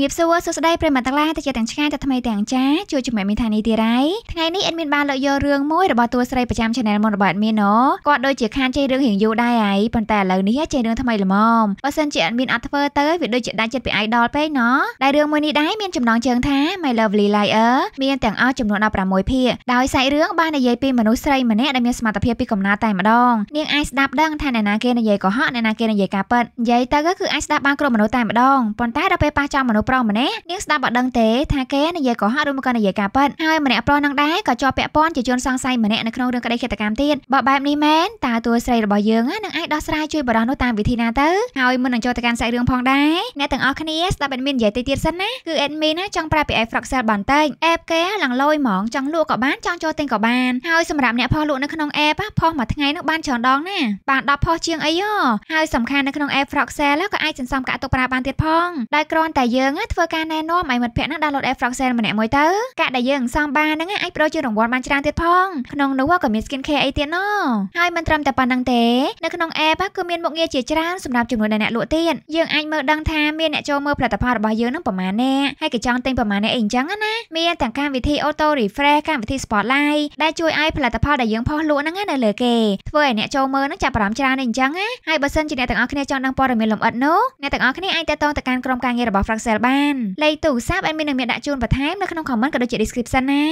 ជំរាបសួរសួស្តីប្រិមត្តទាំងឡាយទៅជាទាំងឆ្ងាយទៅថ្មីទាំងចាជួយជំរាបមីថានេះទៀតហើយថ្ងៃនេះអេតមានបានលើកយករឿងមួយរបស់តួស្រីប្រចាំ Channel មុនរបស់អេតមានណូគាត់ដូចជា ខានចេះរឿងរៀងយូរដែរហើយប៉ុន្តែឥឡូវនេះចេះរឿងថ្មីល្មមបើសិនជាអេតមានអត់ធ្វើទៅវាដូចជាដាច់ចិត្តពី idol ពេកណោដែលរឿងមួយនេះដែរមានចំណងជើងថា My Lovely Liar មានទាំងអស់ចំនួន16ភាគដោយសាច់រឿងបាននិយាយពីមនុស្សស្រីម្នាក់ដែលមានសមត្ថភាពពីកំណើតតែម្ដងនាងអាចស្ដាប់ដឹងថាអ្នកណាគេនិយាយកុហកអ្នកណាគេនិយាយការពិតនិយាយទៅគឺអាចស្ដាប់បានគ្រប់មនុស្សតែម្ដងប៉ុន្តែដល់ពេលប៉ះចំមនុស្សប្រុសម្នាក់នាងស្ដាប់អត់ដឹងទេ ថាគេនិយាយកុហកឬមកនិយាយការប៉ិនហើយម្នាក់ប្រុសនឹងដែរក៏ជាប់ពាក់ព័ន្ធជាជនសង្ស័យម្នាក់នៅក្នុងរឿងក្តីឃាតកម្មទៀតបើបែបនេះមែនតើតួស្រីរបស់យើងនឹងអាចដោះស្រាយជួយបរិះនោះតាមវិធីណាទៅហើយមុននឹងចូលទៅកាន់សាច់រឿងផងដែរអ្នកទាំងអស់គ្នាស្ដាប់អេដមីននិយាយទៅទៀតសិនណាគឺអេដមីនណាចង់ប្រើពាក្យ Froxel បន្តិចអេបគេឡើងលយហ្មងចង់លក់ក៏បានចង់ចូលទិញក៏បានហើយសម្រាប់អ្នកផុសលក់នៅក្នុងអេបផុសមួយថ្ងៃនោះបានច្រើនដងណាបាន10ផុសជាងអីហ៎ហើយសំខាន់នៅក្នុង Air Froxel ក៏អាចសន្សំកាក់ទុកប្រើបានទៀតផងដែលគ្រាន់តែយើងហើយធ្វើការណែនាំឲ្យមិត្តភ័ក្តិនឹង download app Frogcell ម្នាក់មួយទៅកាក់ដែលយើងសងបានហ្នឹងអាចប្រដូចជារង្វាន់បានច្រើនទៀតផងក្នុងនោះក៏មាន skin care អីទៀតណោះហើយមិនត្រឹមតែប៉ុណ្្នឹងទេនៅក្នុង app គឺមានមុខងារជាច្រើនសម្រាប់ចំនួនអ្នកលក់ទៀតយើងអាចមើលដឹងថាមានអ្នកចូលមើលផលិតផលរបស់យើងនឹងប្រមាណអ្នកហើយក៏ចង់ទិញប្រមាណអ្នកអីអញ្ចឹងណាមានទាំងកម្មវិធី auto refresh កម្មវិធី spotlight ដែលជួយឲ្យផលិតផលដែលយើងផុសលក់ហ្នឹងណានៅលើគេធ្វើឲ្យអ្នកចូលមើលនឹងចាប់អារម្មណ៍ច្រើននេះអញ្ចឹងណាហើយបើសិនជាអ្នកទាំងអស់គ្នាចង់ដឹងព័ត៌មានលម្អិតនោះអ្នកទាំងអស់គ្នាអាចតតងទៅកាន់ក្រុមការងាររបស់ Fraxel ល់បានលេខទូរស័ព្ទ admin នឹងមានដាក់ជូនបន្ថែមនៅក្នុង comment ក៏ដូចជា description ណា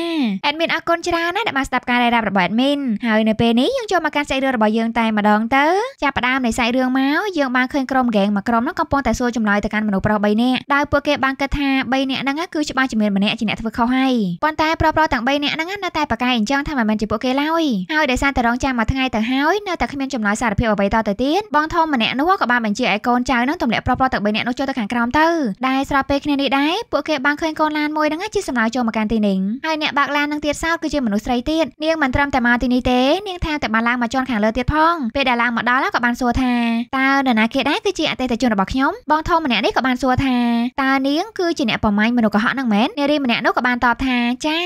admin អរគុណច្រើនណាស់ដែលបានស្ដាប់ការរាយរាប់របស់ admin ហើយនៅពេលនេះយើងចូលមកកាន់សាច់រឿងរបស់យើងតែម្ដងទៅចាប់ផ្ដើមនៃសាច់រឿងមកយើងបានឃើញក្រុមហ្គេងមួយក្រុមនោះកំពុងតែសួរចម្លើយទៅកាន់មនុស្សប្រុស3នាក់ដោយពួកគេបានគិតថា3នាក់ហ្នឹងគឺច្បាស់ជាមានម្នាក់ជាអ្នកធ្វើខុសហើយប៉ុន្តែប្រុសៗទាំង3នាក់ហ្នឹងនៅតែប្រកែកអញ្ចឹងថាមិនមែនជាពួកគេឡើយហើយដោយសារតែរងចាំមួយថ្ងៃទៅហើយនៅតែគ្មានចម្លើយសារភាពអ្វីតទៅទៀតបងធំម្នាក់នោះក៏បានបញ្ជាឲ្យកូនចៅនឹងទម្លាក់ប្រុសៗទាំង3នាក់នោះចូលទៅខាងក្រោមទៅដែលស្រស្របពេលគ្នានេះដែរពួកគេបានឃើញកូនឡានមួយហ្នឹងជាសម្ដៅចូលមកកាន់ទីនេះហើយអ្នកបើកឡាននឹងទៀតសោតគឺជាមនុស្សស្រីទៀតនាងមិនត្រឹមតែមកទីនេះទេនាងថែមតែបានឡើងមកជន់ខាងលើទៀតផងពេលដែលឡើងមកដល់ក៏បានសួរថាតើនរណាគេដែរគឺជាអតីតជនរបស់ខ្ញុំបងធំម្នាក់នេះក៏បានសួរថាតើនាងគឺជាអ្នកប្រម៉ាញ់មនុស្សកុហកហ្នឹងមែននារីម្នាក់នោះក៏បានតបថាចា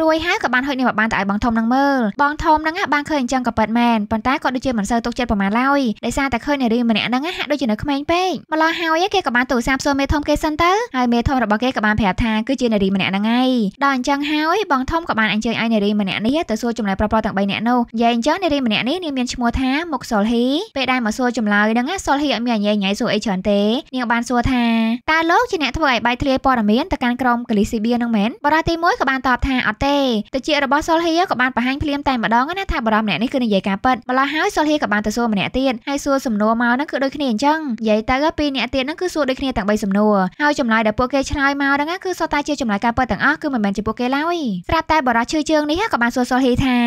រួយហើយក៏បានហុចនាងមកបានទៅឲ្យបងធំហ្នឹងមើលបងធំហ្នឹងបានឃើញអញ្ចឹងក៏ពិតមែនប៉ុន្តែក៏ដូចជាមិនសូវទុកចិត្តប្រមាណឡើយដោយសារតែឃើញនារីម្នាក់ហ្នឹងហាក់ដូចជានៅក្មេងពេកម្ល៉េះហើយគេក៏បានទូរស័ព្ទសួរមេធំគេសិនទៅហើយមេធំរបស់គេក៏បានប្រាប់ថាគឺជានារីម្នាក់ហ្នឹងហើយដល់អញ្ចឹងហើយបងធំក៏បានអញ្ជើញឲ្យនារីម្នាក់នេះទៅសួរចម្លើយប្រុសៗទាំង3នាក់នោះនិយាយអញ្ចឹងនារីម្នាក់នេះនាងមានឈ្មោះថាមុកសុលហ៊ីពេលដែលមកសួរចម្លើយហ្នឹងសុលហ៊ីអត់មានញ៉ៃញ៉ៃសួរអីច្រើនទេនាងបានសួរថាតើលោកជាអ្នកធ្វើឲ្យបាយធ្លាយព័ត៌មានទៅកាន់ក្រុមកលីស៊ីបៀហ្នឹងមែនបរិទី1ក៏បានតបថាអត់ទេតិចរបស់សុលហ៊ីក៏បានបង្ហាញភ្លាមតែម្ដងណាថាបរិមម្នាក់នេះគឺនិយាយការពិតម្ល៉េះហើយសុលហ៊ីក៏បានទៅសួរម្នាក់ទៀតហើយសួរសំណួរមកហ្នឹងគឺដូចគ្នាអញ្ចឹងនិយាយទៅពីរនាក់ទៀតហ្នឹងគឺសួរដូចគ្នាទាំង3សំណួរហើយចំចម្លើយដែលពួកគេឆ្លើយមកហ្នឹងគឺសុទ្ធតែជាចម្លើយការពិតទាំងអស់គឺមិនមែនជាពួកគេឡើយស្រាប់តែបរិះឈឺជើងនេះក៏បានសួរសុលហ៊ីថា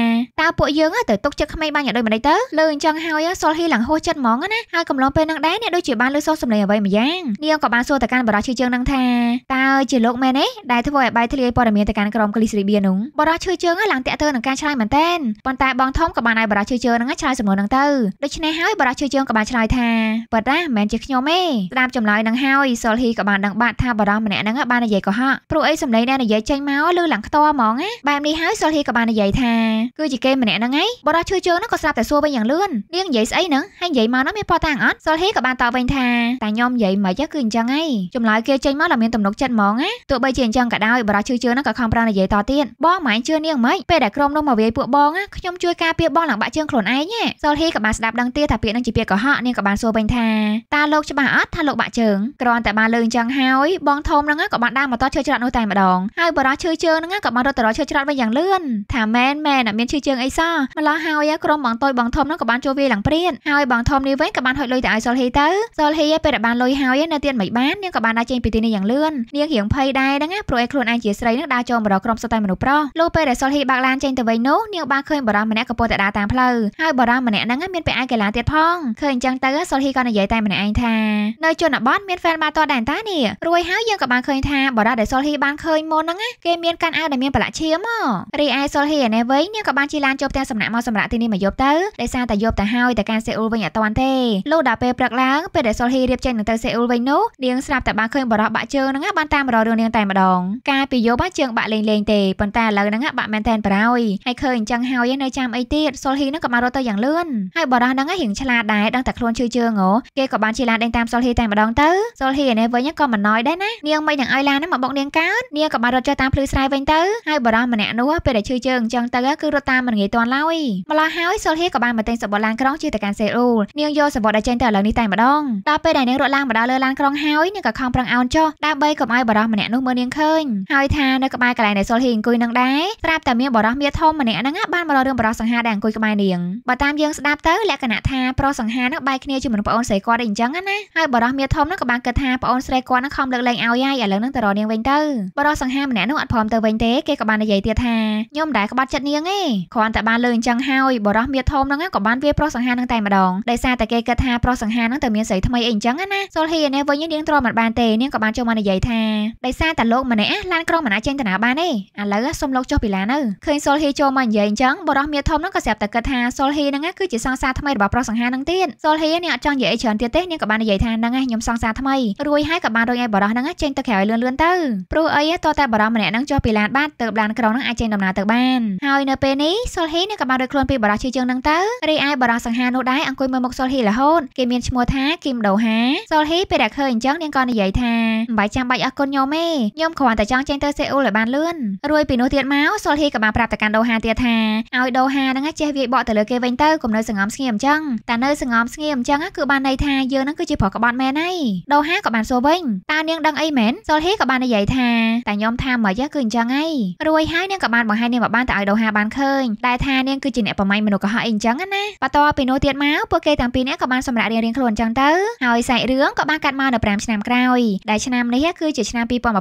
តើពួកយើងទៅទុកចិត្តក្មេងបានយ៉ាងដូចម្ដេចទៅលើអញ្ចឹងហើយសុលហ៊ីឡើងហួសចិត្តហ្មងណាហើយកំឡុងពេលហ្នឹងដែរអ្នកដូចជាបានលើសូរសម្លេងអ្វីម្យ៉ាងនាងក៏បានសួរទៅកាន់បរិះឈឺជើងហ្នឹងថាតើជាលោកមែនទេដែលធ្វើឲ្យបាយធ្លាយព័ត៌មានទៅកាន់ក្រុមគ្លីសេរីបៀនោះបរិះឈឺជើងឡើងតាក់ទើនឹងការឆ្លើយមែនតែនប៉ុន្តែបងធំក៏បានឲ្យបរិះឈឺជើងហ្នឹងឆ្លើយសំណួរហ្នឹងទៅដូច្នេះហើយបរិះឈឺជើងក៏បានឆ្លើយថាប៉ិតណាមិនមែនជាខ្ញុំទេស្ដាប់ចម្លើយហ្នឹងហើយសុលហ៊ីក៏បានដឹងបាថាបារម្ភម្នាក់ហ្នឹងបាននិយាយកុហកព្រោះអីសម្លេងដែលនិយាយចេញមកលឺឡើងខ្ទរហ្មងណាបែបនេះហើយសុលហ៊ីក៏បាននិយាយថាគឺជាគេម្នាក់ហ្នឹងឯងបារម្ភឈឺជើងហ្នឹងក៏ស្រាប់តែសួរវិញយ៉ាងលឿននាងនិយាយស្អីហ្នឹងហើយនិយាយមកហ្នឹងមានប៉ុតាងអត់សុលហ៊ីក៏បានតបវិញថាតែខ្ញុំនិយាយមិនគឺអញ្ចឹងឯងចម្លើយគេចេញមកតែមានទំនុកចិត្តហ្មងណាទោះបីជាអញ្ចឹងក៏ដោយបារម្ភឈឺជើងហ្នឹងក៏ខំប្រឹងនិយាយតទៀតបងមិនជឿនាងម៉េចពេលដែលក្រុមនោះមកវាយពួកបងខ្ញុំជួយការពារបងឡើងបាក់ជើងខ្លួនឯងសុលហ៊ីក៏បានស្ដាប់ដឹងទៀតថាពាក្យហ្នឹងជាពាក្យកុហកនាងក៏បានសួរវិញថាតើលោកច្បាស់អត់ថាលោកបាក់ជើងគ្រាន់តែបានលើអញ្ចឹងហើយយបងធំហ្នឹងក៏បានដើរមកតឈើច្រត់នោះតែម្ដងហើយបរោះឈើជើងហ្នឹងក៏បានរត់ទៅរកឈើច្រត់វិញយ៉ាងលឿនថាមែនមែនអត់មានឈើជើងអីសោះម្ល៉េះហើយក្រុមបងតូចបងធំហ្នឹងក៏បានចូលវាយឡើងព្រានហើយបងធំនេះវិញក៏បានហុចលុយទៅឲ្យសុលហ៊ីទៅសុលហ៊ីពេលដែលបានលុយហើយនៅទៀតមិនបាននាងក៏បានដើរចេញពីទីនេះយ៉ាងលឿននាងរៀងភ័យដែរហ្នឹងព្រោះឯខ្លួនឯងជាស្រីហ្នឹងដើរចូលមករកក្រុមសុទ្ធតែមនុស្សប្រុសលុះពេលដែលសុលហ៊ីបាក់ឡានចេញទៅវិញនោះនាងបានឃើញបរោះម្នាក់ក៏ពោតែដើរតាមផ្លូវហើយបរោះម្នាក់ហ្នឹងមានពេលឯងកីឡាទៀតផងឃើញអញ្ចឹងទៅសុលហ៊ីក៏និយាយតែម្នាក់ឯងថានៅជនបទមានហ្វេនបាតតដែរតានេះររួចហើយយើងក៏បានឃើញថាបរិបទដែលសុលហ៊ីបានឃើញមុនហ្នឹងគេមានកាន់អាវដែលមានប្រឡាក់ឈាមហ៎រីឯសុលហ៊ីនេះវិញនាងក៏បានជិះឡានចូលផ្ទះសំណាក់មកសម្រាប់ទីនេះមួយយប់ទៅដោយសារតែយប់ទៅហើយតែការសេអ៊ូលវិញអត់តាន់ទេលុះដល់ពេលព្រឹកឡើងពេលដែលសុលហ៊ីរៀបចេញទៅសេអ៊ូលវិញនោះនាងស្រាប់តែបានឃើញបរិបទបាក់ជើងហ្នឹងបានតាមរករឿងនាងតែម្ដងកាលពីយប់ជើងបាក់លេងលេងទេប៉ុន្តែឥឡូវហ្នឹងបាក់មែនតែនប្រោយហើយឃើញអញ្ចឹងហើយនៅចាំអីទៀតសុលហ៊ីហ្នឹងក៏បានរត់ទៅយ៉ាងលឿនហើយបរិបទហ្នឹងរៀងឆ្លាតដែរដឹងតែខ្លួនឈឺជើងហ៎គេក៏បានជិះឡានដេញតាមសុលហ៊ីតែម្ដងទៅសុលហ៊ីនេះវិញក៏មិនណយយដែរណានាងមិនទាំងឲ្យឡានមកបុកនាងកើតនាងក៏បានរត់ចុះតាមភ្លឺស្រែវិញទៅហើយបរោះម្នាក់នោះពេលដែលឈឺជើងអញ្ចឹងទៅគឺរត់តាមមិនងាយទាន់ឡើយម្ល៉េះហើយសុលហេក៏បានមកទិញសបុតឡានក្រុងជិះទៅកាន់សេអ៊ូលនាងយកសបុតដែលចេញទៅឥឡូវនេះតែម្ដងដល់ពេលដែលនាងរត់ឡើងមកដល់លើឡានក្រុងហើយនាងក៏ខំប្រឹងអោនចុះដើម្បីកុំឲ្យបរោះម្នាក់នោះមើលនាងឃើញហើយថានៅក្បែរកន្លែងដែលសុលហេអង្គុយនឹងដែរត្រាប់តែមានបរោះមៀធំម្នាក់ហ្នឹងបានមករករឿងបរោះសង្ហាដែលអង្គុយក្បែរនាងបើតាមយើងស្ដាប់ទៅលក្ខណៈថាប្រុសសង្ហានឹងបែកគ្នាជាមួយនឹងប្អូនស្រីគាត់អីអញ្ចឹងណាហើយបរោះមៀធំហ្នឹងក៏បានគិតថាប្អូនស្រីគាត់ហ្នឹងខមលើកលែងឲ្យហើយឥឡូវនឹងទៅរកនាងវិញទៅបរិសសង្ហាម្នាក់នោះអត់ព្រមទៅវិញទេគេក៏បាននិយាយទៀតថាខ្ញុំមិនដែលក្បត់ចិត្តនាងទេគ្រាន់តែបានលើអញ្ចឹងហើយបរិសមាធំនឹងក៏បានវាប្រុសសង្ហានឹងតែម្ដងដោយសារតែគេគិតថាប្រុសសង្ហានឹងទៅមានស្រីថ្មីអីអញ្ចឹងណាសូលហ៊ីនេះវិញនាងទ្រាំមិនបានទេនាងក៏បានចូលមកនិយាយថាដោយសារតែលោកម្នាក់ឡានក្រុងមិនអាចចេញដំណើរបានទេឥឡូវសុំលោកចុះពីឡានទៅឃើញសូលហ៊ីចូលមកនិយាយអញ្ចឹងបរិសមាធំនឹងក៏ស្រាប់តែគិតថាសូលហ៊ីនឹងគឺជាសង្សារថ្មីរបស់ប្រុសសង្ហានឹងទៀតសូលហ៊ីនេះអត់ចង់និយាយអីច្រើនទៀតទេនាងក៏បាននិយាយថានឹងឯងខ្ញុំសង្សារថ្មីរួយហើយក៏បានរញឲ្យបរោះហ្នឹងចេញទៅក្រៅលឿនលឿនទៅព្រោះអីតតែបរោះម្នាក់ហ្នឹងចុះពីឡានបានទៅឡានក្រុងហ្នឹងអាចចេញដំណើរទៅបានហើយនៅពេលនេះសុលហ៊ីនឹងក៏បានរត់ខ្លួនពីបរោះឈឺជើងហ្នឹងទៅរីឯបរោះសង្ហានោះដែរអង្គុយមើលមុខសុលហ៊ីរហូតគេមានឈ្មោះថាគីមដូហាសុលហ៊ីពេលដែលឃើញអញ្ចឹងនាងក៏និយាយថាមិនបាច់ចាំបាច់អរគុណញោមទេញោមគ្រាន់តែចង់ចេញទៅសេអ៊ូលឲ្យបានលឿនរួយពីនោះទៀតមកសុលហ៊ីក៏បានប្រាប់ទៅកាន់ដូហាទៀតថាឲ្យដូហាហ្នឹងចេះវាយបកទៅលើគេវិញទៅកុំនៅសង្ងំស្ងៀមអញ្ចឹងតែនៅសង្ងំស្ងៀមអញ្ចឹងគឺបានន័យថាយើងហ្នឹងគឺជាប្រុសក្បត់មែនហើយដូហាក៏បានសួរវិញតើនាងដឹងអីមែនសុលហ៊ីក៏បាននិយាយថាតែខ្ញុំថាមកយ៉ាគឺអញ្ចឹងឯងរួយហើយនាងក៏បានបង្ហាញនាងមកបានទៅឲ្យដូហាបានឃើញដែលថានាងគឺជាអ្នកប្រម៉ៃមនុស្សកុហកអីអញ្ចឹងណាបន្ទាប់ពីនោះទៀតមកពួកគេទាំងពីរនាក់ក៏បានសម្រាប់រៀងរៀងខ្លួនអញ្ចឹងទៅហើយសាច់រឿងក៏បានកាត់មកនៅ5ឆ្នាំក្រោយដែលឆ្នាំនេះគឺជាឆ្នាំ2023ឯង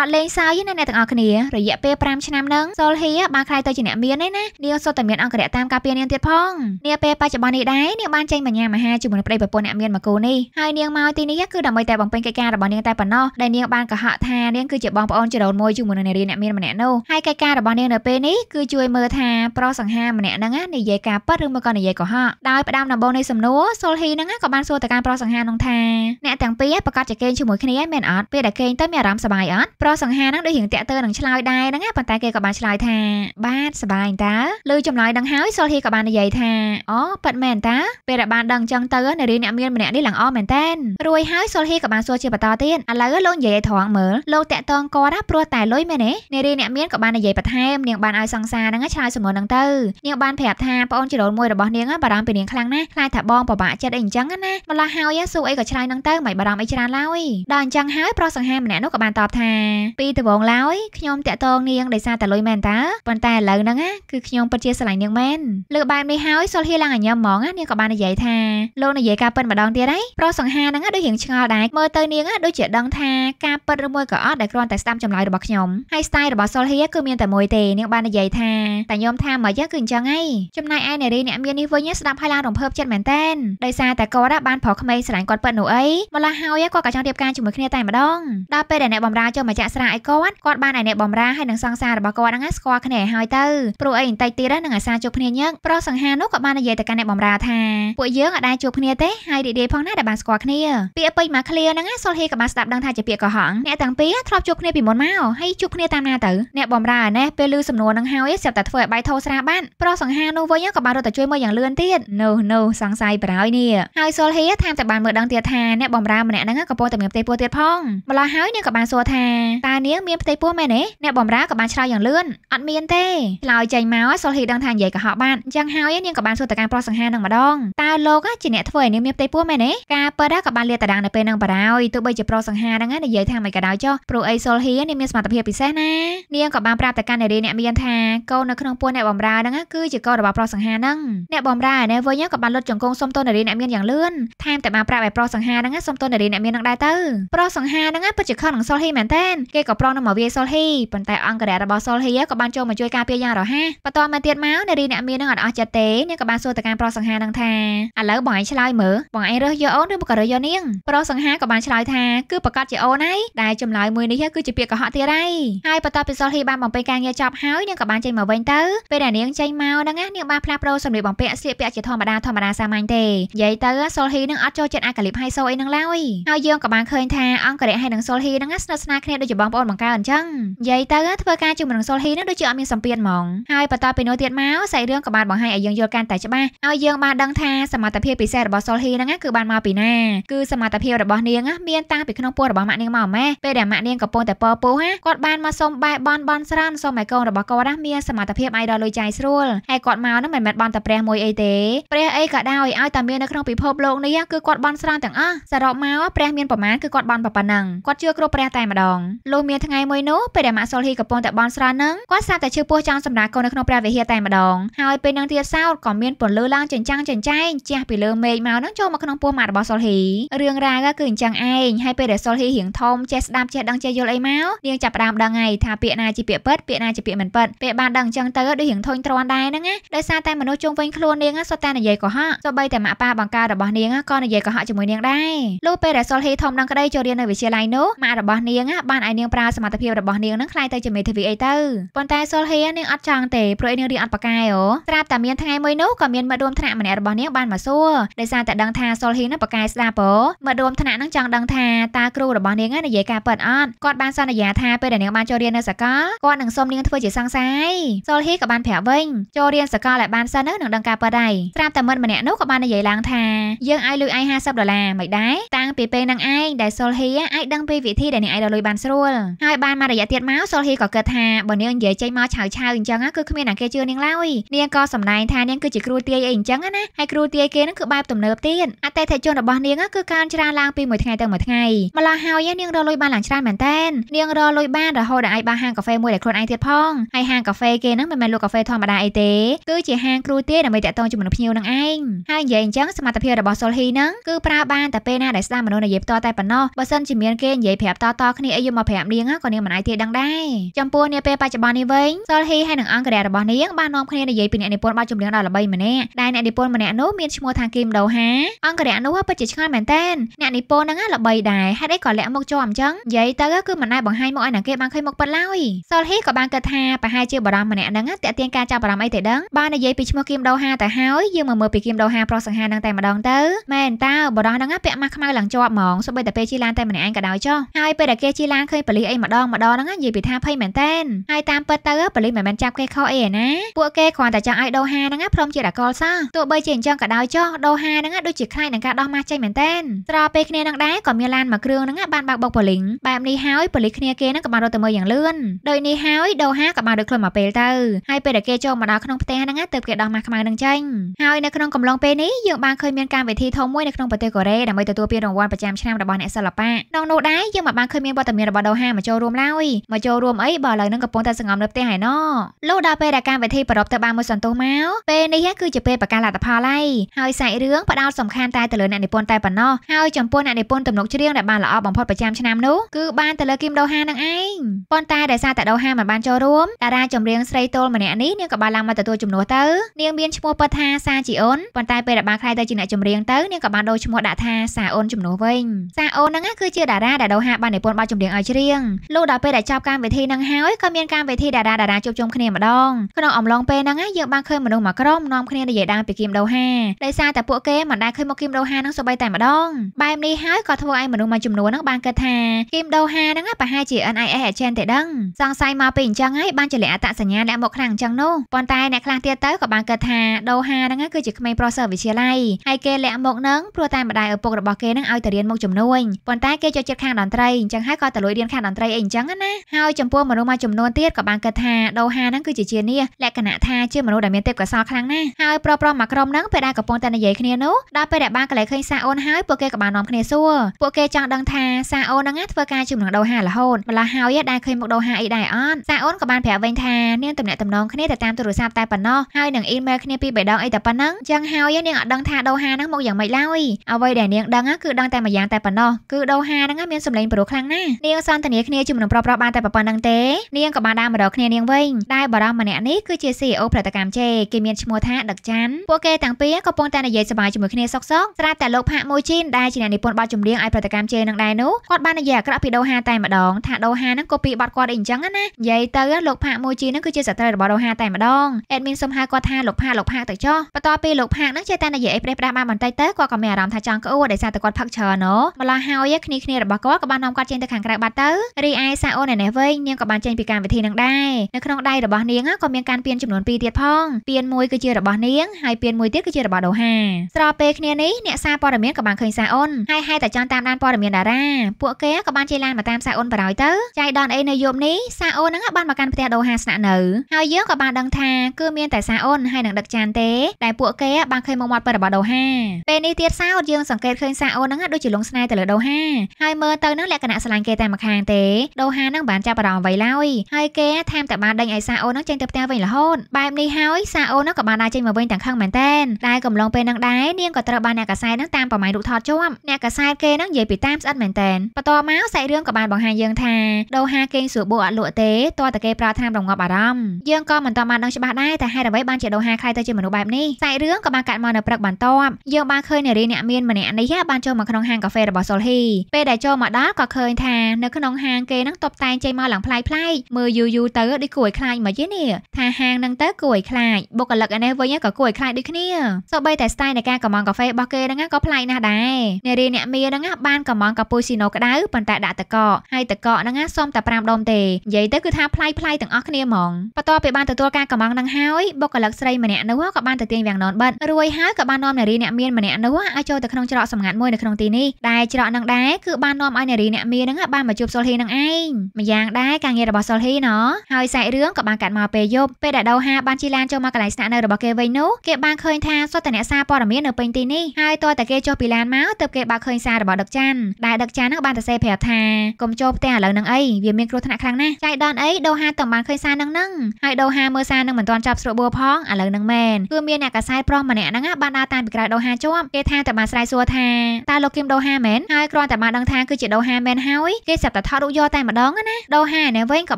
អត់លេងសើចទេណាអ្នកទាំងអស់គ្នារយៈពេល5ឆ្នាំហ្នឹងសុលហ៊ីបានខ្លាយទៅជាអ្នកមានឯណានាងសុទ្ធតែមានអង្គរៈតាមការពារនាងទៀតផងនាពេលបច្ចុប្បន្ននេះដែរនាងបានចេញបញ្ញាមហាជាមួយនឹងប្តីប្រពន្ធអ្នកមានមកគូនេះហើយនាងមកទីនេះគឺដើម្បីតែបំពេញកិច្ចការរបស់នាងតែប៉ុណ្ណោះដែលនាងបានកុហកថានាងគឺជាបងប្អូនចរូនមួយជាមួយនឹងនារីអ្នកមានម្នាក់នោះហើយកិច្ចការរបស់នាងនៅពេលនេះគឺជួយមើលថាប្រុសសង្ហាម្នាក់ហ្នឹងនិយាយការពិតឬមកក៏និយាយកុហកដោយផ្ដាំដំបងនៃសំណួរសុលហ៊ីហ្នឹងក៏បានសួរទៅកាន់ប្រុសសង្ហានឹងថាអ្នកទាំងពីរប្រកាសជាគេងជាមួយគ្នាមែនអត់ពេលដែលគេងទៅមានអារម្មណ៍សប្បាយអត់ប្រុសសង្ហាហ្នឹងដូចរៀងតាក់ទើនឹងឆ្លើយដែរហ្នឹងប៉ុន្តែគេក៏បានឆ្លើយថាបាទសប្បាយតើឬចម្លើយដឹងហើយសុលហ៊ីក៏បាននិយាយថាអូប៉ិតមែនតើពេលដែលបានដឹងចឹងទៅនារីអ្នកមានម្នាក់នេះឡើងអមែនតែនរួយហើយសុលហ៊ីក៏បានសួរជាបន្តបន្តទៀតឥឡូវលោកនិយាយឲ្យត្រង់មើលលោកតាក់តងគាត់ណាព្រោះតែលុយមែនទេនារីអ្នកមានក៏បាននិយាយបន្ថែមនាងបានឲ្យសង្សារហ្នឹងឆ្លើយសំណួរហ្នឹងទៅនាងបានប្រាប់ថាប្អូនចរូនមួយរបស់នាងបារម្ភពីនាងខ្លាំងណាស់ខ្លាចថាបងពិបាកចិត្តអីអញ្ចឹងណាម្ល៉េះហើយសួរអីក៏ឆ្លើយហ្នឹងទៅមិនបារម្ភអីច្រើនឡើយដល់អញ្ចឹងហើយប្រុសសង្ហាម្នាក់នោះក៏បានតបថាពីដំបងឡើយខ្ញុំតាក់តងនាងដោយសារតែលុយមែនតើប៉ុន្តែឥឡូវហ្នឹងគឺខ្ញុំពិតជាស្រឡាញ់នាងមែនលើបែបនេះហើយសុលហ៊ីឡើងអញ្ញាមហ្មងនាងក៏បាននិយាយថាលោកនិយាយការពិតម្ដងទៀតហើយប្រុសសង្ហាហ្នឹងដូចរៀងឆ្ងល់ដែរមើលទៅនាងដូចជាដឹងថាការពិតឬមួយក៏អត់ដែលគ្រាន់តែស្ដាប់ចម្លើយរបស់ខ្ញុំហើយ style របស់សុលហៀគឺមានតែមួយទេនាងបាននិយាយថាតែខ្ញុំថាមកយ៉ាងគឺអញ្ចឹងឯងចំណែកឯនារីអ្នកមាននេះវិញស្ដាប់ហើយឡើងរំភើបចិត្តមែនតែនដោយសារតែគាត់បានប្រុសក្មេងស្រឡាញ់គាត់ពិតនោះអីម្ល៉េះហើយគាត់ក៏ចង់រៀបការជាមួយគ្នាតែម្ដងដល់ពេលដែលអ្នកបំរើចូលមកចាក់ស្រាឲ្យគាត់គាត់បានឲ្យអ្នកបំរើហើយនឹងសង្សាររបស់គាត់ហ្នឹងស្គាល់គ្នាឲ្យហើយទៅព្រោះអីបន្តិចទៀតហ្នឹងអាសាជួបគ្នាញឹកប្រុសសង្ហានោះក៏បាននិយាយទៅកាន់អ្នកបំរើថាពួកយើងអាចជួបគ្នាទេហើយរីករាយផងណាដែលបានស្គាល់គ្នាពាក្យពេចន៍មកឃ្លាហ្នឹងសុលហេគ្នាក៏បានស្ដាប់ដឹងថាជាពាក្យកុហកអ្នកទាំងពីរធ្លាប់ជួបគ្នាពីមុនមកហើយជួបគ្នាតាមណាទៅអ្នកបំរើណេះពេលឮសំណួរនឹងហើយស្រាប់តែធ្វើឲ្យបាយថោស្រាបានប្រុសសង្ហានោះវិញក៏បានរត់ទៅជួយមើលយ៉ាងលឿនទៀតនោះនោះសង្ស័យប្រហើយនេះហើយសុលហេតាមតែបានមើលដឹងទៀតថាអ្នកបំរើម្នាក់ហ្នឹងកំពុងតែមានផ្ទៃពោះទៀតផងម្ល៉េះហើយនាងក៏បានសួរថាតើនាងមានផ្ទៃពោះមែនទេអ្នកបំរើក៏បានឆ្លើយយ៉ាងលឿនអត់មានទេឆ្លើយចេញមកសុលហេដឹងថានិយាយកុហកបានអញ្ចឹងហើយនាងក៏បានសួរទៅការប្រុសសង្ហានឹងម្ដងតើលោកជាអ្នកធ្វើឲ្យនាងមានផ្ទៃពោះមែនទេការពិតក៏បានលាតត្រដាងនៅពេលនឹងបារោយទោះបីជាប្រុសសង្ហាហ្នឹងនិយាយថាមិនក៏ដោយចុះព្រោះអីសុលហ៊ីនាងមានសមត្ថភាពពិសេសណានាងក៏បានប្រាប់ទៅកាន់នារីអ្នកមានថាកូននៅក្នុងពោះអ្នកបំរើហ្នឹងគឺជាកូនរបស់ប្រុសសង្ហាហ្នឹងអ្នកបំរើឯនេះវិញក៏បានលុតចង្គង់សុំទោសនារីអ្នកមានយ៉ាងលឿនថែមទាំងបានប្រាប់ឲ្យ ប្រុសសង្ហាហ្នឹងសុំទោសនារីអ្នកមានហ្នឹងដែរទៅប្រុសសង្ហាហ្នឹងពិតជាខឹងនឹងសុលហ៊ីមែនតើគេក៏ប្រងនឹងមកវាយសុលហ៊ីប៉ុន្តែអង្គរៈរបស់សុលហ៊ីក៏បានចូលមកជួយការពារយ៉ាងរហ័សបន្ទាប់មកទៀតមកនារីអ្នកមានហ្នឹងអត់អស់ចិត្តទេនាងក៏បានសួរទៅកាន់ប្រុសសង្ហាហ្នឹងថាឥឡូវបងឯងឆ្លើយមើលបងឯងរើសយកអូនឬមកក៏រើសយកនាងប្រុសសង្ហាក៏បានឆ្លើយថាគឺប្រកាសជាអូនហើយដែលចម្លើយមួយនេះគឺជាពាក្យកុហកទៀតហើយហើយបន្ទាប់ពីសុលហ៊ីបានបំពេញការងារចប់ហើយនាងក៏បានចេញមកវិញទៅពេលដែលនាងចេញមកហ្នឹងនាងបានផ្លាស់ប្ដូរសម្លៀកបំពាក់ស្លៀកពាក់ជាធម្មតាធម្មតាសាមញ្ញទេនិយាយទៅសុលហ៊ីនឹងអត់ចូលចិត្តអាកាលីបហៃសូអីហ្នឹងឡើយហើយយើងក៏បានឃើញថាអង្គរៈហើយនឹងសុលហ៊ីហ្នឹងស្និទ្ធស្នាលគ្នាដូចជាបងប្អូនបង្កើតអញ្ចឹងនិយាយទៅធ្វើការជាមួយនឹងសុលហ៊ីហ្នឹងដូចជាអត់មានសម្ពាធហ្មងហើយបន្ទាប់ពីនោះទៀតមកសាច់រឿងក៏បានបង្ហាញឲ្យយើងយល់កាន់តែច្បាស់ឲ្យយើងបានដឹងថាសមត្ថភាពពិសេសរបស់សុលហ៊ីហ្នឹងគឺបានមកពីណាគឺសមត្ថភាពរបស់នាងមានតាំងពីក្នុងពោះរបស់ម៉ាក់នាងមកម៉ែពេលដែលម៉ាក់នាងកំពុងតែពពោះណាគាត់បានមកសុំបែបបនបនស្រន់សុំឲ្យកូនរបស់គាត់ណាមានសមត្ថភាពឲ្យដល់លុយចាយស្រួលហើយគាត់មកនោះមិនមែនបនតែព្រះមួយអីទេព្រះអីក៏ដោយឲ្យតែមាននៅក្នុងពិភពលោកនេះគឺគាត់បនស្រន់ទាំងអស់សរុបមកព្រះមានប្រមាណគឺគាត់បនប៉ុណ្ណឹងគាត់ជឿគ្រប់ព្រះតែម្ដងលុះមានថ្ងៃមួយនោះពេលដែលម៉ាក់សុលហ៊ីកំពុងតែបនស្រន់នឹងគាត់សាប់តែឈឺពោះចង់សម្រាប់កូននៅក្នុងព្រះវិហារតែម្ដងហើយពេលនឹងទៀតសោតក៏មានពន្លឺឡើងចិញ្ចាំងចិញ្ចែងជះពីលើមេឃមកនឹងចូលមកក្នុងពោះម៉ាក់របស់សុលហ៊ីរឿងរ៉ាវគឺអញ្ចឹងឯងហើយពេលដែលសុលហ៊ីរៀងធំចេះស្ដាប់ចេះដឹងចេះយល់អីមកនាងចាប់ផ្ដើមដឹងហើយថាពាក្យណាជាពាក្យពិតពាក្យណាជាពាក្យមិនពិតពេលបានដឹងអញ្ចឹងទៅដូចរៀងធុញទ្រាន់ដែរហ្នឹងណាដោយសារតែមនុស្សជុំវិញខ្លួននាងសុទ្ធតែនិយាយកុហកទោះបីតែម៉ាក់ប៉ាបង្ការរបស់នាងក៏និយាយកុហកជាមួយនាងដែរលុះពេលដែលសុលហ៊ីធំដឹងក្តីចូលរៀននៅវិទ្យាល័យនោះម៉ាក់របស់នាងបានឲ្យនាងប្រើសមត្ថភាពរបស់នាងនឹងខ្លាយទៅជាមេធាវីអីទៅប៉ុន្តែសុលហ៊ីនាងអត់ចង់ទេព្រោះនាងរៀនអត់ប៉ាកែអូត្រាប់តែមានថ្ងៃមួយនោះក៏មានមិត្តរួមថ្នាក់ម្នាក់របស់នាងបានមកសួរដោយសារតែដឹងថាសុលហ៊ីនឹងប៉ាកែស្ដាប់អូមិត្តរួមថ្នាក់នឹងចង់ដឹងថាថាតាគ្រូរបស់នាងនិយាយការពិតអត់គាត់បានសន្យាថាពេលដែលនាងបានចូលរៀននៅសាកលគាត់នឹងសុំនាងធ្វើជាសង្សាយសូលហ៊ីក៏បានប្រាប់វិញចូលរៀនសាកលឲ្យបានសិននឹងដឹងការពិតដែរស្រាប់តែមិត្តម្នាក់នោះក៏បាននិយាយឡើងថាយើងឲ្យលុយឯង50ដុល្លារមិនដែរតាំងពីពេលនឹងឯងដែលសូលហ៊ីអាចដឹងពីវិធីដែលនាងឯងរកលុយបានស្រួលហើយបានមករយៈទៀតមកសូលហ៊ីក៏គិតថាបើនាងនិយាយចេញមកឆៅឆៅអញ្ចឹងគឺគ្មានអ្នកគេជឿនាងឡើយនាងក៏សម្ដែងថានាងគឺជាគ្រូទាយអីអញ្ចឹងណាហើយគ្រូទាយគេនឹងគឺបែបទំនើបទៀតអតិថិជនរបស់នាងគឺកើនច្រើនឡើងពីមួយថ្ងៃទៅមួយថ្ងៃថ្ងៃម្ល៉េះហើយនាងរកលុយបានឡើងច្រើនមែនតែននាងរកលុយបានរហូតដល់ឯបានហាងកាហ្វេមួយដែលខ្លួនឯងទៀតផងហើយហាងកាហ្វេគេហ្នឹងមិនមែនលក់កាហ្វេធម្មតាអីទេគឺជាហាងគ្រូទាយដើម្បីតាក់ទងជាមួយនឹងភ្ញៀវនឹងឯងហើយនិយាយអញ្ចឹងសមត្ថភាពរបស់សុលហ៊ីហ្នឹងគឺប្រើបានតែពេលណាដែលស្ដាប់មនុស្សនិយាយផ្ទាល់តែប៉ុណ្ណោះបើសិនជាមានគេនិយាយប្រាប់តតគ្នាអីយកមកប្រាប់នាងក៏នាងមិនអាយទេដឹងដែរចំពោះនាពេលបច្ចុប្បន្ននេះវិញសុលហ៊ីហើយនឹងអង្គរៈរបស់នាងបាននាំគ្នានិយាយពីអ្នកនិពន្ធបទចម្រៀងដ៏ល្បីម្នាក់ដែលអ្នកនិពន្ធម្នាក់នោះមានឈ្មោះថាគីមដូហាអង្គរៈនោះពិតជាឆ្ងល់មែនតើអ្នកនិពន្ធហ្នឹងល្បីដែរហេតុអីក៏លាក់មុខចូលអញ្ចឹងនិយាយទៅគឺមិនដែលបង្ហាញមុខឲ្យអ្នកគេបានឃើញមុខប៉ិតឡើយសូលហ៊ីក៏បានគិតថាប្រហែលជាបារម្ភម្នាក់ហ្នឹងតាក់ទាញការចាប់អារម្មណ៍អីទៅដឹងបាននិយាយពីឈ្មោះគីមដូហាទៅហើយយើងមកមើលពីគីមដូហាប្រុសសង្ហាហ្នឹងតែម្ដងទៅមែនតើបារម្ភហ្នឹងពាក់ម៉ាស់ខ្មៅឡើងជាប់ហ្មងសូម្បីតែពេលជិះឡានតែម្នាក់ឯងក៏ដោយចុះហើយពេលដែលគេជិះឡានឃើញប៉ូលីសអីម្ដងម្ដងហ្នឹងនិយាយពីថាភ័យមែនតែនហើយតាមពិតទៅប៉ូលីសមិនមែនចាប់គេខុសអីឯណាពួកគេគ្រាន់តែចង់ឲ្យដូហាហ្នឹងព្រមជាតកលសោះទោះបីជាអញ្ចឹងក៏ដោយចុះដូហាហ្នឹងដូចជាខ្លាចនឹងការដោះម៉ាស់ចេញមែនតែនត្រពេលគ្នានឹងដែរក៏មានឡានមួយគ្រឿងហ្នឹងបានបើកបុកប៉ូលីងបែបនេះហើយប៉ូលីសគ្នាគេហ្នឹងក៏បានរត់ទៅមើលយ៉ាងលឿនដូចនេះហើយដូហាក៏បានរត់ខ្លួនមកពេលទៅហើយពេលដែលគេចូលមកដល់ក្នុងផ្ទះហ្នឹងទៅគេដោះម៉ាស់ខ្មៅនឹងចេញហើយនៅក្នុងកំឡុងពេលនេះយើងបានឃើញមានកម្មវិធីធំមួយនៅក្នុងប្រទេសកូរ៉េដើម្បីទទួលពានរង្វាន់ប្រចាំឆ្នាំរបស់អ្នកសិល្បៈក្នុងនោះដែរយើងមិនបានឃើញមានវត្តមានរបស់ដូហាមកចូលរួមឡើយមកចូលរួមអីបើឥឡូវហ្នឹងកំពុងតែសង្ងំនៅផ្ទះឯណោះលោកដល់ពេលដែលកម្មវិធីប្រពទៅបានមួយសន្ទុះមកពេលនេះគឺជាពេលប្រកាសលទ្ធផលហើយហើយសាច់រឿងបដោតសំខាន់តែទៅលើអ្នកនិពន្ធតែប៉ុណ្ណោះហើយចំពោះអ្នកនិពន្ធទំនុកជ្រារៀងដែលបានល្អបំផុតប្រចាំឆ្នាំនោះគឺបានទៅលើគីមដូហានឹងឯងប៉ុន្តែដោយសារតែដូហាមិនបានចូលរួមតារាចម្រៀងស្រីទោលម្នាក់នេះនាងក៏បានឡើងមកទទួលជំនួសទៅនាងមានឈ្មោះពិតថាសាជីអូនប៉ុន្តែពេលដែលបានខ្លាយទៅជាអ្នកចម្រៀងទៅនាងក៏បានដូរឈ្មោះដាក់ថាសាអូនជំនួសវិញសាអូនហ្នឹងគឺជាតារាដែលដូហាបាននិពន្ធបទចម្រៀងឲ្យច្រៀងលុះដល់ពេលដែលចប់កម្មវិធីនឹងហើយក៏មានកម្មវិធីតារាតារាជួបជុំគ្នាម្ដងក្នុងអំឡុងពេលហ្នឹងយើងបានឃើញមនុស្សមួយក្រុមនាំគ្នានិយាយដើមពីគីមដូហាដោយសារតែពួកគេមិនដែលឃើញមកគីមដូហានឹងសូម្បីតែម្ដងបែបនេះហើយក៏ធ្វើឲ្យមនុស្សមួយចំនួនហ្នឹងបានគិតថាគីមដូហាហ្នឹងប្រហែលជា NIS agent ទេដឹងសង្ស័យមកពីអញ្ចឹងហើយបានចលាអត្តសញ្ញាណអ្នកមកខាងអញ្ចឹងនោះប៉ុន្តែអ្នកខ្លះទៀតទៅក៏បានគិតថាដូហាហ្នឹងគឺជាក្មេងប្រុសសិស្សវិទ្យាល័យហើយគេលាក់មកហ្នឹងព្រោះតែម្ដាយឪពុករបស់គេហ្នឹងឲ្យទៅរៀនមុខជំនួញប៉ុន្តែគេចូលចិត្តខាងតន្ត្រីអញ្ចឹងហើយក៏ទៅលួចរៀនខាងតន្ត្រីអីអញ្ចឹងណាហើយចំពោះមនុស្សមួយចំនួនទៀតក៏បានគិតថាដូហាហ្នឹងគឺជាជានាលក្ខណៈថាជាមនុស្សដែលមានទេពកោសល្យខ្លាំងណាស់ហើយប្រប្រមមកក្រុមហ្នឹងពេលដែលកំពុងតែនិយាយគ្នានោះដល់ពេលដែលបានកលែឃើញសាអូនហើយពួកគេក៏បាននាំគ្នាសួរពួកគេចង់ដឹងថាសាអូនហ្នឹងធ្វើការជុំនឹងដូហារហូតម្ល៉េះហើយដែរឃើញមកដូហាអីដែរអត់សាអូនក៏បានប្រាប់វិញថានាងតំណាក់តំណងគ្នាតែតាមទូរស័ព្ទតែប៉ុណ្ណោះហើយនឹងអ៊ីមែលគ្នាពីបេដងអីតែប៉ុណ្ណឹងចឹងហើយនាងអត់ដឹងថាដូហាហ្នឹងមកយ៉ាងម៉េចឡើយអ្វីដែលនាងដឹងគឺដឹងតែមួយយ៉ាងតែប៉ុណ្ណោះគឺដូហាហ្នឹងមានសម្លេងប្រុសខ្លាំងណាស់នាងសន្ទនាគ្នាជាមួយនឹងប្រុសប្រុសបានតែប៉ុណ្្នឹងទេនាងក៏បានដើរមករកគ្នានាងវិញតែបារម្ភម្នាក់នេះគឺជា CEO ផលិតកម្មជេគេមានឈ្មោះថាដឹកច័ន្ទពួកគេទាំងពីរក៏ប៉ុន្តែនិយាយសប្បាយជាមួយគ្នាសុកសុកស្រាប់តែលោកផាកមួយជីនដែលជាអ្នកនិពន្ធបទចម្រៀងឲ្យផលិតតកម្មជេរនឹងដែរនោះគាត់បាននិយាយអាក្រក់ពីដូហាតែម្ដង ថាដូហានឹងកូពីបត់គាត់អីអញ្ចឹងណានិយាយទៅលោកផាកមួយជីនឹងគឺជាសត្រូវរបស់ដូហាតែម្ដងអេដមីនសុំហៅគាត់ថាលោកផាកលោកផាកទៅចុះបន្ទាប់ពីលោកផាកនឹងចេះតែនិយាយអីប្រេះប្រាស់បានបន្តិចទៅគាត់ក៏មានអារម្មណ៍ថាចង់ក្អួតដោយសារតែគាត់ផឹកច្រើនណូម្ល៉េះហើយគ្នាគ្នារបស់គាត់ក៏បាននាំគាត់ចេញទៅខាងក្រៅបាត់ទៅរីឯសាអូនឯនេះវិញនាងក៏បានចេញពីកម្មវិធីនឹងដែរនៅក្នុងដៃរបស់នាងក៏មានការពៀនចំនួន2ទៀតផងពៀនមួយគឺជារបស់នាងហើយពៀនមួយទៀតគឺជារបស់ដូហាស្របពេលគ្នានេះអ្នកសារព័ត៌មានក៏បានឃើញសាអូនហើយហែតែចង់តាមដានបានព័ត៌មានតារាពួកគេក៏បានជាឡានមកតាមសាអូនបារោយទៅចៃដនអីនៅយប់នេះសាអូនហ្នឹងបានមកកាន់ផ្ទះដូហាស្នាក់នៅហើយយើងក៏បានដឹងថាគឺមានតែសាអូនហើយនឹងដឹកចានទេតែពួកគេបានឃើញមកមាត់ពិតរបស់ដូហាពេលនេះទៀតសោតយើងសង្កេតឃើញសាអូនហ្នឹងដូចជាលងស្នេហ៍ទៅលើដូហាហើយមើលទៅនឹងលក្ខណៈស្រឡាញ់គេតែម្ខាងទេដូហានឹងបានចាប់អារម្មណ៍អ្វីឡើយហើយគេថែមតែបានដេញឲ្យសាអូនហ្នឹងចេញទៅផ្ទះវិញរហូតបែបនេះហើយសាអូនហ្នឹងក៏បានដើរចេញមកវិញទាំងខឹងមែនតែនតែកំឡុងពេលហ្នឹងដែរនាងក៏ត្រូវបានអ្នកកសែតហ្នឹងតាមប្រមាញរូបថតជាប់អ្នកកសែតគេហ្នឹងនិយាយពីតាមស្អិតមែនតែនបន្ទាប់មកសាច់រឿងក៏បានបង្ហាញយើងថាដូហាគេងសួរបូអត់លក់ទេតើតគេប្រើថ្នាំរងាប់អារម្មណ៍យើងក៏មិនតបានដឹងច្បាស់ដែរតែហេតុអ្វីបានជាដូហាខ្ល้ายទៅជាមនុស្សបែបនេះសាច់រឿងក៏បានកាត់មកនៅព្រឹកបន្ទាប់យើងបានឃើញនារីអ្នកមានម្នាក់នេះបានចូលមកក្នុងហាងកាហ្វេរបស់សុលហ៊ីពេលដែលចូលមកដល់ក៏ឃើញថានៅក្នុងហាងគេនឹងតបតែងចេញមកឡើងផ្លាយផ្លាយមើលយូរយូរទៅដូចគួរឲ្យខ្លាចមកយីនេះថាហាងនឹងទៅគួរឲ្យខ្លាចបុគ្គលិកឯនេះវិញក៏គួរឲ្យខ្លាចដូចគ្នាសូម្បីតែស្ទាយនៃការកម្មងកាហ្វេរបស់គេហ្នឹងក៏ប្លែកណាស់ដែរនារីអ្នកមានហ្នឹងបានបានកំងកាពូស៊ីណូក្តៅប៉ុន្តែដាក់តកកហើយតកកហ្នឹងណាសុំតែ5ដុំទេនិយាយទៅគឺថាផ្លៃផ្លៃទាំងអស់គ្នាហ្មងបន្ទាប់ពីបានទទួលការកំងហ្នឹងហើយបុគ្គលិកស្រីម្នាក់នោះក៏បានទៅទាញវាំងណនបិទរួចហើយក៏បាននាំនារីអ្នកមានម្នាក់នោះឲ្យចូលទៅក្នុងច្រកសម្ងាត់មួយនៅក្នុងទីនេះដែលច្រកហ្នឹងដែរគឺបាននាំឲ្យនារីអ្នកមានហ្នឹងបានមកជួបសុលហ៊ីនឹងឯងម្យ៉ាងដែរការងាររបស់សុលហ៊ីណោហើយសាច់រឿងក៏បានកាត់មកពេលយប់ពេលដែលដូហាបានជិះឡានចូលមកកន្លែងស្នាក់នៅរបស់គេវិញនោះគេបានឃើញថាសុទ្ធតែអ្នកសារព័ត៌មាននៅពេញទីនេះហើយតើតែគេចុះពីឡានមកទើបគេបើកឃើញសាររបស់ដឹកចាបានដែលដឹកចានហ្នឹងបានទៅសេប្រាប់ថាកុំចូលផ្ទះឥឡូវហ្នឹងអីវាមានគ្រោះថ្នាក់ខ្លាំងណាស់ចៃដនអីដូហាទាំងបានឃើញសារហ្នឹងហ្នឹងហើយដូហាមើលសារហ្នឹងមិនទាន់ចាប់ស្រួលបួផងឥឡូវហ្នឹងមែនគឺមានអ្នកកសែតប្រុសម្នាក់ហ្នឹងបានដើរតាមពីក្រៅដូហាជាប់គេថាតែបានស្រ័យសួរថាតើលោកគឹមដូហាមែនហើយគ្រាន់តែបានដឹងថាគឺជាដូហាមែនហើយគេចាប់តែថតរូបយកតែម្ដងណាដូហានេះវិញក៏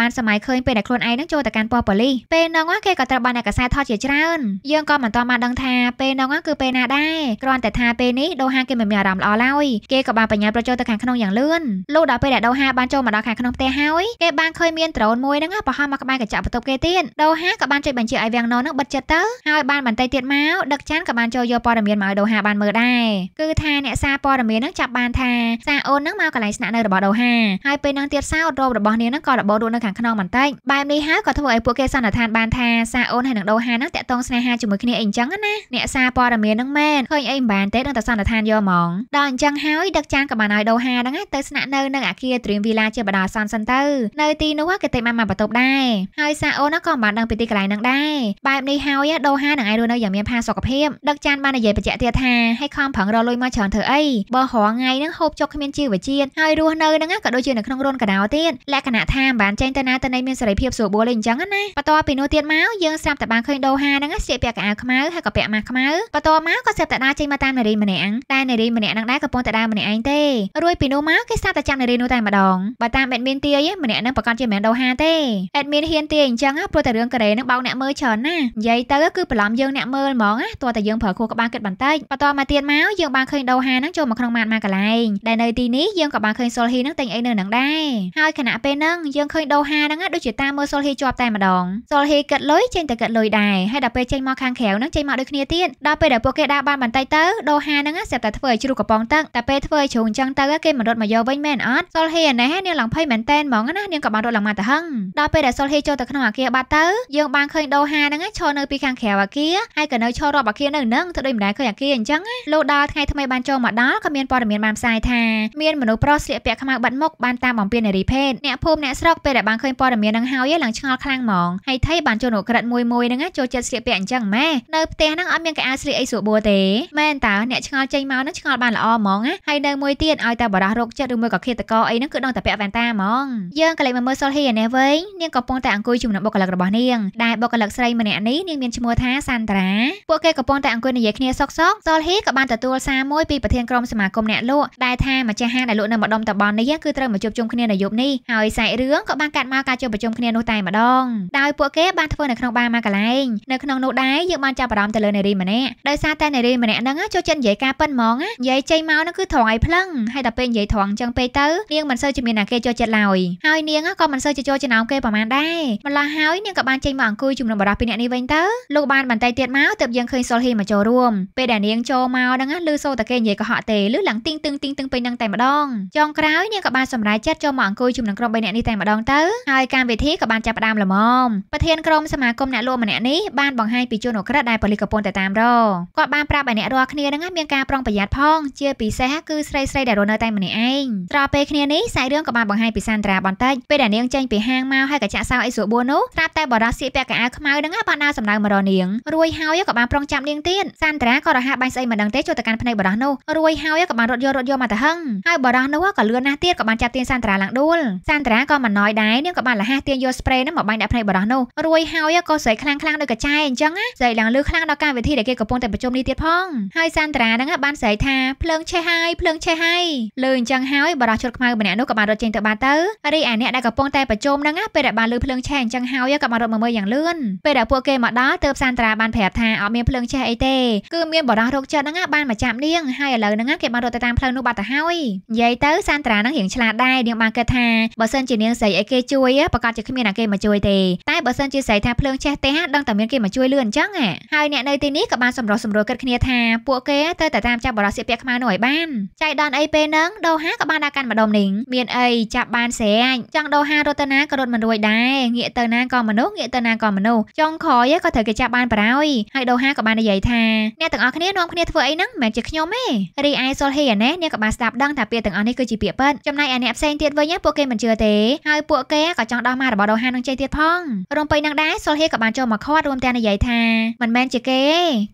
បានសម័យឃើញពេលដែលខ្លួនឯងហ្នឹងចូលទៅកាន់ប៉ុស្តិ៍ប៉ូលីសពេលហ្នឹងគេក៏ត្រូវបានអ្នកកសែតថតជាច្រើនយើងក៏មិនទាន់បានដឹងថាពេលហ្នឹងគឺពេលណាដែរគ្រាន់តែថាពេលនេះដូហាគេមិនមានអារម្មណ៍ល្អឡើយគេក៏បានបញ្ញាប្រជោទៅខាងក្នុងយ៉ាងលឿនលុះដល់ពេលដែលដូហាបានចូលមកដល់ខាងក្នុងផ្ទះហើយគេបានឃើញមានដ្រូនមួយហ្នឹងប្រហោះមកក្បែរកញ្ចក់បន្ទប់គេទៀតដូហាក៏បានជួយបញ្ជាឲ្យវាំងណូហ្នឹងបិទចិត្តទៅហើយបានបន្តិចទៀតមកដឹកចានក៏បានចូលយកព័ត៌មានមកឲ្យដូហាបានមើលដែរគឺថាអ្នកសារព័ត៌មានហ្នឹងចាប់បានថាសារអូនហ្នឹងមកកន្លែងស្នាក់នៅរបស់ដូហាហើយពេលហ្នឹងទៀតសារអត់រោបរបស់នាងហ្នឹងក៏របូតរស់នៅខាងក្នុងបន្តិចបែបនេះហើយក៏ធ្វើឲ្យពួកគេសន្និដ្ឋានបានថាសារអូនហើយនឹងដូហាហ្នឹងតាក់ទងស្នេហាជាមួយគ្នាអីអញ្ចឹងណាអ្នកសារព័ត៌មានហ្នឹងមែនឃើញអីមិនបានទេនឹងតែសន្និដ្ឋានយកហ្មងដល់អញ្ចឹងហើយដឹកចានងក៏បានឲ្យដូហាហ្នឹង ទៅស្នាក់នៅនឹងអាគារ Dream Villa ជាបណ្ដោះអាសន្នសិនទៅនៅទីនោះគេតែមកបន្ទប់ដែរហើយសាអូនក៏បានដឹងពីទីកន្លែងហ្នឹងដែរបែបនេះហើយដូហានឹងឲ្យរស់នៅយ៉ាងមានផាសុកភាពដឹកចានបាននិយាយបញ្ជាក់ទៀតថាឲ្យខំប្រឹងរកលុយមកច្រើនធ្វើអីបើរងថ្ងៃហ្នឹងហូបចុកគ្មានជីវជាតិហើយរស់នៅហ្នឹងក៏ដូចជានៅក្នុងរនកដោទៀតលក្ខណៈថាមិនបានចេញទៅណាទៅណីមានសេរីភាពស្រួលបួលអីអញ្ចឹងណាបន្ទាប់ពីនោះទៀតមកយើងស្រាប់តែបានឃើញដូហាហ្នឹងស្លៀកពាក់កៅអៅខ្មៅហើយក៏ពាក់ម៉ាស់ខ្មៅបន្ទាប់មកក៏ស្រាប់តែដើរចេញមកតាមនារីម្នាក់ដែលនារីម្នាក់ហ្នឹងដែរកំពុងតែដើរម្នាក់ឯងទេរួចពីនោះមកគេសាប់តែចាប់នារីនោះតែម្ដងបើតាមអេដមីនទាយម្នាក់នឹងប្រកាសជាមិនដូហាទេអេដមីនហ៊ានទាយអញ្ចឹងព្រោះតែរឿងកូរ៉េនឹងបោកអ្នកមើលច្រើនណាស់និយាយទៅគឺបន្លំយើងអ្នកមើលហ្មងណាទោះតែយើងប្រើខួរក្បាលគិតបន្តិចបន្តមកទៀតមកយើងបានឃើញដូហានឹងចូលមកក្នុងម៉ាត់មួយកន្លែងដែលនៅទីនេះយើងក៏បានឃើញសុលហ៊ីនឹងទិញអីនៅនឹងដែរហើយខណៈពេលហ្នឹងយើងឃើញដូហាហ្នឹងដូចជាតាមមើលសុលហ៊ីជាប់តែម្ដងសុលហ៊ីគិតលុយចេញតែគិតលុយដែរហើយដល់ពេលចេញមកខាងក្រៅហ្នឹងចេញមកដូចគ្នាទៀតដល់ពេលដែលពួកគេដើរបានបន្តិចទៅដូហាហ្នឹងសេបតែធ្វើឲ្យជ្រុះកំប៉ុងទឹកតែពេលធ្វើឲ្យជ្រូកអញ្ចឹងទៅគេមិនរត់មកយកវិញមែនអត់សុលហេអានេះនាងឡើងភ័យមែនតែនហ្មងណានាងក៏បានរត់ឡើងមកទៅហឹងដល់ពេលដែលសុលហេចូលទៅក្នុងអគារបាត់ទៅយើងបានឃើញដូហាហ្នឹងឈរនៅពីខាងក្រៅអគារហើយក៏នៅឈររាប់អគារនៅហ្នឹងធ្វើដូចម្ដងឃើញអគារអញ្ចឹងលោកដល់ថ្ងៃថ្មីបានចូលមកដល់ក៏មានព័ត៌មានបានផ្សាយថាមានមនុស្សប្រុសស្លៀកពាក់ខ្មៅបាត់មុខបានតាមបំពេញនារីភេទអ្នកភូមិអ្នកស្រុកពេលដែលបានឃើញព័ត៌មានហ្នឹងហើយឡើងឆ្ងល់ខ្លាំងហ្មងហើយថៃបានចូលក្នុងក្រិតមួយមួយហ្នឹងចូលចិត្តស្លៀកពាក់អញ្ចឹងម៉ែនៅផ្ទះហ្នឹងអត់មានកៅអៅស្លៀកអីស្រួលបួរទេមែនតើអ្នកឆ្ងល់ចេញមកហ្នឹងឆ្ងល់បានល្អហ្មងហើយនៅមួយទៀតឲ្យតែបារះរោគចិត្តឬមួយក៏ឃាតករអីហ្នឹងគឺដឹងតែពាក់វ៉ែនតាហ្មងយើងក៏លេចមើលសុលហ៊ីនេះវិញនាងកំពុងតែអង្គុយជាមួយនឹងបុគ្គលិករបស់នាងដែលបុគ្គលិកស្រីម្នាក់នេះនាងមានឈ្មោះថាសាន់តារាពួកគេកំពុងតែអង្គុយនិយាយគ្នាសុកសុកសុលហ៊ីក៏បានទទួលសារមួយពីប្រធានក្រុមសមាគមអ្នកលក់ដែលថាម្ចាស់ហាងដែលលក់នៅម្ដុំតបន់នេះគឺត្រូវមកជួបជុំគ្នានៅយប់នេះហើយសាច់រឿងក៏បានកាត់មកការជួបប្រជុំគ្នានោះតែម្ដងដោយពួកគេបានធ្វើនៅក្នុងបារមួយកន្លែងនៅក្នុងនោះដែរយើងបានចាប់អារម្មណ៍ទៅលើនារីម្នាក់ដោយសារតែនារីម្នាក់ហ្នឹងចូលចិត្តនិយាយការប៉ិនហ្មងនិយាយចេញមកហ្នឹងគឺថងឲ្យផ្លលឹងហើយដល់ពេលនិយាយត្រង់ចឹងពេកទៅ នាងមិនសូវជាមានអ្នកគេចូលចិត្តឡើយហើយនាងក៏មិនសូវជាចូលចំណោមគេប្រហែលដែរម្ល៉េះហើយនាងក៏បានចេញមកអង្គុយជាមួយនឹងបរិះពីអ្នកនេះវិញទៅលោកបានបន្តែទៀតមកទើបយើងឃើញសុលហ៊ីមកចូលរួម ពេលដែលនាងចូលមកហ្នឹងឮសូរតែគេនិយាយកុហកទេឮឡើងទីងទឹងទីងទឹងពេញហ្នឹងតែម្ដងចុងក្រោយនាងក៏បានសម្រេចចិត្តចូលមកអង្គុយជាមួយនឹងក្រុម3នាក់នេះតែម្ដងទៅហើយកម្មវិធីក៏បានចាប់ផ្ដើមល្មមប្រធានក្រុមសមាគមអ្នកលក់ម្នាក់នេះបានបង្ហាញពីជនអក្រិតដែលប៉ូលីសកំពុងតែតាមរកគាត់បានប្រាប់ឲ្យអ្នករាល់គ្នាហ្នឹងមានការប្រុងប្រយ័ត្នផងជាពិសេសគឺស្រីស្រីដែលរស់នៅតែម្នាក់ឯងត្រង់ពេលគ្នានេះសាច់រឿងក៏បានបង្ហាញពីសានត្រាបន្តិចពេលដែលនាងចេញពីហាងមកហើយក៏ចាក់សោឲ្យស្រួលបួននោះត្រាប់តែបរិសសៀកពាក់កៅអៅខ្មៅនឹងបានដើរសម្ដៅមករនាងរួយហើយក៏បានប្រុងចាប់នាងទៀតសានត្រាក៏រហ័សបាញ់ស្អីមិនដឹងទេចូលទៅកាន់ភ្នែកបរិសនោះរួយហើយក៏បានរត់យករត់យកមកទៅហឹងហើយបរិសនោះក៏លឿនណាស់ទៀតក៏បានចាប់ទាញសានត្រាឡើងដួលសានត្រាក៏មិនណយដែរនាងក៏បានលះទាញយក spray នោះមកបាញ់ដាក់ភ្នែកបរិសនោះរួយហើយក៏ស្រីខ្លាំងខ្លាំងដូចកញ្ចែអញ្ចឹងស្រីឡើងលឺខ្លាំងដល់កម្មវិធីដែលគេកំពុងតែប្រជុំនេះទៀតផងហើយសានត្រានឹងបានស្រីថាភ្លើងឆេះហើយភ្លើងឆេះទេហើយលើអញ្ចឹងហើយបរិះឈុតខ្មៅម្នាក់នោះក៏បានរត់ចេញទៅបានទៅរីឯអ្នកដែលកំពុងតែប្រជុំហ្នឹងពេលដែលបានលឺភ្លើងឆេះអញ្ចឹងហើយក៏បានរត់មកមើលយ៉ាងលឿនពេលដែលពួកគេមកដល់ទើបសានត្រាបានប្រាប់ថាអត់មានភ្លើងឆេះអីទេគឺមានបរិះរកចិត្តហ្នឹងបានមកចាប់នាងហើយឥឡូវហ្នឹងគេបានរត់ទៅតាមផ្លូវនោះបាត់ទៅហើយនិយាយទៅសានត្រាហ្នឹងរៀងឆ្លាតដែរនាងបានគិតថាបើសិនជានាងស្រីអីគេជួយប្រកាសជាគ្មានអ្នកគេមកជួយទេតែបើសិនជាស្រីថាភ្លើងឆេះទេដឹងតែមានគេមកជួយលឿនអញ្ចឹងហើយអ្នកនៅទីនេះក៏បានសម្រុះសម្រួលគិតគ្នាថាពួកគេទៅតែតាមចាប់បរិះសៀកពាក់ខ្មៅនោះឲ្យបានចៃដបានអីពេលហ្នឹងដូហាក៏បានដាក់កាន់ម្ដុំនេះមានអីចាប់បានស្រែកចង់ដូហារត់ទៅណាក៏រត់មិនរួចដែរងាកទៅណាក៏មនុស្សងាកទៅណាក៏មនុស្សចុងក្រោយក៏ត្រូវគេចាប់បានប្រោយហើយដូហាក៏បាននិយាយថាអ្នកទាំងអស់គ្នានាំគ្នាធ្វើអីហ្នឹងមិនមែនជាខ្ញុំទេរីឯសុលហ៊ីណែអ្នកក៏បានស្ដាប់ដឹងថាពាក្យទាំងអស់នេះគឺជាពាក្យពិតចំណែកឯអ្នកផ្សេងទៀតវិញពួកគេមិនជឿទេហើយពួកគេក៏ចង់ដោះម៉ារបស់ដូហានឹងចេញទៀតផងរំពេចនឹងដែរសុលហ៊ីក៏បានចូលមកខាត់រួមទាំងនិយាយថាមិនមែនជាគេទេ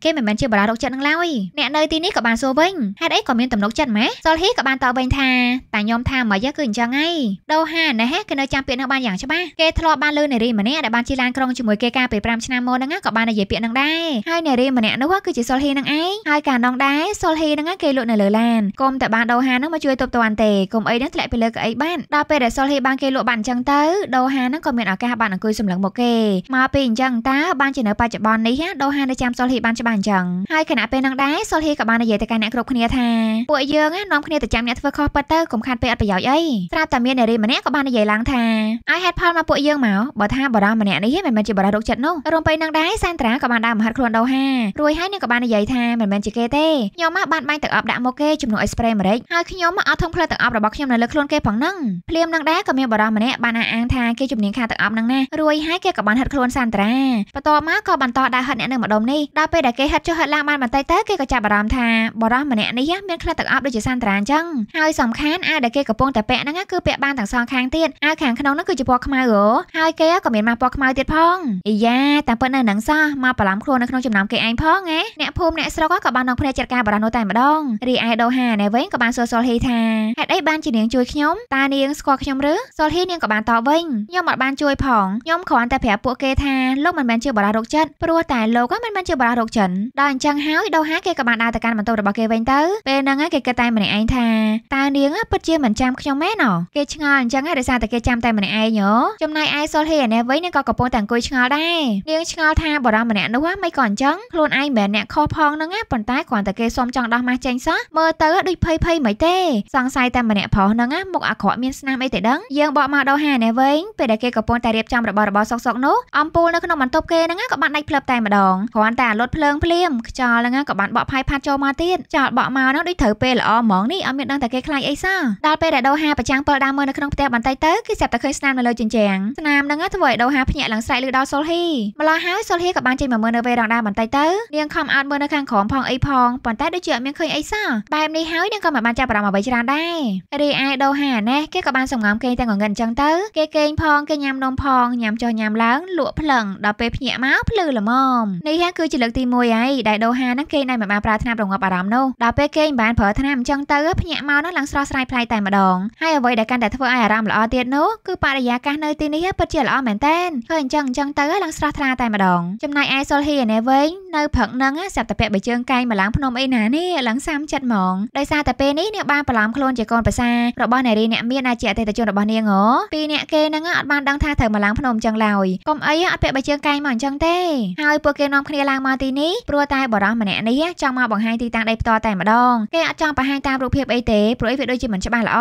គេមិនមែនជាបារោរោគចិត្តនឹងឡើយអ្នកនៅទីនេះក៏បានសួរវិញហេតុអីក៏មានទំនុកចិត្តម៉េះសុលហ៊ីក៏បានតបវិញថាតាញោមថាមកយកគឺអញ្ចឹងឯងដូហាណែហេគេនៅចាំពាក្យនឹងបានយ៉ាងច្បាស់គេធ្លាប់បានលើនារីម្នាក់ដែលបានជិះឡានក្រុងជាមួយគេកាលពី5ឆ្នាំមុនហ្នឹងក៏បាននិយាយពាក្យនឹងដែរហើយនារីម្នាក់នោះគឺជាសុលហ៊ីនឹងឯងហើយកាលនោះដែរសុលហ៊ីនឹងគេលក់នៅលើឡានគុំតែបានដូហានឹងមកជួយទប់ទល់ទេគុំអីនឹងធ្លាក់ពីលើកៅអីបានដល់ពេលដែលសុលហ៊ីបានគេលក់បានអញ្ចឹងទៅដូហានឹងក៏មានឱកាសបានអង្គុយសម្លឹងមកគេមកពីអញ្ចឹងតើបានជានៅបច្ចុប្បន្ននេះដូហានៅចាំសុលហ៊ីបានច្បាស់អញ្ចឹងហើយខណៈពេលនឹងដែរសុលហ៊ីក៏បាននិយាយទៅកាន់អ្នកគ្រប់គ្នាថាពួកយើងនាំគ្នាទៅចាំអ្នកធ្វើខុសប៉ិតទៅកុំខាត់ពេលអត់ប្រយោជន៍អីស្រាប់តែមាននារីម្នាក់ក៏បាននិយាយឡើងថាឲ្យហេតុផលមកពួកយើងមកបើថាបរិះម្នាក់នេះមិនមែនជាបរិះរោគចិត្តនោះរំពេញនឹងដែរសានត្រាក៏បានដើរមហាត់ខ្លួនដោហារួយហើយនាងក៏បាននិយាយថាមិនមែនជាគេទេខ្ញុំមកបានបាញ់ទឹកអប់ដាក់មកគេជំនួសឲ្យស្ព្រេម្រេចហើយខ្ញុំមកអត់ធំផ្លូវទឹកអប់របស់ខ្ញុំនៅលើខ្លួនគេផងហ្នឹងភ្លាមនឹងដែរក៏មានបរិះម្នាក់បានអះអាងថាគេជំនាញខាត់ទឹកអប់ហ្នឹងណារួយហើយគេក៏បានហិតខ្លួនសានត្រាបន្ទាប់មកក៏បន្តដើរហិតអ្នកនៅម្ដុំនេះដល់ពេលដែលគេហិតចុះហិតឡើងបានបន្តិចទៅគេក៏ចាប់អារម្មណ៍ថាបរិះម្នាក់នេះមានខ្លាទឹកអប់ដូចជាសាន្តរាអញ្ចឹងហើយសំខាន់អាវដែលគេកំពុងតែពាក់ហ្នឹងគឺពាក់បានទាំងសងខាងទៀតអាវខាងក្នុងហ្នឹងគឺជាពណ៌ខ្មៅហ៎ហើយគេក៏មានមកពណ៌ខ្មៅទៀតផងអីយ៉ាតាមពិតនៅនឹងសោះមកបឡំខ្លួននៅក្នុងចំណោមគេឯងផងហ៎អ្នកភូមិអ្នកស្រុកក៏បាននងភ្នែកចាត់ការបរិះនោះតែម្ដងរីឯដូហាណែវិញក៏បានសួរសុលហ៊ីថាហេតុអីបានជានាងជួយខ្ញុំតើនាងស្គាល់ខ្ញុំឬសុលហ៊ីនាងក៏បានតបវិញខ្ញុំមិនបានជួយផងខ្ញុំគ្រាន់តែប្រាប់ពួកគេថាលោកមិនមែនជាបរិះរោគចិត្តព្រោះតែលោកមិនមែនជាបរិះរោគចិត្តដល់អញ្ចឹងហើយដូហាគេក៏បានដើរទៅកាន់បន្ទប់របស់គេវិញទៅពេលហ្នឹងគេគិតតែមម្នាក់ឯងថាតើនាងពិតជាមិនចាំខ្ញុំមែនអ្ហ៎គេឆ្ងល់អញ្ចឹងហើយដោយសារតែគេចាំតែម្នាក់ឯងហ៎ចំណែកឯសុលហេអានេះវិញនាងក៏កំពុងតែអង្គុយឆ្ងល់ដែរនាងឆ្ងល់ថាបរិមម្នាក់នោះមិនក៏អញ្ចឹងខ្លួនឯងមិនមែនអ្នកខុសផងហ្នឹងណាប៉ុន្តែគ្រាន់តែគេសុំចង់ដោះម៉ាស់ចេញសោះមើលទៅដូចភ័យភ័យមិនទេសង្ស័យតែម្នាក់ប្រុសហ្នឹងណាមុខអាក្រក់មានស្នាមអីទៅដឹងយើងបកមកដោហានេះវិញពេលដែលគេកំពុងតែរៀបចំរបស់របរសុកសុកនោះអំពូលនៅក្នុងបន្ទប់គេហ្នឹងក៏បានដាច់ភ្លឹបតែម្ដងគ្រាន់តែលត់ភ្លើងភ្លាមខ្យល់ហ្នឹងក៏បានបក់ផាយផាត់ចូលមកទៀតចោលបក់មកហ្នឹងដូចត្រូវពេលល្អហ្មហ្មងនេះអត់មានដឹងតែគេខ្លាចអីសោះដល់ពេលដែលដូហាប្រចាំងពិលដើមមើលនៅក្នុងផ្ទះបន្តិចទៅគេស្រាប់តែឃើញស្នាមនៅលើជញ្ជាំងស្នាមហ្នឹងធ្វើឲ្យដូហាភ្ញាក់ឡើងស្រែកឮដល់សុលហ៊ីម្ល៉េះហើយសុលហ៊ីក៏បានចេញមកមើលនៅវេរ៉ង់ដាបន្តិចទៅនាងខំអត់មើលនៅខាងក្រោមផងអីផងប៉ុន្តែដូចជាអត់មានឃើញអីសោះបែបនេះហើយនាងក៏មិនបានចាប់អារម្មណ៍អ្វីច្រើនដែររីឯដូហាណេះគេក៏បានសំងំគេទាំងងងឹតអញ្ចឹងទៅគេគេងផងគេញ៉ាំនំផងញ៉ាំចុះញ៉ាំឡើងលក់ផ្លឹងដល់ពេលភ្ញាក់មកភ្លឺល្មមនេះហ្នឹងគឺជាលើកទី1ហើយដែលដូហាហ្នឹងគេណែមិនបានប្រើថ្នាំរងាប់អារម្មណ៍នោះដល់ពេលគេមិនបានប្រើថ្នាំអញ្ចឹងងទៅភ្ញាក់មកនោះឡើងស្រស់ស្រាយប្លែកតែម្ដងហើយអ្វីដែលកាន់តែធ្វើឲ្យអារម្មណ៍ល្អទៀតនោះគឺបរិយាកាសនៅទីនេះពិតជាល្អមែនតើឃើញអញ្ចឹងអញ្ចឹងទៅឡើងស្រស់ថ្លាតែម្ដងចំណែកឯសុលហ៊ីឯនេះវិញនៅព្រឹកហ្នឹងសាប់តាពៈបើជើងកែងម្លងភ្នំអីណានេះឡើង37ហ្មងដោយសារតែពេលនេះនាងបានប្រឡំខ្លួនជាកូនប្រសារបស់នារីអ្នកមានដែលជាអតីតជនរបស់នាងហ៎ពីអ្នកគេហ្នឹងអត់បានដឹងថាត្រូវម្លងភ្នំអញ្ចឹងឡើយកុំអីអត់ពាក់បើជើងកែងមកអញ្ចឹងទេហើយពួកគេនាំគ្នាឡើងមកទីនេះព្រោះតែបរិះម្នាក់នេះចង់មកបង្ហាញទីតាំងដីផ្ទាល់តែម្ដងគេអត់ចង់បង្ហាញតាមតាមរូបភាពអីទេព្រោះអីវាដូចជាមិនច្បាស់ល្អ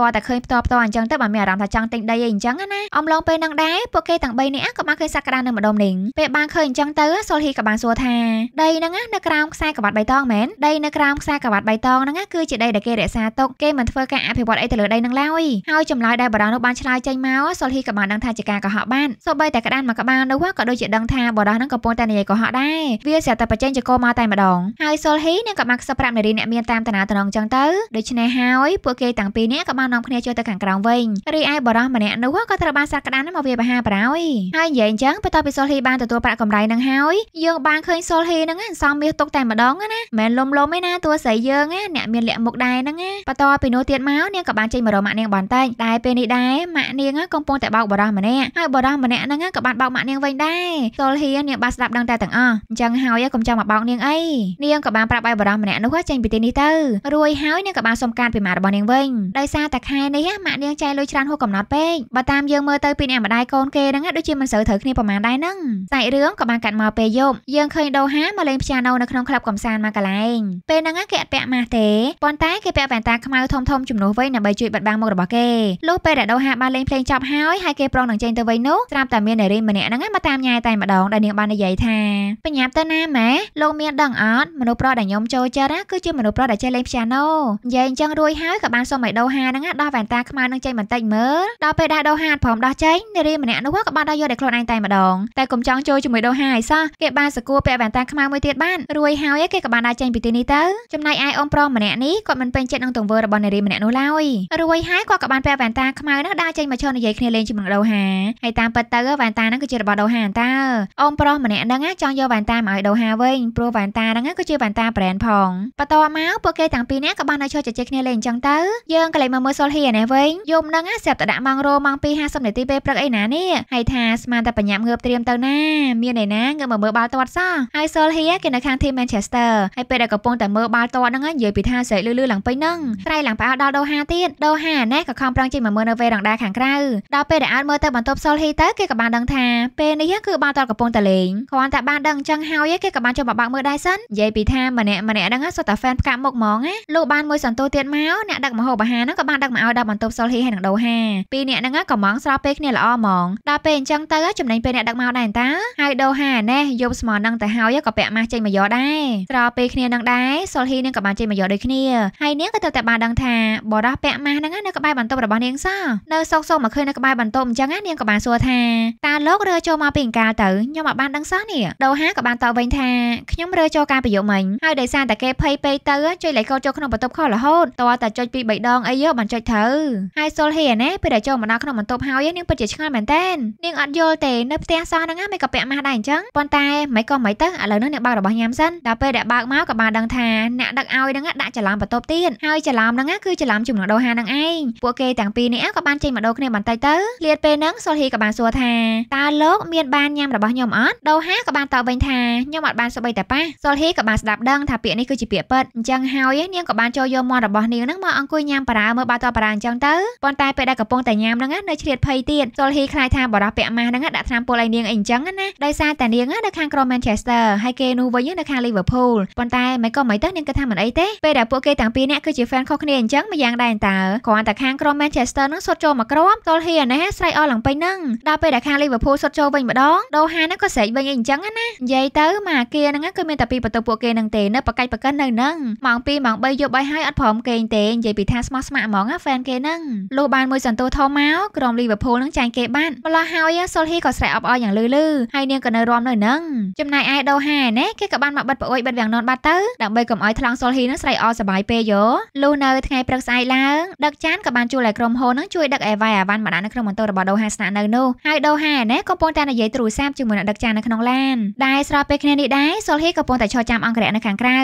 តើតែឃើញផ្ទាល់ផ្ទាល់អញ្ចឹងទៅបានមានអារម្មណ៍ថាចង់ទិញដីអីអញ្ចឹងណាអំឡុងពេលនឹងដែរពួកគេទាំង3នាក់ក៏បានឃើញសក្តានៅម្ដុំនេះពេលបានឃើញអញ្ចឹងទៅសុលហ៊ីក៏បានសួរថាដីហ្នឹងនៅក្រោមខ្សែក្បាត់បៃតងមែនដីនៅក្រោមខ្សែក្បាត់បៃតងហ្នឹងគឺជាដីដែលគេរក្សាទុកគេមិនធ្វើការអភិវឌ្ឍអីទៅលើដីហ្នឹងឡើយហើយចម្លើយដែលបារានោះបានឆ្លើយចេញមកសុលហ៊ីក៏បានដឹងថាជាការកុហកបានសូម្បីតែក្តានមួយក្បាលនោះក៏ដូចជាដឹងថាបារាហ្នឹងកំពុងតែនិយាយកុហកដែរវាស្រាប់តែបញ្ចេញចកោមកតែម្ដងហើយសុលហ៊ីនឹងក៏បានខ្សឹបប្រាប់នារីអ្នកមានតាមតាណាតំណងចឹងទៅដូច្នេះហើយ ពួកគេទាំងពីរនាក់ក៏បាននាំគ្នាចូលទៅខាងក្រោមវិញរីឯបរោះម្នាក់នោះក៏ត្រូវបានសត្វក្តាមនោះមកវាយប្រហារប្រោយហើយនិយាយអញ្ចឹងបន្ទាប់ពីសុលហ៊ីបានទទួលប្រាក់កម្រៃនឹងហើយយើងបានឃើញសុលហ៊ីនឹងសំមាសទុកតែម្ដងណាមិនលំលំទេណាតួស្រីយើងអ្នកមានលាក់មុខដែរហ្នឹងបន្ទាប់ពីនោះទៀតមកនាងក៏បានចេញមករកម៉ាក់នាងបន្តិចតែពេលនេះដែរម៉ាក់នាងកំពុងតែបោកបរោះម្នាក់ហើយបរោះម្នាក់ហ្នឹងក៏បានបោកម៉ាក់នាងវិញដែរសុលហ៊ីនាងបានស្ដាប់ដឹងតែទាំងអស់អញ្ចឹងហើយកុំចាំមកបោកនាងអីនាងក៏បានប្រាប់ឲ្យបរោះម្នាក់នោះចេញពីទីនេះទៅរួយហើយនាងក៏បានសុំការពីម៉ាក់របស់នាងវិញដោយសារតែខែនេះម៉ាក់នាងចែកលុយច្រើនហួសកំណត់ពេកបើតាមយើងមើលទៅពីអ្នកម្ដាយកូនគេហ្នឹងដូចជាមិនសូវត្រូវគ្នាប្រហែលដែរហ្នឹងសាច់រឿងក៏បានកាត់មកពេលយប់យើងឃើញដូហាមកលេងព្យ៉ាណូនៅក្នុងក្លឹបកំសាន្តមួយកន្លែងពេលហ្នឹងគេអត់ពាក់ម៉ាស់ទេប៉ុន្តែគេពាក់វ៉ែនតាខ្មៅធំធំជំនួសវិញដើម្បីជួយបិទបាំងមុខរបស់គេលុះពេលដែលដូហាបានលេងភ្លេងចប់ហើយហើយគេប្រងនឹងចេញទៅវិញនោះស្រាប់តែមាននារីម្នាក់ហ្នឹងមកតាមញ៉ាយតែម្ដងដែលនាងបាននិយាយថាបញ្ញាប់ទៅណាម៉ែលោកមានដឹងអត់មនុស្សប្រុសដែលខ្ញុំចូលចិត្តគឺជាមនុស្សប្រុសដែលចេះលេងព្យ៉ាណូនិយាយអញ្ចឹងរួចហើយក៏បានសុំឲ្យដូហាហ្នឹងដោះវ៉ែនតាខ្មៅនឹងចេញបន្តិចមើលដល់ពេលដែលដូហាព្រមដោះចេញនារីម្នាក់នោះក៏បានដោះយកតែខ្លួនឯងតែម្ដងតែកុំចង់ចូលជាមួយដូហាឲ្យសោះគេបានសគួរពាក់វ៉ែនតាខ្មៅមួយទៀតបានរួចហើយគេក៏បានដើរចេញពីទីនេះទៅចំណែកឯអ៊ំប្រុសម្នាក់នេះគាត់មិនពេញចិត្តនឹងទង្វើរបស់នារីម្នាក់នោះឡើយរួចហើយគាត់ក៏បានពាក់វ៉ែនតាខ្មៅហ្នឹងដើរចេញមកឈរនិយាយគ្នាលេងជាមួយដូហាហើយតាមពិតទៅវ៉ែនតាហ្នឹងគឺជារបស់ដូហាតើអ៊ំប្រុសម្នាក់ហ្នឹងចង់យកវ៉ែនតាមកឲ្យដូហាវិញព្រោះវ៉ែនតាហ្នឹងគឺជាវ៉ែនតា brand ផងបន្ទាប់មកពួកគេទាំងពីរនាក់ណាក៏បាននៅឈរជជែកគ្នាលេងអញ្ចឹងទៅយើងក៏លេងមើលមើលសុលហ៊ីនេះវិញយំនឹងស្រាប់តែដាក់ម៉ោងរោម៉ោង2:50នាទីពេលព្រឹកអីណានេះហើយថាស្មានតែបញ្ញាប់ងើបត្រៀមទៅណាមានឯណាងើបមើលបាល់ទាត់សោះហើយសុលហ៊ីគេនៅខាង team Manchester ហើយពេលដែលកំពុងតែមើលបាល់ទាត់ហ្នឹងនិយាយពីថាស្រែកលឺលឺឡើងពេញហ្នឹងត្រៃឡើងផ្អើដល់ដូហាទៀតដូហាណេះក៏ខំប្រឹងជិះមកមើលនៅវេរ៉ាងដាខាងក្រៅដល់ពេលដែលអើតមើលទៅបន្ទប់សុលហ៊ីទៅគេក៏បានដឹងថាពេលនេះគឺបាល់ទាត់កំពុងតែលេងគ្រាន់តែបានដឹងអញ្ចឹងហើយគេក៏បានចូលមកបាក់មើលដែរសិននិយាយពីថាម្នាក់ម្នាក់ហ្នឹងសុទ្ធតែ fan ផ្កាមុខហ្មងណាលក់បានមួយសន្ទុះទៀតមកអ្នកដឹកម្ហូបអាហារហ្នឹងក៏បានដឹកមកឲ្យដល់បន្ទប់សុលហ៊ីហើយនឹងដូហាពីរអ្នកហ្នឹងក៏មកស្របពេលគ្នាល្អហ្មងដល់ពេលអញ្ចឹងទៅចំណេញពេលអ្នកដឹកមកដែរតាហើយដូហាណែយប់ស្មោះនឹងទៅហើយក៏ពាក់ម៉ាស់ចេញមកយកដែរស្របពេលគ្នានឹងដែរសុលហ៊ីនឹងក៏បានចេញមកយកដូចគ្នាហើយនាងក៏ទៅតែបានដឹងថាបរោះពាក់ម៉ាស់ហ្នឹងនៅក្បែរបន្ទប់របស់នាងសោះនៅសោកសោកមកឃើញនៅក្បែរបន្ទប់អញ្ចឹងនាងក៏បានសួរថាតាលោករើចូលមកពីអង្ការទៅខ្ញុំអត់បានដឹងសោះនេះដូហាក៏បានតបវិញថាខ្ញុំរើចូលការប្រយោគមិញហើយដោយសារតែគេភ័យពេកទៅជួយលេខកោតចូលក្នុងបន្ទប់ខុសរហូតតើតែចុចពី3ដងអីយោបានចុចត្រូវហើយសុលហេណាពេលដែលចូលមកដល់ក្នុងបន្ទប់ហើយនាងពិតជាឆ្ងល់មែនតើនាងអត់យល់ទេនៅផ្ទះសោះហ្នឹងមិនក៏ពាក់ម៉ាស់ដែរអញ្ចឹងប៉ុន្តែមិនក៏មិនទៅឥឡូវនេះនាងបើករបស់ញ៉ាំសិនដល់ពេលដែលបើកមកក៏បានដឹងថាអ្នកដឹកឲ្យហ្នឹងដាក់ច្រឡំបន្ទប់ទៀតហើយច្រឡំហ្នឹងគឺច្រឡំជំនួសដូហាហ្នឹងឯងពួកគេទាំងពីរនេះក៏បានចេញមកដូរគ្នាបន្តិចទៅលាតពេលហ្នឹងសុលហេក៏បានសួរថាតើលោកមានបានញ៉ាំរបស់ខ្ញុំអត់ដូហាក៏បានតបវិញថាខ្ញុំអត់បានសម្បីតែប៉ះសុលហេក៏បានស្ដាប់ដឹងថាពាក្យនេះគឺជាពាក្យពិតអញ្ចឹងហើយនាងក៏បានចូលយកមាត់របស់នាងហ្នឹងមកអង្គុយញ៉ាំបារាមើលបាល់ទាត់បារាអញ្ចឹងទៅប៉ុន្តែពេលដែលកំពុងតែញ៉ាំហ្នឹងនៅឆ្លៀតភ័យទៀតសុលហ៊ីខ្លាចថាបរោះពាក់ម៉ាស់ហ្នឹងដាក់ថ្នាំពុលឲ្យនាងអីអញ្ចឹងណាដោយសារតែនាងនៅខាងក្រុម Manchester ហើយគេនោះវិញនៅខាង Liverpool ប៉ុន្តែមិនក៏មិនទៅនាងគិតថាមិនអីទេពេលដែលពួកគេទាំងពីរនាក់គឺជា fan ខុសគ្នាអញ្ចឹងម្យ៉ាងដែរតើគ្រាន់តែខាងក្រុម Manchester ហ្នឹងសុតចូលមកក្រុមសុលហ៊ីណាស្រែកអស់ឡើងពេញហ្នឹងដល់ពេលដែលខាង Liverpool សុតចូលវិញម្ដងដូហាហ្នឹងក៏ស្រែកវិញអីអញ្ចឹងណានិយាយទៅមកអាគារហ្នឹងគឺមានតែពីរបន្ទប់ពួកគេហ្នឹងទេនៅបកាច់បកិននៅហ្នឹងម៉ោង2ម៉ោង3យប់ល្បីហើយអត់ព្រមគេងទេនិយាយពីថាស្មោះស្ម័គ្រហ្មងណាហ្វេនគេហ្នឹងលុះបានមួយសន្ទុះធំមកក្រុមលីវើពូលនឹងចាញ់គេបានម្ល៉េះហើយសូលហ៊ីក៏ស្រែកអបអរយ៉ាងលឺលឺហើយនាងក៏នៅរំនៅហ្នឹងចំណែកឯដូហាណែគេក៏បានមកបិទប្អួយបិទវាំងននបាត់ទៅដើម្បីកុំឲ្យថ្លង់សូលហ៊ីនឹងស្រែកអរសប្បាយពេកយោលុះនៅថ្ងៃព្រឹកស្អែកឡើងដឹកចានក៏បានជួលឲ្យក្រុមហ៊ុននឹងជួយដឹកអេវ៉ៃអាវ៉ាន់មកដាក់នៅក្នុងម៉ូតូរបស់ដូហាស្នាក់នៅនោះហើយដូហាណែក៏ប៉ុន្តែនិយាយទូរស័ព្ទជាមួយអ្នកដឹកចាននៅក្នុងឡានដែរស្របពេលគ្នានេះដែរសូលហ៊ីក៏ប៉ុន្តែឈរចាំអង្គរៈនៅខាងក្រៅ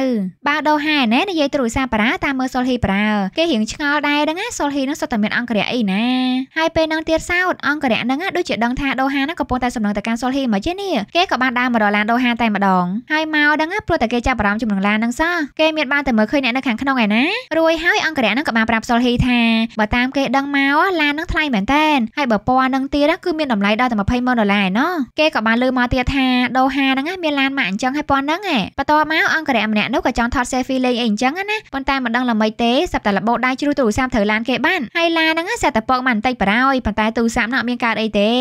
បើដូហាណែនិយាយទូរស័ព្ទប៉ារ៉ាតាមមើលសុលហ៊ីប្រើគេរៀងឆ្ងល់ដែរហ្នឹងណាសុលហ៊ីនឹងសុទ្ធតែមានអង្គរៈអីណាហើយពេលនឹងទៀតសោតអង្គរៈហ្នឹងដូចជាដឹងថាដូហាហ្នឹងកំពុងតែសំណងទៅកាន់សុលហ៊ីមកជានេះគេក៏បានដើរមកដល់ឡានដូហាតែម្ដងហើយមកដឹងណាព្រោះតែគេចាប់អារម្មណ៍ជំនឹងឡានហ្នឹងសោះគេមានបានតែមើលឃើញអ្នកនៅខាងក្នុងឯណារួយហើយអង្គរៈហ្នឹងក៏បានប្រាប់សុលហ៊ីថាបើតាមគេដឹងមកឡានហ្នឹងថ្លៃមែនតើហើយបើពណ៌ហ្នឹងទៀតគឺមានតម្លៃដល់តែ20ម៉ឺនដុល្លារឯណោះគេក៏បានលើមកទៀតថាដូហាហ្នឹងមានឡានមកអញ្ចឹងហើយពណ៌ហ្នឹងឯបន្ទាប់មកអង្គរៈម្នាក់នោះក៏ចង់ថត selfie លេងអីអញ្ចឹងណាប៉ុន្តែតែមិនដឹងល្មិចទេសັບតែលបោដៃជ្រុះទូរស័ព្ទត្រូវឡានគេបានហើយឡានហ្នឹងសັບតែពកមិនបន្តិចបារោយប៉ុន្តែទូរស័ព្ទនោះមានកើតអីទេ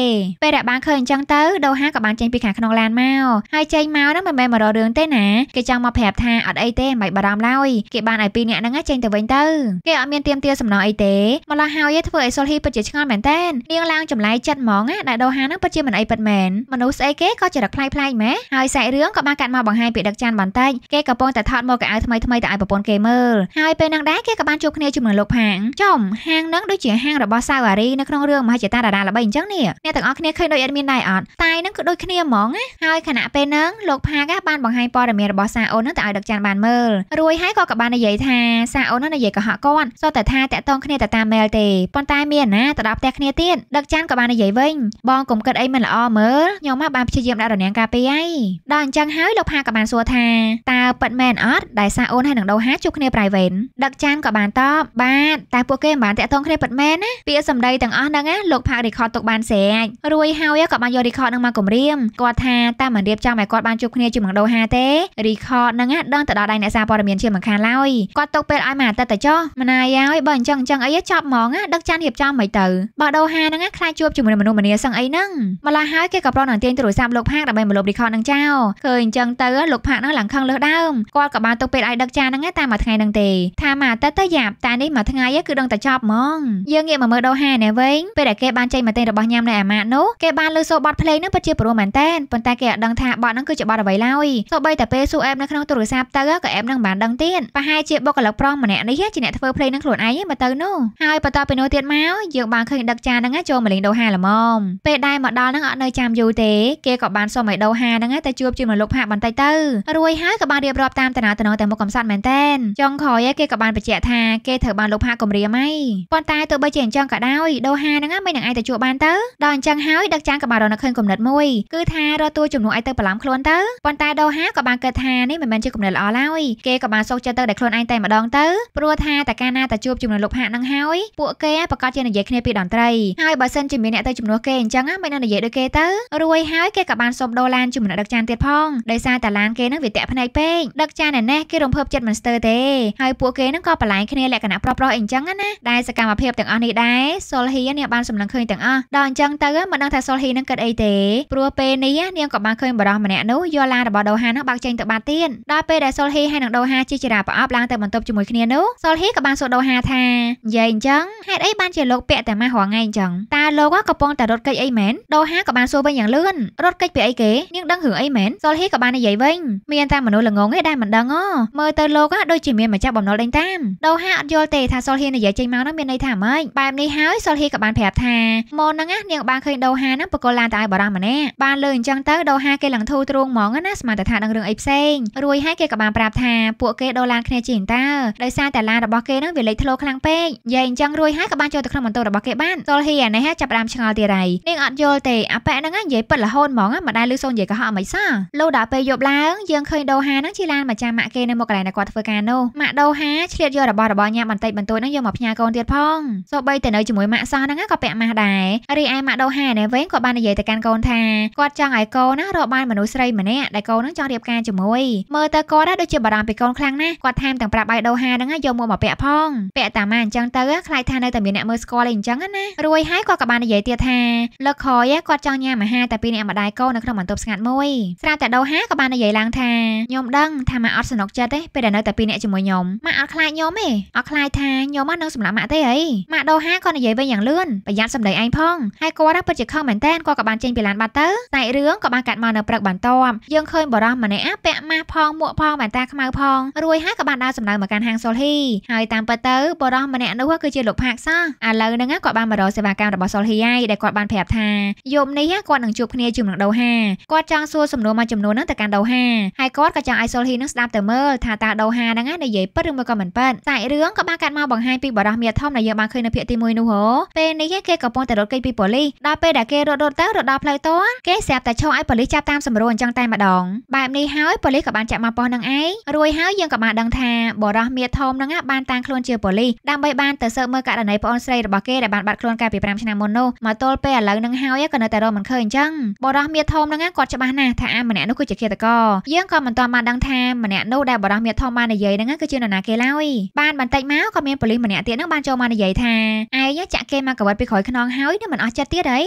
ពេលដែលបានឃើញអញ្ចឹងទៅដូហាក៏បានចេញពីខាងក្នុងឡានមកហើយចេញមកហ្នឹងមិនមែនមករករឿងទេណាគេចង់មកប្រាប់ថាអត់អីទេមិនបារម្ភឡើយគេបានឲ្យពីរនាក់ហ្នឹងចេញទៅវិញទៅគេអត់មានទៀមទាសំណងអីទេម្ល៉េះហើយធ្វើឲ្យសុលហ៊ីពិតជាឆ្ងល់មែនតើនាងឡើងចម្លែកចិត្តហ្មងដែលដូហាហ្នឹងពិតជាមិនអីពិតមែនមនុស្សស្អីគេក៏ចរិតប្លែកប្លែកម៉េះហើយសាច់រឿងក៏បានកាត់មកបង្ហាញពីដឹកចានបន្តិចគេកំពុងតែថតមកកៅអៅថ្មីថ្មីទៅឲ្យប្រពន្ធគេមើលហើយពេលនឹងដែរគេក៏បានជួបគ្នាជាមួយលោកផាង ចំហាងនឹងដូចជាហាងរបស់សាវអារីនៅក្នុងរឿងមហិច្ឆតាតារាល្បីអញ្ចឹងនេះអ្នកទាំងអស់គ្នាឃើញដូចអត់មានដែរអត់តែនឹងក៏ដូចគ្នាហ្មងណាហើយខណៈពេលនឹងលោកផាងបានបង្ហាញព័ត៌មានរបស់សាអូននឹងទៅឲ្យដឹកចានបានមើលរួយហើយក៏ក៏បាននិយាយថាសាអូននឹងនិយាយកុហកគាត់សូតែថាតាក់ទងគ្នាទៅតាមមែលទេប៉ុន្តែមានណាទៅដល់ផ្ទះគ្នាទៀតដឹកចានក៏បាននិយាយវិញបងកុំគិតអីមិនល្អមើលខ្ញុំមកបានព្យាយាមដាក់រនាំងការពារហើយដល់អញ្ចឹងហើយលោកផាក៏បានសួរថាតើប៉ិតមែនអត់ដែលសាអូនហើយនឹងដូហាជួបគ្នា private ដឹកចានក៏បានតបបាទតែពួកគេមិនបានតាក់ទងគ្នាពិតមែនណាពាក្យសម្ដីទាំងអស់ហ្នឹងណាលោកផាក់ record ទុកបានស្រេចរួយហើយក៏បានយក record ហ្នឹងមកគម្រាមគាត់ថាតាមមិនរៀបចំឲ្យគាត់បានជួបគ្នាជាមួយដូហាទេ record ហ្នឹងណាដឹងទៅដល់ដៃអ្នកសារព័ត៌មានជាមិនខានឡើយគាត់ទុកពេលឲ្យមកអាទិត្យទៅចុះម្នាយហើយបើអញ្ចឹងអញ្ចឹងអីចប់ហ្មងណាដឹកចានរៀបចំមិនទៅបើដូហាហ្នឹងណាខ្លាចជួបជាមួយមនុស្សម្នាសឹងអីហ្នឹងម្ល៉េះហើយគេក៏ប្រន់នឹងទាញទូរស័ព្ទលោកផាក់ដើម្បីមកលុប record ហ្នឹងចោលឃើញអញ្ចឹងទៅលោកផាក់ហ្នឹងឡើងខឹងលើសដើមគាត់ក៏បានទុកពេលឲ្យដឹកចានហ្នឹងតាមមួយថ្ងៃហ្នឹងនឹងទេថាមួយអាទិត្យទៅយ៉ាប់តែនេះមួយថ្ងៃគឺដឹងតែចប់ហ្មងយើងងាកមកមើលដូហាណែវិញពេលដែលគេបានចេញមកទេរបស់ញ៉ាំនៅអាម៉ាតនោះគេបានលើសូរបត់ភ្លេងនឹងពិតជាព្រោះមែនតែនប៉ុន្តែគេអត់ដឹងថាបត់នឹងគឺជាបត់អ្វីឡើយទោះបីតែពេលស៊ូអេបនៅក្នុងទូរស័ព្ទទៅក៏អេបនឹងបានដឹងទៀតប្រហែលជាបុគ្គលិកប្រុសម្នាក់នេះជាអ្នកធ្វើភ្លេងនឹងខ្លួនឯងមកទៅនោះហើយបន្តពីនោះទៀតមកយើងបានឃើញដឹកចានហ្នឹងចូលមកលេងដូហាល្មមពេលដែលមកដល់ហ្នឹងអត់នៅចាំយូរទេគេក៏បានសុំឲ្យដូហាហ្នឹងទៅជួបជាមួយលោកផាកបន្តិចទៅរួយហើយក៏បានរៀបរាប់តាមតាណាតំណងតែមុខកំសត់មែនតែនចុងងក្រោយគេក៏បានបញ្ជាក់ថាគេត្រូវបានលោកហាគម្រាមហើយប៉ុន្តែទោះបីជាអញ្ចឹងក៏ដោយដូហាហ្នឹងមិននឹងអាចទៅជួបបានទៅដល់អញ្ចឹងហើយដឹកចាងក៏បានរកនៅឃើញគំនិតមួយគឺថារកតួជំនួសឲ្យទៅបលាំខ្លួនទៅប៉ុន្តែដូហាក៏បានគិតថានេះមិនមែនជាគំនិតល្អឡើយគេក៏បានសុខចិត្តទៅដែលខ្លួនឯងតែម្ដងទៅព្រោះថាតែកាលណាតែជួបជំនួសលោកហាហ្នឹងហើយពួកគេប្រកាសជានិយាយគ្នាពីតន្ត្រីហើយបើសិនជាមានអ្នកទៅជំនួសគេអញ្ចឹងមិននឹងនិយាយដូចគេទៅរួយហើយគេក៏បានសុំដូឡានជាមួយនឹងដឹកចានទៀតផងដោយសារតែឡានគេហ្នឹងវាតាក់ភ្នែកពេកដឹកចានណេះគេរំភើបចិត្តមិនស្ទើរទេហើយពួកគេនឹងក៏បលែងគ្នាលក្ខណៈប្រុសប្រុសអីចឹងណាដែលសកម្មភាពទាំងអស់នេះដែរសុលហ៊ីនេះបានសម្លឹងឃើញទាំងអស់ដល់អញ្ចឹងទៅមិនដឹងថាសុលហ៊ីនឹងគិតអីទេព្រោះពេលនេះនាងក៏បានឃើញបរិសម្នាក់នោះយកឡានរបស់ដូហានឹងបាក់ចេញទៅបាត់ទៀតដល់ពេលដែលសុលហ៊ីហើយនឹងដូហាជាចរាប្រអប់ឡើងទៅបន្ទប់ជាមួយគ្នានោះសុលហ៊ីក៏បានសួរដូហាថានិយាយអញ្ចឹងហេតុអីបានជាលោកពាក់តែម៉ាស់រាល់ថ្ងៃអញ្ចឹងតើលោកកំពុងតែរត់គេចអីមែនដូហាក៏បានសួរវិញយ៉ាងលឿនរត់គេចពីអីគេនាងដឹងរឿងអីមែនសុលហ៊ីក៏បាននិយាយវិញមានតែមនុស្សល្ងងឯងដែលមិនដឹងមើលទៅលោកដូចជាមានម្ចាស់បំណុលដេញតាមដូហាអត់យល់ទេថាសុលហ៊ាននិយាយចេញមកនោះមានន័យថាម៉េចបែបនេះហើយសុលហ៊ាក៏បានប្រាប់ថាម៉ូនហ្នឹងណានាងបានឃើញដូហាហ្នឹងបកលឡានទៅឲ្យបារម្ភម្នាក់បានលើអញ្ចឹងទៅដូហាគេឡើងធូរទ្រូងហ្មងណាស្មានតែថាដឹងរឿងអីផ្សេងរួយហើយគេក៏បានប្រាប់ថាពួកគេដូឡានគ្នាជាងតើដោយសារតែឡានរបស់គេហ្នឹងវាលេចធ្លោខ្លាំងពេកនិយាយអញ្ចឹងរួយហើយក៏បានចូលទៅក្នុងបន្ទប់របស់គេបានសុលហ៊ីអានេះចាប់ដើមឆ្ងល់ទៀតហើយនាងអត់យល់ទេអាប៉ែហ្នឹងនិយាយពិតរហូតហ្មងមិនដែលឮសូននិយាយកុហកអ្វីសោះលុះដល់ពេលយប់ឡើងយើងឃើញដូហាហ្នឹងជាឡានម្ចាស់ម៉ាក់គេនៅមុខកន្លែងដែលគាត់ធ្វើការនោះម៉ាម៉ាក់ដូហាឆ្លៀតយករបស់របស់ញ៉ាំបន្តិចបន្តួចហ្នឹងយកមកផ្ញើកូនទៀតផងសូម្បីតែនៅជាមួយម៉ាក់សោះហ្នឹងក៏ពាក់ម៉ាស់ដែររីឯម៉ាក់ដូហានេះវិញក៏បាននិយាយទៅកាន់កូនថាគាត់ចង់ឲ្យកូនណារកបានមនុស្សស្រីម្នាក់ដែលកូនហ្នឹងចង់រៀបការជាមួយមើលទៅគាត់ដូចជាបារម្ភពីកូនខ្លាំងណាស់គាត់ថែមទាំងប្រាប់ឲ្យដូហាហ្នឹងយកមួកមកពាក់ផងពាក់តាម៉ាអញ្ចឹងទៅខ្លាចថានៅតែមានអ្នកមើលស្គាល់ឯអញ្ចឹងណារួយហើយគាត់ក៏បាននិយាយទៀតថាលើកខយគាត់ចង់ញ៉ាំអាហារតែពីអ្នកម្ដាយកូននៅក្នុងបន្ទប់ស្ងាត់មួយស្រាប់តែដូហាក៏បាននិយាយឡើងថាខ្ញុំដឹងថាម៉ាអត់សំណុកចិត្តទេពេលដែលនៅតែពីអ្នកជាមួយញខ្ញុំម៉ាក់អត់ខ្លាចខ្ញុំទេអត់ខ្លាចថាខ្ញុំមកនឹងសម្លាប់ម៉ាក់ទេអីម៉ាក់ដោហាក៏និយាយវិញយ៉ាងលឿនប្រយ័ត្នសម្ដីឯងផងហើយគាត់ពិតជាខឹងមែនតើគាត់ក៏បានចេញពីឡានបាត់ទៅតែរឿងក៏បានកាត់មកនៅព្រឹកបន្ទាប់យើងឃើញបរោះម្នាក់ពាក់ម៉ាស់ផងមួកផងបានតាខ្មៅផងរួយហើយក៏បានដើរសម្ដៅមកកាន់ហាងសូលហ៊ីហើយតាមពិតទៅបរោះម្នាក់នោះគឺជាលោកផាកសោះឥឡូវហ្នឹងគាត់បានមករកសេវាកម្មរបស់សូលហ៊ីហើយដែលគាត់បានប្រាប់ថាយប់នេះគាត់នឹងជួបគ្នាជាមួយនឹងដូហាគាត់ចង់សួរសំណួរមួយចំនួនហ្នឹងទៅកាន់ដូហាហើយគាត់ក៏ចង់ឲ្យសូលហ៊ីនឹងស្ដាប់ទៅមើលថាតើដូហាហ្នឹងនិយាយពិតឬមួយក៏មិនពិតតែរឿងក៏បានកាត់មកបង្ហាញពីបរិះមៀធំដែលយើងបានឃើញនៅភាគទី1នោះហ៎ពេលនេះគេកំពុងតែរត់គេចពីប៉ូលីសដល់ពេលដែលគេរត់រត់ទៅរត់ដល់ផ្លូវតនគេស្រាប់តែឈោឲ្យប៉ូលីសចាប់តាមសម្រួលអញ្ចឹងតែម្ដងបែបនេះហើយប៉ូលីសក៏បានចាក់មកប៉ុណ្្នឹងឯងរួយហើយយើងក៏បានដឹងថាបរិះមៀធំនឹងបានតាំងខ្លួនជាប៉ូលីសដើម្បីបានទៅស៊ើបមើលករណីប្អូនស្រីរបស់គេដែលបានបាត់ខ្លួនកាលពី5ឆ្នាំមុននោះមកទល់ពេលឥឡូវនឹងហើយក៏នៅតែរកមិនឃើញអញ្ចឹងបរិះមៀធំនឹងគាត់ច្បាស់ណាស់ថាអាម្នាក់នោះគឺជាឃាតករយើងក៏មិនទាន់បានដឹងថាម្នាក់នោះដែលបរិះមៀធំបាននិយាយនឹងគឺជាជានរណាគេឡើយបានបន្តិចមកក៏មានប៉ូលីសម្នាក់ទៀតនឹងបានចូលមកនិយាយថាឯងចាក់គេមកកវិតពីក្រោយខ្នងហើយនឹងមិនអស់ចិត្តទៀតអី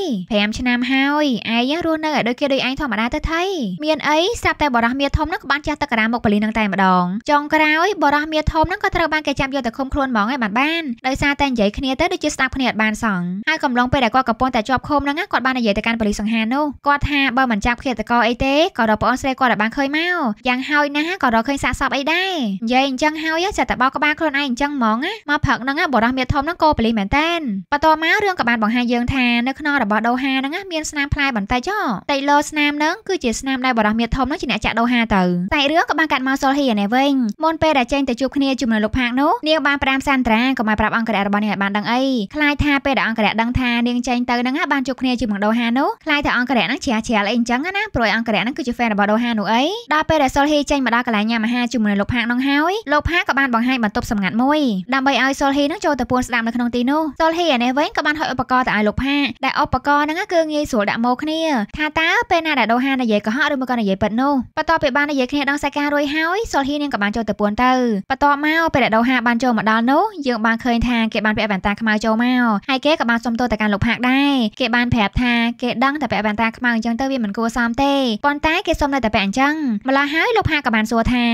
5ឆ្នាំហើយឯងរស់នៅឲ្យដូចគេដូចឯងធម្មតាទៅថៃមានអីស្រាប់តែបរោះមៀធំនឹងក៏បានចាស់ទឹកក្រាមកប៉ូលីនឹងតែម្ដងចុងក្រោយបរោះមៀធំនឹងក៏ត្រូវបានគេចាប់យកទៅឃុំខ្លួនហ្មងឯងបានបានដោយសារតែនិយាយគ្នាទៅដូចជាស្ដាប់គ្នាអត់បានសងហើយកំឡុងពេលដែលគាត់កំពុងតែជាប់ឃុំនឹងគាត់បាននិយាយទៅកាន់ប៉ូលីសសង្ហានោះគាត់ថាបើមិនចាប់ឃាតករអីទេក៏រកប្អូនស្រីគាត់ឲ្យបានឃើញមកយ៉ាងហោចណាស់ក៏រកឃើញសាកសពអីដែរនិយាយអញ្ចឹងចឹងហើយចាតែបោកក្បាលខ្លួនឯងអញ្ចឹងហ្មងណាមកព្រឹកហ្នឹងបរិះមេធំហ្នឹងក៏ប៉លីមែនតែនបន្ទាប់មករឿងក៏បានបង្ហាញយើងថានៅក្នុងរបស់ដូហាហ្នឹងមានស្នាមផ្លែបន្តិចតែលើស្នាមហ្នឹងគឺជាស្នាមដែលបរិះមេធំហ្នឹងជាអ្នកចាក់ដូហាទៅតែរឿងក៏បានកាត់មកសុលហ៊ីនេះវិញមុនពេលដែលចេញទៅជួបគ្នាជាមួយលោកផាកនោះនាងបានប្រាំសានត្រាក៏មកប្រាប់អង្គរៈរបស់នាងឲ្យបានដឹងអីខ្លាចថាពេលដែលអង្គរៈដឹងថានាងចេញទៅហ្នឹងបានជួបគ្នាជាមួយដូហានោះខ្លាចថាអង្គរៈហ្នឹងជ្រាលជ្រាលអីអញ្ចឹងណាព្រោះអង្គរៈហ្នឹងគឺជា fan របស់ដូហានោះអីដល់ពេលដែលសុលហ៊ីចេញមកដល់កន្លែងញ៉ាំអាហារជាមួយលោកផាកហ្នឹងហើយលោកលោកផាក៏បានបង្ហាញបន្ទប់សម្ងាត់មួយដើម្បីឲ្យសុលហ៊ីនឹងចូលទៅពួនស្ដាប់នៅក្នុងទីនោះសុលហ៊ីឯនេះវិញក៏បានហុចឧបករណ៍ទៅឲ្យលោកផាដែលឧបករណ៍ហ្នឹងគឺងាយស្រួលដាក់មកគ្នា ថាតើពេលណាដែលដូហានិយាយកុហកឬមកក៏និយាយពិតនោះបន្ទាប់ពីបាននិយាយគ្នាដល់សាការរួចហើយសុលហ៊ីនឹងក៏បានចូលទៅពួនទៅបន្ទាប់មកពេលដែលដូហាបានចូលមកដល់នោះយើងបានឃើញថាគេបានពាក់វ៉ែនតាខ្មៅចូលមកហើយគេក៏បានសុំទោសទៅកាន់លោកផាដែរគេបានប្រាប់ថាគេដឹងតែពាក់វ៉ែនតាខ្មៅអញ្ចឹងទៅវាមិនគួរសមទេប៉ុន្តែគេសុំនៅតែពាក់អញ្ចឹងម្ល៉េះហើយលោកផាក៏បានសួរថា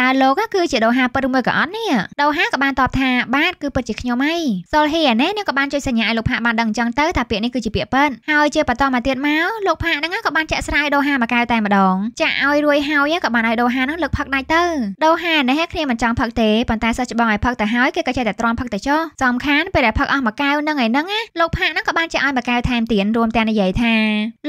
តើលោកគឺជាដូហាពិតឬមួយក៏អត់នេះដូហាក៏បានតបថាបាទគឺពិតជាខ្ញុំហើយសុលហ៊ីអានេះនាងក៏បានជួយសញ្ញាឲ្យលោកផាក់បានដឹងចឹងទៅថាពាក្យនេះគឺជាពាក្យពិតហើយជាបន្តមកទៀតមកលោកផាក់ហ្នឹងក៏បានចាក់ស្រាយដូហាមកកៅតែម្ដងចាក់ឲ្យរួយហើយក៏បានឲ្យដូហាហ្នឹងលើកផឹកដាច់ទៅដូហានេះគ្នាមិនចង់ផឹកទេប៉ុន្តែសិស្សច្បងឲ្យផឹកទៅហើយគេក៏ចេះតែទ្រាំផឹកទៅចុះសំខាន់ពេលដែលផឹកអស់មកកៅហ្នឹងឯហ្នឹងលោកផាក់ហ្នឹងក៏បានចាក់ឲ្យមកកៅថែមទៀតរួមទាំងនិយាយថា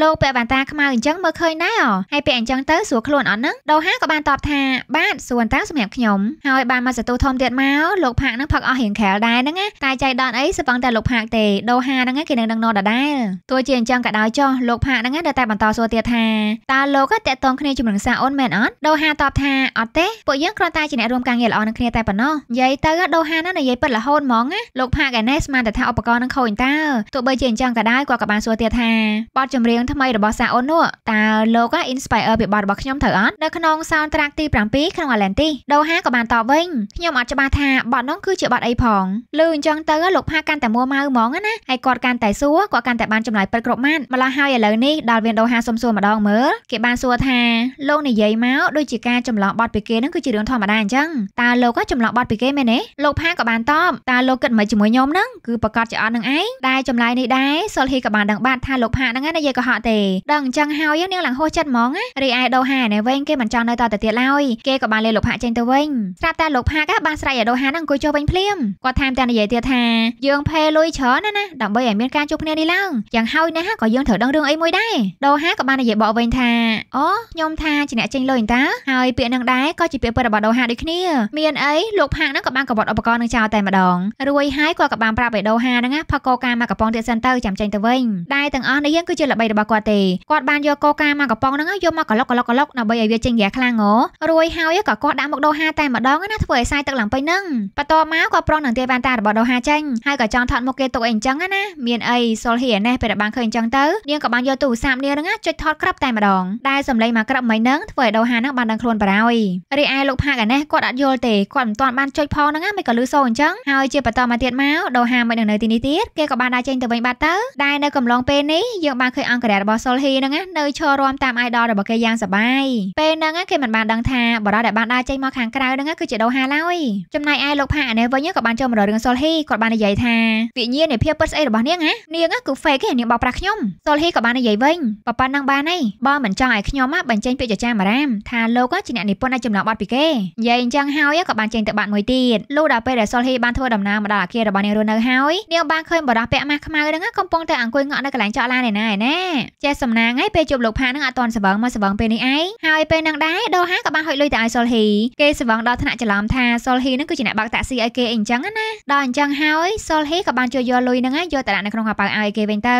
លោកពាក់បានតាខ្មៅអញ្ចឹងមើលឃើញដែរហ៎ហើយពាក់អញ្ចឹងទៅស្រួលខ្លួនអត់ហ្នឹងដូហាក៏បានតបថាបាទសួនតាសម្រាប់ខ្ញុំហើយឲ្យបានមកសន្ទុះធំទៀតមកលោកផាកនឹងផឹកអស់រៀងក្រែលដែរហ្នឹងណាតែចៃដនអីសឹងតែលោកផាកទេដូហាហ្នឹងគេនឹងនឹងណោដដែលទោះជាអញ្ចឹងក៏ដោយចុះលោកផាកហ្នឹងនៅតែបន្តសួរទៀតថាតើលោកតេតងគ្នាជាមួយនឹងសាអូនមែនអត់ដូហាតបថាអត់ទេពួកយើងគ្រាន់តែជាអ្នករួមការងារល្អនឹងគ្នាតែប៉ុណ្ណោះនិយាយទៅដូហាហ្នឹងនិយាយពិតរហូតហ្មងណាលោកផាកឯណេះស្មានតែថាឧបករណ៍នឹងខូចតើទោះបីជាអញ្ចឹងក៏ដោយគាត់ក៏បានសួរទៀតថាបទចម្រៀងថ្មីរបស់សាអូននោះតើលោក inspire ពីបទរបស់ខ្ញុំត្រូវអត់នៅក្នុង soundtrack ទី7ក្នុង Atlantis ដូហាក៏បានតបមកវិញខ្ញុំអត់ច្បាស់ថាបទនោះគឺជាបទអីផងលឺអញ្ចឹងទៅលោកផាកាន់តែមួម៉ៅហ្មងណាហើយគាត់កាន់តែសួរគាត់កាន់តែបានចម្លើយពិតគ្រប់ម៉ាត់ម្ល៉េះហើយឥឡូវនេះដល់វៀនដូហាសុំសួរម្ដងមើលគេបានសួរថាលោកនិយាយមកដូចជាការចម្លងបទពីគេនឹងគឺជារឿងធម្មតាអញ្ចឹងតើលោកចម្លងបទពីគេមែនទេលោកផាក៏បានតបតើលោកគិតមិនជាមួយខ្ញុំហ្នឹងគឺប្រកាសជាអត់នឹងឯងដែលចម្លើយនេះដែរសុលហ៊ីក៏បានដឹងបាត់ថាលោកផាហ្នឹងនិយាយកុហកទេដឹងអញ្ចឹងហើយនាងឡើងហោះចិត្តហ្មងរីឯដូហានេះវិញគេមិនចង់នៅតទៅទៀតឡើយគេក៏បានលាលោកផាចេញទៅវិញស្រាប់ស្តែលោកផាកបានស្រែកឲ្យដូហានឹងអង្គុយចុះវិញភ្លាមគាត់ថែមទាំងនិយាយទៀតថាយើងភេលុយច្រើនណាស់ណាដើម្បីឲ្យមានការជួបគ្នានេះឡើងយ៉ាងហើយណាស់ក៏យើងត្រូវដឹងរឿងអីមួយដែរដូហាក៏បាននិយាយបកវិញថាអូខ្ញុំថាជាអ្នកចេញលុយតាហើយពាក្យនឹងដែរក៏ជាពាក្យពិតរបស់ដូហាដូចគ្នាមានអីលោកផាកនឹងក៏បានកបត់ឧបករណ៍នឹងចោលតែម្ដងរួយហើយគាត់ក៏បានប្រាប់ឲ្យដូហានឹងផកកោការមកកំប៉ុងទៀតសិនទៅចាំចេញទៅវិញដែរទាំងអស់នេះគឺជាល្បិចរបស់គាត់ទេគាត់បានយកកោការមកកំប៉ុងនឹងយកមកកឡុកកឡុកកឡុកដើម្បីឲ្យវាចេញរះខ្លាំងហ៎រួយហើយក៏គាត់ដាក់មកដូហាតែម្ដងហើយណាធ្វើឲ្យសាយទឹកឡើងពេញហ្នឹងបន្ទាប់មកក៏ប្រុសនឹងទាយវ៉ាន់តារបស់ដូហាចេញហើយក៏ចង់ថត់មុខគេទុកអីអញ្ចឹងណាមានអីសុលហ៊ីអេណេះពេលដែលបានឃើញអញ្ចឹងទៅនាងក៏បានយកទូរស័ព្ទនាងហ្នឹងចុចថតក្របតែម្ដងដែលសម្លេងមកក្របមិនហ្នឹងធ្វើឲ្យដូហាហ្នឹងបានដឹងខ្លួនបារោយរីឯលោកផាកអាណេះគាត់អត់យល់ទេគាត់មិនទាន់បានចុចផងហ្នឹងមិនក៏លឺសូរអញ្ចឹងហើយជាបន្តមកទៀតមកដូហាមិននៅទីនេះទៀតគេក៏បានដើរចេញទៅវិញបាត់ទៅដែលនៅកំឡុងពេលនេះយើងបានឃើញអង្គរៈរបស់សុលហ៊ីហ្នឹងនៅឈររាំតាម idol របស់គេយ៉ាងសប្បាយពេលហ្នឹងគេមិនបានដឹងថាបរិបទដែលបានដើរចេញមកខាងក្រៅហ្នឹងគឺជាជាដូហាឡើយចំណែកឯលោកផាអានេះវិញក៏បានចូលមករករឿងសុលហ៊ីគាត់បាននិយាយថាវិញ្ញាណនៃភាពពិតស្អីរបស់នាងណានាងគឺ fake ទេនាងបោកប្រាស់ខ្ញុំសុលហ៊ីក៏បាននិយាយវិញប៉ប៉ុណ្ណឹងបានហើយបើមិនចង់ឲ្យខ្ញុំបញ្ចេញពាក្យចចាមអារាមថាលោកជាអ្នកនិពន្ធឯចំណងបទពីគេនិយាយអញ្ចឹងហើយក៏បានចេញទៅបាត់មួយទៀតលុះដល់ពេលដែលសុលហ៊ីបានធ្វើដំណើរមកដល់អគាររបស់នាងរស់នៅហើយនាងបានឃើញបរិះពាក់ម៉ាស់ខ្មៅហ្នឹងកំពុងតែអង្គុយងក់នៅកន្លែងចកឡានឯណាឯណាចេះសំណាងហើយពេលជួបលោកផានឹងអត់តន់ស្វឹងមកស្វឹងពេលនេះឯងហើយពេលនឹងដែរដូហាក៏បានហុចលុយទៅឲ្យសុលហ៊ីគេស្វឹងដល់ថ្នាក់ក់ច្រឡំថាសុលហ៊ីនឹងគឺជាអ្នកបើកតាក់ស៊ីឲ្យគេអីអញ្ចឹងណាដល់អញ្ចឹងហើយសុលហ៊ីក៏បានជួយយកលុយនឹងហើយយកទៅដាក់នៅក្នុងកប៉ៅឲ្យគេវិញទៅ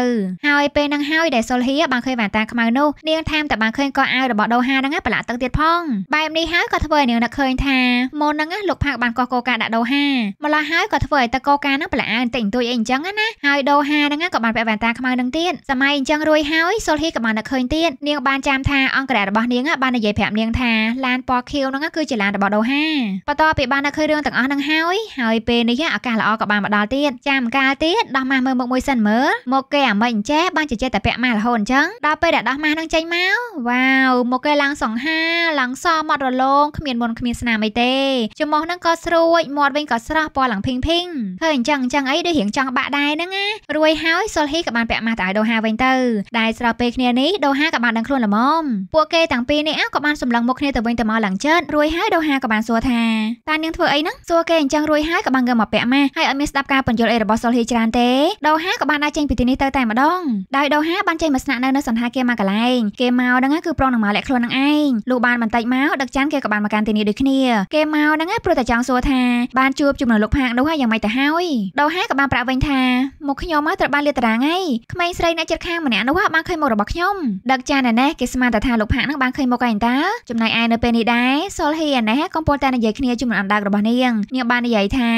ហើយពេលនឹងហើយដែលសុលហ៊ីបានឃើញវ៉ាតាខ្មៅនោះនាងថាមតែបានឃើញកោអាវរបស់ដូហានឹងប្រឡាក់ទឹកទៀតផងបែបនេះហើយក៏ធ្វើឲ្យនាងនឹកឃើញថាមុននឹងលោកផាកបានកោះកោការដាក់ដូហាម្ល៉េះហើយក៏ធ្វើឲ្យតកោការនឹងប្រឡាក់អាវបន្តិចបន្តួចអីអញ្ចឹងណាហើយដូហានឹងក៏បានពាក់វ៉ាតាខ្មៅនឹងទៀតសម័យអញ្ចឹងរួយហើយសុលហ៊ីក៏បាននឹកឃើញទៀតនាងបានចាំថាអង្គរៈរបស់នាងបាននិយាយប្រាប់នាងថាឡានពណ៌ខៀវនឹងគឺជាឡានរបស់ដូហាបន្ទាប់ពីបានតែឃើញរឿងទាំងអស់ហ្នឹងហើយហើយពេលនេះឱកាសល្អក៏បានមកដល់ទៀតចាំកាលទៀតដោះម៉ាស់មើលមុខមួយសិនមើលមុខគេអាមិនចេះបានជជែកតែពាក់ម៉ាស់រហូតអញ្ចឹងដល់ពេលដែលដោះម៉ាស់ហ្នឹងចេញមកវ៉ាវមុខគេឡើងសង្ហាឡើងសមត់រលោងគ្មានមុនគ្មានស្នាមអីទេចំមោះហ្នឹងក៏ស្រួយមាត់វិញក៏ស្រស់ពណ៌ឡើងភីងភីងឃើញអញ្ចឹងអញ្ចឹងអីដូចរៀងចង់បាក់ដែរហ្នឹងណារួយហើយសុលហ៊ីក៏បានពាក់ម៉ាស់ទៅឲ្យដូហាវិញទៅដែលស្របពេលគ្នានេះដូហាក៏បានដឹងខ្លួនល្មមពួកគេទាំងពីរនេះក៏បានសម្លឹងមុខគ្នាទៅវិញទៅមកឡើងចិត្តរួយហើយដូហាក៏បានសួរថាថាតើនាងធ្វើអីហ្នឹងសួរគេអញ្ចឹងរួចហើយក៏បានងើបមកពាក់ម៉ាហើយអត់មានស្ដាប់ការបញ្យល់អីរបស់សុលហ៊ីច្រើនទេដូហាក៏បានដើរចេញពីទីនេះទៅតែម្ដងដោយដូហាបានចេញមកស្នាក់នៅនៅសន្តាគារមួយកន្លែងគេមកហ្នឹងគឺប្រុងនឹងមកលាក់ខ្លួននឹងឯងលុះបានបន្តិចមកដឹកចានគេក៏បានមកកាន់ទីនេះដូចគ្នាគេមកហ្នឹងព្រោះតែចង់សួរថាបានជួបជុំនៅលោកផាងនោះហើយយ៉ាងម៉េចទៅហើយដូហាក៏បានប្រាប់វិញថាមកខ្ញុំមកត្រូវបានលាតត្រាថ្ងៃក្មេងស្រីអ្នកជិតខាងម្នាក់នោះបានឃើញមុខរបស់ខ្ញុំដឹកចានណែគេស្មានតែថាលោកផាងហ្នឹងបានឃើញមុខឯងតាចំណែកឯនៅពេលនេះដែរសុលហ៊ីណែកំពុងតែនិនិយាយគ្នាជាមួយអណ្ដើករបស់នាងនាងបាននិយាយថា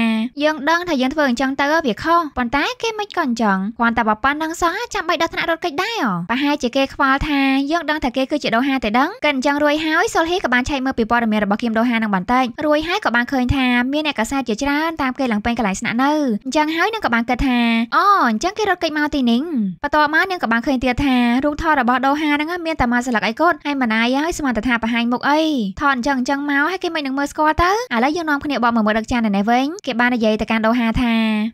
យើងដឹងថាយើងធ្វើអញ្ចឹងទៅវាខុសប៉ុន្តែគេមិនក៏អញ្ចឹងគាត់តែបបនឹងសោះចាំបីដល់ថ្នាក់រត់គេចដែរប្រហែលជាគេខ្វល់ថាយើងដឹងថាគេគឺជាដូហាតែដឹងគេអញ្ចឹងរួយហើយសុលហ៊ីក៏បានឆែកមើលពីព័ត៌មានរបស់គីមដូហានឹងបន្តិចរួយហើយក៏បានឃើញថាមានអ្នកកាសែតជាច្រើនតាមគេឡើងពេញកន្លែងស្នាក់នៅអញ្ចឹងហើយនឹងក៏បានគិតថាអូអញ្ចឹងគេរត់គេចមកទីនេះបន្ទាប់មកនាងក៏បានឃើញទៀតថារូបថតរបស់ដូហាហ្នឹងមានតែមកស្លឹកអីគាត់ហើយម៉ាណាយហើយស្មានតែថាបង្ហាញមុខអីថតអញ្ចឹងអញ្ចឹងមកហើយគេមិននឹងមើលស្គាល់ទៅឥឡូវយើងនាំគ្នាបបមកមើលដឹកចាននេះវិញគេបាននិយាយទៅកាន់ដូហាថា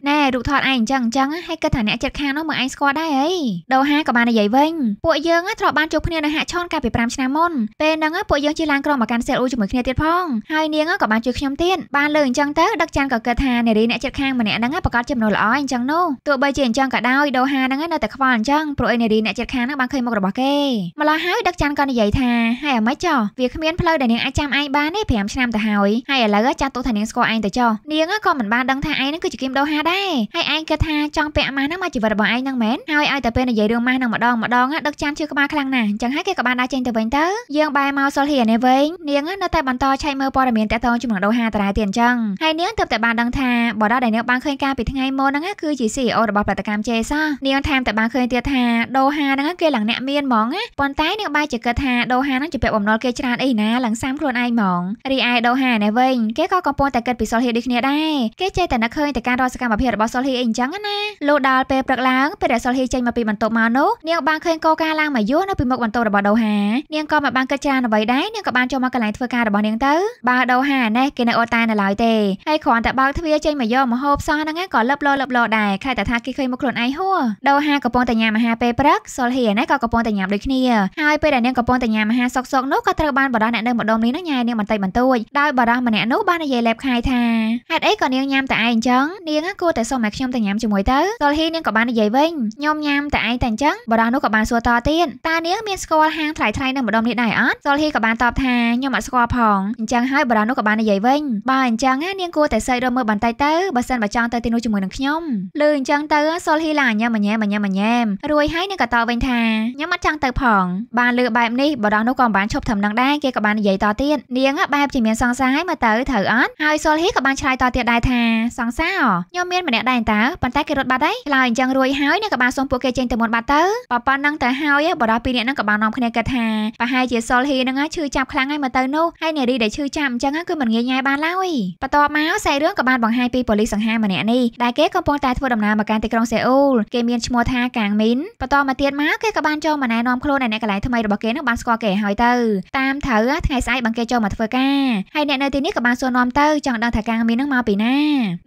ណែរូបថតឯងអញ្ចឹងអញ្ចឹងហើយគិតថាអ្នកចិត្តខាងនោះមើលឯងស្គាល់ដែរអីដូហាក៏បាននិយាយវិញពួកយើងធ្លាប់បានជួបគ្នានៅហាក់ឆនកាលពី5ឆ្នាំមុនពេលហ្នឹងពួកយើងជិះឡានក្រុងមកកាន់សេលអ៊ូជាមួយគ្នាទៀតផងហើយនាងក៏បានជួយខ្ញុំទៀតបានលើអញ្ចឹងទៅដឹកចានក៏គិតថានារីអ្នកចិត្តខាងម្នាក់ហ្នឹងប្រកាសជាមនុស្សល្អអញ្ចឹងនោះទោះបីជាអញ្ចឹងក៏ដោយដូហាហ្នឹងនៅតែខ្វល់អញ្ចឹងព្រោះឯនារីអ្នកចិត្តខាងហ្នឹងបានឃើញមុខរបស់គេម្ល៉េះហើយដឹកចានក៏និយាយថាហើយអ្ហ្មិចចុះវាគ្មានផ្លូវដែលនាងអាចចាំឯងបានទេ5ឆ្នាំទៅហើយ100%ហើយឥឡូវចាស់ទុកថានាងស្គាល់ឯងទៅចុះនាងក៏មិនបានដឹងថាឯងនឹងគឺជាគីមដូហាដែរហើយឯងគិតថាចង់ពាក់ម៉ាស់ហ្នឹងមកជីវិតរបស់ឯងហ្នឹងមែនហើយឲ្យតែពេលនិយាយរឿងម៉ាស់ហ្នឹងម្ដងម្ដងដឹកចានឈឺក្បាលខ្លាំងណាស់អញ្ចឹងហើយគេក៏បានដើរចេញទៅវិញទៅយើងបែរមកសុលហ៊ីនេះវិញនាងនៅតែបន្តឆែកមើលព័ត៌មានតាក់ទងជាមួយនឹងដូហាតារាទៀតអញ្ចឹងហើយនាងទើបតែបានដឹងថាបរិដាដែលនាងបានឃើញការពីថ្ងៃមុនហ្នឹងគឺជា CEO របស់ផលិតកម្មជេសោះនាងថែមតែបានឃើញទៀតថាដូហាហ្នឹងគេឡើងអ្នកមានហ្មងប៉ុន្តែនាងបែរជាគិតថាដូហាហ្នឹងជាពាក់បំណុលគេច្រើនអីណាឡើងសាមខ្លួនឯងហ្មងរីឯដូហានេះវិញគេក៏កំពុងតែគិតពីសុលហ៊ីដូចគ្នាដែរគេចេះតែនឹកឃើញតែការរកសកម្មភាពរបស់សុលហ៊ីអីអញ្ចឹងណាលុះដល់ពេលព្រឹកឡើងពេលដែលសុលហ៊ីចេញមកពីបន្ទប់មកនោះនាងបានឃើញកោការឡើងមកយួរនៅពីមុខបន្ទប់របស់ដូហានាងក៏មិនបានគិតច្រើនអ្វីដែរនាងក៏បានចូលមកកន្លែងធ្វើការរបស់នាងទៅបើដូហានេះគេនៅអត់តែនៅឡើយទេហើយគ្រាន់តែបើកទ្វារចេញមកយកម្ហូបសោះហ្នឹងក៏លឹបលោលឹបលោដែរខែតែថាគេឃើញមកខ្លួនឯងហួរដូហាកំពុងតែញ៉ាំអាហារពេលព្រឹកសុលហ៊ីនេះក៏កំពុងតែញ៉ាំដូចគ្នាហើយពេលដែលនាងកំពុងតែញ៉ាំអាហារសុកសុកនោះក៏ត្រូវបានបរោះអ្នកនៅម្ដុំនេះនឹងញ៉ាយនាងបន្តិចបន្តួចដោយបរោះរោះម្នាក់នោះបាននិយាយលេបខាយថាហេតុអីក៏នាងញ៉ាំតែឯងអញ្ចឹងនាងគួរតែសុំឲ្យខ្ញុំទៅញ៉ាំជាមួយទៅទល់ហ៊ីនាងក៏បាននិយាយវិញខ្ញុំញ៉ាំតែឯងតែអញ្ចឹងបរោះនោះក៏បានសួរតទៀតតើនាងមានស្គាល់ហាងថ្លៃថ្លៃនៅម្ដុំនេះដែរអត់ទល់ហ៊ីក៏បានតបថាខ្ញុំអត់ស្គាល់ផងអញ្ចឹងហើយបរោះនោះក៏បាននិយាយវិញបើអញ្ចឹងនាងគួរតែសើចរមើលបន្តិចទៅបើសិនបើចង់ទៅទីនោះជាមួយនឹងខ្ញុំលឺអញ្ចឹងទៅសុលហ៊ីឡាញ៉ាំញ៉ាំញ៉ាំញ៉ាំរួយហើយនាងក៏តបវិញថាខ្ញុំអត់ចង់ទៅផងបានលឺបែបនេះបរោះនោះក៏មិនបានឈប់ធ្វើនឹងដែរគេក៏បាននិយាយតទៀតនាងបែបជាមានសង្សារបាយមើលទៅត្រូវអត់ហើយសុលហ៊ីក៏បានឆ្លើយតទៀតដែរថាសង្សារខ្ញុំមានម្នាក់ដែរតើប៉ុន្តែគេរត់បាត់ហើយឡើយអញ្ចឹងរួចហើយអ្នកក៏បានសុំពួកគេចេញទៅមុនបាត់ទៅប៉ប៉ុណ្ណឹងទៅហើយបរិះពីរនាក់ហ្នឹងក៏បាននាំគ្នាគិតថាប្រហែលជាសុលហ៊ីហ្នឹងឈឺចាប់ខ្លាំងហើយមើលទៅនោះហើយនារីដែលឈឺចាប់អញ្ចឹងគឺមិនងាយញ៉ាយបានឡើយបន្ទាប់មកសាយរឿងក៏បានបង្ហាញពីប៉ូលីសសង្ហាម្នាក់នេះដែលគេកំពុងតែធ្វើដំណើរមកកាន់ទីក្រុងសេអ៊ូលគេមានឈ្មោះថាកាងមីនបន្តមកទៀតមកគេក៏បានចូលមកណែនាំខ្លួនឯអ្នកកន្លែងថ្មីរបស់គេនឹងបានស្គាល់គេហើយទៅតាមត្រូវថ្ងៃស្អែកបងគេចូលមកធ្វើការហើយអ្នកនៅទីនេះក៏បានសួរនាំទៅចង់ដឹងថាកាងមីនឹងមកពីណា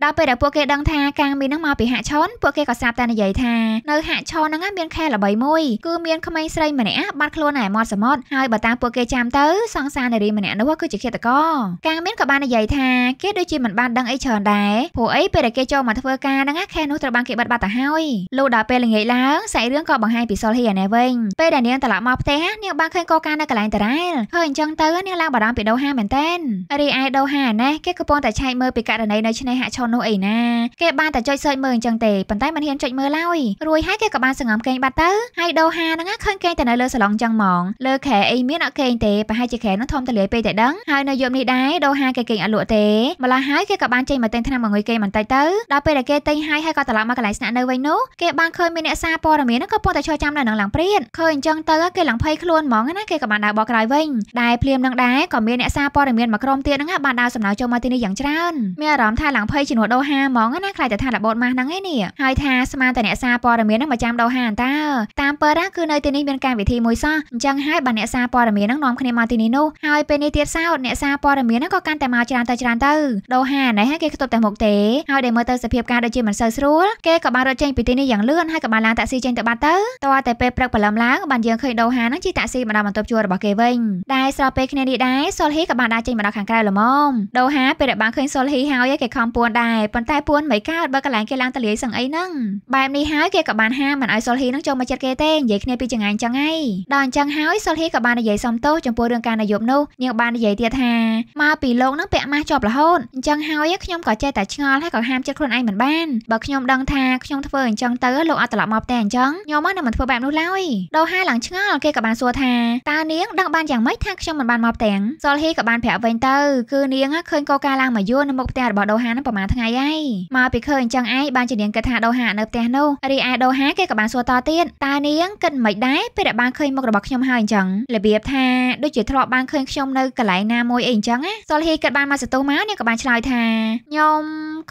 ដល់ពេលដែលពួកគេដឹងថាកាងមីនឹងមកពីហាក់ឆុនពួកគេក៏ស្រាប់តែនិយាយថានៅហាក់ឆុនហ្នឹងមានខែល្បីមួយគឺមានក្មេងស្រីម្នាក់បាត់ខ្លួនឯមាត់សមុទ្រហើយបើតាមពួកគេចាំទៅសង្សារនារីម្នាក់នោះគឺជាឃាតករកាងមីនក៏បាននិយាយថាគេដូចជាមិនបានដឹងអីច្រើនដែរព្រោះអីពេលដែលគេចូលមកធ្វើការហ្នឹងខែនោះត្រូវបានគេបាត់បាត់ទៅហើយលុះដល់ពេលល្ងាចឡើងសាច់រឿងក៏បង្ហាញពីសុលហ៊ីអាណែវិញពេលដែលនាងត្រឡប់មកផ្ទះនាងបានឃើញកោការនៅកន្លែងតារ៉ែលហើយអញ្ចឹងទៅនាងឡើងបារម្ភពីដូហាមែនតែនរីរីឯដូហាណេះគេកំពុងតែឆែកមើលពីករណីនៅឆ្នេរហាក់ឆុននោះអីណាគេបានតែចុចសើចមើលអញ្ចឹងទេប៉ុន្តែមិនហ៊ានចុចមើលឡើយរួយហើយគេក៏បានសង្ងំគេងបាត់ទៅហើយដូហាហ្នឹងឃើញគេងតែនៅលើសាឡុងអញ្ចឹងហ្មង លើខែអីមានអត់គេងទេប្រហែលជាខែហ្នឹងធំតលាយពេកតែដឹងហើយនៅយប់នេះដែរដូហាគេគេងអត់លក់ទេម្ល៉េះហើយគេក៏បានចេញមកទិញថ្នាំមកងុយគេបន្តិចទៅដល់ពេលដែលគេទិញហើយហើយក៏ត្រឡប់មកកន្លែងស្នាក់នៅវិញនោះគេបានឃើញមានអ្នកសារព័ត៌មានហ្នឹងក៏ប៉ុន្តែឈរចាំនៅនឹងឡាំងព្រាតឃើញអញ្ចឹងទៅគេឡើងភ័យខ្លួនហ្មងណាគេក៏បានដើរបោះក្រោយវិញដែរភ្លាមនឹងដែរក៏មានអ្នកសារព័ត៌មានមួយក្រុមទៀតទៀតហ្នឹងបានដើរសំណើចូលមកទីនេះយ៉ាងច្រើនមានអារម្មណ៍ថាឡើងភ័យជំនួសដូហាហ្មងណាខ្លាចតែថារបបម៉ាស់ហ្នឹងឯនេះហើយថាស្មានតែអ្នកសារព័ត៌មានហ្នឹងមកចាំដូហាអន្តាតាមពិតគឺនៅទីនេះមានកម្មវិធីមួយសោះអញ្ចឹងហើយបានអ្នកសារព័ត៌មានហ្នឹងនាំគ្នាមកទីនេះនោះហើយពេលនេះទៀតសោតអ្នកសារព័ត៌មានហ្នឹងក៏កាន់តែមកច្រើនទៅច្រើនទៅដូហាណេះគេខ្ទប់តែមុខទេហើយដែលមើលទៅសភាពការដូចជាមិនសូវស្រួលគេក៏បានរត់ចេញពីទីនេះយ៉ាងលឿនហើយក៏បានឡើងតាក់ស៊ីចេញទៅបាត់ទៅតរតែពេលព្រឹកព្រលឹមឡើងបានយើងឃើញដូហាហ្នឹងជិះតាក់ស៊ីមកដល់បន្ទប់ជួលរបស់គេវិញដែរស្របពេលគ្នានេះដែរសុលហ៊ីក៏បានដើរចេញមកដល់ខាងក្រៅល្មមដូហាពេលដែលបានឃើញសុលហ៊ីហើយគេខំពួនដែរប៉ុន្តែពួនមិនកើតបើកន្លែងគេឡើងតលាយសឹងអីហ្នឹងបែបនេះហើយគេក៏បានហាមិនឲ្យសុលហ៊ីនឹងចូលមកចិត្តគេទេនិយាយគ្នាពីចង្អាយចឹងហើយដល់អញ្ចឹងហើយសុលហ៊ីក៏បាននិយាយសុំទោសចំពោះរឿងការនយោបាយនោះនាងបាននិយាយទៀតថាមកពីលោកនឹងពាក់ម៉ាស់ជាប់រហូតអញ្ចឹងហើយខ្ញុំក៏ចេះតែឆ្ងល់ហើយក៏ហាមចិត្តខ្លួនឯងមិនបានបើខ្ញុំដឹងថាខ្ញុំធ្វើអញ្ចឹងទៅលោកអត់ត្រឡប់មកផ្ទះអញ្ចឹងខ្ញុំមកនឹងមិនធ្វើបែបនោះឡើយដល់ហាឡើងឆ្ងល់គេក៏បានសួរថាតើនាងដឹងបានយ៉ាងម៉េចថាខ្ញុំមិនបានមកផ្ទះសុលហ៊ីក៏បានប្រាប់វិញទៅគឺនាងឃើញកកាឡើងមកយួរនៅមុខផ្ទះរបស់ដូហានឹងប្រហែលថ្ងៃហើយមកពីឃើញអញ្ចឹងឯងបានជានាងគិតថាដូហានៅផ្ទះនោះរីឯដូហាគេក៏បានសួរតទៀតតើនាងគិតមិនដែរពេលដែលបានឃើញមុខរបស់ខ្ញុំហើយអញ្ចឹងរបៀបថាដូចជាធ្លាប់បានឃើញខ្ញុំនៅកន្លែងណាមួយអីអញ្ចឹងណាសុលហ៊ីគិតបានមកសន្ទុះមកនាងក៏បានឆ្លើយថាខ្ញុំ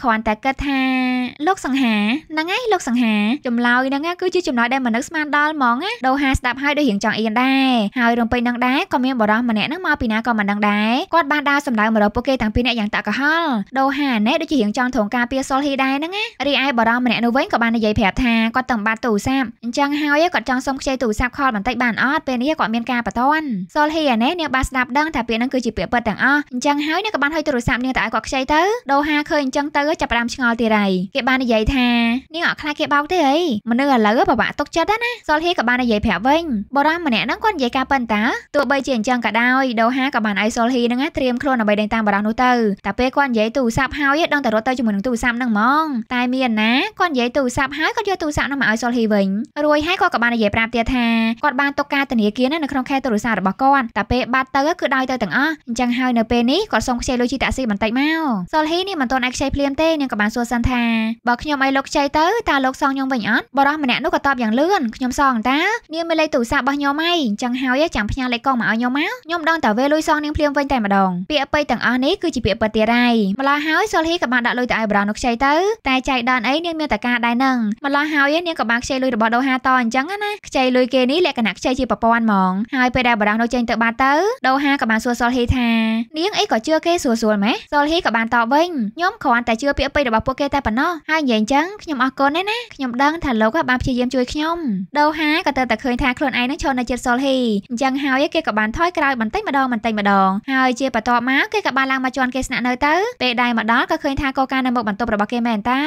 គ្រាន់តែគិតថាលោកសង្ហាហ្នឹងឯងលោកសង្ហាចម្លើយហ្នឹងគឺជាចំណោយដែលមនុស្សស្មានដល់ហ្មងណាដូហាស្ដាប់ហើយដូចរៀងចង់អៀនដែរហើយរំពេចនឹងដែរក៏មានបរិសម្នាក់ហ្នឹងមកពីណាក៏មិនដឹងដែរគាត់បានដើរសម្ដៅមករកពួកគេទាំងពីរនាក់យ៉ាងតក់ក្រហល់ដូហាណែដូចជារៀងចង់ធំការពារសុលហ៊ីដែរហ្នឹងណារីឯបរិសម្នាក់នោះវិញក៏បាននិយាយប្រាប់ថាគាត់ទាំងបាត់ទូរស័ព្ទអញ្ចឹងហើយគាត់ចង់សុំខ្ចីទូរស័ព្ទខលបន្តិចបានអត់ពេលនេះគាត់មានការបន្ទាន់សុលហ៊ីអាណែនាងបានស្ដាប់ដឹងថាពាក្យហ្នឹងគឺជាពាក្យពិតទាំងអស់អញ្ចឹងហើយនាងក៏បានហុចទូរស័ព្ទនាងទៅឲ្យគាត់ខ្ចីទៅដូហាឃើញអញ្ចឹងទៅចាប់ផ្ដើមឆ្ងល់ទៀតហើយគេបាននិយាយថានាងអត់ខ្លាចគេបោកទេអីមនុស្សឥឡូវពិបាកទុកចិត្តណាសុលហ៊ីក៏បាននិយាយប្រាប់វិញបរិមម្នាក់ហ្នឹងគាត់និយាយការប៉ុន្តែទោះបីជាអញ្ចឹងក៏ដោយដូហាក៏បានឲ្យសុលហ៊ីហ្នឹងត្រៀមខ្លួនដើម្បីដេញតាមបរិមនោះទៅតែពេលគាត់និយាយទូរស័ព្ទហើយដឹងតែរត់ទៅជាមួយនឹងទូរស័ព្ទហ្នឹងហ្មងតែមានណាគាត់និយាយទូរស័ព្ទហើយគាត់យកទូរស័ព្ទហ្នឹងមកឲ្យសុលហ៊ីវិញរួយហើយគាត់ក៏បាននិយាយប្រាប់ទៀតថាគាត់បានទុកការធនាគារនៅក្នុងខែទូរស័ព្ទរបស់គាត់តែពេលបាត់ទៅគឺដោយទៅទាំងអស់អញ្ចឹងហើយនៅពេលនេះគាត់សុំខ្ចីលុយជីតាក់ស៊ីបន្តិចមកសុលហ៊ីនេះមិនទាន់អាចខ្ចីភ្លាមទេនាងក៏បានសួរសិនថាបើខ្ញុំឲ្យលោកខ្ចីទៅតើលោកសងខ្ញុំវិញអត់បរិះម្នាក់នោះក៏តបយ៉ាងលឿនខ្ញុំសងតានាងមានលេខទូរស័ព្ទរបស់ខ្ញុំហើយអញ្ចឹងហើយចាំផ្ញើលេខកងមកឲ្យខ្ញុំមកខ្ញុំដឹងតែវេលុយសងនាងភ្លាមវិញតែម្ដងពាក្យពេចន៍ទាំងអស់នេះគឺជាពាក្យពិតទៀតហើយម្ល៉េះហើយសុលហ៊ីក៏បានដាក់លុយទៅឲ្យបរិះនោះខ្ចីទៅតែចៃដន្យអីនាងមានតែការដែរនឹងម្ល៉េះហើយនាងក៏បានខ្ចីលុយរបស់ដូហាតអញ្ចឹងណាខ្ចីលុយគេនេះលក្ខណៈខ្ចីជាប្រព័ន្ធហ្មងហើយពេលដែលបរិះនោះចេញទៅបាត់ទៅដូហាក៏បានសួរសុលហ៊ីថានាងអីក៏ជឿគេស្រួលស្រួលម៉េះសុលហ៊ីក៏បានតបវិញខ្ញុំគ្រាន់តែជជឿពាក្យពេចន៍របស់ពួកគេតែប៉ុណ្ណោះហើយនិយាយអញ្ចឹងខ្ញុំអរគុណណាស់ណាខ្ញុំដឹងថាលោកបានព្យាយាមជួយខ្ញុំដូហាក៏ទៅតែឃើញថាខ្លួនឯងនឹងឈរនៅជិតសុលហ៊ីអញ្ចឹងហើយគេក៏បានថយក្រោយបន្តិចម្ដងបន្តិចម្ដងហើយជាបន្ទាប់មកគេក៏បានឡើងមកជន់គេស្នាក់នៅទៅពេលដែលមកដល់ក៏ឃើញថាកោការនៅមុខបន្ទប់របស់គេមែនតើ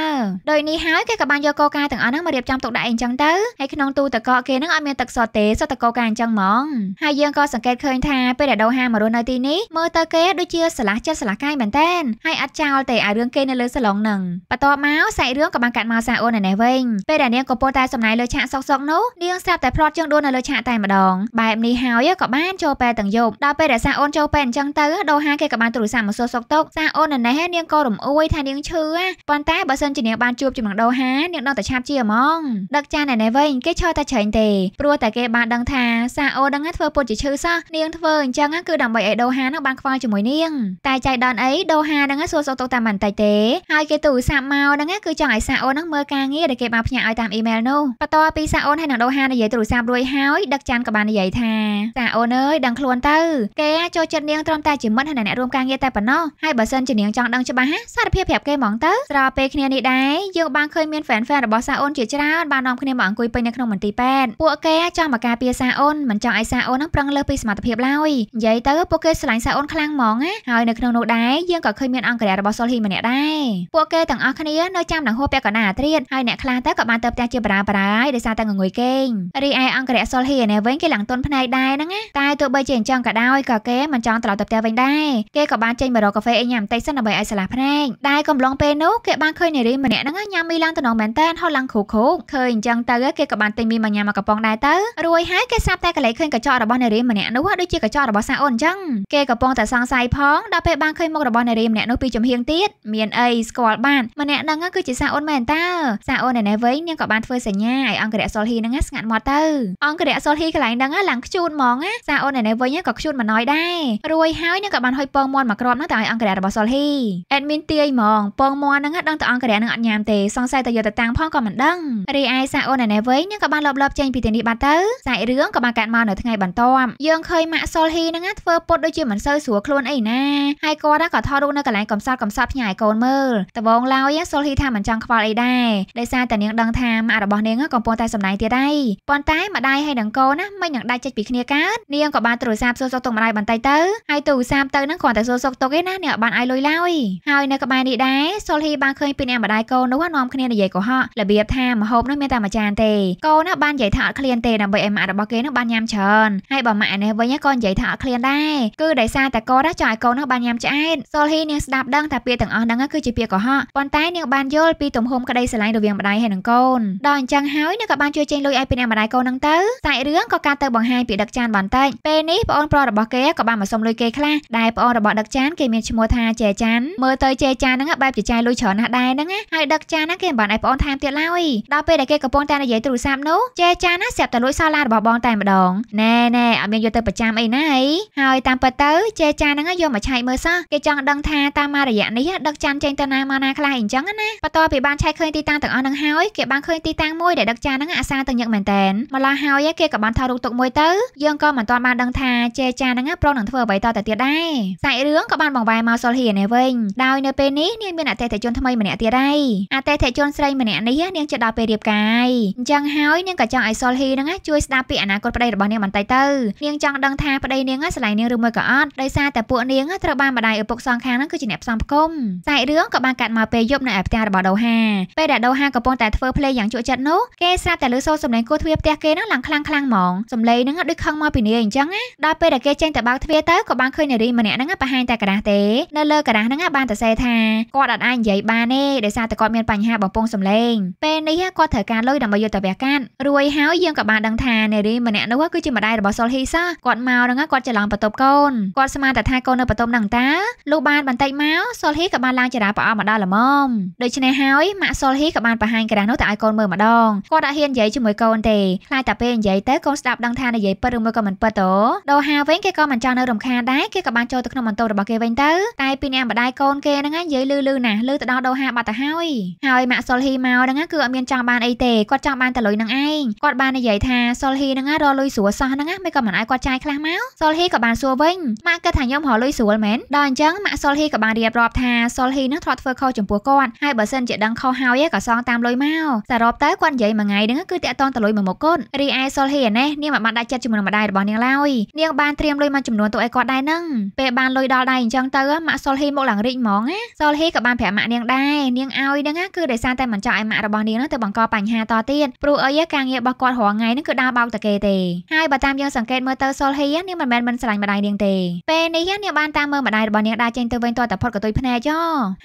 ដោយនេះហើយគេក៏បានយកកោការទាំងអស់ហ្នឹងមករៀបចំទុកដាក់អីអញ្ចឹងទៅហើយក្នុងទូទឹកកកគេហ្នឹងអត់មានទឹកសតទេសុទ្ធតែកោការអញ្ចឹងហ្មងហើយយើងក៏សង្កេតឃើញថាពេលដែលដូហាមករស់នៅទីនេះមើលទៅគេដូចជាឆ្លាស់ចិត្តឆ្លាស់កាយមែនតើហើយអត់ចោលទេអារឿងគេនៅលើសាឡុងនឹងបន្ទាប់មកសាច់រឿងក៏បានកាត់មកសាអូនឯនេះវិញពេលដែលនាងកំពុងតែសំណាយលើឆាកសុកសុកនោះនាងស្រាប់តែផ្លត់ជើងដួលនៅលើឆាកតែម្ដងបែបនេះហើយក៏បានចូលពេលទាំងយប់ដល់ពេលដែលសាអូនចូលពេលអញ្ចឹងទៅដូហាគេក៏បានទូរស័ព្ទមកសួរសុកទុកសាអូនឯនេះនាងក៏រំអួយថានាងឈឺប៉ុន្តែបើសិនជានាងបានជួបជាមួយនឹងដូហានាងនៅតែឆាប់ជាហ្មងដឹកចានឯនេះវិញគេឈរតែច្រែងទេព្រោះតែគេបានដឹងថាសាអូននឹងធ្វើពុតជាឈឺសោះនាងធ្វើអញ្ចឹងគឺដើម្បីឲ្យដូហានឹងបានខ្វល់ជាមួយនាងតែចៃដន្យអីដូហានឹងសួរសុកទុកតែមិនតិចទេហើយគេទូរស័ព្ទមកហ្នឹងគឺចង់ឲ្យសាអូនហ្នឹងមើលការងារដែលគេបានផ្ញើឲ្យតាមអ៊ីមែលនោះបន្ទាប់ពីសាអូនហើយនឹងដូហានិយាយទូរស័ព្ទរួចហើយដឹកចាន់ក៏បាននិយាយថាសាអូនអើយដឹងខ្លួនទៅគេចូលចិត្តនាងត្រឹមតែជាមិត្តហើយអ្នករួមការងារតែប៉ុណ្ណោះហើយបើសិនជានាងចង់ដឹងច្បាស់សារភាពប្រាប់គេហ្មងទៅស្របពេលគ្នានេះដែរយើងបានឃើញមាន fan fan របស់សាអូនជាច្រើនបាននាំគ្នាមកអង្គុយពេញនៅក្នុងមន្ទីរពេទ្យពួកគេចង់មកការពារសាអូនមិនចង់ឲ្យសាអូនហ្នឹងប្រឹងលើសពីសមត្ថភាពឡើយនិយាយទៅពួកគេស្រឡាញ់សាអូនខ្លាំងហ្មងណាហើយនៅក្នុងនោះដែរយើងក៏ឃើញមានអង្គការរបស់សុលហ៊ីម្នាក់ដែរពួកគេទាំងអស់គ្នានៅចាំដង្ហួរពាក់កណ្ដាលអាត្រៀតហើយអ្នកខ្លះទៅក៏បានទៅផ្ទះជាបារាបារាយដោយសារតែងងុយគេងរីឯអង្គរៈសុលហៀនេះវិញគេឡើងទុនភ្នែកដែរហ្នឹងណាតែទោះបីជាអញ្ចឹងក៏ដោយក៏គេមិនចង់ត្រឡប់ទៅផ្ទះវិញដែរគេក៏បានចេញមករកកាហ្វេអីញ៉ាំបន្តិចសិនដើម្បីឲ្យស្លាភ្នែកតែកំឡុងពេលនោះគេបានឃើញនារីម្នាក់ហ្នឹងញ៉ាំមីឡើងតំណងមែនតើហូតឡើងគ្រូគ្រូឃើញអញ្ចឹងទៅគេក៏បានទិញមីមកញ៉ាំមកកំប៉ុងដែរទៅរួយហើយគេសាប់តែកលែកឃើញកញ្ចក់របស់នារីម្នាក់នោះដូចជាកញ្ចក់របស់សាអូនអញ្ចឹងគេកំពុងតែសង្ស័យផងដល់ពេលបានឃើញមុខរបស់នារីម្នាក់នោះពីចំហៀងទៀតមានអីបីស្គាល់បានម្នាក់ហ្នឹងគឺជាសាអូនមែនតើសាអូនណែវិញនាងក៏បានធ្វើសញ្ញាឲ្យអង្គរៈសុលហ៊ីហ្នឹងស្ងាត់មកទៅ អង្គរៈសុលហ៊ីកន្លែងហ្នឹងឡើងខ្ជូនហ្មងសាអូនណែវិញក៏ខ្ជូនមកណយដែររួយហើយនាងក៏បានហុយពងមន់មកក្របហ្នឹងទៅឲ្យអង្គរៈរបស់សុលហ៊ីអេដមីនទាយហ្មងពងមន់ហ្នឹងដឹងតែអង្គរៈហ្នឹងអត់ញ៉ាំទេសង្ស័យតែយកទៅតាំងផងក៏មិនដឹងរីឯសាអូនណែវិញនាងក៏បានលបលបចេញពីទីនេះបាត់ទៅសាច់រឿងក៏បានកាត់មកនៅថ្ងៃបន្ទាប់យើងឃើញម៉ាក់សុលហ៊ីហ្នឹងធ្វើពុតដូចជាមិនសូវស្រួលខ្លួនអីណាហើយគាត់ក៏ថតរូបនៅកន្លែងកំសត់កំសត់ផ្ញើឲ្យកូនមើលមើលដបងឡើយសុលហ៊ីថាមិនចង់ខ្វល់អីដែរដោយសារតែនាងដឹងថាម៉ាក់របស់នាងកំពុងតែសម្ដែងទៀតហើយប៉ុន្តែម្ដាយហើយនឹងកូនណាមិននឹងដាច់ចិត្តពីគ្នាកើតនាងក៏បានទូរស័ព្ទសួរសុខទុក្ខម្ដាយបន្តិចទៅហើយទូរស័ព្ទទៅនឹងគ្រាន់តែសួរសុខទុក្ខឯណានាងបានឲ្យលុយឡើយហើយនៅក្បែរនេះដែរសុលហ៊ីបានឃើញពីអ្នកម្ដាយកូននោះនាំគ្នានិយាយកុហករបៀបថាមហូបនោះមានតែមួយចានទេកូនណាបាននិយាយថាអត់ឃ្លានទេដើម្បីឲ្យម៉ាក់របស់គេនោះបានញ៉ាំច្រើនហើយបើម៉ាក់ឯនេះវិញក៏និយាយថាអត់ឃ្លានដែរគឺដោយសារតែកូនណាចង់ឲ្យកូននោះបានញ៉ាំឆ្អែតសុលហ៊ីនាងស្ដាប់ដឹងថាពាក្យទាំងអស់ហ្នឹងគឺជាជាពាក្យកុហកប៉ុន្តែនាងបានយល់ពីទំហំក្តីស្រឡាញ់រវាងម្ដាយហើយនិងកូនដល់អញ្ចឹងហើយនាងក៏បានជួយចេញលុយឲ្យពីអ្នកម្ដាយកូននឹងទៅសាច់រឿងក៏ការទៅបង្ហាញពីដឹកចានបន្តិចពេលនេះប្អូនប្រុសរបស់គេក៏បានមកសុំលុយគេខ្លះដែលប្អូនរបស់ដឹកចានគេមានឈ្មោះថាចែចានមើលទៅចែចានហ្នឹងបែបចែចាយលុយច្រើនណាស់ដែរហ្នឹងហើយដឹកចានហ្នឹងគេមិនបានឲ្យប្អូនថែមទៀតឡើយដល់ពេលដែលគេកំពុងតែនិយាយទូរស័ព្ទនោះចែចានណាស្រាប់តែលួចសាឡារបស់បងតែម្ដងណែណែអត់មានយកទៅប្រចាំអីណាអីហើយតាមពិតទៅចែចានហ្នឹងយកមកឆៃមើលសោះគេចង់ដឹងថាតាមរយៈនេះដឹកចានចេញទៅណាមកណាខ្លះអីចឹងណាបន្ទាប់ពីបានឆែកឃើញទីតាំងទាំងអស់នឹងហើយគេបានឃើញទីតាំងមួយដែលដឹកចានហ្នឹងអាសាទៅញឹកមែនតែនម្ល៉េះហើយគេក៏បានថតរូបទុកមួយទៅយើងក៏មិនទាន់បានដឹងថាជេចានហ្នឹងប្រុសនឹងធ្វើអ្វីតទៅទៀតដែរសាច់រឿងក៏បានបង្វែរមកសុលហ៊ីនេះវិញដោយនៅពេលនេះនាងមានអតិថិជនថ្មីម្នាក់ទៀតហើយអតិថិជនស្រី ម្នាក់នេះនាងជិតដល់ពេលរៀបការអញ្ចឹងហើយនាងក៏ចង់ឲ្យសុលហ៊ីហ្នឹងជួយស្ដាប់ពីអនាគតប្តីរបស់នាងបន្តិចទៅនាងចង់ដឹងថាប្តីនាងស្រឡាញ់នាងឬមួយក៏អត់ដោយសារតែពួកនាងត្រូវបានម្ដាយឪពុកសងខាងហ្នឹងគឺជាអ្នកផ្សំផ្គុំសាច់រឿងងក៏បានកាត់មកពេលយប់នៅឯផ្ទះរបស់ដូហាពេលដែលដូហាកំពុងតែធ្វើភ្លេងយ៉ាងជក់ចិត្តនោះគេស្រាប់តែឮសូរសំឡេងគោះទ្វារផ្ទះគេនឹងឡើងខ្លាំងខ្លាំងហ្មងសំឡេងនឹងដូចខឹងមកពីនាយអញ្ចឹងណាដល់ពេលដែលគេចេញទៅបើកទ្វារទៅក៏បានឃើញនារីម្នាក់ហ្នឹងបង្ហាញតែក្រាស់ទេនៅលើក្រាស់ហ្នឹងបានតែសេថាគាត់អត់អាចនិយាយបានទេដោយសារតែគាត់មានបញ្ហាបំពង់សំឡេងពេលនេះគាត់ត្រូវការលុយដើម្បីយកទៅវះកាត់រួយហើយយើងក៏បានដឹងថានារីម្នាក់នោះគឺជាម្ដាយរបស់សុលហ៊ីសាគាត់មកហ្នឹងគាត់ច្រឡំបន្ទប់កូនគាត់ស្មានតែថាកូននៅបន្ទប់ហ្នឹងតាលុះបានបន្តិចមកសុលហ៊ីក៏បានឡើងចរាប្រអប់ម្ដងល្មមដូច្នេះហើយម៉ាក់សុលហ៊ីក៏បានបង្ហាញក្រាស់នោះទៅឲ្យកូនមើលម្ដងគាត់អត់ហ៊ាននិយាយជាមួយកូនទេខ្លាចតែពេលនិយាយទៅកូនស្ដាប់ដឹងថានិយាយពិតឬមួយក៏មិនពិតទៅដូហាវិញគេក៏មិនចង់នៅរំខានដែរគេក៏បានចូលទៅក្នុងបន្ទប់របស់គេវិញទៅតែពីអ្នកម្ដាយកូនគេហ្នឹងនិយាយលឺលឺណាស់លឺទៅដល់ដូហាបាត់ទៅហើយហើយម៉ាក់សុលហ៊ីមកហ្នឹងគឺអត់មានចង់បានអីទេគាត់ចង់បានតែលុយនឹងឯងគាត់បាននិយាយថាសុលហ៊ីហ្នឹងរកលុយស្រួលសោះហ្នឹងមិនក៏មិនឲ្យគាត់ចាយខ្លះមកសុលហ៊ីក៏បានសួរវិញម៉ាក់គិតថាខ្ញុំរកលុយស្រួលមែនដល់អញ្ចឹងម៉ាក់សុលហ៊ីក៏បានរៀបរាប់ថាសុលហ៊ីហ្នឹងធ្លាប់ធ្វើខុសចំពោះគាត់ហើយបើសិនជាដឹងខុសហើយក៏សងតាមលុយមកសរុបទៅគាត់និយាយមួយថ្ងៃហ្នឹងគឺតាក់ទងទៅលុយមកមកគាត់រីឯសុលហេណេះនាងមិនបានដាច់ចិត្តជាមួយនឹងម្ដាយរបស់នាងឡើយនាងបានត្រៀមលុយមួយចំនួនទុកឲ្យគាត់ដែរហ្នឹងពេលបានលុយដល់ដៃអញ្ចឹងទៅម៉ាក់សុលហេមកឡើងរីកហ្មងណាសុលហេក៏បានប្រាប់ម៉ាក់នាងដែរនាងឲ្យហ្នឹងគឺដោយសារតែមិនចង់ឲ្យម៉ាក់របស់នាងហ្នឹងទៅបង្កបញ្ហាតទៀតព្រោះអីការងាររបស់គាត់រាល់ថ្ងៃហ្នឹងគឺដើរបោកតែគេទេហើយបើតាមយើងសង្កេតមើលទៅសុលហេនាងមិនមែនមិនស្រឡាញ់ម្ដាយនាងទេពេលនេះនាងបានតាមមើលម្ដាយរបស់នាងដើរចេញទៅវិញទាល់តែផុតកន្ទុយភ្នែកចោ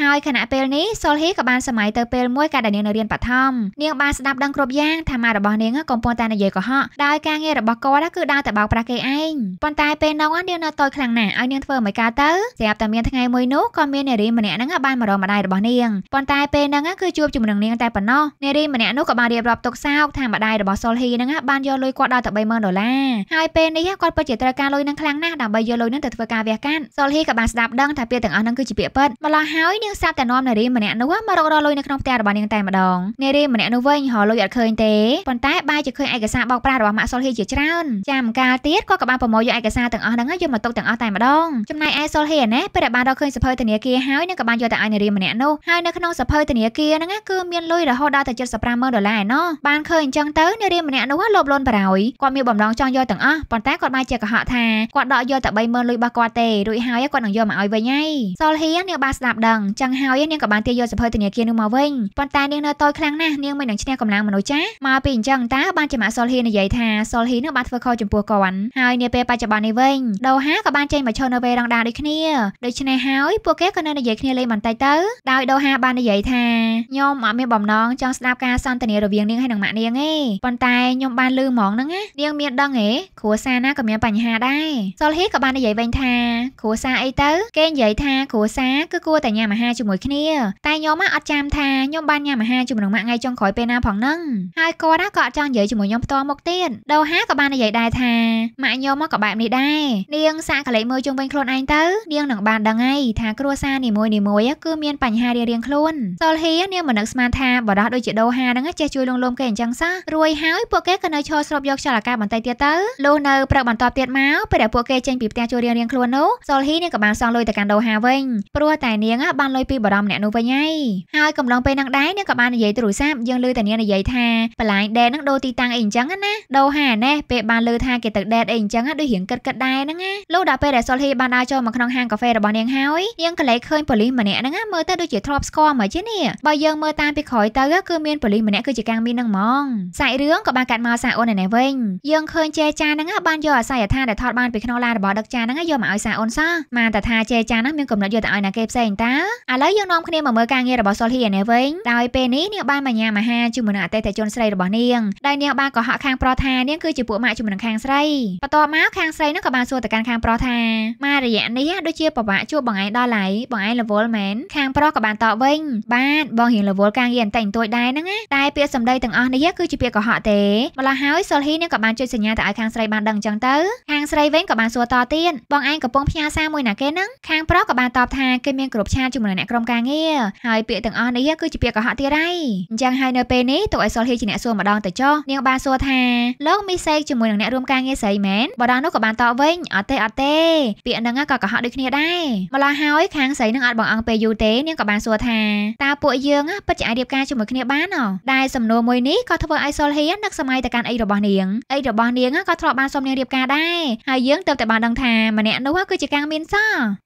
ហើយហើយខណៈពេលនេះសូលហ៊ីក៏បានសម័យទៅពេលមួយកាលដែលនាងនៅរៀនបឋមនាងបានស្ដាប់ដឹងគ្រប់យ៉ាងថាម៉ារបស់នាង កំពុងតែនិយាយកុហកដោយការងាររបស់គាត់គឺដើរតែបោកប្រាស់គេឯងប៉ុន្តែពេលនោះនាងនៅតូចខ្លាំងណាស់ឲ្យនាងធ្វើមិនកើតទៅស្រាប់តែមានថ្ងៃមួយនោះក៏មាននារីម្នាក់ហ្នឹងបានមករកម្ដាយរបស់នាងប៉ុន្តែពេលហ្នឹងគឺជួបជាមួយនឹងនាងតែប៉ុណ្ណោះនារីម្នាក់នោះក៏បានរៀបរាប់ទុកសោកថាម្ដាយរបស់សូលហ៊ីហ្នឹងបានយកលុយគាត់ដល់ទៅ30000ដុល្លារហើយពេលនេះគាត់ពិតជាត្រូវការលុយនឹងខ្លាំងណាស់ដើម្បីយកលុយនឹងទៅធ្វើការវះកាត់សូលហ៊ីក៏បានស្ដាប់ដឹងថាពាក្យទាំងអស់ហ្នឹងគឺជាពាក្យពិតម្ល៉េះហើយនាងស្រាប់តែនាំនារីម្នាក់នោះមករករលុយនៅក្នុងផ្ទះរបស់នាងតែម្ដងនារីម្នាក់នោះវិញហៅលុយអត់ឃើញទេប៉ុន្តែបាយជាឃើញឯកសារបោកប្រាស់របស់ម៉ាក់សុលហ៊ីជាច្រើនចាំកាលទៀតគាត់ក៏បានប្រមូលយកឯកសារទាំងអស់ហ្នឹងយកមកទុកទាំងអស់តែម្ដងចំណែកឯសុលហ៊ីណែពេលដែលបានរកឃើញសភៅធនាគារហើយនឹងក៏បានយកទៅឲ្យនារីម្នាក់នោះហើយនៅក្នុងសភៅធនាគារហ្នឹងគឺមានលុយរហូតដល់ទៅ750000ដុល្លារឯណោះបានឃើញអញ្ចឹងទៅនារីម្នាក់នោះលោភលន់បារោយគាត់មានបំណងចង់យកទាំងអស់ប៉ុន្តែគាត់បានជាកុហកថាគាត់ដកយកតែ30000លុយរបស់គាត់ទេរួចហើយគាត់នឹងយកមកឲ្យវិញហើយសុលហ៊ីនេះបានស្ដាប់ដឹងចឹងហើយនាងក៏បានទាញយកសភៅធនាគារនោះមកវិញប៉ុន្តែនាងនៅតូចខ្លាំងណាស់នាងមិននឹងឈ្នះកម្លាំងមនុស្សចាស់មកពីអញ្ចឹងតើបានជាម៉ាក់សុលហ៊ីនិយាយថាសុលហ៊ីនឹងបានធ្វើខុសចំពោះគាត់ហើយនាពេលបច្ចុប្បន្ននេះវិញដូហាក៏បានចេញមកឈរនៅវេរ៉ង់ដាដូចគ្នាដូច្នេះហើយពួកគេក៏នៅនិយាយគ្នាលេងបន្តិចទៅដោយដូហាបាននិយាយថាខ្ញុំអត់មានបំណងចង់ស្ដាប់ការសន្ទនារវាងនាងហើយនឹងម៉ាក់នាងទេប៉ុន្តែខ្ញុំបានលឺហ្មងហ្នឹងណានាងមានដឹងទេគ្រួសារណាក៏មានបញ្ហាដែរសុលហ៊ីក៏បាននិយាយវិញថាគ្រួសារអីទៅគេនិយាយថាគ្រួសារគឺគួរតែញ៉ាំអាហារជាមួយគ្នាតែខ្ញុំអត់ចាំថាខ្ញុំបានញ៉ាំអាហារជាមួយនឹងម៉ាក់ថ្ងៃចុងក្រោយពេលណាផងហ្នឹងហើយគាត់ក៏អត់ចង់និយាយជាមួយខ្ញុំផ្ទាល់មកទៀតដូហាក៏បាននិយាយដែរថាម៉ាក់ខ្ញុំក៏បែបនេះដែរនាងសាកលេចមើលជុំវិញខ្លួនឯងទៅនាងនឹងបានដឹងហើយថាគ្រួសារនីមួយនីមួយគឺមានបញ្ហារៀងៗខ្លួនសុលហ៊ីនាងមិននឹកស្មានថាបរោះដូចជាដូហាហ្នឹងចេះជួយលងលោមគេអញ្ចឹងសោះរួយហើយពួកគេក៏នៅឈរស្រូបយកចលការបន្តិចទៀតទៅលុះនៅព្រឹកបន្ទាប់ទៀតមកពេលដែលពួកគេចេញពីផ្ទះជួយរៀងៗខ្លួននោះសុលហ៊ីនាងក៏បានសងលុយទៅកាន់ដូហាវិញព្រោះតែនាងបានលុយយពីបារម្ភអ្នកនោះវិញហើយហើយកំឡុងពេលនឹងដែរនាងក៏បាននិយាយទូរស័ព្ទយើងឮតែនាងនិយាយថាបលាញដេតនឹងដូរទីតាំងអីអញ្ចឹងណាដូរហាណែពេលបានឮថាគេទៅដេតអីអញ្ចឹងដូចរៀងគិតគិតដែរហ្នឹងណាលោកដល់ពេលដែលសុលហ៊ីបានដើរចូលមកក្នុងហាងកាហ្វេរបស់នាងហើយនាងក៏លេចឃើញប៉ូលីសម្នាក់ហ្នឹងមើលទៅដូចជាធ្លាប់ស្គាល់មកជានេះបើយើងមើលតាមពីក្រោយទៅគឺមានប៉ូលីសម្នាក់គឺជាកាំងមីនហ្នឹងហ្មងសាច់រឿងក៏បានកាត់មកសាអូនឯណេះវិញយើងឃើញចេចាហ្នឹងបានយកអាស័យដ្ឋានដែលថតបានពីក្នុងឡានរបស់ដឹកចាហ្នឹងយកមកឲ្យសាអូនសោះបានតែថាចេចាហ្នឹងមានកំណត់យកទៅឲ្យណាគេផ្សេងតាឥឡូវយើងនាំគ្នាមកមើលការងាររបស់សុលហ៊ីអែនេះវិញដោយពេលនេះនាងបានបញ្ញាមហាជាមួយនឹងអតីតជនស្រីរបស់នាងដែលនាងបានកុហកខាងប្រុសថានាងគឺជាពួកម៉ាក់ជាមួយនឹងខាងស្រីបន្ទាប់មកខាងស្រីនោះក៏បានសួរទៅកាន់ខាងប្រុសថាម៉ារយៈនេះដូចជាប្រវាក់ជួបបងឯងដល់ហើយបងឯងរវល់មែនខាងប្រុសក៏បានតបវិញបាទបងរៀងរវល់ការងារអន្តិចបន្តួចដែរហ្នឹងណាតែពាក្យសម្ដីទាំងអស់នេះគឺជាពាក្យកុហកទេម្ល៉េះហើយសុលហ៊ីនាងក៏បានជួយសញ្ញាទៅឲ្យខាងស្រីបានដឹងចឹងទៅខាងស្រីវិញក៏បានសួរតទៀតបងឯងកំពុងផ្ញើសារមួយណាគេហ្នឹងខាងប្រុសក៏បានតបថាគេមានគ្រប់ឆាតជាមួយនឹងអ្នកក្រុមការងារហើយពាក្យទាំងអស់នេះគឺជាពាក្យកុហកទៀតហើយអញ្ចឹងហើយនៅពេលនេះទុកឲ្យសុលហ៊ីជាអ្នកសួរម្ដងទៅចុះនាងបានសួរថាលោកមីសេកជាមួយនឹងអ្នករួមការងារស្រីមែនបរិណនោះក៏បានតបវិញអត់ទេអត់ទេពាក្យហ្នឹងក៏កុហកដូចគ្នាដែរម្ល៉េះហើយខាងស្រីនឹងអត់បងអង្គពេលយូរទេនាងក៏បានសួរថាតើពួកយើងពិតជាអាចរៀបការជាមួយគ្នាបានអដែរសំណួរមួយនេះក៏ធ្វើឲ្យសុលហ៊ីនឹកសម័យទៅកាន់អីរបស់នាងអីរបស់នាងក៏ធ្លាប់បានសុំនាងរៀបការដែរហើយយើងទៅតែបានដឹងថាម្នាក់នោះគឺជាកាងមានស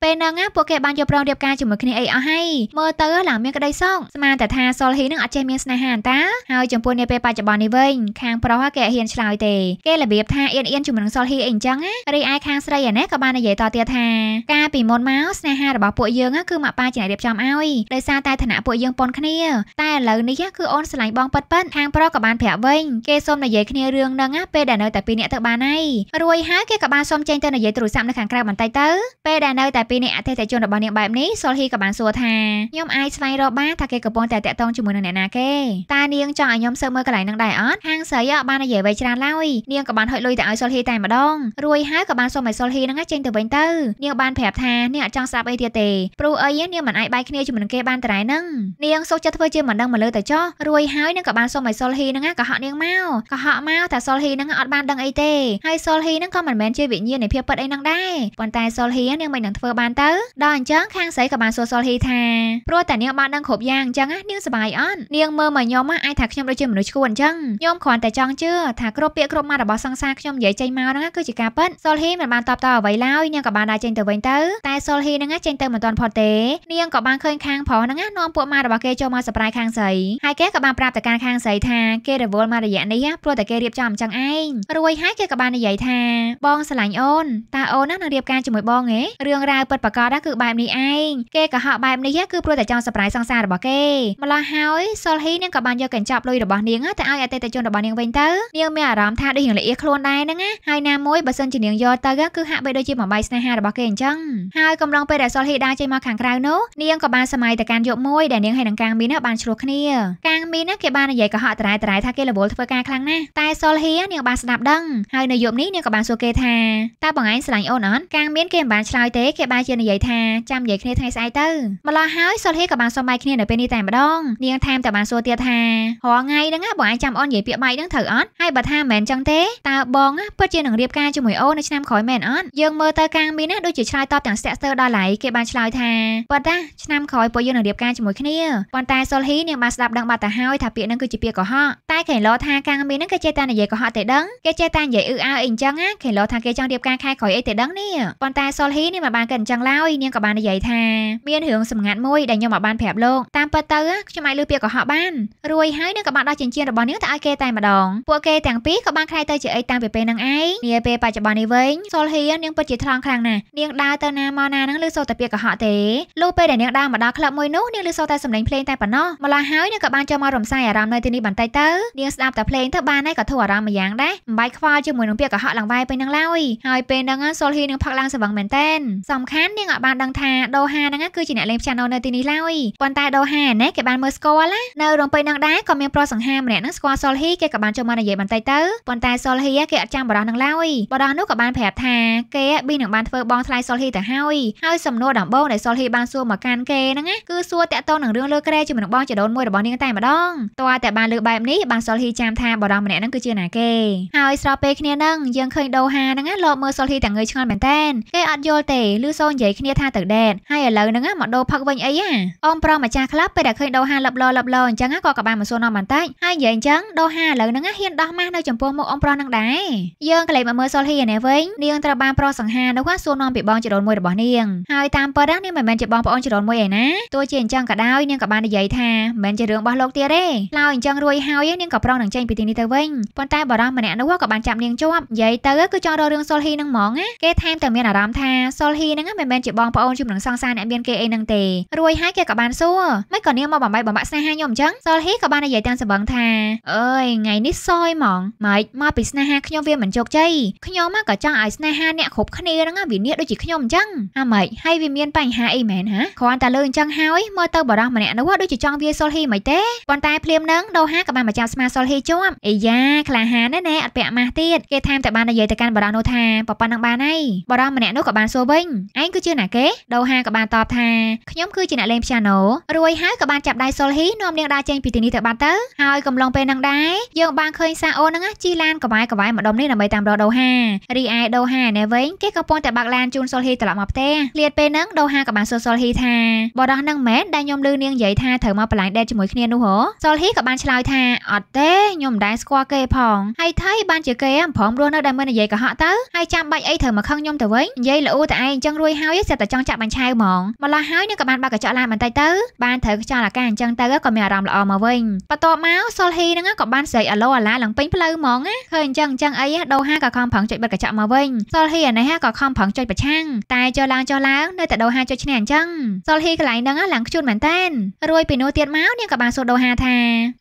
ពេលហ្នឹងពួកគេបានយកប្រងរៀបការជាមួយគ្នាអីអស់ហើយមើលទៅឡើងមានក្តីសោកស្មានតែថាសុលហ៊ីនឹងអត់ចេះមានស្នេហាអន្តាហើយចំពោះនាពេលបច្ចុប្បន្ននេះវិញ ខាងប្រុសគេអត់ហ៊ានឆ្លើយទេ គេរបៀបថាអៀនអៀនជាមួយនឹងសុលហ៊ីអីអញ្ចឹងណារីឯខាងស្រីអាណេះក៏បាននិយាយតទៀតថាការពីមុនមកស្នេហារបស់ពួកយើងគឺម៉ាក់ប៉ាជាអ្នករៀបចំឲ្យដោយសារតែឋានៈពួកយើងប៉ុនគ្នា តែឥឡូវនេះគឺអូនស្រឡាញ់បងប៉ិតប៉ិនខាងប្រុសក៏បានប្រាប់វិញគេសូមនិយាយគ្នារឿងហ្នឹងណាពេលដែលនៅតែពីរនាក់ទៅបានហើយរួចហើយគេក៏បានសូមចេញទៅនិយាយទូរស័ព្ទនៅខាងក្រៅបន្តិចទៅពេលដែលនៅតែពីរនាក់អតិថិជនរបស់នាងបែបនេះសុលហ៊ីក៏បានសួរថាខ្ញុំអាចស្វែងរកបានថាគេកំពុងតែតាក់ទងជាមួយនឹងអ្នកណាគេតានាងចង់ឲ្យខ្ញុំស៊ើបមើលកន្លែងហ្នឹងដែរអត់ហាងស្រីអត់បាននិយាយអ្វីច្រើនឡើយនាងក៏បានហុចលុយទៅឲ្យសុលហ៊ីតែម្ដងរួយហើយក៏បានសុំឲ្យសុលហ៊ីហ្នឹងចេញទៅវិញទៅនាងបានប្រាប់ថានាងអត់ចង់ស្ដាប់អីទៀតទេព្រោះអីនាងមិនអាចបែកគ្នាជាមួយនឹងគេបានតែហ្នឹងនាងសុខចិត្តធ្វើជាមិនដឹងមកលើទៅចោះរួយហើយនាងក៏បានសុំឲ្យសុលហ៊ីហ្នឹងក៏ហក់នាងមកក៏ហក់មកថាសុលហ៊ីហ្នឹងអត់បានដឹងអីទេហើយសុលហ៊ីហ្នឹងក៏មិនមែនជាវិញ្ញាណនៃភាពពិតអីហ្នឹងដែរប៉ុន្តែសុលហ៊ីនាងមិននឹងធ្វើបានទៅដល់អញ្ចឹងខាងស្រីក៏បានសួរសុលហ៊ីថាព្រោះតែនាងបានដឹងគ្រប់យ៉ាងអញ្ចឹងណានាងសប្បាយអត់នាងមើលមកខ្ញុំអាចថាខ្ញុំដូចជាមនុស្សឈួនអញ្ចឹងខ្ញុំគ្រាន់តែចង់ជឿថាគ្រប់ពាក្យគ្រប់ម៉ាត់របស់សង្សារខ្ញុំនិយាយចេញមកហ្នឹងគឺជាការពិតសុលហ៊ីមិនបានតបតអ្វីឡើយនាងក៏បានដើរចេញទៅវិញទៅតែសុលហ៊ីហ្នឹងចេញទៅមិនទាន់ផុតទេ នាងក៏បានឃើញខាងប្រុសហ្នឹងនាំពួកម៉ារបស់គេចូលមកសប្រាយខាងស្រីហើយគេក៏បានប្រាប់ទៅការខាងស្រីថាគេរវល់មករយៈនេះព្រោះតែគេរៀបចំអញ្ចឹងឯងរួយហើយគេក៏បាននិយាយថាបងស្រឡាញ់អូនតើអូននឹងរៀបការជាមួយបងហ៎រឿងរ៉ាវពិតប្រាកដគឺបែបនេះឯងគេក៏ហក់បែបនេះគឺព្រោះតែចង់ surprise សង្សាររបស់គេម្ល៉េះហើយសុលហ៊ីនាងក៏បានយកកញ្ចប់លុយរបស់នាងទៅឲ្យអតិថិជនរបស់នាងវិញទៅនាងមានអារម្មណ៍ថាដូចនាងលាអៀខ្លួនដែរហ្នឹងណាហើយណាមួយបើសិនជានាងយកទៅគឺហាក់បីដូចជាមួយបាយស្នេហារបស់គេអញ្ចឹងហើយកំឡុងពេលដែលសុលហ៊ីដើរចេញមកខាងក្រៅនោះនាងក៏បានសម័យទៅកាន់យកមួយដែលនាងហើយនឹងកាងមីនបានឆ្លោះគ្នាកាងមីនគេបាននិយាយកុហកតរ៉ែតរ៉ែថាគេរវល់ធ្វើការខ្លាំងណាស់តែសុលហ៊ីនាងបានស្ដាប់ដឹងហើយនៅយប់នេះនាងក៏បានសួរគេថាតើបងឯងស្រឡាញ់អូនអត់កាងមានគេមិនបានឆ្លើយទេគេបានជានិយាយថាចាំនិយាយគ្នាថ្ងៃស្អែកទៅម្ល៉េះហើយសុលហេក៏បានសុំបាយគ្នានៅពេលនេះតែម្ដងនាងថែមតែបានសួរទៀតថារាល់ថ្ងៃហ្នឹងបងអាចចាំអូននិយាយពាក្យបាយហ្នឹងត្រូវអត់ហើយបើថាមិនមែនចឹងទេតើបងពិតជានឹងរៀបការជាមួយអូននៅឆ្នាំក្រោយមែនអត់យើងមើលទៅកាងមីណាដូចជាឆ្លើយតបទាំងស្ទាក់ស្ទើរដល់ឡៃគេបានឆ្លើយថាប៉ុន្តែឆ្នាំក្រោយពួកយើងនឹងរៀបការជាមួយគ្នាប៉ុន្តែសុលហ៊ីនាងបានស្ដាប់ដឹងបាត់ទៅហើយថាពាក្យហ្នឹងគឺជាពាក្យកុហកតែខេឡោថាកាងមីហ្នឹងគេចេះតែនិយាយកុហកតែដឹងគេចេះតែនិយាយអ៊ឺអើអីអញ្ចឹងណាខេឡោថាគេចង់រៀបការខែក្រោយអីតែដឹងនេះប៉ុន្តែសុលហ៊ីនេះមិនបានគិតអញ្ចឹងឡើយនាងក៏បាននិយាយថាមានរឿងសម្ងាត់មួយដែលខ្ញុំមកបានប្រាប់លោកតាមពិតទៅខ្ញុំអាចលឺពាក្យកុហកបានរួយហើយនឹងក៏បានដោះចិញ្ចៀនរបស់នាងទៅឲ្យគេតែម្ដងពួកគេទាំងពីរក៏បានខ្លាយទៅជាអីតាំងពីពេលហ្នឹងឯងនាពេលបច្ចុប្បន្ននេះវិញសុលហ៊ីនាងពិតជាថ្លង់ខ្លាំងណាស់នាងដើរទៅណាមកណាហ្នឹងលឺសូរតែពាក្យកុហកទេលុះពេលដែលនាងដើរមកដល់ក្លឹបមួយនោះនាងលឺសូរតែសម្លេងភ្លេងតែប៉ុណ្ណោះម្ល៉េះហើយនាងក៏បានចូលមករំសាយអារម្មណ៍នៅទីនេះបន្តិចទៅនាងស្ដាប់តែភ្លេងទៅបានហើយក៏ធូរអារម្មណ៍ម្យ៉ាងដែរមិនបាច់ខ្វល់ជាមួយនឹងពាក្យកុហកឡើងវាយពេលហ្នឹងឡើយហើយពេលហ្នឹងសុលហ៊ីនាងផឹកឡើងស្វឹងមែនតែនសំខាន់នាងក៏បានដឹងថាដូហាហ្នឹងគឺជាអ្នកលេងងផ្ទះនៅនៅទីនេះឡើយប៉ុន្តែដូហាណែគេបានមើលស្គាល់ណានៅរំពេញនឹងដែរក៏មានប្រុសសង្ហាម្នាក់នឹងស្គាល់សុលហ៊ីគេក៏បានចូលមកនិយាយបន្តិចទៅប៉ុន្តែសុលហ៊ីគេអត់ចាំបរោះនឹងឡើយបរោះនោះក៏បានប្រាប់ថាគេប៊ីនឹងបានធ្វើបងថ្លៃសុលហ៊ីទៅហើយហើយសំណួរដំបូងដែលសុលហ៊ីបានសួរមកកាន់គេហ្នឹងណាគឺសួរតាក់ទងនឹងរឿងលើក្រែជាមួយនឹងបងចដូនមួយរបស់នាងតែម្ដងតើតែបានលើបែបនេះបានសុលហ៊ីចាំថាបរោះម្នាក់ហ្នឹងគឺជាណាគេហើយស្របពេលគ្នានឹងយើងឃើញដូហាហ្នឹងណាលបមើលសុលហ៊ីតែងើយឆ្ងល់មែនតែនគេអត់យល់ទេឬសូននិយាយគ្នាថាទៅដេតហើយឥឡូវហ្នឹងមកដោផឹកវិញអីហ่าអូនប្រុសម្ចាស់ក្លឹបពេលដែលឃើញដូហាលឹបលោលឹបលោអញ្ចឹងក៏ក៏បានមកសួរនាំបន្តិចហើយនិយាយអញ្ចឹងដូហាឥឡូវហ្នឹងហ៊ានដោះម៉ាស់នៅចំពោះមុខអូនប្រុសហ្នឹងដែរយើងក៏លេចមកមើលសុលហ៊ីនេះវិញនាងត្រូវបានប្រុសសង្ហានោះសួរនាំពីបងចរូនមួយរបស់នាងហើយតាមពិតនាងមិនមែនជាបងប្អូនចរូនមួយឯណាទោះជាអញ្ចឹងក៏ដោយនាងក៏បាននិយាយថាមិនមែនជារឿងរបស់លោកទៀតទេឡើយអញ្ចឹងរួយហើយនាងក៏ប្រងនឹងចេញពីទីនេះទៅវិញប៉ុន្តែបារម្ភម្នាក់នោះក៏បានចាប់នាងជាប់និយាយទៅគឺចង់រករឿងសុលហ៊ីនឹងហ្មងណាគេថែមទាំងមានអារម្មណ៍ថាសុលហ៊ីនឹងមិនមែនជាបងប្អូនជុំនឹងសង្សារអ្នកមានគេអីនឹងទេទេរួចហើយគេក៏បានសួរមិនក៏នាងមកបំបីបំបាក់ស្នេហាខ្ញុំអញ្ចឹងសលហ៊ីក៏បាននិយាយទាំងសម្បងថាអើយថ្ងៃនេះសយហ្មងម៉េចមកពីស្នេហាខ្ញុំវាមិនជោគជ័យខ្ញុំមកក៏ចង់ឲ្យស្នេហាអ្នកគ្រប់គ្នាហ្នឹងវានេះដូចជាខ្ញុំអញ្ចឹងអាម៉េចហើយវាមានបញ្ហាអីមែនហាគ្រាន់តែលើអញ្ចឹងហើយមើលទៅបារម្ភម្នាក់នោះដូចជាចង់វាសលហ៊ីមិនទេប៉ុន្តែភ្លាមហ្នឹងដូហាក៏បានមកចាប់ស្មាសលហ៊ីជាប់អីយ៉ាក្លាហានណាស់ណែអត់ពាក់ម៉ាស់ទៀតគេថែមតែបាននិយាយទៅកាន់បារម្ភនោះថាប៉ប៉ុណ្ណឹងបានហើយបារម្ភម្នាក់នោះក៏បានសួរវិញឯងគឺជាណាគេដូហាក៏បានតបថាខ្ញុំគឺជាអ្នកលេងព្យ៉ាណូរួយហើយក៏បានចាប់ដៃសុលហ៊ីនាំនាងដើរចេញពីទីនេះទៅបាត់ទៅហើយកំឡុងពេលហ្នឹងដែរយើងបានឃើញសាអូនហ្នឹងជីឡានកវាយកវាយម្ដុំនេះដើម្បីតាមរកដូហារីឯដូហាណែវិញគេក៏ពងតែបាក់ឡានជូនសុលហ៊ីត្រឡប់មកផ្ទះលៀតពេលហ្នឹងដូហាក៏បានសួរសុលហ៊ីថាបរោះហ្នឹងមែនដែលខ្ញុំលឺនាងនិយាយថាត្រូវមកបលាញ់ដេតជាមួយគ្នានោះហ៎សុលហ៊ីក៏បានឆ្លើយថាអត់ទេខ្ញុំមិនដែរស្គាល់គេផងហើយថៃបានជាគេអំព្រមរស់នៅដែលមិននិយាយកុហកទៅហើយចាំបាច់អីត្រូវមកខឹងខ្ញុំទៅវិញនិយាយល្អតែឯងអញ្ចឹងរួយហើយសិតតែចង់ចាក់បាញ់ឆៅហ្មងម្ល៉េះហើយក៏បានបើកកញ្ចក់ឡានបន្តិចទៅបានត្រូវខ្យល់អាកាសអញ្ចឹងទៅក៏មានអារម្មណ៍ល្អមកវិញបន្ទាប់មកសុលហ៊ីហ្នឹងក៏បានស្រែកអាឡូអាឡាឡើងពេញផ្លូវហ្មងណាឃើញអញ្ចឹងអញ្ចឹងអីដូហាក៏ខំប្រឹងចុចបិទកញ្ចក់មកវិញសុលហ៊ីអានេះក៏ខំប្រឹងចុចប្រឆាំងតែចុះឡើងចុះឡើងនៅតែដូហាចុចឈ្នះអញ្ចឹងសុលហ៊ីកន្លែងហ្នឹងឡើងខ្ជូនមែនតែនរួយពីនោះទៀតមកនាងក៏បានសួរដូហាថា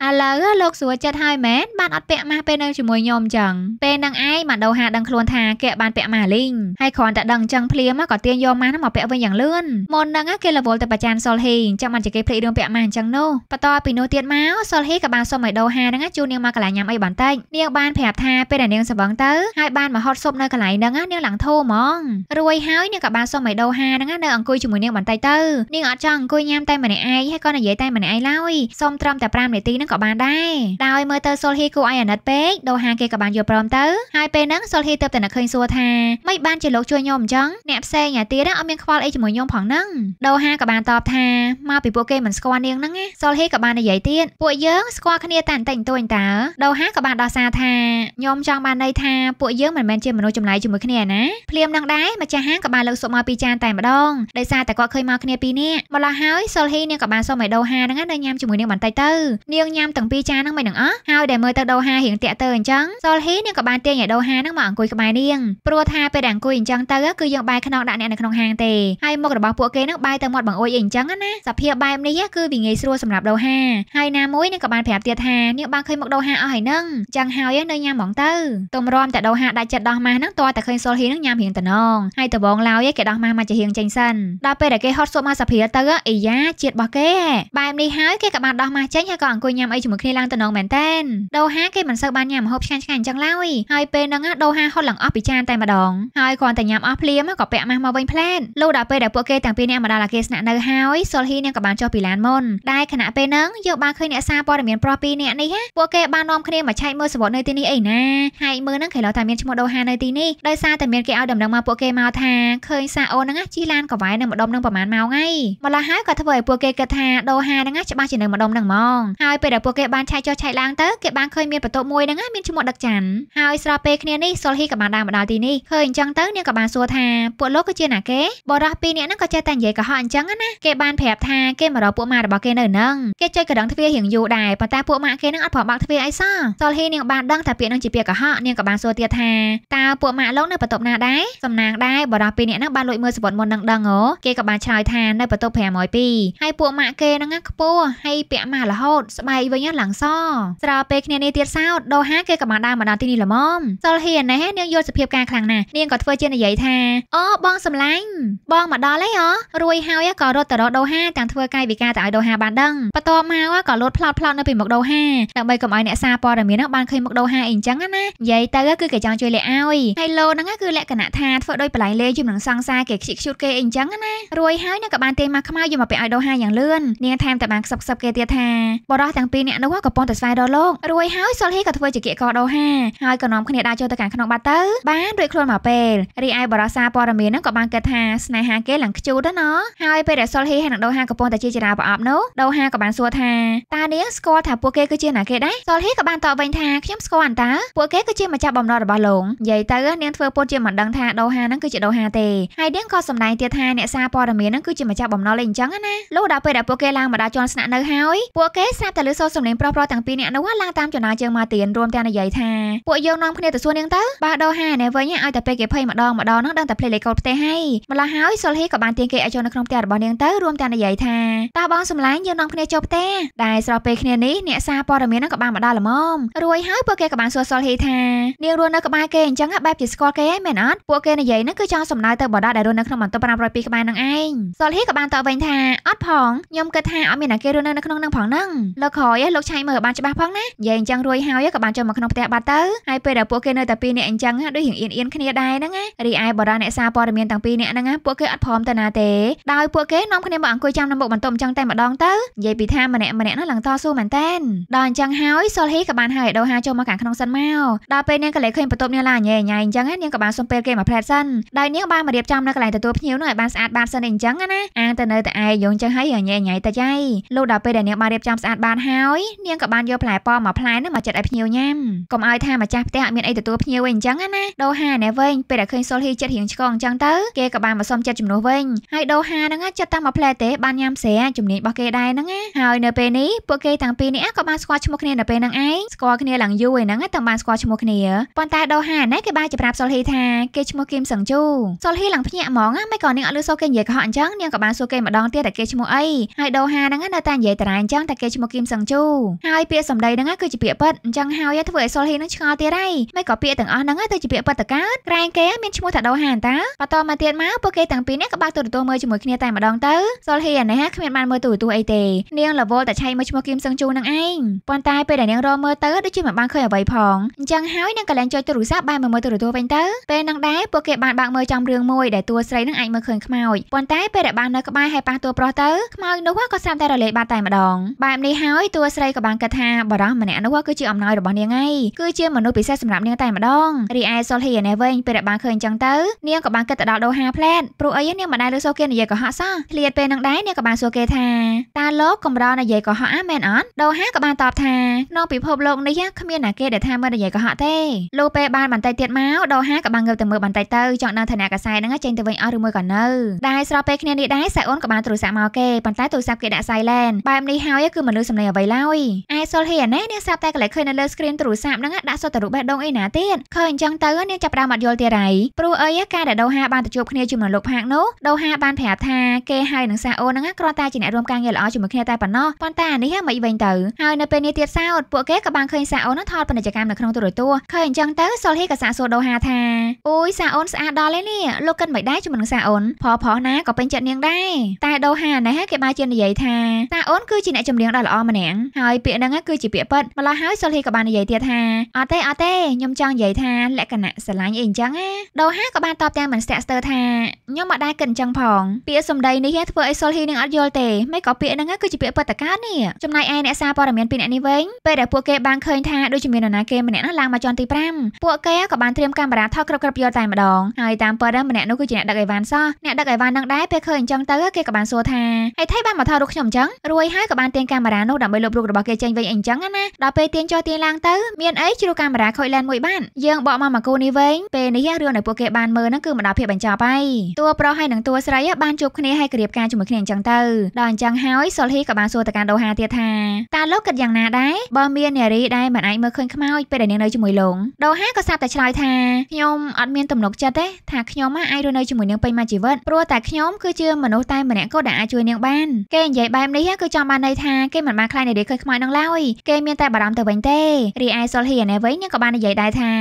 ឥឡូវលោកសួរចិត្តហើយមែនបានអត់ពាក់ម៉ាស់ពេលនៅជាមួយខ្ញុំអញ្ចឹងពេលហ្នឹងឯងមកដូហាដឹងខ្លួនថាគេបានពាក់ម៉ាស់លីងហើយគ្រាន់តែដឹងអញ្ចឹងភ្លាមក៏ទាញយកម៉ាស់ហ្នឹងមកពាក់វិញយ៉ាងលឿនមុនហ្នឹងគេលវលទៅប្រច័នសុលហ៊ីចាំបានជាគេភ្លេចរឿងពាក់ម៉ាអញ្ចឹងនោះបន្តពីនោះទៀតមកសុលហ៊ីក៏បានសុំឲ្យដូហាហ្នឹងជូននាងមកកន្លែងញ៉ាំអីបន្តិចនាងបានប្រាប់ថាពេលដែលនាងសង្វឹងទៅហើយបានមកហត់ស៊ុបនៅកន្លែងហ្នឹងនាងឡើងធូរហ្មងរួយហើយនាងក៏បានសុំឲ្យដូហាហ្នឹងនៅអង្គុយជាមួយនាងបន្តិចទៅនាងអត់ចង់អង្គុយញ៉ាំតែម្នាក់ឯងហើយក៏និយាយតែម្នាក់ឯងឡើយសុំត្រឹមតែ5នាទីហ្នឹងក៏បានដែរដោយមើលទៅសុលហ៊ីគូឲ្យអាណិតពេកដូហាគេក៏បានយល់ព្រមទៅហើយពេលហ្នឹងសុលហ៊ីទៅតែនឹកឃើញសួរថាមិនបានជាលោកជួយខ្ញុំអញ្ចឹងអ្នកផ្សេងអាទៀតអត់មានខ្វល់អីជាមួយខ្ញុំផងហ្នឹងដូហាហាក៏បានតបថាមកពីពួកគេមិនស្គាល់នាងហ្នឹងណាសុលហ៊ីក៏បាននិយាយទៀតពួកយើងស្គាល់គ្នាតែបន្តិចបន្តួចតើដូហាក៏បានដោះសារថាខ្ញុំចង់បានន័យថាពួកយើងមិនមែនជាមនុស្សចម្លែកជាមួយគ្នាណាភ្លាមនឹងដែរម្ចាស់ហាងក៏បានលើកសុបមកពីចានតែម្ដងដោយសារតែគាត់ឃើញមកគ្នាពីរនាក់ម្ល៉េះហើយសុលហ៊ីនាងក៏បានសុំឲ្យដូហាហ្នឹងនៅញ៉ាំជាមួយនាងបន្តិចទៅនាងញ៉ាំទាំងពីរចានហ្នឹងមិននឹងអស់ហើយដែលមើលទៅដូហារៀងតាក់ទៅអញ្ចឹងសុលហ៊ីនាងក៏បានទាញឲ្យដូហាហ្នឹងមកអង្គុយក្បែរនាងព្រោះថាពេលដែលអង្គុយអញ្ចឹងទៅគឺយើងបែរខ្នងដាក់អ្នកនៅក្នុងហាងទេហើយមុខរបស់ពួកគេហ្នឹងបែរទៅមាត់បង្អួចអីអញ្ចឹងណាសភាពបែបនេះគឺវាងាយស្រួលសម្រាប់ដូរហាហើយណាមួយនឹងក៏បានប្រាប់ទៀតថានាងបានឃើញមុខដូរហាអស់ហើយនឹងអញ្ចឹងហើយនៅញ៉ាំហ្មងទៅទំរំតែដូរហាដាច់ចិត្តដោះម៉ាស់ហ្នឹងតើតែឃើញសុលហ៊ីនឹងញ៉ាំរៀងតំណងហើយដបងឡើយគេដោះម៉ាស់មកជារៀងចេញសិនដល់ពេលដែលគេហត់សួតមកសភាទៅអីយ៉ាជាតិរបស់គេបែបនេះហើយគេក៏បានដោះម៉ាស់ចេញហើយក៏អង្គុយញ៉ាំអីជាមួយគ្នាឡើងតំណងមែនតែនដូរហាគេមិនសូវបានញ៉ាំម្ហូបឆ្ងាញ់ឆ្ងាញ់អញ្ចឹងឡើយហើយពេលហ្នឹងដូរហាហត់ឡើងអស់ពីចានតែម្ដងហើយគ្រាន់តែញ៉ាំអស់ភ្លាមក៏ពាក់ម៉ាស់មកវិញផ្លែតលុះដល់ពេលដែលពួកគេទាំងពីរនាក់មកដល់អាគេស្នាក់នៅហើយសុលហ៊ីនាងក៏បានចុះពីឡានមុនដែលខណៈពេលហ្នឹងយកបានឃើញអ្នកសារព័ត៌មានប្រុសពីរនាក់នេះពួកគេបាននាំគ្នាមកឆែកមើលសវត្តនៅទីនេះអីណាហើយមើលហ្នឹងគេលោតែមានឈ្មោះដូហានៅទីនេះដោយសារតែមានគេឲ្យដំណឹងមកពួកគេមកថាឃើញសារអូនហ្នឹងជិះឡានកវ៉ែនៅម្ដុំនឹងប្រហែលម៉ោងហើយម្ល៉េះហើយក៏ធ្វើឲ្យពួកគេគិតថាដូហាហ្នឹងច្បាស់ជានៅម្ដុំហ្នឹងហ្មងហើយពេលដែលពួកគេបានឆែកចុះឆែកឡើងទៅគេបានឃើញមានបន្ទប់មួយហ្នឹងមានឈ្មោះដឹកច័ន្ទហើយស្របពេលគ្នានេះសុលហ៊ីក៏បានដើរមកដល់ទីនេះឃើញអញ្ចឹងទៅនាងក៏បានសួរថាពួកលោកគឺជាណាគេបរោះពីរនាក់ហ្នឹងក៏ចេះតែនិយាយកុហកអញ្ចឹងណាគេបានប្រាប់ថាគេមករកពួកម៉ារបស់គេនៅនឹងគេចុចកណ្ដឹងទ្វាររៀងយូរដែរប៉ុន្តែពួកម៉ាក់គេនឹងអត់ព្រមបើកទ្វារអីសោះសុលហ៊ីនាងបានដឹងថាពាក្យនឹងជាពាក្យកុហកនាងក៏បានសួរទៀតថាតើពួកម៉ាក់លោកនៅបន្ទប់ណាដែរសំណាងដែរបរិះពីរនាក់នឹងបានលួចមើលសវត្តមុននឹងដឹងអូគេក៏បានឆ្លើយថានៅបន្ទប់502ហើយពួកម៉ាក់គេនឹងខ្ពស់ហើយពាក់ម៉ាស់រហូតស្បែកវិញឡើងសស្រើពេលគ្នានេះទៀតសោតដូហាគេក៏បានដើរមកដល់ទីនេះល្មមសុលហ៊ីណេះនាងយល់សភាពការខ្លាំងណាស់នាងក៏ធ្វើជានិយាយថាអូបងសំឡាញ់បងមកដល់ហើយអូរួយហើយយក៏រត់ទៅរកដូហាទាំងធ្វើកាយវិការទៅឲ្យដូហាបានដឹងបន្ទាប់មកក៏លោតផ្លត់ផ្លត់នៅពីមុខដូហាដើម្បីកុំឲ្យអ្នកសារព័ត៌មានហ្នឹងបានឃើញមុខដូហាអីអញ្ចឹងណានិយាយទៅ គឺគេចង់ជួយលេឲ្យហើយលោហ្នឹងគឺលក្ខណៈថាធ្វើដោយបលែងលេជុំនឹងសង្សារគេខ្ជិះខ្ជូតគេអីអញ្ចឹងណារួយហើយនឹងក៏បានទេមកខ្មៅយកមកពាក់ឲ្យដូហាយ៉ាងលឿននាងថែមតែបានខ្សឹបខ្សឹបគេទៀតថា បរោះទាំងពីរអ្នកនោះក៏ប៉ុន្តែស្វែងរកលោករួយហើយសុលហ៊ីក៏ធ្វើជាគៀកកដូហាហើយក៏នាំគ្នាដើរចូលទៅខាងក្នុងបាត់ទៅបានរួចខ្លួនមកពេលរីឯបរោះសារព័ត៌មានហ្នឹងក៏បានគិតថាស្នេហាគេឡើងខ្ជូតណាហើយហើយពេលដែលសុលហ៊ីហើយនឹងដូហាកំពុងតែជាចរាប្រអប់នោះដូហាក៏បានសួរថាតើនាងស្គាល់ថាពួកគេគឺជាណាគេដែរសុលហ៊ីក៏បានតបវិញថាខ្ញុំស្គាល់អន្តើពួកគេគឺជាម្ចាស់បំណុលរបស់លោកនិយាយទៅនាងធ្វើពុតជាមិនដឹងថាដូហានឹងគឺជាដូហាទេហើយនាងក៏សម្ដែងទៀតថាអ្នកសារព័ត៌មាននឹងគឺជាម្ចាស់បំណុលអីអញ្ចឹងណាលុះដល់ពេលដែលពួកគេឡើងមកដល់ជាន់ស្នាក់នៅហើយពួកគេស្រាប់តែលើសូរសំឡេងប្រុសៗទាំងពីរនាក់នោះឡើងតាមចរណាជើងម៉ាទៀនរួមទាំងនិយាយថាពួកយើងនាំគ្នាទៅសួរនាងទៅបើដូហានេះវិញឲ្យតែពេលគេភ័យម្ដងម្ដងនឹងដឹងតែភ្លេចលេខកូដផ្ទះហើយម្ល៉េះហើយសុលហ៊ីក៏បានទៀងគេឲ្យចូលនៅក្នុងផ្ទះរបស់នាងទៅរួមទាំងនិយាយថាតើបងសម្លាញ់យើងនាំគ្នាចូលផ្ទះដែលស្របពេលគ្នានេះអ្នកសារព័ត៌មាននឹងក៏បានមកដល់ល្មមរួយហើយពួកគេក៏បានសួរសុលហ៊ីថានាងរស់នៅក្បែរគេអញ្ចឹងបែបជាស្គាល់គេហើយមែនអត់ពួកគេនិយាយនឹងគឺចង់សម្ដៅទៅបដាដែលរស់នៅក្នុងបន្ទប់502ក្បែរនឹងឯងសុលហ៊ីក៏បានតបវិញថាអត់ផងខ្ញុំគិតថាអត់មានអ្នកគេរស់នៅនៅក្នុងនឹងផងហ្នឹងលោកក្រោយឯងលោកឆៃមើលបានច្បាស់ផងណានិយាយអញ្ចឹងរួយហើយក៏បានចូលមកក្នុងផ្ទះបាត់ទៅហើយពេលដែលពួកគេនៅតែពីរនាក់អញ្ចឹងដូចរៀងអៀនអៀនគ្នាដែរហ្នឹងរីឯបដាអ្នកសារព័ត៌មានទាំងពីរនាក់ហ្នឹងពួកគេអត់ព្រមទៅណាទេដោយពួកគេនាំគ្នាមកអង្គុយចាំនៅមុខបន្ទប់អញ្ចឹងតែម្ដងទៅនិយាយពីថាម្នាក់ម្នាក់នោះឡើងតស៊ូមែនតែនដល់អញ្ចឹងហើយសុលហ៊ីក៏បានហៅឯដូហាចូលមកខាងក្នុងសិនមកដល់ពេលនាងក៏លេឃើញបន្ទប់នាងឡាញ៉ែញ៉ៃអញ្ចឹងនាងក៏បានសុំពេលគេមកផ្លែតសិនដោយនាងបានមករៀបចំនៅកន្លែងទទួលភ្ញៀវនោះឲ្យបានស្អាតបាតសិនអីអញ្ចឹងណាអាងទៅនៅតែឯងយងអញ្ចឹងហើយញ៉ែញ៉ៃតិចហើយលោកដល់ពេលដែលនាងបានរៀបចំស្អាតបាតហើយនាងក៏បានយកផ្លែប៉មកផ្លែនោះមកចាត់ឲ្យភ្ញៀវញ៉ាំកុំឲ្យថាម្ចាស់ផ្ទះអត់មានអីទទួលភ្ញៀវវិញអញ្ចឹងណាដូហាណែវិញពេលដែលឃើញសុលហ៊ីចិត្តរៀងឆ្កងអញ្ចឹងទៅគេក៏បានមកសុំចិត្តជំនួសវិញហើយដូហាននឹងចិត្តតាមមួយផ្លែទេបានញ៉ាំស្រាជំនាញរបស់គេដែរហ្នឹងណាហើយនៅពេលនេះពួកគេទាំងពីរនេះក៏បានស្គាល់ឈ្មោះគ្នានៅពេលហ្នឹងឯងស្គាល់គ្នាឡើងយូរហ្នឹងទាំងបានស្គាល់ឈ្មោះគ្នាប៉ុន្តែដូហាណែគេបានជប្រាប់សុលហ៊ីថា គេឈ្មោះគឹមសឹងជូសុលហ៊ីឡើងភ្ញាក់ហ្មងមិនក៏នាងអត់លឺសូរគេនិយាយកុហកអញ្ចឹងនាងក៏បានសួរគេម្ដងទៀតតែគេឈ្មោះអីហើយដូហាហ្នឹងនៅតែនិយាយតារ៉ែអញ្ចឹងតែគេឈ្មោះគឹមសឹងជូហើយពាក្យសម្ដីហ្នឹងគឺជាពាក្យពិតអញ្ចឹងហើយធ្វើឲ្យសុលហ៊ីហ្នឹងឆ្ងល់ទៀតហើយមិនក៏ពាក្យទាំងអស់ហ្នឹងទៅជាពាក្យពិតតកើតក្រែងគេមានឈ្មោះថាដូហាតើបន្តមកទៀតមកពួកគេទាំងពីរនេះក៏បើកទូរទស្សន៍មើលជាមួយគ្នាតែម្ដងទៅសុលហ៊ីអានេះគ្មានបានមើលទូរទស្សន៍អីទេនាងរវល់តែឆៃមើលឈ្មោះគឹមសឹងជូនឹងឯងប៉ុន្តែពេលដែលនាងរមើលទៅដូចជាមិនបានឃើញអ្វីផងអញ្ចឹងហើយនាងក៏លែងចុចទូរស័ព្ទបានមើលទូរទស្សន៍វិញទៅពេលនឹងដែរពួកគេបានបើកមើលចំរឿងមួយដែលតួស្រីនឹងអាចមើលឃើញខ្មោចប៉ុន្តែពេលដែលបាននៅក្បែរហើយប៉ះតួប្រុសទៅខ្មោចនោះក៏ស្រាប់តែរលាយបាត់តែម្ដងបែបនេះហើយតួស្រីក៏បានគិតថាបរិះម្នាក់នោះគឺជាអំណោយរបស់នាងឯងគឺជាមនុស្សពិសេសសម្រាប់នាងតែម្ដងរីឯសុលហ៊ីអានេះវិញពេលដែលបានឃើញអញ្ចឹងទៅនាងក៏បានគិតទៅដល់ដូហាផ្លែតព្រោះអីនាងមិនដែលលើសូគេនិយាយកុហកសោះឃ្លាតពេលនឹងដែរអ្នកក៏បានសួរគេថាតើលោកកំររនិយាយកុហកអាមែនអត់ដូហាក៏បានតបថាក្នុងពិភពលោកនេះគ្មានណាគេដែលថាមិននិយាយកុហកទេលុះពេលបានបន្តិចទៀតមកដូហាក៏បានងើបទៅមើលបន្តិចទៅចង់ដឹងថាអ្នកកសែហ្នឹងចេញទៅវិញអស់ឬមួយក៏នៅដែរស្របពេលគ្នានេះដែរសៃអូនក៏បានទូរស័ព្ទមកគេប៉ុន្តែទូរស័ព្ទគេដាក់ silent បែបនេះហើយគឺមនុស្សសំឡេងអ្វីឡើយឯសុលហ៊ីអាណេអ្នកសាប់តែកន្លែងឃើញនៅលើ screen ទូរស័ព្ទហ្នឹងដាក់សុទ្ធតែរូបបេះដូងអីណាទៀតឃើញអញ្ចឹងទៅអ្នកចាប់ផ្ដើមអត់យល់ទៀតហើយព្រោះអីការដែលដូហាបានទៅជួបគ្នាជាមួយលោកផាកនោះដូហាបានប្រាប់ថាគេហើយនឹងសិស្សអូនហ្នឹងគ្រាន់តែជាអ្នករួមការងារល្អជាមួយគ្នាតែប៉ុណ្ណោះប៉ុន្តែអានេះមិនវិញទៅហើយនៅពេលនេះទៀតសោតពួកគេក៏បានឃើញសិស្សអូនហ្នឹងថតពាណិជ្ជកម្មនៅក្នុងទូរទស្សន៍ឃើញអញ្ចឹងទៅសុលហ៊ីក៏សាកសួរដូហាថាអូយសិស្សអូនស្អាតដល់ទេនេះលោកកិនមិនដែរជាមួយនឹងសិស្សអូនផលផលណាក៏ពេញចិត្តនាងដែរតែដូហាណេះគេបានជានិយាយថាតាអូនគឺជាអ្នកចម្រៀងដ៏ល្អម្នាក់ហើយពាក្យហ្នឹងគឺជាពាក្យពិតម្ល៉េះហើយសុលហ៊ីក៏បាននិយាយទៀតថាអត់ទេអត់ទេខ្ញុំចង់និយាយថាលក្ខណៈស្រឡាញ់អីអញ្ចឹងណាដូហាក៏បានតបទាំងមិនស្ទាក់ស្ទើរថាខ្ញុំមិនដែរគិតអញ្ចឹងផងពាក្យសសម្ដីនេះធ្វើឲ្យសុលហ៊ីនឹងអត់យល់ទេមិនក៏ពាក្យហ្នឹងគឺជាពាក្យបត្តកានេះចំណែកឯអ្នកសារព័ត៌មានពីរនាក់នេះវិញពេលដែលពួកគេបានឃើញថាដូចជាមាននរណាគេម្នាក់នោះឡើងមកជាន់ទី5ពួកគេក៏បានត្រៀមកាមេរ៉ាថតគ្រប់គ្រប់យកតែម្ដងហើយតាមពិតម្នាក់នោះគឺជាអ្នកដឹកអីវ៉ាន់សោះអ្នកដឹកអីវ៉ាន់នឹងដែរពេលឃើញអញ្ចឹងទៅគេក៏បានសួរថាហេតុអីបានមកថតរូបខ្ញុំអញ្ចឹងរួយហើយក៏បានទាញកាមេរ៉ានោះដើម្បីលុបរូបរបស់គេចេញវិញអីអញ្ចឹងណាដល់ពេលទាញចុះទាញឡើងទៅមានអីជ្រូកាមេរ៉ាខូចលែនមួយបានយើងបកមកមកគូនេះវិញពេលនេះរឿងដែលពួកគេបានមើលហ្នឹងគឺមិនដល់ភាពបញ្ចប់ហើយតួប្រុសហើយនិងតួស្រីបានជួបគ្នាគ្នាហើយគៀបការជាមួយគ្នាអញ្ចឹងទៅដល់អញ្ចឹងហើយសុលហ៊ីក៏បានសួរទៅកាន់ដូហាទៀតថាតើលោកគិតយ៉ាងណាដែរបើមាននារីដែលមិនអាចមើលឃើញខ្មោចពេលដែលនាងនៅជាមួយលោកដូហាក៏ស្រាប់តែឆ្លើយថាខ្ញុំអត់មានទំនុកចិត្តទេថាខ្ញុំអាចរស់នៅជាមួយនាងពេញមួយជីវិតព្រោះតែខ្ញុំគឺជាមនុស្សតែម្នាក់គត់ដែលអាចជួយនាងបានគេនិយាយបែបនេះគឺចង់បានន័យថាគេមិនបានខ្លាចនារីឃើញខ្មោចនឹងឡើយគេមានតែបារម្ភទៅវិញទេរីឯសុលហ៊ីនេះវិញនាងក៏បាននិយាយដែរថា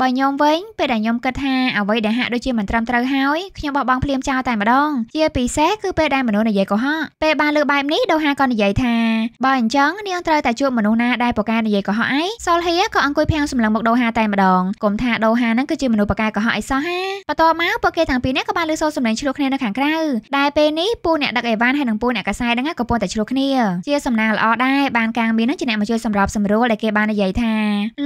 បើខ្ញុំវិញពេលដែលខ្ញុំគិតថាអ្វីដែលហាក់ដូចជាមិនត្រឹមត្រូវហើយខ្ញុំបោះបង់ភ្លាមចោលតែម្ដងជាពិសេសគឺពេលដែលមនុស្សនិយាយកុហកពេលបានលើបែបនេះដូហាក៏និយាយថាបើអញ្ចឹងនាងត្រូវតែជួបមនុស្សណាដែលប្រកែនិយាយកុហកឯងសុលហៀក៏អង្គុយភាំងសម្លឹងមកដូហាតែម្ដងគុំថាដូហានឹងគឺជាមនុស្សប្រកែកុហកអីសោះហាបន្ទាប់មកពួកគេទាំងពីរនេះក៏បានលើសូរសម្លេងឆ្លោះគ្នានៅខាងក្រៅដែលពេលនេះពូអ្នកដឹកអីវ៉ាន់ហើយនិងពូអ្នកកសែហ្នឹងក៏ប៉ុន្តែឆ្លោះគ្នាជាសំណាងល្អដែរបានកាងមាននឹងជាអ្នកមកជួយសម្របសម្រួលដែលគេបាននិយាយថា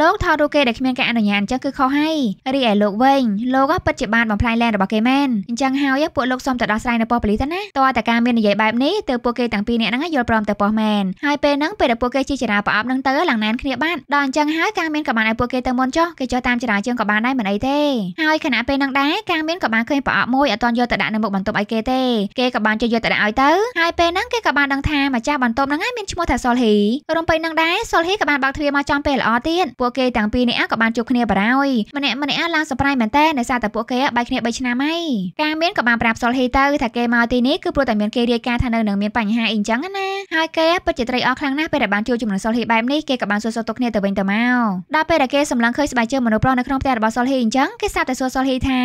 លោកថតរូបគេដែលគ្មានការអនុញ្ញាតអញ្ចឹងគឺខុសហើយរីឯលោកវិញលោកក៏ពិតជាបានបំផ្លាញលែនរបស់គេមែនអញ្ចឹងហើយពួកលោកសុំទៅដោះស្រាយនៅប៉ុស្តិ៍ប៉ូលីសទៅណាតើតាការមាននិយាយបែបនេះទើបពួកគេទាំងពីរនាក់ហ្នឹងយល់ព្រមទៅប៉ោះមែនហើយពេលហ្នឹងពេលដែលពួកគេជិះចរាប្រអប់ហ្នឹងទៅឡើងណានគ្នាបានដល់អញ្ចឹងហើយការមានក៏បានឲ្យពួកគេទៅមុនចុះគេចុះតាមចរាជើងក៏បានដែរមិនអីទេហើយខណៈពេលហ្នឹងដែរការមានក៏បានឃើញប្រអប់មួយអត់ទាន់យកទៅដាក់នៅមុខបន្ទប់ឲ្យគេទេគេក៏បានជួយយកទៅដាក់ឲ្យទៅហើយពេលហ្នឹងគេក៏បានដឹងថាម្ចាស់បន្ទប់ហ្នឹងឯងមានឈ្មោះថាសុលហ៊ីរំពេញនឹងដែរសុលហ៊ីក៏បានបើកទ្វារមកចំពេលល្អទៀតពួកគេទាំងពីរនាក់ក៏បានជួបគ្នាបារោយម្នាក់ម្នាក់ឡើងសប្រៃមែនតើដោយសារតែពួកគេបែកគ្នា3ឆ្នាំហើយការមានក៏បានប្រាប់សុលហ៊ីទៅថាគេមកមកទីនេះគឺព្រោះតែមានគេរាយការណ៍ថានៅនឹងមានបញ្ហាអីចឹងណាហើយគេពិតជាត្រេកអរខ្លាំងណាស់ពេលដែលបានជួបជាមួយសុលហ៊ីបែបនេះគេក៏បានសួរសុខទុក្ខគ្នាទៅវិញទៅមកដល់ពេលដែលគេសម្លឹងឃើញស្បែកជើងមនុស្សប្រុសនៅក្នុងផ្ទះរបស់សុលហ៊ីអញ្ចឹងគេសាប់តែសួរសុលហ៊ីថា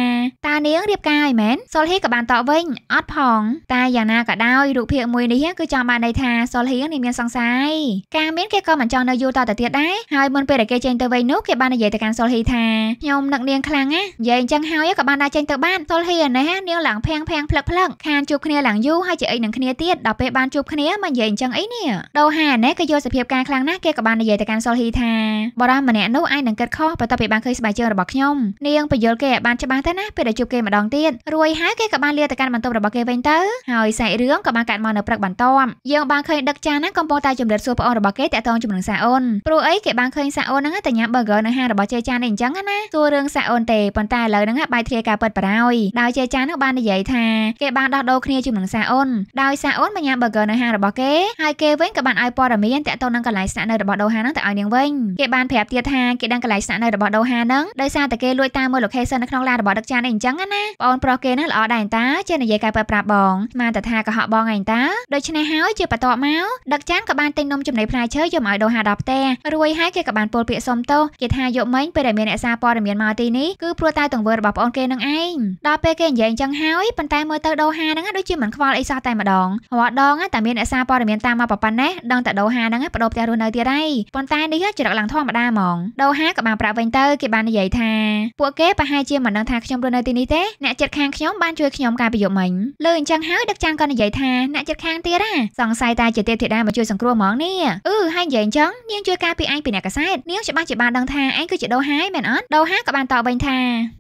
តានាងរៀបការអីមែនសុលហ៊ីក៏បានតបវិញអត់ផងតែយ៉ាងណាក៏ដោយរូបភាពមួយនេះគឺចង់បានន័យថាសុលហ៊ីនេះមានសង្ស័យការមាន គេក៏មិនចង់នៅយូរតទៅទៀតដែរហើយមុនពេលដែលគេចេញទៅវិញនោះគេបាននិយាយទៅកាន់សុលហ៊ីថាខ្ញុំនឹកនាងខ្លាំងណានិយាយអញ្ចឹងហើយក៏បានដើរចេញទៅបានសុលហ៊ីនេះនាងឡើងភាំងភាំងផ្លឹកផ្លឹកខានបានជួបគ្នាឡើងយូរហើយជាអីនឹងគ្នាទៀតដល់ពេលបានជួបគ្នាមកនិយាយអញ្ចឹងអីនេះដូហាណែក៏យល់សភាពការខ្លាំងណាស់គេក៏បាននិយាយទៅកាន់សុលហ៊ីថាបរិសម្នាក់នោះអាចនឹងគិតខុសបន្ទាប់ពីបានឃើញស្បែកជើងរបស់ខ្ញុំនាងបញ្យល់គេឲ្យបានច្បាស់ទៅណាពេលដែលជួបគេម្ដងទៀតរួយហើយគេក៏បានលាទៅកាន់បន្ទប់របស់គេវិញទៅហើយសាច់រឿងក៏បានកាត់មកនៅព្រឹកបន្ទាប់យើងបានឃើញដឹកចានហ្នឹងកំពុងតែជំរិតសួរប្អូនរបស់គេតាក់ទងជាមួយនឹងសាអូនព្រោះអីគេបានឃើញសាអូនហ្នឹងតែញ៉ាំ burger នៅហាងរបស់ជេចាននេះអញ្ចឹងណាសួររឿងសាអូនទេប៉ុន្តែឥឡូវហ្នឹងបាយធ្លាការពិតបារោយដោយជេចានហ្នឹងបាននិយាយថាគេបានដោះដូរដូរគ្នាជាមួយនឹងសាអូនដោយសាអូនបានញ៉ាំ burger នៅហាងរបស់គេហើយគេវិញក៏បានឲ្យព័ត៌មានតាក់ទងនឹងកន្លែងស្នាក់នៅរបស់ដូហានឹងទៅឲ្យនាងវិញគេបានប្រាប់ទៀតថាគេដឹងកន្លែងស្នាក់នៅរបស់ដូហានឹងដោយសារតែគេលួចតាមមើល location នៅក្នុងឡានរបស់ដឹកចានអីអញ្ចឹងណាបងប្រុសគេនឹងល្អដែរអញ្តាចេះនិយាយការប្រើប្រាស់បងស្មានតែថាកុហកបងឯងតាដូច្នេះហើយជាបន្តមកដឹកចានក៏បានទិញនំចំណីផ្លែឈើយកមកឲ្យដូហាដល់ផ្ទះរួយហើយគេក៏បានពោលពាក្យសុំទោសគេថាយកមិញពេលដែលមានអ្នកសារព័ត៌មានមកទីនេះគឺព្រោះតែទង្វើរបស់បងអូនគេនឹងឯងដល់ពេលគេនិយាយអញ្ចឹងហើយប៉ុន្តែមើលទៅដូហានឹងហ្នឹងដូចជាមិនខ្វល់អីសោះតែម្ដងរាល់ដងតែមានអ្នកសារព័ត៌មានតាមមកប៉ុណ្ណេះដឹងតែដូហាហ្នឹងបដូរផ្ទះរស់នៅទៀតហើយប៉ុន្តែនេះច្រកឡើងធម្មតាហ្មងដូហាក៏បានប្រាប់វិញទៅគេបាននិយាយថាពួកគេប្រហែលជាមិនដឹងថាខ្ញុំរស់នៅទីនេះទេអ្នកចិត្តខាងខ្ញុំបានជួយខ្ញុំការពីយប់មិញលើអញ្ចឹងហើយដឹកចាំងក៏និយាយថាអ្នកចិត្តខាងទៀតណាសង្ស័យតែជាទេពធីតាមកជួយសង្គ្រោះហ្មងនេះអឺហើយនិយាយអញ្ចឹងនាងជួយការពីឯងពីអ្នកកសែតនាងច្បាស់ជាបានដឹងថាឯងគឺជាដូហាមែនអត់ដូហាក៏បានតបវិញថា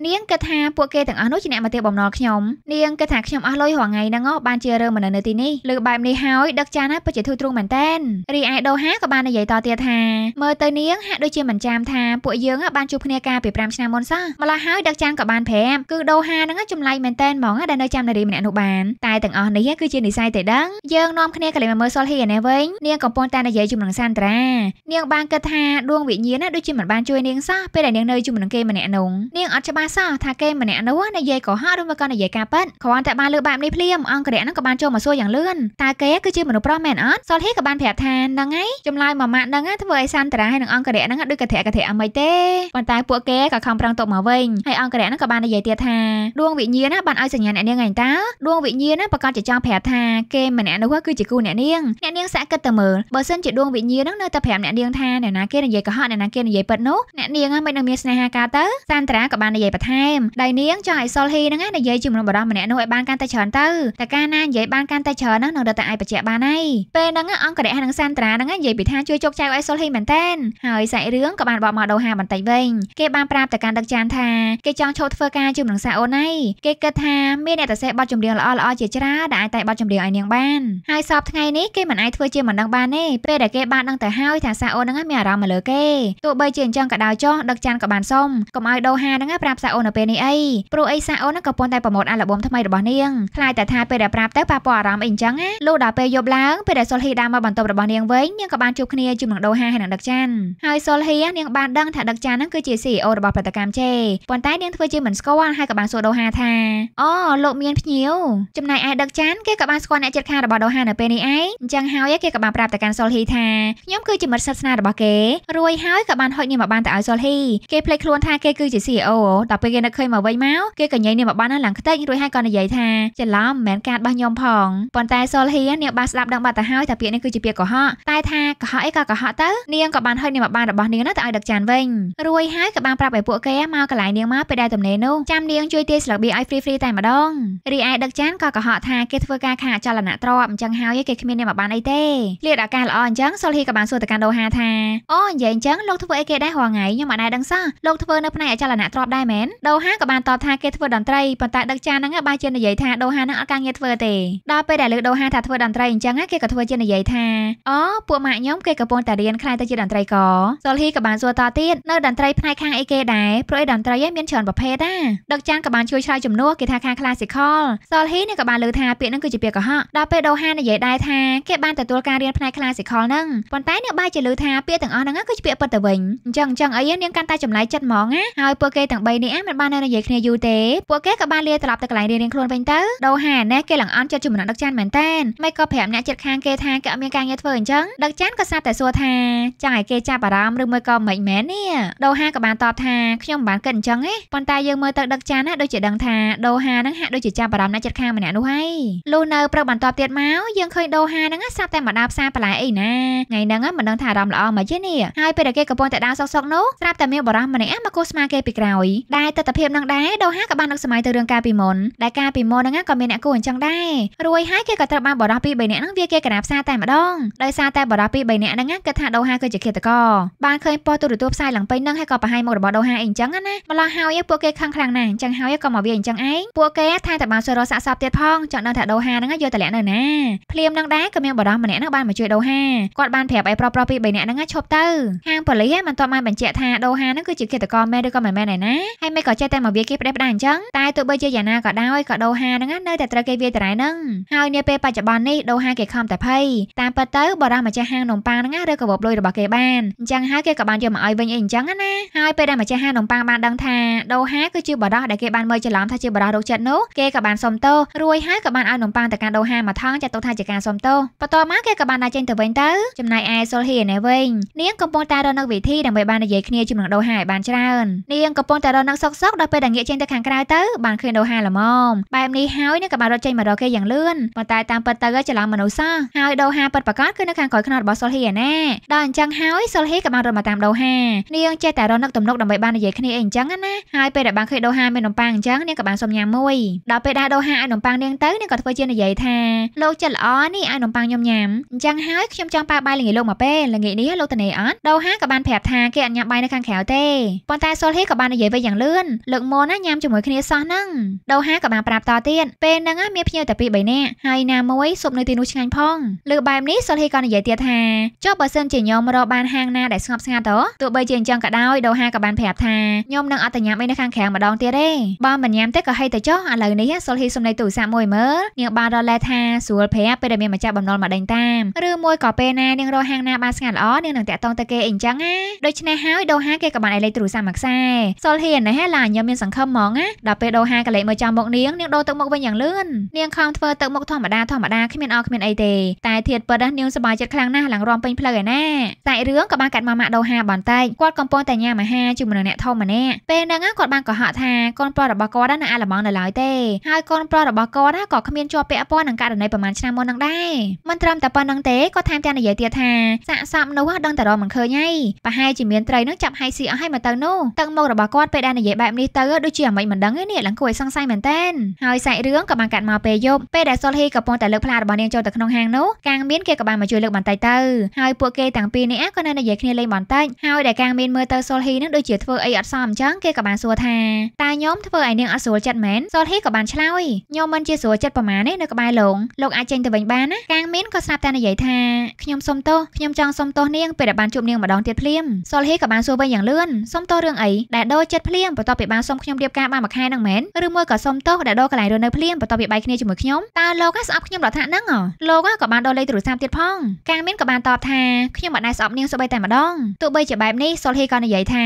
នាងគិតថាពួកគេទាំងអស់នោះជាអ្នកមកទេបំណុលខ្ញុំនាងគិតថាខ្ញុំអស់លុយរងថ្ងៃហ្នឹងបានជារើមនុស្សនៅទីនេះលើបែបនេះហើយដឹកចានណាពិតជាធូរទ្រូងមែនតែនរីឯដូហាក៏បាននិយាយតទៀតថាមើលទៅនាងហាក់ដូចជាមិនចាំថាពួកយើងបានជួបគ្នាកាលពី5ឆ្នាំមុនសោះម្ល៉េះហើយដឹកចានក៏បានប្រាប់គឺដូហាហ្នឹងចម្លែកមែនតែនហ្មងដែលនៅចាំនារីម្នាក់នោះបានតែទាំងអស់នេះគឺជានិស័យតែដឹងយើងនាំគ្នាកលេសមកមើលសុលហ៊ីឯនេះវិញនាងកំពុងតែនិយាយជាមួយនឹងសានត្រានាងបានគិតថាដួងវិញ្ញាណដូចជាមិនបានជួយនាងសោះពេលដែលនាងនៅជាមួយនឹងគេម្នាក់នោះនាងអត់ច្បាស់សោះថាគេម្នាក់នោះនិយាយកុហកឬមកក៏និយាយការប៉ិនគ្រាន់តែបានលើបែបនេះភ្លានាមអង្គរៈនឹងក៏បានចូលមកសួរយ៉ាងលឿនតើគេគឺជាមនុស្សប្រុសមែនអត់សុលហ៊ីក៏បានប្រាប់ថាហ្នឹងហើយចម្លើយមួយម៉ាក់ហ្នឹងធ្វើឲ្យសានតារាហើយនឹងអង្គរៈហ្នឹងដូចកធៈកធៈអីទេប៉ុន្តែពួកគេក៏ខំប្រឹងទប់មកវិញហើយអង្គរៈហ្នឹងក៏បាននិយាយទៀតថាដួងវិញ្ញាណបានឲ្យសញ្ញាអ្នកនាងឯងតើដួងវិញ្ញាណប្រកាសជាចង់ប្រាប់ថាគេម្នាក់នោះគឺជាគូអ្នកនាងអ្នកនាងសាក់គិតទៅមើលបើសិនជាដួងវិញ្ញាណហ្នឹងនៅតែប្រាប់អ្នកនាងថាអ្នកណាគេនិយាយកុហកអ្នកណាគេនិយាយពិតនោះអ្នកនាងមិននឹងមានស្នេហាការទៅសានតារាក៏បាននិយាយបន្ថែមដៃនាងចង់ឲ្យសុលហ៊ីហ្នឹងនិយាយជាមួយនឹងបរិមម្នាក់នោះឲ្យបានកាន់តែច្រើនទៅតែកាលណានិយាយបានកាន់តែច្រើនហ្នឹងនឹងរត់តែឯងបច្ចៈបានហើយពេលហ្នឹងអង្គរៈនិងសានត្រាហ្នឹងនិយាយពីថាជួយជោគជ័យឲ្យសុលហ៊ីមែនតែនហើយសាច់រឿងក៏បានបកមកដូហាបន្តិចវិញ គេបានប្រាប់ទៅកាន់ដឹកចានថាគេចង់ឈប់ធ្វើការជាមួយនឹងសាអូនហើយគេគិតថាមានអ្នកតសេះបទចម្រៀងល្អល្អជាច្រើនដែលអាចតែបទចម្រៀងឲ្យនាងបានហើយសពថ្ងៃនេះគេមិនអាចធ្វើជាមិនដឹងបានទេពេលដែលគេបានដឹងទៅហើយថាសាអូនហ្នឹងមានអារម្មណ៍មកលើគេទោះបីជាអញ្ចឹងក៏ដោយចុះដឹកចានក៏បានសុំកុំឲ្យដូហាហ្នឹងប្រាប់សាអូននៅពេលនេះអីព្រោះអីសាអូនហ្នឹងក៏ប៉ុន្តែប្រម៉ូតអាល់ប៊ុមថ្មីរបស់នាងខ្លាចតែតែថាពេលដែលប្រាប់ទៅប៉ះពាល់អារម្មណ៍អីអញ្ចឹងណាលុះដល់ពេលយប់ឡើងពេលដែលសុលហ៊ីដើរមកបន្ទប់របស់នាងវិញនាងក៏បានជួបគ្នាជាមួយនឹងដូហាហើយនឹងដឹកចាន់ហើយសុលហ៊ីនាងបានដឹងថាដឹកចាន់ហ្នឹងគឺជា CEO របស់ផលិតកម្មជេប៉ុន្តែនាងធ្វើជាមិនស្គាល់ហើយក៏បានសួរដូហាថាអូលោកមានភ្ញៀវចំណែកឯដឹកចាន់គេក៏បានស្គាល់អ្នកជិតខាងរបស់ដូហានៅពេលនេះឯងអញ្ចឹងហើយគេក៏បានប្រាប់ទៅកាន់សុលហ៊ីថាខ្ញុំគឺជាមិត្តសិស្សស្នារបស់គេរួយហើយក៏បានហុចនាងមកបានទៅឲ្យសុលហ៊ីគេភ្លេចខ្លួនថាគេគឺជា CEO ដល់ពេលគេនឹកឃើញមកវិញមកគេក៏ញែកនាងមកបានឡើងខ្ទេចរួយហើយក៏និយាយថាច្រឡំម្ភមិនមែនការរបស់ខ្ញុំផងប៉ុន្តែសុលហ៊ានាងបានស្ដាប់ដឹងបាត់ទៅហើយថាពាក្យនេះគឺជាពាក្យកុហកតែថាកុហកអីក៏កុហកទៅនាងក៏បានហុចនាងបានរបស់នាងនោះទៅឲ្យដឹកចានវិញរួយហើយក៏បានប្រាប់ឲ្យពួកគេមកកន្លែងនាងមកពេលដែលទំនេរនោះចាំនាងជួយទាយស្លឹកបៀឲ្យហ្វ្រីហ្វ្រីតែម្ដងរីឯដឹកចានក៏កុហកថាគេធ្វើការខាងអចលនៈទ្រព្យអញ្ចឹងហើយគេគ្មាននាងបានអីទេលៀតឱកាសល្អអញ្ចឹងសុលហ៊ីក៏បានសួរទៅកាន់ដូហាថាអូនិយាយអញ្ចឹងលោកធ្វើអីគេដែររាល់ថ្ងៃខ្ញុំមិនដែរដឹងសោះលោកធ្វើនៅផ្នែកអចលនៈទ្រព្យដែរមែនដូហាក៏បានតបថាគេធ្វើតន្ត្រីប៉ុន្តែដឹកចានហ្នឹងបែរជានិយាយថាដូហាហ្នឹងនឹងអត់ការងារធ្វើទេដល់ពេលដែលលើកដោហាថាធ្វើតន្ត្រីអញ្ចឹងគេក៏ធ្វើជានិយាយថាអូពួកម៉ាក់ខ្ញុំគេកំពុងតែរៀនខ្លាំងទៅជាតន្ត្រីករសុលហ៊ីក៏បានសួរតទៀតនៅតន្ត្រីផ្នែកខាងអីគេដែរព្រោះឯតន្ត្រីឯងមានច្រើនប្រភេទណាដឹកចានក៏បានជួយឆ្លើយជំនួសគេថាខាង classical សុលហ៊ីនេះក៏បានលើថាពាក្យហ្នឹងគឺជាពាក្យកុហកដល់ពេលដោហានិយាយដែរថាគេបានទទួលការរៀនផ្នែក classical ហ្នឹងប៉ុន្តែអ្នកបាយជាលើថាពាក្យទាំងអស់ហ្នឹងគឺជាពាក្យពិតទៅវិញអញ្ចឹងអញ្ចឹងអីនាងកាន់តែចម្លែកចិត្តហ្មងណាហើយពួកគេទាំង3នេះមិនបាននៅនិយាយគ្នាយូរទេពួកគេក៏បានលាត្រឡប់ទៅកន្លែងរៀនខ្លួនវិញទៅដោហាហាណែគេឡើងអន់ចិត្តជំនាន់ដឹកចានមែនតែនមិនក៏ប្រាប់អ្នកចិត្តខាងគេថាគេអត់មានការងារធ្វើអញ្ចឹងដឹកចានក៏សាប់តែសួរថាចង់ឲ្យគេចាប់អារម្មណ៍ឬមួយក៏មិនមែននេះដូហាក៏បានតបថាខ្ញុំមិនបានគិតអញ្ចឹងទេប៉ុន្តែយើងមើលទៅដឹកចានណាដូចជាដឹងថាដូហាហ្នឹងហាក់ដូចជាចាប់អារម្មណ៍អ្នកចិត្តខាងម្នាក់នោះហើយលុះនៅព្រឹកបន្តទៀតមកយើងឃើញដូហាហ្នឹងសាប់តែមកដើរផ្សារបន្លែអីណាថ្ងៃហ្នឹងមិនដឹងថាអារម្មណ៍ល្អមកទេនេះហើយពេលដែលគេកំពុងតែដើរសុកសុកនោះស្រាប់តែមានបរិះម្នាក់មកគោះស្មាគេពីក្រោយដែលទស្សនវិជ្ជានឹងដែរដូហាក៏បាននឹកសម័យទៅរឿងកាលពីមុនដែលកាលពីមុនហ្នឹងក៏មានអ្នកគូអញ្ចឹងដែររួចហើយគេក៏ត្រូវបានបរោះពី3នាក់ហ្នឹងវាគេកណាផ្សារតែម្ដងដោយសារតែបរោះពី3នាក់ហ្នឹងគិតថាដូហាគឺជាឃាតករបានឃើញប៉ុស្តិ៍ទូរទស្សន៍ផ្សាយឡើងពេញហ្នឹងហើយក៏បង្ហាញមុខរបស់ដូហាអីអញ្ចឹងណាម្ល៉េះហើយពួកគេខឹងខ្លាំងណាស់អញ្ចឹងហើយក៏មកវាអញ្ចឹងឯងពួកគេថែតែបានសួររកសាកសពទៀតផងចង់ដឹងថាដូហាហ្នឹងយកតលាក់នៅណាភ្លាមនឹងដែរក៏មានបរោះម្នាក់ហ្នឹងបានមកជួយដូហាគាត់បានប្រាប់ឯប្រុសប្រុសពី3នាក់ហ្នឹងឈប់ទៅហាងប៉ូលីសមិនទាន់បានបញ្ជាក់ថាដូហាហ្នឹងគឺជាឃាតករមែនឬក៏មិនមែនឯណាហើយមិនក៏ចេះតែមកវាគេផ្ដេសផ្ដាសអញ្ចឹងតែទោះបីជាយ៉ាងណាក៏ដោយក៏ដូហាហ្នឹងនៅតែតែត្រូវគេវាយតារ៉ែនឹងហើយនាពេលបច្ចុប្បន្ននេះដូហាគេខំតែភ័យតាមពិតទៅបរិះម្ចាស់ហាងនំប៉ាងហ្នឹងឬក៏បបលុយរបស់គេបានអញ្ចឹងហើយគេក៏បានយកមកឲ្យវិញអីអញ្ចឹងណាហើយពេលដែលម្ចាស់ហាងនំប៉ាងបានដឹងថាដូហាគឺជាបរិះដែលគេបានមើលច្រឡំថាជាបរិះរោគចិត្តនោះគេក៏បានសុំទោសរួចហើយក៏បានឲ្យនំប៉ាងទៅកាន់ដូហាមកថងចាត់ទុកថាជាការសុំទោសបន្ទាប់មកគេក៏បានដាក់ចេញទៅវិញទៅចំណែកឯសុលហ៊ីណែវិញនាងកំពុងតែរកនៅវិធីដើម្បីបាននិយាយគ្នាជាមួយនឹងដូហាឲ្យបានច្រើននាងកំពុងតែរកនៅសុកសុកដល់ពេលដែលងាកចេញទៅខាងក្រៅទៅបានឃើញដូហាល្មមបែបនេះហើយនាងក៏បានរត់ចេញមករកគេយ៉ាងលឿនប៉ុន្តែតាមពិតទៅចលនមនុស្សសោះហើយដូហាពិតប្រាកដគឺនៅខាងក្រោយខ្នងរបស់សុលហ៊ីឯណាដល់អញ្ចឹងហើយសុលហ៊ីក៏បានរត់មកតាមដូហានាងចេះតែរត់នឹកទំនុកដើម្បីបាននិយាយគ្នាអីអញ្ចឹងណាហើយពេលដែលបានឃើញដូហាមាននំប៉័ងអញ្ចឹងនាងក៏បានសុំញ៉ាំមួយដល់ពេលដែលដូហាឲ្យនំប៉័ងនាងទៅនាងក៏ធ្វើជានិយាយថាលោកចិត្តល្អនេះឲ្យនំប៉័ងខ្ញុំញ៉ាំអញ្ចឹងហើយខ្ញុំចង់ប៉ាបាយល្ងាចលោកមកពេលល្ងាចនេះលោកតនេអត់ដូហាក៏បានប្រាប់ថាគេអនុញ្ញាតបាយនៅខាងក្រៅទេប៉ុន្តែសុលហ៊ីក៏បាននិយាយវិញយ៉ាងលឿនលើកមុនណាញ៉ាំជាមួយគ្នាសោះហ្នឹងដូហាក៏បានប្រាប់តទៀតពេលហ្នឹងមានភ្ញៀវតែពី3នាក់ហើយណាមួយសុបនៅទីនោះឆ្ងាញ់ផងលើបែបនេះសុលហ៊ីក៏និយាយទៀតថាចុះបើសិនជាញោមរកបានហាងណាដែលស្ងប់ស្ងាត់ទៅទោះបីជាអញ្ចឹងក៏ដោយដូហាក៏បានប្រាប់ថាញោមនឹងអត់ទៅញ៉ាំអីនៅខាងក្រៅម្ដងទៀតទេបើមិនញ៉ាំទេក៏ហីទៅចុះឥឡូវនេះសុលហ៊ីសុំលេខទូរស័ព្ទមួយមើលនាងបានរកលេខថាស្រួលប្រាប់ពេលដែលមានម្ចាស់បំណុលមកដេញតាមឬមួយក៏ពេលណានាងរកហាងណាបានស្ងាត់ល្អនាងនឹងតាក់ទងទៅគេអីអញ្ចឹងណាដូច្នេះហើយដូហាគេក៏បានឲ្យលេខទូរស័ព្ទមួយខ្សែសុលហ៊ីណែឡាញោមមានសង្ឃឹមហ្មងណាដល់ពេលដូហាក៏លេខមើលចាំមកនាងនាងដូរទឹកមុខវិញយ៉ាងលឿរឿននាងខំធ្វើទឹកមុខធម្មតាធម្មតាគ្មានអោគ្មានអីទេតែធាតពិតនាងសប្បាយចិត្តខ្លាំងណាស់ឡើងរំពេញផ្លូវឯណាតែរឿងក៏បានកាត់មកម៉ាក់ដោហាបន្តិចគាត់កំពុងតែញ៉ាំអាហារជាមួយនឹងអ្នកធំម្នាក់ពេលហ្នឹងគាត់បានកុហកថាកូនប្រុសរបស់គាត់នៅអាឡម៉ង់នៅឡើយទេហើយកូនប្រុសរបស់គាត់ក៏គ្មានជាប់ពាក់ព័ន្ធនឹងករណីប្រហែលឆ្នាំមុនហ្នឹងដែរមិនត្រឹមតែប៉ុណ្្នឹងទេគាត់ថែមទាំងនិយាយទៀតថាសាក់សាប់នោះដឹងតែរកមិនឃើញហើយប្រហែលជាមានត្រីនឹងចាប់ហៃស៊ីអស់ហើយមកទៅនោះទឹកមុខរបស់គាត់ពេលដែលនិយាយបែបនេះទៅដូចជាអ្វីមិនដឹងទេនេះឡើងគួរឲ្យសង្ស័យមែនតើហើយសាច់រឿងក៏បានកាត់មកពេលយប់ពេលដែលសុលហ៊ីកំពុងតែលើកផ្លារបស់នាងចូលទៅក្នុងហាងនោះកាងមានគេក៏បានមកជួយលើកបន្តិចទៅហើយពួកគេទាំងពីរនេះក៏នៅនិយាយគ្នាលេងបន្តិចហើយដែលកាងមានមើលទៅសុលហ៊ីនឹងដូចជាធ្វើអីអត់សមអញ្ចឹងគេក៏បានសួរថាតើញោមធ្វើឲ្យនាងអត់ស្រួលចិត្តមែនសុលហ៊ីក៏បានឆ្លើយញោមមិនជាស្រួលចិត្តប្រមាណទេនៅក្បែរលោកលោកអាចចេញទៅវិញបានណាកាងមានក៏ស្រាប់តែនិយាយថាខ្ញុំសុំទោសខ្ញុំចង់សុំទោសនាងពេលដែលបានជួបនាងម្ដងទៀតភ្លាមសុលហ៊ីក៏បានសួរវិញយ៉ាងលឿនសុំទោសរឿងអីដែលដូរចិត្តភ្លាមបន្ទាប់ពីបានសុំខ្ញុំរៀបការបានមួយខែហ្នឹងមែនឬមួយក៏សុំទោសដែលដូរកន្លែងរស់នៅភ្លាមបន្ទាប់ពីបាយគ្នាជាមួយខ្ញុំតើលោកស្អប់ខ្ញុំដល់ថ្នាក់ហ្នឹងលោកក៏បានដកលេខទូរស័ព្ទទៀតផងកាមានក៏បានតបថាខ្ញុំមិនដែលស្អប់នាងសូម្បីតែម្ដងទោះបីជាបែបនេះសុលហ៊ីក៏និយាយថា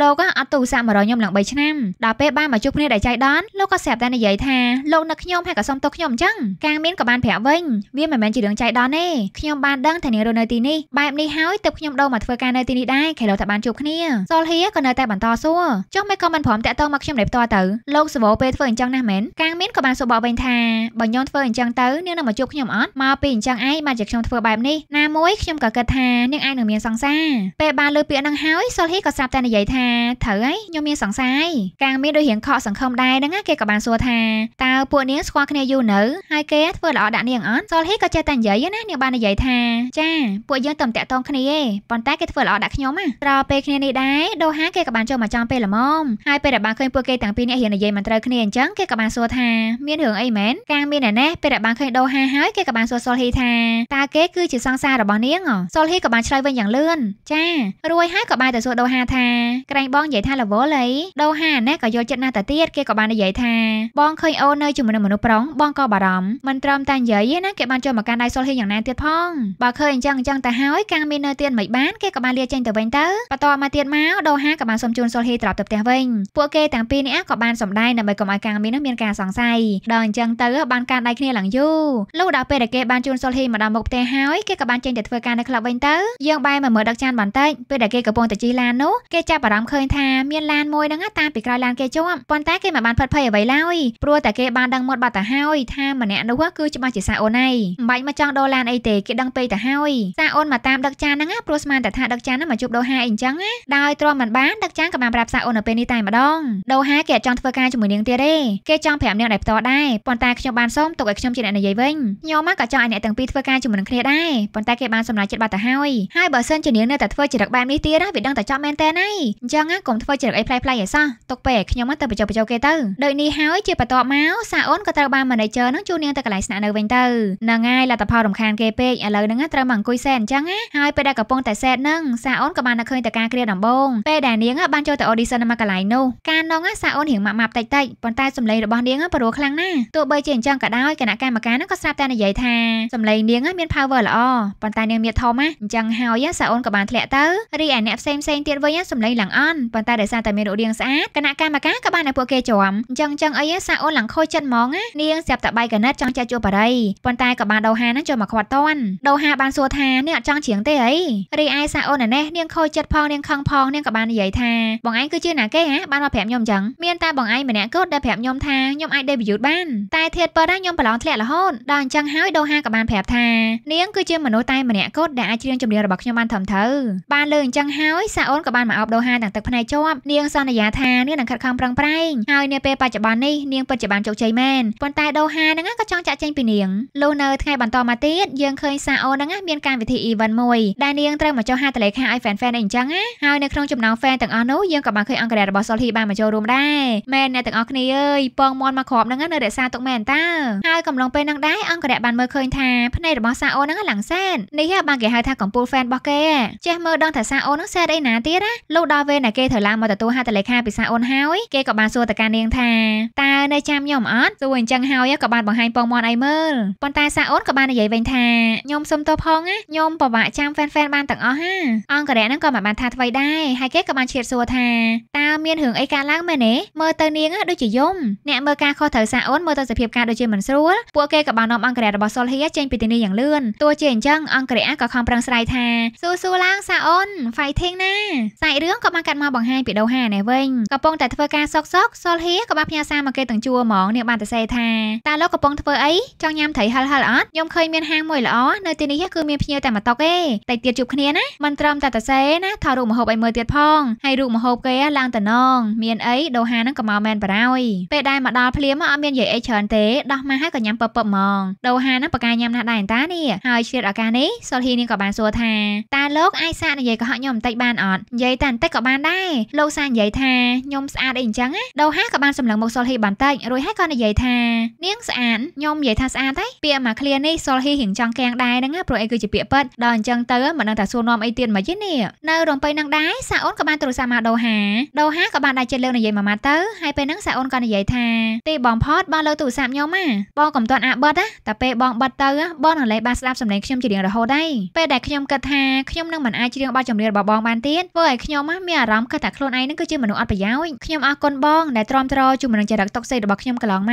លោកអត់ទូរស័ព្ទមករកខ្ញុំឡើង3ឆ្នាំដល់ពេលបានមកជួបគ្នាដែលចៃដន្យលោកក៏ស្រាប់តែនិយាយថាលោកនឹកខ្ញុំហើយក៏សុំទោសខ្ញុំអញ្ចឹងកាមានក៏បានប្រាប់វិញវាមិនមែនជារឿងចៃដន្យទេខ្ញុំបានដឹងថានាងរស់នៅទីនេះបែបនេះហើយទើបខ្ញុំដូរមកធ្វើការនៅទីនេះដែរខេឡូថាបានជួបគ្នាសុលហ៊ីក៏នៅតែបន្តសួរចុះមិនក៏មិនព្រមតាក់ទងមកខ្ញុំដែរផ្ទាល់ទៅលោកសវោពេលធ្វើអញ្ចឹងណាស់មែនកាមានក៏បានសួរមកវិញថាបើខ្ញុំធ្វើអញ្ចឹងទៅនាងនឹងមកជួបខ្ញុំអត់មកពីអញ្ចឹងឯងបានជាខ្ញុំធ្វើបែបនេះណាមួយខ្ញុំក៏គិតថានាងឯងនឹងមានសង្សារពេលបានលើពាក្យនឹងហើយសុលហ៊ីក៏ស្រាប់តែនិយាយថាត្រូវហើយខ្ញុំមានសង្សារហើយកាងមានដូចរៀងខកសង្ឃឹមដែរហ្នឹងគេក៏បានសួរថាតើពួកនាងស្គាល់គ្នាយូរនៅហើយគេធ្វើល្អដាក់នាងអត់សុលហ៊ីក៏ចេះតែនិយាយណានាងបាននិយាយថាចាពួកយើងតែមតាក់តងគ្នាឯងប៉ុន្តែគេធ្វើល្អដាក់ខ្ញុំណាត្រល់ពេលគ្នានេះដែរដូហាគេក៏បានចូលមកចំពេលល្មមហើយពេលដែលបានឃើញពួកគេទាំងពីរនាក់រៀងនិយាយមិនត្រូវគ្នាអញ្ចឹងគេក៏បានសួរថាមានរឿងរឿងអីមែនកាងមានឯណេះពេលដែលបានឃើញដូហាហើយគេក៏បានសួរសុលហ៊ីថាតើគេគឺជាសង្សាររបស់នាងសុលហ៊ីក៏បានឆ្លើយវិញយ៉ាងលឿនចារួយហើយក៏បានទៅសួរដូហាថាក្រែងបងនិយាយថាលវលអីដូហាណេះក៏យល់ចិត្តណាស់ទៅទៀតគេក៏បាននិយាយថាបងឃើញអូននៅជាមួយនឹងមនុស្សប្រុងបងក៏បារម្ភមិនត្រឹមតែនិយាយទេណាគេបានចូលមកកាន់ដៃសុលហ៊ីយ៉ាងណាទៀតផងបើឃើញអញ្ចឹងអញ្ចឹងទៅហើយកាងមាននៅទៀតមិនបានគេក៏បានលាចេញទៅវិញទៅបន្តមកទៀតមកដូហាក៏បានសុំជូនសុលហ៊ីត្រឡប់ទៅផ្ទះវិញពួកគេទាំងពីរនេះក៏បានសម្ដែងដើម្បីកុំឲ្យកាងមាននឹងមានការសង្ស័យដងអញ្ចឹងទៅបានការដៃគ្នាឡើងយូរលុះដល់ពេលដែលគេបានជូនសុលហ៊ីមកដល់មុខផ្ទះហើយគេក៏បានចេញទៅធ្វើការនៅក្លឹបវិញទៅយើងបែរមកមើលដឹកចានបន្តិចពេលដែលគេកំពុងតែជិះឡាននោះគេចាប់អារម្មណ៍ឃើញថាមានឡានមួយហ្នឹង តាមពីក្រោយឡានគេជាប់ប៉ុន្តែគេមិនបានផិតភ័យអ្វីឡើយព្រោះតែគេបានដឹងមាត់បាត់ទៅហើយថាម្នាក់នោះគឺច្បាស់ជាសាអូនឯងមិនបាច់មកចង់ដូរឡានអីទេគេដឹងពេកទៅហើយសាអូនមកតាមដឹកចានហ្នឹងព្រោះស្មានតែថាដឹកចានហ្នឹងមកជប់ដូរហាអីអញ្ចឹងដោយទ្រាំមិនបានដឹកចានក៏បានប្រាប់សាអូននៅពេលនេះតែម្ដងដូរហាគេអត់ចង់ធ្វើការជាមួយនាងទៀតទេគេចង់ប្រាប់នាងតែផ្ទាល់ដែរប៉ុន្តែខ្ញុំបានសូមទុកឲ្យខ្ញុំជាអ្នកនិយាយវិញខ្ញុំមកក៏ចង់ឲ្យអ្នកទាំងពីរធ្វើការជាមួយនឹងគ្នាដែរប៉ុន្តែគេបានសម្រេចចិត្តបាត់ទៅហើយហើយបើសិនជានាងនៅតែធ្វើចរិតបែបនេះទៀតវាដឹងតែចប់មែនតើណៃអញ្ចឹងកុំធ្វើចរិតអីផ្លែផ្លែឯសោះទុកពេលឲ្យខ្ញុំមកទៅបញ្ចុះបញ្ចោគេទៅដូចនេះហើយជាបន្ទាប់មកសាអូនក៏ត្រូវបាន manager នឹងជួលនាងទៅកន្លែងស្នាក់នៅវិញទៅហ្នឹងហើយលទ្ធផលរំខានគេពេកឥឡូវហ្នឹងត្រូវមកអង្គុយសែនអញ្ចឹងហើយពេលដែលកំពុងតែសែនហ្នឹងសាអូនក៏បានតែឃើញតែការគ្រាដំបងពេលដែលនាងបានចូលទៅ audition មកកន្លែងនោះការនងសាអូនរៀងម៉ាក់ម៉ាប់តិចតិចប៉ុន្តែសម្លេងរបស់នាងព្រោះខ្លាំងណាស់ទោះបីជាអញ្ចឹងក៏ដោយគណៈកម្មការនឹងក៏ស្រាប់តែនិយាយថាសម្លេងនាងមាន power ល្អប៉ុន្តែនាងមានធំណាអញ្ចឹងហើយសាអូនក៏បានធ្លាក់ទៅរីឯអ្នកផ្សេងផ្សេងទៀតវិញសម្លេងឡើងអន់ប៉ុន្តែដោយសារតែមានរូបរាងស្អាតគណៈកម្មការក៏បានឲ្យពួកគេជាំអញ្ចឹងចឹងអីសាអូនឡើងខូចចិត្តហ្មងណានាងស្រាប់តែបែកកណិតចង់ចាច់ជួបបារីប៉ុន្តែក៏បានដោហានឹងចូលមកខ្វាត់តន់ដោហាបានសួរថានាងអត់ចង់ច្រៀងទេអីរីឯសាអូនណេះនាងខូចចិត្តផងនាងខឹងផងនាងក៏បាននិយាយថាបងឯងគឺជាណាគេហ៎បានមកប្រាប់ខ្ញុំអញ្ចឹងមានតែបងឯងម្នាក់គត់ដែលប្រាប់ខ្ញុំថាខ្ញុំអាចដេបយូតបានតែធាតពើណាខ្ញុំប្រឡងធ្លាក់រហូតដល់អញ្ចឹងហើយដូហាក៏បានប្រាប់ថានាងគឺជាមនុស្សតែម្នាក់គត់ដែលអាចច្រៀងចម្រៀងរបស់ខ្ញុំបានត្រឹមត្រូវបានលើអញ្ចឹងហើយសាអូនក៏បានមកអបដូហាទាំងទឹកភ្នែកជាប់នាងសន្យាថានាងនឹងខិតខំប្រឹងប្រែងហើយនៅពេលបច្ចុប្បន្ននេះនាងពិតជាបានជោគជ័យមែនប៉ុន្តែដូហាហ្នឹងក៏ចង់ចាក់ចែងពីនាងលុះនៅថ្ងៃបន្តមកទៀតយើងឃើញសាអូនហ្នឹងមានកម្មវិធី event មួយដែលនាងត្រូវមកចុះហត្ថលេខាឲ្យ fan fan អីអញ្ចឹងណាហើយនៅក្នុងចំណោម fan ទាំងអស់នោះយើងក៏បានឃើញអង្គរៈរបស់ Solhi បានមកចូលរួមដែរមែនអ្នកទាំងអស់គ្នាអើយពងមន់មកគ្រាប់ហ្នឹងណានៅរសាទុកមែនតើហើយកំឡុងពេលនឹងដែរអង្គរៈបានមើលឃើញថាភ្នែករបស់សាអូនឹងឡើងសែននេះបានគេហៅថាកំពូលហ្វេនរបស់គេចេះមើលដឹងថាសាអូនឹងសែនអីណាទៀតណាលុះដល់វេនដែលគេត្រូវឡើងមកទទួលហត្ថលេខាពីសាអូនហើយគេក៏បានសួរតកានាងថាតើនៅចាំខ្ញុំអត់សួរអញ្ចឹងហើយក៏បានបង្ហាញពងមន់អីមើលប៉ុន្តែសាអូនក៏បាននិយាយវិញថាខ្ញុំសុំទោសផងណាខ្ញុំពិបាកចាំហ្វេនហ្វេនបានទាំងអស់ហាអង្គរៈនឹងក៏មិនបានថាអ្វីដែរហើយគេក៏បានឈៀតសួរថាតើមានរឿងអីកើតឡើងមែនទេមើលទៅនាងដូចជាយំអ្នកមើលការខុសត្រូវសាអូននមើលទៅសភាពការដូចជាមិនស្រួលពួកគេក៏បាននាំអង្គរៈរបស់សុលហៀចេញពីទីនេះយ៉ាងលឿនទោះជាអញ្ចឹងអង្គរៈក៏ខំប្រឹងស្រ័យថាស៊ូស៊ូឡើងសាអូន fighting ណាសាច់រឿងក៏បានកាត់មកបង្ហាញពីដូហានេះវិញកំពុងតែធ្វើការសុកសុកសុលហៀក៏បានផ្ញើសារមកគេទាំងជួរហ្មងនាងបានទៅសេថាតើលោកកំពុងធ្វើអីចង់ញ៉ាំត្រីហិលហិលអត់ខ្ញុំឃើញមានហាងមួយល្អនៅទីនេះគឺមានភ្ញៀវតែមួយតុកទេតែទៀតជួបគ្នាណាមិនត្រឹមតែទៅសេណាថតរូបមហូបឲ្យមើលទៀតផងហើយរូបមហូបគេឡើងតំណងមានអីដូហានឹងក៏មកមែនបារោយពេលដែលមកដល់ភ្លាមអត់មានយាយអីច្រើនទេដោះមកហើយក៏ញ៉ាំពពឹបហ្មងដូហាហ្នឹងប្រកាញ៉ាំណាស់ដែរតានេះហើយឆ្លៀតឱកាសនេះសុលហ៊ីនាងក៏បានសួរថាតើលោកអាចសាកនិយាយកុហកខ្ញុំបន្តិចបានអត់និយាយតែបន្តិចក៏បានដែរលោកសានិយាយថាខ្ញុំស្អាតអីអញ្ចឹងណាដូហាក៏បានសម្លឹងមកសុលហ៊ីបន្តិចរួចហើយក៏និយាយថានាងស្អាតខ្ញុំនិយាយថាស្អាតទេពាក្យមកឃ្លានេះសុលហ៊ីរៀងចង់កៀងដែរហ្នឹងណាព្រោះអីគឺជាពាក្យពិតដល់អញ្ចឹងទៅមិនដឹងថាសួរនាំអីទៀតមកយីនេះនៅរំពេញនឹងដែរសាអូនក៏បានទូរស័ព្ទមកដូហាដូហាក៏បានដែរចិត្តលើនិយាយមួយម៉ាត់ទៅហើយពេលហ្នឹងសាអូនក៏និយាយថាទេបងផតបបងលើទូរស័ព្ទខ្ញុំណាបងកុំទាន់អាបិទណាតែពេលបងបិទទៅបងនឹងលែងបានស្ដាប់សម្លេងខ្ញុំច្រៀងរហូតដែរពេលដែលខ្ញុំគិតថាខ្ញុំនឹងមិនអាចច្រៀងបទចម្រៀងរបស់បងបានទៀតធ្វើឲ្យខ្ញុំមានអារម្មណ៍គិតថាខ្លួនឯងនឹងគឺជាមនុស្សអត់ប្រយោជន៍ខ្ញុំអរគុណបងដែលទ្រាំទ្រជាមួយនឹងចរិតតុកស៊ីរបស់ខ្ញុំកន្លងមក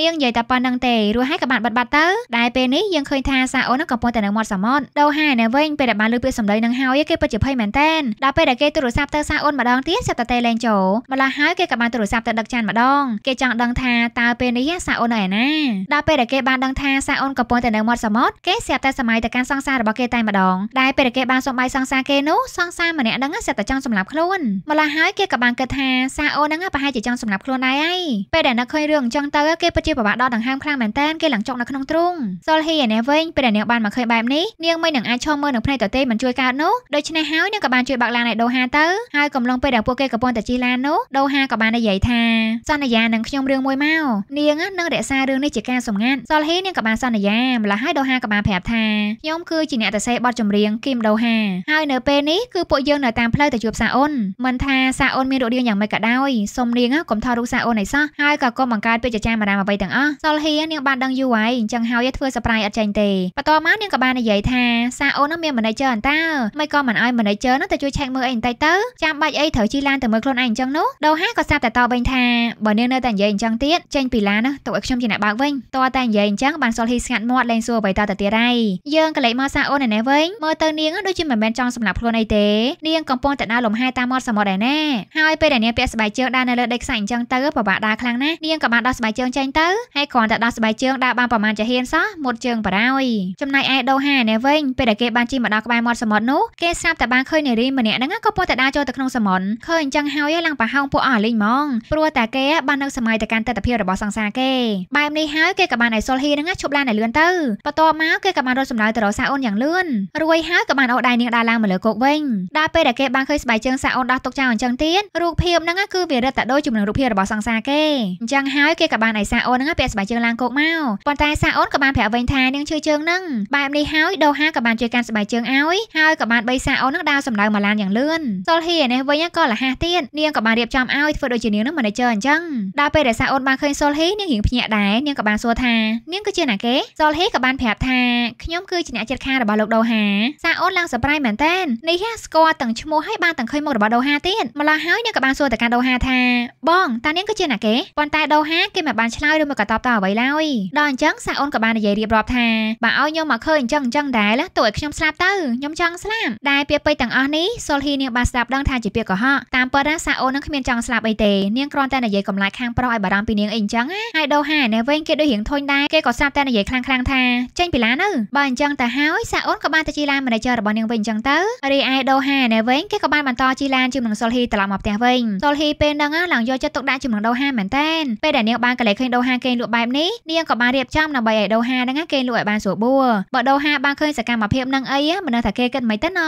នាងនិយាយតែប៉ុណ្្នឹងទេរួចហើយក៏បានបិទបាត់ទៅដែលពេលនេះយើងឃើញថាសាអូនកំពុងតែនៅមាត់សមុទ្រដូហាណែវិញពេលដែលបានលើពាក្យសម្ដីនឹងហើយគេពិតជាភ័យមែនតើដល់ពេលដែលគេទូរស័ព្ទទៅសាអូនម្ដងទៀតសាប់តែលេងចូលម្ល៉េះហើយគេក៏បានទូរស័ព្ទទៅដឹកចានម្ដងគេចង់ដឹងថាតើពេលនេះសាអូនឯណាដល់ពេលដែលគេបានដឹងថាសាអូនកំពុងតែនៅមាត់សមុទ្រគេស្រាប់តែសម័យទៅកាន់សង្សាររបស់គេតែម្ដងដែលពេលដែលគេបានសំបាយសង្សារគេនោះសង្សារម្នាក់ហ្នឹងស្រាប់តែចង់សម្លាប់ខ្លួនម្ល៉េះហើយគេក៏បានគិតថាសាអូនហ្នឹងប្រហែលជាចង់សម្លាប់ខ្លួនដែរហើយពេលដែលនឹកឃើញរឿងអញ្ចឹងទៅគេពិតជាពិបាកដល់ដង្ហើមខ្លាំងមែនតើគេឡើងចុកនៅក្នុងទ្រូងសុលហ៊ីឯនេះវិញពេលដែលនាងបានមកឃើញបែបនេះនាងមិននឹងអាចឈរមើលនឹងភ្នែកតទេមិនជួយកើតនោះដូច្នេះហើយនាងក៏បានជួយបាក់ឡានឯដូហាទៅហើយកំឡុងពេលដែលពួកគេកំពុងតែជិះឡាននោះដូហាក៏បាននិយាយថាសន្យានឹងខ្ញុំរឿងមួយមកនាងងនឹងរក្សារឿងនេះជាការសម្ងាត់សុលហ៊ីនាងក៏បានសន្យាម្ល៉េះហើយដូហាក៏បានប្រាប់ថាខ្ញុំគឺជាអ្នកតសេបទចម្រៀងគីមដូហាហើយនៅពេលនេះគឺពួកយើងនៅតាមផ្លូវទៅជួបសាអូនមិនថាសាអូនមានរូបរាងយ៉ាងម៉េចក៏ដោយសូមនាងកុំថតរូបសាអូនឲ្យសោះហើយក៏កុំបង្កើតពាក្យចចាមអារ៉ាមអ្វីទាំងអស់សុលហ៊ីនាងបានដឹងយូរហើយអញ្ចឹងហើយធ្វើ surprise អត់ចាញ់ទេបន្ទាប់មកនាងក៏បាននិយាយថាសាអូននឹងមាន manager អន្តើមិនក៏មិនឲ្យ manager នឹងទៅជួយឆែកមើលអីបន្តិចទៅចាំបាច់អីត្រូវជីឡានទៅមើលខ្លួនឯងអញ្ចឹងនោះដូហាក៏សាប់តែតបវិញថាបើនាងនៅតែនិយាយអញ្ចឹងទៀតចេញពីឡានណាទុកឲ្យខ្ញុំជាអ្នកបើកវិញតតែនិយាយអញ្ចឹងបានសុលហ៊ីស្ងាត់មាត់លែងសួរអ្វីតទៅទៀតហើយយើងក៏លេចមើលសាអូនឯណេះវិញមើលទៅនាងដូចជាមិនមែនចង់សម្លាប់ខ្លួនអីទេនាងកំពុងតែដើរលំហែតាមមាត់សមុទ្រឯណាហើយពេលដែលនាងពាក់ស្បែកជើងដើរនៅលើដីខ្សាច់អញ្ចឹងទៅពិបាកដើរខ្លាំងណាស់នាងក៏បានដោះស្បែកជើងចេញទៅហើយគ្រាន់តែដោះស្បែកជើងដើរបានប្រមាណចាហ៊ានសោះមុតជើងបារោយចំណែកឯដូហាឯណេះវិញពេលដែលគេបានជិះមកដល់ក្បែរមាត់សមុទ្រនោះគេស្រាប់តែបានឃើញនារីម្នាក់ហ្នឹងក៏ពុតតែដើរចូលទៅក្នុងសមុទ្រឃើញអញ្ចឹងហើយឡើងប្រហោងពួកអស់លីងហ្មងព្រោះតែគេបាននឹកសម័យទៅកាន់ទស្សនភាពរបស់សង្សារគេបែបនេះហើយគេក៏បានឲ្យសុលហ៊ីនឹងឈប់ឡានឲ្យលឿនទៅបន្ទាប់មកគេក៏បានរត់សម្ដៅទៅរកសាអូនយ៉ាងលឿនរួយហើយក៏បានអូដៃនាងដើរឡើងមកលើគោកវិញដល់ពេលដែលគេបានឃើញស្បែកជើងសាអូនដោះទុកចោលអញ្ចឹងទៀតរូបភាពហ្នឹងគឺវារឹតតែដូចជាមួយនឹងរូបភាពរបស់សង្សារគេអញ្ចឹងហើយគេក៏បានឲ្យសាអូនហ្នឹងពាក់ស្បែកជើងឡើងគោកមកប៉ុន្តែសាអូនក៏បានប្រាប់វិញថានាងឈឺជើងហ្នឹងបែបនេះហើយដូហាក៏បានជួយកាន់ស្បែកជើងឲ្យហើយក៏បានបីសាអូនហ្នឹងដើរសម្ដៅមកឡានយ៉ាងលឿនសុលហ៊ីនេះវិញក៏លះហាទៀតនាងក៏បានរៀបចំឲ្យធ្វើដូចជានាងហ្នឹង manager អញ្ចឹងដល់ពេលដែលសាអូនបានឃើញសុលហ៊ីនាងងរៀងភ្ញាក់ដែរនាងក៏បានសួរថានាងគឺជាអ្នកគេសុលហេក៏បានប្រាប់ថាខ្ញុំគឺជាអ្នកជិតខាងរបស់លោកដូហាសាអូនឡើងសប្រៃមែនតើនេះហ่าស្គាល់ទាំងឈ្មោះហើយបានទាំងឃើញមុខរបស់ដូហាទៀតម្ល៉េះហើយនាងក៏បានសួរទៅកាន់ដូហាថាបងតានាងគឺជាអ្នកគេប៉ុន្តែដូហាគេមិនបានឆ្លើយឬមកក៏តបតអ្វីឡើយដល់អញ្ចឹងសាអូនក៏បាននិយាយរៀបរាប់ថាបើឲ្យខ្ញុំមកឃើញអញ្ចឹងអញ្ចឹងដែរទោះឲ្យខ្ញុំស្លាប់ទៅខ្ញុំចង់ស្លាប់ដែលពាក្យពេចន៍ទាំងអស់នេះសុលហ៊ីនាងបានស្ដាប់ដឹងថាជាពាក្យកុហកតាមពិតណាសាអូននឹងគ្មានចង់ស្លាប់អីទេនាងគ្រាន់តែនិយាយកម្លាចខាងប្រុសឲ្យបារម្ភពីនាងអីអញ្ចឹងណាហើយដូហានៅវិញគេដូចរៀងធុញដែរគេក៏សាប់តែនិយាយខ្លាំងៗថាចេញពីឡានៅបើអញ្ចឹងទៅហើយសាអូនក៏បានទៅជាឡាន manager របស់នាងវិញអញ្ចឹងទៅរីឯដូហានៅវិញគេក៏បានបន្តជាឡានជាមួយនឹងសុលហ៊ីត្រឡប់មកផ្ទះវិញសុលហ៊ីពេលហ្នឹងឡើងយកចិត្តទុកដាក់ជាមួយនឹងដូហាមែនតើពេលដែលនាងបានកលែកឃើញដូហាគេលក់បែបនេះនាងក៏បានរៀបចំដើម្បីឲ្យដូហាហ្នឹងគេលក់ឲ្យបានស្រួលបួបើដូហាបានឃើញសកម្មភាពហ្នឹងអីមិនដឹងថាគេគិតមិនទៅណ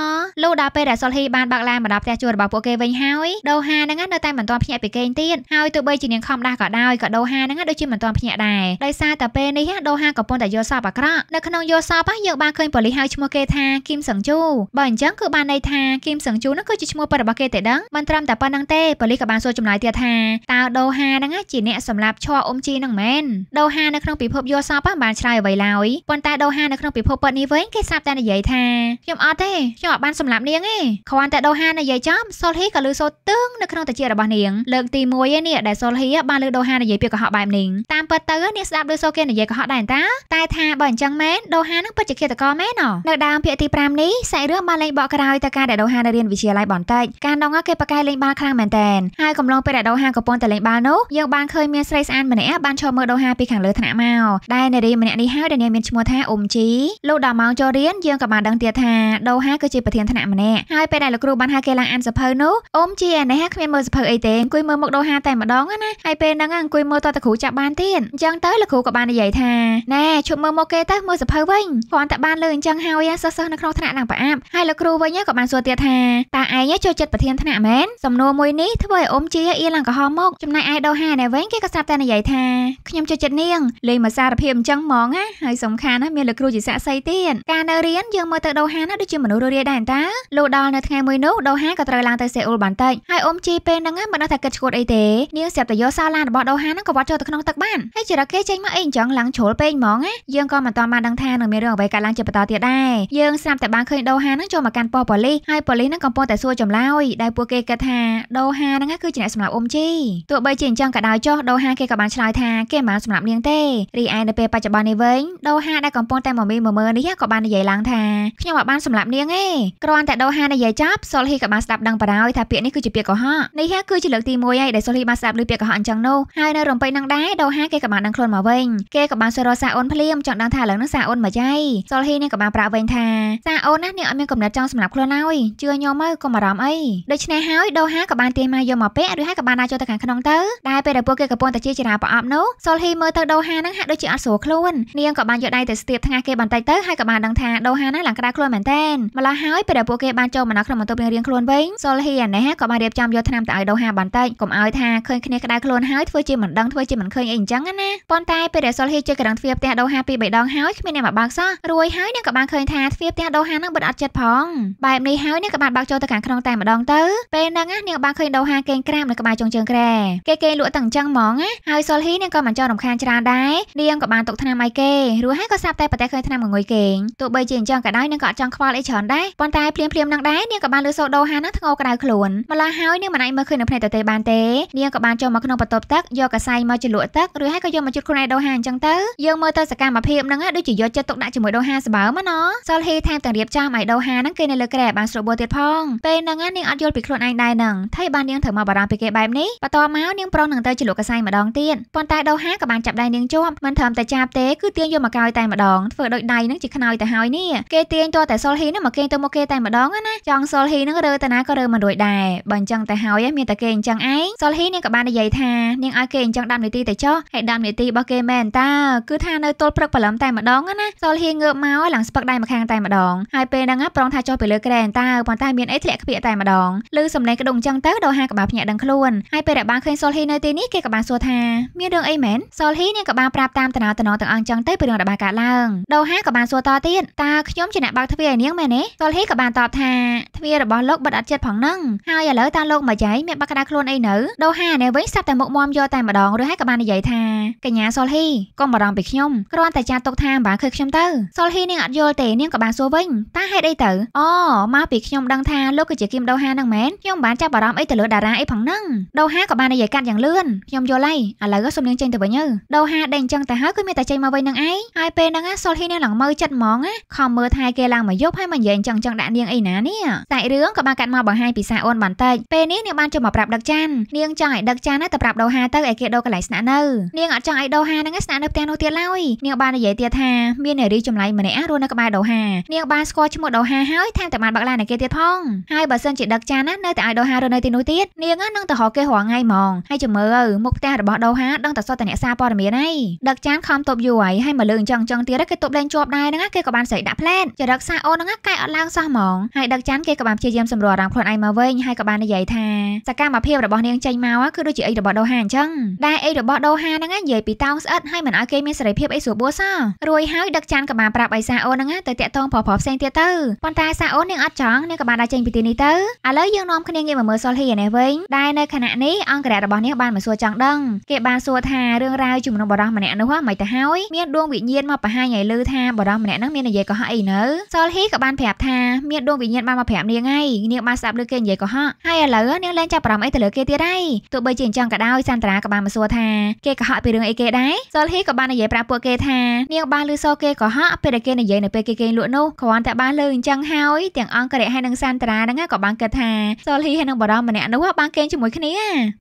លុះដល់ពេលដែលសុលហ៊ីបានបើកឡានមកដល់ផ្ទះជួលរបស់ពួកគេវិញហើយដូហាហ្នឹងនៅតែមិនទាន់ភ្ញាក់ពីគេងទៀតហើយទោះបីជានាងខំដាស់ក៏ដោយក៏ដូហាហ្នឹងដូចជាមិនទាន់ភ្ញាក់ដែរដោយសារតែពេលនេះដូហាក៏ប៉ុន្តែយល់សប្បុរអាក្រក់នៅក្នុងយល់សប្បុរយើងបានឃើញប៉ូលីសហៅឈ្មោះគេថាគីមសឹងជូបើអញ្ចឹងគឺបានន័យថាគីមសឹងជូនោះគឺជាឈ្មោះពិតរបស់គេតែដឹងមិនត្រឹមតែប៉ុណ្្នឹងទេប៉ូលីសក៏បានសួរចម្លើយទៀតថាតើដូហាហ្នឹងជាអ្នកសម្លាប់ឈរអ៊ុំជីហ្នឹងមែនដូហានៅក្នុងពិភពយល់សប្បុរបានឆ្លើយអ្វីឡើយប៉ុន្តែដូហានៅក្នុងពិភពពិតនេះវិញគេស្រាប់តែនិយាយថាខ្ញុំអត់ទេខ្ញុំអត់បានសម្លាប់នាងទេគ្រាន់តែដូហានិយាយចំសូលហ៊ីក៏លឺសូតឹងនៅក្នុងតាជារបស់នាងលើកទី1ឯនេះដែលសូលហ៊ីបានលើដូហានិយាយពីកុហកបែបនេះ Shining តាមពិតទៅនាងស្ដាប់ដូចសូគេនិយាយកុហកដែរតា តែថាបើអញ្ចឹងមែនដូហានឹងពិតជាឃាតករមែននៅដើមភាគទី5នេះសាច់រឿងបានលេងបកក្រោយទៅការដែលដូហានៅរៀនវិទ្យាល័យបន្តិចការដងគេប្រកែកលេងបាល់ខ្លាំងមែនតើហើយកំឡុងពេលដែលដូហាកំពុងតែលេងបាល់នោះយើងបានឃើញមានស្រីស្អាតម្នាក់បានឈរមើលដូហាពីខាងលើថ្នាក់មកដែលនារីម្នាក់នេះហើយដែលនាងមានឈ្មោះថាអ៊ុំជីលុះដល់ម៉ោងចូលរៀនយើងក៏បានដឹងទៀតថាដូហាគឺជាប្រធានថ្នាក់ម្នាក់ហើយពេលដែលលោកគ្រូបានហៅគេឡើងអានសភៅនោះអ៊ុំជីឯនេះគ្មានមើលសភៅអីទេអង្គុយមើលមុខដូហាតែម្ដងណាហើយពេលហ្នឹងអង្គុយមើលតតគ្រូចោចាប់បានទៀតអញ្ចឹងទៅលោកគ្រូក៏បាននិយាយថាណែឈប់មើលមកគេទៅមើលសភៅវិញគ្រាន់តែបានលើអញ្ចឹងហើយសិស្សសិស្សនៅក្នុងថ្នាក់ឡើងប្រអាប់ហើយលោកគ្រូវិញក៏បានសួរទៀតថាតើឯងចូលចិត្តប្រធានថ្នាក់មែនសំណួរមួយនេះធ្វើឲ្យអ៊ំជាអៀឡើងកំហមកចំណែកឯដូហាណែវិញគេក៏ស្រាប់តែនិយាយថាខ្ញុំចូលចិត្តនាងលេងមកសារភាពអញ្ចឹងហ្មងណាហើយសំខាន់ណាមានលោកគ្រូជាសាក់សីទៀតការនៅរៀនយើងមើលទៅដូហាណាដូចជាមនុស្សរួសរាយដែរតាលោកដល់នៅថ្ងៃមួយនោះដូហាក៏ត្រូវឡើងទៅសេអ៊ូលបន្តិចហើយអ៊ំជីពេលហ្នឹងមិនដឹងថាគិតឈួតអីទេនាងស្រាប់តែយកសារឡានរបស់ដូហាហ្នឹងក៏វត្តចូលទៅក្នុងក្នុងទឹកបានហើយចរគេចេញមកអីអញ្ចឹងឡើងជ្រុលពេកហ្មងណាយើងក៏មិនទាន់បានដឹងថានឹងមានរឿងអ្វីកើតឡើងជាបន្តទៀតដែរយើងស្រាប់តែបានឃើញដូហានឹងចូលមកកាន់ប៉ុស្តិ៍ប៉ូលីសហើយប៉ូលីសនឹងកំពុងតែសួរចម្លើយដែលពួកគេគិតថាដូហានឹងគឺជាអ្នកសម្លាប់អ៊ុំជីទោះបីជាអញ្ចឹងក៏ដោយចុះដូហាគេក៏បានឆ្លើយថាគេមិនបានសម្លាប់នាងទេរីឯនៅពេលបច្ចុប្បន្ននេះវិញដូហាដែលកំពុងតែមមាមមើនេះក៏បាននិយាយឡើងថាខ្ញុំអត់បានសម្លាប់នាងទេគ្រាន់តែដូហានិយាយចប់សូលហ៊ីក៏បានស្ដាប់ដឹងបារោយថាពាក្យនេះគឺជាពាក្យកុហកនេះគឺជាលើកទី1ហើយដែលសូលហ៊ីបានស្ដាប់លើពាក្យកុហកអញ្ចឹងនោះហើយនៅរំពេចនឹងដែរដូហាគេក៏បានដឹងខ្លួនមកវិញគេក៏បានសួររកសាអូនភ្លាមចង់ដឹងថាឥឡូវនឹងសាអូន មកយ៉ៃសុលហ៊ីនេះក៏បានប្រាប់វិញថាសាអូនណាអ្នកអត់មានកំណត់ចង់សម្លាប់ខ្លួនឡើយជឿញោមមើលកុំអារម្មណ៍អីដូច្នេះហើយដូហាក៏បានទាញមកយកមកពាក់ឬហើយក៏បានដាក់ចូលទៅខាងក្នុងទៅដែលពេលដែលពួកគេកំពុងតែជាចរាប្រអប់នោះសុលហ៊ីមើលទៅដូហានឹងហាក់ដូចជាអត់ស្រួលខ្លួននាងក៏បានយកដៃទៅស្ទាបថ្ងាសគេបន្តិចទៅហើយក៏បានដឹងថាដូហាណាឡើងក្រៅខ្លួនមែនតើម្ល៉េះហើយពេលដែលពួកគេបានចូលមកនៅក្នុងបន្ទប់រៀងខ្លួនវិញសុលហ៊ីអានេះក៏បានរៀបចំយកថ្នាំទៅឲ្យដូហាបន្តិចកុំឲ្យថាឃើញគ្នាក្តៅខ្លួនហើយធ្វើជាមិនដឹងធ្វើជាមិនឃឃើញអីអញ្ចឹងណាប៉ុន្តែពេលដែលសុលហ៊ីជិះក្រាំងទ្វារផ្ទះដូហាពីរបីដងហើយគ្មានអ្នកមកបើកសោះរួយហើយនាងក៏បានឃើញថាទ្វារផ្ទះដូហានឹងបិទអត់ជិតផងបែបនេះហើយនាងក៏បានបើកចូលទៅខាងក្នុងតែម្ដងទៅពេលហ្នឹងនាងបានឃើញដូហាគេងក្រាមនៅក្បែរចុងជើងក្រែគេគេលក់ទាំងអញ្ចឹងហ្មងណាហើយសុលហ៊ីនាងក៏មិនចោលរំខានច្រើនដែរនាងក៏បានទុកថ្នាំឲ្យគេរួចហើយក៏សាប់តែប្រទេសឃើញថ្នាំងងុយគេងទោះបីជាអញ្ចឹងក៏ដោយនាងក៏អត់ចង់ខ្វល់អីច្រើនដែរប៉ុន្តែភ្លាមភ្លាមនឹងដែរនាងក៏បានលឺសូដូហានឹងធ្ងោក្តៅខ្លួនម្ល៉េះហើយនាងមិនអាចមើលឃើញនៅភ្នែកតេបានទេនាងក៏បានចូលមកក្នុងបន្ទប់ទឹកយកកសែងមកជ្រលក់ក់ទឹកឬហើយក៏យកមកជូតខ្លួនឯងដូហាអញ្ចឹងទៅយើងមើលទៅសកម្មភាពហ្នឹងដូចជាយកចិត្តទុកដាក់ជាមួយដូហាសបើមកណោះសលហ៊ីថែមទាំងរៀបចំឲ្យដូហាហ្នឹងគេនៅលើក្រែបានស្រួលបួរទៀតផងពេលហ្នឹងនាងអត់យល់ពីខ្លួនឯងដែរហ្នឹងថៃបាននាងត្រូវមកបារម្ភពីគេបែបនេះបន្ទាប់មកនាងប្រុសនឹងទៅជាលោកកសៃម្ដងទៀតប៉ុន្តែដូហាក៏បានចាប់ដៃនាងជាប់មិនត្រឹមតែចាប់ទេគឺទាញយកមកកោយតែម្ដងធ្វើដោយដៃហ្នឹងជាខ្នើយទៅហើយនេះគេទាញតតែសលហ៊ីហ្នឹងមកគេទៅមកគេតែម្ដងណាចង់សលហ៊ីហ្នឹងរើតាណាក៏រើមិនរួចដែរបើអញ្ចឹងតែហើយមានតែគេអញ្ចឹងឯងសលហ៊ីនាងក៏បាននិយាយថានាងឲ្យគេអញ្ចឹង10នាទីតែចុះហើយដាំនីតិរបស់គេមែនតាគឺថានៅទល់ព្រឹកព្រលឹមតែម្ដងណាសលហៀងងើបមកឡើងស្ពឹកដៃម្ខាងតែម្ដងហើយពេលហ្នឹងប្រងថាចុះទៅលើក្រែនតើប៉ុន្តែមានអីធ្លាក់ក្បៀកតែម្ដងឬសំឡេងក្ដុងចឹងទៅដល់ហាក្បាលភ្ញាក់ដឹងខ្លួនហើយពេលដែលបានឃើញសលហ៊ីនៅទីនេះគេក៏បានសួរថាមានរឿងអីមែនសលហ៊ីនាងក៏បានប្រាប់តាមតំណតំណទាំងអង្គចឹងទៅពីរឿងដែលបានកើតឡើងដល់ហាក៏បានសួរតទៀតតើខ្ញុំជាអ្នកបើកទ្វារឲ្យនាងមែនទេសលហ៊ីក៏បានតបថាទ្វាររបស់លោកបិទអត់ចិត្តផងហ្នឹងហើយឥឡូវតើលោកមកយ៉ៃមានបាក់ក្តៅខ្លួនអីនៅដល់ហានេះវិញសាប់តែមុខមមយកតែម្ដងរួចហើយក៏បានបាននិយាយថាកញ្ញាសុលហ៊ីកុំបារម្ភពីខ្ញុំគ្រាន់តែចាត់ទុកថាបើឃើញខ្ញុំទៅសុលហ៊ីនាងអត់យល់ទេនាងក៏បានសួរវិញតើហេតុអីទៅអូមកពីខ្ញុំដឹងថាលោកគឺជាគីមដូហានឹងមែនខ្ញុំបានចាប់អារម្មណ៍អីទៅលើតារាអីផងហ្នឹងដូហាក៏បាននិយាយកាត់យ៉ាងលឿនខ្ញុំយល់ហើយឥឡូវសុំនាងចេញទៅវិញទៅដូហាដេញចឹងទៅហើយគឺមានតែចេញមកវិញនឹងឯងហើយពេលហ្នឹងសុលហ៊ីនាងឡើងមើលចិត្តហ្មងខំមើលថែគេឡើងមកយប់ហើយមិននិយាយចឹងចឹងដាក់នាងអីណានេះតែរឿងក៏បានកាត់មកបង្ហាញពីសាអូនបន្តិចពេលនេះនាងបានចូលមកប្រាប់ដឹកចាននាងចង់ឲ្យដឹកចានទៅប្រាប់ដូហាទៅឲ្យគេដូរកន្លែងស្នាក់នៅនាងអត់ចង់ឲ្យដូហានឹងស្នាក់នៅផ្ទះនោះទៀតឡើយនាងបាននិយាយទៀតថាមាននារីចម្លែងម្នាក់រស់នៅក្បែរដូហានាងបានស្គាល់ឈ្មោះដូហាហើយថែមទាំងបានបាក់ឡានគេទៀតផងហើយបើសិនជាដឹកចានណានៅតែឲ្យដូហារស់នៅទីនោះទៀតនាងនឹងទៅហៅគេរាល់ថ្ងៃហ្មងហើយចាំមើលមុខផ្ទះរបស់ដូហាដឹងតែសុទ្ធតែអ្នកសារព័ត៌មានហើយដឹកចានខំតបយូរហើយហើយមកលើអញ្ចឹងអញ្ចឹងទៀតគេតបលែងជាប់ដែរហ្នឹងគេក៏បានស្រីដាក់ផ្លែតចរិតសាអូនហ្នឹងកែអត់ឡើងសោះហ្មងហើយដឹកចានគេក៏បានព្យាយាមសម្រួលអារម្មណ៍ខ្លួនឯងមកវិញហើយក៏បាននិយាយថាសកម្មភាពរបស់នាងចេញមកគឺដូចជាអីរបស់ដូហាអញ្ចឹងដែរអីរបស់របស់ដូហាហ្នឹងនិយាយពីតោងស្អិតហើយមិនឲ្យគេមានសេរីភាពអីស្រួលបួសសោះរួយហើយដឹកចានក្បាលប្រាប់ឲ្យសាអូនហ្នឹងទៅតាក់ទងប្រប្រផ្សេងទៀតទៅប៉ុន្តែសាអូននាងអត់ចង់នាងក៏បានដើរចេញពីទីនេះទៅឥឡូវយើងនាំគ្នាងាកមកមើលសុលហ៊ីនេះវិញដែលនៅខណៈនេះអង្គរៈរបស់នាងបានមកសួរចង់ដឹងគេបានសួរថារឿងរ៉ាវជាមួយនឹងបរិះម្នាក់នោះមិនទៅហើយមានដួងវិញ្ញាណមកបង្ហាញឲ្យឮថាបរិះម្នាក់ហ្នឹងមាននិយាយកុហកអីនៅសុលហ៊ីក៏បានប្រាប់ថាមានដួងវិញ្ញាណបានមកប្រាប់នាងហើយនាងបានស្ដាប់ឮគេនិយាយកុហកហើយឥឡូវនាងលែងចាប់អារម្មណ៍អីទៅលើគេទៀតហើយទោះបីជាអញ្ចឹងក៏ដោយសាន់ត្រាក៏បានមកសួរថាគេកុហកពីរឿងអីគេដែរសុលហ៊ីក៏បាននិយាយប្រាប់ពួកគេថានាងបានលឺសូរគេកុហកពេលដែលគេនិយាយនៅពេលគេគេងលក់នោះគ្រាន់តែបានលឺអញ្ចឹងហើយទាំងអង្គរៈហើយនិងសានតារាហ្នឹងក៏បានគិតថាសុលហ៊ីហើយនឹងបរមម្នាក់នោះបានគេងជាមួយគ្នា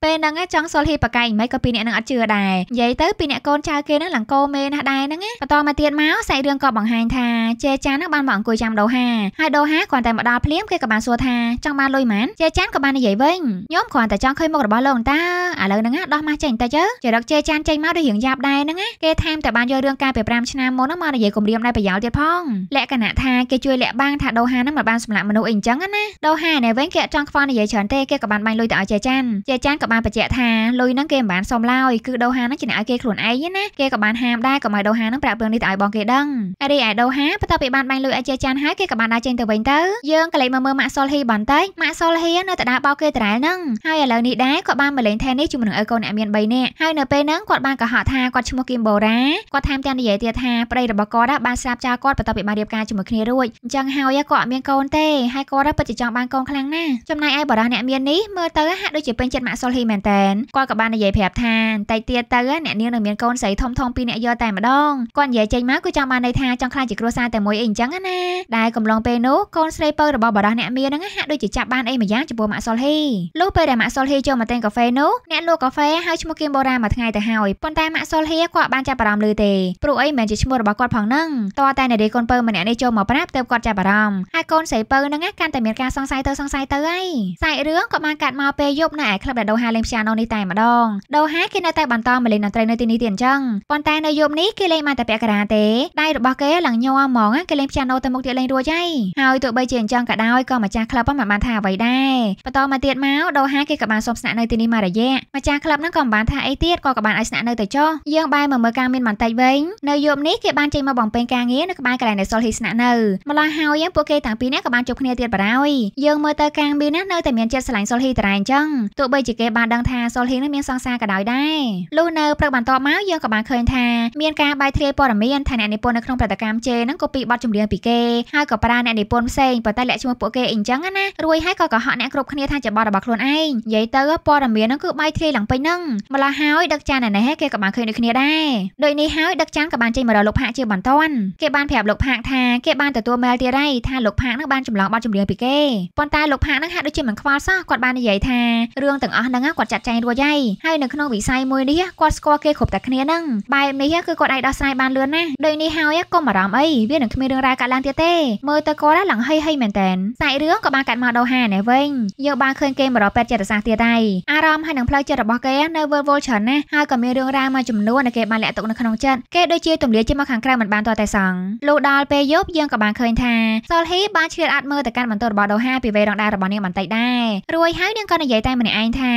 ពេលហ្នឹងចង់សុលហ៊ីប្រកែកមិនក៏ពីអ្នកនឹងអត់ជឿដែរនិយាយទៅពីអ្នកកូនចៅគេហ្នឹងឡើងកោមេណាស់ដែរហ្នឹងបន្តមកទៀតមកសាច់រឿងក៏បង្ហាញថាជេចានហ្នឹងបានមកអង្គុយចាំដូហាហើយដូហាគ្រាន់តែមកដល់ភ្លាមគេក៏បានសួរថាចង់បានលុយម៉ានជេចានក៏បាននិយាយវិញខ្ញុំគ្រាន់តែចង់ឃើញមុខរបស់លោកតាឥឡូវហ្នឹងដោះម៉ាស់ចេញតិចទៅចររឹកជេចានចេញមកដូចរឿងយ៉ាប់ដែរហ្នឹងណាគេថែមតែបានយករឿងកាលពី5ឆ្នាំមុនហ្នឹងមកនិយាយគម្រាមដែរប្រយោលទៀតផងលក្ខណៈថាគេជួយលាក់បាំងថាដូហាហ្នឹងមិនបានសម្លាប់មនុស្សអីអញ្ចឹងណាដូហានេះវិញគេអត់ចង់ខ្វល់និយាយច្រើនទេគេក៏បានបាញ់លុយទៅឲ្យជេចានជេចានក៏បានបញ្ជាក់ថាលុយហ្នឹងគេមិនបានសុំឡើយគឺដូហាហ្នឹងជាអ្នកឲ្យគេខ្លួនឯងណាគេក៏បានហាមដែរក៏មកដូហាហ្នឹងប្រាប់រឿងនេះទៅឲ្យបងគេដឹងរីឯដូហាបន្ទាប់ពីបានបាញ់លុយឲ្យជេចានហើយគេក៏បានដើរចេញទៅវិញទៅយើងក៏លេចមកមើលម៉ាក់សុលហ៊ីបន្តិចម៉ាក់សុលហ៊ីនៅតែដើរបោកគេតារ៉ែលហ្នឹងហើយឥឡូវនេះដែរក៏បានមកលេងថេននេះជាមួយនឹងឪកូនអ្នកមាន3នាក់ហើយនៅពេលហ្នឹងគាត់បានកុហកថាគាត់ឈ្មោះគីមបូរ៉ាគាត់ថែមទាំងនិយាយទៀតថាប្តីរបស់គាត់បានស្រាប់ចោលគាត់បន្ទាប់ពីបានរៀបការជាមួយគ្នារួចអញ្ចឹងហើយគាត់អត់មានកូនទេហើយគាត់ពិតជាចង់បានកូនខ្លាំងណាស់ចំណែកឯបរិះអ្នកមាននេះមើលទៅហាក់ដូចជាពេញចិត្តម៉ាក់សុលហ៊ីមែនតែនគាត់ក៏បាននិយាយប្រាប់ថាតែទៀតទៅអ្នកនាងនឹងមានកូនស្រីធំធំពីរអ្នកយកតែម្ដងគាត់និយាយចេញមកគឺចង់បានន័យថាចង់ខ្លាចជាគ្រួសារតែមួយអីអញ្ចឹងណាដែលកំឡុងពេលនោះកូនស្រីពៅរបស់បរិះអ្នកមានហ្នឹងហាក់ដូចជាចាប់បានអីមួយយ៉ាងចំពោះម៉ាក់សុលហ៊ីលុះពេលដែលម៉ាក់សុលហ៊ីចូលមកទិញកាហ្វេនោះអ្នកលក់កាហ្វេហៅឈ្មោះគីមបូរ៉ាមួយថ្ងៃទៅហើយប៉ុន្តែម៉ាក់សុលហៀគាត់បានចាប់អារម្មណ៍លឺទេព្រោះអីមិនជាឈ្មោះរបស់គាត់ផងនឹងតតែនារីកូនពៅម្នាក់នេះចូលមកប្រាប់ទើបគាត់ចាប់អារម្មណ៍ហើយកូនស្រីពៅនឹងកាន់តែមានការសង្ស័យទៅសង្ស័យទៅហើយសាច់រឿងក៏បានកាត់មកពេលយប់នៅឯក្លឹបដែលដូហាលេងព្យ៉ាណូនេះតែម្ដងដូហាគេនៅតែបន្តមកលេងតន្ត្រីនៅទីនេះទៀតអញ្ចឹងប៉ុន្តែនៅយប់នេះគេលេងមកតែពាក់ការ៉ាទេដៃរបស់គេឡើងញ័រហ្មងគេលេងព្យ៉ាណូទៅមុខទៀតលេងរួចហើយហើយទោះបីជាអញ្ចឹងក៏ដោយក៏ម្ចាស់ក្លឹបមិនបានថាអ្វីដែរបន្តមកទៀតមកដូហាគេក៏បានសុំស្នាក់នៅទីនេះមួយរយៈម្ចាស់ក្លឹបហ្នឹងក៏មិនបានថាអីទៀតក៏ក៏បានឲ្យស្នាក់នៅទៅចុះយើងបែរមកមើលការមានបន្តិចវិញនៅយប់នេះគេបានចេញមកបំពេញការងារនៅក្បែរកន្លែងដែលសុលហ៊ីស្នាក់នៅម្ល៉េះហើយយើងពួកគេទាំងពីរនាក់ក៏បានជួបគ្នាទៀតបារោយយើងមើលទៅការមានណានៅតែមានចិត្តស្រឡាញ់សុលហ៊ីតរ៉ែអញ្ចឹងទោះបីជាគេបានដឹងថាសុលហ៊ីនឹងមានសង្សារក៏ដោយដែរលុះនៅព្រឹកបន្ទាប់មកយើងក៏បានឃើញថាមានការបាយទ្រាយព័ត៌មានថាអ្នកនិពន្ធនៅក្នុងប្រតិកម្មជេនឹងក៏ពីបទចម្រៀងពីគេហើយក៏ប្រើអ្នកនិពន្ធផ្សេងប៉ុន្តែលាក់ឈ្មោះពួកគេអីអញ្ចឹងណារួចហើយក៏កុហកអ្នកគ្រប់គ្នាថាជាបទរបស់ខ្លួនឯងនិយាយទៅព័ត៌មាននឹងគឺបាយទ្រាយឡើងពេញនឹងម្ល៉េះហើយដឹកចានណែនេះគេក៏បានឃើញដូចគ្នាដែរដូចនេះហើយដឹកចានក៏បានចេញមករកលោកផាកជាបន្ទាន់គេបានប្រាប់លោកផាកថាគេបានទទួលមែលទៀតហើយថាលោកផាកនឹងបានចម្លងបទចម្រៀងពីគេប៉ុន្តែលោកផាកនឹងហាក់ដូចជាមិនខ្វល់សោះគាត់បាននិយាយថារឿងទាំងអស់ហ្នឹងគាត់ចាត់ចែងរួចហើយហើយនៅក្នុងវិស័យមួយនេះគាត់ស្គាល់គេគ្រប់តែគ្នាហ្នឹងបែបនេះគឺគាត់អាចដោះស្រាយបានលឿនណាស់ដូចនេះហើយកុំអារម្មណ៍អីវានឹងគ្មានរឿងរ៉ាវកើតឡើងទៀតទេ មើលទៅគាត់ឡើងហីហីមែនតែនសាច់រឿងក៏បានកាត់មកដោហានេះវិញយើងបានឃើញគេមករកពេទ្យចិត្តសាស្ត្រទៀតហើយអារម្មណ៍ហើយនឹងផ្លូវចិត្តរបស់គេនៅវល់វល់ច្រើនណាស់ហើយក៏មានរឿងរ៉ាវមួយចំនួនដែលគេបានលាក់ទុកនៅក្នុងចិត្តគេដូចជាទម្លាយចេញមកខាងក្រៅមិនបានតតែសងលុះដល់ពេលយប់យើងក៏បានឃើញថាសូលហ៊ីបានឆ្លៀតអាត់មើលទៅកាន់បន្ទប់របស់ដូហាពីវេរងដារបស់នាងបន្តិចដែររួចហើយនាងក៏និយាយតែម្នាក់ឯងថា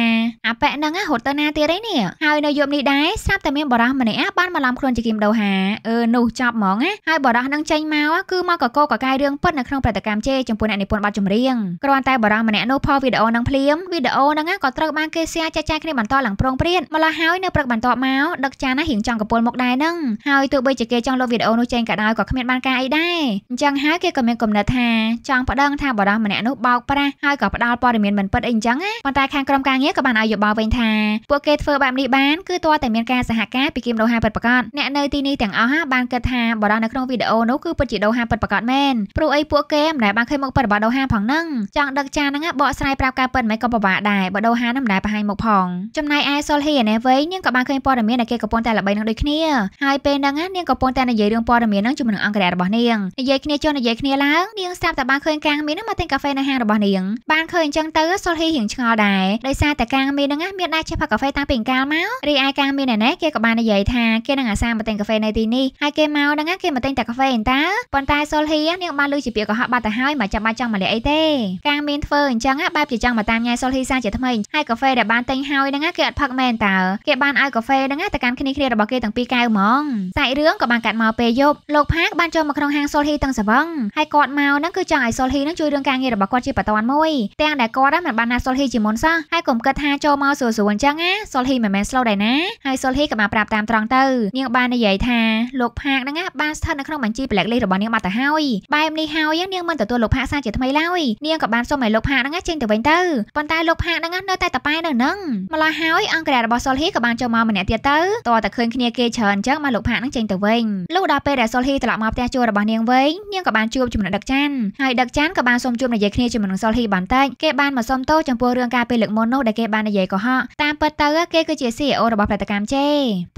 អាប៉ែនឹងហត់ទៅណាទៀតឯនេះហើយនៅយប់នេះដែរស្រាប់តែមានបរោះម្នាក់បានមកឡំខ្លួនជាគីមដូហាអឺនោះចប់ហ្មងណាហើយបរោះនឹងចេញមកគឺមកកកកកាយរឿងពិតនៅក្នុងព្រឹត្តិកម្មជេចំពោះអ្នកនិពន្ធបទចម្រៀងគ្រាន់តែបរោះម្នាក់នោះផលវីដេអូនឹងភ្លាមវីដេអូនឹងក៏ត្រូវបានគេ share ចែកចាយគ្នាបន្តឡើងប្រងព្រាតម្ល៉េះហើយហើយនៅព្រឹកបន្ទាប់មកដឹកចានណារៀងចង់កពុលមុខដែរនឹងហើយទោះបីជាគេចង់លុបវីដេអូនោះចេញក៏ដោយក៏គ្មានបានការអីដែរអញ្ចឹងហើយគេក៏មានគំនិតថាចង់ប្តឹងថាបរិសម្នាក់នោះបោកប្រាស់ហើយក៏ផ្ដាល់ព័ត៌មានមិនពិតអីអញ្ចឹងណាប៉ុន្តែខាងក្រុមការងារក៏បានឲ្យយោបល់វិញថាពួកគេធ្វើបែបនេះបានគឺទាល់តែមានការសហការពីគីមដូហាពិតប្រាកដអ្នកនៅទីនេះទាំងអស់បានគិតថាបរិសនៅក្នុងវីដេអូនោះគឺពិតជាដូហាពិតប្រាកដមែនព្រោះអីពួកគេមិនដែលបានឃើញមុខបរិបត្តិដូហាផងនឹងចង់ដឹកចានហ្នឹងបកស្រាយប្រាប់ការពិតមិនក៏ពិបាកដែរបើដូហានឹងមិនដែលបង្ហាញមុខផងចំណែកឯសុលហ៊ីនេះវិញនាងក៏បានឃើញព័ត៌មានដែលគេកំពុងតែល្បីនឹងដូចគ្នាហើយពេលហ្នឹងនាងក៏កំពុងតែនិយាយរឿងព័ត៌មានហ្នឹងជាមួយនឹងអង្គរៈរបស់នាងនិយាយគ្នាចុះនិយាយគ្នាឡើងនាងស្រាប់តែបានឃើញកាងមីនហ្នឹងមកទិញកាហ្វេនៅហាងរបស់នាងបានឃើញអញ្ចឹងទៅសុលហ៊ីរៀងឆ្ងល់ដែរដោយសារតែកាងមីនហ្នឹងមានដែរចេះផឹកកាហ្វេតាំងពីកាលមករីឯកាងមីនណែគេក៏បាននិយាយថាគេនឹងអាសាមកទិញកាហ្វេនៅទីនេះហើយគេមកហ្នឹងគេមកទិញតែកាហ្វេអីតើប៉ុន្តែសុលហ៊ីនាងបានលើជាពាក្យកុហកបាត់ទៅហើយមិនចាំបាច់ចង់មកលាក់អីទេកាងមីនធ្វើអញ្ចឹងបែបជាចង់មកតាមញ៉ែសុលហ៊ីសាជាថ្មីហើយកាហ្វេដែលបានទិញហើយហ្នឹងគេអត់ផឹកមែនតើគេគេបានឲ្យកាហ្វេហ្នឹងទៅកាន់គ្នាគ្នារបស់គេទាំងពីរកែវហ្មងសាច់រឿងក៏បានកាត់មកពេលយប់លោកផាកបានចូលមកក្នុងហាងសូលហ៊ីទាំងសវឹងហើយគាត់មកហ្នឹងគឺចង់ឲ្យសូលហ៊ីហ្នឹងជួយរឿងការងាររបស់គាត់ជាបន្តមួយទាំងដែលគាត់ហ្នឹងមិនបានណាសូលហ៊ីជាមុនសោះហើយកុំគិតថាចូលមកស្រួលស្រួលអញ្ចឹងណាសូលហ៊ីមិនមែនស្លូវដែរណាហើយសូលហ៊ីក៏បានប្រាប់តាមត្រង់ទៅនាងបាននិយាយថាលោកផាកហ្នឹងបានស្ថិតនៅក្នុងបញ្ជីប្លែកលីរបស់នាងបាត់ទៅហើយបែបនេះហើយនាងមិនទទួលលោកផាកសារជាថ្មីឡើយនាងក៏បានសុំឲ្យលោកផាកហ្នឹងចេញទៅវិញទៅប៉ុន្តែលោកផាកហ្នឹងនៅតែតប៉ែនៅនឹងម្ល៉េះហើយអង្គការរបស់សូលហ៊ីក៏បានចូលមកម្នាក់ទៀតទៅតើតែឃើញគ្នាគេច្រើនអញ្ចឹងមកលោកផាក់នឹងចេញទៅវិញលុះដល់ពេលដែលសុលហ៊ីត្រឡប់មកផ្ទះជួលរបស់នាងវិញនាងក៏បានជួបជាមួយដឹកច័ន្ទហើយដឹកច័ន្ទក៏បានសូមជួបនិយាយគ្នាជាមួយនឹងសុលហ៊ីបានតិចគេបានមកសុំទោសចំពោះរឿងការពេលលើកមុននោះដែលគេបាននិយាយកុហកតាមពិតទៅគេគឺជា CEO របស់ផលិតកម្មជេ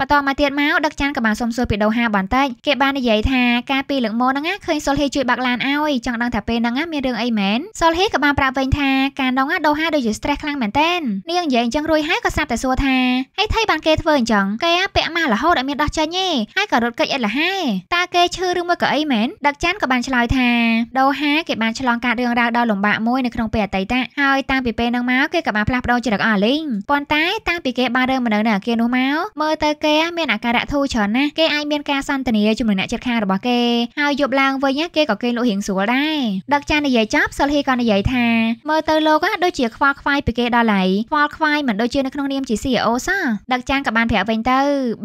បន្តមកទៀតមកដឹកច័ន្ទក៏បានសូមសួរពីដូហាបានតិចគេបាននិយាយថាការពេលលើកមុនហ្នឹងឃើញសុលហ៊ីជួយបាក់ឡានឲ្យចង់ដឹងថាពេលហ្នឹងមានរឿងអីមែនសុលហ៊ីក៏បានប្រាប់វិញថាការដងដូហាដូចជា stress ខ្លាំងមែនតើនាងនិយាយអញ្ចឹងរួយហើយក៏សាប់តែសួរថាហើយថៃបានគេធ្វើអញ្ចឹងគេពាក់ម៉ាស់រហូតអត់មានដោះចេញទេហើយក៏រត់គេចអីលះហែតើគេឈឺឬមួយក៏អីមែនដឹកចាន់ក៏បានឆ្លើយថាដូហាគេបានឆ្លងកាត់រឿងរ៉ាវដ៏លំបាកមួយនៅក្នុងពេលអតីតហើយតាំងពីពេលហ្នឹងមកគេក៏បានផ្លាស់ប្ដូរចរិតអាលីងប៉ុន្តែតាំងពីគេបានរើមនុស្សនៅអាគារនោះមកមើលទៅគេមានអាការៈធូរច្រើនណាស់គេអាចមានការសន្ទនាជាមួយអ្នកជិតខាងរបស់គេហើយយប់ឡើងវិញគេក៏គេលក់រៀងស្រួលដែរដឹកចាន់និយាយចប់សុលហ៊ីក៏និយាយថាមើលទៅលោកដូចជាខ្វល់ខ្វាយពីគេដល់ហើយខ្វល់ខ្វាយមិនដូចជានៅក្នុងនាមជា CEO សោះដឹកចានក៏បានប្រាប់វិញទៅ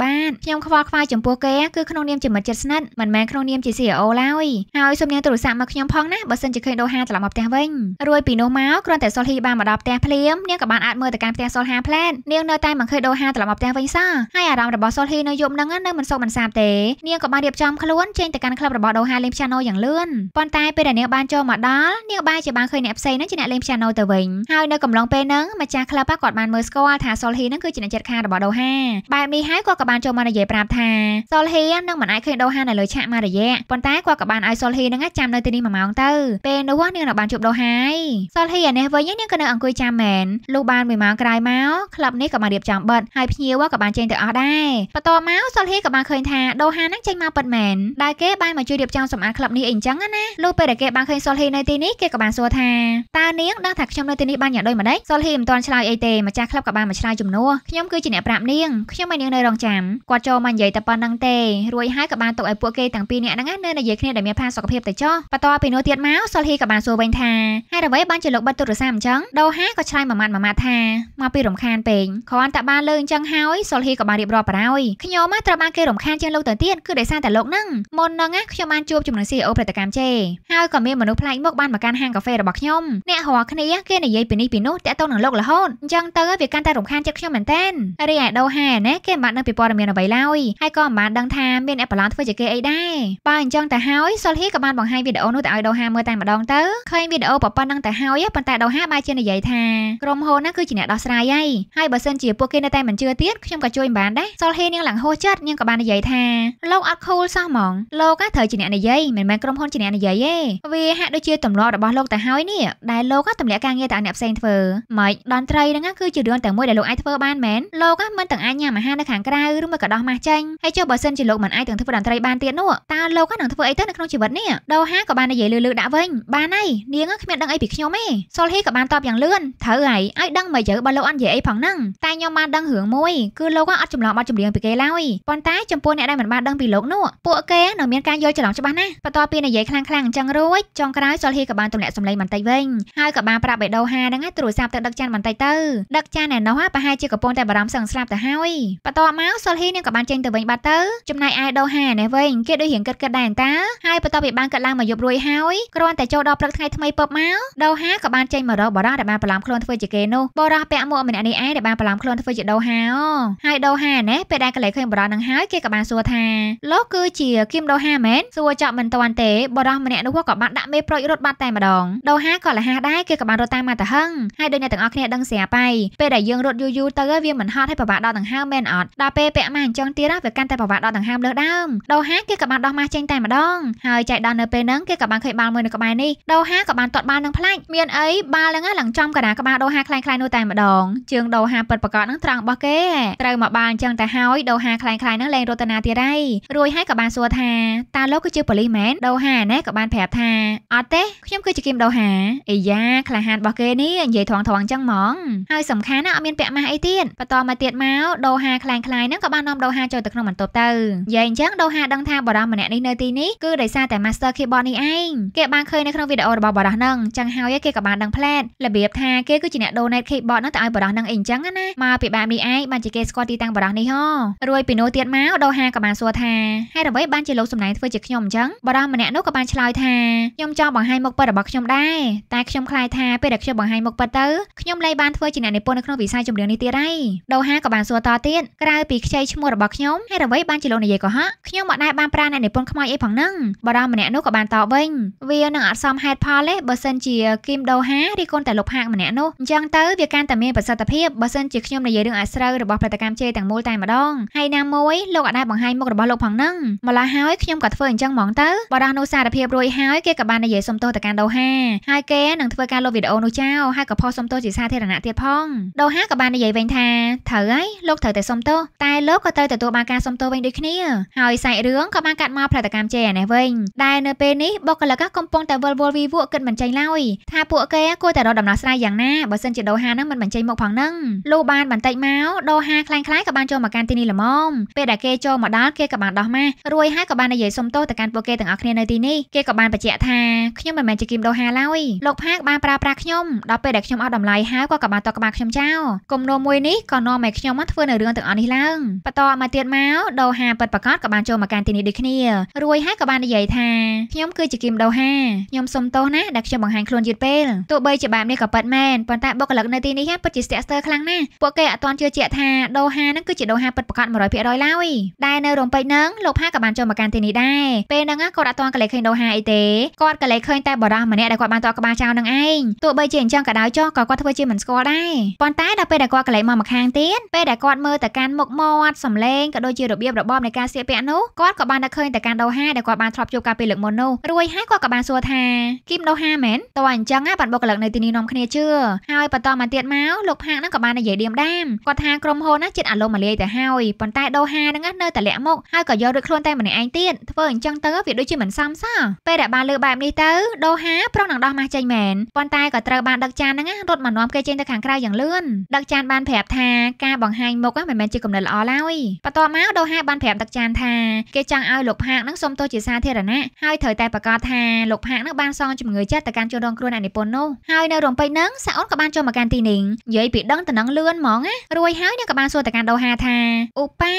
បាទខ្ញុំខ្វល់ខ្វាយចំពោះគេគឺក្នុងនាមជាមិត្តជិតស្និទ្ធមិនមែនក្នុងនាមជា CEO ឡើយហើយសូមនាងទូរស័ព្ទមកខ្ញុំផងណាបើសិនជាឃើញដូហាត្រឡប់មកផ្ទះវិញរួចពីនោះមកគ្រាន់តែសុលហ៊ីបានមកដល់ផ្ទះភ្លាមនាងក៏បានអាចមើលទៅកាន់ផ្ទះសុលហាផ្លែតនាងនៅតែមិនឃើញដូហាត្រឡប់មកផ្ទះវិញសោះហើយអារម្មណ៍របស់សុលហ៊ីនៅយប់ហ្នឹងនៅមិនសុខមិនសាបទេនាងក៏បានរៀបចំខ្លួនចេញទៅកាន់ក្លឹបរបស់ដូហាលេងព្យ៉ាណូយ៉ាងលឿនប៉ុន្តែពេលដែលនាងបានចូលមកដល់នាងបែរជាបានឃើញអ្នកផ្សេងហ្នឹងជាអ្នកលេងព្យ៉ាណូទៅវិញហើយនៅកំឡុងពេលហ្នឹងម្ចាស់ក្លឹបគាត់បានមើលស្គាល់ថាសុលហ៊ីហ្នឹងគឺជាអ្នកចិត្តខារបស់ដូហាបែបនេះហើយគាត់ក៏បានចូលមកនិយាយប្រាប់ថាសុលហ៊ីនឹងមិនអាចឃើញដូហានៅលើឆាកមករយៈប៉ុន្តែគាត់ក៏បានឲ្យសុលហ៊ីនឹងចាំនៅទីនេះមួយម៉ោងទៅពេលនោះនាងបានជួបដូហាយសុលហ៊ីនេះវិញនាងក៏នៅអង្គុយចាំមែនលុះបានមួយម៉ោងក្រោយមកក្លឹបនេះក៏បានរៀបចំបិទហើយភ្ញៀវក៏បានចេញទៅអស់ដែរបន្ទាប់មកសុលហ៊ីក៏បានឃើញថាដូហានឹងចេញមកពិតមែនដែលគេបានមកជួយរៀបចំសម្អាតក្លឹបនេះអីអញ្ចឹងណាលុះពេលដែលគេបានឃើញសុលហ៊ីនៅទីនេះគេក៏បានសួរថាតើនាងដឹងថាខ្ញុំនៅទីនេះបានយ៉ាងដូចម្ដេចសុលហ៊ីមិនទាន់ឆ្លើយអីទេម្ចាស់ក្លឹបក៏បានមកឆ្លើយជំនួសខ្ញុំគឺជាជាអ្នកប្រាប់នាងខ្ញុំឲ្យនាងនៅរងចាំគាត់ចូលមកនិយាយតែប៉ុណ្្នឹងទេរួចហើយក៏បានទុកឲ្យពួកគេទាំងពីរនាក់ហ្នឹងនៅនិយាយគ្នាដែលមានផាសុកភាពទៅចុះបន្ទាប់ពីនោះទៀតមកសុលហ៊ីក៏បានសួរវិញថាហេតុអ្វីបានជាលោកបិទទូរស័ព្ទអញ្ចឹងដូហាក៏ឆ្លើយមួយម៉ាត់មួយម៉ាត់ថាមកពីរំខានពេកគ្រាន់តែបានលើអញ្ចឹងហើយសុលហ៊ីក៏បានរៀបរាប់បណ្ដោយខ្ញុំមកត្រូវបានគេរំខានជាងលោកទៅទៀតគឺដោយសារតែលោកហ្នឹងមុនហ្នឹងខ្ញុំបានជួបជាមួយ CEO ផលិតកម្មជេហើយក៏មានមនុស្សប្លែកមុខបានមកកាន់ហាងកាហ្វេរបស់ខ្ញុំអ្នករាល់គ្នាគេនិយាយពីនេះពីនោះតាក់ទងនឹងលោករហូតអញ្ចឹងទៅវាកាន់តែរំខានចិត្តខ្ញុំមែនតើរីឯដូហាណាគេមិនបានដឹងពីព័ត៌មានអ្វីឡើយហើយក៏មិនបានដឹងថាមានអ្នកប្រឡំធ្វើជាគេអីដែរបើអញ្ចឹងទៅហើយសុលហ៊ីក៏បានបង្ហាញវីដេអូនោះទៅឲ្យដូហាមើលតែម្ដងទៅឃើញវីដេអូប្រប៉ុណ្្នឹងទៅហើយប៉ុន្តែដូហាបែរជានិយាយថាក្រុមហ៊ុនណាគឺជាអ្នកដោះស្រាយហើយហើយបើសិនជាពួកគេនៅតែមិនជឿទៀតខ្ញុំក៏ជួយមិនបានដែរសុលហ៊ីនាងឡើងហួសចិត្តនាងក៏បាននិយាយថាលោកអត់ខូលសោះហ្មងលោកណាត្រូវជាអ្នកនិយាយមិនមែនក្រុមហ៊ុនជាអ្នកនិយាយទេវាហាក់ដូចជាទម្លាប់របស់លោកទៅហើយនេះដែលលោកណាទម្លាក់ការងារទៅឲ្យអ្នកផ្សេងធ្វើម៉េចតន្ត្រីហ្នឹងគឺជារឿងតែមួយដែលលោកអាចធ្វើបានមែនលោកលោកមិនទាំងអាចញ៉ាំអាហារនៅខាងក្រៅឬមួយក៏ដោះម៉ាស់ចេញហើយចុះបើសិនជាលោកមិនអាចទាំងធ្វើតន្ត្រីបានទៀតនោះតើលោកនឹងធ្វើអីទៅនៅក្នុងជីវិតនេះដូហាក៏បាននិយាយលឺលឺដាក់វិញបានហើយនាងគ្មានដឹងអីពីខ្ញុំទេសុលហ៊ីក៏បានតបយ៉ាងលឿនត្រូវហើយឲ្យដឹងមកយើបើលោកអត់និយាយអីផងហ្នឹងតែខ្ញុំបានដឹងរឿងមួយគឺលោកអត់ចម្លងបទចម្រៀងពីគេឡើយប៉ុន្តែចំពោះអ្នកដែលមិនបានដឹងពីលោកនោះពួកគេនៅមានការយល់ច្រឡំច្បាស់ណាស់បន្ទាប់ពីនិយាយខ្លាំងៗអញ្ចឹងរួចចុងក្រោយសុលហ៊ីក៏បានទម្លាក់សម្លេងបន្តិចវិញហើយក៏បានប្រាប់បេដូហាហ្នឹងទូរស័ព្ទទៅដឹកចានបន្តិចទៅដឹកចានណែនោះប្រហែលជាកំពុងតែបារម្ភសសឹងស្លាប់ទៅហើយបន្ទាប់មកសុលហ៊ីនឹងក៏បានចេញទៅវិញបាត់ទៅចំណែកឯដូហានេះវិញគេដូចរៀងគិតគិតដែរតាហើយបន្ទាប់ពីបានគិតឡើងមកយប់រួយហើយគ្រាន់តែចូលដល់ព្រឹកថ្ងៃថ្មីពឹបមកដូហាក៏បានចេញមករកបរោះដែលបានប្រឡំខ្លួនធ្វើជាគេនោះបរោះពាក់មួកម្នាក់នេះឯងដែលបានប្រឡំខ្លួនធ្វើជាដូហាអូហើយដូហានេះពេលដែលកលែកឃើញបរោះនឹងហើយគេក៏បានសួរថា លោកគឺជាគីមដូហាមែនសួរចប់មិនតាន់ទេបរោះម្នាក់នោះក៏បានដាក់មេប្រូចរត់បាត់តែម្ដងដូហាក៏លះដែរគេក៏បានរត់តាមមកតាហឹងហើយដូចអ្នកទាំងអស់គ្នាដឹងស្រាប់ហើយពេលដែលយើងរត់យូរយូរទៅវាមិនហត់ត់ឲ្យពិបាកដល់ដង្ហើមមែនអត់ដល់ពេលពាក់ម៉ាស់អញ្ចឹងទៀតវាកាន់តែពិបាកដល់ដង្ហើមលើសដើមដូហាគេក៏បានដោះម៉ាស់ចេញតែម្ដងហើយចែកដល់នៅពេលហ្នឹងគេក៏បានឃើញបាល់មួយនៅក្បែរនេះដូហាក៏បានទាត់បាល់នឹងផ្លាច់មានអីបាល់ហ្នឹងឡើងចំកណ្ដាលក្បាលដូហាខ្លាំងៗនោះតែម្ដងជើងដូហាពិតប្រកបហ្នឹងត្រង់របស់គេត្រូវមកបាល់អញ្ចឹងតែហើយដូហាខ្លាំងៗហ្នឹងលែងរតនាទៀតហើយរួយហើយក៏បានសួរថាតើលោកគឺជាប៉ូលីសមែនដូហាណែក៏បានប្រាប់ថាអត់ទេខ្ញុំគឺជាគីមដូហាអាយ៉ាក្លាហានរបស់គេនេះនិយាយថងថងអញ្ចឹងហ្មងហើយសំខាន់ណាស់អត់មានពាក់ម៉ាស់អីទៀតបន្តមកទៀតមកដូហាខ្លាំងខ្លាយនឹងក៏បាននាំដូហាចូលទៅក្នុងបន្ទប់ទៅនិយាយអញ្ចឹងដូហាដឹងថាបរិះម្នាក់នេះនៅទីនេះគឺដោយសារតែ Master Keyboard នេះឯងគេបានឃើញនៅក្នុងវីដេអូរបស់បរិះនឹងចឹងហើយគេក៏បានដឹងផ្លែតរបៀបថាគេគឺជាអ្នក Donate Keyboard នឹងទៅឲ្យបរិះនឹងអីអញ្ចឹងណាមកពីបែបនេះឯងបានជាគេស្គាល់ទីតាំងបរិះនេះហ៎រួយពីនោះទៀតមកដូហាក៏បានសួរថាហេតុអ្វីបានជាលោកសំណាញ់ធ្វើជាខ្ញុំអញ្ចឹងបរិះម្នាក់នោះក៏បានឆ្លើយថាខ្ញុំចង់បង្ហាញមុខពិតរបស់ខ្ញុំដែរតែខ្ញុំខ្លាចថាពេលដែលខ្ញុំបង្ហាញមុខពិតទៅខ្ញុំលែងបានធ្វើជាអ្នកនិពន្ធនៅក្នុងវិស័យចម្រៀងនេះទៀតហើយដូហាហាក៏បានសួរតទៀតក្រៅពីខ្ចីឈ្មោះរបស់ខ្ញុំហើយអ្វីបានជាលោកនិយាយកុហកខ្ញុំមិនដែលបានប្រាអ្នកនិពន្ធខ្មោចអីផងហ្នឹងបារម្ភម្នាក់នោះក៏បានតបវិញវានឹងអត់សមហេតុផលទេបើសិនជាគីមដូហារីកូនតែលុបហាកម្នាក់នោះអញ្ចឹងទៅវាកាន់តែមានប្រសិទ្ធភាពបើសិនជាខ្ញុំនិយាយរឿងអាស្រូវរបស់ផលិតកម្មជេទាំងមូលតែម្ដងហើយណាមួយលោកអាចបង្ហាញមុខរបស់លោកផងហ្នឹងម្ល៉េះហើយខ្ញុំក៏ធ្វើអញ្ចឹងហ្មងទៅបារម្ភនោះសារភាពរួចហើយគេក៏បាននិយាយសុំទោសទៅកាន់ដូហាហើយគេនឹងធ្វើការលុបវីដេអូនោះចោលហើយក៏ផុសសុំទោសជាសាធារណៈទៀតផងដូហាក៏បាននិយាយវិញថាត្រូវត្រូវហើយលោកត្រូវតែសុំទោសតែលោកក៏ត្រូវទទួលបានការសុំទោសវិញដូចគ្នាហើយសាច់រឿងក៏បានកាត់មកផលិតកម្មជេអានេះវិញដែលនៅពេលនេះបុគ្គលិកកំពុងតែវល់វល់វិវក់គិតមិនចេញឡើយថាពួកគេគួរតែរកដំណោះស្រាយយ៉ាងណាបើសិនជាដូហានឹងមិនបញ្ចេញមកផងនឹងលុះបានបន្តិចមកដូហាខ្លាំងខ្លាយក៏បានចូលមកកាន់ទីនេះល្មមពេលដែលគេចូលមកដល់គេក៏បានដោះម៉ាស់រួយហើយក៏បាននិយាយសុំទោសទៅកាន់ពួកគេទាំងអស់គ្នានៅទីនេះគេក៏បានបញ្ជាក់ថាខ្ញុំមិនមែនជាគីមដូហាឡើយលោកផាកបានប្រើប្រាស់ខ្ញុំដល់ពេលដែលខ្ញុំអស់តម្លៃហើយក៏ក៏បានតបក្បាលខ្ញុំចោលគំនុំមួយនេះក៏នាំម៉ែខ្ញុំមកធ្វើនៅរឿងទាំងអស់នេះឡើងបន្តមកទៀតមកដូហាពិតប្រកបក៏បានចូលមកកាន់ទីនេះដូចគ្នារួយហើយក៏បាននិយាយថាខ្ញុំគឺជាគីមដូហាខ្ញុំសុំទោសណាដែលខ្ញុំបង្ហាញខ្លួនយឺតពេលទោះបីជាបែបនេះក៏ពិតមែនប៉ុន្តែបុគ្គលិកនៅទីនេះពិតជាស្ទាក់ស្ទើរខ្លាំងណាស់ពួកគេអត់ទាន់ជឿជាក់ថាដូហានឹងគឺជាដូហាពិតប្រកប100%ឡើយដែលនៅរំពេចនឹងលោកហាក៏បានចូលមកកាន់ទីនេះដែរពេលហ្នឹងគាត់អត់ទាន់កលេសឃើញដូហាអីទេគាត់កលេសឃើញតែបរោះម្នាក់ដែលគាត់បានតក់ក្បាលចោលនឹងឯងទោះបីជាអញ្ចឹងក៏ដោយចុះក៏គាត់ធ្វើជាមិនស្គាល់ដែរប៉ុន្តែដល់ពេលដែលគាត់កលេសមកម្ខាងទីរៀនពេលដែលគាត់មើលទៅកាន់មុខមាត់សម្លេងក៏ដូចជារបៀបរបបនៃការស្លៀកពាក់នោះគាត់ក៏បានតែឃើញទៅកាន់ដូហាដែលគាត់បានធ្លាប់ជួបកាលពីលើកមុននោះរួចហើយគាត់ក៏បានសួរថាគីមដូហាមែនតើអញ្ចឹងបានបុគ្គលិកនៅទីនេះនាំគ្នាជឿហើយ បន្តមកទៀតមកលោកផាកនឹងក៏បាននិយាយឌៀមដាមគាត់ថាក្រុមហ៊ុនណាចិត្តអាលមអាលាយទៅហើយប៉ុន្តែដូហានឹងនៅតែលាក់មុខហើយក៏យករួចខ្លួនតែម្នាក់ឯងទៀតធ្វើអញ្ចឹងទៅវាដូចជាមិនសមសោះពេលដែលបានលើបែបនេះទៅដូហាប្រុសនឹងដោះម៉ាស់ចេញមែនប៉ុន្តែក៏ត្រូវបានដឹកចានហ្នឹងរត់មកនាំគេចេញទៅខាងក្រៅយ៉ាងលឿនដឹកចានបានប្រាប់ថាការបង្ហាញមុខហ្នឹងមិនមែនជាគំនិតល្អឡើយបន្ទាប់មកដូហាបានប្រាប់ទឹកចានថាគេចង់ឲ្យលោកផាកហ្នឹងសុំទោសជាសាធារណៈហើយត្រូវតែប្រកាសថាលោកផាកហ្នឹងបានសងជំងឺចិត្តទៅកាន់ជនរងគ្រោះអ្នកនិពន្ធនោះហើយនៅរំពេចហ្នឹងសាអ៊ុនក៏បានចូលមកកាន់ទីនេះនិយាយពីដឹងតំណងលឿនហ្មងណារួយហើយនឹងក៏បានសួរទៅកាន់ដូហាថាអូប៉ា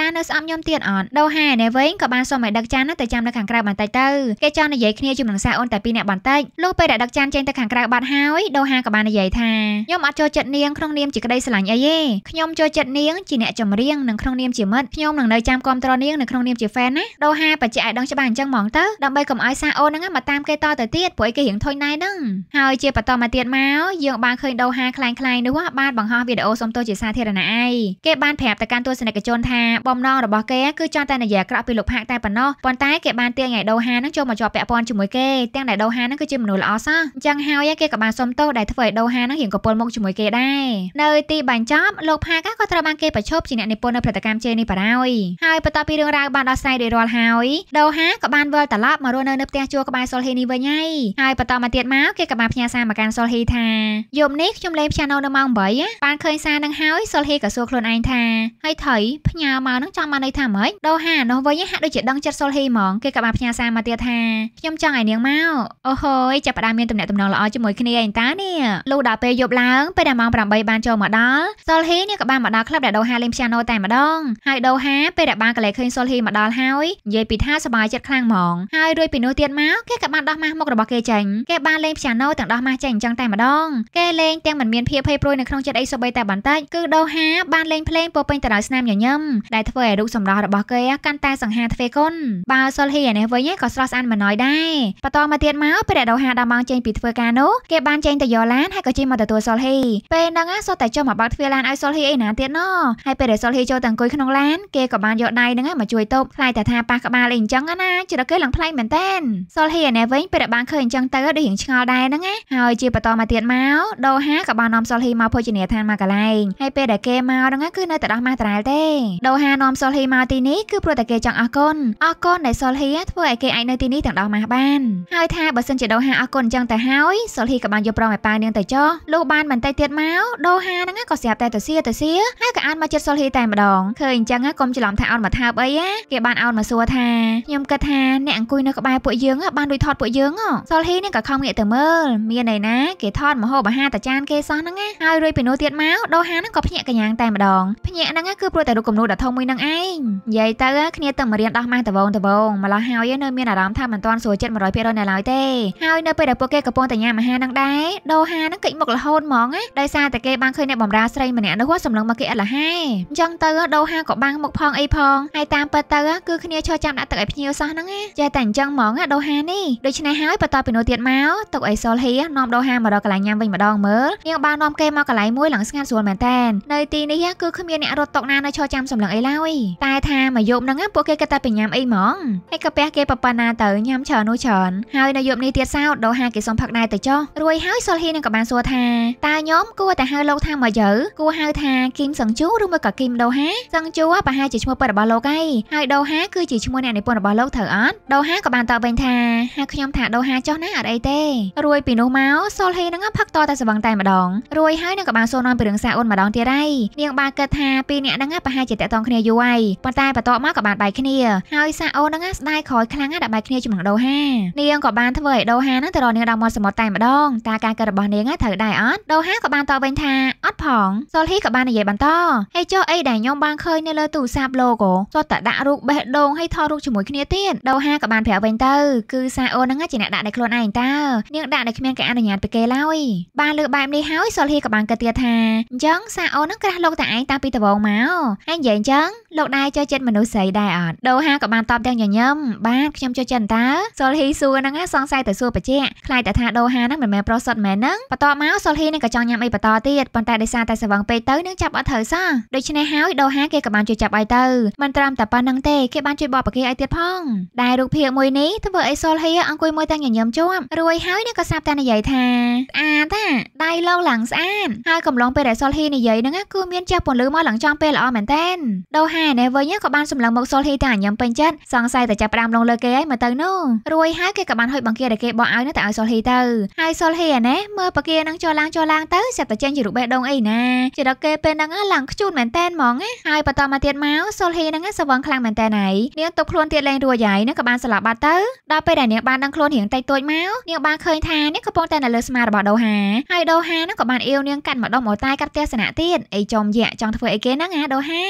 តានៅស្អប់ខ្ញុំទៀតអត់ដូហាអ្នកវិញក៏បានសុំឲ្យដឹកចានទៅចាំនៅខាងក្រៅបន្តិចទៅគេចង់និយាយគ្នាជាមួយនឹងសាអ៊ុនតែពីរអ្នកបន្តិចលុះពេលដែលដឹកចានចេញទៅខាងក្រៅបាត់ហើយដូហាក៏បាននិយាយថាខ្ញុំអត់ចូលចិត្តនាងក្នុងនាមជាក្តីស្រឡាញ់អីទេខ្ញុំចូលចិត្តនាងជាអ្នកចម្រៀងនិងក្នុងនាមជាមិត្តខ្ញុំនឹងនៅចាំគ្រប់គ្រងនាងនៅក្នុងនាមជា fan ណាដូហាបច្ចៈឲ្យដឹងច្បាស់អញ្ចឹងហ្មងទៅដើម្បីកុំឲ្យសាអូនហ្នឹងមកតាមគេតទៅទៀតព្រោះអីគេរៀងធុញដែរហ្នឹងហើយជាបន្តមកទៀតមកយើងបានឃើញដូហាคล้ายคล้ายនោះបានបង្ហោះវីដេអូសុំទោសជាសាធារណៈឯងគេបានប្រាប់ទៅកាន់ទស្សនិកជនថាបំណងរបស់គេគឺចង់តែនិយាយអាក្រក់ពីលោកផាកតែប៉ុណ្ណោះប៉ុន្តែគេបានទាញឲ្យដូហាហ្នឹងចូលមកជាប់ពាក់ព័ន្ធជាមួយគេទាំងដែលដូហាហ្នឹងគឺជាមនុស្សល្អសោះអញ្ចឹងហើយគេក៏បានសុំទោសដែលធ្វើឲ្យដូហាហ្នឹងរៀងកពុលមុខជាមួយគេដែរនៅទីបញ្ចប់លោកលោកផាកាក៏ត្រូវបានគេបញ្ឈប់ជាអ្នកនិពន្ធនៅផលិតកម្មជេនេះបារោយហើយបន្ទាប់ពីរឿងរ៉ាវបានដោះស្រាយរួចរាល់ហើយដូហាក៏បានវិលត្រឡប់មករស់នៅនៅផ្ទះជួក្បែរសុលហ៊ីនេះវិញហើយហើយបន្តមកទៀតមកគេក៏បានផ្ញើសារមកកាន់សុលហ៊ីថាយប់នេះខ្ញុំលេងព្យ៉ាណូនៅម៉ោង8បានឃើញសារនឹងហើយសុលហ៊ីក៏សួរខ្លួនឯងថាហើយថៃផ្ញើមកនឹងចង់បានន័យថាម៉េចដូហានោះវិញហាក់ដូចជាដឹងចិត្តសុលហ៊ីហ្មងគេក៏បានផ្ញើសារមកទៀតថាខ្ញុំចង់ឲ្យនាងមកអូហូយចាប់ផ្ដើមមានទំនាក់ទំនងល្អជាមួយគ្នាឯងតានេះលុះដល់ពេលយប់ឡើងពេលដែលម៉ោង8បានចូលមកដល់សុលហ៊ីនេះក៏បានមកដល់ក្លឹបដែលដូហាលេងព្យ៉ាណូតែម្ដងហើយដូហាពេលដែលបានកលែឃើញសុលហ៊ីមកដល់ហើយនិយាយពីថាសប្បាយចិត្តខ្លាំងហ្មងហើយរួចពីនោះទៀតមកគេក៏បានដោះម៉ាស់មុខរបស់គេចេញគេបានលេងព្យ៉ាណូទាំងដោះម៉ាស់ចេញអញ្ចឹងតែម្ដងគេលេងទាំងមិនមានភាពភ័យព្រួយនៅក្នុងចិត្តអីសូម្បីតែបន្តិចគឺដូហាបានលេងភ្លេងពោពេញទៅដោយស្នាមញញឹមដែលធ្វើឲ្យរូបសម្រស់របស់គេកាន់តែសង្ហាទ្វេគុណបើសុលហ៊ីឯនេះវិញក៏ស្រស់ស្អាតមិនណយដែរបន្តមកទៀតមកពេលដែលដូហាដល់ម៉ោងចេញពីធ្វើការនោះគេបានចេញទៅយកឡានហើយក៏ជិះមកទទួលសុលហ៊ីពេលហ្នឹងសុទ្ធតែចុះមកបើកទ្វារឡានឲ្យសុលហ៊ីអីណាទៀតណោះហើយពេលដែលសុលហ៊ីចូលទៅអង្គុយក្នុងឡានគេក៏បានយកដៃនឹងមកជួយទប់ខ្លាចតែថាប៉ះក្បាលអីអញ្ចឹងណាជ្រឹកគេឡើងថ្លៃមែនតែនសុលហ៊ីឯណេះវិញពេលដែលបានឃើញអញ្ចឹងទៅដូចរៀងឆ្ងល់ដែរហ្នឹងណាហើយជាបន្តមកទៀតមកដូហាក៏បាននាំសុលហ៊ីមកភោជនីយដ្ឋានមកកន្លែងហើយពេលដែលគេមកហ្នឹងគឺនៅតែដោះម៉ាស់តារាលទេដូហានាំសុលហ៊ីមកទីនេះគឺព្រោះតែគេចង់អរគុណអរគុណដែលសុលហ៊ីធ្វើឲ្យគេអាចនៅទីនេះទាំងដោះម៉ាស់បានហើយថាបើសិនជាដូហាអរគុណអញ្ចឹងទៅហើយសុលហ៊ីក៏បានយកប្រងឲ្យប៉ាវនាងទៅចោះលុះបានបន្តិចទៀតមកដូហាហ្នឹងក៏ស្រាប់តែទៅសៀតតាសៀហើយក៏អោនមកជិតសុលហ៊ីតែម្ដងឃើញអញ្ចឹងកុំច្រឡំថាអោនមកថើបអីណាគេបានអោនមកសួរថាខ្ញុំគិតថាអ្នកអង្គុយនៅក្បែរពួកយើងបានដូចថតពួកយើងសុលហ៊ីនឹងក៏ខំងាកទៅមើលមានន័យណាគេថតម្ហូបអាហារតាចានគេសោះហ្នឹងហើយរួយពីនោះទៀតមកដូហានឹងក៏ភ្ញាក់កញ្ញាងតែម្ដងភ្ញាក់ហ្នឹងគឺព្រោះតែរូបគំនូដ៏ធំមួយនឹងឯងនិយាយទៅគ្នាទៅមករៀនដោះម៉ាស់ដបងដបងម្ល៉េះហើយនៅមានអារម្មណ៍ថាមិនទាន់ស្រួលចិត្ត100%នៅឡើយទេហើយនៅពេលដែលពួកគេកំពុងតែញ៉ាំអាហារហ្នឹងដែរដូហានឹងគេចមុខរហូតហ្មងណាដោយសារតែគេបានឃើញអ្នកបំរើស្រីម្នាក់នោះគាត់សម្លឹងមកគេអត់លះហែអញ្ចឹងទៅដូហាក៏បាំងមុខផងអីផងហើយតាមពិតទៅគឺគ្នាឈរចាំដាក់ទឹកឲ្យភ្ញៀវសោះហ្នឹងចេះតែអញ្ចឹងហ្មងដូហានេះដូច្នេះហើយបន្តពីនោះទៀតមកទុកឲ្យសុលហៀនាំដូហាមករកកន្លែងញ៉ាំវិញម្ដងមើលនាងបាននាំគេមកកន្លែងមួយឡើងស្ងាត់ស្រួលមែនតែននៅទីនេះគឺគ្មានអ្នករត់តុកណានៅឈរចាំសម្លឹងអីឡើយតែថាមួយយប់ហ្នឹងពួកគេគិតតែពីញ៉ាំអីហ្មងហើយកាពះគេប្រប៉ុណ្ណាទៅញ៉ាំច្រើននោះច្រើនហើយនៅយប់នេះទៀតសោតដូហាគេសុំផឹកដែរទៅចុះរួយហើយសុលហៀនឹងក៏បានសួរថាតើញោមគួរតែហៅលោកថាមកយើគួរហៅថាគីមសង្ជូឬមួយក៏គីមដូហាសង្ជូប្រហែលជាឈ្មោះពិតរបស់លោកហើយហើយដូហាគឺជាឈ្មោះអ្នកនិពន្ធរបស់លោកត្រូវអត់ដូហាក៏បានតបវិញថាហាខ្ញុំថាដូហាចុះណាអត់អីទេរួយពីនោះមកសូលហេនឹងផឹកតតែស្វឹងតែម្ដងរួយហើយនឹងក៏បានសួរនាំពីរឿងសាអូនម្ដងទៀតហើយនាងបានគិតថាពីរអ្នកហ្នឹងប្រហែលជាតាក់ទងគ្នាយូរហើយប៉ុន្តែបន្ទាប់មកក៏បានបែកគ្នាហើយសាអូនហ្នឹងស្ដាយក្រោយខ្លាំងណាស់ដែលបែកគ្នាជាមួយនឹងដូហានាងក៏បានធ្វើឲ្យដូហាហ្នឹងទៅរកនាងដល់មាត់សមុទ្រតែម្ដងតាការគិតរបស់នាងត្រូវដែរអត់ដូហាក៏បានតបវិញថាអត់ផងសូលហេក៏បាននិយាយបន្តហើយចុះអីដែលខ្ញុំបានឃើញនៅលើទូរស័ព្ទលោកអូគាត់តែដាក់រូបបេះដូងហើយថតរូបជាមួយគ្នាទៀតដូហាក៏បានប្រាប់វិញទៅគឺសាអូនហ្នឹងជាអ្នកដាក់ដោយខ្លួនឯងតើនាងដាក់ដោយគ្មានការអនុញ្ញាតពីគេឡើយបានលើបែបនេះហើយសុលហ៊ីក៏បានគិតទៀតថាអញ្ចឹងសាអូនហ្នឹងក្រាស់លោកតែឯងតាំងពីដំបូងមកហើយនិយាយអញ្ចឹងលោកដែរចូលចិត្តមនុស្សស្រីដែរអត់ដូហាក៏បានតបទាំងញញឹមបានខ្ញុំចូលចិត្តតើសុលហ៊ីសួរហ្នឹងសង្ស័យតែសួរបញ្ជាក់ខ្លាចតែថាដូហាហ្នឹងមិនមែនប្រុសសុតមែនហ្នឹងបន្ទាប់មកសុលហ៊ីនឹងក៏ចង់ញ៉ាំអីបន្តទៀតប៉ុន្តែដោយសារតែសវឹងពេកទៅនឹងចាប់អត់ត្រូវសោះដូច្នេះហើយដូហាគេក៏បានជួយចាប់ឲ្យទៅមិនត្រឹមតែប៉ុណ្្នឹងទេគេបានជួយបបប្រគេឲ្យទៀតផងដែលរូបភាពមួយនេះធ្វើឲ្យសុលហៀអង្គុយមើលតែញញឹមជាប់រួយហើយនឹងក៏សាប់តែនិយាយថាស្អាតណាដៃលោកឡើងស្អាតហើយកំឡុងពេលដែលសុលហៀនិយាយហ្នឹងគឺមានចាស់ពន្លឺមកឡើងចំពេលល្អមែនតែនដូហានេះវិញក៏បានសម្លឹងមកសុលហៀតែញញឹមពេញចិត្តសង្ស័យតែចាប់ផ្ដើមលងលើគេឲ្យមកទៅនោះរួយហើយគេក៏បានហុចបង្គាដែលគេបោះឲ្យនឹងតែឲ្យសុលហៀទៅហើយសុលហៀណែមើលប្រគេនឹងចុះឡើងចុះឡើងទៅសិតតែចេញជារូបបេះដូងអីណាជារកគេពេលហ្នឹងឡើងខ្ជូនមែនតែនហ្មងណាហើយបន្តមកទៀតមកសូលហ៊ីហ្នឹងសវងខ្លាំងមែនតែនហើយនាងទុកខ្លួនទៀតលែងរួចហើយនឹងក៏បានស្លាប់បាត់ទៅដល់ពេលដែលនាងបានដឹងខ្លួនរៀងតិចតួចមកនាងបានឃើញថានាងកំពុងតែនៅលើស្មារបស់ដូហាហើយដូហាហ្នឹងក៏បានអៀវនាងកាត់ម្ដុំអតាយកាត់ទស្សនៈទៀតអីចំយ៉ាចង់ធ្វើអីគេហ្នឹងណាដូហា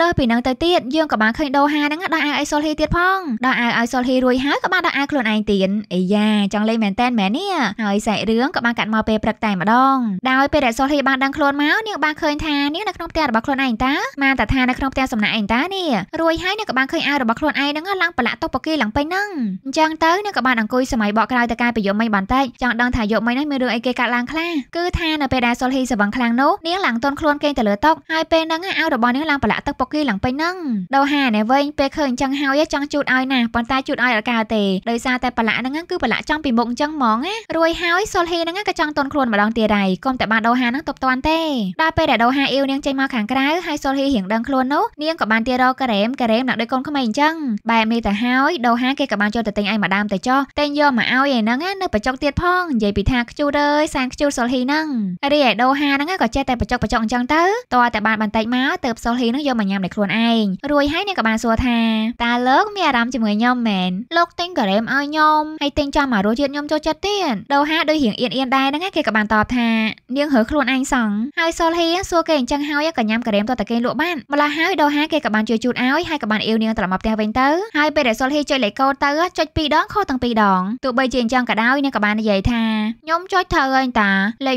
លើពីហ្នឹងទៅទៀតយើងក៏បានឃើញដូហាហ្នឹងដល់អាវអីសូលហ៊ីទៀតផងដល់អាវឲ្យសូលហ៊ីរួចហើយក៏បានដល់អាវខ្លួនឯងទៀតអីយ៉ាចង់លេងមែនតែនមែននេះហើយសាច់រឿងក៏បានកាត់មកពេលព្រឹកតែម្ដងដោយពេលដែលសូលហ៊ីបានដឹងខ្លួនមកនាងបានឃើញថានាងនៅក្នុងផ្ទះរបស់ខ្លួនឯងតាមានតែថានៅក្នុងផ្ទះសំណាក់ឯងតានេះរួយហើយនាងក៏បានឃើញអាវរបស់ខ្លួនឯងហ្នឹងឡើងប្រឡាក់ទុកប្រគីឡើងពេញហ្នឹងអញ្ចឹងទៅនាងក៏បានអង្គុយសម័យបកក្រោយទៅកាយប្រយោគមិញបន្តិចចង់ដឹងថាយកមិញហ្នឹងមានរឿងអីគេកាត់ឡើងខ្លះគឺថានៅពេលដែលសុលហ៊ីសវឹងខ្លាំងនោះនាងឡើងទន់ខ្លួនគេទៅលើតុហើយពេលហ្នឹងអាវរបស់នាងឡើងប្រឡាក់ទឹកពុកគីឡើងពេញហ្នឹងដូហាណែវិញពេលឃើញអញ្ចឹងហើយចង់ជូតឲ្យណាប៉ុន្តែជូតឲ្យអត់កើតទេដោយសារតែប្រឡាក់ហ្នឹងគឺប្រឡាក់ចង់ពីមុខអញ្ចឹងហ្មងណារួយហើយសុលហ៊ីហ្នឹងក៏ចង់ទន់ខ្លួនម្ដងទៀតហើយកុំតែបានដូហាហ្នឹងទប់តាន់ទេដល់ពេលដែលដូវហាអ៊ីវនាងចេញមកខាងក្រៅហើយសុលហ៊ីរៀងដឹងខ្លួននោះនាងក៏បានទារកការ៉េមការ៉េមដាក់ដូចកូនក្មេងអញ្ចឹងបែបនេះទៅហើយដូហាគេក៏បានចូលទៅទិញអីម្ដាមទៅចោះទិញយកមកឲ្យឯហ្នឹងនៅបច្ចុកទៀតផងនិយាយពីថាខ្ជូរអើយសាងខ្ជូរសុលហ៊ីហ្នឹងរីឯដូហាហ្នឹងក៏ចេះតែបច្ចុកបច្ចុកអញ្ចឹងទៅតើតែបានបន្តិចមកទៅសុលហ៊ីហ្នឹងយកមកញ៉ាំតែខ្លួនឯងរួយហើយនាងក៏បានសួរថាតើលោកមានអារម្មណ៍ជាមួយខ្ញុំមែនលោកទិញការ៉េមឲ្យខ្ញុំហើយទិញចាំមករសជាតិខ្ញុំចូលចិត្តទៀតដូហាដូចរៀងអៀនអៀនដែរហ្នឹងគេក៏បានតបថានាងរើខ្លួនឯងសងហើយសុលហ៊ីសួរធ្វើគេអញ្ចឹងហើយក៏ញ៉ាំការ៉េមទាល់តែគេលក់បានម្ល៉េះហើយដល់ហាគេក៏បានជួយជូតឲ្យហើយក៏បានអ៊ីវនាងត្រឡប់មកផ្ទះវិញទៅហើយពេលដែលសុលហ៊ីចុចលេខកូដទៅចុច2ដងខុសទាំង2ដងទោះបីជាអញ្ចឹងក៏ដោយនាងក៏បាននិយាយថាខ្ញុំចុចត្រូវហើយតាលេខ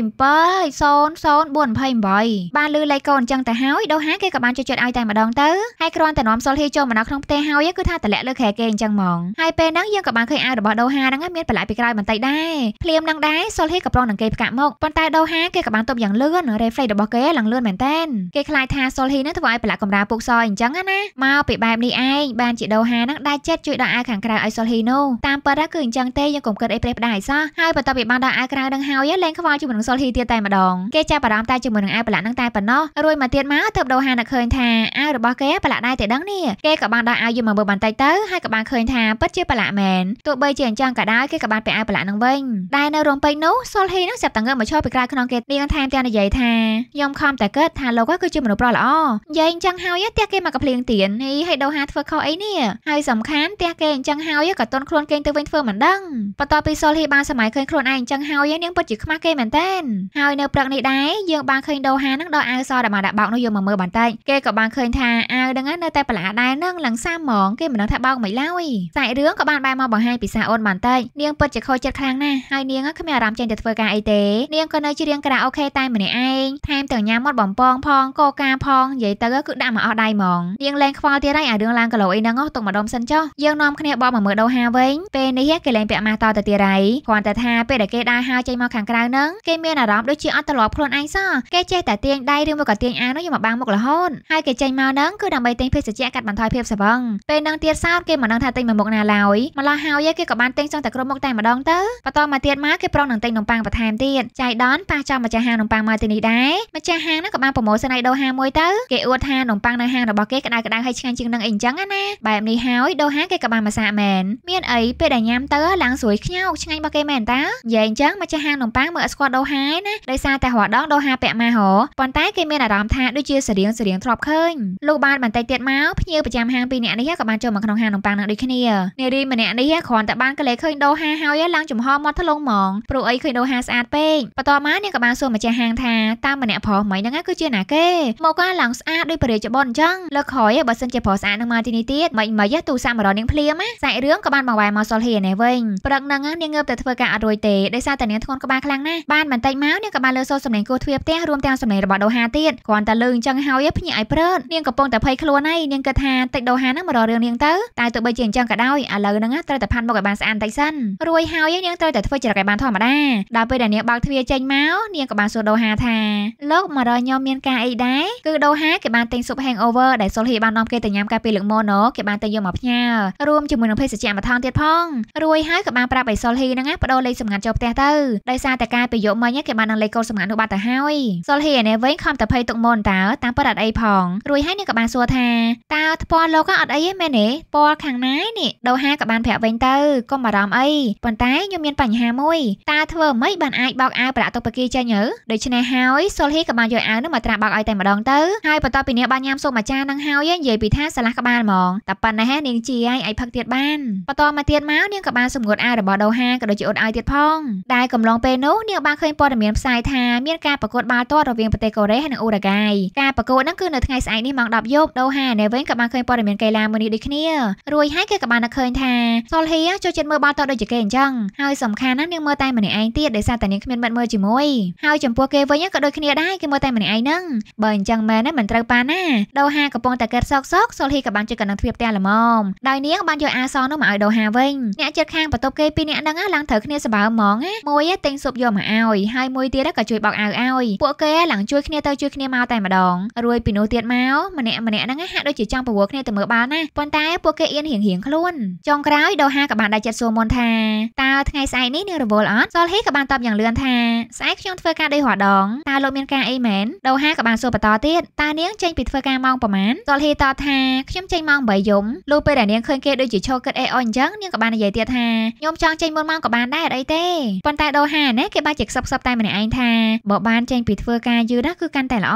7000428បានលឺលេខកូដអញ្ចឹងទៅហើយដល់ហាគេក៏បានជួយជូតឲ្យតែម្ដងទៅហើយគ្រាន់តែនាំសុលហ៊ីចូលមកនៅក្នុងផ្ទះហើយគឺថាតម្លាក់លើខែគេអញ្ចឹងហ្មងហើយពេលហ្នឹងយើងក៏បានឃើញអាវរបស់ដូហាហ្នឹងមានប្រឡាក់ពីក្រោយបន្តិចដែរភ្លាមហ្នឹងដែរសុលហ៊ីក៏ប្រងនឹងគេផ្កាក់មកប៉ុន្តែដូហាគេក៏បានទប់យ៉ាងលឿនរ៉េហ្វ្លេរបស់គេឡើងយ៉ាងលឿនមែនតែនគេខ្លាចថាសុលហ៊ីនឹងធ្វើឲ្យប្រឡាក់កម្រាលពុកសអញ្ចឹងណាមកពីបែបនេះឯងបានជាដូហានឹងដាច់ចិត្តជួយដល់អាខាងក្រៅឲ្យសុលហ៊ីនោះតាមពិតគឺអញ្ចឹងទេយើងកុំគិតអីផ្លេសផ្ដាសសោះហើយបន្ទាប់ពីបានដល់អាក្រៅនឹងហើយលេងខ្វល់ជាមួយនឹងសុលហ៊ីទៀតតែម្ដងគេចាប់អារម្មណ៍តែជាមួយនឹងអាប្រឡាក់នឹងតែប៉ុណ្ណោះរួចមកទៀតមកទៅដូហានឹកឃើញថាអារបស់គេប្រឡាក់ដែរតែដឹងនេះគេក៏បានដល់អាយយើងមកមើលបន្តិចទៅហើយក៏បានឃើញថាពិតជាប្រឡាក់មែនទោះបីជាអញ្ចឹងក៏ដោយគេក៏បានពាក់អាប្រឡាក់នឹងវិញដែលនៅរោងពេញនោះសុលហ៊ីនឹងចាប់តាំងងើបមកឈរពីក្រៅខ្នងគេនាងថែមទាំងនិយាយថាខ្ញុំខំមតែកើតថាលោកគឺជាមនុស្សប្រុសល្អនិយាយអញ្ចឹងហើយផ្ទះគេមកកភ្លៀងទៀនហើយដូហាធ្វើខុសអីនេះហើយសំខាន់ផ្ទះគេអញ្ចឹងហើយក៏តន់ខ្លួនគេទៅវិញធ្វើមិនដឹងបន្ទាប់ពីសុលហ៊ីបានសម័យឃើញខ្លួនឯងអញ្ចឹងហើយនាងពិតជាខ្មាស់គេមែនតើហើយនៅព្រឹកនេះដែរយើងបានឃើញដូហានឹងដកអាវសដែលមកដាក់បោកនោះយើងមកមើលបន្តិចគេក៏បានឃើញថាអាវហ្នឹងនៅតែប្រឡាដែរនឹងឡើងសាហ្មងគេមិនដឹងថាបោកមិនឡើយសាច់រឿងក៏បានបែរមកបង្ហាញពីសាអូនបន្តិចនាងពិតជាខូចចិត្តខ្លាំងណាស់ហើយនាងគ្មានអារម្មណ៍ចេញទៅធ្វើការអីទេនាងក៏នៅច្រៀងការ៉ាអូខេតែម្នាក់ឯងថែមទាំងញ៉ាំមាត់បំពងផងកកាផងនិយាយទៅគឺដាក់មកអស់ដៃហ្មងនាងលែងខ្វល់ទៀតហើយអារឿងឡើងគីឡូអីហ្នឹងទុកម្ដុំសិនចុះយើងនាំគ្នាបបមកមើលដូហាវិញពេលនេះគេលែងពាក់ម៉ាស់តទៅទៀតហើយគ្រាន់តែថាពេលដែលគេដើរហើរចេញមកខាងក្រៅហ្នឹងគេមានអារម្មណ៍ដូចជាអត់ត្រឡប់ខ្លួនឯងសោះគេចេះតែទាញដៃឬមកក៏ទាញអាវនោះយកមកបាំងមុខរហូតហើយគេចេញមកហ្នឹងគឺដើម្បីទិញភេសជ្ជៈកាត់បន្ថយភាពស្វឹងពេលហ្នឹងទៀតសោតគេមិនដឹងថាទិញមកមុខណាឡើយម្ល៉េះហើយគេក៏បានទិញចង់តែគ្រប់មុខតែម្ដងទៅបន្តមកទៀតមកគេប្រងនឹងទិញនំប៉័ងបន្ថែមទៀតចៃដនប៉ះចំម្ចាស់ហាងនំប៉័ងមកទីនេះដែរម្ចាស់ហាងហាងហ្នឹងក៏បានប្រម៉ូសិន Idol ហាងមួយទៅគេអួតថានំប៉័ងនៅហាងរបស់គេក្តៅក្តៅហើយឆ្ងាញ់ជាងនឹងអីអញ្ចឹងណាបែបនេះហើយដូហាងគេក៏បានមកសាកមែនមានអីពេលដែលញ៉ាំទៅឡើងស្រួយខ្ញោកឆ្ងាញ់របស់គេមែនតានិយាយអញ្ចឹងមកចាស់ហាងនំប៉័ងមើលអត់ស្គាល់ដូហាណាដោយសារតែរាល់ដងដូហាពាក់ម៉ាហរប៉ុន្តែគេមានអារម្មណ៍ថាដូចជាសរៀងសរៀងធ្លាប់ឃើញលុះបានបន្តិចទៀតមកភ្ញៀវប្រចាំហាងពីរនាក់នេះក៏បានចូលមកក្នុងហាងនំប៉័ងនឹងដូចគ្នានារីម្នាក់នេះគ្រាន់តែបានក្លែឃើញដូហាហើយឡើងចំហមាត់ធ្លុងហ្មងព្រោះអីឃើញដូហាស្អាតពេកបន្ទាប់មកនាងក៏បានសួរម្ចាស់ហាងថាតើម្នាក់ប្រុសមិនហ្នឹងគឺជាណាគេមកកាឡើងស្អាតដោយព្រះរាជបុត្រអញ្ចឹងលើក្រោយបើសិនជាប្រុសស្អាតនឹងមកទីនេះទៀតមិនមិនទូសាក់មករនាងភ្លាមសាច់រឿងក៏បានបង្វែរមកសុលហេនេះវិញព្រឹកហ្នឹងនាងងើបតែធ្វើការអត់រួយទេដោយសារតែនាងធ្ងន់ក្បាលខ្លាំងណាស់បានបន្តិចមកនាងក៏បានលើសូរសំឡេងគោះទ្វារផ្ទះរួមទាំងសំឡេងរបស់ដូហាទៀតគ្រាន់តែលើអញ្ចឹងហើយភ្ញាក់ឲ្យព្រឺតនាងកំពុងតែភ័យខ្លួនហើយនាងគិតថាតិចដូហាហ្នឹងមកររឿងនាងទៅតែទោះបីជាអញ្ចឹងក៏ដោយឥឡូវហ្នឹងត្រូវតែផាន់មុខឲ្យបានស្អាតបន្តិចសិនរួយហើយនាងត្រូវតែធ្វើចរិតឲ្យបានធម្មតាដល់ពេលដែលនាងបើកទ្វារចេញមកនាងក៏បានសួរដូហាថាលោកមកររបស់ខ្ញុំមានការអីដែរគឺដូហាគេបានទិញស៊ុប hangover ដែលសុលហ៊ីបាននាំគេទៅញ៉ាំកាលពីលើកមុនណូគេបានទិញយកមកផ្ញើរួមជាមួយនឹងភេសជ្ជៈមួយថងទៀតផង រួយហើយក៏បានប្រាប់ឲ្យសុលហ៊ីហ្នឹងបដូរលេខសម្ងាត់ចូលផ្ទះទៅដោយសារតែការពីយកមិញគេបាននឹងលេខកូដសម្ងាត់នោះបាត់ទៅហើយសុលហ៊ីឯនេះវិញខំតែភ័យទុកមុនតើតាមពិតអត់អីផងរួយហើយនេះក៏បានសួរថាតើថ្ពណ៌លោកអត់អីទេមែនទេពណ៌ខាងណានេះដូហាក៏បាន ប្រាប់វិញទៅកុំបារម្ភអីប៉ុន្តែខ្ញុំមានបញ្ហាមួយតើធ្វើម៉េចបានអាចបោកអាវប្រាក់តុកបគីចេញទៅដូច្នេះហើយសុលហ៊ីក៏បានយកអាវនឹងមកត្រាក់បោកឲ្យតែម្ដងទៅហើយបន្ទាប់ពីនេះបានញ៉ាំស៊ុបអាចារ្យនឹងហើយនិយាយពីថាឆ្លាស់ក្បាលហ្មងតែប៉ុណ្ណេះនាងជាឯងឲ្យផឹកទៀតបានបន្តមកទៀតមកនាងក៏បានសម្ងួតអាវរបស់ដូហាក៏ដូចជាអូនឲ្យទៀតផងដែលកំឡុងពេលនោះនាងបានឃើញព័ត៌មានផ្សាយថាមានការប្រកួតបាល់ទាត់រវាងប្រទេសកូរ៉េហើយនិងអ៊ូរ៉ាហ្គាយការប្រកួតហ្នឹងគឺនៅថ្ងៃស្អែកនេះម៉ោង10យប់ដូហានៅវិញក៏បានឃើញព័ត៌មានកីឡាមួយនេះដូចគ្នារួចហើយគេក៏បានឃើញថាសុលហ៊ីចូលចិត្តមើលបាល់ទាត់ដូចជាគេអញ្ចឹងហើយសំខាន់ណាស់នាងមើលតែម្នាក់ឯងទៀតដោយសារតែនាងគ្មានមិត្តមើលជាមួយហើយចំពោះគេវិញក៏ដូចគ្នាដែរគេមើលតែម្នាក់ឯងហ្នឹងបើអញ្ចឹងមែនមិនត្រូវប៉ាណាដូហាកំពុងតែកើតសោកសោកសុលហ៊ីក៏បានជួយកណ្ដឹងទ្វារផ្ទះល្មមដោយនាងបានយកអាសនោះមកឲ្យដូហាវិញអ្នកជិតខាងបន្ទប់គេពីរនាក់ហ្នឹងឡើងត្រូវគ្នាសបើហ្មងណាមួយទិញស៊ុបយកមកឲ្យហើយមួយទៀតក៏ជួយបោកអាវឲ្យពួកគេឡើងជួយគ្នាទៅជួយគ្នាមកតែម្ដងរួយពីនោះទៀតមកម្នាក់ម្នាក់ហ្នឹងហាក់ដូចជាចង់ប្រវល់គ្នាទៅមើលបាល់ណាប៉ុន្តែពួកគេអៀនរៀងរៀងខ្លួនចុងក្រោយដូហាក៏បានដាច់ចិត្តសួរមុនថាតើថ្ងៃស្អែកនេះនាងរវល់អត់សុលហ៊ីក៏បានតបយ៉ាងលឿនថាស្អែកខ្ញុំធ្វើការដីរាល់ដងតើលោកមានការអីមែននដូហាក៏បានសួរបន្តទៀតតើនាងចេញពីធ្វើការម៉ោងប្រមាណសុលហ៊ីតបថាខ្ញុំចេញម៉ោង8យប់លុះពេលដែលនាងឃើញគេដូចជាឈរគិតអេអអញ្ចឹងនាងក៏បាននិយាយទៀតថាខ្ញុំចង់ចេញមុនម៉ោងក៏បានដែរអត់អីទេប៉ុន្តែដូហាណែគេបាច់ជាខ្សឹបខ្សឹបតែម្នាក់ឯងថាបើបានចេញពីធ្វើការយឺតណាគឺកាន់តែល្អ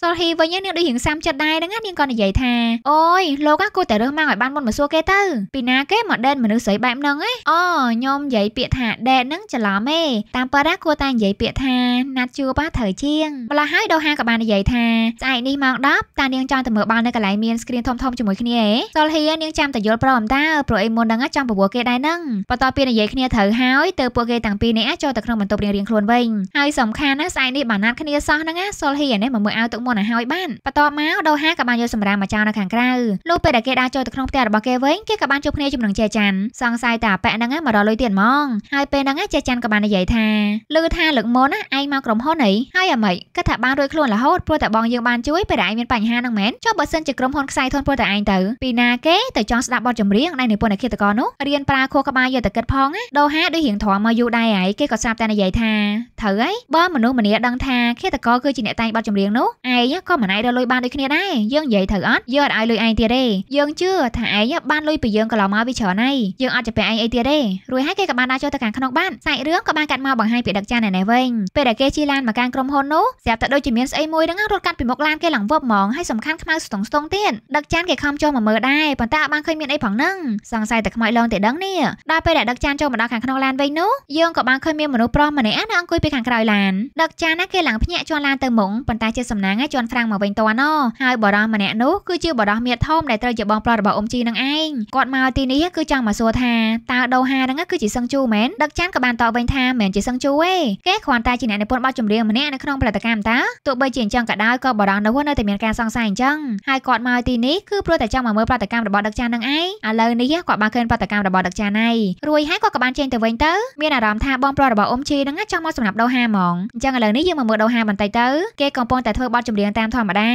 សុលហ៊ីវិញនាងដូចរៀងសាំចិត្តដែរហ្នឹងនាងក៏និយាយថាអូយលោកគួរតែរើសម៉ោងឲ្យបានមុនមកសួរគេទៅពីណាគេមកដេនមនុស្សស្រីបែបហ្នឹងឯងអូខ្ញុំនិយាយពាក្យថាដេតហ្នឹងច្រឡំទេតាមពិតណាគួរតែនិយាយពាក្យថាណាត់ជួបថាត្រូវជាងម្ល៉េះហើយដូហាក៏បាននិយាយថាស្អែកនេះម៉ោង10តានាងចង់ទៅមើលបាល់នៅកន្លែងមាន screen ធំៗជាមួយគ្នាឯងសុលហៀនាងចាំតែយល់ព្រមតាព្រោះអីមុនហ្នឹងចង់ប្រវល់គេដែរហ្នឹងបន្ទាប់ពីនិយាយគ្នាត្រូវហើយទៅពួកគេទាំងពីរនេះចូលទៅក្នុងបន្ទប់រៀងរៀងខ្លួនវិញហើយសំខាន់ណាស្អែកនេះបានណាត់គ្នាសោះហ្នឹងសុលហៀនេះមកមើលឲ្យទឹកមុនឲ្យហើយបានបន្ទាប់មកដូហាក៏បានយកសម្រាមមកចោលនៅខាង ក្រៅលុះពេលដែលគេដើរចូលទៅក្នុងផ្ទះរបស់គេវិញគេក៏បានជួបគ្នាជាមួយនឹងជាច័ន្ទសង្ស័យតាប៉ែហ្នឹងមករកលុយទៀតហ្មងហើយពេលហ្នឹងជាច័ន្ទក៏បាននិយាយថាលឺថាលើកមុនណាឯងមកក្រុមហ៊ុនអីហើយអាម៉េចគាត់ថាបានរួចខ្លួនរហូតព្រោះតែបងយើងបានជួយពេលដែលឯងមានបញ្ហាហ្នឹងមែនចុះបើសិនជាក្រុមហ៊ុនខ្សែធនព្រោះតែឯងទៅពីណាគេទៅចង់ស្ដាប់បទចម្រៀងដែលនិពន្ធអគិតកោនោះរៀនប្រើខួរក្បាលយកតែគិតផងដោហាដូចរៀងធំមកយូរដែរហើយគេក៏ស្រាប់តែនិយាយថាត្រូវហើយបើមនុស្សម្នា ដឹងថាឃាតករគឺជាអ្នកតែងបទចម្រៀងនោះឯងក៏មិនអាយរកលុយបានដូចគ្នាដែរយើងនិយាយត្រូវអត់យើងអត់ឲ្យលុយឯងទៀតទេយើងជឿថាឯងបានលុយពីយើងកន្លងមកវាច្រើនហើយយើងអត់ចាប់ឯងអីទៀតទេរួចហើយគេក៏បានដើរចូលទៅខាងក្នុងបានសាច់រឿងក៏បានកាត់មកបង្ហាញពីដឹកចានឯនេះវិញពេលដែលគេជិះឡានមកកាន់ក្រុមហ៊ុននោះស្រាប់តែដូចជាមានស្អីមួយហ្នឹងរត់កាត់ពីមុខឡានគេឡើងវឹបហ្មងហើយសំខាន់ខ្មៅស្ទងស្ទងទៀតដឹកចានគេខំចូលមកមើលដែរប៉ុន្តែអត់បានឃើញមានអីផងហ្នឹងសង្ស័យតែខ្មោចលងតែដឹងនេះដល់ពេលដែលដឹកចានចូលមកដល់ខាងក្នុងឡានវិញនោះយើងក៏បានឃើញមានមនុស្សប្រុសម្នាក់ណាអង្គុយពីខាងក្រោយឡានដឹកចានណាគេឡើងភ្ញាក់ជន់ឡានទៅមុងប៉ុន្តែជាសំណាងឯងជន់ហ្វ្រាំងមកវិញតន់អូហើយបរោះម្នាក់នោះគឺជាបរោះមៀតធំដែលត្រូវជាបងប្រុសរបស់អ៊ំជីនឹងឯងគាត់មកទីនេះគឺចង់មកសួរថាតើដូហាហ្នឹងគឺជាសឹងជូមែនដឹកចានក៏បានតបវិញថាមែនជាសឹងជូទេគេគ្រាន់តែជាអ្នកនិពន្ធបទចម្រៀងម្នាក់នៅក្នុងផលិតកម្មតាទោះបីជាអញ្ចឹងក៏ដោយក៏បារម្ភនោះនៅតែមានការសង្ស័យអញ្ចឹងហើយគាត់មកទីនេះគឺព្រោះតែចង់មកមើលប្រតិកម្មរបស់ដឹកចាននឹងឯងឥឡូវនេះគាត់បានឃើញប្រតិកម្មរបស់ដឹកចានហើយរួចហើយគាត់ក៏បានចេញទៅវិញទៅមានអារម្មណ៍ថាបងប្រុសរបស់អ៊ំជីនឹងចង់មកសម្រាប់ដូហាហ្មងអញ្ចឹងឥឡូវនេះយើងមកមើលដូហាបន្តិចទៅគេកំពុងតែធ្វើបទចម្រៀងតាមធម្មតា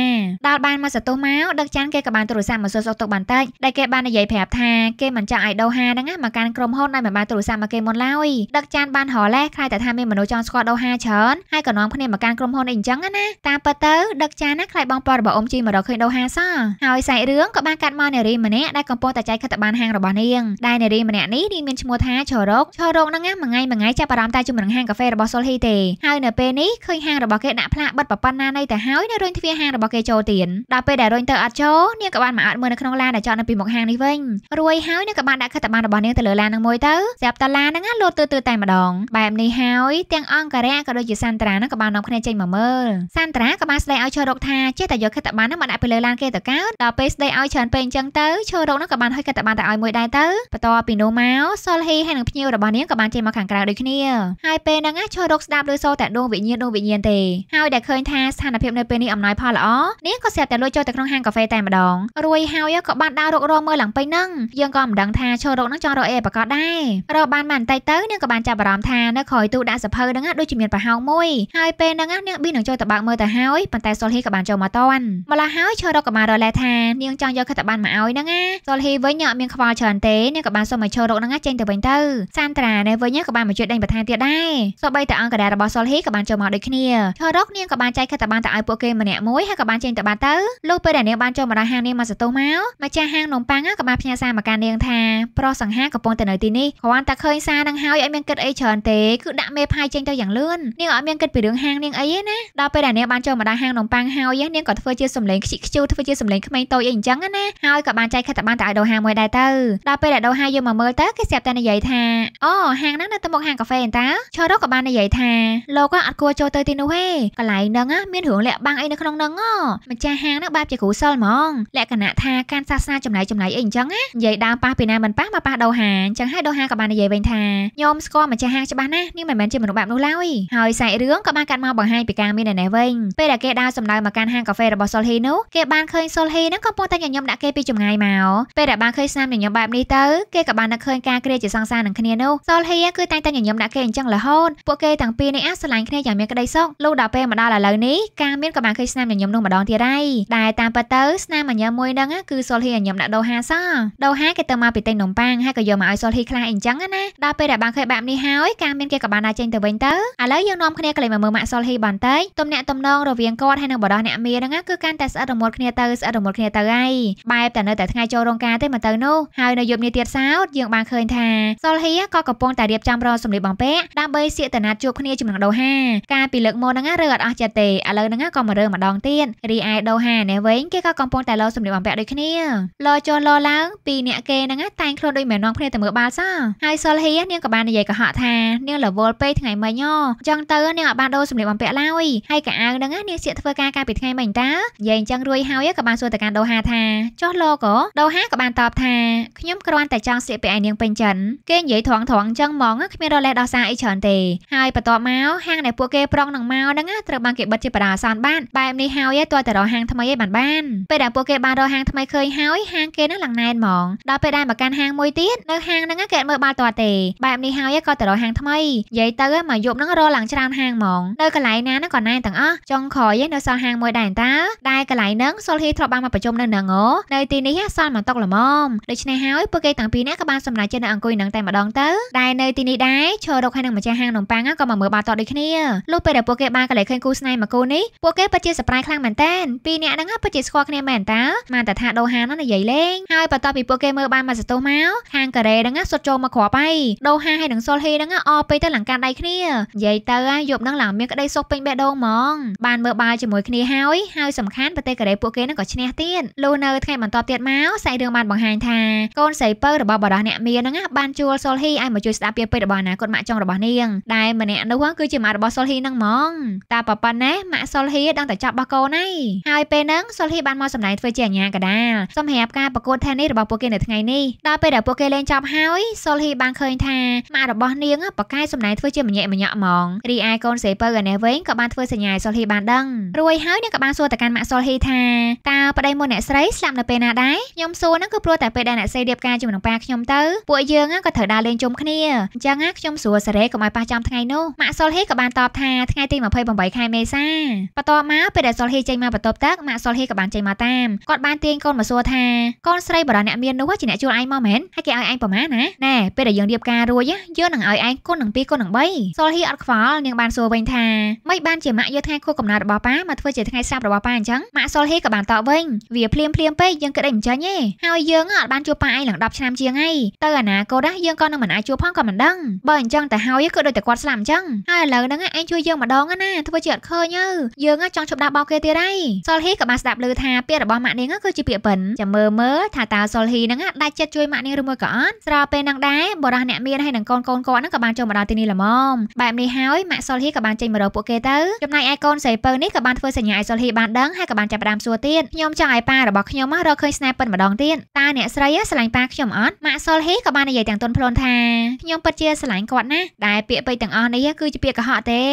ដល់បានមកសតុះមកដឹកចានគេក៏បានទូរស័ព្ទមកសួរសុខទុក្ខបន្តិចដែលគេបាននិយាយប្រាប់ថាគេមិនចង់ឲ្យដូហាហ្នឹងមកកាន់ក្រុមហ៊ុនដែលមិនបានទូរស័ព្ទមកគេមុនឡើយដឹកចានបានហរលេះខ្លាចតែថាមានមនុស្សចង់ស្គាល់ដូហាច្រើនហើយក៏នាំគ្នាមកកាន់ក្រុមហ៊ុនអីអញ្ចឹងងណាតាមពិតទៅដឹកចានណាខ្លាយបងពណ៌របស់អ៊ំជីមករកឃើញដូហាសោះហើយសាច់រឿងក៏បានកាត់មកនារីម្នាក់ដែលកំពុងតែចែកខិតបានហាងរបស់នាងដែលនារីម្នាក់នេះនាងមានឈ្មោះថាឆរកឆរកហ្នឹងណាមួយថ្ងៃមួយថ្ងៃចាប់អារម្មណ៍តែជាមួយនឹងហាងកាហ្វេរបស់សុលហ៊ីទេហើយនៅពេលនេះឃើញហាងរបស់គេដាក់ផ្លាកបិទប្រប៉ុណ្ណានៃទៅហើយនៅរុញទ្វារហាងរបស់គេចូលទៀតដល់ពេលដែលរុញទៅអត់ចូលនាងក៏បានមកអត់មើលនៅក្នុងឡានដែលចតនៅពីមុខហាងនេះវិញរួយហើយនាងក៏បានដាក់ខិតបានរបស់នាងទៅលើឡានហ្នឹងមួយទៅស្រាប់តែឡានហ្នឹងណាលោតទើទើតែម្ដងបែបនេះហើយទាំងអង្គរៈក៏ដូចជាសាន់ត្រាហ្នឹងក៏បាននាំគ្នាចេញមកមើលសានត្រាក៏បានស្ដីឲ្យឈើរកថាចេះតែយកខិត្តបានហ្នឹងមកដាក់ពីលើឡានគេទៅកើតដល់ពេលស្ដីឲ្យច្រើនពេកអញ្ចឹងទៅឈើរកហ្នឹងក៏បានហុចខិត្តបានតែឲ្យមួយដែរទៅបន្ទាប់ពីនោះមកសុលហ៊ីហើយនឹងភ្ញៀវរបស់នាងក៏បានចេញមកខាងក្រៅដូចគ្នាហើយពេលហ្នឹងឈើរកស្ដាប់ឮសូរតែដួងវិញ្ញាណដួងវិញ្ញាណទេហើយដែលឃើញថាស្ថានភាពនៅពេលនេះអំណោយផលល្អនាងក៏ស្រាប់តែលួចចូលទៅក្នុងហាងកាហ្វេតែម្ដងរួយហើយក៏បានដើររករមើលឡើងពេញហ្នឹងយើងក៏មិនដឹងថាឈើរកហ្នឹងចង់រកអីប្រកបដែររកបានមិនបន្តិចទៅនាងក៏បានចាប់អារម្មណ៍ថានៅក្រោយទូដាក់សភៅហ្នឹងដូចជាមានប្រហោងមួយហើយពេលហ្នឹងនាងប៊ីនឹងចូលទៅបើកមើលទៅហើយប៉ុន្តែសុលហ៊ីក៏បានចូលមកតាន់ម្ល៉េះហើយឈររកកម៉ារ៉លែថានាងចង់យកខិតបានមកឲ្យហ្នឹងណាសុលហ៊ីវិញអត់មានខ្វល់ច្រើនទេនាងក៏បានសុំឲ្យឈររកហ្នឹងចេញទៅវិញទៅសានត្រានេះវិញក៏បានមកជួយដេញបន្ថែមទៀតដែរសូម្បីតែអង្គការរបស់សុលហ៊ីក៏បានចូលមកដូចគ្នាឈររកនាងក៏បានចែកខិតបានទៅឲ្យពួកគេម្នាក់មួយហើយក៏បានចេញទៅបានទៅលុះពេលដែលនាងបានចូលមកដល់ហាងនាងមកសតុះមកម្ចាស់ហាងនំប៉័ងក៏បានផ្ញើសារមកកាន់នាងថាប្រុសសង្ហាកំពុងតែនៅទីនេះគ្រាន់តែឃើញសារនឹងហើយអត់មានគិតអីច្រើនទេគឺដាក់មេផាយចេញទៅយ៉ាងលឿននាងអត់មានគិតពីរឿងហាងនាងអីទេណាដល់ដល់ពេលដែលនាងបានចូលមកដល់ហាងនំប៉័ងហើយនាងក៏ធ្វើជាសម្លេងខ្ជិះខ្ជូរធ្វើជាសម្លេងក្មេងតូចអីអញ្ចឹងណាហើយក៏បានចែកខិតបានទៅឲ្យដូហាមួយដែរទៅដល់ពេលដែលដូហាយកមកមើលទៅគេស្រាប់តែនិយាយថាអូហាងហ្នឹងនៅទៅមុខហាងកាហ្វេអន្តើឆរ៉ូក៏បាននិយាយថាលោកក៏អត់គួរចូលទៅទីនោះទេកន្លែងហ្នឹងមានរឿងលាក់បាំងអីនៅក្នុងហ្នឹងម្ចាស់ហាងហ្នឹងបែបជាគ្រូសិលហ្មងលក្ខណៈថាការសាសនាចំណាយចំណាយអីអញ្ចឹងណានិយាយដើមប៉ះពីណាមិនប៉ះមកប៉ះដូហាអញ្ចឹងហើយដូហាក៏បាននិយាយវិញថាញោមស្គាល់ម្ចាស់ហាងច្បាស់ណាស់នេះមិនមែនជាមនុស្សបែបនោះឡើយហើយសាច់រឿងក៏បានកាត់មកបង្ហាញពីការមាននៅនេះវិញពេលដែលគេដើរសម្ដៅមកកាន់ហាងកាហ្វេរបស់សុលហ៊ីនោះគេបានឃើញសុលហ៊ីនឹងកំពុងតែញញឹមដាក់គេពីចម្ងាយមកពេលដែលបានឃើញស្នាមញញឹមបែបនេះទៅគេក៏បាននឹកឃើញការគ្រាជាសង្សារនឹងគ្នានោះសុលហ៊ីគឺតែងតែញញឹមដាក់គេអញ្ចឹងរហូតពួកគេទាំងពីរនេះអាចស្រឡាញ់គ្នាយ៉ាងមានក្តីសុខលុះដល់ពេលមកដល់ឥឡូវនេះការមានក៏បានឃើញស្នាមញញឹមនោះម្ដងទៀតហើយដែលតាមពិតទៅស្នាមញញឹមមួយហ្នឹងគឺសុលហ៊ីញញឹមដាក់ដូហាសោះដូហាគេទៅមកពីទិញនំប៉័ងហើយក៏យកមកឲ្យសុលហ៊ីខ្លះអីអញ្ចឹងណាដល់ពេលដែលបានឃើញបែបនេះហើយការមានគេក៏បានដើរចេញទៅវិញទៅឥឡូវយើងនាំគ្នាកន្លែងមើលម៉ាក់សុលហ៊ីបន្តិចទំនាក់ទំនងរវាងគាត់ហើយនឹងបរិះអ្នកមីហ្នឹងគឺកាន់តែស្អិតរមួតគ្នាទៅស្អិតរមួតគ្នាទៅហើយបែបតែនៅតែថ្ងៃចូលរោងការទេមកទៅនោះហើយនៅយប់នេះទៀតសោតយើងបានឃើញថាសុលហ៊ីក៏កំពុងតែរៀបចំរសម្លៀកបំពាក់ដើម្បីសៀកតាណាត់ជួបគ្នាជាមួយនឹងដូហាកាលពីលើកមុនហ្នឹងរើអត់អស់ចិត្តទេឥឡូវហ្នឹងក៏មករើម្ដងទៀតរីឯដូហានេះវិញគេក៏កំពុងតែលោសម្លៀកបំពាក់ដូចគ្នាលោចុះលោឡើងពីអ្នកគេហ្នឹងតែងខ្លួនដូចមែនងគ្នាទៅមើលបាល់សោះហើយសុលហ៊ីនាងក៏បាននិយាយកុហកថានាងរវល់ពេកថ្ងៃមិញចង់ទៅនាងអត់បានដូរសម្លៀកបំពាក់ឡើយហើយកាអាវហ្នឹងនាងសៀកធ្វើការកាលពីថ្ងៃមិញតើនិយាយអញ្ចឹងរួយហើយក៏បានសួរទៅកាន់ដូហាថាចុះលោកក៏ដូហាក៏បានតបថាខ្ញុំគ្រាន់តែចង់សៀកពីឯនាងពេញចិនគេនិយាយត្រង់ត្រង់អញ្ចឹងហ្មងគ្មានរលេះដោះសារអីច្រើនទេហើយបន្ទាប់មកហាងដែលពួកគេប្រុងនឹងមកហ្នឹងត្រូវបានគេបិទជាបដាអសន្នបានបែបនេះហើយតើតើរហាងថ្មីឯងបានបានពេលដែលពួកគេបានរកហាងថ្មីឃើញហើយហាងគេហ្នឹងឡើងណែនហ្មងដល់ពេលដែលមកកាន់ហាងមួយទៀតនៅហាងហ្នឹងគេអត់មើលបាល់តទេបែបនេះហើយក៏ទៅរកហាងថ្មីនិយាយទៅមកយប់ហ្នឹងរកឡើងច្រើនហាងហ្មងនៅកន្លែងណាហ្នឹងក៏ណែងទាំងអស់ចុងក្រោយយើងនៅសល់ហាងមួយដែរតើដែលកន្លែងហ្នឹងសុលហ៊ីធ្លាប់បានមកប្រជុំនៅនឹងអូនៅទីនេះសល់មកតុកល្មមដូច្នេះហើយពួកគេទាំងពីរនាក់ក៏បានសម្រេចចិត្តនៅអង្គុយនឹងតែម្ដងទៅដែលនៅទីនេះដែរឈររកហើយនឹងម្ចាស់ហាងនំប៉័ងក៏មកមើលបាល់តដូចគ្នាលុះពេលដែលពួកគេបានកន្លែងឃើញគូស្នេហ៍មួយគូនេះពួកគេពិតជាសប្បាយខ្លាំងមែនតើពីរនាក់ហ្នឹងពិតជាស្គាល់គ្នាមែនតើបានតែថាដូហាហ្នឹងនិយាយលេងហើយបន្ទាប់ពីពួកគេមើលបានមកសតុះមកខាងកូរ៉េហ្នឹងសុតចូលមកគ្រាប់ហើយដូហាហើយនឹងសុលហ៊ីហ្នឹងអពេកទៅឡើងការដៃគ្នានិយាយទៅយប់ហ្នឹងឡើងមានក្តីសុខពេញបេះដូងហ្មងបានមើលបាល់ជាមួយគ្នាហើយហើយសំខាន់ប្រទេសកូរ៉េពួកគេនឹងក៏ឈ្នះទៀតលុះនៅថ្ងៃបន្ទាប់ទៀតមកសាច់រឿងបានបង្ហាញថាកូនស្រីពៅរបស់បរិះអ្នកមានហ្នឹងបានជួលសុលហ៊ីឲ្យមកជួយស្ដាប់ពាក្យពេចន៍របស់អនាគតម៉ាក់ចុងរបស់នាងដែលម្នាក់នោះគឺជាម៉ាក់របស់សុលហ៊ីហ្នឹងហ្មងតែប៉ប៉ុណ្ណេះម៉ាក់សុលហ៊ីដឹងតែចាប់របស់កូន ហើយហើយពេលហ្នឹងសុលហ៊ីបានមកសម្ដែងធ្វើជាអាញាកដាលសម្រាប់ការប្រកួតថេនីរបស់ពួកគេនៅថ្ងៃនេះដល់ពេលដែលពួកគេលេងចប់ហើយសុលហ៊ីបានឃើញថាម៉ាក់របស់នាងប្រកែសម្ដែងធ្វើជាម្ញាក់ម្ញាក់ហ្មងរីឯកូនស្រីពៅឯនេះវិញក៏បានធ្វើសញ្ញាឲ្យសុលហ៊ីបានដឹងរួចហើយនាងក៏បានសួរទៅកាន់ម៉ាក់សុលហ៊ីថាតើប្តីមួយអ្នកស្រីស្លាប់នៅពេលណាដែរខ្ញុំសួរហ្នឹងគឺព្រោះតែពេលដែលអ្នកស្រីរៀបការជាមួយនឹងប៉ាខ្ញុំទៅពួកយើងក៏ត្រូវដើរលេងជុំគ្នាអញ្ចឹងខ្ញុំស្រួលសេរីកុំឲ្យប៉ះចំថ្ងៃនោះម៉ាក់សុលហ៊ីក៏បានតបថាថ្ងៃទី28ខែមេសាបន្ទាប់មកពេលដែលសុលហ៊ីចេញមកបន្ទប់ទឹកម៉ាក់សុលហ៊ីក៏បានចេញមកតាមគាត់បានទាញកូនមកសួរថាកូនស្រីបរិអ្នកមាននោះជាអ្នកជួលឯងមកមែនហើយគេឲ្យឯងប្រមាណណាណែពេលដែលយើងរៀបការរួចយើងនឹងឲ្យឯងគុណនឹង2គុណនឹង3សុលហ៊ីអត់ខ្វល់នាងបានសួរវិញថាមិនបានជាម៉ាក់កយកថ្ងៃខួបកំណើតរបស់ប៉ាមកធ្វើជាថ្ងៃស្រាប់របស់ប៉ាអញ្ចឹងម៉ាក់សុលហ៊ីក៏បានតបវិញវាភ្លាមភ្លាមពេកយើងគិតអីមិនចាញ់ទេហើយយើងអត់បានជួបប៉ាឯងឡើង10ឆ្នាំជាងហើយទៅអនាគតដែរយើងក៏នឹងមិនអាចជួបផងក៏មិនដឹងបើអញ្ចឹងទៅហើយគឺដូចតែគាត់ស្លាប់អញ្ចឹងហើយឥឡូវហ្នឹងឯងជួយយើងម្ដងណាធ្វើជាអត់ឃើញទៅយើងចង់ជប់ដាក់បោកគេទៀតហើយសុលហ៊ីក៏បានស្ដាប់ឮថាពាក្យរបស់ម៉ាក់នាងគឺជាពាក្យប៉ិនចាំមើលមើលថាតើសុលហ៊ីហ្នឹងដាច់ចិត្តជួយម៉ាក់នាងឬមួយក៏អត់ស្របពេលនឹងដែរបរិះអ្នកមានហើយនឹងកូនកូនគាត់ហ្នឹងក៏បានចូលមកដល់ទីនេះល្មមបែបនេះហើយម៉ាក់សុលហ៊ីក៏បានចេញមករកពួកគេទៅចំណែចំណែកឯកូនស្រីពៅនេះក៏បានធ្វើសញ្ញាឲ្យសុលហ៊ីបានដឹងហើយក៏បានចាប់ផ្ដើមសួរទៀតខ្ញុំចង់ឲ្យប៉ារបស់ខ្ញុំមករកឃើញស្នេហ៍ពិតម្ដងទៀតតើអ្នកស្រីស្រឡាញ់ប៉ាខ្ញុំអត់ម៉ាក់សុលហ៊ីក៏បាននិយាយទាំងទន់ភ្លន់ថាខ្ញុំពិតជាស្រឡាញ់គាត់ណាស់ដែលពាក្យពេចន៍ទាំងអស់នេះគឺជាពាក្យកុហកទេ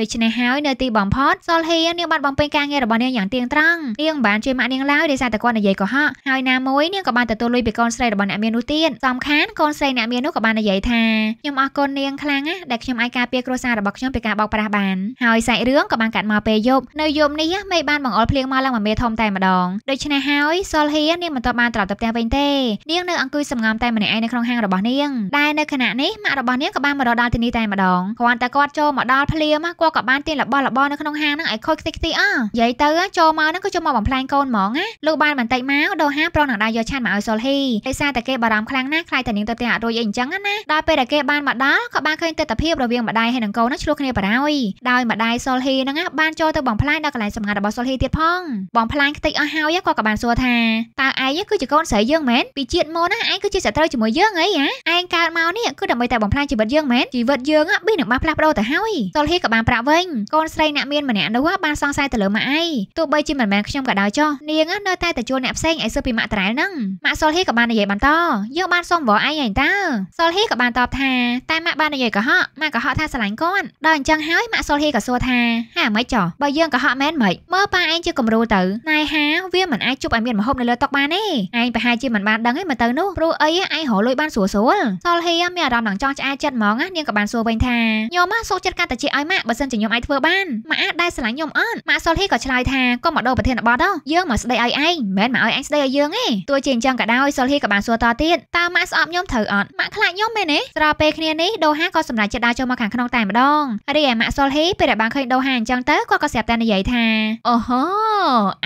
ដូច្នេះហើយនៅទីបំផុតសុលហ៊ីនាងបានបំពេញការងាររបស់នាងយ៉ាងទៀងត្រង់នាងបានជួយម៉ាក់នាងឡើយដោយសារតែគាត់និយាយកុហកហើយណាមួយនាងក៏បានទទួលលុយពីកូនស្រីរបស់អ្នកមាននោះទៀតសំខាន់កូនស្រីអ្នកមាននោះក៏បាននិយាយថាខ្ញុំអរគុណនាងខ្លាំងណាស់ដែលខ្ញុំអាចការពារគ្រួសាររបស់ខ្ញុំពីការបោកប្រាស់បានហើយសាច់រឿងរឿងក៏បានកាត់មកពេលយប់នៅយប់នេះមេបានបង្អុលភ្លៀងមកឡើងមួយមេធំតែម្ដងដូច្នេះហើយសុលហៀនាងមិនទាន់បានត្រឡប់ទៅផ្ទះវិញទេនាងនៅអង្គុយសម្ងំតែម្នាក់ឯងនៅក្នុងហាងរបស់នាងដែលនៅខណៈនេះម៉ាក់របស់នាងក៏បានមករកដល់ទីនេះតែម្ដងគ្រាន់តែគាត់ចូលមកដល់ភ្លាមគាត់ក៏បានទាញរបស់របរនៅក្នុងហាងហ្នឹងឲ្យខូចខ្ទេចខ្ទីអស់និយាយទៅចូលមកហ្នឹងក៏ចូលមកបំផ្លាញកូនហ្មងណាលុះបានបន្តិចមកដូហាប្រុសនឹងដែរយកឆានមកឲ្យសុលហ៊ីដោយសារតែគេបារម្ភខ្លាំងណាស់ខ្លាចតែនាងទៅផ្ទះអត់រួចអីអញ្ចឹងណាដល់ពេលដែលគេបានមកដល់ក៏បានឃើញទស្សនភាពរវាងម្ដាយហើយនឹងកូនហ្នឹងឆ្លោះគ្នាបារោយដោយម្ដាយសុលហ៊ីហ៊ីហ្នឹងបានចូលទៅបងផ្លាញដល់កន្លែងសម្ងាត់របស់សុលហ៊ីទៀតផងបងផ្លាញខ្ទេចអស់ហើយគាត់ក៏បានសួរថាតើឯងគឺជាកូនស្រីយើងមែនពីជាតិមុនណាឯងគឺជាសត្រូវជាមួយយើងអីហ៎ឯងកើតមកនេះគឺដើម្បីតែបំផ្លាញជីវិតយើងមែនជីវិតយើងប៊ីនឹងបានផ្លាស់ប្ដូរទៅហើយសុលហ៊ីក៏បានប្រាប់វិញកូនស្រីអ្នកមានម្នាក់នោះបានសង្ស័យទៅលើម៉ាក់ឯងទោះបីជាមិនមែនខ្ញុំក៏ដោយចុះនាងនៅតែតែជួលអ្នកផ្សេងឯសើពីម៉ាក់ត្រែលហ្នឹងម៉ាក់សុលហ៊ីក៏បាននិយាយបន្តយើងបានសុំវល់ឯងហើយតើសុលហ៊ីក៏បានតបថាតែម៉ាក់បាននិយាយកុហកម៉ាក់កុហកថាស្រឡាញ់គាត់ដល់អញ្ចឹងហើយម៉ាក់សុលហ៊ីក៏សួរថាហាមិនចោះបើយើងកុហកមែនមិនមើលប៉ាឯងជាគំរូទៅណៃហាវាមិនអាចជប់ឲ្យមានមហូបនៅលើតុបានទេឯងប្រហែលជាមិនបានដឹងទេមើលទៅនោះព្រោះអីឯងរកលុយបានស្រួលស្រួលសលហ៊ីមានអារម្មណ៍នឹងចង់ឆ្អែតចិត្តហ្មងនាងក៏បានសួរវិញថាញោមសុខចិត្តកាន់តែជាឲ្យម៉ាក់បើសិនជាញោមអាចធ្វើបានម៉ាក់អាចដែរស្រឡាញ់ញោមអត់ម៉ាក់សលហ៊ីក៏ឆ្លើយថាកុំមកដោប្រធានបទដល់យើងមកស្ដីឲ្យឯងមិនមែនមកឲ្យឯងស្ដីឲ្យយើងទេទោះជាអញ្ចឹងក៏ដោយសុលហ៊ីក៏បានសួរតទៀតតើម៉ាក់ស្អប់ញោមត្រូវអត់ម៉ាក់ខ្លាចញោមមែនទេស្របពេលគ្នានេះដូហាក៏សម្រេចចិត្តដើរចូលមកខាងក្នុងតែម្ដងរីឯម៉ាក់សុលហ៊ីពេលដែលបានឃើញដូហាហាអញ្ចឹងទៅគាត់ក៏ស្រាប់តែនិយាយថាអូហូ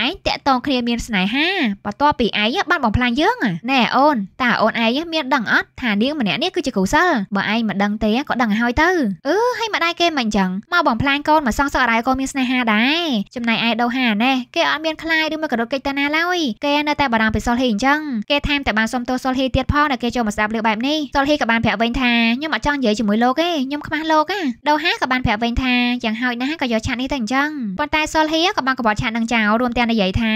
ឯងតាក់តងគ្នាមានស្នេហាបន្ទាប់ពីឯងបានបំផ្លាញយើងណែអូនតើអូនឯងមានដឹងអត់ថានាងម្នាក់នេះគឺជាគ្រូសិលបើឯងមិនដឹងទេក៏ដឹងហើយទៅអឺហើយម្ដាយគេមិនអញ្ចឹងមកបំផ្លាញកូនមកសងសឹកអរ៉ៃក៏មានស្នេហាដែរចំណែកឯដូហាណែគេអត់មានខ្លាយឬមកក៏រត់គេចទៅណាឡើយគេនៅតែបារម្ភពីសុលហ៊ីអញ្ចឹងគេថែមតែបានសុំទោសសុលហ៊ីទៀតផងដែលគេចូលមកស្ដាប់លើបែបនេះសុលហ៊ីក៏បានប្រាប់វិញថាខ្ញុំអត់ចង់និយាយជាមួយលោកទេខ្ញុំខ្មាស់លោកណាដូហាក៏បានប្រាប់វិញថាយ៉ាងហោចណាស់ក៏យកឆាកនេះទៅអញ្ចឹងប៉ុន្តែសុលហៀក៏បានក្បត់ឆាកនឹងចោលរួមទាំងនិយាយថា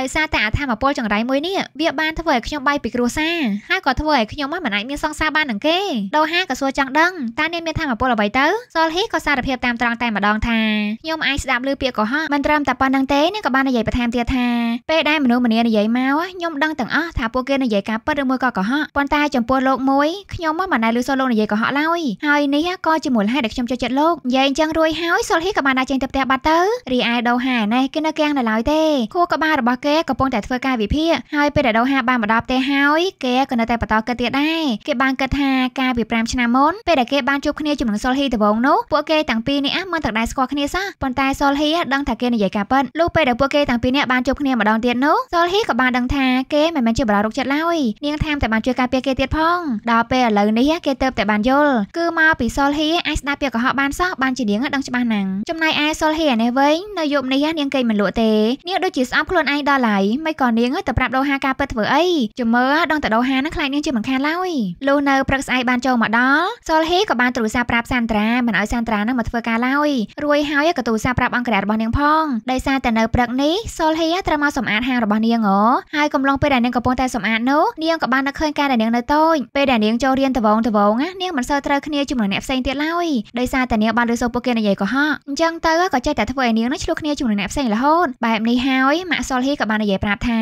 ដោយសារតែអធមពលចង្រៃមួយនេះវាបានធ្វើឲ្យខ្ញុំបាយពីគ្រួសារហើយក៏ធ្វើឲ្យខ្ញុំមិនអាចមានសង្សារបាននឹងគេដូហាក៏សួរចង់ដឹងតើអ្នកមានធមពលអ្វីទៅសុលហៀក៏សារភាពតាមត្រង់តែម្ដងថាខ្ញុំអាចស្ដាប់ឮពាក្យកុហកមិនត្រឹមតែប៉ុណ្្នឹងទេអ្នកក៏បាននិយាយបន្ថែមទៀតថាពេលដែលមនុស្សម្នានិយាយមកខ្ញុំដឹងទាំងអស់ថាពួកគេនិយាយការពិតឬមួយក៏កុហកប៉ុន្តែចំពោះលោកមួយខ្ញុំមិនដែលឮសូលលោកនិយាយកុហកឡើយហើយនេះក៏ជាមូលហេតុដែលខ្ញុំចូលចិត្តលោកនិយាយអញ្ចឹងរួចហើយសុលហីក៏បានដើរចេញទៅផ្ទះបាត់ទៅរីឯដូហានេះគេនៅកៀងនៅឡើយទេខួរក្បាលរបស់គេកំពុងតែធ្វើកាយវិភាគហើយពេលដែលដូហាបានមកដល់ផ្ទះហើយគេក៏នៅតែបន្តគិតទៀតដែរគេបានគិតថាកាលពី5ឆ្នាំមុនពេលដែលគេបានជួបគ្នាជាមួយនឹងសុលហ៊ីដវងនោះពួកគេទាំងពីរនេះអះមិនត្រូវដែរស្គាល់គ្នាសោះប៉ុន្តែសុលហ៊ីដឹងថាគេនិយាយការពិតលុះពេលដែលពួកគេទាំងពីរនេះបានជួបគ្នាម្ដងទៀតនោះសុលហ៊ីក៏បានដឹងថាគេមិនមែនជាបារោគចិត្តឡើយនាងថាមតែបានជួយការពារគេទៀតផងដល់ពេលឥឡូវនេះគេទៅតែបានយល់គឺមកពីសុលហ៊ីអាចស្ដាប់ពីកុហកបានសោះបានជានាងដឹងច្បាស់ណាំងចំណែកឯសុលហេអានេះវិញនៅយប់នេះនាងគេមិនលក់ទេនាងដូចជាស្អប់ខ្លួនឯងដល់ហើយមិនក៏នាងទៅប្រាប់ដោហាការពិតធ្វើអីចាំមើលដងតដោហានឹងខ្លាចនាងជាមិនខានឡើយលុះនៅព្រឹកស្អែកបានចូលមកដល់សុលហេក៏បានទូរស័ព្ទប្រាប់សានត្រាមិនឲ្យសានត្រានឹងមកធ្វើការឡើយរួយហើយក៏ទូរស័ព្ទប្រាប់អង្គរៈរបស់នាងផងដោយសារតែនៅព្រឹកនេះសុលហេត្រូវមកសម្អាតហាងរបស់នាងហ៎ហើយកំឡុងពេលដែលនាងកំពុងតែសម្អាតនោះនាងក៏បាននឹកឃើញការដែលនាងនៅតូចពេលដែលនាងចូលរៀនដវងដវងណានាងមិនសូវត្រូវគ្នាជាមួយអ្នកផ្សេងទៀតឡើយដោយសារតែនាងបានលើសូវពួកគេនិយាយកុហកអញ្ចឹងទៅក៏ចេះតែធ្វើឲ្យនាងនឹងឆ្លោះគ្នាជាមួយអ្នកផ្សេងរហូតបែបនេះហើយម៉ាក់សុលហ៊ីក៏បាននិយាយប្រាប់ថា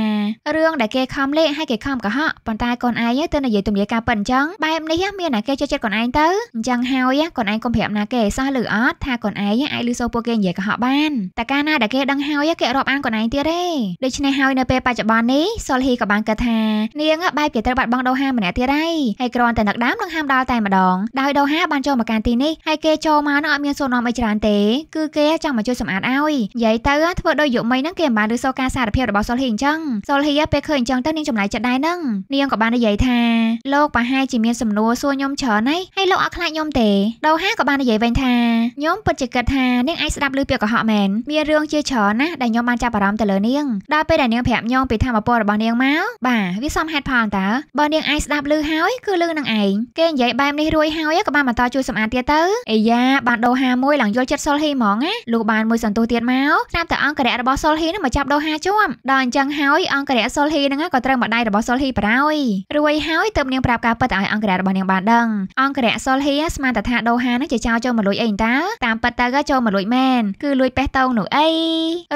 រឿងដែលគេខំលេងឲ្យគេខំកុហកប៉ុន្តែកូនឯងទៅនិយាយទំនាយការប៉ិនអញ្ចឹងបែបនេះមានតែគេចេះចិត្តកូនឯងទៅអញ្ចឹងហើយកូនឯងកុំប្រាប់ណាគេសោះឬអត់ថាកូនឯងអាចលឺសូរពួកគេនិយាយកុហកបានតែកាលណាដែលគេដឹងហើយគេរាប់អានកូនឯងទៀតទេដូច្នេះហើយនៅពេលបច្ចុប្បន្ននេះសុលហ៊ីក៏បានគិតថានាងបែបជាត្រូវបាត់បង់ដូហាម្នាក់ទៀតហើយហើយគ្រាន់តែនឹកដើមនឹងហាមដល់តែម្ដងដោយដូហាបានចូលមកកាន់ទីនេះហើយគេចូលមកនឹងអត់មានសូរនាំអីច្រើនទេគឺគេចង់មកជួយសម្អាតឲ្យនិយាយទៅធ្វើដោយយកមីហ្នឹងគេមិនបានឬសូការសារភាពរបស់សុលហ៊ីអញ្ចឹងសុលហ៊ីពេលឃើញអញ្ចឹងទៅនាងចម្លែកចិត្តដែរហ្នឹងនាងក៏បាននិយាយថាលោកប្រហែលជាមានសំណួរសួរខ្ញុំច្រើនហើយហើយលោកអត់ខ្លាចខ្ញុំទេដូហាក៏បាននិយាយវិញថាខ្ញុំពិតជាគិតថានាងអាចស្ដាប់ឮពាក្យកុហកមែនមានរឿងជាច្រើនណាស់ដែលខ្ញុំបានចាប់អារម្មណ៍ទៅលើនាងដល់ពេលដែលនាងប្រាប់ខ្ញុំពីធម្មពលរបស់នាងមកបាទវាសមហេតុផលតើបើនាងអាចស្ដាប់ឮហើយគឺឮនឹងឯងគេនិយាយបែបនេះរួយហើយក៏បានបន្តជួយសម្អាតទៀតទៅអាយ៉ាបានដូហាមួយឡើងយល់ចិត្តសុលហ៊ីហ្មងណាលុះបានមួយសន្ទុះទៀតមកស្រាប់តែអង្គរៈរបស់សុលហ៊ីនឹងមកចាប់ដូរហាជាប់ដល់អញ្ចឹងហើយអង្គរៈសុលហ៊ីនឹងក៏ត្រូវម្ដាយរបស់សុលហ៊ីប្រោយរួយហើយទើបនាងប្រាប់ការពិតទៅឲ្យអង្គរៈរបស់នាងបានដឹងអង្គរៈសុលហ៊ីស្មានតែថាដូរហានឹងជាចោលចូលមកលួចអីតើតាមពិតទៅក៏ចូលមកលួចមែនគឺលួចបេះតោងនោះអី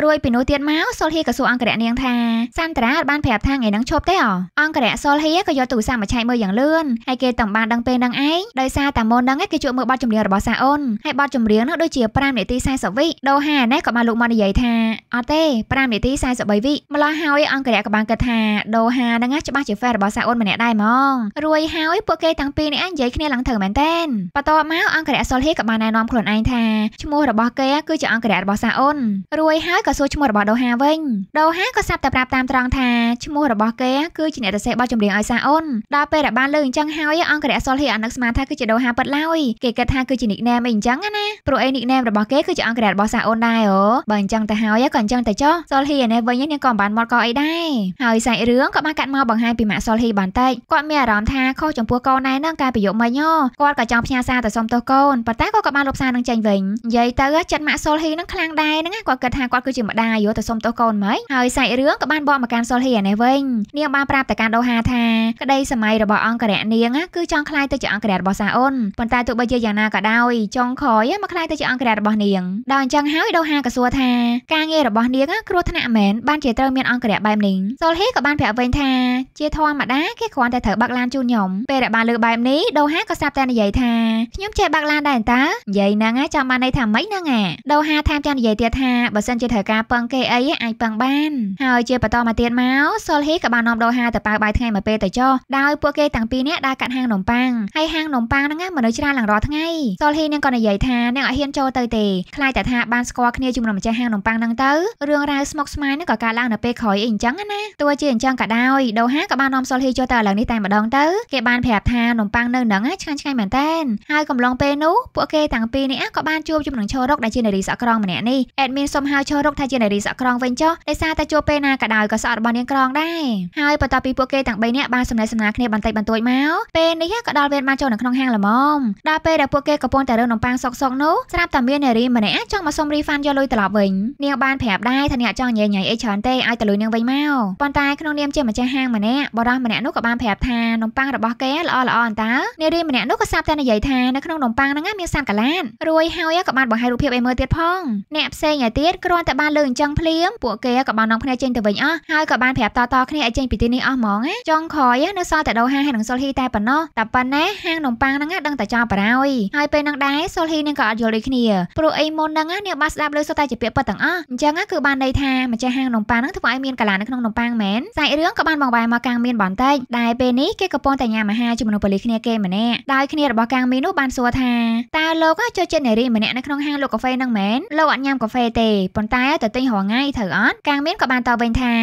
រួយពីនោះទៀតមកសុលហ៊ីក៏សួរអង្គរៈនាងថាសន្តារាបានប្រាប់ថាថ្ងៃនឹងឈប់ទេអអង្គរៈសុលហ៊ីក៏យកទូរស័ព្ទមកឆែកមើលយ៉ាងលឿនហើយគេតំបានដឹងពេលនឹងឯងដោយសារតាមុននឹងគេជួយមើលបទចម្រៀងរបស់សាអូនហើយបទចម្រៀងនោះដូចជា5នាទី40វិដូហាណែក៏បានលោកមកនិយាយថាអត់ទេ5នាទី43វិម្ល៉េះហើយអង្គរៈក៏បានគិតថាដូហាហ្នឹងច្បាស់ជា fan របស់សាអូនម្នាក់ដែរហ្មងរួយហើយពួកគេទាំងពីរនេះឯងនិយាយគ្នាឡើងត្រូវមែនតែនបន្ទាប់មកអង្គរៈសុលហេក៏បានណែនាំខ្លួនឯងថាឈ្មោះរបស់គេ គឺជាអង្គរៈរបស់សាអូនរួយហើយក៏សួរឈ្មោះរបស់ដូហាវិញដូហាក៏សាប់តែប្រាប់តាមត្រង់ថាឈ្មោះរបស់គេ គឺជាអ្នករសេរបទចម្រៀងឲ្យសាអូនដល់ពេលដែលបានលើអញ្ចឹងហើយ អង្គរៈសុលហេអនុស្មានថាគឺជាដូហាពិតឡើយគេគិតថាគឺជា nickname អីអញ្ចឹងណាព្រោះអី nickname របស់គេគឺគឺជាអង្គរៈរបស់សាអូនដែរអូបើអញ្ចឹងទៅហើយក៏អញ្ចឹងទៅចុះសុលហ៊ីនេះវិញនេះក៏មិនបានមកកអីដែរហើយសាច់រឿងក៏បានកាត់មកបង្ហាញពីម៉ាក់សុលហ៊ីបានតិចគាត់មានអារម្មណ៍ថាខុសចំពោះកូនណែនឹងការប្រយោគមិញហ៎គាត់ក៏ចង់ផ្ញើសារទៅសុំទោសកូនប៉ុន្តែគាត់ក៏បានលុបសារនឹងចេញវិញនិយាយទៅចិត្តម៉ាក់សុលហ៊ីនឹងខ្លាំងដែរហ្នឹងគាត់គិតថាគាត់គឺជាម្ដាយយោទៅសុំទោសកូនហ្មងហើយសាច់រឿងក៏បានបកមកកាន់សុលហ៊ីនេះវិញនាងបានប្រាប់ទៅកាន់ដូហាថាក្តីសម័យរបស់អង្គរៈនាងគឺចង់ខ្លាយទៅជាអង្គរៈរបស់សាអូនប៉ុន្តែទោះបីជាយ៉ាងណាក៏ដោយចុងក្រោយមកខ្លាយទៅជាអង្គរៈរបស់នាងងដល់អញ្ចឹងហើយដូហាក៏សួរថាការងាររបស់នាង គ្រោះថ្នាក់មែនបានជាត្រូវមានអង្គរៈបែបនេះសូលហ៊ីក៏បានប្រាប់វិញថាជាធម្មតាគេគ្រាន់តែត្រូវបាក់ឡានជូនខ្ញុំពេលដែលបានលើបែបនេះដូហាក៏ស្រាប់តែនិយាយថាខ្ញុំចេះបាក់ឡានដែរតើនិយាយហ្នឹងចាំបានន័យថាម៉េចហ្នឹងដូហាថែមទាំងនិយាយទៀតថាបើសិនជាត្រូវការពឹងគេអីអាចពឹងបានហើយជាបន្តមកទៀតមកសូលហ៊ីក៏បាននាំដូហាទៅប៉ាវបាយថ្ងៃមួយពេលទៅចុះដោយពួកគេទាំងពីរនាក់ដើរកាត់ហាងនំប៉័ងហើយហាងនំប៉័ងហ្នឹងមនុស្សច្រើនឡើងរាល់ថ្ងៃសូលហ៊ីនឹងក៏និយាយថាអ្នកអត់ហ៊ានចូលទៅទេខ្លាចតែថាបានស្គាល់គ្នាជាមួយនឹងម្ចាស់ហាងនំប៉័ងហ្នឹងទៅរឿងរ៉ាវស្មុគស្មាញហ្នឹងក៏កើតឡើងនៅពេលក្រោយអីអញ្ចឹងណាទោះជាអញ្ចឹងក៏ដោយដូហាក៏បាននាំសុលហ៊ីចូលទៅឥឡូវនេះតែម្ដងទៅគេបានប្រាប់ថានំប៉័ងនៅហ្នឹងឆ្ងាញ់ឆ្ងាញ់មែនតើហើយកំឡុងពេលនោះពួកគេទាំងពីរនេះក៏បានជួបជាមួយនឹងឈររុកដែលជានារីសក់ក្រងម្នាក់នេះអេដមីនសុំហៅឈររុកថាជានារីសក់ក្រងវិញចុះដោយសារតែជួបពេលណាក៏ដោយក៏សក់របស់នាងក្រងដែរហើយបន្ទាប់ពីពួកគេទាំងបីនាក់បានសម្ដែងសម្ដាគ្នាបន្តិចបន្តួចមកពេលនេះក៏ដល់វេនបានចូលនៅក្នុងហាងល្មមដល់ពេលដែលពួកគេកំពុងតែរើនំប៉័ងសក់សក់នោះស្រាប់តែមាននារីម្អ្នកអាចចង់មកសុំ refund យកលុយត្រឡប់វិញនាងបានប្រាប់ដែរថាអ្នកចង់ញ៉ៃញ៉ៃអីច្រើនទេឲ្យទៅលុយនាងវិញមកប៉ុន្តែក្នុងនាមជាម្ចាស់ហាងម្នាក់បរិះម្នាក់នោះក៏បានប្រាប់ថានំប៉័ងរបស់គេល្អល្អអន្តានារីម្នាក់នោះក៏សាប់តែនិយាយថានៅក្នុងនំប៉័ងហ្នឹងមានសារកាឡានរួយហើយក៏បានបង្ហាញរូបភាពឲ្យមើលទៀតផងអ្នកផ្សេងឯទៀតគ្រាន់តែបានលើអញ្ចឹងភ្លាមពួកគេក៏បាននាំគ្នាចេញទៅវិញអស់ហើយក៏បានប្រាប់តតគ្នាឲ្យចេញពីទីនេះអស់ហ្មងចុងក្រោយនៅសល់តែដូហាហើយនឹងសុលហ៊ីតែប៉ុណ្ណោះតែប៉ុណ្ណេះហាងនំប៉័ងហ្នឹងដឹងតែចោលបារោយហើយពេលហ្នឹងដែរសុលហ៊ីនឹងក៏អត់យល់ដូចគ្នាព្រោះអីមុនហ្នឹងណាអ្នកបានស្ដាប់លើសុទ្ធតែជាពាក្យពិតទាំងអស់អញ្ចឹងគឺបានន័យថាម្ចាស់ហាងនំប៉័ងហ្នឹងធ្វើឲ្យមានកលានៅក្នុងនំប៉័ងមែនសាច់រឿងក៏បានបង្វែរមកកាំងមានបន្តិចដែលពេលនេះគេក៏ប៉ុន្តែញ៉ាំអាហារជាមួយនឹងប៉ូលីសគ្នាគេម្នាក់ដោយគ្នារបស់កាំងមាននោះបានសួរថាតើលោកចូលចិត្តនារីម្នាក់នៅក្នុងហាងលក់កាហ្វេហ្នឹងមែនលោកអត់ញ៉ាំកាហ្វេទេប៉ុន្តែទៅទិញរាល់ថ្ងៃត្រូវអត់កាំងមានក៏បានតបវិញថា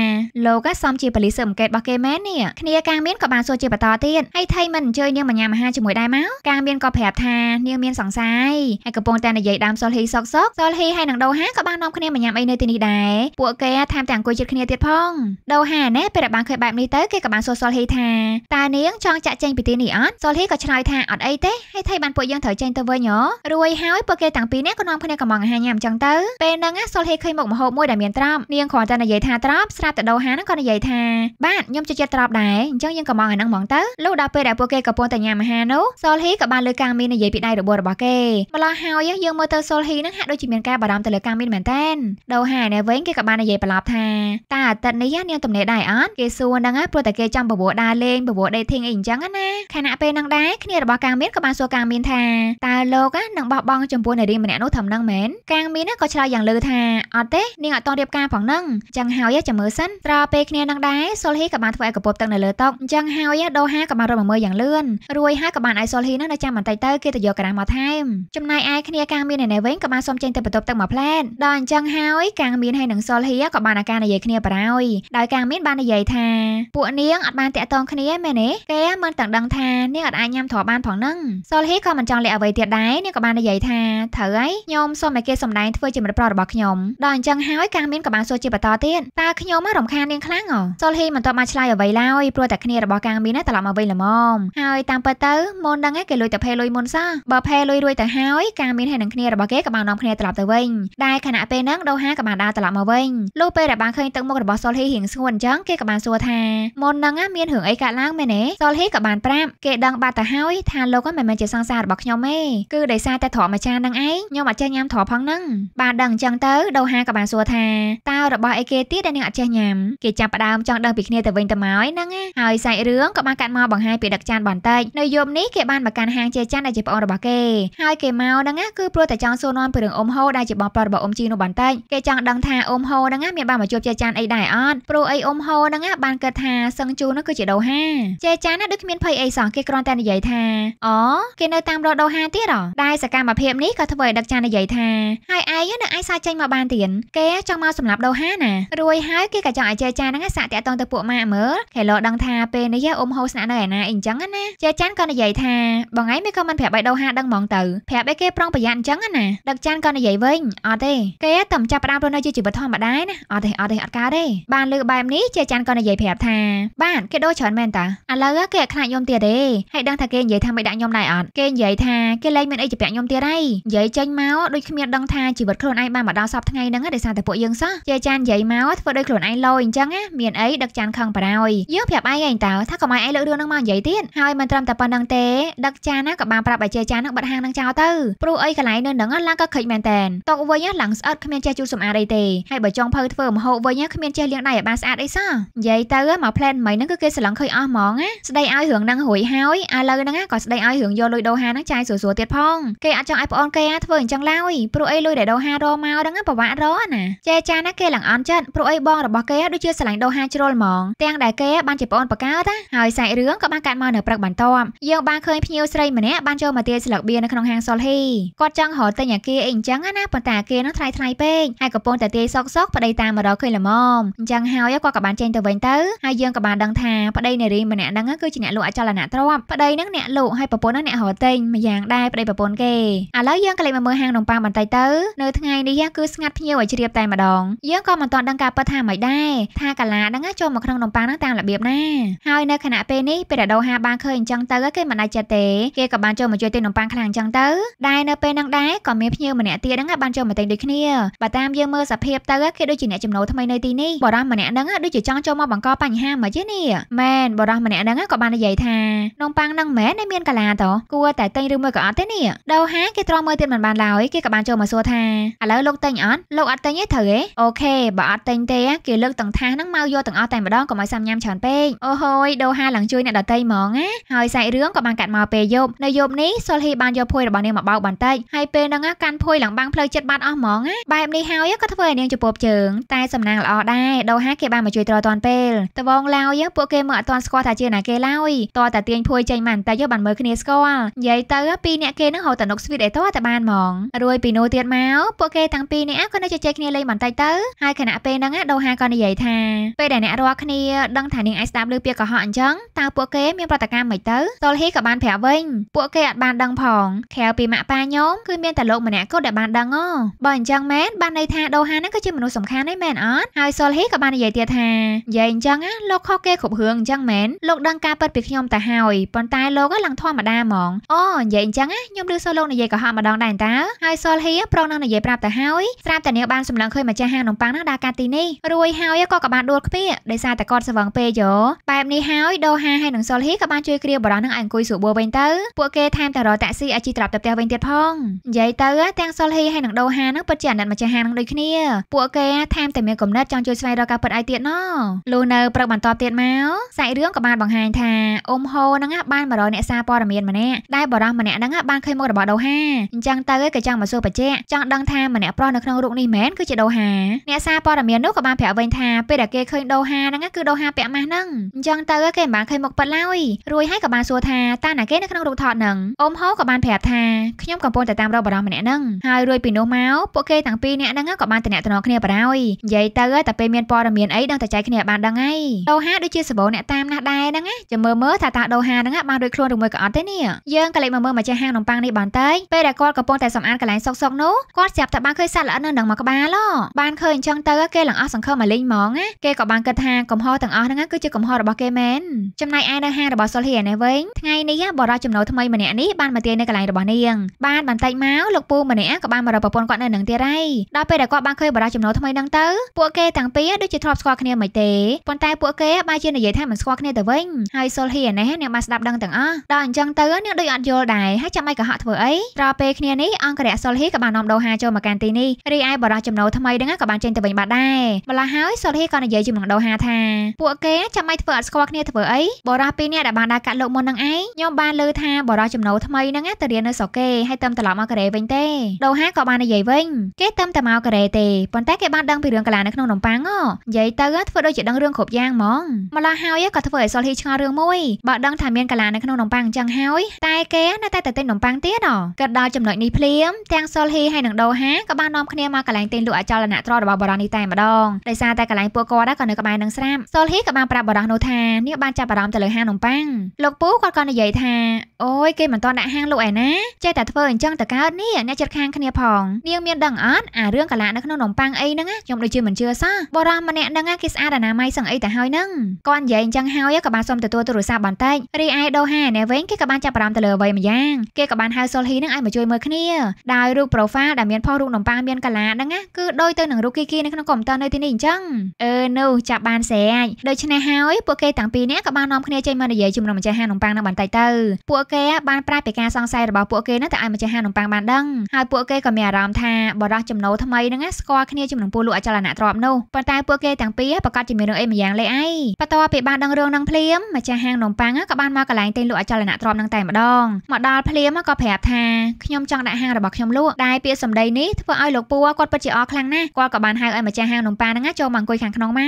លោកសំជាប៉ូលីសស៊ើបអង្កេតរបស់គេមែននេះគ្នាកាំងមានក៏បានសួរជាបន្តទៀតហើយថៃមិនអញ្ជើញនាងមកញ៉ាំអាហារជាមួយដែរមកកាំងមានក៏ប្រាប់ថានាងមានសង្ស័យហើយកំពុងតែនិយាយដើមសុលហ៊ីសុសុកសុកសុលហ៊ីហើយនឹងដូហាក៏បាននាំគ្នាមកញ៉ាំអីនៅទីនេះដែរពួកគេថែមទាំងអង្គុយជិតគ្នាទៀតផងដូហាណែពេលដែលបានឃើញបែបនេះទៅគេក៏បានសួរសុលហ៊ីថាតើនាង ចង់ចាក់ចេញពីទីនេះអត់សុលហ៊ីក៏ឆ្លើយថាអត់អីទេហើយថៃបានពួកយើងត្រូវចេញទៅវិញហ៎រួយហើយពួកគេទាំងពីរនេះក៏នាំគ្នាកំងអាហារញ៉ាំចឹងទៅពេលហ្នឹងសុលហ៊ីឃើញមុខម្ហូបមួយដែលមានត្រាប់នាងគ្រាន់តែនិយាយថាត្រាប់ស្រាប់តែដូហាហ្នឹងក៏និយាយថាបាទខ្ញុំចូលចិត្តត្រាប់ដែរអញ្ចឹងយើងកំងអាហ្នឹងហ្មងទៅលុះដល់ពេលដែលពួកគេកំពុងតែញ៉ាំអាហារនោះសុលហ៊ីក៏បានលើកាងមីនិយាយពីដៃរបួសរបស់គេម្ល៉េះហើយយើងមើលទៅសុលហ៊ីនឹងហាក់ដូចជាមានការបារម្ភទៅលើការមីនមែនតើដូហានេះវិញគេក៏បាននិយាយបន្លប់ថាតើអាទិត្យនេះនាងទំនេរដែរអត់គេសួរហ្នឹងព្រោះតែគេចាំបបួរដើរលេងបបួរ dating អីអញ្ចឹងណាខណៈពេលហ្នឹងដែរគ្នារបស់កាងមីនក៏បានសួរកាងមីនថាតើលោកនឹងបោះបង់ចំពោះនារីម្នាក់នោះធំហ្នឹងមែនកាងមីនក៏ឆ្លើយយ៉ាងលឺថាអត់ទេនាងអត់តរៀបការផងហ្នឹងអញ្ចឹងហើយចាំមើលសិនត្រពេលពេលគ្នានឹងដែរសុលហ៊ីក៏បានធ្វើឲ្យកពបទឹកនៅលើតុអញ្ចឹងហើយដូហាក៏បានរត់មកមើលយ៉ាងលឿនរួយហើយក៏បានឲ្យសុលហ៊ីនឹងនៅចាំបន្តិចទៅគេទៅយកក្រាស់មកថែមចំណែកឯគ្នាកាងមីនឯនេះវិញក៏បានសុំចេញទៅបន្ទប់ទឹកមួយផ្លែតដល់អញ្ចឹងហើយកាងមានហើយនឹងសុលហៀក៏បានអាការនិយាយគ្នាបារោយដោយកាងមានបាននិយាយថាពួកនាងអត់បានតាក់ទងគ្នាមែនទេគេមិនទាំងដឹងថានាងអត់អាចញ៉ាំទ្របានផងនឹងសុលហៀក៏មិនចង់លាក់អ្វីទៀតដែរនាងក៏បាននិយាយថាត្រូវហើយខ្ញុំសុំឲ្យគេសម្ដែងធ្វើជាមិត្តប្រុសរបស់ខ្ញុំដល់អញ្ចឹងហើយកាងមានក៏បានសួរជាបន្តទៀតតើខ្ញុំរំខាននាងខ្លាំងហ៎សុលហៀមិនតបមកឆ្លើយអ្វីឡើយព្រោះតែគ្នារបស់កាងមានត្រឡប់មកវិញល្មមហើយតាមពិតទៅមុនដឹងឯងគេលួចតែផេលុយមុនសោះបើផេលុយរួចទៅហើយកាងមានហើយនឹងគ្នារបស់គេក៏បានបាននាំគ្នាត្រឡប់ទៅវិញដែលខណៈពេលហ្នឹងដូហាក៏បានដើរត្រឡប់មកវិញលុះពេលដែលបានឃើញទឹកមុខរបស់សុលហ៊ីរៀងស្ងួតអញ្ចឹងគេក៏បានសួរថាមុនហ្នឹងមានរឿងអីកើតឡើងមែនទេសុលហ៊ីក៏បានប្រាប់គេដឹងបាត់ទៅហើយថាលោកហ្នឹងមិនមែនជាសង្សាររបស់ខ្ញុំទេគឺដោយសារតែធរម្ចាស់ហ្នឹងឯងខ្ញុំអត់ចេះញ៉ាំធរផងហ្នឹងបានដឹងអញ្ចឹងទៅដូហាក៏បានសួរថាតើរបស់អីគេទៀតដែលនឹងអត់ចេះញ៉ាំគេចាប់ផ្ដើមចង់ដឹងពីគ្នាទៅវិញទៅមកហ្នឹងហើយសាច់រឿងក៏បានកាត់មកបង្ហាញពីដឹកចានបន្តិចនៅយប់នេះគេបានមកកាន់ហាងជាចានដែលជាប្អូនរបស់គេហើយគេមកហ្នឹងគឺព្រោះតែចង់សួរនាំពីរឿងអ៊ំហូដែលជាបងប្រុសរបស់អ៊ំជីនោះបន្តិចគេចង់ដឹងថាអ៊ំហូហ្នឹងមានបានមកជួបជាចានអីដែរអត់ព្រោះអីអ៊ំហូហ្នឹងបានគិតថាសឹងជូនោះគឺជាដូហាជាចានណាដូចគ្មានភ័យអីសោះគេគ្រាន់តែនិយាយថាអូគេនៅតាមរដូហាទៀតហ៎ដែលសកម្មភាពនេះក៏ធ្វើឲ្យដឹកចាននិយាយថាហើយឯងនៅអាចសារចេញមកបានទៀតគេចង់មកសម្លាប់ដូហាណារួយហើយគេក៏ចង់ឲ្យជាចានហ្នឹងសាក់តាក់តងទៅពួកម៉ាក់មើលគេលោដឹងថាពេលនេះអ៊ំហូស្នាក់នៅឯណាអីអញ្ចឹងណាជាចានក៏និយាយថាបងឯងមិនក៏មិនប្រាប់ឲ្យដូហាដឹងហ្មងទៅប្រាប់ឲ្យគេប្រុងប្រយ័ត្នអញ្ចឹងណាដឹកច័ន្ទក៏និយាយវិញអត់ទេគេតែមិនចាប់ផ្ដើមរស់នៅជាជីវិតធម្មតាណាអត់ទេអត់ទេអត់កើតទេបានលើបែបនេះជាច័ន្ទក៏និយាយប្រាប់ថាបានគេដូរច្រើនមែនតាឥឡូវគេអត់ខ្លាចខ្ញុំទៀតទេហើយដឹងថាគេនិយាយថាមិនដាក់ខ្ញុំដែរអត់គេនិយាយថាគេលែងមានអីជាពាក់ខ្ញុំទៀតហើយនិយាយចេញមកដូចគ្មានដឹងថាជីវិតខ្លួនឯងបានមកដល់សពថ្ងៃហ្នឹងដោយសារតែពួកយើងសោះជាច័ន្ទនិយាយមកធ្វើដូចខ្លួនឯងលយអញ្ចឹងណាមានអីដឹកច័ន្ទខឹងបារោយយើងប្រាប់ឯងឯងតើថាកុំឲ្យឯងលើករឿងហ្នឹងមកនិយាយទៀតហើយមិនត្រឹមតែប៉ុណ្្នឹងទេដឹកច័ន្ទណាក៏បានប្រាប់ឲ្យជាច័ន្ទហ្នឹងបិទហាងហ្នឹងចោលទៅព្រោះអីកន្លែងនៅហ្នឹងឡើងក៏ខិចមែនតែនតុកវិញឡើងស្អិតគ្មានចេះជូតសម្អាតអីទេហើយបើចង់ភៅធ្វើម្ហូបវិញគ្មានចេះលាងដៃឲ្យបានស្អាតអីសោះនិយាយទៅមកផ្លែនមីហ្នឹងគឺគេស្រឡំឃើញអស់ហ្មងណាស្ដីឲ្យរឿងហ្នឹងរួយហើយឥឡូវហ្នឹងក៏ស្ដីឲ្យរឿងយកលុយដូហាហ្នឹងចាយស្រួលស្រួលទៀតផងគេអត់ចង់ឲ្យប្អូនគេធ្វើអញ្ចឹងឡើយព្រោះអីលុយដែលដូហារមកហ្នឹងប្រវត្តិរណាចេះចាណាគេឡើងអន់ចិត្តព្រោះអីបងរបស់គេដូចជាស្រឡាញ់ដូហាជ្រុលហ្មងទាំងដែលគេបានជាប្អូនបកើតាហើយសាច់រឿងក៏បានកាត់មកនៅព្រឹកបន្ទាប់យើងបានឃើញភ្ញៀវស្រីម្នាក់បានចូលមកទាយស្លឹកបៀនៅក្នុងហាងសុលហ៊ីគាត់ចង់រកទិញអាគារអីអញ្ចឹងណាប៉ុន្តែអាគារនោះថ្លៃថ្លៃពេកហើយកំពុងតែទាយសោកសោកប្តីតាមមកដល់ឃើញល្មមអញ្ចឹងហើយគាត់ក៏បានចេញទៅវិញទៅហើយយើងក៏បានដឹងថាប្តីនារីម្នាក់ហ្នឹងគឺជាអ្នកលក់អចលនៈទ្រព្យប្តីហ្នឹងអ្នកលក់ហើយប្រពន្ធហ្នឹងអ្នករកទិញម្យ៉ាងដែរប្តីប្រពន្ធគេឥឡូវយើងក៏លេចមកមើលហាងនំប៉័ងបន្តិចទៅនៅថ្ងៃនេះគឺស្ងាត់ភ្ញៀវឲ្យជ្រាបតែម្ដងយើងក៏មិនទាន់ដឹងការពិតថាម៉េចដែរថាកាឡាហ្នឹងចូលមកក្នុងនំប៉័ងហ្នឹងតាមរបៀបណាហើយនៅខណៈពេលនេះពេលដែលដូហាបានឃើញអញ្ចឹងទៅគេមិនដាច់ចិត្តទេគេក៏បានចូលមកជួយទិញនំប៉័ងខ្លាំងអញ្ចឹងទៅដែរនៅពេលហ្នឹងដែរក៏មានភ្ញៀវវម្នាក់ទៀតហ្នឹងបានចូលមកទិញដូចគ្នាបើតាមយើងមើលសភាពទៅគេដូចជាអ្នកចំណូលថ្មីនៅទីនេះបរិះម្នាក់ហ្នឹងដូចជាចង់ចូលមកបង្កបញ្ហាមកជានេះមែនបរិះម្នាក់ហ្នឹងក៏បាននិយាយថានំប៉័ងហ្នឹងមែនតែមានកលាតគួរតែទិញឬមួយក៏អត់ទេនេះដូវហាគេត្រង់មើលទៀតមិនបានឡើយគេក៏បានចូលមកសួរថាឥឡូវលោកទិញអត់លោកអត់ទិញទេត្រូវទេអូខេបើអត់ទិញទេគេលើកទាំងថាសហ្នឹងមកយកទាំងអស់តែម្ដងកុំឲ្យសាំញ៉ាំច្រើនពេកអូហូយដូវហាឡើងជួយអ្នកដតីហ្មងណាហើយសាច់រឿងក៏បានកាត់មកពេលយប់នៅយប់នេះសុលហ៊ីបានយកភួយរបស់នាងមកបោកបន្តិចហើយពេលហ្នឹងកាកាន់ភួយឡើងបាំងផ្លូវចិត្តបាត់អស់ហ្មងណាបែបនេះហើយក៏ធ្វើឲ្យនាងជពបជើងតែសំណាងល្អដែរដូហាគេបានមកជួយត្រតាន់ពេលត្បងឡើយពួកគេមកអត់ទាន់ស្គាល់ថាជាណាគេឡើយតតែទាញភួយចេញមកបន្តិចបានមើលគ្នាស្គាល់និយាយទៅពីរអ្នកគេនឹងហៅតនុកស្វីតអីតតែបានហ្មងរួយពីនោះទៀតមកពួកគេទាំងពីរនេះក៏នៅជជែកគ្នាលេងបន្តិចទៅហើយខណៈពេលហ្នឹងដូហាក៏និយាយថាពេលដែលអ្នករាល់គ្នាដឹងថានាងអាចស្ដាប់ឮពាក្យកុហកអញ្ចឹងតើពួកគេមានប្រតិកម្មមិនទៅតុលហ៊ីក៏បានប្រាប់វិញពួកគេអត់បានដឹងផងក្រៅពីម៉ាក់ប៉ាញោមគឺមានតែលោកម្នាក់គតដែលបានដឹងអូបើអញ្ចឹងមែនបានន័យថាដូហាហ្នឹងគឺជាមនុស្សសំខាន់ឯមែនអត់ហើយសុលហ៊ីក៏បាននិយាយទៀតថានិយាយអញ្ចឹងណាលោកខុសគេគ្រប់រឿងអញ្ចឹងមែនលោកដឹងការពិតពីខ្ញុំតែហើយប៉ុន្តែលោកឡើងធម្មតាហ្មងអូនិយាយអញ្ចឹងណាខ្ញុំឮសូលោកនិយាយកុហកម្ដងដែរតើហើយសុលហ៊ីប្រងនឹងនិយាយប្រាប់ទៅហើយស្រាប់តែនាងបានសម្លឹងឃើញម្ចាស់ហាងនំប៉័ងនោះដើរកាត់ទីនេះរួយហើយក៏ក៏បានដួលខ្ពៀកដោយសារតែគាត់ស្វឹងពេកយោបែបនេះហើយដូហាហើយនឹងសុលហ៊ីក៏បានជួយគ្រាបរោះនឹងឲ្យអង្គុយស្រួលបួវិញទៅពួកគេថែមទាំងរកតាក់ស៊ីឲ្យជីត្រឡប់ទៅផ្ទះវិញទៀតផងនិយាយទៅទាំងសុលហ៊ីហើយនឹងដូហានឹងពិតជាអាណិតម្ចាស់ហាងនឹងដូចគ្នា ពួកគេថែមតែមានគំនិតចង់ជួយស្វែងរកការពិតឲ្យទៀតណោះលុះនៅព្រឹកបន្ទាប់ទៀតមកសាច់រឿងក៏បានបង្ហាញថាអ៊ុំហូនឹងបាន100អ្នកសារព័ត៌មានម្នាក់ដែលបរិះម្នាក់នឹងបានឃើញមុខរបស់ដូហាអញ្ចឹងទៅគេចង់មកសួរបញ្ជាក់ចង់ដឹងថាម្នាក់ប្រុសនៅក្នុងរូបនេះមែនគឺជាដូហាអ្នកសារព័ត៌មាននោះក៏បានប្រាប់វិញថាពេលដែលគេឃើញដូហាហ្នឹងគឺដូហាពាក់ម៉ាស់ហ្នឹងអញ្ចឹងទៅគេមិនបានឃើញមុខប៉ិតឡើយរួយហើយក៏បានសួរថាតើណាគេនៅក្នុងរូបថតហ្នឹងអ៊ុំហូក៏បានប្រាប់ថាខ្ញុំកំពុងតែតាមរកបរិះម្នាក់ហ្នឹងងហើយរួចពីនោះមកពួកគេទាំងពីរនាក់ហ្នឹងក៏បានតំណាក់តំណគ្នាបារហើយនិយាយទៅតែពេលមានព័ត៌មានអីដឹងតែចែកគ្នាបានដឹងហើយដូហាដូចជាសបោអ្នកតាមណាស់ដែរហ្នឹងណាចាំមើលមើលថាតើដូហាហ្នឹងបានរួចខ្លួនឬមួយក៏អត់ទេនេះយើងក៏លេចមកមើលម្ចាស់ហាងនំប៉័ងនេះបន្តិចពេលដែលគាត់កំពុងតែសម្អាតកន្លែងសុកសុកនោះគាត់ចាប់តែបានឃើញសត្វល្អិតនៅនឹងមកក្បាលបានឃើញអញ្ចឹងទៅគេឡើងអស់សង្ឃឹមមកលេងហ្មងណាគេក៏បានគិតថាកំហុសទាំងអស់ហ្នឹងគឺជាកំហុសរបស់គេមែនចំណែកឯនៅហាងរបស់សុលហ៊ីនេះវិញថ្ងៃនេះបរិយាចំណោថ្មីម្នាក់នេះបានមកទាយនៅកន្លែងរបស់នាងបានបន្តិចមកលោកពូម្នាក់ក៏បានមករកប្រពន្ធគាត់នៅនឹងទៀតហើយដល់ពេលដែលគាត់បានឃើញបារោះចំណូលថ្មីនឹងទៅពួកគេទាំងពីរដូចជាធ្លាប់ស្គាល់គ្នាមិនទេប៉ុន្តែពួកគេបែរជានិយាយថាមិនស្គាល់គ្នាទៅវិញហើយសុលហ៊ីនេះអ្នកបានស្ដាប់ដឹងទាំងអស់ដល់អញ្ចឹងទៅអ្នកដូចអត់យល់ដែរហើយចាំឯកុហកធ្វើអីដល់ពេលគ្នានេះអង្គរៈសុលហ៊ីក៏បាននាំដោហាចូលមកកាន់ទីនេះរីឯបារោះចំណូលថ្មីនឹងក៏បានចេញទៅវិញបាត់ដែរម្ល៉េះហើយសុលហ៊ីក៏និយាយជាមួយនឹងដោហាថាពួកគេចាំឯធ្វើអត់ស្គាល់គ្នាធ្វើអីបារោះពីរនាក់ដែលបានដើរកាត់លោកមុននឹងឯងខ្ញុំបានលើថាបារោះចំណូលថ្មីនឹងទៅរៀននៅស្រុកគេហើយទៅត្រឡប់មកកូរ៉េវិញទេដូហាក៏បាននិយាយវិញ គេតាមតែមកកូរ៉េទេប៉ុន្តែគេបានដឹងពីរឿងកលានៅក្នុងនំប៉័ងហ៎និយាយទៅធ្វើដូចជាដឹងរឿងគ្រប់យ៉ាងហ្មងម្ល៉េះហើយក៏ធ្វើឲ្យសុលហ៊ីឆ្ងល់រឿងមួយបើដឹងថាមានកលានៅក្នុងនំប៉័ងអញ្ចឹងហើយតែគេនៅតែតែទិញនំប៉័ងទៀតហ៎ក៏ដល់ចំណុចនេះភ្លាមទាំងសុលហ៊ីហើយនិងដូហាក៏បាននាំគ្នាមកកន្លែងទិញលក់អចលនទ្រព្យរបស់បរោះនេះតែម្ដងដោយសារតែកន្លែងពួកគាត់ក៏នៅក្បែរនឹងស្រាប់សុលហ៊ីក៏បានប្រាប់បរោះនោះថានាងបានចាប់អារម្មណ៍ទៅលើហាងនំប៉័ងលោកពូគាត់ក៏និយាយថាអូយគេមិនទាន់ដាក់ហាងលក់ឯណាចេះតែធ្វើអញ្ចឹងតើកើតនេះអ្នកចិត្តខាងគ្នាផងនាងមានដឹងអត់អារឿងកាលានៅក្នុងនំប៉័ងអីហ្នឹងខ្ញុំដូចជាមិនជឿសោះបរិះម្នាក់ហ្នឹងគេស្អាតអនាម័យសឹងអីទៅហើយហ្នឹងគាត់និយាយអញ្ចឹងហើយក៏បានសុំទទួលទូរស័ព្ទបន្តិចរីឯដូហានេះវិញគេក៏បានចាប់អារម្មណ៍ទៅលើអ្វីម្យ៉ាងគេក៏បានហៅសុលហ៊ីហ្នឹងឲ្យមកជួយមើលគ្នាដោយរូប profile ដែលមានផុសរូបនំប៉័ងមានកាឡាហ្នឹងគឺដូចទៅនឹងរូបគីគីនៅក្នុងកុំព្យូទ័រនៅទីនេះអញ្ចឹងអឺនោះចាប់បានស្រេចដូច្នេះហើយពួកគេទាំងពីរនាក់ក៏បាននាំគ្នាចេញមកនិយាយជាមួយនឹងម្ចាស់ហាងនំប៉័ងហ្នឹងបន្តិចទៅពួកគេបានប្រាស្រ័យពីការសង្ស័យរបស់ពួកគេហ្នឹងទៅឲ្យម្ចាស់ហាងនំប៉័ងបានដឹងហើយហើយពួកគេក៏មានអារម្មណ៍ថាបរិះចំណូលថ្មីហ្នឹងស្គាល់គ្នាជាមួយនឹងពលលក់អចលនៈទ្រព្យនោះប៉ុន្តែពួកគេទាំងពីរប្រកាសជាមានរឿងអីម្យ៉ាងលេឯងបន្ទាប់ពីបានដឹងរឿងនឹងភ្លាមម្ចាស់ហាងនំប៉័ងក៏បានមកកន្លែងទិញលក់អចលនៈទ្រព្យនឹងតែម្ដងមកដល់ភ្លាមក៏ប្រាប់ថាខ្ញុំចង់ដាក់ហាងរបស់ខ្ញុំលក់ដែលពាក្យសម្ដីនេះធ្វើឲ្យលោកពូគាត់ពិតជាអរខ្លាំងណាស់គាត់ក៏បានហៅឲ្យម្ចាស់ហាងនំប៉័ងហ្នឹងចូលមកអង្គុយខាងក្នុងមក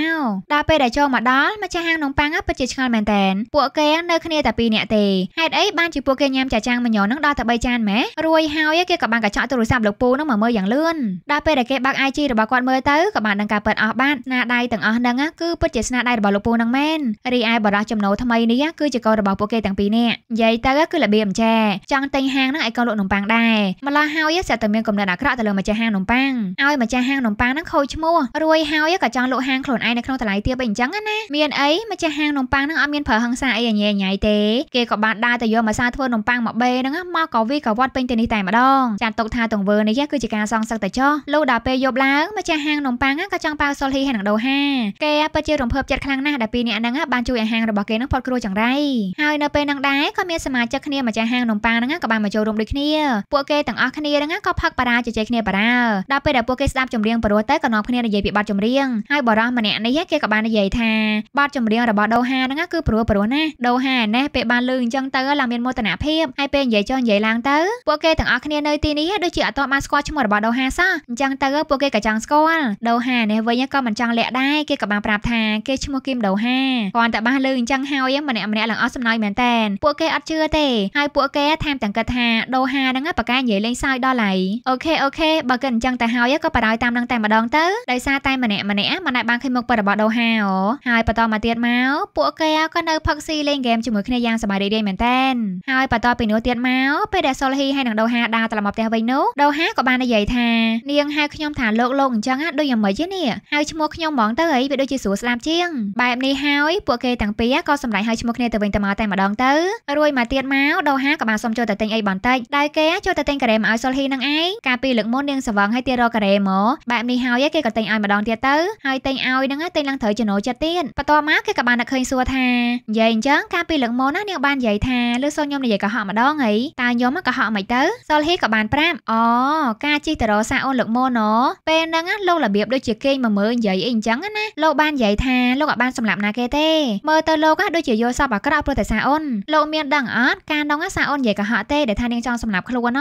ដល់ពេលដែលចូលមកដល់ម្ចាស់ហាងនំប៉័ងពិតជាឆ្ងល់មែនតើពួកគេនៅគ្នាតែ2នាក់ទេហេតុអីបានជាពួកគេញ៉ាំចាចាំងមញ៉ោនឹងដល់តែ3ចានម៉ែរួយហើយគេក៏បានកញ្ចក់កទូរស័ព្ទលោកពូនឹងមកមើលយ៉ាងលឿនដល់ពេលដែលគេបើក IG របស់គាត់មើលទៅក៏បានដឹងការពិតអស់បាត់ស្នាដៃទាំងអស់ហ្នឹងគឺពិតជាស្នាដៃរបស់លោកពូនឹងមែនរីឯបរិះចំណូលថ្មីនេះគឺជាកូនរបស់ពួកគេទាំងពីរនាក់និយាយទៅគឺល្បីអម្ចាចង់ទិញហាងហ្នឹងឲ្យកូនលក់នំប៉័ងដែរម្ល៉េះហើយស្អាតតែមានកំណត់អាក្រក់ទៅលើម្ចាស់ហាងនំប៉័ងឲ្យម្ចាស់ហាងនំប៉័ងហ្នឹងខូចឈ្មោះរួយហើយក៏ចង់លក់ហាងខ្លួនឯងនៅក្នុងតម្លៃទាបអីអញ្ចឹងណាមានអីម្ចាស់ហាងនំប៉័ងហ្នឹងអត់មានប្រើហិង្សាអីអញ្ញែញ៉ៃទេគេក៏បានដើរទៅយកមកសាធ្វើនំប៉័ងមកបេហ្នឹងមកក៏វាក៏វត្តពេញទៅនេះតែម្ដងចាត់ទុកទុកថាទង្វើនេះគឺជាការសងសឹកតែចោះលុះដល់ពេលយប់ឡើងម្ចាស់ហាងនំប៉័ងក៏ចង់ប៉ាវសុលហ៊ីហើយនឹងដូហាគេពិតជារំភើបចិត្តខ្លាំងណាស់ដែលពីរនាក់ហ្នឹងបានជួយឲ្យហាងរបស់គេនឹងផុតគ្រោះចង្រៃហើយនៅពេលហ្នឹងដែរក៏មានសមាជិកគ្នាម្ចាស់ហាងនំប៉័ងហ្នឹងក៏បានមកចូលរួមដូចគ្នាពួកគេទាំងអស់គ្នាហ្នឹងក៏ផឹកបារាជជែកគ្នាបារាដល់ពេលដែលពួកគេស្ដាប់ចម្រៀងបរោះទៅក៏នាំគ្នានិយាយពីបទចម្រៀងហើយបរោះម្នាក់នេះគេក៏បាននិយាយថាបទចម្រៀងរបស់ដូហាហ្នឹងគឺព្រោះព្រោះណាដូហាណេះពេលបានលឺអញ្ចឹងទៅឡើងមានមោទនភាពហើយពេលនិយាយចុះនិយាយឡើងទៅពួកគេទាំងអស់គ្នានៅទីនេះនេះដូចជាអត់ទាន់បានស្គាល់ឈ្មោះរបស់ដូហាសោះអញ្ចឹងទៅពួកគេក៏ចង់ស្គាល់ដូហានេះវិញក៏មិនចង់លាក់ដែរគេក៏បានប្រាប់ថាគេឈ្មោះគីមដូហាគាត់តែបានលើអញ្ចឹងហើយម្នាក់ម្នាក់ឡើងអស់សំណើចមែនតែនពួកគេអត់ជឿទេហើយពួកគេថែមទាំងគិតថាដូហាហ្នឹងប្រកែនិយាយលេងសើចដល់ហើយអូខេអូខេបើគេអញ្ចឹងទៅហើយក៏បារោយតាមនឹងតែម្ដងទៅដោយសារតែម្នាក់ម្នាក់មិនបានឃើញមុខពិតរបស់ដូហាអូហើយបន្តមកទៀតមកពួកគេក៏នៅផឹកស៊ីលេងហ្គេមជាមួយគ្នាយ៉ាងសប្បាយរីករាយមែនតែនហើយបន្តពីនោះទៀតមកពេលដែលសុលហ៊ីហើយនឹងដូហាដើរត្រឡប់មកផ្ទះវិញនោះដូហាក៏បាននិយាយថានាងហៅខ្ញុំថាលោកលោកអញ្ចឹងណាដូចយ៉ាងម៉េចទេនេះហៅឈ្មោះខ្ញុំហ្មងទៅអីវាដូចជាស្រួលស្ដាប់ជាងបែបនេះហើយពួកគេទាំងពីរក៏សម្រេចហៅឈ្មោះគ្នាទៅវិញទៅមកតែម្ដងទៅរួយមកទៀតមកដូហាក៏បានសុំចូលទៅទិញអីបន្តិចដែលគេចូលទៅទិញការ៉េមកឲ្យសុលហ៊ីនឹងឯងកាលពីលើកមុននាងសវងឲ្យទៀតរកការ៉េមកបែបនេះហើយគេក៏ទិញឲ្យម្ដងទៀតទៅហើយទិញឲ្យនឹងទិញឡើងត្រូវចំណូលចិត្តទៀតបន្ទាប់មកគេក៏បាននឹកឃើញសួរថានិយាយអញ្ចឹងកាលពីលើកមុនណានាងបាននិយាយថាលើសូនខ្ញុំនិយាយកុហកម្ដងអីតើខ្ញុំកុហកមិនទៅសុលហ៊ីក៏បានប្រាប់អូការជិះទៅរកសាអូនលោកម៉ូណូពេលហ្នឹងលោករបៀបដូចជាគេងមកមើលនិយាយអីអញ្ចឹងណាលោកបាននិយាយថាលោកអាចបានសម្លាប់ណាគេទេមើលទៅលោកដូចជាយល់សពអាក្រក់ព្រោះតែសាអូនលោកមានដឹងអត់ការនោះសាអូននិយាយកុហកទេដែលថានាងចង់សម្លាប់ខ្លួនណ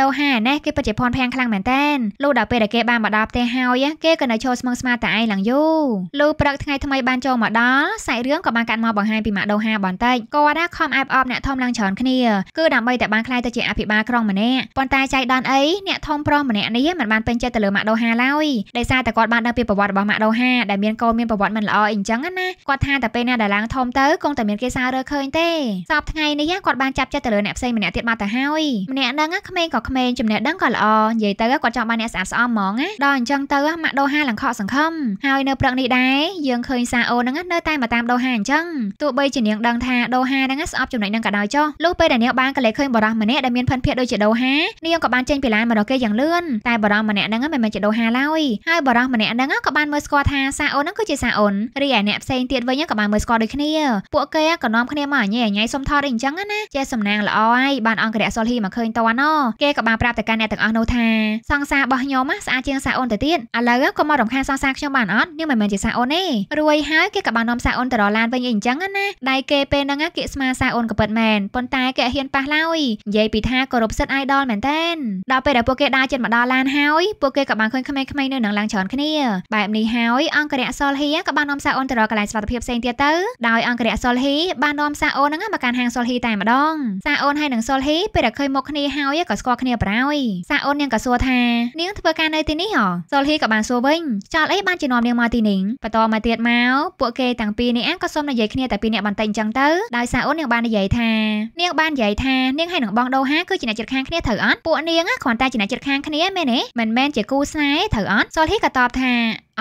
ដូហាណេះគេពិតជាភ័ន្តភាំងខ្លាំងមែនតើលុះដល់ពេលដែលគេបានមកដល់ផ្ទះហើយគេក៏នៅឈរស្មឹងស្មាតែឯងឡើងយូរលុះព្រឹកថ្ងៃថ្មីបានចូលមកដល់សាច់រឿងក៏បានកាត់មកបង្ហាញពីម៉ាក់ដូហាបន្តិចគាត់ខំអែបអបអ្នកធំឡើងច្រើនគ្នាគឺដើម្បីតែបានខ្លាយទៅជាអភិបាលក្រុងម្នាក់ប៉ុន្តែចៃដនអីអ្នកធំប្រុសម្នាក់នេះមិនបានពេញចិត្តទៅលើម៉ាក់ដូហាឡើយដោយសារតែគាត់បានដឹងពីប្រវត្តិរបស់ម៉ាក់ដូហាដែលមានកូនមានប្រវត្តិមិនល្អអីអញ្ចឹងណាគាត់ថាតែពេលណាដែលឡើងធំទៅគង់តែមានគេសើរើឃើញទេសពថ្ងៃនេះគាត់បានចាប់ចិត្តទៅលើអ្នកផ្សេងម្នាក់ទៀតបាត់ទៅហើយម្នាក់ហ្នឹងក្មេងក៏ក្មេងចំណេះដឹងក៏ល្អនិយាយទៅគាត់ចង់បានអ្នកស្អាតស្អំហ្មងណាដល់អញ្ចឹងទៅម៉ាក់ដូហាឡើងខកសង្ឃឹមហើយនៅព្រឹកនេះដែរយើងឃើញសាអូហ្នឹងនៅតែមកតាមដូហាអញ្ចឹងទោះបីជានាងដឹងថាដូហាហ្នឹងស្អប់ចំណុចហ្នឹងក៏ដោយចុះលុះពេលដែលនាងបានក៏លេឃើញបរិះម្នាក់ដែលមានភិនភាកដូចជាដូហានាងក៏បានបានចេញពីឡានមករកគេយ៉ាងលឿនតែបារម្ភម្នាក់ហ្នឹងមិនមែនជាដូហាឡើយហើយបារម្ភម្នាក់ហ្នឹងក៏បានមើលស្គាល់ថាសាអូនហ្នឹងគឺជាសាអូនរីឯអ្នកផ្សេងទៀតវិញក៏បានមើលស្គាល់ដូចគ្នាពួកគេក៏នាំគ្នាមកអញ្ញែអញ្ញែសុំថតអីអញ្ចឹងណាចេះសំណាងល្អហើយបានអង្គរៈសុលហ៊ីមកឃើញតនគេក៏បានប្រាប់ទៅកាន់អ្នកទាំងអស់នោះថាសង្សាររបស់ខ្ញុំស្អាតជាងសាអូនទៅទៀតឥឡូវក៏មករំខានសង្សារខ្ញុំបានអត់នាងមិនមែនជាសាអូនទេរួយហើយគេក៏បាននាំសាអូនទៅរឡានវិញអីអញ្ចឹងណាដៃគេពេលហ្នឹងគៀកស្មាសាអូនក៏ពិតមែនប៉ុន្តែគេអត់ហ៊ានប៉ះឡើយនិយាយពីថាគោរពសិទ្ធ idol មែនតើដល់ពេលដែលពួកគេដើរចិត្តមកដល់ឡានហើយពួកគេក៏បានឃើញក្មេងៗនៅនឹងឡើងច្រើនគ្នាបែបនេះហើយអង្គរៈសុលហ៊ីក៏បាននាំសាអូនទៅរកកន្លែងសុខភាពផ្សេងទៀតទៅដោយអង្គរៈសុលហ៊ីបាននាំសាអូនហ្នឹងមកកាន់ហាងសុលហ៊ីតែម្ដងសាអូនហើយនឹងសុលហ៊ីពេលដែលឃើញមុខគ្នាហើយក៏ស្គាល់គ្នាប្រហើយសាអូននាងក៏សួរថានាងធ្វើការនៅទីនេះហ៎សុលហ៊ីក៏បានសួរវិញចោលអីបានជានាំនាងមកទីនេះបន្តមកទៀតមកពួកគេទាំងពីរនេះក៏សុំនិយាយគ្នាតែពីរនាក់បន្តិចអញ្ចឹងទៅដោយសាអូននាងបាននិយាយថានាងបាននិយាយថានាងហើយនឹងបងដូហាគឺជាអ្នកជិតខាងគ្នាត្រូវអត់ពួកនាងយើងគ្រាន់តែជាអ្នកចិត្តខាងគ្នាមែនទេមិនមែនជាគូស្នេហ៍ទេត្រូវអត់សូលហ៊ីក៏តបថា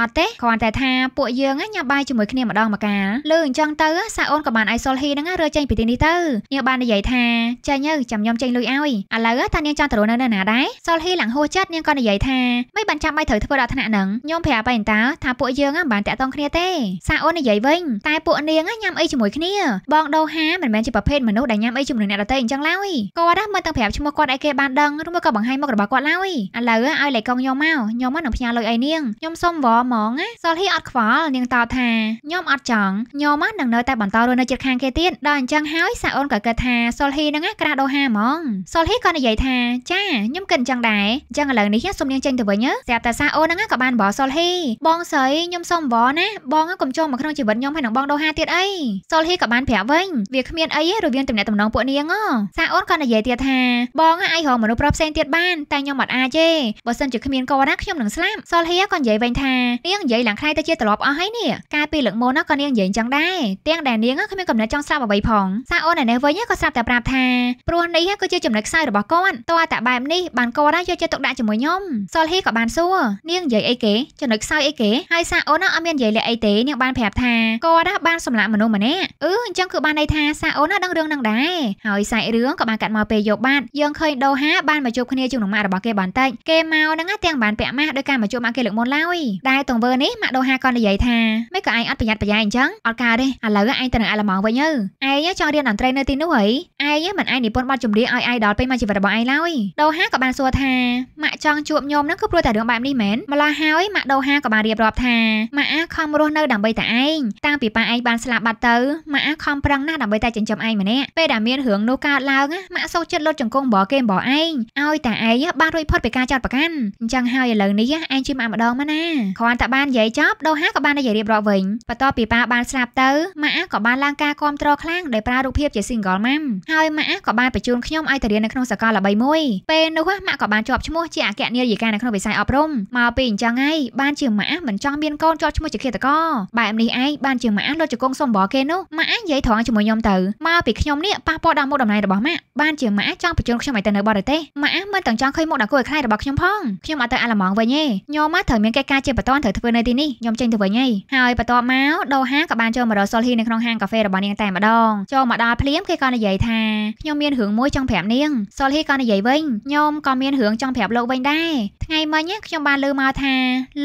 អត់ទេគ្រាន់តែថាពួកយើងញ៉ាំបាយជាមួយគ្នាម្ដងម្កាលឬអញ្ចឹងទៅសាអូនក៏បានអៃសុលហ៊ីហ្នឹងរើចេញពីទីនេះទៅញើបាននិយាយថាចាញ់ទៅចាំខ្ញុំចេញលុយឲ្យឥឡូវតានាងចង់ទៅរស់នៅនៅណាដែរសុលហ៊ីឡើងហួសចិត្តនាងក៏និយាយថាមិនបានចាំបាច់ត្រូវធ្វើដល់ថ្នាក់ហ្នឹងខ្ញុំប្រាប់ឯងតាថាពួកយើងមិនបានតាក់ទងគ្នាទេសាអូននិយាយវិញតែពួកនាងញ៉ាំអីជាមួយគ្នាបងដូហាមិនមែនជាប្រភេទមនុស្សដែលញ៉ាំអីជាមួយអ្នកដទៃអញ្ចឹងឡើយគាត់មិនទាំងប្រាប់ឈ្មោះគាត់ឲ្យគេបានដឹងឬក៏បង្ហាញមុខរបស់គាត់ឡើយឥឡូវឲ្យលេខកងខ្ញុំមកខ្ញុំមកនឹងផ្ញើលុយឲ្យនាងខ្ញុំសុំវហ្មងណាសលហ៊ីអត់ខ្វល់នាងតបថាខ្ញុំអត់ចង់ខ្ញុំមកនឹងនៅតែបន្តរស់នៅជិតខាងគេទៀតដល់អញ្ចឹងហើយសាអូនក៏គិតថាសលហ៊ីនឹងក្រាស់ដូហាហ្មងសលហ៊ីក៏និយាយថាចាខ្ញុំគិតអញ្ចឹងដែរអញ្ចឹងឥឡូវនេះសុំនាងចេញទៅវិញស្រាប់តែសាអូនហ្នឹងក៏បានបោសលហ៊ីបងស្រីខ្ញុំសុំវណាបងកុំចូលមកក្នុងជីវិតខ្ញុំហើយនឹងបងដូហាទៀតអីសលហ៊ីក៏បានប្រាប់វិញវាគ្មានអីរវាងតំណែងតំណងពួកនាងសាអូនក៏និយាយទៀតថាបងអាចរកមនុស្សប្រុសផ្សេងទៀតបានតែខ្ញុំមិនអាចទេបើសិនជាគ្មានគាត់ណាខ្ញុំនឹងស្លាប់សលហ៊ីក៏និយាយវិញថានាងនិយាយឡើងខ្លាយទៅជាត្រឡប់អស់ហើយនេះកាលពីលើកមុនក៏នាងនិយាយអញ្ចឹងដែរទាំងដែលនាងគ្មានកំណត់ចង់ស្រាប់អ្វីផងសាអូនឯនេះវិញក៏ស្រាប់តែប្រាប់ថាព្រោះនេះគឺជាចំណុចខ្សោយរបស់គាត់តើតាបែបនេះបានគាត់យកចិត្តទុកដាក់ជាមួយខ្ញុំសុលហ៊ីក៏បានសួរនាងនិយាយអីគេចំណុចខ្សោយអីគេហើយសាអូនអត់មាននិយាយលាក់អីទេនាងបានប្រាប់ថាគាត់បានសម្លាប់មនុស្សម្នាក់អឺអញ្ចឹងគឺបានន័យថាសាអូនដឹងរឿងនឹងដែរហើយសាច់រឿងក៏បានកាត់មកពេលយកបាត់យើងឃើញដូហាបានមកជួបគ្នាជាមួយនឹងម៉ាក់របស់គេបន្តិចគេមកហ្នឹងទាំងបានពាក់ម៉ាស់ដោយការមកជួបម៉ាក់គេលើកមុនឡើយដែលដោយទង្វើនេះម៉ាក់ដូហាក៏និយាយថាមិនក៏ឯងអត់ប្រយ័ត្នប្រយែងអញ្ចឹងអត់ការទេឥឡូវឯងទៅនឹងអាឡម៉ង់វិញទៅឯងចង់រៀនតន្ត្រីនៅទីនោះហីឯងមិនឯងនិពន្ធបទចម្រៀងឲ្យឯងដល់ពេញមួយជីវិតរបស់ឯងឡើយដូហាក៏បានសួរថាម៉ាក់ចង់ជួបញោមនឹងគឺព្រោះតែរឿងបែបនេះមែនម្ល៉េះហើយម៉ាក់ដូហាក៏បានរៀបរាប់ថាម៉ាក់អាខំរស់នៅដើម្បីតែឯងតាំងពីប៉ាឯងបានស្លាប់បាត់ទៅម៉ាក់អាខំប្រឹងណាស់ដើម្បីតែចិញ្ចឹមឯងម្នាក់ពេលដែលមានរឿងនោះកើតឡើងម៉ាក់សូចចិត្តលុតជង្គង់បរគេបរឯងឲ្យតែឯងបានរួចផុតពីការចោទប្រកាន់អញ្ចឹងហើយឥឡូវនេះឯងជិះម៉ាក់ម្ដងមកណាគ្រាន់ន់តែបាននិយាយចប់ដូហាក៏បាននិយាយរៀបរាប់វិញបន្ទាប់ពីប៉ាបានស្លាប់ទៅម៉ាក់ក៏បានឡើងការគ្រប់គ្រងខ្លាំងដោយប្រើរូបភាពជា single mom ហើយម៉ាក់ក៏បានបញ្ជូនខ្ញុំឲ្យទៅរៀននៅក្នុងសាកលល្បីមួយពេលនោះម៉ាក់ក៏បានជាប់ឈ្មោះជាអគ្គនាយិកានៅក្នុងវិស័យអប់រំមកពីអញ្ចឹងហើយបានជាម៉ាក់មិនចង់មានកូនជាប់ឈ្មោះជាឃាតករបែបនេះឯងបានជាម៉ាក់លុតជង្គង់សុំបរគេនោះម៉ាក់និយាយត្រង់ជាមួយខ្ញុំទៅមកពីខ្ញុំនេះប៉ះពាល់ដល់មុខតំណែងរបស់ម៉ាក់បានជាម៉ាក់ចង់បញ្ជូនខ្ញុំឲ្យទៅនៅបរទេសម៉ាក់មិនទាំងចង់ឃើញមុខដល់គូឲ្យខ្លាយរបស់ខ្ញុំផងខ្ញុំអត់ទៅអាឡម៉ង់វិញទេញោមមកត្រូវមានកិច្ចការជាបន្តបានត្រូវធ្វើនៅទីនេះខ្ញុំចេញទៅវិញហើយហើយបន្ទាប់មកដូហាក៏បានចូលមករកសុលហ៊ីនៅក្នុងហាងកាហ្វេរបស់នាងតែម្ដងចូលមកដល់ភ្លាមគេក៏និយាយថាខ្ញុំមានរឿងមួយចង់ប្រាប់នាងសុលហ៊ីក៏និយាយវិញខ្ញុំក៏មានរឿងចង់ប្រាប់លោកវិញដែរថ្ងៃមិញខ្ញុំបានលើមកថា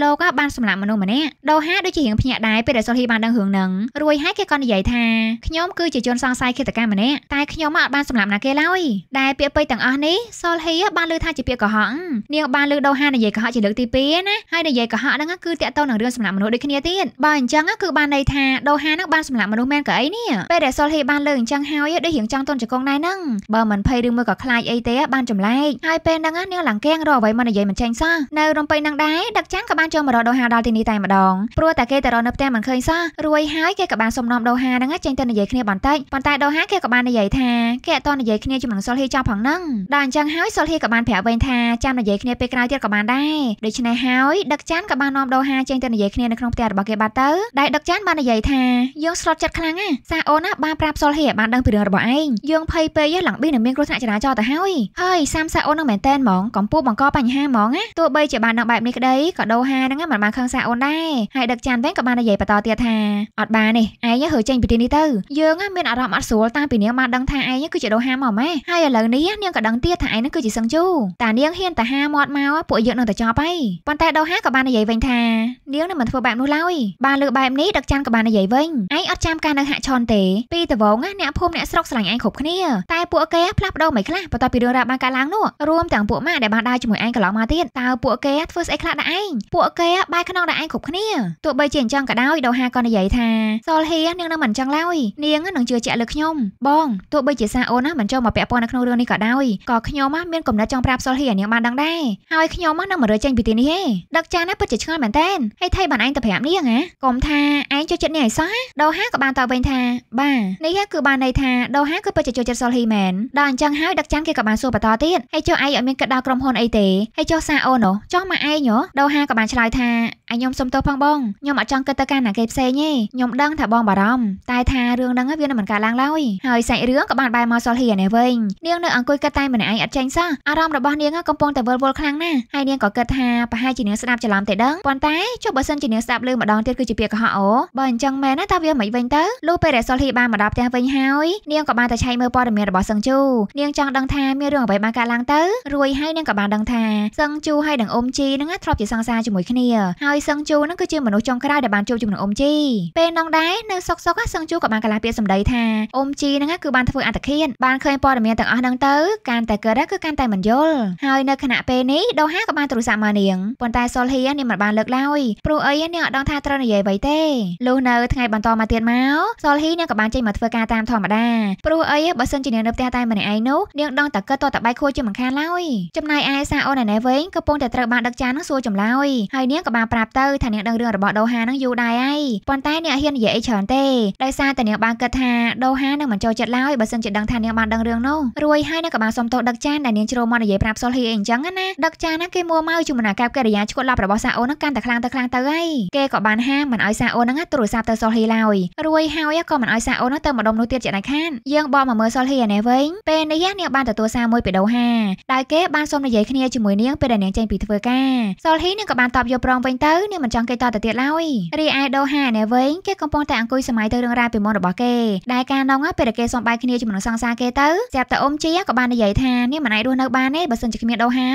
លោកបានសម្លាប់មនុស្សម្នាក់ដូហាដូចជារឿងភ្ញាក់ដែរពេលដែលសុលហ៊ីបានដឹងរឿងហ្នឹងរួចហើយគេក៏និយាយថាខ្ញុំគឺជាជនសង្ស័យឃាតកម្មម្នាក់តែខ្ញុំអត់បានសម្លាប់ណាគេឡើយដែលពាក្យពេចន៍ទាំងអស់នេះសុលហ៊ីបានលើថាជាពាក្យកុហកនាងបានលើដូហានិយាយកុហកជាលើកទី2ណាហើយនិយាយកុហកហ្នឹងគឺតាក់ទងនឹងរឿងសម្លាប់មនុស្សដូចគ្នាទៀតបើអញ្ចឹងគឺបានន័យថាដូហានឹងបានសម្លាប់មនុស្សមែនក៏អីនេះពេលដែលសុលហេបានលើអញ្ចឹងហើយដូចរៀងចង់ទន់ចកងណែនឹងបើមិនភ័យឬមួយក៏ខ្លាចអីទេបានចម្លែកហើយពេលហ្នឹងនាងឡាំងកៀងរកអ្វីមិននិយាយមិនចេញសោះនៅរំពេញនឹងដែរដឹកចាំក៏បានចូលមករកដូហាដល់ទីនេះតែម្ដងព្រោះតែគេទៅរកនៅផ្ទះមិនឃើញសោះរួយហើយគេក៏បានសុំនាំដូហាហ្នឹងចេញទៅនិយាយគ្នាបន្តិចប៉ុន្តែដូហាគេក៏បាននិយាយថាគេអត់តនិយាយគ្នាជាមួយនឹងសុលហេចោលផងហ្នឹងដល់អញ្ចឹងហើយសុលហេក៏បានប្រាប់វិញថាចាំនិយាយគ្នាពេលក្រោយទៀតក៏បានដែរដូច្នេះហើយដឹកចាំក៏បាននាំដូរហាចេញទៅនិយាយគ្នានៅក្នុងផ្ទះរបស់គេបាត់ទៅដៃដឹកចានបាននិយាយថាយើងស្លុតចិត្តខ្លាំងណាស់សាអូនណាបានប្រាប់សុលហេបានដឹងពីរឿងរបស់ឯងយើងភ័យពេកឡើងប៊ីនឹងមានគ្រោះថ្នាក់ចរាចរណ៍ទៅហើយហើយសាមសាអូននឹងមែនតែនហ្មងកំពុងបង្កបញ្ហាហ្មងណាទោះបីជាបានដឹងបែបនេះក្តីក៏ដូរហាហ្នឹងមិនបានខឹងសាអូនដែរហើយដឹកចានវិញក៏បាននិយាយបន្តទៀតថាអត់បានទេឯងហើចេញពីទីនេះទៅយើងមានអារម្មណ៍អត់ស្រួលតាំងពីនាងបានដឹងថាឯងគឺជាដូរហាមកម៉ែហើយឥឡូវនេះនាងក៏ដឹងទៀតថាឯងនឹងគឺជាសឹងជូតានាងហ៊ានតាហាមាត់មកពួកយើងនឹងទៅចប់ហើយប៉ុន្តែដូរហាក៏បាននិយាយវិញថានាងនឹងមិនធ្វើបែបនោះឡើយបានលើបែបនេះដឹកច័ន្ទក៏បាននិយាយវិញឯងអត់ចាំការនៅហាក់ឆនទេពីដវងអ្នកភូមិអ្នកស្រុកស្រឡាញ់ឯងគ្រប់គ្នាតែពួកគេផ្លាស់ប្ដូរមិនខ្លះបន្ទាប់ពីរឿងរ៉ាវបានកើតឡើងនោះរួមទាំងពួកម៉ាក់ដែលបានដើរជាមួយឯងកន្លងមកទៀតតើពួកគេធ្វើស្អីខ្លះដែរឯងពួកគេបែរខ្នងដែរឯងគ្រប់គ្នាទោះបីជាអញ្ចឹងក៏ដោយដូហាក៏និយាយថាសលហៀនាងនឹងមិនអញ្ចឹងឡើយនាងនឹងជឿជាក់លើខ្ញុំបងទោះបីជាសាអូនណាមិនចូលមកពាក់ព័ន្ធនៅក្នុងរឿងនេះក៏ដោយក៏ខ្ញុំមានកំណត់ចង់ប្រាប់សលហៀនាងបានដឹងដែរហើយខ្ញុំនឹងមិនរើចេញពីទីនេះទេដឹកចាណាពិតជាឆ្ងល់មែនទេហើយថៃបានឯងទៅប្រាប់នាងណាកុំថាឯងចូលចិត្តនាងឯសោះដូហាក៏បានតបវិញថាបាទនេះគឺបានន័យថាដូហាគឺពិតជាចូលចិត្តសុលហ៊ីមែនដល់អញ្ចឹងហើយដឹកចាំគេក៏បានសួរបន្តទៀតហើយចុះឯងអត់មានគិតដល់ក្រុមហ៊ុនអីទេហើយចុះសាអូនចុះមកឯងហ៎ដូហាក៏បានឆ្លើយថាឯងខ្ញុំសុំទោសផងបងខ្ញុំអត់ចង់គិតទៅកាន់ណាគេផ្សេងទេខ្ញុំដឹងថាបងបារម្ភតែថារឿងហ្នឹងវានឹងមិនកើតឡើងឡើយហើយសាច់រឿងក៏បានបែរមកសុលហ៊ីនេះវិញនាងនៅអង្គុយគិតតែម្នាក់ឯងអត់ចេញសោះអារម្មណ៍របស់នាងកំពុងតែវិលវល់ខ្លាំងណាស់ហើយនាងក៏គិតថាប្រហែលជានាងស្ដាប់ច្រឡំទេដឹងប៉ុន្ន្តែចុះបើសិនជានាងស្ដាប់ឮម្ដងទៀតគឺជាពាក្យកុហកអូបើអញ្ចឹងមែនណាតើវាមិនវិញទៅលុះពេលដែលសុលហ៊ីបានមកដល់ផ្ទះវិញហើយនាងក៏បានតែឆែកមើលព័ត៌មានរបស់សឹងជូ នាងចង់ដឹងថាមានរឿងអ្វីបានកើតឡើងទៅរួយហើយនាងក៏បានដឹងថាសឹងជូហើយនិងអ៊ុំជីនឹងធ្លាប់ជាសង្សារជាមួយគ្នាហើយសឹងជូនឹងគឺជាមនុស្សចុងក្រោយដែលបានជួបជាមួយនឹងអ៊ុំជីពេលនោះដែរនៅសុកសុកសឹងជូក៏បានកលាពាក្យសម្ដីថាអ៊ុំជីនឹងគឺបានធ្វើអត្តឃាតបានឃើញព័ត៌មានទាំងអស់នឹងទៅកាន់តែកើតគឺកាន់តែមិនយល់ហើយនៅខណៈពេលនេះដូហាក៏បានទូរស័ព្ទមកនាងប៉ុន្តែសុលហ៊ីនាងមិនបានលើកកឡើយព្រោះអីអ្នកអត់ដឹងថាត្រូវនិយាយអ្វីទេលុះនៅថ្ងៃបន្តមកទៀតមកសុលហ៊ីអ្នកក៏បានចេញមកធ្វើការតាមធម្មតាព្រោះអីបើសិនជាអ្នកនៅផ្ទះតែម្នាក់ឯងនោះអ្នកដឹងតែគិតតតែបែកខួរជាមិនខានឡើយចំណែកឯសាអូនណែវិញក៏ពងតែត្រូវបានដឹកចាននឹងសួរចម្លើយហើយអ្នកក៏បានប្រាប់ទៅថាអ្នកដឹងរឿងរបស់ដូហានឹងយូរដែរហើយប៉ុន្តែអ្នកហ៊ាននិយាយអីច្រើនទេដោយសារតែអ្នកបានគិតថាដូហានឹងមិនចូលចិត្តឡើយបើសិនជាដឹងថាអ្នកបានដឹងរឿងនោះរួយហើយអ្នកក៏បានសុំទោសដឹកចានដែលអ្នកជ្រោមមកនិយាយប្រាប់សុលហ៊ីអីអញ្ចឹងណាដឹកចានណាគេមួម៉ៅជាមួយនឹងអាកប្បកិរិយាឈ្កត់ឡាប់របស់សាអូននឹងកាន់តែខ្លាំងទៅខ្លាំងទៅហើយគេក៏បានហាមមិនឲ្យសាអូនហ្នឹងទូរស័ព្ទទៅសុលហ៊ីឡើយរួយហើយក៏មិនឲ្យសាអូនហ្នឹងទៅម្ដុំនោះទៀតជាដាច់ខាតយើងបកមកមើលសុលហ៊ីនេះវិញពេលនេះនាងបានទទួលសារមួយពីដូហាដែលគេបានសុំនិយាយគ្នាជាមួយនាងពេលដែលនាងចេញពីធ្វើការសុលហ៊ីនាងក៏បានតបយកប្រងវិញទៅនាងមិនចង់គេតទៅទៀតឡើយរីឯដូហានេះវិញគេកំពុងតែអង្គុយសម័យទៅរឿងរ៉ាវពីមុនរបស់គេដែលការនងពេលដែលគេសុំបាយគ្នាជាមួយនឹងសង្សារគេទៅស្រាប់តែអ៊ំជីក៏បាននិយាយថានាងមិនអាចរស់នៅបានទេបើសិនជាគ្មានដូហា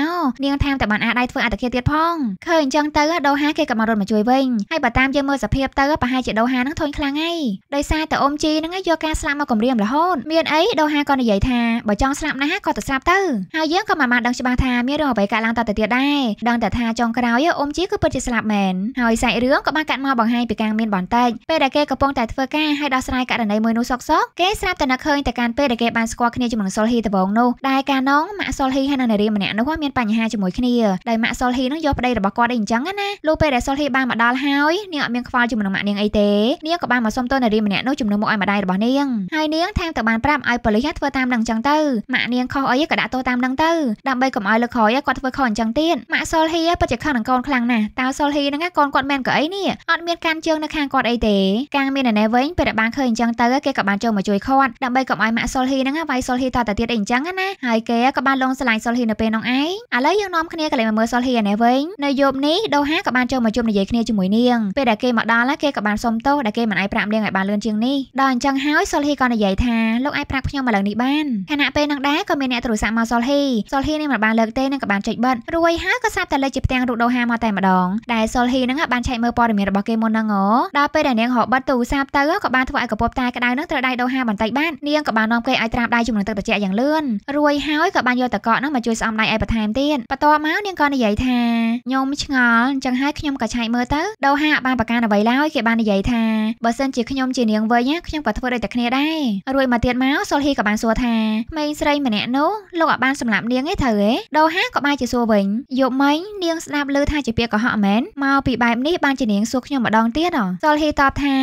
នាងតាមតែបានអាដៃធ្វើអត្តឃាតទៀតផងឃើញអញ្ចឹងទៅដូដូរហាគេក៏មករត់មកជួយវិញហើយបើតាមយើងមើលសភាពទៅប្រហែលជាដូរហានឹងធុញខ្លាំងហើយដោយសារតែអ៊ំជីនឹងយកការស្លាប់មកគំរាមរហូតមានអីដូរហាក៏និយាយថាបើចង់ស្លាប់ណាស់ក៏ទៅស្លាប់ទៅហើយយើងក៏មិនបានដឹងច្បាស់ថាមានរឿងអ្វីកើតឡើងតទៅទៀតដែរដឹងតែថាចុងក្រោយអ៊ំជីគឺពិតជាស្លាប់មែនហើយសាច់រឿងក៏បានកាត់មកបង្ហាញពីការមានបន្តិចពេលដែលគេកំពុងតែធ្វើការហើយដោះស្រាយករណីមួយនោះសុកសុកគេស្រាប់តែនឹកឃើញតែការពេលដែលគេបានស្គាល់គ្នាជាមួយនឹងសុលហ៊ីដបងនោះដែលកាលនោះម៉ាក់សុលហ៊ីហើយនិងនារីម្នាក់នោះមានបញ្ហាជាមួយគ្នាដោយម៉ាក់សុលហ៊ីនោះយកប្តីរបស់គាត់ឯងអញ្ចឹងណាលុះពេលដែលសុលហ៊ីបានមកដល់ហើយនាងអត់មានខ្វល់ជាមួយនឹងម៉ាក់នាងអីទេនាងក៏បានមកសុំទោសនារីម្នាក់នោះជំនួសមកឲ្យម្ដាយរបស់នាងហើយនាងថែមទាំងបានប្រាប់ឲ្យប៉ូលីសធ្វើតាមនឹងអញ្ចឹងទៅម៉ាក់នាងខុសអីក៏ដាក់ទោសតាមនឹងទៅដើម្បីកុំឲ្យលើក្រោយគាត់ធ្វើខុសអញ្ចឹងទៀតម៉ាក់សុលហ៊ីពិតជាខឹងនឹងកូនខ្លាំងណាស់តើសុលហ៊ីហ្នឹងកូនគាត់មិនក៏អីនេះអត់មានការជើងនៅខាងគាត់អីទេកាងមានណែវិញពេលដែលបានឃើញអញ្ចឹងទៅគេក៏បានចូលមកជួយខាត់ដើម្បីកុំឲ្យម៉ាក់សុលហ៊ីហ្នឹងវាយសុលហ៊ីតទៅទៀតអីអញ្ចឹងណាហើយគេក៏បានលងស្លាញ់សុលហ៊ីនៅពេលនោះឯងឥឡូវយើងនាំគ្នាកន្លែងមើលសុលហ៊ីណែវិញនៅយប់នេះដូហាក៏ក៏បានចូលមកជួបនិយាយគ្នាជាមួយនាងពេលដែលគេមកដល់គេក៏បានសុំទោសដែលគេមិនអាចប្រាប់នាងឲ្យបានលឿនជាងនេះដល់អញ្ចឹងហើយសុលហ៊ីក៏និយាយថាលោកអាចប្រាប់ខ្ញុំឥឡូវនេះបានខណៈពេលនឹងដែរក៏មានអ្នកទូរស័ព្ទមកសុលហ៊ីសុលហ៊ីនឹងមិនបានលើកទេនឹងក៏បានចុចបិទរួយហើយក៏សាប់តែលេចជាផ្ទាំងរូបដូហាមកតែម្ដងដែលសុលហ៊ីនឹងបានឆែកមើលព័ត៌មានរបស់គេមុនហ្នឹងហ៎ដល់ពេលដែលនាងហៅបិទទូរស័ព្ទទៅក៏បានធ្វើឲ្យកពប់តែក្ដៅនឹងត្រូវដៃដូហាបន្តិចបាននាងក៏បាននាំគេឲ្យត្រាំដៃជំនួសទឹកត្រជាក់យ៉ាងលឿនរួយហើយក៏បានយកតកកហ្នឹងមកជួយស្អំដៃឲ្យបន្ថែមទៀតបន្ទាប់មកនាងក៏និយាយថាខ្ញុំឆ្ងល់អញ្ចឹងហើយខ្ញុំក៏ឆែកមើលទៅដូហាអបានប្រកាសអ្វីឡើយគេបាននិយាយថាបើសិនជាខ្ញុំជានាងវ័យខ្ញុំក៏ធ្វើដូចតែគ្នាដែររួចមកទៀតមកសុលហ៊ីក៏បានសួរថាម៉េងស្រីម្នាក់នោះលោកអបានសម្លាប់នាងឯងត្រូវឯងដូហាក៏បានជាសួរវិញយប់មិញនាងស្ដាប់ឮថាជាពាក្យកុហកមែនមកពីបែបនេះបានជានាងសួរខ្ញុំម្ដងទៀតសុលហ៊ីតបថា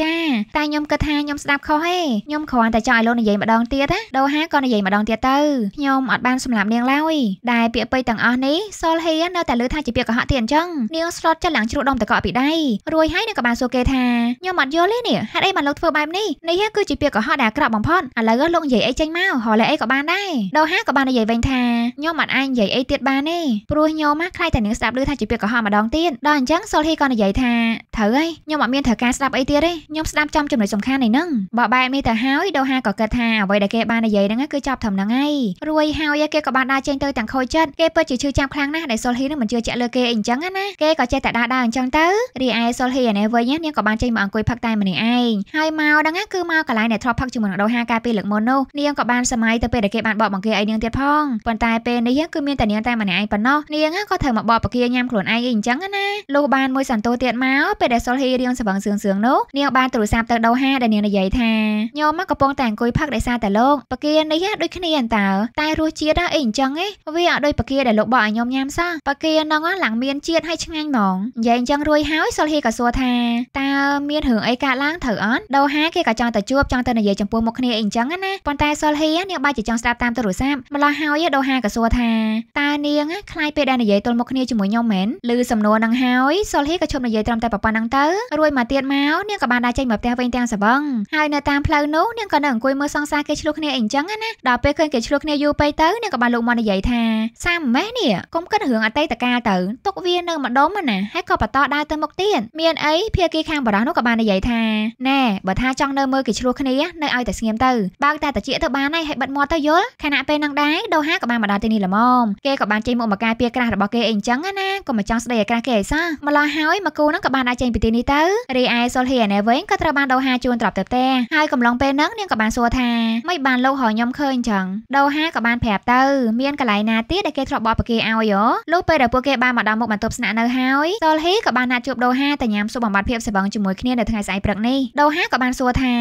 ចាតែខ្ញុំគិតថាខ្ញុំស្ដាប់ខុសទេខ្ញុំគ្រាន់តែចង់ឲ្យលោកនិយាយម្ដងទៀតណាដូហាក៏និយាយម្ដងទៀតទៅខ្ញុំអត់បានសម្លាប់នាងឡើយដែលពាក្យពេចទាំងអស់នេះសុលហ៊ីនៅតែឮថាជាពាក្យកុហកទៀតអញ្ចឹងនាងយើងស្លុតចិត្តឡើងជ្រក់ដុំតកក់ពីដៃរួយហើយនឹងក៏បានសួរគេថាខ្ញុំអត់យល់ទេនេះហេតុអីបានលោកធ្វើបែបនេះនេះគឺជាពាក្យកុហកដែលអាក្រក់បំផុតឥឡូវលោកនិយាយអីចេញមកហលែអីក៏បានដែរដោហាក៏បាននិយាយវិញថាខ្ញុំអត់អាចនិយាយអីទៀតបានទេព្រោះខ្ញុំមកខ្លាចតែនាងស្ដាប់ឮថាជាពាក្យកុហកម្ដងទៀតដល់អញ្ចឹងសូលហ៊ីក៏និយាយថាត្រូវហើយខ្ញុំអត់មានត្រូវការស្ដាប់អីទៀតទេខ្ញុំស្ដាប់ចំចំណុចសំខាន់នៃនឹងបើបែបនេះទៅហើយដោហាក៏គិតថាអ្វីដែលគេបាននិយាយហ្នឹងគឺចប់ត្រឹមហ្នឹងហើយរួយហើយគេក៏បានដើរចេញទៅទាំងខូចចិត្តគេពិតជាឈឺចាប់ខ្លាំងណាស់ដែលសូលហ៊ីនឹងមិនជឿជាក់លើគេអីអញ្ចឹងណាគេគេក៏ចេះតែដាស់ដើរអញ្ចឹងទៅរីឯសុលហ៊ីនេះវិញនាងក៏បានចេញមកអង្គុយផឹកតែម្នាក់ឯងហើយមកដល់ហ្នឹងគឺមកកន្លែងដែលធ្លាប់ផឹកជាមួយនឹងដូហាកាលពីលើកមុននោះនាងក៏បានសម័យទៅពេលដែលគេបានបកបង្គាឲ្យនាងទៀតផងប៉ុន្តែពេលនេះគឺមានតែនាងតែម្នាក់ឯងប៉ុណ្ណោះនាងក៏ត្រូវមកបកបង្គាញ៉ាំខ្លួនឯងអីអញ្ចឹងណាលុះបានមួយសន្ទោទៀតមកពេលដែលសុលហ៊ីរៀងសបងសឿងសឿងនោះនាងបានទូរស័ព្ទទៅដូហាដែលនាងនិយាយថាញោមមកកំពុងតែអង្គុយផឹកដោយសារតែលោកបង្គានេះដូចគ្នាតើតែរសជាតិអីអញ្ចឹងឯងវាអត់ដូចបង្គាដែលលោកបកឲ្យញោមញ៉ាំសោះបង្គាហ្នឹងឡើងមានជាតិហើយឆ្ងាញ់ញាញ់ហ្មងនិយាយអញ្ចឹងរួយហើយសុលហ៊ីក៏សួរថាតើមានរឿងអីកើតឡើងត្រូវអត់ដូហាគេក៏ចង់ទៅជួបចង់ទៅនិយាយចំពោះមុខគ្នាអីអញ្ចឹងណាប៉ុន្តែសុលហ៊ីនាងបែរជាចង់ស្ដាប់តាមទូរស័ព្ទម្លោះហើយដូហាក៏សួរថាតើនាងខ្លាយពេលដែលនិយាយទល់មុខគ្នាជាមួយខ្ញុំមែនឬសំណួរនឹងហើយសុលហ៊ីក៏ឈប់និយាយត្រឹមតែប៉ុណ្្នឹងទៅរួយមកទៀតមកនាងក៏បានដើរចេញមកផ្ទះវិញទាំងសបងហើយនៅតាមផ្លូវនោះនាងក៏នៅអង្គុយមើលសង្សារគេឆ្លោះគ្នាអីអញ្ចឹងណាដល់ពេលឃើញគេឆ្លោះគ្នាយូរពេកទៅនាងក៏បានលោកមកនិយាយថាសាមម៉េះនេះកុំគិតរឿងអតីតកាលទៅទុកវានៅម្ដងមណាហើយក៏បន្តដើរទៅមុខទៀតមានអីភាគីខាងបរោះនោះក៏បាននិយាយថាណែបើថាចង់នៅមើលគេឆ្លោះគ្នានៅឲ្យតែស្ងៀមទៅបើតែតាជាទៅបានហើយហើយបិទមាត់ទៅយល់ខណៈពេលនឹងដែរដូហាក៏បានមកដល់ទីនេះល្មមគេក៏បានចេញមុខមកកាយពីក្រាស់របស់គេអីអញ្ចឹងណាក៏មកចង់ស្ដីឲ្យក្រាស់គេអីសោះម្ល៉េះហើយមកគូនឹងក៏បានដើរចេញពីទីនេះទៅរីឯសុលហ៊ីណែវិញក៏ត្រូវបានដូហាជួនត្រប់ទៅផ្ទះហើយកំឡុងពេលហ្នឹងនាងក៏បានសួរថាមិនបានលោកហៅខ្ញុំឃើញអញ្ចឹងដូហាក៏បានប្រាប់ទៅមានកន្លែងណាទៀតដែលគេធ្លាប់បោះប្រគេឲ្យហ៎លុះពេលដែលពួកគេបានមកដល់មុខបន្ទប់ស្នាក់នៅហើយសុលហ៊ីក៏បានណាត់ជួបដូហាទៅញ៉ាំស៊ុបបំបត្តិភាពសេបងជាមួយគ្នានៅថ្ងៃស្អែកព្រឹកនេះដូហាក៏បានសួរថា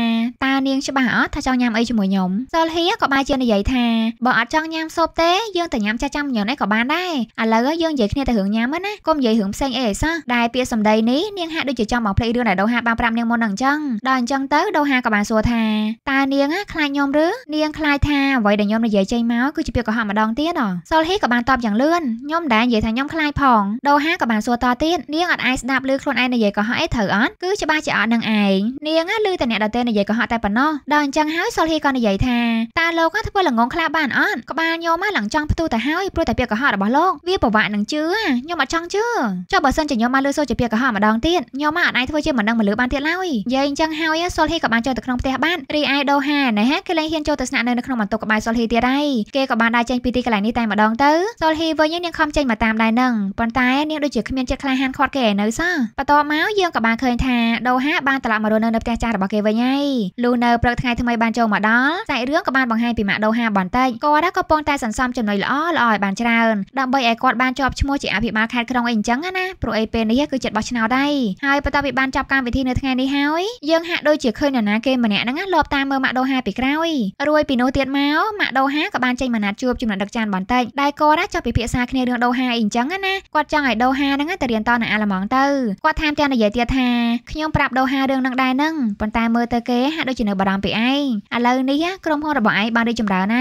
តើនាងច្បាស់អត់ថាចង់ញ៉ាំអីជាមួយខ្ញុំសុលហ៊ីក៏បែរជានិយាយថាបើអត់ចង់ញ៉ាំស៊ុបទេយើងទៅញ៉ាំចាចាំញ៉ាំអីក៏បានដែរឥឡូវយើងនិយាយគ្នាទៅរឿងញ៉ាំណាកុំនិយាយរឿងផ្សេងអីឲ្យសោះដែលពាក្យសម្ដីនេះនាងហាក់ដូចជាចង់បំភ្លេចរឿងដែលដូហាបានប្រាប់នាងមុននឹងអញ្ចឹងដល់អញ្ចឹងទៅដូហាក៏បានសួរថាតើនាងខ្លាចខ្ញុំឬនាងខ្លាចថាអ្វីដែលខ្ញុំនិយាយចេញមកគឺជាពាក្យកុហកម្ដងទៀតហ៎សុលហ៊ីក៏បានតបយ៉ាងលឿនខ្ញុំមិនដែលនិយាយថាខ្ញុំខ្លាចផងដូហាក៏បានសួរតទៀតនាងអត់អាចស្ដាប់ឮខ្លួនឯងនិយាយកុហកអីត្រូវអត់គឺច្បាស់ជាអត់នឹងឯងនាងឮតែអ្នកដទៃនិយាយកុហកតែប៉ុណ្ណោះដល់អញ្ចឹងហើយសុលហ៊ីក៏និយាយថាតើលោកធ្វើល្ងងខ្លះបានអត់ក្បាលញោមមកឡើងចង់ផ្ទុះទៅហើយព្រោះតែពាក្យកុហករបស់លោកវាពិបាកនឹងជឿញោមអត់ចង់ជឿចុះបើសិនជាញោមមកលើសូជាពាក្យកុហកម្ដងទៀតញោមមកអត់អាចធ្វើជាមិនដឹងមកលើបានទៀតឡើយនិយាយអញ្ចឹងហើយសុលហ៊ីក៏បានចូលទៅក្នុងផ្ទះបានរីឯដូហាណែហាគេលែងហ៊ានចូលទៅស្នាក់នៅក្នុងបន្ទប់ក្បែរសុលហ៊ីទៀតហើយគេក៏បានដើរចេញពីទីកន្លែងនេះតែម្ដងទៅសុលហ៊ីវិញនាងខំចេញមកតាមដែរនឹងប៉ុន្តែនាងដូចជាគ្គ្មានចិត្តក្លាហានខាត់គេឯនៅសោះបន្ទាប់មកយើងក៏បានឃើញថាដូហាបានត្រឡប់មករស់នៅនៅផ្ទះចាស់របស់គេវិញហើយលុះនៅព្រឹកថ្ងៃថ្មីបានចូលមកដល់សាច់រឿងក៏បានបង្ហាញពីម៉ាក់ដូហាបន្តិចគាត់ក៏ប៉ុន្តែសន្សំចំណុចល្អល្អឲ្យបានច្រើនដើម្បីឲ្យគាត់បានជាប់ឈ្មោះជាអភិបាលខេត្តក្រុងអីអញ្ចឹងណាព្រោះអីពេលនេះគឺចិត្តបោះឆ្នោតដែរហើយបន្ទាប់ពីបានចាប់កម្មវិធីនៅថ្ងៃនេះហើយយើងហាក់ដូចជាឃើញនរណាគេម្នាក់ហ្នឹងលបតាមមើលម៉ាក់ដូហាពីក្រោយរួយពីនោះទៀតមកម៉ាក់ដូហាក៏បានចេញមកណាត់ជួបជំនិតដឹកចានបន្តិចដែលគាត់ចាប់ពិភាក្សាគ្នារឿងដូហាអីអញ្ចឹងណាគាត់ចង់ឲ្យដូហាហ្នឹងហ្នឹងទៅរៀនតនៅអាល្លឺម៉ង់ទៅគាត់ថែមទាំងនិយាយទៀតថាខ្ញុំប្រាប់ដូហារឿងនឹងដែរហ្នឹងប៉ុន្តែមើលទៅគេហាក់ដូចជានៅបារម្ភពីឯងឥឡូវនេះក្រុមហ៊ុនរបស់ឯងបានរីកចម្រើន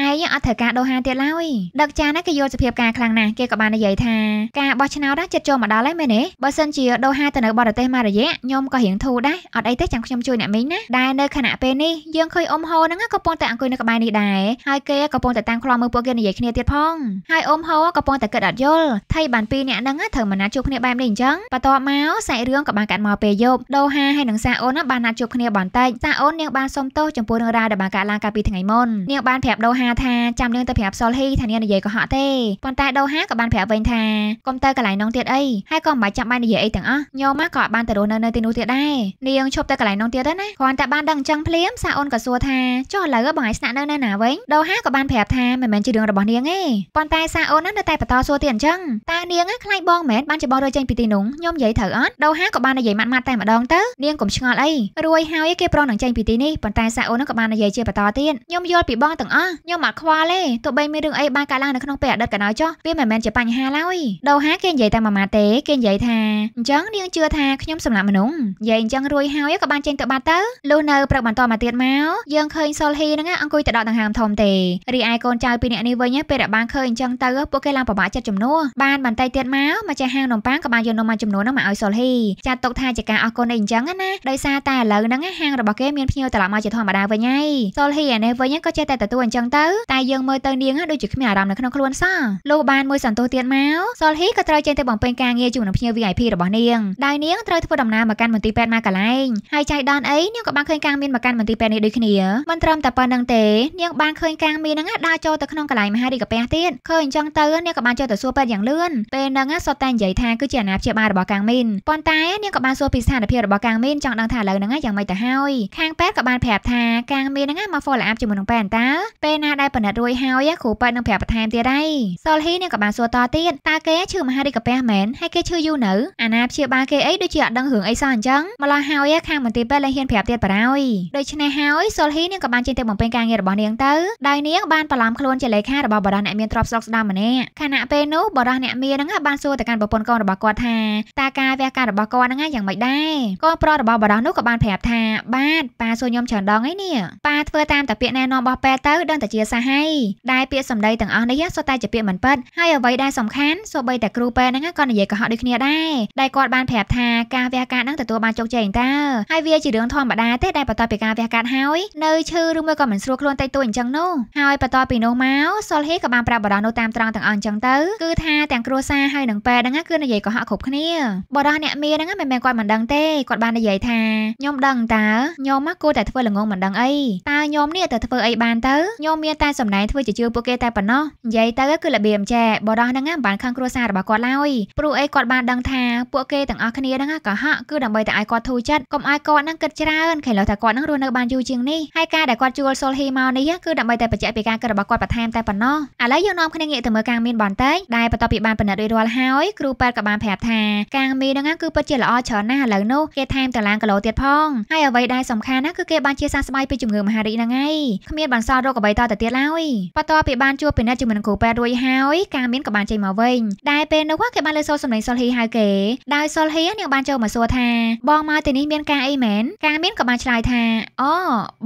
ហើយឯងអត់ត្រូវការដូហាទៀតឡើយដឹកចានគេយល់សភាពការខ្លាំងណាស់គេក៏បាននិយាយថាការបោះឆ្នោតចិត្តចូលមកដល់ហើយមែនទេបើសិនជាដូហាទៅនៅបរទេសមួយរយៈខ្ញុំក៏រៀងធូរដែរអត់អីទេចាំខ្ញុំជួយអ្នកមីងណាដែលនៅខណៈពេលនេះយើងឃើញអ៊ំហូហ្នឹងក៏ប៉ុន្តែអង្គុយនៅក្បែរនេះដែរហើយគេក៏ប៉ុន្តែតាំងខ្លោមើលពួកគេនិយាយគ្នាទៀតផងហើយអ៊ំហូក៏ប៉ុន្តែគិតអត់យល់ថៃបានពីរអ្នកហ្នឹងត្រូវមណាត់ជួបគ្នាបែបនេះអញ្ចឹងបន្ទាប់មកសាច់រឿងក៏បានកាត់មកពេលយប់ដូហាហើយនឹងសាអូនបានណាត់ជួបគ្នាបន្តិចសាអូននាងបានសុំទោសចំពោះរឿងរ៉ាវដែលបានកើតឡើងកាលពីថ្ងៃមុននាងបានប្រាប់ដូហាថាចាំនាងទៅប្រាប់សុលហ៊ីថានាងនិយាយកុហកទេប៉ុន្តែដូហាក៏បានប្រាប់វិញថាកុំទៅកន្លែងនោះទៀតអីហើយក៏មិនបាច់ចាំបាច់និយាយអីទាំងអស់ញោមក៏បានទៅរស់នៅនៅទីនោះទៀតដែរនាងឈប់ទៅកន្លែងនោះទៀតទៅណាគ្រាន់តែបានដឹងអញ្ចឹងភ្លាមសាអូនក៏សួរថាចុះឥឡូវបងឯងស្នាក់នៅនៅណាវិញដូហាក៏បានប្រាប់ថាមិនមែនជារឿងរបស់នាងទេប៉ុន្តែសាអូននៅតែបន្តសួរទៀតអញ្ចឹងតើនាងខ្លាចបងមែនតបានច្បងរើចេញពីទីនោះខ្ញុំនិយាយត្រូវអត់ដូហាក៏បាននិយាយម៉ាត់ម៉ាត់តែម្ដងទៅនាងកុំឆ្ងល់អីរួយហើយគេប្រុសនឹងចេញពីទីនេះប៉ុន្តែសាអូនក៏បាននិយាយជាបន្តទៀតខ្ញុំយល់ពីបងទាំងអស់ខ្ញុំអត់ខ្វល់ទេទោះបីមានរឿងអីបានកើតឡើងនៅក្នុងពេលអតីតក៏ដោយចុះវាមិនមែនជាបញ្ហាឡើយដូហាគេនិយាយតែមួយម៉ាត់ទេគេនិយាយថាអញ្ចឹងនាងជឿថាខ្ញុំសម្លាប់មនុស្សនិយាយអញ្ចឹងរួយហើយក៏បានចេញទៅបាត់ទៅលុះនៅព្រឹកបន្តមកទៀតមកយើងឃើញសុលហ៊ីហ្នឹងអង្គុយទៅដកដង្ហើមធំទេរីឯកូនចៅពីរនាក់នេះវិញពេលដែលបានឃើញអញ្ចឹងទៅពួកគេឡើងពិបាកចិត្តជំនួសបានបន្តិចទៀតមកមកចាហាងនំប៉័ងក៏បានយកនំមួយចំនួនហ្នឹងមកឲ្យសុលហ៊ីចាទុកថាជាការអរគុណអីអញ្ចឹងណាដោយសារតែឥឡូវហ្នឹងហាងរបស់គេមានភ្ញៀវត្រឡប់មកជាធម្មតាវិញហើយសុលហ៊ីអានេះវិញក៏ចេះតែទទួលអញ្ចឹងទៅតែយើងមើលទៅនាងដូចជាគ្មានអារម្មណ៍នៅក្នុងខ្លួនសោះលោកបានមួយសន្ទុះទៀតមកសុលហ៊ីក៏ត្រូវចេញទៅបំពេញការងារជាមួយនឹងភ្ញៀវ VIP របស់នាងដោយនាងត្រូវធ្វើដំណើរមកកាន់មន្ទីរពេទ្យមកកន្លែងហើយចៃដនអីនាងក៏បានឃើញកាងមានមកកាន់មន្ទីរពេទ្យនេះដូចគ្នាមិនត្រឹមតែប៉ុណ្្នឹងទេនាងបានឃើញកាងមានហ្នឹងដើរចូលទៅក្នុងកន្លែងមហារីកាពះទៀតឃើញអញ្ចឹងទៅនាងក៏បានចូលទៅសួរពេទ្យយ៉ាងលឿនពេលហ្នឹងសុទ្ធតែតែនិយាយថាគឺជាអាណាព្យាបាលរបស់កាងមីនប៉ុន្តែនាងក៏បានសួរពីស្ថានភាពរបស់កាងមីនចង់ដឹងថាឥឡូវហ្នឹងយ៉ាងម៉េចទៅហើយខាងពេទ្យក៏បានប្រាប់ថាកាងមីនហ្នឹងមក follow up ជាមួយនឹងប៉ែនតាពេលណាដែលប៉និតរួចហើយគ្រូពេទ្យនឹងប្រាប់បន្ថែមទៀតដែរសុលហ៊ីនាងក៏បានសួរតទៀតតើគេឈឺមហារីកាពះមែនហើយគេឈឺយូរនៅអាណាព្យាបាលគេអីដូចជាអត់ដឹងរឿងអីសោះអញ្ចឹងម្ល៉េះហើយខាងមន្ទីរពេទ្យលែងហ៊ានប្រាប់ទៀតបារោយដូច្នេះហើយសុលហ៊ីនាងក៏បានចេញទៅបំពេញការងាររបស់នាងទៅដោយនាងបានប្រឡំខ្លួនជាលេខារបស់បរិះអ្នកមានទ្រព្យស្រុកស្ដាំម្នាក់ខណៈពេលនោះបរិះអ្នកមានហ្នឹងបានសួរទៅកាន់កាន់ប្រពន្ធកូនរបស់គាត់ថាតើការវះការរបស់គាត់ហ្នឹងយ៉ាងម៉េចដែរកូនប្រុសរបស់បារោះនោះក៏បានប្រាប់ថាបាទប៉ាសួរខ្ញុំច្រើនដងឯនេះប៉ាធ្វើតាមតែពាក្យណែនាំរបស់ប៉ែទៅដឹងតែជាសាហើយដែលពាក្យសម្ដីទាំងអស់នេះសុទ្ធតែជាពាក្យមិនពិតហើយអ្វីដែលសំខាន់សូម្បីតែគ្រូប៉ែហ្នឹងក៏និយាយកុហកដូចគ្នាដែរដែលគាត់បានប្រាប់ថាការវះការហ្នឹងទទួលបានជោគជ័យតើហើយវាជារឿងធម្មតាទេដែលបន្ទាប់ពីការវះកាត់ហើយនៅឈឺឬមួយក៏មិនស្រួលខ្លួនតិចតួចអញ្ចឹងនោះហើយបន្ទាប់ពីនោះមកសុលហេក៏បានប្រាប់បារោះនោះតាមត្រង់ទាំងអស់អញ្ចឹងទៅគឺថាទាំងគ្រួសារហើយនឹងប៉ែហ្នឹងគឺនិយាយកុហកគ្រប់គ្នា បរោះអ្នកមានហ្នឹងមិនមែនគាត់មិនដឹងទេគាត់បាននិយាយថាខ្ញុំដឹងតើខ្ញុំមកគួរតែធ្វើល្ងងមិនដឹងអីតើខ្ញុំនេះទៅធ្វើអីបានទៅខ្ញុំមានតែសំណែនធ្វើជាជឿពួកគេតែប៉ុណ្ណោះនិយាយទៅគឺរបៀបចេះបរោះហ្នឹងមិនបានខឹងគ្រួសាររបស់គាត់ឡើយព្រោះអីគាត់បានដឹងថាពួកគេទាំងអស់គ្នាហ្នឹងកុហកគឺដើម្បីតែឲ្យគាត់ធូរចិត្តកុំឲ្យគាត់ហ្នឹងគិតច្រើនឃើញលោះថាគាត់ហ្នឹងរស់នៅបានយូរជាងនេះហើយការដែលគាត់ជួលសុលហ៊ីមកនេះគឺដើម្បីតែបញ្ជាក់ពីការគិតរបស់គាត់បន្ថែមតែប៉ុណ្ណោះឥឡូវយើងនាំគ្នាងាកទៅមើលការមានបន្តិចដែលបន្ទាប់ពីបានពិនិត្យរួចរាល់ហើយគ្រូប៉ែតក៏បានប្រាប់ថាកាងមីហ្នឹងគឺពិតជាល្អច្រើនណាស់ឥឡូវនោះគេថែមតឡាងគីឡូទៀតផងហើយអ្វីដែលសំខាន់ណាគឺគេបានជាសះស្បើយពីជំងឺមហារីកហ្នឹងហើយគ្មានបានសល់រោគអ្វីតទៅទៀតឡើយបន្ទាប់ពីបានជួបពិនិត្យជាមួយនឹងគ្រូប៉ែតរួចហើយកាងមីនក៏បានចេញមកវិញដែលពេលនោះគេបានលើសូលសម្លេងសុលហ៊ីហៅគេដោយសុលហ៊ីនាងបានចូលមកសួរថាបងមកទីនេះមានការអីមែនកាងមីនក៏បានឆ្លើយថាអូ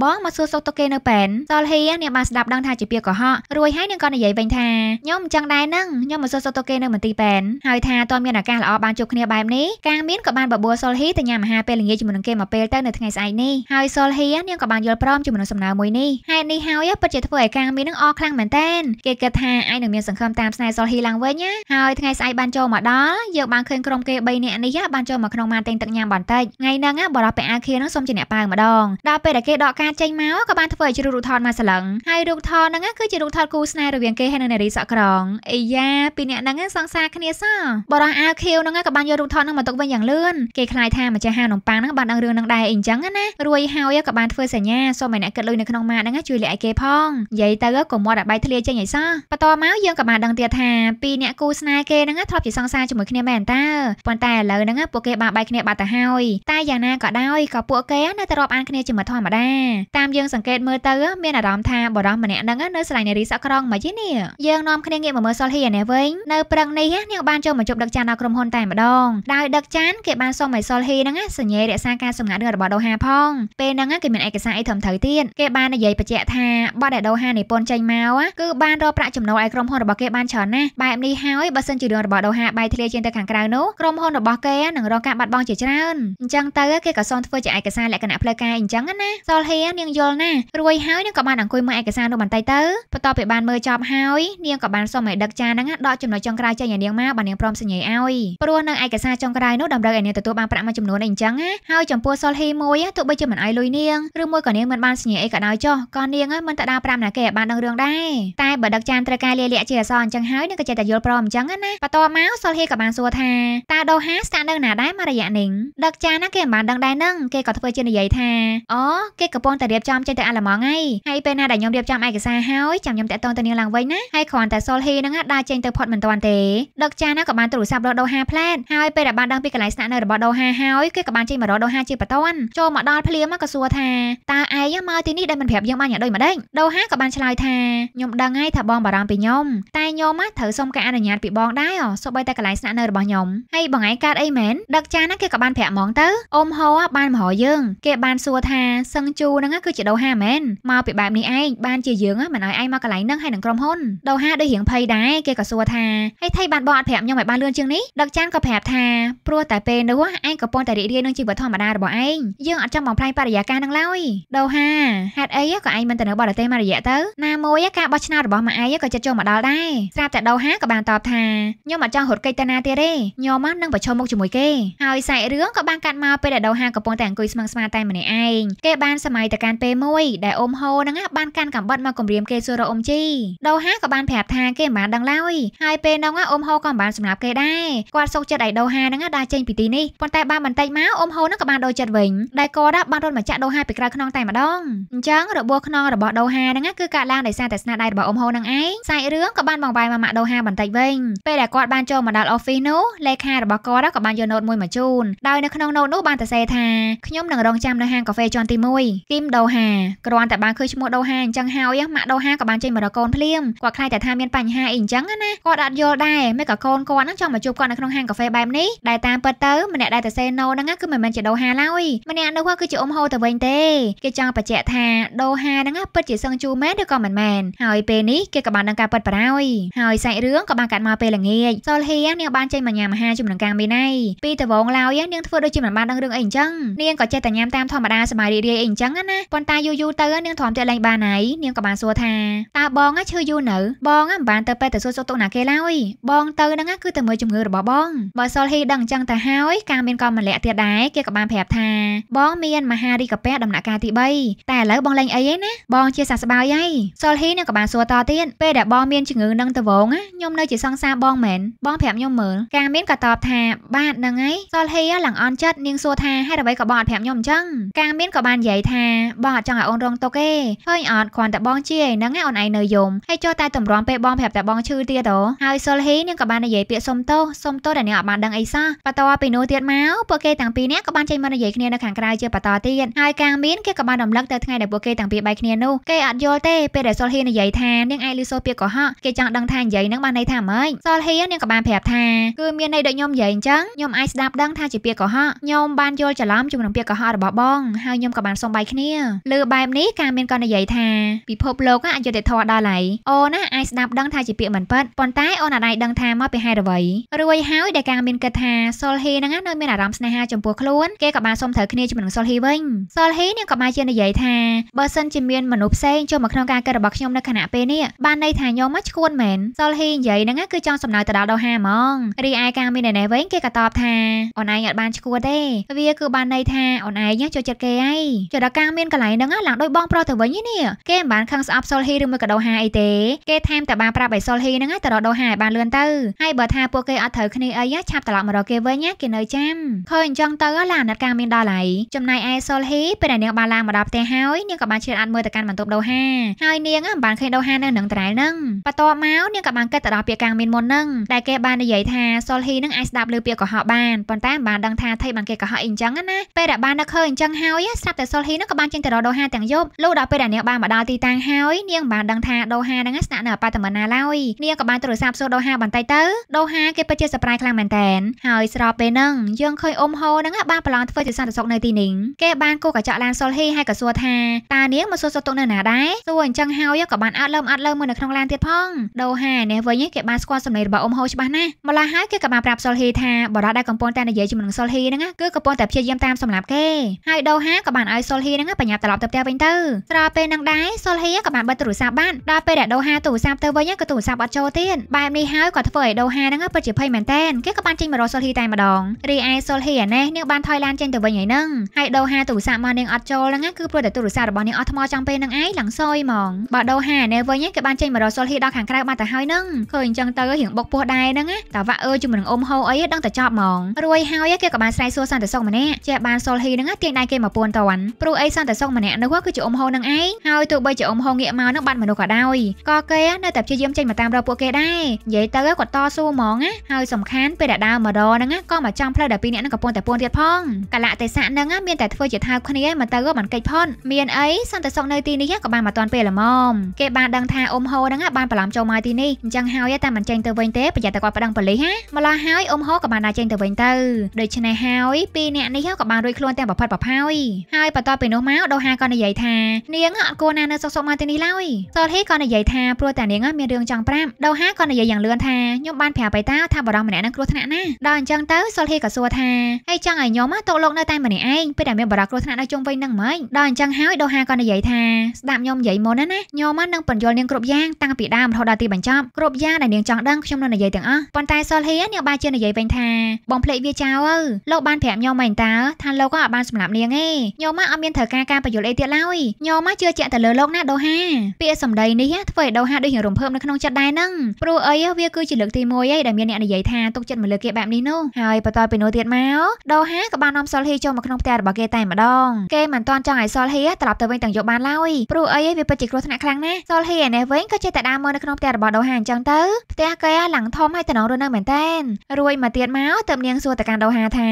បងមកសួរសុខទុក្ខគេនៅប៉ែនសុលហ៊ីនាងបានស្ដាប់ដឹងថាជាពាក្យកុហករួចហើយនាងក៏និយាយវិញថាខ្ញុំអញ្ចឹងដែរនឹងខ្ញុំមកសួរសុខទុក្ខគេនៅមន្ទីរប៉ែនហើយថាតើមានឱកាសល្អបានជួបគ្នាបែបនេះកាងមានក៏បានបបួលសុលហ៊ីទៅញ៉ាំអាហារពេលល្ងាចជាមួយនឹងគេមួយពេលទៅនៅថ្ងៃស្អែកនេះហើយសុលហ៊ីនាងក៏បានយល់ព្រមជាមួយនឹងសំណើមួយនេះហេតុនេះហើយពិតជាធ្វើឲ្យកាងមាននឹងអរខ្លាំងមែនទែនគេគិតថាឯងនឹងមានសង្ឃឹមតាមស្នេហ៍សុលហ៊ីឡើងវិញណាហើយថ្ងៃស្អែកបានចូលមកដល់យើងបានឃើញក្រុមគេ3នាក់នេះបានចូលមកក្នុងម៉ានទិញទឹកញ៉ាំបន្តិចថ្ងៃហ្នឹងបរិបពេលអាខៀនឹងសុំជាអ្នកប៉ាវម្ដងដល់ពេលដែលគេដកការចេញមកក៏បានធ្វើឲ្យជ្រូករូបថតមកស្លឹងហើយរូបថតហ្នឹងគឺជារូបថតគូស្នេហ៍រវាងគេហើយនិងនារីសក់ក្រងអីយ៉ាពីរនាក់ហ្នឹងសង្សារគ្នាសោះបរោះអាវខៀវហ្នឹងក៏បានយករូបថតហ្នឹងមកទុកវិញយ៉ាងលឿនគេខ្លាចថាម្ចាស់ហាងនំប៉័ងហ្នឹងបានដឹងរឿងហ្នឹងដែរអីចឹងណារួយហើយក៏បានធ្វើសញ្ញាសូមឲ្យអ្នកគិតលុយនៅក្នុងម៉ាកហ្នឹងជួយលាក់ឲ្យគេផងនិយាយទៅក៏មាត់ឲ្យបែកធ្លាចេញឲ្យសោះបន្តមកយើងក៏បានដឹងទៀតថាពីរអ្នកគូស្នេហ៍គេហ្នឹងធ្លាប់ជាសង្សារជាមួយគ្នាមែនតើប៉ុន្តែឥឡូវហ្នឹងពួកគេបានបែកគ្នាបាត់ទៅហើយតែយ៉ាងណាក៏ដោយក៏ពួកគេនៅតែរាប់អានគ្នាជាមិត្តធម្មតាតាមយើងសង្កេតមើលទៅមានអារម្មណ៍ថាបរោះម្នាក់ហ្នឹងនៅស្រឡាញ់នារីសក់ក្រងមកទេនេះយើងនាំគ្នាងាកមកមើលសុលហ៊ីអានេះវិញនៅព្រឹងនេះនាងបានចូលមកមកជប់ដឹកចានដល់ក្រុមហ៊ុនតែម្ដងដោយដឹកចានគេបានសុំឲ្យសុលហ៊ីហ្នឹងសញ្ញារក្សាការសម្ងាត់រឿងរបស់ដូហាផងពេលហ្នឹងគេមានឯកសារអីត្រឹមត្រូវទៀតគេបាននិយាយបញ្ជាក់ថាបទដែលដូហានិពន្ធចេញមកគឺបានរកប្រាក់ចំណូលឲ្យក្រុមហ៊ុនរបស់គេបានច្រើនណាស់បែបនេះហើយបើសិនជារឿងរបស់ដូហាបែកធ្លាយចេញទៅខាងក្រៅនោះក្រុមហ៊ុនរបស់គេនឹងរងការបាត់បង់ជាច្រើនអញ្ចឹងទៅគេក៏សូមធ្វើជាឯកសារលក្ខណៈផ្លូវការអញ្ចឹងណាសុលហ៊ីនាងយល់ណារួយហើយនាងក៏បានអង្គុយមើលឯកសារនោះបន្តិចទៅបន្ទាប់ពីបានមើលចប់ហើយនាងក៏បានសុំឲ្យដឹកចានហ្នឹងដកចំណុចចុងក្រោយចេញឲ្យនាងមកបើនាងព្រមសញ្ញាឲ្យព្រោះនៅឯកសារចុងក្រោយនោះតម្រូវឲ្យអ្នកទទួលបានប្រាក់មួយចំនួនអីអញ្ចឹងណាហើយចំពោះសុលហេមួយទោះបីជាមិនឲ្យលុយនាងឬមួយក៏នាងមិនបានសញ្ញាអីក៏ដោយចុះក៏នាងមិនទៅដើរប្រាំណាគេបានដឹងរឿងដែរតែបើដឹកចានត្រូវការលាលាក់ជាអសអញ្ចឹងហើយនាងក៏ចេះតែយល់ព្រមអញ្ចឹងណាបន្ទាប់មកសុលហេក៏បានសួរថាតើដូហាស្នាក់នៅណាដែរមករយៈនេះដឹកចានណាគេមិនបានដឹងដែរនឹងគេក៏ធ្វើជានិយាយថាអូគេកំពុងតែរៀបចំចេញទៅអាឡម៉ង់ហើយហើយពេលណាដែលខ្ញុំរៀបចំឯកសារហើយចាំខ្ញុំតាក់ទងទៅនាងឡើងវិញណាហើយគ្រាន់តែសុលហេនឹងដើរចេញទៅផុតមិនទាន់ទេដឹកចានណាក៏ក៏បានទូរស័ព្ទរកដូហាផ្លែតហើយពេលដែលបានដឹងពីកន្លែងស្នាក់នៅរបស់ដូហាហើយគេក៏បានចេញមករកដូហាជាបន្ទាន់ចូលមកដល់ភ្លាមក៏សួរថាតើឯងមកទីនេះដែលមិនប្រាប់យើងបានយ៉ាងដូចម្ដេចដូហាក៏បានឆ្លើយថាខ្ញុំដឹងហើយថាបងបារម្ភពីខ្ញុំតែខ្ញុំត្រូវសុំការអនុញ្ញាតពីបងដែរសូម្បីតែកន្លែងស្នាក់នៅរបស់ខ្ញុំហើយបងឯងកើតអីមែនដឹកចានហ្នឹងគេក៏បានប្រាក់ហ្មងទៅអ៊ំហោបានមករកយើងគេបានសួរថាសឹងជូហ្នឹងគឺជាដូហាមែនមកពីបែបនេះឯងបានជាយើងមិនឲ្យឯងមកកន្លែងហ្នឹងហើយនឹងក្រុមហ៊ុនដូហាដូចរៀងភ័យដែរគេក៏សួរថាហេថៃបានបងអត់ប្រាប់ខ្ញុំឲ្យបានលឿនជាងនេះដឹកចាន់ក៏ប្រាប់ថាព្រោះតែពេលនោះឯងក៏ប៉ុន្តែរីករាយនឹងជីវិតធម្មតារបស់ឯងយើងអត់ចង់បំផ្លាញបរិយាកាសនឹងឡើយដូហាហេតុអីក៏ឯងមិនទៅនៅបរទេសមួយរយៈទៅណាមួយការបោះឆ្នោតរបស់ម៉ាក់ឯងក៏ចិត្តចូលមកដល់ដែរស្រាប់តែដូហាក៏បានតបថាខ្ញុំអត់ចង់រត់គេចទៅណាទៀតទេខ្ញុំនឹងប្រឈមមុខជាមួយគេហើយសាច់រឿងក៏បានកាត់មកពេលដែលដូហាកំពុងតែអង្គុយស្មឹងស្មាតែម្នាក់ឯងគេបានសម័យទៅកាន់ពេលមួយដែលអ៊ំហូហ្នឹងបានកាន់កំបិតមកគម្រាមគេសួររកអ៊ំជីដូហាក៏បានប្រាប់ថាគេមិនបានដឹងឡើយហើយពេលហ្នឹងអ៊ំហូក៏មិនបានសម្លារាប់គេដែរគាត់សុកចិត្តឲ្យដូហាហ្នឹងដើរចេញពីទីនេះប៉ុន្តែបានបន្តិចមកអ៊ំហូនហ្នឹងក៏បានដូរចិត្តវិញដែលគាត់បានរត់មកចាក់ដូហាពីក្រៅខ្នងតែម្ដងអញ្ចឹងរបួសខ្នងរបស់ដូហាហ្នឹងគឺកើតឡើងដោយសារតែស្នាដៃរបស់អ៊ំហូនហ្នឹងឯងសាច់រឿងក៏បានបង្វែរមកម៉ាក់ដូហាបន្តិចវិញពេលដែលគាត់បានចូលមកដល់ office នោះលេខារបស់គាត់ក៏បានយកណូតមួយមកជូនដោយនៅក្នុងណូតនោះបានសរសេរថាខ្ញុំនឹងរងចាំនៅហាងកាហ្វេជាន់ទី1គីមដូហាគ្រាន់តែបានឃើញឈ្មោះដូហាអញ្ចឹងហើយម៉ាក់ដូហាក៏បានចេញមករកកូនភ្លាមគាត់ខ្លាចតែថាមានបញ្ហាអីអញ្ចឹងណាគាត់អត់យល់ដែរមិនក៏កូនគាត់គាត់នឹងចង់មកជួបគាត់នៅក្នុងហាងកាហ្វេបែបនេះដែលតាមពិតទៅម្នាក់ដែលទៅសេណូហ្នឹងគឺមិនមែនជាដូហាឡើយម្នាក់នោះគឺជាអ៊ំហូទៅវិញទេគេចង់បញ្ជាក់ថាដូហាហ្នឹងពិតជាសឹងជូមែនឬក៏មិនមែនហើយពេលនេះគេក៏បានដឹងការពិតបារោយហើយសាច់រឿងក៏បានកាត់មកពេលល្ងាចសុលហៀងនាងបានចេញមកញ៉ាំអាហារជាមួយនឹងកាងមីណៃពីដវងឡើយនាងធ្វើដូចជាមិនបានដឹងរឿងអីអញ្ចឹងនាងក៏ចេះតែញ៉ាំតាមធម្មតាសบายរីករាយអីអញ្ចឹងណាប៉ុន្តែយូរយូរទៅនាងធំទៀតលែងបានហើយនាងក៏បានសួរថាតើបងឈឺយូរនៅបងមិនបានទៅពេទ្យទៅសួរសុខទុក្ខណាគេឡើយបងទៅហ្នឹងគឺទៅមើលជំងឺរបស់បងបើសុលហ៊ីដឹងអញ្ចឹងទៅហើយការមានក៏ម្លាក់ទៀតដែរគេក៏បានប្រាប់ថាបងមានមហារីកពៈដំណាក់កាលទី3តែឥឡូវបងលែងអីឯណាបងជាសះស្បើយហើយសុលហ៊ីនឹងក៏បានសួរតទៀតពេលដែលបងមានជំងឺនឹងទៅវងខ្ញុំនៅជាសង្សារបងមែនបងប្រាប់ខ្ញុំមើលការមានក៏តបថាបាទហ្នឹងហើយសុលហ៊ីឡើងអន់ចិត្តនាងសួរថាហេតុអ្វីក៏បងអត់ប្រាប់ខ្ញុំអញ្ចឹងការមានក៏បាននិយាយថាបងអត់ចង់ឲ្យអូនរងទុកទេហើយអត់គ្រាន់តែបងជាឯហ្នឹងឯងអូនឯងនៅយំហើយចុះតែតម្រាំពេលបងប្រាប់តែបងឈឺទៀតហ៎ហើយសុលហ៊ីនឹងក៏បាននិយាយពាក្យសុំទោសសុំទោសដែលអ្នកអត់បានដឹងអីសោះបន្តពីនោះទៀតមកពួកគេទាំងពីរនាក់ក៏បានចេញមកនិយាយគ្នានៅខាងក្រៅជាបន្តទៀតហើយកាងមានគេក៏បានរំលឹកទៅថ្ងៃដែលពួកគេទាំងពីរបែកគ្នានោះគេអត់យល់ទេពេលដែលសុលហ៊ីនិយាយថានាងអាចលឺសូរពាក្យកុហកគេចង់ដឹងថានិយាយនឹងបានន័យថាម៉េចសុលហ៊ីនាងក៏បានប្រាប់ថាគឺមានន័យដូចខ្ញុំនិយាយអញ្ចឹងខ្ញុំអាចស្ដាប់ដឹងថាជាពាក្យកុហកខ្ញុំបានយល់ច្រឡំជាមួយនឹងពាក្យកុហករបស់បងហើយខ្ញុំក៏បានសុំបាយគ្នា លើបែបនេះកាងមានក៏និយាយថាពិភពលោកអយុត្តិធម៌ដល់ហើយអូនណាអាចស្ដាប់ដឹងថាជាពាក្យមិនពិតប៉ុន្តែអូនអាចដឹងថាមកពីហេតុអ្វីរួចហើយដែលកាមានគិតថាសុលហ៊ីហ្នឹងនៅមានអារម្មណ៍ស្នេហាចំពោះខ្លួនគេក៏បានសុំត្រូវគ្នាជាមួយនឹងសុលហ៊ីវិញសុលហ៊ីនាងក៏បានជានិយាយថាបើសិនជាមានមនុស្សផ្សេងចូលមកក្នុងការគិតរបស់ខ្ញុំនៅខណៈពេលនេះបានន័យថាខ្ញុំមកឈួនមែនសុលហ៊ីនិយាយហ្នឹងគឺចង់សំដៅទៅដល់ដោហាហ្មងរីឯកាមានណែវិញគេក៏តបថាអូនឯងអត់បានឈួនទេវាគឺបានន័យថាអូនឯងចូលចិត្តគេហើយចុះដល់កាមានកន្លែងហ្នឹងឡើងដោយបងប្រុសទៅវិញនេះគេមិនបានខឹងស្អប់សុលហ៊ីឬមួយកដោហាអីទេគេថែមតែបានប្រាប់ឲ្យសុលហ៊ីហ្នឹងទៅរកដោហាឲ្យបានលឿនទៅហើយបើថាពួកគេអត់ត្រូវគ្នាអីឆាប់ត្រឡប់មករកគេវិញណាគេនៅចាំឃើញអញ្ចឹងទៅឡាអាណិតការមានដល់ហើយចំណាយឯសូលហ៊ីពេលដែលនាងបានឡើងមកដល់ផ្ទះហើយនាងក៏បានឆ្លៀតអាត់មើលទៅកាន់បន្ទប់ដូហាហើយនាងមិនបានឃើញដូហានៅនឹងត្រែនឹងបន្ទាប់មកនាងក៏បានគិតទៅដល់ពាក្យកាំងមានមុននឹងដែលគេបាននិយាយថាសូលហ៊ីនឹងអាចស្ដាប់លើពាក្យកុហកបានប៉ុន្តែមិនបានដឹងថាថៃបានគេកុហកអីអញ្ចឹងណាពេលដែលបានដល់ឃើញអញ្ចឹងហើយស្រាប់តែសូលហ៊ីនឹងក៏បានចេញទៅរកដូហាទាំងយប់លុះដល់ពេលដែលនាងបានមកដល់ទីតាំងហើយនាងបានដឹងថាដូហានឹងស្នាក់នៅអប៉ាតមិនណាឡើយនាងក៏បានទូរស័ព្ទសួរដូហាបន្តិចទៅដូហាគេពិតជាសប្រាយខ្លាំងមែនតែនហើយស្របពេលហ្នឹងយើងឃើញអ៊ំហូហ្នឹងបានប្រឡងធ្វើជាសន្តិសុខនៅទីនេះគេបានគូកញ្ចក់ឡានសុលហ៊ីហើយក៏សួរថាតានាងមកសួរសុខទុក្ខនៅណាដែរសួរអញ្ចឹងហើយក៏បានអត់លើមអត់លើមើលនៅក្នុងឡានទៀតផងដូហានេះវិញគេបានស្គាល់សម្លេងរបស់អ៊ំហូច្បាស់ណាស់ម្ល៉េះហើយគេក៏បានប្រាប់សុលហ៊ីថាបរិដាដែលកំពុងតែនិយាយជាមួយនឹងសុលហ៊ីហ្នឹងគឺកំពុងតែព្យាយាមតាមសម្លាប់គេហើយដូហាក៏បានឲ្យសុលហ៊ីហ្នឹងបញ្ញាប់ត្រឡប់ទៅផ្ទះវិញទៅស្របពេលនឹងដែរសុលហ៊ីក៏បានបិទទូរស័ព្ទបានដល់ពេលដែលដូហាទូរស័ព្ទទៅវិញក៏ទូរស័ព្ទអត់ចូលទៀតបែបនេះហើយក៏ធ្វើឲ្យដូហាហ្នឹងពិតជាភ័យមែនតើគេក៏បានចេញមករកសុលហ៊ីតែម្ដងរីឯសុលហ៊ីអានេះនាងបានថយឡានចេញទៅវិញហើយហ្នឹងហើយដូហាទូរស័ព្ទមកនាងអត់ចូលហ្នឹងគឺព្រោះតែទូរស័ព្ទរបស់នាងអត់ថ្មចង់ពេលហ្នឹងឯងឡើងសយហ្មងបើដូហាអានេះវិញគេបានចេញមករកសុលហ៊ីដល់ខាងក្រៅបានទៅហើយហ្នឹងឃើញអញ្ចឹងទៅរៀងបុកពោះដែរហ្នឹងតាវ៉ាអើជាមួយនឹងអ៊ុំហូអីដឹងតែចប់ហ្មងរួយហើយគេក៏បានស្រែសួរសន្តិសុខម្នាក់ចេះបានសុលហ៊ីហ្នឹងទាញដៃគេមកពួនតន់ព្រោះអីសន្តិសុខម្នាក់នោះគឺជាអ៊ុំហូហ្នឹងឯងហើយទោះបីជាអ៊ុំហូងាកមកហ្នឹងបាត់មនុស្សក៏ដោយក៏គេនៅតែព្យាយាមចេញមកតាមរកពួកគេដែរនិយាយទៅគាត់តស៊ូហ្មងណាហើយសំខាន់ពេលដែលដើរម្ដងហ្នឹងណាក៏មកចំផ្លូវដែលពីរអ្នកហ្នឹងកំពុងតែពួនទៀតផងកលៈទេសៈហ្នឹងមានតែធ្វើជាថៅគ្នាមិនទៅមិនកិច្ចផុនមានអីសន្តិសុខនៅទីនេះក៏បានមកតាន់ពេលល្មមគេបានដឹងថាអ៊ុំហូហ្នឹងបានប្រឡំចូលមកទីនេះអញ្ចឹងហើយតែមិនចេញទៅវិញទេប្រយ័ត្នតែគាត់ប្តឹងប៉ូលីសណាម្ល៉េះហើយអ៊ុំហូក៏បានដើរចេញទៅវិញទៅដូច្នេះហើយពីរអ្នកនេះក៏បានរួចខ្លួនទាំងប្រផិតប្រផហើយហើយបន្ទាប់ពីនោះមកដូហាក៏និយាយថានាងអត់គួរណានៅសុខសុខមកទីនេះឡើយសូលហ៊ីក៏និយាយថាព្រោះតែនាងមានរឿងចង់ប្រាប់ដូហាក៏និយាយយ៉ាងលឿនថាខ្ញុំបានប្រាប់បៃតាថាបារម្ភម្នាក់នឹងគ្រោះថ្នាក់ណាដល់អញ្ចឹងទៅសុលហេក៏សួរថាហេចង់ឲ្យខ្ញុំតោកលោកនៅតែម្នាក់ឯងពេលដែលមានបារម្ភគ្រោះថ្នាក់នៅជុំវិញនឹងហ្មងដល់អញ្ចឹងហើយដូហាក៏និយាយថាស្ដាប់ខ្ញុំនិយាយមុនណាណាខ្ញុំនឹងបញ្យល់នាងគ្រប់យ៉ាងតាំងពីដើមរហូតដល់ទីបញ្ចប់គ្រប់យ៉ាងដែលនាងចង់ដឹងខ្ញុំនឹងនិយាយទាំងអស់ប៉ុន្តែសុលហេនាងបានជានិយាយវិញថាបងភ្លេចវាចោលអើលោកបានប្រាប់ខ្ញុំមិនតើថាលោកក៏អត់បានសម្លាប់នាងទេខ្ញុំមកអត់មានត្រូវការការបញ្យល់អីទៀតឡើយខ្ញុំមកជឿជាក់ទៅលើលោកណាដូហាពាក្យសម្ដីនេះធ្វើឲ្យដូហាដូចជារំភើបនៅក្នុងចិត្តដែរនឹងព្រោះអីវាគឺជាលើកទី1ឯងដែលមានអ្នកនិយាយថាទុកចិត្តមកលើគេបែបនេះនោះហើយបន្តពីនោះទៀតមកដូហាក៏បាននាំសុលហ៊ីចូលមកក្នុងផ្ទះរបស់គេតែម្ដងគេមិនទាន់ចង់ឲ្យសុលហ៊ីត្រឡប់ទៅវិញទាំងយប់បានឡើយព្រោះអីវាពិតជាគ្រោះថ្នាក់ខ្លាំងណាស់សុលហ៊ីឯនេះវិញក៏ចេះតែដើរមើលនៅក្នុងផ្ទះរបស់ដូហាអញ្ចឹងទៅផ្ទះគេឡើងធំហើយតំណងរស់នៅមែនតែនរួយមកទៀតមកទៅនាងសួរទៅកាន់ដូហាថា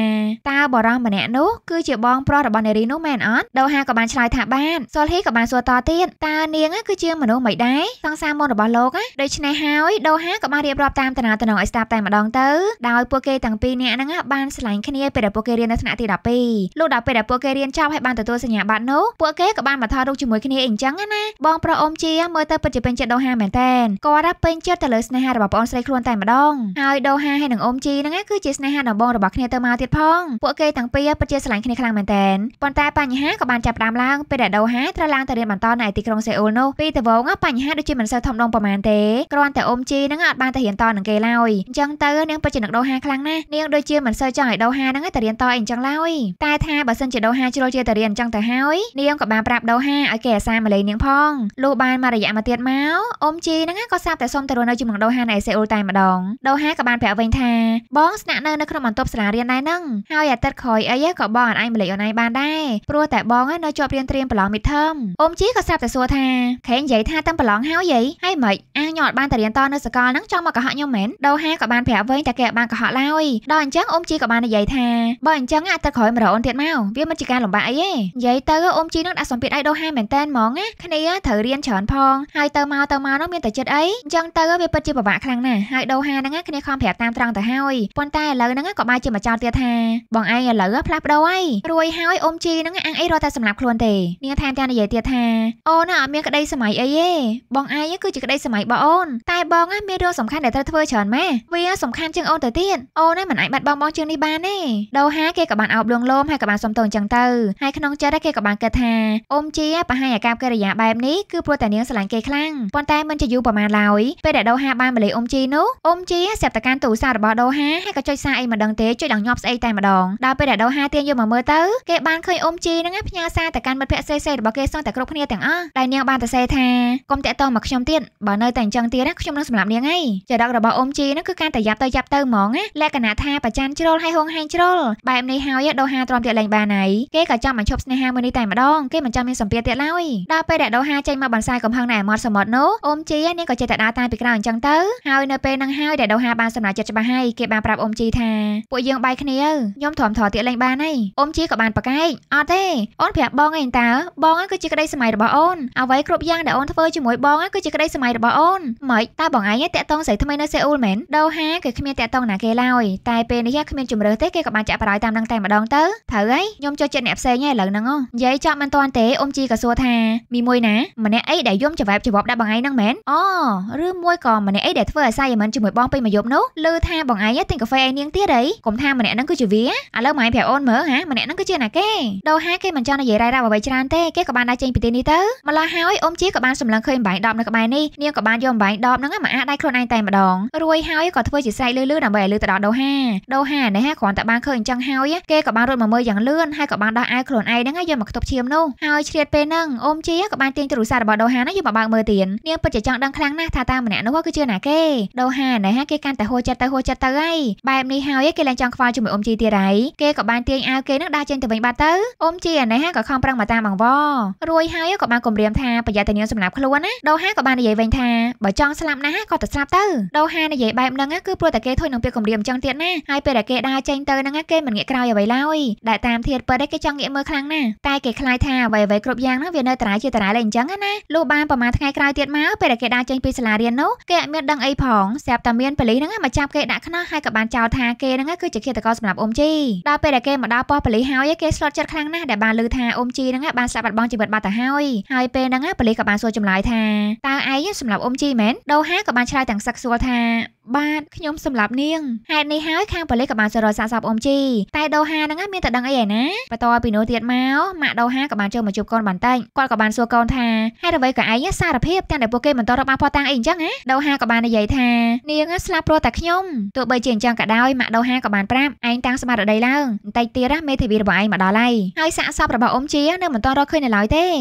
តើបរិសម្នាក់នោះគឺជាបងប្រុសរបស់នារីនោះមែនអត់ដូហាក៏បានឆ្លើយថាបានសុលហ៊ីក៏បានសួរតទៀតតើនាងគឺជាមនុស្សមិនដែរសង្សារមុនរបស់លោកណាដូច្នេះហើយដូហាក៏បានរៀបរាប់តាមតំណតំណងឲ្យស្ដាប់តែម្ដងទៅដោយពួកគេទាំងពីរនាក់ហ្នឹងបានឆ្លាញ់គ្នាពេលដែលពួកគេរៀននៅថ្នាក់ទី12លោកដល់ពេលដែលពួកគេរៀនចប់ហើយបានទទួលសញ្ញាបត្រនោះពួកគេក៏បានមកថតរូបជាមួយគ្នាអីចឹងណាបងប្រុសអ៊ំជាមើលទៅពិតជាពេញចិត្តដូហាមែនតើគាត់ពេញចិត្តទៅលើស្នេហារបស់បងស្រីខ្លួនតែម្ដងហើយដូហាហើយនឹងអ៊ំជីហ្នឹងគឺជាស្នេហាដំបូងរបស់គ្នាទៅមកទៀតផងពួកគេទាំងពីរពិតជាស្រឡាញ់គ្នាខ្លាំងមែនតើប៉ុន្តែបញ្ហាក៏បានចាប់ផ្ដើមឡើងពេលដែលដូហាត្រូវឡើងទៅរៀនបន្តនៅឯទីក្រុងសេអ៊ូលនោះពីដំបូងបញ្ហាដូចជាមិនសូវធំដុំប៉ុន្មានទេគ្រាន់តែអ៊ំជីហ្នឹងអត់បានទៅរៀនតនឹងគេឡើយអញ្ចឹងទៅនាងពិតជានឹកដូហាខ្លាំងណាស់នាងដូចជាមិនសូវចង់ឲ្យដូហាហ្នឹងទៅរៀនតអីអញ្ចឹងឡើយតែថាបើសិនជាដូហាជ្រុលជាទៅរៀនអញ្ចឹងទៅហើយនាងក៏បានប្រាប់ដូហាឲ្យគេអាសាមកលេងនាងផងលុះបានមករយៈមកទៀតមកអ៊ំជីហ្នឹងក៏ស្រាប់តែសុំទៅរស់នៅជាមួយដូហានៅសេអ៊ូលតែម្ដងដូហាក៏បានប្រាប់វិញថាបងស្នាក់នៅនៅក្នុងបន្ទប់សាលារៀនដែរហ្នឹងហើយអាទិត្យក្រោយអីក៏បងអាចមកលេងអនឡាញបានដែរព្រោះតែបងនៅជាប់រៀនត្រៀមប្រឡងមីធមអ៊ំជីក៏ស្រាប់តែសួរថាខេនិយាយថាតាំងប្រឡងហើយយីហើយមិនអាចញោមអត់បានទៅរៀនតនៅសកលហ្នឹងចង់មកកុហកខ្ញុំមែនដូហាក៏បានប្រាប់វិញតែគេបានកុហកឡើយដល់អញ្ចឹងអ៊ំជីក៏បាននិយាយថាបើអញ្ចឹងអាទឹកក្រោយមករអូនទៀតមកវាមិនជាការលំបាកអីទេនិយាយទៅអ៊ំជីនឹងដាក់សម្ពាធឲ្យដូហាមែនតែនហ្មងណាគ្នាត្រូវរៀនច្រើនផងហើយទៅមកទៅមកនោះមានតែចិត្តអីអញ្ចឹងទៅវាពិតជាពិបាកខ្លាំងណាស់ហើយដូហាហ្នឹងគ្នាខំប្រាប់តាមត្រង់ទៅហើយប៉ុន្តែឥឡូវហ្នឹងក៏បាយជាមកចោលទៀតថាបងឯងឥឡូវផ្លាស់ប្ដូរហើយរួយហើយអ៊ំជីហ្នឹងអាំងអីរត់តែសម្លាប់ខ្លួនទេនាងថែមទាំងនិយាយទៀតថាអូនអត់មានក្តីសម័យអីទេបងឯងគឺជាក្តីសម័យរបស់អូនតែបងមានរឿងសំខាន់ដែលត្រូវធ្វើច្រើនម៉ែណាវាសំខាន់ជាងអូនទៅទៀតអូនឯងមិនអាចបាត់បង់បងជើងនេះបានទេដូហាគេក៏បានអោបលួងលោមហើយក៏បានសុំទោសអញ្ចឹងទៅហើយក្នុងចិត្តគេក៏បានគិតថាអ៊ំជាប្រហែលអាកប្បកិរិយាបែបនេះគឺព្រោះតែនាងស្រឡាញ់គេខ្លាំងប៉ុន្តែមិនជាយូរប្រហែលឡើយពេលដែលដូហាបានម្លេះអ៊ំជីនោះអ៊ំជីស្រាប់តែការទូរស័ព្ទរបស់ដូហាហើយក៏ចុចសារអីមិនដឹងទេចុចដល់ញាប់ស្អីតែម្ដងដល់ពេលដែលដូហាទាញយកមកមើលទៅគេបានឃើញអ៊ំជីហ្នឹងផ្ញើសារទៅកាន់មិត្តភ័ក្ដិសេសេរបស់គេសងតែគ្រប់គ្នាទាំងអស់ដែលនាងបានទៅសេថាកុំតាក់ទងមកខ្ញុំទៀតបើនៅតែអញ្ចឹងទៀតខ្ញុំនឹងសម្លាប់នាងហើយចរិតរបស់អ៊ំជីហ្នឹងគឺការតែយ៉ាប់ទៅយ៉ាប់ទៅហ្មងណាលក្ខណៈថាប្រច័នជ្រុលហើយហងហាញជ្រុលបែបនេះហើយដោហាទ្រាំទៀតលែងបានហើយគេក៏ចង់បញ្ឈប់ស្នេហាមួយនេះតែម្ដងគេមិនចង់មានសម្ពាធទៀតឡើយដល់ពេលដែលដោហាចេញមកបន្សាយកំហឹងនៅអាម៉ត់សមុទ្រនោះអូមជីនេះក៏ចេះតែដើរតាមពីក្រៅអញ្ចឹងទៅហើយនៅពេលហ្នឹងហើយដែលដោហាបានសម្រេចចិត្តច្បាស់ហើយគេបានប្រាប់អូមជីថាពួកយើងបាយគ្នាខ្ញុំទ្រាំទ្រទៀតលែងបានហើយអូមជីក៏បានប្រកែកអត់ទេអូនប្រាប់បងឯងតើបងគឺជាក្តីសម័យរបស់អូនអ្វីគ្រប់យ៉ាងដែលអូនធ្វើជាមួយបងគឺជាក្តីសម័យរបស់អូនម៉េចតើបងឯងតាក់តងស្រីថ្មីនៅសេអ៊ូលមែនដូហាគេគ្មានតាក់តងណាគេឡើយតែពេលនេះគ្មានជំរឿទេគេក៏បានចាក់បរាយតាមនឹងតែម្ដងទៅត្រូវហើយខ្ញុំចូលចិត្តអ្នកផ្សេងហើយឥឡូវហ្នឹងនិយាយចប់មិនទាន់ទេអ៊ំជីក៏សួរថាមីមួយណាម្នាក់អីដែលយំច្រវែបច្របប់ដាក់បងឯងហ្នឹងមែនអូឬមួយក៏ម្នាក់អីដែលធ្វើឲ្យសាយមិនជាមួយបងពេញមួយយប់នោះលឺថាបងឯងទិញកាហ្វេឯនាងទៀតអីកុំថាម្នាក់ហ្នឹងគឺជាវាឥឡូវម៉ែប្រាប់អូនមើលហាម្នាក់ហ្នឹងគឺជាណាគេដូហាគេមិនចង់និយាយរ៉ៃរ៉ាប់អ្វីច្រើនទេគេក៏បានដើរចេញពីទីនេះទៅម្ល៉េះហើយអ៊ំជីក៏បានសម្លឹងឃើញបំបាយដបនៅក្បែរនេះនាងក៏បានយកបំបាយដបហ្នឹងមកអាដៃខ្លួនឯងតែម្ដងរួយហហើយក៏ធ្វើជាស្រែកលឺៗដើម្បីឲ្យលឺទៅដល់ដូហាដូហានេះគ្រាន់តែបានឃើញអញ្ចឹងហើយគេក៏បានរត់មកមើលយ៉ាងលឿនហើយក៏បានដោះអាវខ្លួនឯងហ្នឹងយកមកខ្ទប់ឈាមនោះហើយឆ្លៀតពេលហ្នឹងអូមជាក៏បានទាញទូរស័ព្ទរបស់ដូហាហ្នឹងយកមកបើកមើលទៀតនាងពិតជាចង់ដឹងខ្លាំងណាស់ថាតាមម្នាក់នោះគឺជាណាគេដូហានេះគេកាន់តែហួចិត្តទៅហួចិត្តទៅហើយបែបនេះហើយគេឡើងចង់ខ្វល់ជាមួយអូមជាទៀតហើយគេក៏បានទាញអាវគេហ្នឹងដាក់ចេញទៅវិញបាត់ទៅអូមជានេះក៏ខំប្រឹងមកតាមបង្វរួយហើយក៏បានគម្រាមថាប្រយ័ត្នតែនាងសម្លាប់ខ្លួនណាដូហាក៏បាននិយាយវិញថាបើចង់ស្លាប់ណាស់ក៏ទៅស្លាប់ទៅដូហានិយាយបែបបែបហ្នឹងគឺព្រោះតែគេធុញនឹងពាក្យគំរាមអញ្ចឹងទៀតណាហើយពេលដែលគេដើរចេញទៅហ្នឹងគេមិនងាកក្រោយអ្វីឡើយដែលតាមធាតពិតឯងគេចង់ងាកមើលខ្លាំងណាស់តែគេខ្លាចថាអ្វីអ្វីគ្រប់យ៉ាងហ្នឹងវានៅតារាជាតារាលេងអញ្ចឹងណាលុះបានប្រហែលថ្ងៃក្រោយទៀតមកពេលដែលគេដើរចេញពីសាលារៀននោះគេអត់មានដឹងអីផងស្រាប់តែមានប៉ូលីសហ្នឹងមកចាប់គេដាក់ខ្នោះហើយក៏បានចោទថាគេហ្នឹងគឺជាឃាតករសម្រាប់អ៊ំជីដល់ពេលដែលគេមកដល់ប៉ុស្តិ៍ប៉ូលីសហើយគេស្លុតចិត្តខ្លាំងណាស់ដែលបានឮថាអ៊ំជីហ្នឹងបានស្លាប់បាត់បង់ជីវិតបាត់ទៅហើយហើយពេលហ្នឹងប៉ូលីសក៏បានសួរចម្លើយថាតើឯងសម្រាប់អ៊ំជីមែនដូហាក៏បានឆ្លើយទាំងសឹកសួរថាបាទខ្ញុំសម្លាប់នាងហេតុនេះហើយខាងប៉ូលីសក៏បានសរុបសាកសពអ៊ំជីតែដូហាហ្នឹងមានតែដឹងអីឯណាបន្ទាប់ពីនោះទៀតមកម៉ាក់ដូហាក៏បានចូលមកជួបកូនបន្តិចគាត់ក៏បានសួរកូនថាហេតុអ្វីក៏ឯងសារភាពទាំងដែលពួកគេមិនតរបានផោះតាំងអីអញ្ចឹងណាដូហាក៏បាននិយាយថានាងស្លាប់ព្រោះតែខ្ញុំទោះបីជាអញ្ចឹងក៏ដោយម៉ាក់ដូហាក៏បានប្រាប់ឯងតាំងស្មារតីឡើងបន្តិចទៀតណាមេធាវីរបស់ឯងមកដល់ហើយហើយសាកសពរបស់អ៊ំជីនៅមិនតរឃើញនៅឡើយទេឯង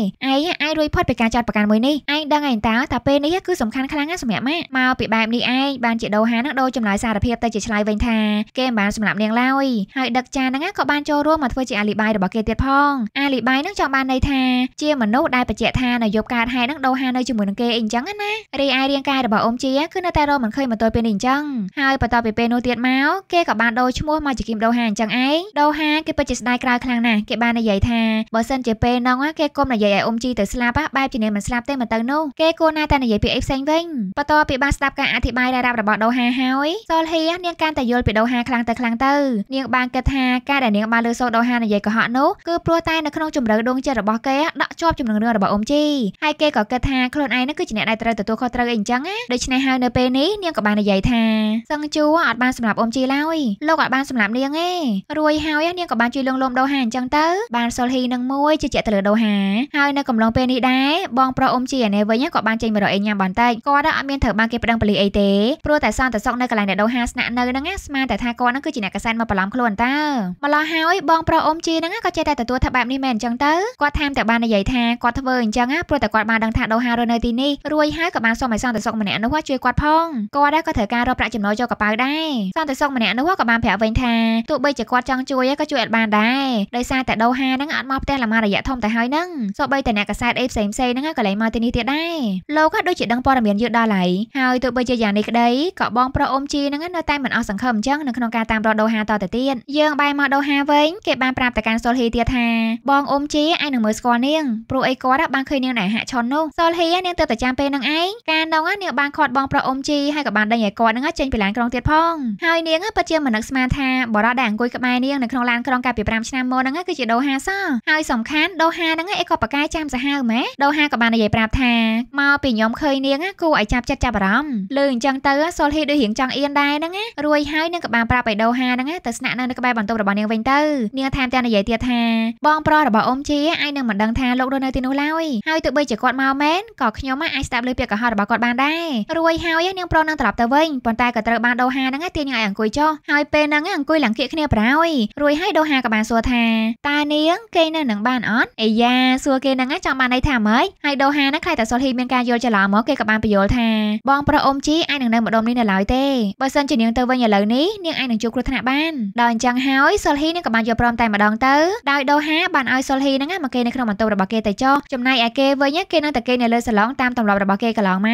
អាចរួចផុតពីការចាត់ប្រកាន់មួយនេះឯងដឹងឯងតើតាពេលនេះគឺសំខាន់ខ្លាំងណាស់សម្រាប់ម៉ាក់មកពីបែបនេះឯងបានជាដូហានឹងដូរចំណាយសារភាពទៅជាឆ្លើយវិញថាគេមិនបានសម្លាប់នាងឡើយហើយដឹកចាហ្នឹងក៏បានចូលរួមមកធ្វើជាអាលីបាយរបស់គេទៀតផងអាលីបាយនឹងចង់បានន័យថាជាមនុស្សដែលបញ្ជាក់ថានៅយប់កើតហេតុនឹងដូហានៅជាមួយនឹងគេអីអញ្ចឹងណារីឯរាងកាយរបស់អូមជាគឺនៅតែរមមិនឃើញមកទល់ពេលនេះអញ្ចឹងហើយបន្តពីពេលនោះទៀតមកគេក៏បានដូរឈ្មោះមកជាគីមដូហាអញ្ចឹងឯងដូហាគេពិតជាស្ដាយក្រៅខ្លាំងណាស់គេបាននិយាយថាបើសិនជាពេលនោះគេគុំនិយាយឲ្យអូមជីទៅស្លាប់បែបជានាងមិនស្លាប់ទេមកទៅនោះគេគួរណាតែនិយាយពាក្យអីផ្សេងវិញបន្តពីបានស្ដាប់ការអធិប្បាយរ៉ាប់របស់ដូហាហើយសូលហ៊ីនាងកាន់តែយល់ពីដូហាខ្លាំងទៅខ្លាំងទៅនាងបានគិតថាការដែលនាងបានលើសូលដូហានិយាយកុហកនោះគឺព្រោះតែនៅក្នុងជំរឿដួងចិត្តរបស់គេដាក់ជាប់ជំនឹងរឿងរបស់អ៊ុំជីហើយគេក៏គិតថាខ្លួនឯងនឹងគឺជាអ្នកដែលត្រូវទទួលខុសត្រូវអីអញ្ចឹងណាដូច្នេះហើយនៅពេលនេះនាងក៏បាននិយាយថាសឹងជូអត់បានសម្រាប់អ៊ុំជីឡើយលោកអត់បានសម្រាប់នាងទេរួយហើយនាងក៏បានជួយលងលំដូហាអញ្ចឹងទៅបានសូលហ៊ីនឹងមួយជជែកទៅលើដូហាហើយនៅកំឡុងពេលនេះដែរបងប្រុសអ៊ុំជីអានេះវិញក៏បានចេញមករកអីញ៉ាំបន្តិចគាត់អត់មានត្រូវបានគេប្តឹងបលីអីទេព្រោះតែដែលសន្តិសុខនៅកន្លែងអ្នកដូរហាស្នាក់នៅហ្នឹងស្មានតែថាគាត់ហ្នឹងគឺជាអ្នកកសែតមកបន្លំខ្លួនតើម្ល៉េះហើយបងប្រុសអ៊ំជីហ្នឹងក៏ចេះតែទទួលថាបែបនេះមែនអញ្ចឹងទៅគាត់ថាមតែបាននិយាយថាគាត់ធ្វើអញ្ចឹងព្រោះតែគាត់បានដឹងថាដូហារស់នៅទីនេះរួចហើយក៏បានសុំឲ្យសន្តិសុខម្នាក់នោះជួយគាត់ផងគាត់ដែរក៏ត្រូវការរកប្រាក់ចំណូលចូលកប៉ៅដែរសន្តិសុខម្នាក់នោះក៏បានប្រាប់វិញថាទោះបីជាគាត់ចង់ជួយក៏ជួយអត់បានដែរដោយសារតែដូហាហ្នឹងអត់មកផ្ទះឡាម៉ារយៈធំតែហើយហ្នឹងសូម្បីតែអ្នកកសែតអីផ្សេងផ្សេងហ្នឹងក៏លែងមកទីនេះទៀតដែរលោកក៏ដូចជាដឹងព័ត៌មានយឺតដល់ហើយហើយទោះបីជាយ៉ាងនេះក្តីក៏បងប្រុសអ៊ំជីហ្នឹងនៅតែមិនអស់សង្ឃឹមអញ្ចឹងនៅក្នុងការតាមរកដូហាតទៅទៀតយើងបែរមកដូហាវិញគេបានប្រាប់ទៅកាន់សុលហ៊ីទៀតថា បងអ៊ំជីឯងនឹងមើលស្គាល់នាងព្រោះអីគាត់បានឃើញនាងណែហាក់ឆុននោះសុលហ៊ីនាងទៅតែចាំពេលនឹងឯងការនោះនាងបានខាត់បងប្រុសអ៊ំជីហើយក៏បានដេញឲ្យគាត់ហ្នឹងចេញពីឡានក្រុងទៀតផងហើយនាងពិតជាមិននឹកស្មានថាបរិដែលអង្គុយក្បែរនាងនៅក្នុងឡាន ក្រុងកាលពី5ឆ្នាំមុនហ្នឹងគឺជាដូហាសោះហើយសំខាន់ដូហាហ្នឹងឯងក៏ប្រកាយចាំសាហាវម៉ែដូហាក៏បាននិយាយប្រាប់ថាមកពីខ្ញុំឃើញនាងគូឲ្យចាប់ចិត្តចាប់អារម្មណ៍លើអញ្ចឹងទៅសុលលហ៊ីដូចរៀងចង់អៀនដែរហ្នឹងណារួចហើយនឹងក៏បានប្រាប់បៃដូហាហ្នឹងណាទៅស្នាក់នៅនៅក្បែរបន្ទប់របស់នាងវិញទៅនាងថែមទាំងនិយាយទៀតថាបងប្រុសរបស់អ៊ំជាអាចនឹងមិនដឹងថាលោកនៅទីនោះឡើយហើយទោះបីជាគាត់មកមែនក៏ខ្ញុំអាចស្ដាប់លើពាក្យកុហករបស់គាត់បានដែររួចហើយនាងប្រុសនឹងត្រឡប់ទៅវិញប៉ុន្តែក៏ត្រូវបានដូហាហ្នឹងទាញឲ្យអង្គុយចុះហើយពេលហ្នឹងអង្គុយឡើងគៀកគ្នាប្រោយរួចហើយដូហាក៏បានសួរថាតានាងគេនៅនឹងបានអត់អាយ៉ាសួរគេហ្នឹងចង់បានន័យថាម៉េចហើយដូហាហ្នឹងខ្លាចតែសុលហ៊ីមានការយល់ច្រឡំមកគេក៏បានបញ្យល់ថាបងប្រុសអ៊ំជីអាចនឹងនៅម្ដុំនេះនៅឡើយទេបើសិនជានាងទៅវិញឥឡូវនេះនាងអាចនឹងជួបគ្រោះថ្នាក់បានដោយអញ្ចឹងហើយសុលហ៊ីនឹងក៏បានយល់ព្រមតែម្ដងទៅដោយដូហាបានឲ្យសុលហ៊ីនឹងមកគេនៅក្នុងបន្ទប់របស់គេទៅចុះចំណែកឯគេវិញគេនៅតែគេនៅលើសាឡុងតាមទម្លាប់របស់គេកន្លងម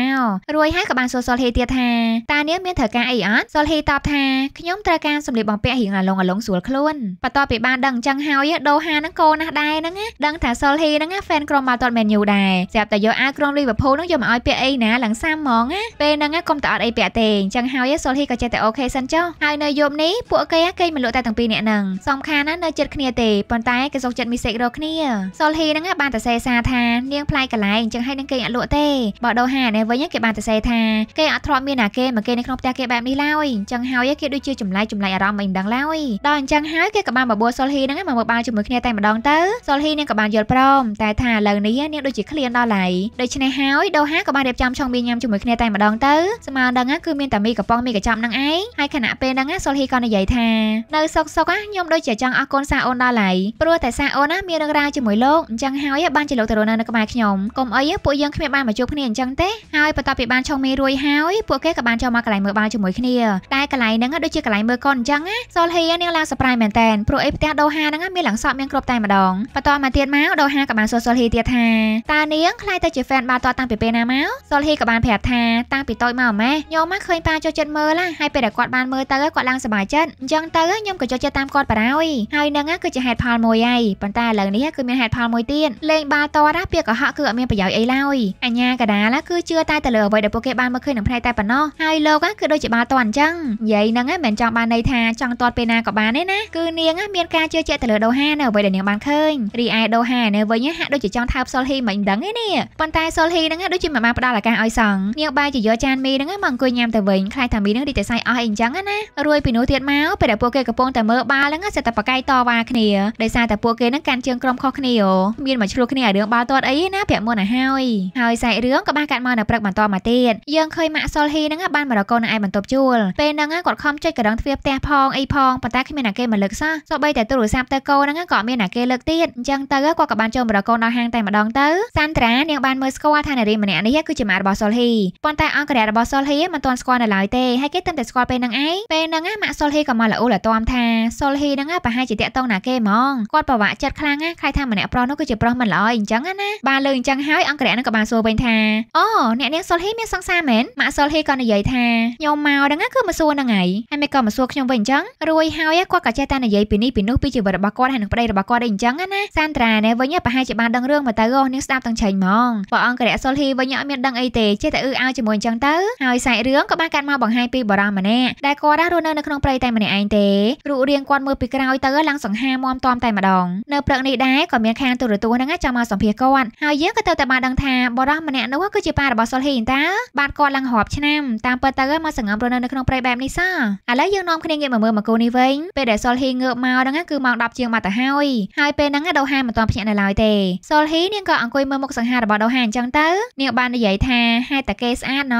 ករួយហើយក៏បានសួរសុលហ៊ីទៀតថាតើនាងមានត្រូវការអីអត់សុលហ៊ីតបថាខ្ញុំត្រូវការសម្លៀកបំពាក់រៀងអាឡុងអាឡុងស្រួលខ្លួនបន្ទាប់ពីបានដឹងអញ្ចឹងហើយដូហានឹងកោណាស់ដែរហ្នឹងដឹងថាសុលហ៊ីហ្នឹងហ្វេនក្រុមបាល់ទាត់មែនយូដែរស្រាប់តែយកអាវក្រុមលីវើពូលហ្នឹងយកមកឲ្យពាក់អីណាឡើងសាមហ្មងពេលហ្នឹងកុំតអត់អីពាក់ទេងចឹងហើយសុលហ៊ីក៏ចេះតែអូខេសិនចុះហើយនៅយប់នេះពួកគេគេមិនលក់តែទាំងពីរនាក់ហ្នឹងសំខាន់ណានៅចិត្តគ្នាទេប៉ុន្តែគេសុខចិត្តមីសេករកគ្នាសុលហ៊ីហ្នឹងបានតែសេសាថានាងផ្លែកលែងចឹងហើយនឹងគេអត់លក់ទេបើដូហានេះវិញគេបានតែសេថាគេអត់ធ្លាប់មានណាគេមកគេនៅក្នុងផ្ទះគេបែបនេះឡើយចឹងហើយគេដូចជាចម្លែកចម្លែកអារម្មណ៍មិនដឹងឡើយដល់អញ្ចឹងហើយគេក៏បានបបួលសុលហ៊ីហ្នឹងមកមើលបាល់ជាមួយគ្នាតែម្ដងទៅសុលហ៊ីនាងក៏បានយល់ព្រម តែថាឥឡូវនេះនាងដូចជាឃ្លានដល់ហើយដូច្នេះហើយដូហាក៏បានរៀបចំឆុងមីញ៉ាំជាមួយគ្នាតែម្ដងទៅស្មានដឹងគឺមានមានតែមីកំប៉ុងមីកញ្ចប់នឹងឯងហើយខណៈពេលហ្នឹងសុលហ៊ីក៏និយាយថានៅសុកសុកខ្ញុំដូចជាចង់អរគុណសាអូនដល់ហើយព្រោះតែសាអូនណាមានរឿងរ៉ាវជាមួយលោកអញ្ចឹងហើយបានជាលោកទៅរស់នៅក្បែរខ្ញុំកុំអីពួកយើងគ្មានបានមកជួបគ្នាអញ្ចឹងទេហើយបន្ទាប់ពីបានឆុងមីរួយហើយពួកគេក៏បានចូលមកកន្លែងមើលបាល់ជាមួយគ្នាតែកន្លែងហ្នឹងដូចជាកន្លែងមើលកូនអញ្ចឹងណាសុលហ៊ីនាងឡើងសប្រៃមែនតែនព្រោះអីផ្ទះដូហាហ្នឹងមានឡើងសក់មានគ្រប់តែម្ដងបន្ទាប់មកទៀតមកដូហាក៏បានសួរសុលហ៊ីទៀតថាតានាងខ្លាយទៅជា fan បាល់តតាំងពីពេលណាមកសុលហ៊ីក៏បានប្រាប់ថាតាំងពីតូចមកម៉េះខ្ញុំមកឃើញប៉ាចូលចិត្តមើលណាហើយពេលដែលគាត់បានមើលទៅគាត់ឡើងសប្បាយចិត្តអញ្ចឹងទៅខ្ញុំក៏ចូលចិត្តតាមគាត់បារោយហើយនឹងគឺជាហេតុផលមួយហើយប៉ុន្តែឥឡូវនេះគឺមានហេតុផលមួយទៀតលេងបាល់តរពាក្យកុហកគឺអត់មានប្រយោជន៍អីឡើយអញ្ញាកដាលគឺជឿតែទៅលើអ្វីដែលពួកគេបានមើលឃើញនឹងផ្នែកតែប៉ុណ្ណោះហើយលោកគឺដូចជាបាល់តអញ្ចឹងនិយាយហ្នឹងមិនចង់បានន័យថាចង់តតពេលណាក៏បានទេណាគឺនាង មានការជឿជាក់ទៅលើដូហានៅអ្វីដែលនាងបានឃើញរីឯដូហានៅវិញហាក់ដូចជាចង់ថើបសុលហ៊ីមិនដឹងទេនេះប៉ុន្តែសុលហ៊ីហ្នឹងដូចជាមិនបានផ្ដល់ឱកាសឲ្យសងនាងបែរជាយកចានមីហ្នឹងមកអង្គុយញ៉ាំទៅវិញខ្លាចថាមីនឹងរីកតែសាយអស់អីអញ្ចឹងណារួយពីនោះទៀតមកពេលដែលពួកគេកំពុងតែមើលបាល់ហ្នឹងសិតតែប្រកែកតវ៉ាគ្នាដោយសារតែពួកគេហ្នឹងកាន់ជើងក្រុមខុសគ្នាអូមានមកឆ្លោះគ្នារឿងបាល់ទាត់អីណាប្រាក់មុនឲ្យហើយហើយសាច់រឿងក៏បានកាត់មកនៅព្រឹកបន្តមកទៀតយើងឃើញម៉ាក់សុលហ៊ីហ្នឹងបានមករកូននឹងឯងបន្ទប់ជួលពេលហ្នឹងគាត់ខំចុចក្រងទ្វារផ្ទះផងអីផងប៉ុន្តែគ្មានអ្នកគេមកលើកសោះសូម្បីតែទូរស័ព្ទទៅកូនហ្នឹងក៏មានអ្នកគេលើកទៀតអញ្ចឹងទៅគាត់ក៏បានចូលមករកូនដល់ហាងតែម្ដងទៅសាន់ត្រានាងបានមើលស្គាល់ថានារីម្នាក់នេះគឺជាម៉ាក់របស់សុលហ៊ីប៉ុន្តែអង្គរៈរបស់សុលហ៊ីមិនទាន់ស្ស្គាល់នៅឡើយទេហើយគេតែតែស្គាល់ពេលហ្នឹងឯងពេលហ្នឹងម៉ាក់សុលហ៊ីក៏មកល្អល្អទាំថាសុលហ៊ីហ្នឹងប្រហែលជាតាក់តងណាគេហ្មងគាត់ប្រវាក់ចិត្តខ្លាំងណាខ្លាចថាម្នាក់ប្រុសនោះគឺជាប្រុសមិនល្អអញ្ចឹងណាបានលើអញ្ចឹងហើយអង្គរៈហ្នឹងក៏បានសួរវិញថាអូអ្នកនាងសុលហ៊ីមានសង្សារមែនម៉ាក់សុលហ៊ីក៏និយាយថាខ្ញុំមកហ្នឹងគឺមកសួរហ្នឹងឯងហើយមិនក៏មកសួរខ្ញុំវិញអញ្ចឹងរួយហើយគាត់ក៏ចេះតែនិយាយពីនេះពីនោះពីជីវិតរបស់គាត់ហើយនឹងប្តីរបស់គាត់ឯងអញ្ចឹងណាសានត្រានេះវិញប្រហែលជាបានដឹងរឿងមកទៅអូនាងស្ដាប់ទាំងឆេងហ្មងបើអង្គរៈសុលហ៊ីវិញអត់មានដឹងអីទេចេះតែអឺអើជាមួយអញ្ចឹងទៅហើយសាច់រឿងក៏បានកាត់មកបង្ហាញពីបរិមាណម្នាក់ដែលគាត់រស់នៅនៅក្នុងព្រៃតែម្នាក់ឯងទេរូបរាងគាត់មើលពីក្រោយទៅឡើងសង្ហាមាំទាំតែម្ដងនៅព្រឹកនេះដែរក៏មានខាងទូរទស្សន៍ហ្នឹងចាំមកសម្ភាសគាត់ហើយយើងក៏ទៅតែបានដឹងថាបរិមាណម្នាក់នោះគឺជាប៉ារបស់សុលហ៊ីនតាបានគាត់ឡើងរាប់ឆ្នាំតាមពិតទៅមកសង្ងំរស់នៅនៅក្នុងព្រៃបែបនេះសោះឥឡូវយើងនាំគ្នាងាកមកមើលមកគូនេះវិញពេលដែលសុលហ៊ីងើបមកហ្នឹងគឺម៉ោង10ជាងមកទៅហើយហើយពេលហ្នឹងដូហាមិនទាន់ភ្ញាក់នៅឡើយទេសុលហ៊ីនាងក៏អង្គុយមើលមុខសង្ហារបស់ដូហាអញ្ចឹងទៅនាងបាននិយាយថាហេតុតែគេស្អាតណ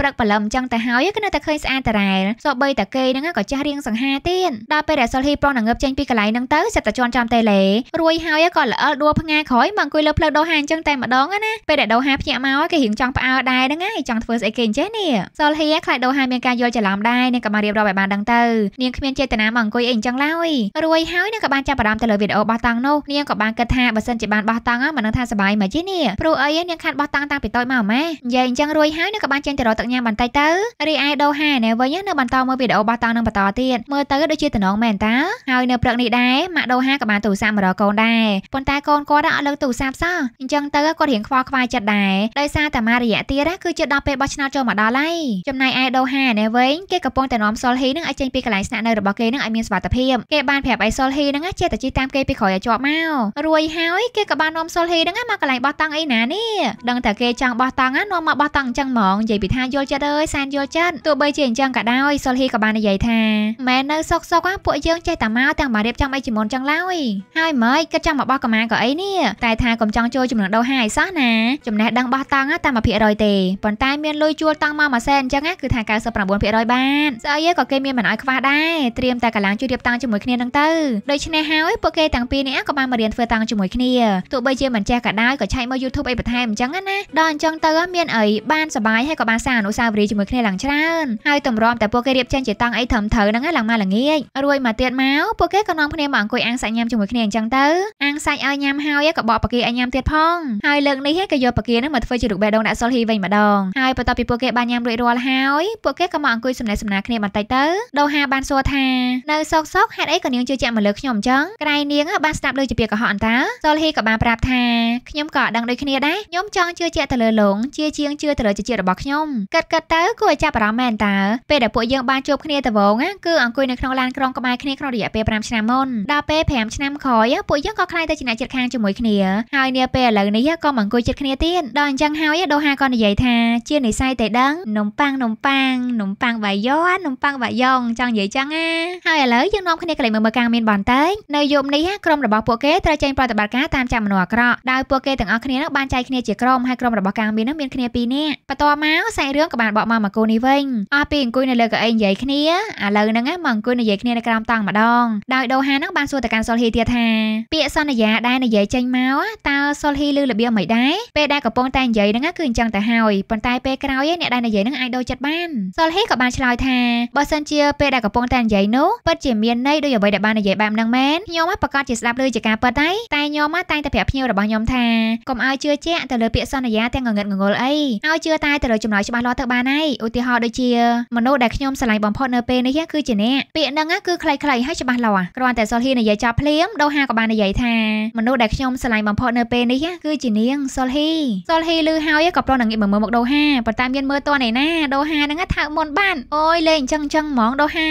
ព្រឹកព្រលឹមអញ្ចឹងទៅហើយក៏នៅតែឃើញស្អាតតារ៉ែលសូម្បីតែគេនឹងក៏ចាស់រៀងសង្ហាទៀតដល់ពេលដែលសុលហ៊ីប្រងនឹងងើបចេញពីកន្លែងនឹងទៅសិតតែជន់ចំតេឡេរួយហើយក៏ល្អលដួលផ្ងាក្រោយមកអង្គុយលើផ្លូវដោហាអញ្ចឹងតែម្ដងណាពេលដែលដោហាភ្ញាក់មកគេរៀងចង់ផ្អើដែរហ្នឹងហើយចង់ធ្វើស្អីគេអញ្ចេះនេះសុលហ៊ីខ្លាចដោហាមានការយល់ច្រឡំដែរនាងក៏មករៀបរាប់ឲ្យបានដឹងទៅនាងគ្មានចេតនាមកអង្គុយអីអញ្ចឹងឡើយរួយហើយនាងក៏បានចាប់អារម្មណ៍ទៅលើវីដេអូបោះតង់នោះនាងក៏បានគិតថាបើសិនជាបានបោះតង់មិននឹងថាសប្បាយមកជីនេះព្រោះអីនាងខាត់បោះតង់តាំងពីតូចមកម៉ែនិយាយអញ្ចឹងរួយហើយនាងក៏បានចេញទៅរកទឹកញ៉ាំបន្តិចទៅរីឯដូហាណែវិញនៅបន្តមើលវីដេអូបោះតង់នឹងបន្តទៀតមើលទៅដូចជាតំណងមែនតាហើយនៅព្រឹកនេះដែរម៉ាក់ដូហាក៏បានទូរស័ព្ទមករកកូនដែរប៉ុន្តែកូនគាត់អត់លើកទូរស័ព្ទសោះអញ្ចឹងទៅគាត់រៀងខ្វល់ខ្វាយចិត្តដែរដោយសារតែម៉ារយៈទៀតគឺជាដល់ពេលបោះឆ្នោតចូលមកដល់ហើយចំណែកឯដូហាណែវិញគេកំពុងតែនាំសុលហ៊ីនឹងឲ្យចេញពីកន្លែងស្នាក់នៅរបស់គេនឹងឲ្យមានសុវត្ថិភាពគេបានប្រាប់ឲ្យសុលហ៊ីនឹងចេះតែជិះតាមគេពីក្រោយឲ្យជាប់មករួយហើយគេក៏បាននាំសុលហ៊ីនឹងមកកន្លែងបោះតង់អីណានេះដឹងតែគេចង់បោះតង់នាំមកបោះតង់អញ្ចឹងហ្មងនិយាយពីថាយល់ចិត្តអើយសែនយល់ចិត្តទោះបីជាអញ្ចឹងក៏ដោយសុលហ៊ីក៏បាននិយាយថាមែននៅសុកសុកពួកយើងចេះតែមកទាំងបានរៀបចំអីជាមុនចឹងឡើយហើយម៉េចគិតចង់មកបោះកម្មាក៏អីនេះតែថាកុំចង់ចូលចំណងដូរហាយសោះណាចំណេះដឹងបោះតង់តាម1%ទេប៉ុន្តែមានលុយជួលតង់មកមួយសែនអញ្ចឹងគឺថា99%បានស្អីក៏គេមានមិនអោយខ្វះដែរត្រៀមតែកម្លាំងជួយរៀបតង់ជាមួយគ្នានឹងទៅដូច្នេះហើយពួកគេទាំងពីរនេះក៏បានមករៀនធ្វើតង់ជាមួយគ្នាទោះបីជាមិនចេះក៏ដោយក៏ឆែកមើល YouTube អីបន្ថែមអញ្ចឹងណាដល់អញ្ចឹងទៅមានអីបានសបាយហើយក៏បានសាអនុសាវរីយ៍ជាមួយគ្នាឡើងច្រើនហើយតម្រាំតែពួកគេរៀបចេញជាតង់អីត្រឹមត្រូវហ្នឹងឡើងមកល្ងាចរួយមកទៀតមកពួកគេក៏នាំគ្នាមកអង្គុយអាំងសាច់ញ៉ាំជាមួយគ្នាអញ្ចឹងទៅអាំងសាច់ឲ្យញ៉ាំហើយក៏បកបកាឲ្យញ៉ាំទៀតផងហើយលើកនេះគេយកបកាហ្នឹងមកធ្វើជារូបបេះដូងដាក់សុលហ៊ីវិញម្ដងហើយបន្ទាប់ពីពួកគេបានញ៉ាំរួចរាល់ហើយពួកគេក៏មកអង្គុយសំណេះសំណាលគ្នាបន្តិចទៅដូហាបានសួរថានៅសោកសោកហេតុអីក៏នាងជឿជាក់មកលើខ្ញុំអញ្ចឹងក្រៃនាងបានស្ដាប់លើជាពាក្យកុហកអន្តើសុលហ៊ីក៏បានប្រាប់ថាខ្ញុំក៏ដឹងដូចគ្នាដែរខ្ញុំចង់ជឿជាក់ទៅលើលោកជាជាងជឿទៅលើជាជាតិរបស់ខ្ញុំកាត់កាត់ទៅគួរឲ្យចាប់អារម្មណ៍មែនតើពេលដែលពួកយើងបានជួបគ្នាដំបូងណាគឺអង្គុយនៅក្នុងឡានក្រុងក្បែរគ្នាក្នុងរយៈពេល5ឆ្នាំមុនដល់ពេល5ឆ្នាំក្រោយពួកយើងក៏ខ្លាយទៅជាអ្នកជិតខាងជាមួយគ្នាហើយនាពេលឥឡូវនេះក៏មកអង្គុយជិតគ្នាទៀតដល់អញ្ចឹងហើយដូហាក៏និយាយថាជានិស័យតែដឹងនំប៉័ងនំប៉័ងនំប៉័ងបាយ័ននំប៉័ងបាយងចង់និយាយចឹងណាហើយឥឡូវយើងនាំគ្នាក្លែងមើលមើលការមានបន្តិចនៅយប់នេះក្រុមរបស់ពួកគេត្រូវចេញប្រតិបត្តិការតាមចាប់មនុស្សអាក្រក់ដោយពួកគេទាំងអស់គ្នានឹងបានចែកគ្នាជាក្រុមហើយក្រុមរបស់ការមាននឹងមានគ្នា2នាក់បន្ទាប់មកសាច់រឿងក៏បានបកមកមកកូននេះវិញអស់ពីអង្គុយនៅលើកៅអីនិយាយគ្នាឥឡូវហ្នឹងមកអង្គុយនិយាយគ្នានៅក្រោមតង់ម្ដងដោយដូហាហ្នឹងបានសួរទៅកាន់សុលហ៊ីទៀតថាពាក្យសន្យាដែលនិយាយចេញមកតើសុលហ៊ីឮរបៀបមិនដែរពេលដែលកំពុងតែនិយាយហ្នឹងគឺអញ្ចឹងទៅហើយប៉ុន្តែពេលក្រោយអ្នកដែលនិយាយហ្នឹងអាចដូរចិត្តបានសុលហ៊ីក៏បានឆ្លើយថាបើសិនជាពេលដែលកំពុងតែនិយាយនោះពិតជាមានន័យដូចអ្វីដែលបាននិយាយបែបហ្នឹងមែនខ្ញុំប្រកាសជាស្ដាប់ឮជាការពិតហើយតែខ្ញុំតែងតែប្រាប់ភ្ញៀវរបស់ខ្ញុំថាកុំឲ្យជឿជាក់ទៅលើពាក្យសន្យាទាំងងងឹតងងល់អីឲ្យជឿតែទៅលើចំណោយច្បាស់លាស់ទៅបានហើយឧទាហរណ៍ដូចជាមនុស្សដែលខ្ញុំស្រឡាញ់បំផុតនៅពេលនេះគឺជាអ្នកពាក្យហ្នឹងគឺខ្លីៗហើយច្បាស់លាស់គ្រាន់តែសុលហ៊ីនិយាយចប់ភ្លាមដូហាក៏បាននិយាយថាមនុស្សដែលខ្ញុំស្រឡាញ់បំផុតនៅពេលនេះគឺជានាងសុលហ៊ីសុលហ៊ីឮហើយក៏ប្រុសនឹងងាកមើលមកដូហាប៉ុន្តែមានមើលតនឯណាដូហាហ្នឹងថើបមុនបានអូយលេងអញ្ចឹងអញ្ចឹងហ្មងដូហា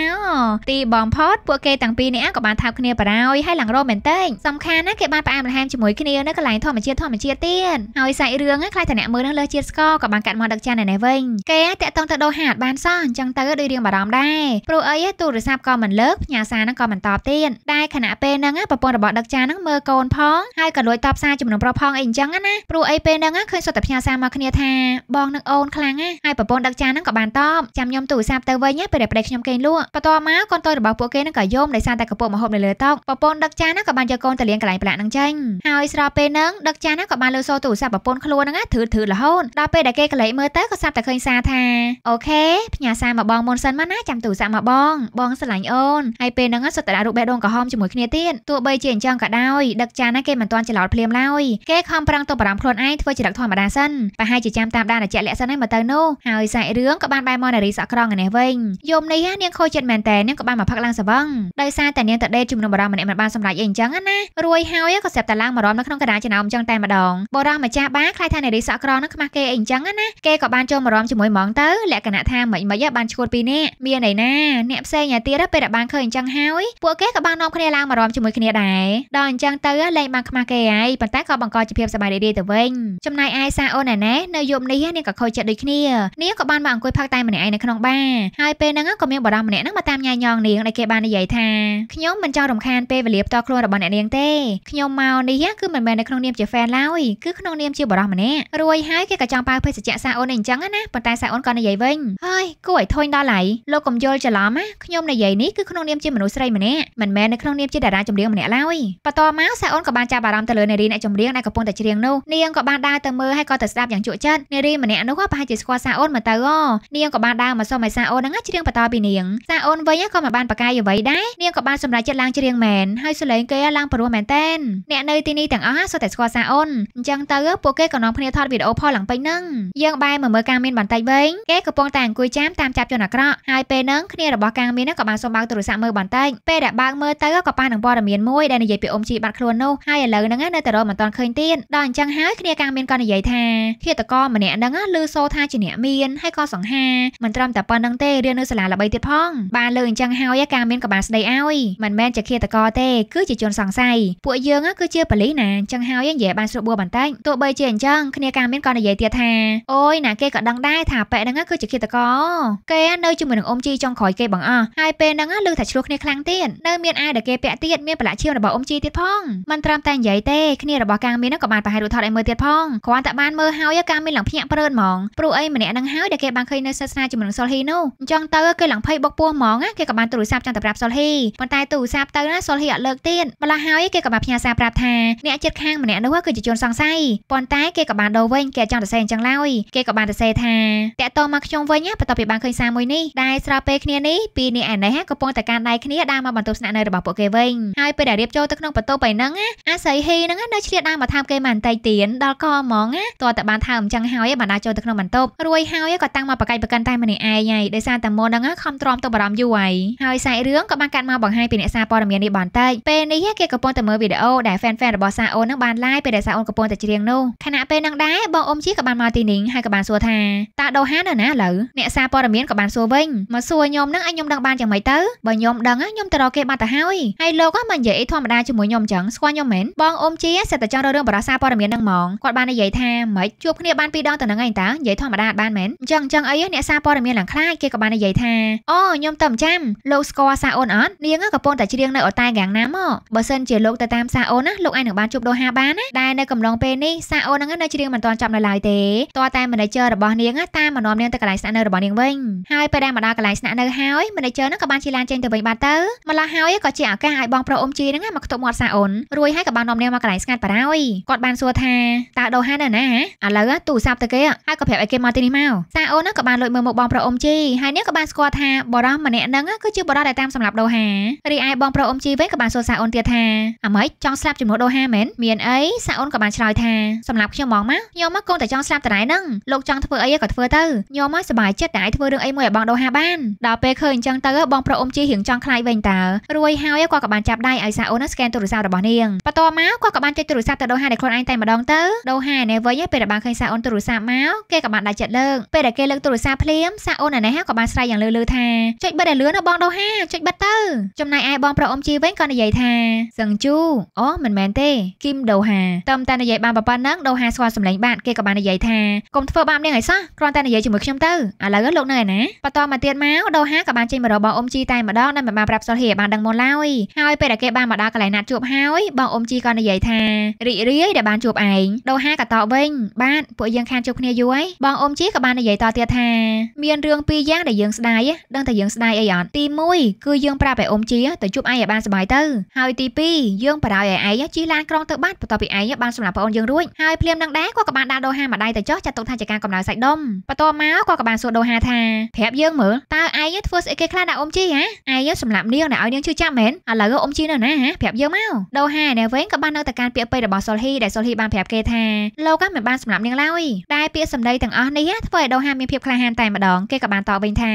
ទីបំផុតពួកគេទាំងពីរនាក់ក៏បានថើបគ្នាបារោយហើយឡើងរមែនតេសំខាន់ណាគេបានផ្អាមល្ហែមជាមួយគ្នានៅកន្លែងធម្មជាតិធម្មជាតិទៀតហើយសាច់រឿងខ្ល้ายតែអ្នកមើលនឹងលើជាតិស្ករក៏បានកាត់មកដឹកចានឯនេះវិញគេតាក់ទងទៅដូរហាត់បានសោះអញ្ចឹងទៅដូចរៀងបារម្ភដែរព្រោះអីទូរស័ព្ទក៏មិនលើកផ្ញើសារហ្នឹងក៏មិនតបទៀតដែរខណៈពេលហ្នឹងប្រពន្ធរបស់ដឹកចាហ្នឹងមើលកូនផងហើយក៏លួចតបសារជំនុំប្រុសផងអីអញ្ចឹងណាព្រោះអីពេលហ្នឹងឃើញសុទ្ធតែផ្ញើសារមកគ្នាថាបងនឹងអូនខ្លាំងណាហើយប្រពន្ធដឹកចាហ្នឹងក៏បានតបចាំខ្ញុំទូរស័ព្ទទៅវិញពេលដែលប្តីខ្ញុំគេងលក់បន្ទាប់មកកូនតូចរបស់ពួកគេហ្នឹងក៏យំដោយសារតែកពុះមហូបនៅលើតុប្រពន្ធដឹកចាហ្នឹងក៏បានយកកូនទៅលាងកន្លែងប្រឡាក់ហ្នឹងចេញហើយស្របពេលហ្នឹងដឹកចាហ្នឹងក៏បានលើសូទូរស័ព្ទប្រពន្ធខ្លួនហ្នឹងធឺធឺរហូតដល់ពេលដែលគេកលែកមើលទៅក៏សាប់តែឃើញសារថាអូខេផ្ញើសារមកបងមុនសិនមកណាចាំទូរស័ព្ទមកបងបងស្រឡាញ់អូនហើយពេលហ្នឹងសុទ្ធតែដាក់រូបបេះដូងក្រហមជាមួយគ្នាទៀតទោះបីជាអញ្ចឹងក៏ដោយដឹកចានណាគេមិនទាន់ច្រឡោតភ្លាមឡើយគេខំប្រឹងទៅបារម្ភខ្លួនឯងធ្វើជាដឹកធម្មតាសិនប្រហែលជាចាំតាមដានអាចារ្យលក្ខសិនឯងមកទៅនោះហើយសាច់រឿងក៏បានបែរមកនារីសក់ក្រងឯនេះវិញយមនេះនាងខូចចិត្តមែនតើនាងក៏បានមកផឹកឡើងសវឹងដោយសារតែនាងទៅដេតជាមួយនឹងបរមម្នាក់មិនបានសម្រេចអីអញ្ចឹងណារួយហើយក៏ស្រាប់តែឡើងមករំនៅក្នុងកណ្ដាលចំណោមអញ្ចឹងតែម្ដងបរមម្ចាស់បាខ្លាចថានារីសក់ក្រងនឹងខ្មាស់គេអីអញ្ចឹងណាគេក៏បានចូលមករំជាមួយហ្មងទៅលក្ខណៈថាមិនមិនបានឈួតពីរនាក់មានន័យណាអ្នកផ្សេងឯទៀតពេលដែលបានឃើញអញ្ចឹងហើយពួកគេក៏បាននាំគ្នាឡើងមករំជាមួយគ្នាដែរដល់អញ្ចឹងទៅលែងបានខ្មាស់គេហើយប៉ុន្តែក៏បង្កជាភាពសប្បាយរីករាយទៅវិញចំណែកឯសាអូនណែនៅយប់នេះនាងក៏ខូចចិត្តដូចគ្នានាងក៏បានមកអង្គុយផឹកតែម្នាក់ឯងនៅក្នុងបារហើយពេលហ្នឹងក៏មានបរិមម្នាក់ហ្នឹងមកតាមញ៉ាយញងនាងដែលគេបាននិយាយថាខ្ញុំមិនចង់រំខានពេលវេលាផ្ទាល់ខ្លួនរបស់អ្នកនាងទេខ្ញុំមកនេះគឺមិនមែននៅក្នុងនាមជាហ្វេនឡើយគឺក្នុងនាមជាបរិមម្នាក់រួយហើយគេក៏ចង់ប៉ាវភេសជ្ជៈសាអូនឯងអញ្ចឹងណាប៉ុន្តែសាអូនក៏និយាយយាយវិញហើយគួរឲ្យធុញដល់ហើយលោកកុំយល់ច្រឡំណាខ្ញុំនិយាយនេះគឺក្នុងនាមជាមនុស្សស្រីម្នាក់មិនមែននៅក្នុងនាមជាតារាចម្រៀងម្នាក់ឡើយបន្ទាប់មកសាអូនក៏បានចាប់អារម្មណ៍ទៅលើនារីអ្នកចម្រៀងដែលកំពុងតែច្រៀងនោះនាងក៏បានដើរទៅមើលហើយក៏ទៅស្ដាប់យ៉ាងជក់ចិត្ត នារីម្នាក់នោះប្រហែលជាស្គាល់សាអូនមកទៅអូនាងក៏បានដើរមកសុំឲ្យសាអូនហ្នឹងច្រៀងបន្តពីនាងសាអូនវិញក៏មកបានប្រកាយអ្វីដែរនាងក៏បានសម្រេចចិត្តឡើងច្រៀងមែនហើយសលេងគេឡើងព្រោះមែនតែនអ្នកនៅទីនេះទាំងអស់សុទ្ធតែស្គាល់សាអូនអញ្ចឹងទៅពួកគេក៏នាំគ្នាថតវីដេអូផលឡើងពេញហ្នឹងយើងបែរមកមើលការមានបន្តិចវិញគេកំពុងតែអង្គុយចាំតាមចាប់ជនអាក្រក់ហើយពេលហ្នឹងគ្នារបស់កាងមានក៏បានសុំបើកទូរស័ព្ទមើលបន្តិចពេលដែលបើកមើលទៅក៏ប៉ះនឹងព័ត៌មានមួយដែលនិយាយពីអ៊ំជីបាត់ខ្លួននោះហើយឥឡូវហ្នឹងនៅតែរកមិនទាន់ឃើញទៀតដល់អញ្ចឹងហើយគ្នាកាងមានក៏និយាយថាឃាតករម្នាក់ហ្នឹងឮសូរថាជាអ្នកមានហើយក៏សង្ហាមិនត្រឹមតែប៉ុណ្្នឹងទេរៀននៅសាលាល្បីទៀតផងបានលើអញ្ចឹងហើយកាងមានក៏បានស្ដីឲ្យមិនមែនជាឃាតករទេគឺជាជនសង្ស័យពួកយើងគឺជាប៉ូលីសណាអញ្ចឹងហើយនិយាយបានស្រួលបួបន្តិចទោះបីជាអញ្ចឹងគ្នាកាងមានក៏និយាយទៀតថាអូយណាគេក៏ដឹងដែរថាប៉ែហ្នឹងគឺជាឃាតករគេនៅជាមួយនឹងអ៊ំជីចុងក្រោយ គេបងអស់ហើយពេលហ្នឹងលឺថាឆ្លោះគ្នាខ្លាំងទៀតនៅមានអាយដែលគេពាក់ទៀតមានប្រឡាក់ឈាមរបស់អ៊ំជីទៀតផងមិនត្រឹមតែនិយាយទេគ្នារបស់កាងមីនហ្នឹងក៏បានប្រហែលរូបថតឲ្យមើលទៀតផងគ្រាន់តែបានមើលហើយកាងមីនឡើងភ្ញាក់ព្រឿនហ្មងព្រោះអីម្នាក់ហ្នឹងហើយដែលគេបានឃើញនៅសាសនាជាមួយនឹងសុលហ៊ីនោះអញ្ចឹងទៅគេឡើងភ័យបុកពោះហ្មងគេក៏បានទូរស័ព្ទចង់ទៅប្រាប់សុលហ៊ីប៉ុន្តែទូរស័ព្ទទៅណាសុលហ៊ីអត់លើកទៀតម្ល៉េះហើយគេក៏បានផ្ញើសារប្រាប់ថាអ្នកជិតខាងម្នាក់នោះគឺជាជនសង្ស័យប៉ុន្តែគេក៏បានដូរវិញគេចង់ទៅសេអញ្ចឹងឡើយគេក៏បានទៅសេថាតកតមមកខ្ញុំវិញបន្ទាប់ពីបានឃើញសារមួយនេះដែលស្របពេលគ្នានេះពីរនាក់ឯនេះកំពុងតែការដៃគ្នាដើរមកបន្ទប់ស្នាក់នៅរបស់ពួកគេវិញហើយពេលដែលរៀបចូលទៅក្នុងបន្ទប់បែបហ្នឹងអាស័យហ៊ីហ្នឹងនៅឆ្លៀតដើរមកតាមគេមិនតែទៀតដល់កហ្មងតើតើបានថាអញ្ចឹងហើយបានដើរចូលទៅក្នុងបន្ទប់រួយហើយក៏តាំងមកប្រកែកប្រកិនតែម្នាក់ឯងហើយដោយសារតែមុនហ្នឹងខំទ្រាំទៅបារម្ភយូរហើយហើយសាច់រឿងក៏បានកាត់មកបង្ហាញពីអ្នកសារព័ត៌មាននេះបន្តិចពេលនេះគេកំពុងតែមើលវីដេអូដែល fan fan របស់សាអូនហ្នឹងបាន live ពេលដែលសាអូនកំពុងតែច្រៀងនោះខណៈពេលហ្នឹងដែរបងអ៊ំជីក៏បានមកទីនេះហើយក៏បានសួរថាតើដូហានៅណាឥឡូវអ្នកសារព័ត៌មានក៏បានសួរវិញមកសួរខ្ញុំនឹងឲ្យខ្ញុំដឹងបានយ៉ាងម៉េចទៅបើខ្ញុំដឹងខ្ញុំទៅរកគេបាត់ទៅហើយហើយលោកមិននិយាយអីធម្មតាជាមួយខ្ញុំអញ្ចឹងស្គាល់ខ្ញុំមែនបងអ៊ំជាសិតតែចង់រឿងបរិសាព័ត៌មាននឹងហ្មងគាត់បាននិយាយថាម៉េចជួបគ្នាបានពីរដងទៅនឹងឯងតានិយាយធម្មតាអត់បានមែនអញ្ចឹងអញ្ចឹងអីអ្នកសារព័ត៌មានឡើងខ្លាចគេក៏បាននិយាយថាអូខ្ញុំទៅចាំលោកស្គាល់សារអូនអត់នាងក៏ប៉ុន្តែច្រៀងនៅអូតែកាំងណាមកបើសិនជាលោកទៅតាមសារអូនណាលោកឯងនឹងបានជួបដូហាបានណាដែលនៅកំឡុងពេលនេះសារអូនហ្នឹងនៅច្រៀងមិនទាន់ចាប់នៅឡើយទេតើតែ manager របស់នាងតាមមកនាំនាងទៅកន្លែងស្នាក់នៅរបស់នាងវិញហើយពេលដែលមកដល់កន្លែងស្នាក់នៅហើយ manager នឹងក៏បានជិះឡានចេញទៅវិញបាត់ទៅម្ល៉េះហើយក៏ជាឱកាសឲ្យបងប្រុសអ៊ំជីនឹងមកខ្ទប់មាត់សាអូនរួចហើយក៏បាននាំនាងមកកន្លែងស្ងាត់បារោយគាត់បានសួរថាតើដូហានៅណាឥឡូវទូរស័ព្ទទៅគេហើយក៏ប្រាប់ឲ្យគេមកទីនេះមកសាអូននឹងក៏បានលួចមើលមុខបងប្រុសអ៊ំជីហើយនាងក៏បានស្គាល់ថាបរិសម្នាក់នឹងគឺជាបរិសដែលតាមសម្លាប់ដូហារីឯបងប្រុសអ៊ំជីវិញក៏បានសួរសាអូនទៀតថាអ្មេចចង់ស្លាប់ជាមួយដូហាមែនមានអីសាអូនក៏បានឆ្លើយថាសម្លាប់ខ្ញុំហ្មងមកខ្ញុំមកគង់តែចង់ស្លាប់តរ៉ៃនឹងលោកចង់ធ្វើអីក៏ធ្វើទៅញខ្ញុំមកសบายចិត្តតែធ្វើរឿងអីមួយឲ្យបងដូហាបានដល់ពេលឃើញអញ្ចឹងទៅបងប្រុសអ៊ុំជីរៀងចង់ខ្លាយវិញតើរួយហើយគាត់ក៏បានចាប់ដៃឲ្យសាអូនស្កេនទូរស័ព្ទរបស់នាងបន្ទាប់មកគាត់ក៏បានចេញទូរស័ព្ទទៅដូហាដែលខ្លួនឯងតែម្ដងទៅដូហានេះវិញពេលដែលបានឃើញសាអូនទូរស័ព្ទមកគេក៏បានដាច់ចិត្តលើកពេលដែលគេលើកទូរស័ព្ទភ្លាមសាអូននេះក៏បានស្រែកយ៉ាងលឺលឺថាចុចបិទឲ្យលឿនណាបងដូហាចុចបិទទៅចំណែកឯបងប្រុសអ៊ុំជីវិញក៏និយាយថាសឹងជូអូមិនមែនទេគីមដូហាតំតែនិយាយបានប៉ុណ្ណឹងដូហាស្គាល់សម្លេងបាទគេក៏បាននិយាយថាកុំធ្វើបាបនាងឲ្យសោះគ្រាន់តែនិយាយជាមួយខ្ញុំខ្ញុំទៅឥឡូវលោកនៅឯណាបន្តមកទៀតមកដូហាក៏បានចេញមករកបងអ៊ំជីតែម្ដងដែលមិនបានប្រាប់សុលហេបានដឹងមុនឡើយហើយពេលដែលគេបានមកដល់កន្លែងណាត់ជួបហើយបងអ៊ំជីក៏និយាយថារីករាយដែលបានជួបឯងដូហាក៏តបវិញបាទពួកយើងខានជួបគ្នាយូរហើយបងអ៊ំជីក៏បាននិយាយតទៀតថាមានរឿងពីរយ៉ាងដែលយើងស្ដាយដឹងតែយើងស្ដាយអីអត់ទី1គឺយើងប្រាប់ឲ្យអ៊ំជីទៅជួបឯងឲ្យបានសប្បាយទៅហើយទី2យើងបារោយឲ្យឯងជិះឡានក្រុងទៅបាត់បន្ទាប់ពីឯងបានសម្រាប់ប្អូនយើងរួចហើយភ្លាមនឹងដែរគាត់ក៏បានដាក់ដូហាម្ដាយទៅចោះចាត់ទុកថាជាការកំដៅសាច់ដុំបន្ទាប់មកមកគាត់ក៏បានសួរដូហាថាប្រាប់យើងមើលតើឯងធ្វើស្អីគេខ្លះណាអ៊ំជីហ៎ឯងសម្លាប់នាងដែលឲ្យនាងជឿចាំមែនឥឡូវអ៊ំជីនៅណាហ៎ប្រាប់យើងមកដូហានេះវិញក៏បាននៅតែការពាក្យពេចរបស់សុលហ៊ីដែលសុលហ៊ីបានប្រាប់គេថាលោកហ្នឹងមិនបានសម្លាប់នាងឡើយដែលពាក្យសម្ដីទាំងអស់នេះធ្វើឲ្យដូហាមានភាពក្លាហានតែម្ដងគេក៏បានតបវិញថា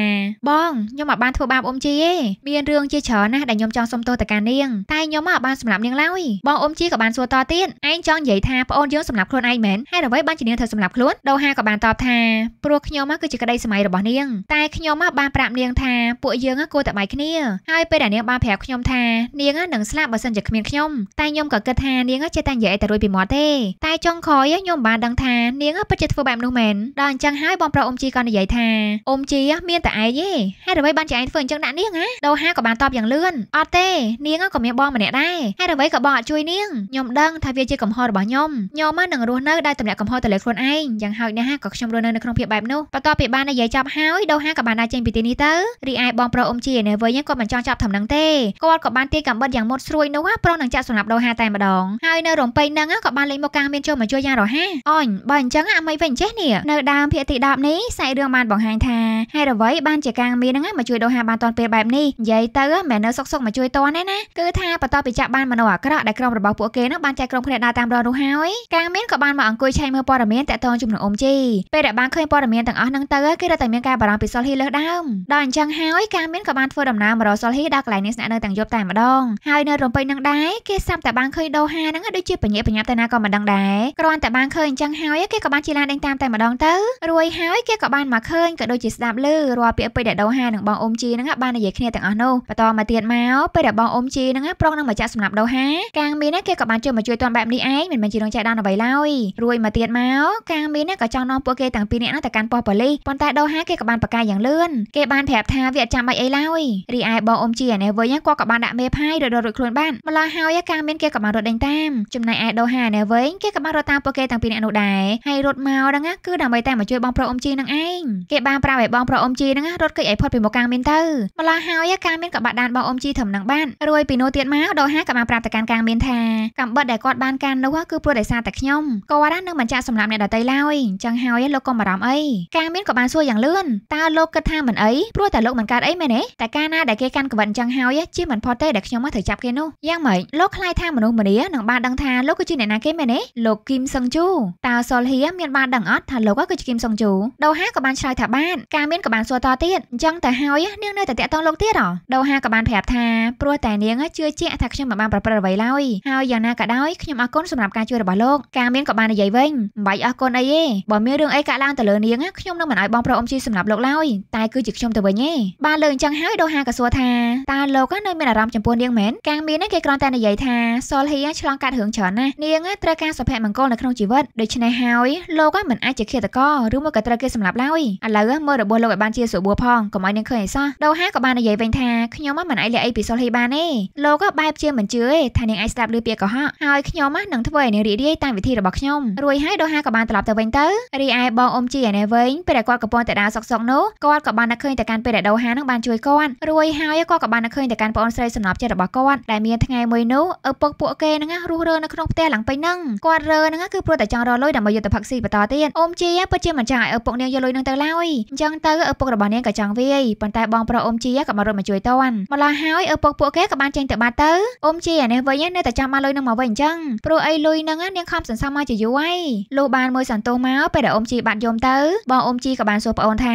បងខ្ញុំមកបានធ្វើបាបអ៊ំជីទេមានរឿងជាច្រើនណាស់ដែលខ្ញុំចង់សុំទោសទៅការនាងតែខ្ញុំមកបានសម្លាប់នាងឡើយបងអ៊ំជីក៏បានសួរតទៀតឯងចង់និយាយថាប្អូនយើងសម្លាប់ខ្លួនឯងមែនហើយអ្វីបានជានាងធ្វើសម្លាប់ខ្លួនដូហាក៏បានតបថាព្រោះខ្ញុំគឺជាក្តីសម័យរបស់នាងតែខ្ញុំបានប្រាប់នាងថាពួកយើងគួរតែបែកគ្នាហើយពេលដែលនាងបានប្រាប់ខ្ញុំថានាងនឹងស្លាប់បើសិនជាគ្មានខ្ញុំតែខ្ញុំក៏គិតថានាងចេះតែនិយាយតែរួយពីមាត់ទេតែចុងក្រោយខ្ញុំបានដឹងថានាងពិតជាធ្វើបែបនោះមែនដល់អញ្ចឹងហើយបងប្រុសអ៊ំជីក៏និយាយថាអ៊ំជីមានតែឯងទេហើយអ្វីបានជាឯងធ្វើអញ្ចឹងដាក់នាងហ៎ដូហាក៏បានតបយ៉ាងលឿនអត់ទេនាងក៏មានបងម្នាក់ដែរហើយអ្វីក៏បងអត់ជួយនាងខ្ញុំដឹងថាវាជាកំហុសរបស់ខ្ញុំខ្ញុំនឹងរស់នៅដោយតម្លាក់កំហុសទៅលើខ្លួនឯងយ៉ាងហោចណាស់ក៏ខ្ញុំរស់នៅក្នុងភាពបែបនោះបន្បន្ទាប់ពីបាននិយាយចប់ហើយដូហាក៏បានដើរចេញពីទីនេះទៅរីឯបងប្រុសអ៊ុំជានៅវិញគាត់មិនចង់ចាប់ធំនឹងទេគាត់ក៏បានទាយកាំបិតយ៉ាងមុតស្រួយនោះប្រុសនឹងចាក់សម្លាប់ដូហាតែម្ដងហើយនៅរំពេញនឹងក៏បានលេងមកកាងមានចូលមកជួយយ៉ាងរហ័សអញបើអញ្ចឹងអាមីវិញចេះនេះនៅដើមភាគទី10នេះសាច់រឿងបានបង្ហាញថាហេតុអ្វីបានជាកាងមាននឹងមកជួយដូហាបានតាន់ពេលបែបនេះនិយាយទៅមិននៅសុកសុកមកជួយតាន់ទេណាគឺថាបន្ទាប់ពីចាក់បានមនុស្សអាក្រក់ដែលក្រុមរបស់ពួកគេនឹងបានចែកក្រុមគ្នាដើរតាមរងនោះហើយកាងមានក៏បានមកអង្គុយឆែកមើលព័ត៌មានតកតងជំនុំអ៊ុំជីពេលដែលបានឃើញព័ត៌មានទាំងអស់ស់ហ្នឹងទៅគេរត់តែមានការបារម្ភពីសុលហ៊ីលើសដើមដល់អញ្ចឹងហើយកាមានក៏បានធ្វើដំណើរមករកសុលហ៊ីដល់កន្លែងនេះស្នាក់នៅទាំងយប់តែម្ដងហើយនៅរំពេចនឹងដែរគេសាប់តែបានឃើញដូហាហ្នឹងដូចជាបញ្ញាបញ្ញាទៅណាក៏មិនដឹងដែរគ្រាន់តែបានឃើញអញ្ចឹងហើយគេក៏បានជាឡានដេញតាមតែម្ដងទៅរួយហើយគេក៏បានមកឃើញក៏ដូចជាស្ដាប់ឮរាល់ពាក្យពេចន៍ដែលដូហានិងបងអ៊ុំជីហ្នឹងបាននិយាយគ្នាទាំងអស់នោះបន្តមកទៀតមកពេលដែលបងអ៊ុំជីហ្នឹងប្រុងនឹងមកចាក់សម្រាប់ដូហាកាងមានគេក៏បានជួយមកជួយតាមបែបនេះឯងមិនមែនជារងចែកដានអ្វីឡើយរួយមកទៀតមកកាងមានក៏ចង់នាំពួកគេទាំងពីរនាក់ហ្នឹងទៅកាន់ប៉ុស្តិ៍ប៉ូលីសប៉ុន្តែដូហាគេក៏បានប្រកាសយ៉ាងលឿនគេបានប្រាប់ថាវាអត់ចាំបាច់អីឡើយរីឯបងអ៊ំជីនេះវិញគាត់ក៏បានដាក់មេផាយរត់រួចខ្លួនបានម្ល៉េះហើយការមានគេក៏បានរត់ដេញតាមចំណែកឯដូហានេះវិញគេក៏បានរត់តាមពួកគេទាំងពីរនាក់នោះដែរហើយរត់មកហ្នឹងគឺដើម្បីតែមកជួយបងប្រុសអ៊ំជីនឹងឯងគេបានប្រាប់ឲ្យបងប្រុសអ៊ំជីហ្នឹងរត់គេចឲ្យផុតពីមុខការមានទៅម្ល៉េះហើយការមានក៏បានដានបងអ៊ំជីធំនឹងបានរួយពីនោះទៀតមកដូហាក៏បានប្រាប់ទៅកាន់ការមានថាកំបិតដែលគាត់បានកាន់នោះគឺព្រោះដោយសារតែខ្ញុំគាត់នឹងមិនចាក់សម្លាប់អ្នកដតីឡើយចឹងហើយលោកកុំបារម្ភអីកាការមានក៏បានសួរយ៉ាងលឿនតើលោកគិតថាមិនអីព្រោះតែលោកមិនកើតអីមែនទេតែការណាដែលគេកាន់ក្បិតអញ្ចឹងហើយជាមិនផុតទេដែលខ្ញុំមកត្រូវចាប់គេនោះយ៉ាងម៉េចលោកខ្លាយថាមនុស្សម្នានឹងបានដឹងថាលោកគឺជាអ្នកណាគេមែនទេលោកគីមសឹងជូតើសុលហៀមានបានដឹងអត់ថាលោកគឺជាគីមសឹងជូដូហាក៏បានឆ្លើយថាបានការមានក៏បានសួរតទៀតអញ្ចឹងតែហើយនាងនៅតែតាក់ទងលោកទៀតហ៎ដូហាក៏បានប្រាប់ថាព្រោះតែនាងជឿជាក់ថាខ្ញុំមិនបានប្រព្រឹត្តអ្វីឡើយហើយយ៉ាងណាក៏ដោយខ្ញុំអរគុណសម្រាប់ការជួយរបស់លោកការមានក៏បាននិយាយវិញមិនបាច់អរគុណអីទេបើមានរឿងអីកើតឡើងទៅលើនាងខ្ញុំខ្ញុំនឹងមិនឲ្យបងប្រុសអ៊ំជីសម្រាប់លោកឡើយតែគឺជាខ្ញុំទៅវិញទេបានលើអញ្ចឹងហើយដូហាក៏សួរថាតើលោកនៅមានអារម្មណ៍ចំពោះនាងមែនកាងមានគេគ្រាន់តែនិយាយថាសុលហ៊ីឆ្លងកាត់រឿងច្រើនណាស់នាងត្រូវការសុភមង្គលនៅក្នុងជីវិតដូច្នេះហើយលោកមិនអាចជាឃាតករឬមកក៏ត្រូវគេសម្លាប់ឡើយឥឡូវមើលរបស់លោកឲ្យបានជាសុបួរផងកុំឲ្យនាងឃើញអីសោះដូហាក៏បាននិយាយវិញថាខ្ញុំមិនអាចលាក់អីពីសុលហ៊ីបានទេលោកក៏បែបជាមិនជឿទេថានាងអាចស្ដាប់ឮពាក្យកុហកហើយខ្ញុំនឹងធ្វើឲ្យនាងរីករាយតាមវិធីរបស់ខ្ញុំរួយហើយដូហាក៏បានត្រឡប់ទៅវិញទៅរីឯបងអ៊ំជីឯនេះវិញពេលដែលគាត់កំពុងតែដើរសុកសុកនោះគាត់ក៏បានតែឃើញតែកាន់ពេលដែលដូហានឹងបានជួយគាត់រួយហើយគាត់ក៏បានតែឃើញតែកាន់ប្អូនស្រីសំណប់ចិត្តរបស់គាត់ដែលមានថ្ងៃមួយនោះឪពុកពួកគេហ្នឹងរស់រើនៅក្នុងផ្ទះឡើងពេញហ្នឹងគាត់រើហ្នឹងគឺព្រោះតែចង់រកលុយដើម្បីយុទ្ធភ័ក្រស៊ីបន្តទៀតអូមជីពិតជាមិនចង់ឲ្យឪពុកនាងយកលុយនឹងទៅឡើយអញ្ចឹងទៅឪពុករបស់នាងក៏ចង់វាយប៉ុន្តែបងប្រុសអូមជីក៏បានរត់មកជួយតាន់ម្ល៉េះហើយឪពុកពួកគេក៏បានចេញទៅបាត់ទៅអូមជីអានេះវិញនៅតែចាំបានលុយនឹងមកវិញអញ្ចឹងព្រោះអីលុយហ្នឹងនាងខំសន្សំមកជាយូរហើយលុះបានមួយសន្ទុះមកពេលដែលអូមជីបាត់យំទៅបងអូមជីក៏បានសួរប្អូនថា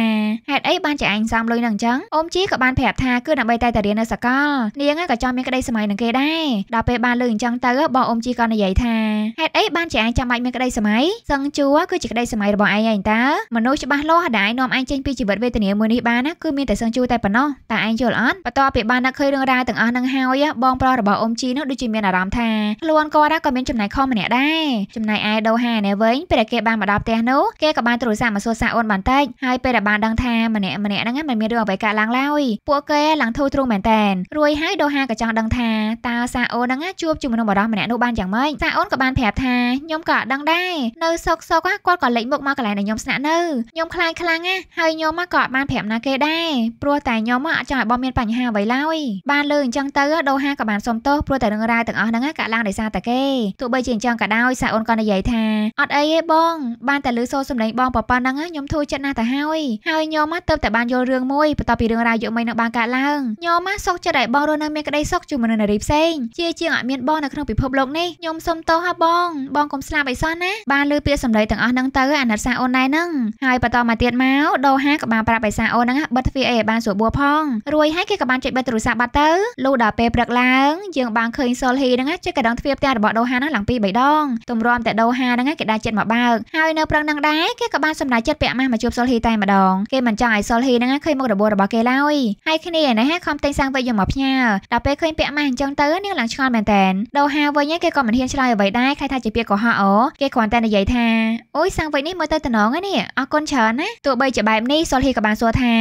ហេតុអីបានជាឯងសំលុយនឹងអញ្ចឹងអ៊ំជីក៏បានប្រាប់ថាគឺដើម្បីតែតែរៀននៅសកលនាងក៏ចង់មានក្តីសម័យនឹងគេដែរដល់ពេលបានលើអញ្ចឹងទៅបងអ៊ំជីក៏និយាយថាហេតុអីបានជាឯងចាំបាច់មានក្តីសម័យសឹងជួគឺជាក្តីសម័យរបស់ឯងឯងតើមនុស្សច្បាស់លាស់ដែលឯងនាំឯងចេញពីជីវិតវេទនាមួយនេះបានណាគឺមានតែសឹងជួតែប៉ុណ្ណោះតែឯងយល់អត់បន្ទាប់ពីបាននឹកឃើញរឿងរ៉ាវទាំងអស់នឹងហើយបងប្រុសរបស់អ៊ំជីនោះដូចជាមានអារម្មណ៍ថាខ្លួនគាត់ក៏មានចំណែកខុសម្នាក់ដែរចំណែកឯដូហានេះវិញពេលគេបានមកដល់ផ្ទះនោះគេក៏បានទូរស័ព្ទមកសួរសាអូនបន្តិចហើយពេលដែលបានដឹងថាម្នាក់ម្នាក់ហ្នឹងមិនមានរឿងអ្វីកើតឡើងឡើយពួកគេឡើងធូរទ្រូងមែនតែនរួចហើយដូហាក៏ចង់ដឹងថាតើសាអូនហ្នឹងជួបជាមួយនឹងបរិសម្នាក់នោះបានយ៉ាងម៉េចសាអូនក៏បានប្រាប់ថាខ្ញុំក៏អត់ដឹងដែរនៅសុកសុកគាត់ក៏លេចមុខមកកន្លែងដែលខ្ញុំស្នាក់នៅខ្ញុំខ្លាចខ្លាំងណាស់ហើយខ្ញុំក៏អត់បានប្រាប់ណាគេដែរព្រោះតែខ្ញុំអត់ចង់ឲ្យបងមានបញ្ហាអ្វីឡើយបានលើអញ្ចឹងទៅដូហាក៏បានសុំទោសព្រោះតែរឿងរ៉ាវទាំងអស់ហ្នឹងកើតឡើងដោយសារតែគេទោះបីជាអញ្ចឹងក៏ដោយសាអូនក៏និយាយថាអត់អីទេបងបានតែលើសូរសំឡេងបងប៉ុណ្ណឹងខ្ញុំធូរយចិត្តណាស់ទៅហើយហើយញោមមកទៅតែបានយល់រឿងមួយបន្ទាប់ពីរឿងរ៉ាវយកមីនឹងបានកើតឡើងញោមមកសុខចិត្តឲ្យបងរស់នៅមានក្តីសុខជាមួយនឹងនារីផ្សេងជាជាងអត់មានបងនៅក្នុងពិភពលោកនេះញោមសុំទោសហើយបងបងកុំស្លាប់អីសោះណាបានលើពាក្យសម្ដីទាំងអស់ហ្នឹងទៅអាណិតសាអូនណៃហ្នឹងហើយបន្តមកទៀតមកដោហាក៏បានប្រាប់ឯសាអូនហ្នឹងបិទទ្វារអីឲ្យបានស្រួលបួផងរួយហើយគេក៏បានចុចបិទទូរស័ព្ទបាត់ទៅលុះដល់ពេលព្រឹកឡើងយើងបានឃើញសុលហ៊ីហ្នឹងចុចកណ្ដងទ្វារផ្ទះរបស់ដោហាហ្នឹងឡើងពីរបីដងទម្រាំតែដោហាហ្នឹងគេដាក់ចិត្តមកបើកហើយនៅព្រឹកហ្នឹងដែរគេក៏បានសម្រេចចិត្តពាក់ណាស់មកជួបសុលហ៊ីតែម្ដងគេមិនចង់ឲ្យសុលហ៊ីហ្នឹងឃើញមុខរបួសរបស់គេឡើយហើយគ្នាណាខំតែងសាំងវិញយកមកផ្ញើដល់ពេលឃើញពាក់ម៉ាស់អញ្ចឹងទៅនាងឡើងឆ្ងល់មែនតែនដូហាវិញគេក៏មិនហ៊ានឆ្លើយអ្វីដែរខែថាជាពាក្យកុហកអូគេគ្រាន់តែនិយាយថាអូយសាំងវិញនេះមើលទៅតំណងហ្នឹងអរគុណច្រើនណាទោះបីជាបែបនេះសុលហ៊ីក៏បានសួរថា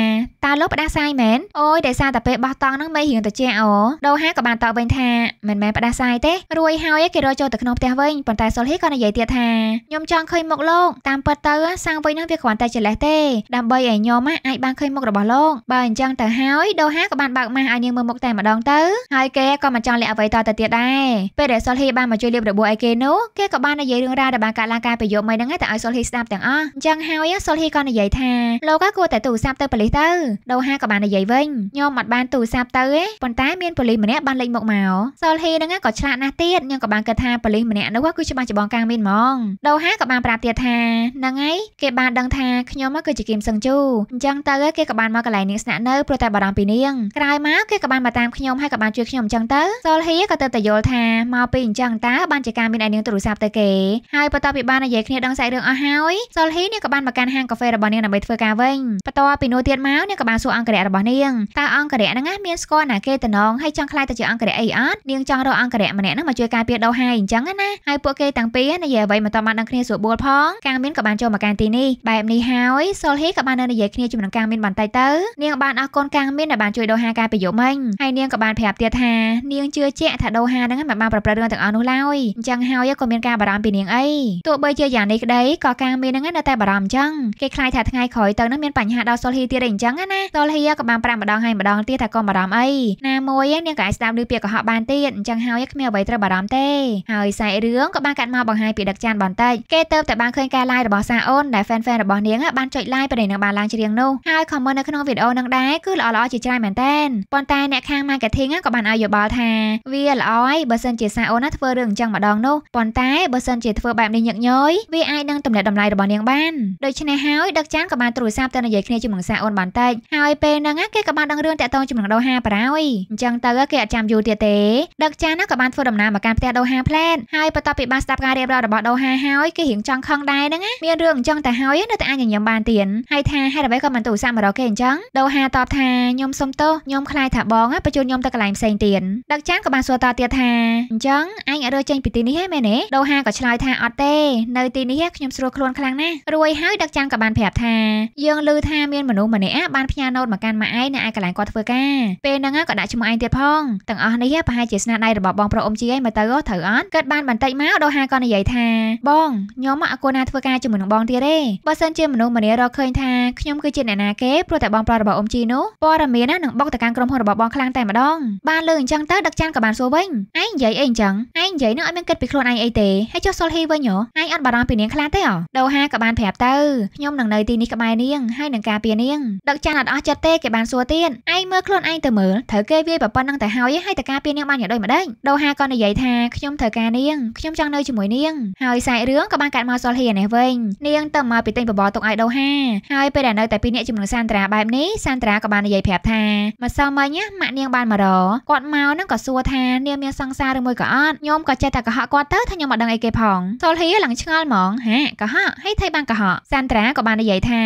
តើលោកផ្ដាសាយមែនអូយដោយសារតែពេលបោះតង់ហ្នឹងមិនរៀងត្រជាក់អូដូហាក៏បានតបវិញថាមិនមែនផ្ដាសាយទេរួយហើយគេរត់ចូលទៅក្នុងផ្ទះវិញប៉ុន្តែសុលហ៊ីក៏និយាយទៀតថាខ្ញុំចង់ឃើញមុខលោកតាមពិតទៅសាំងវិញហ្នឹងវាគ្រាន់តែចលេសទេដើម្បីឲ្យញោមអាចបានឃើញមុខរបស់លោកបើអញ្ចឹងទៅហើយដូហាក៏បានបើកម៉ាស់ឲ្យនាងមើលមុខតែម្ដងទៅហើយគេក៏មិនចង់លាក់អ្វីតទៅទៀតដែរពេលដែលសុលហ៊ីបានមកជួយលាបរបួសឲ្យគេនោះគេក៏បាននិយាយរឿងរ៉ាវដែលបានកើតឡើងកាលពីយប់មិញហ្នឹងតែឲ្យសុលហ៊ីស្ដាប់ទាំងអស់អញ្ចឹងហើយសុលហ៊ីក៏និយាយថាលោកគួរតែទូរស័ព្ទទៅប៉ូលីសទៅដូហាក៏បាននិយាយវិញញោមអត់បានទូរស័ព្ទទៅទេប៉ុន្តែមានប៉ូលីសម្នាក់បានលេចមុខមកសុលហ៊ីហ្នឹងក៏ឆ្លាតណាស់ទៀតញោមក៏បានគិតថាប៉ូលីសម្នាក់នោះគឺច្បាស់ច្បងកាំងមីនហ្មងដូហាក៏បានប្រាប់ទៀតថាហ្នឹងហើយគេបានដឹងថាខ្ញុំមកគឺជាគឹមសឹងជូអញ្ចឹងទៅគេក៏បានមកកន្លែងនាងស្នាក់នៅព្រោះតែបារម្ភពីនាង ក្រោយមកគេក៏បានមកតាមខ្ញុំហើយក៏បានជួយខ្ញុំអញ្ចឹងទៅសូលហ៊ីក៏ទៅតែយល់ថាមកពីអញ្ចឹងតើបានជាការមានឯនាងទូរស័ព្ទទៅគេហើយបន្ទាប់ពីបាននិយាយគ្នាដឹងសាច់រឿងអស់ហើយសូលហ៊ីនាងក៏បានមកកាន់ហាងកាហ្វេរបស់នាងដើម្បីធ្វើការវិញបន្ទាប់ពីនោះទៀតមកនាងក៏បានសួរអង្គរៈរបស់នាងតើអង្គរៈហ្នឹងមានស្គាល់ណាគេតំណងហើយចង់ខ្លាយទៅជាអង្គរៈអីអត់នាងចង់រកអង្គរៈម្នាក់ហ្នឹងមកជួយការពារដោហើយអញ្ចឹងណាហើយពួកគេទាំងពីរនិយាយអ្វីមិនតបបានដឹងគ្នាស្រួលបួលផងកាងមានក៏បានចូលមកកាន់ទីនេះបែបនេះហើយសូលហ៊ីក៏បាននៅនិយាយគ្នាជាមួយនឹងកាងមីនបន្តិចទៅនាងបានអរគុណកាងមីនដែលបានជួយដូហាកាលពីយប់មិញហើយនាងក៏បានប្រាប់ទៀតថានាងជឿជាក់ថាដូហានឹងមិនបានប្រព្រឹត្តរឿងទាំងអស់នោះឡើយអញ្ចឹងហើយក៏មានការបារម្ភពីនាងអីទោះបីជាយ៉ាងនេះក្តីក៏កាងមីននឹងនៅតែបារម្ភអញ្ចឹងគេខ្លាចថាថ្ងៃក្រោយទៅនឹងមានបញ្ហាដល់សូលហ៊ីទៀតអីអញ្ចឹងណាសូលហ៊ីក៏បានប្រាប់ម្ដងហើយម្ដងទៀតថាកុំបារម្ភអីណាមួយនាងក៏អាចស្ដាប់ឮពាក្យកុហកបានទៀតអញ្ចឹងហើយគ្មានអ្វីត្រូវបារម្ភទេហើយសាច់រឿងក៏បានកាត់មកបង្ហាញពីដឹកចានបន្តិចគេទៅតែបានឃើញការឡាយរបស់សាអូនដែល fan fan របស់នាងហ្នឹងបានចុច like ប្រេនឹងបានឡើងច្រៀងនោះហើយ comment នៅក្នុងវីដេអូហ្នឹងដែរគឺល្អល្អជាច្រើនមែនតើប៉ុន្តែអ្នកខាង marketing ក៏បានឲ្យយោបល់ថាវាល្អហើយបើសិនជាសាអូនណាធ្វើរឿងអញ្ចឹងម្ដងនោះប៉ុន្តែបើសិនជាធ្វើបែបនេះញឹកញយវាអាចនឹងទម្លាក់តម្លៃរបស់នាងបានដូច្នេះហើយដឹកចានក៏បានទូរស័ព្ទទៅនិយាយគ្នាជាមួយសាអូនបានតិចហើយពេលហ្នឹងគេក៏បានដឹងរឿងតាក់ទងជាមួយនឹងដោហាបារោយអញ្ចឹងទៅគេអត់ចាំយូរទៀតទេដឹកចានក៏បានធ្វើដំណើរមកកាន់ផ្ទះដោហាផ្លែតហើយបន្ទាប់ពីបានស្ដាប់ការរៀបរាប់របស់ដោហាហើយគេរៀងចង់ខឹងដែរហ្នឹងមានរឿងអញ្ចឹងតែហើយនៅតែអាចញខ្ញុំបានទៀតហើយថាហេតុអ្វីក៏មិនទៅឧស្សាហ៍មករកគេអញ្ចឹងដូហាតបថាខ្ញុំសុំទោសខ្ញុំខ្លាចថាបងបញ្ជូនខ្ញុំទៅកន្លែងផ្សេងទៀតដឹកចានក៏បានសួរតទៀតថាអញ្ចឹងអញអត់រើចេញពីទីនេះទេមែនទេដូហាក៏ឆ្លើយថាអត់ទេនៅទីនេះខ្ញុំស្រួលខ្លួនខ្លាំងណាស់រួយហើយដឹកចានក៏បានប្រាប់ថាយើងឮថាមានមនុស្សម្នាក់បានផ្ញើណូតមកកាន់ម៉ាក់ឯងនៅឯកន្លែងគាត់ធ្វើការពេលហ្នឹងក៏ដាក់ឈ្មោះឯងទៀតផងទាំងអស់នេះប្រហែលជាស្នាដៃរបស់បងប្រុសអ៊ំជីឯងមកទៅត្រូវអត់កើតបានបន្តិចមកដូហាក៏និយាយថាបងខ្ញុំមកអគូណាធ្វើការជាមួយនឹងបងទៀតទេបើសិនជាមនុស្សមនុស្សម្នារកឃើញថាខ្ញុំគឺជាអ្នកណាគេព្រោះតែបងប្រុសរបស់អ៊ំជីនោះព័ត៌មានណានឹងបុកទៅកាន់ក្រុមហ៊ុនរបស់បងខ្លាំងតែម្ដងបានលើអញ្ចឹងទៅដឹកចានក៏បានសួរវិញឯងនិយាយអីអញ្ចឹងឯងនិយាយនឹងអត់មានគិតពីខ្លួនឯងអីទេហើយចុះសុលហ៊ីវិញហ៎ឯងអត់បារម្ភពីនាងខ្លាទេហ៎ដូហាក៏បានប្រាប់ទៅខ្ញុំនឹងនៅទីនេះក្បែរនាងហើយនឹងការពារនាងដឹកចានអត់អស់ចិត្តទេគេបានសួរទៀតឯងមើលខ្លួនឯងទៅមើលត្រូវគេវាយប្រប៉ុណ្ណឹងតែហើយហើយតែការពារនាងបានយ៉ាងដូចម្ដេចដូហាក៏និយាយថាខ្ញុំត្រូវការនាងខ្ញុំចង់នៅជាមួយនាងហើយសាច់រឿងក៏បានកាត់មកសុលហ៊ីនេះវិញនាងទៅមកពីទិញបបរទុកឲ្យដូហាហើយពេលដែលនៅតែពីរនាក់ជាមួយនឹងសានត្រាបែបនេះសានត្រាក៏បាននិយាយប្រាប់ថាម្សិលមិញម៉ាក់នាងបានមករគាត់មកនឹងក៏សួរថានាងមានសង្សារឬមួយក៏អត់ខ្ញុំក៏ចេះតែកុហកគាត់ទៅថាខ្ញុំមិនដឹងអីគេផងសូលហ៊ីឡើងឆ្ងល់ហ្មងហាកុហកហើយថៃបានកុហកសានត្រាក៏បាននិយាយថា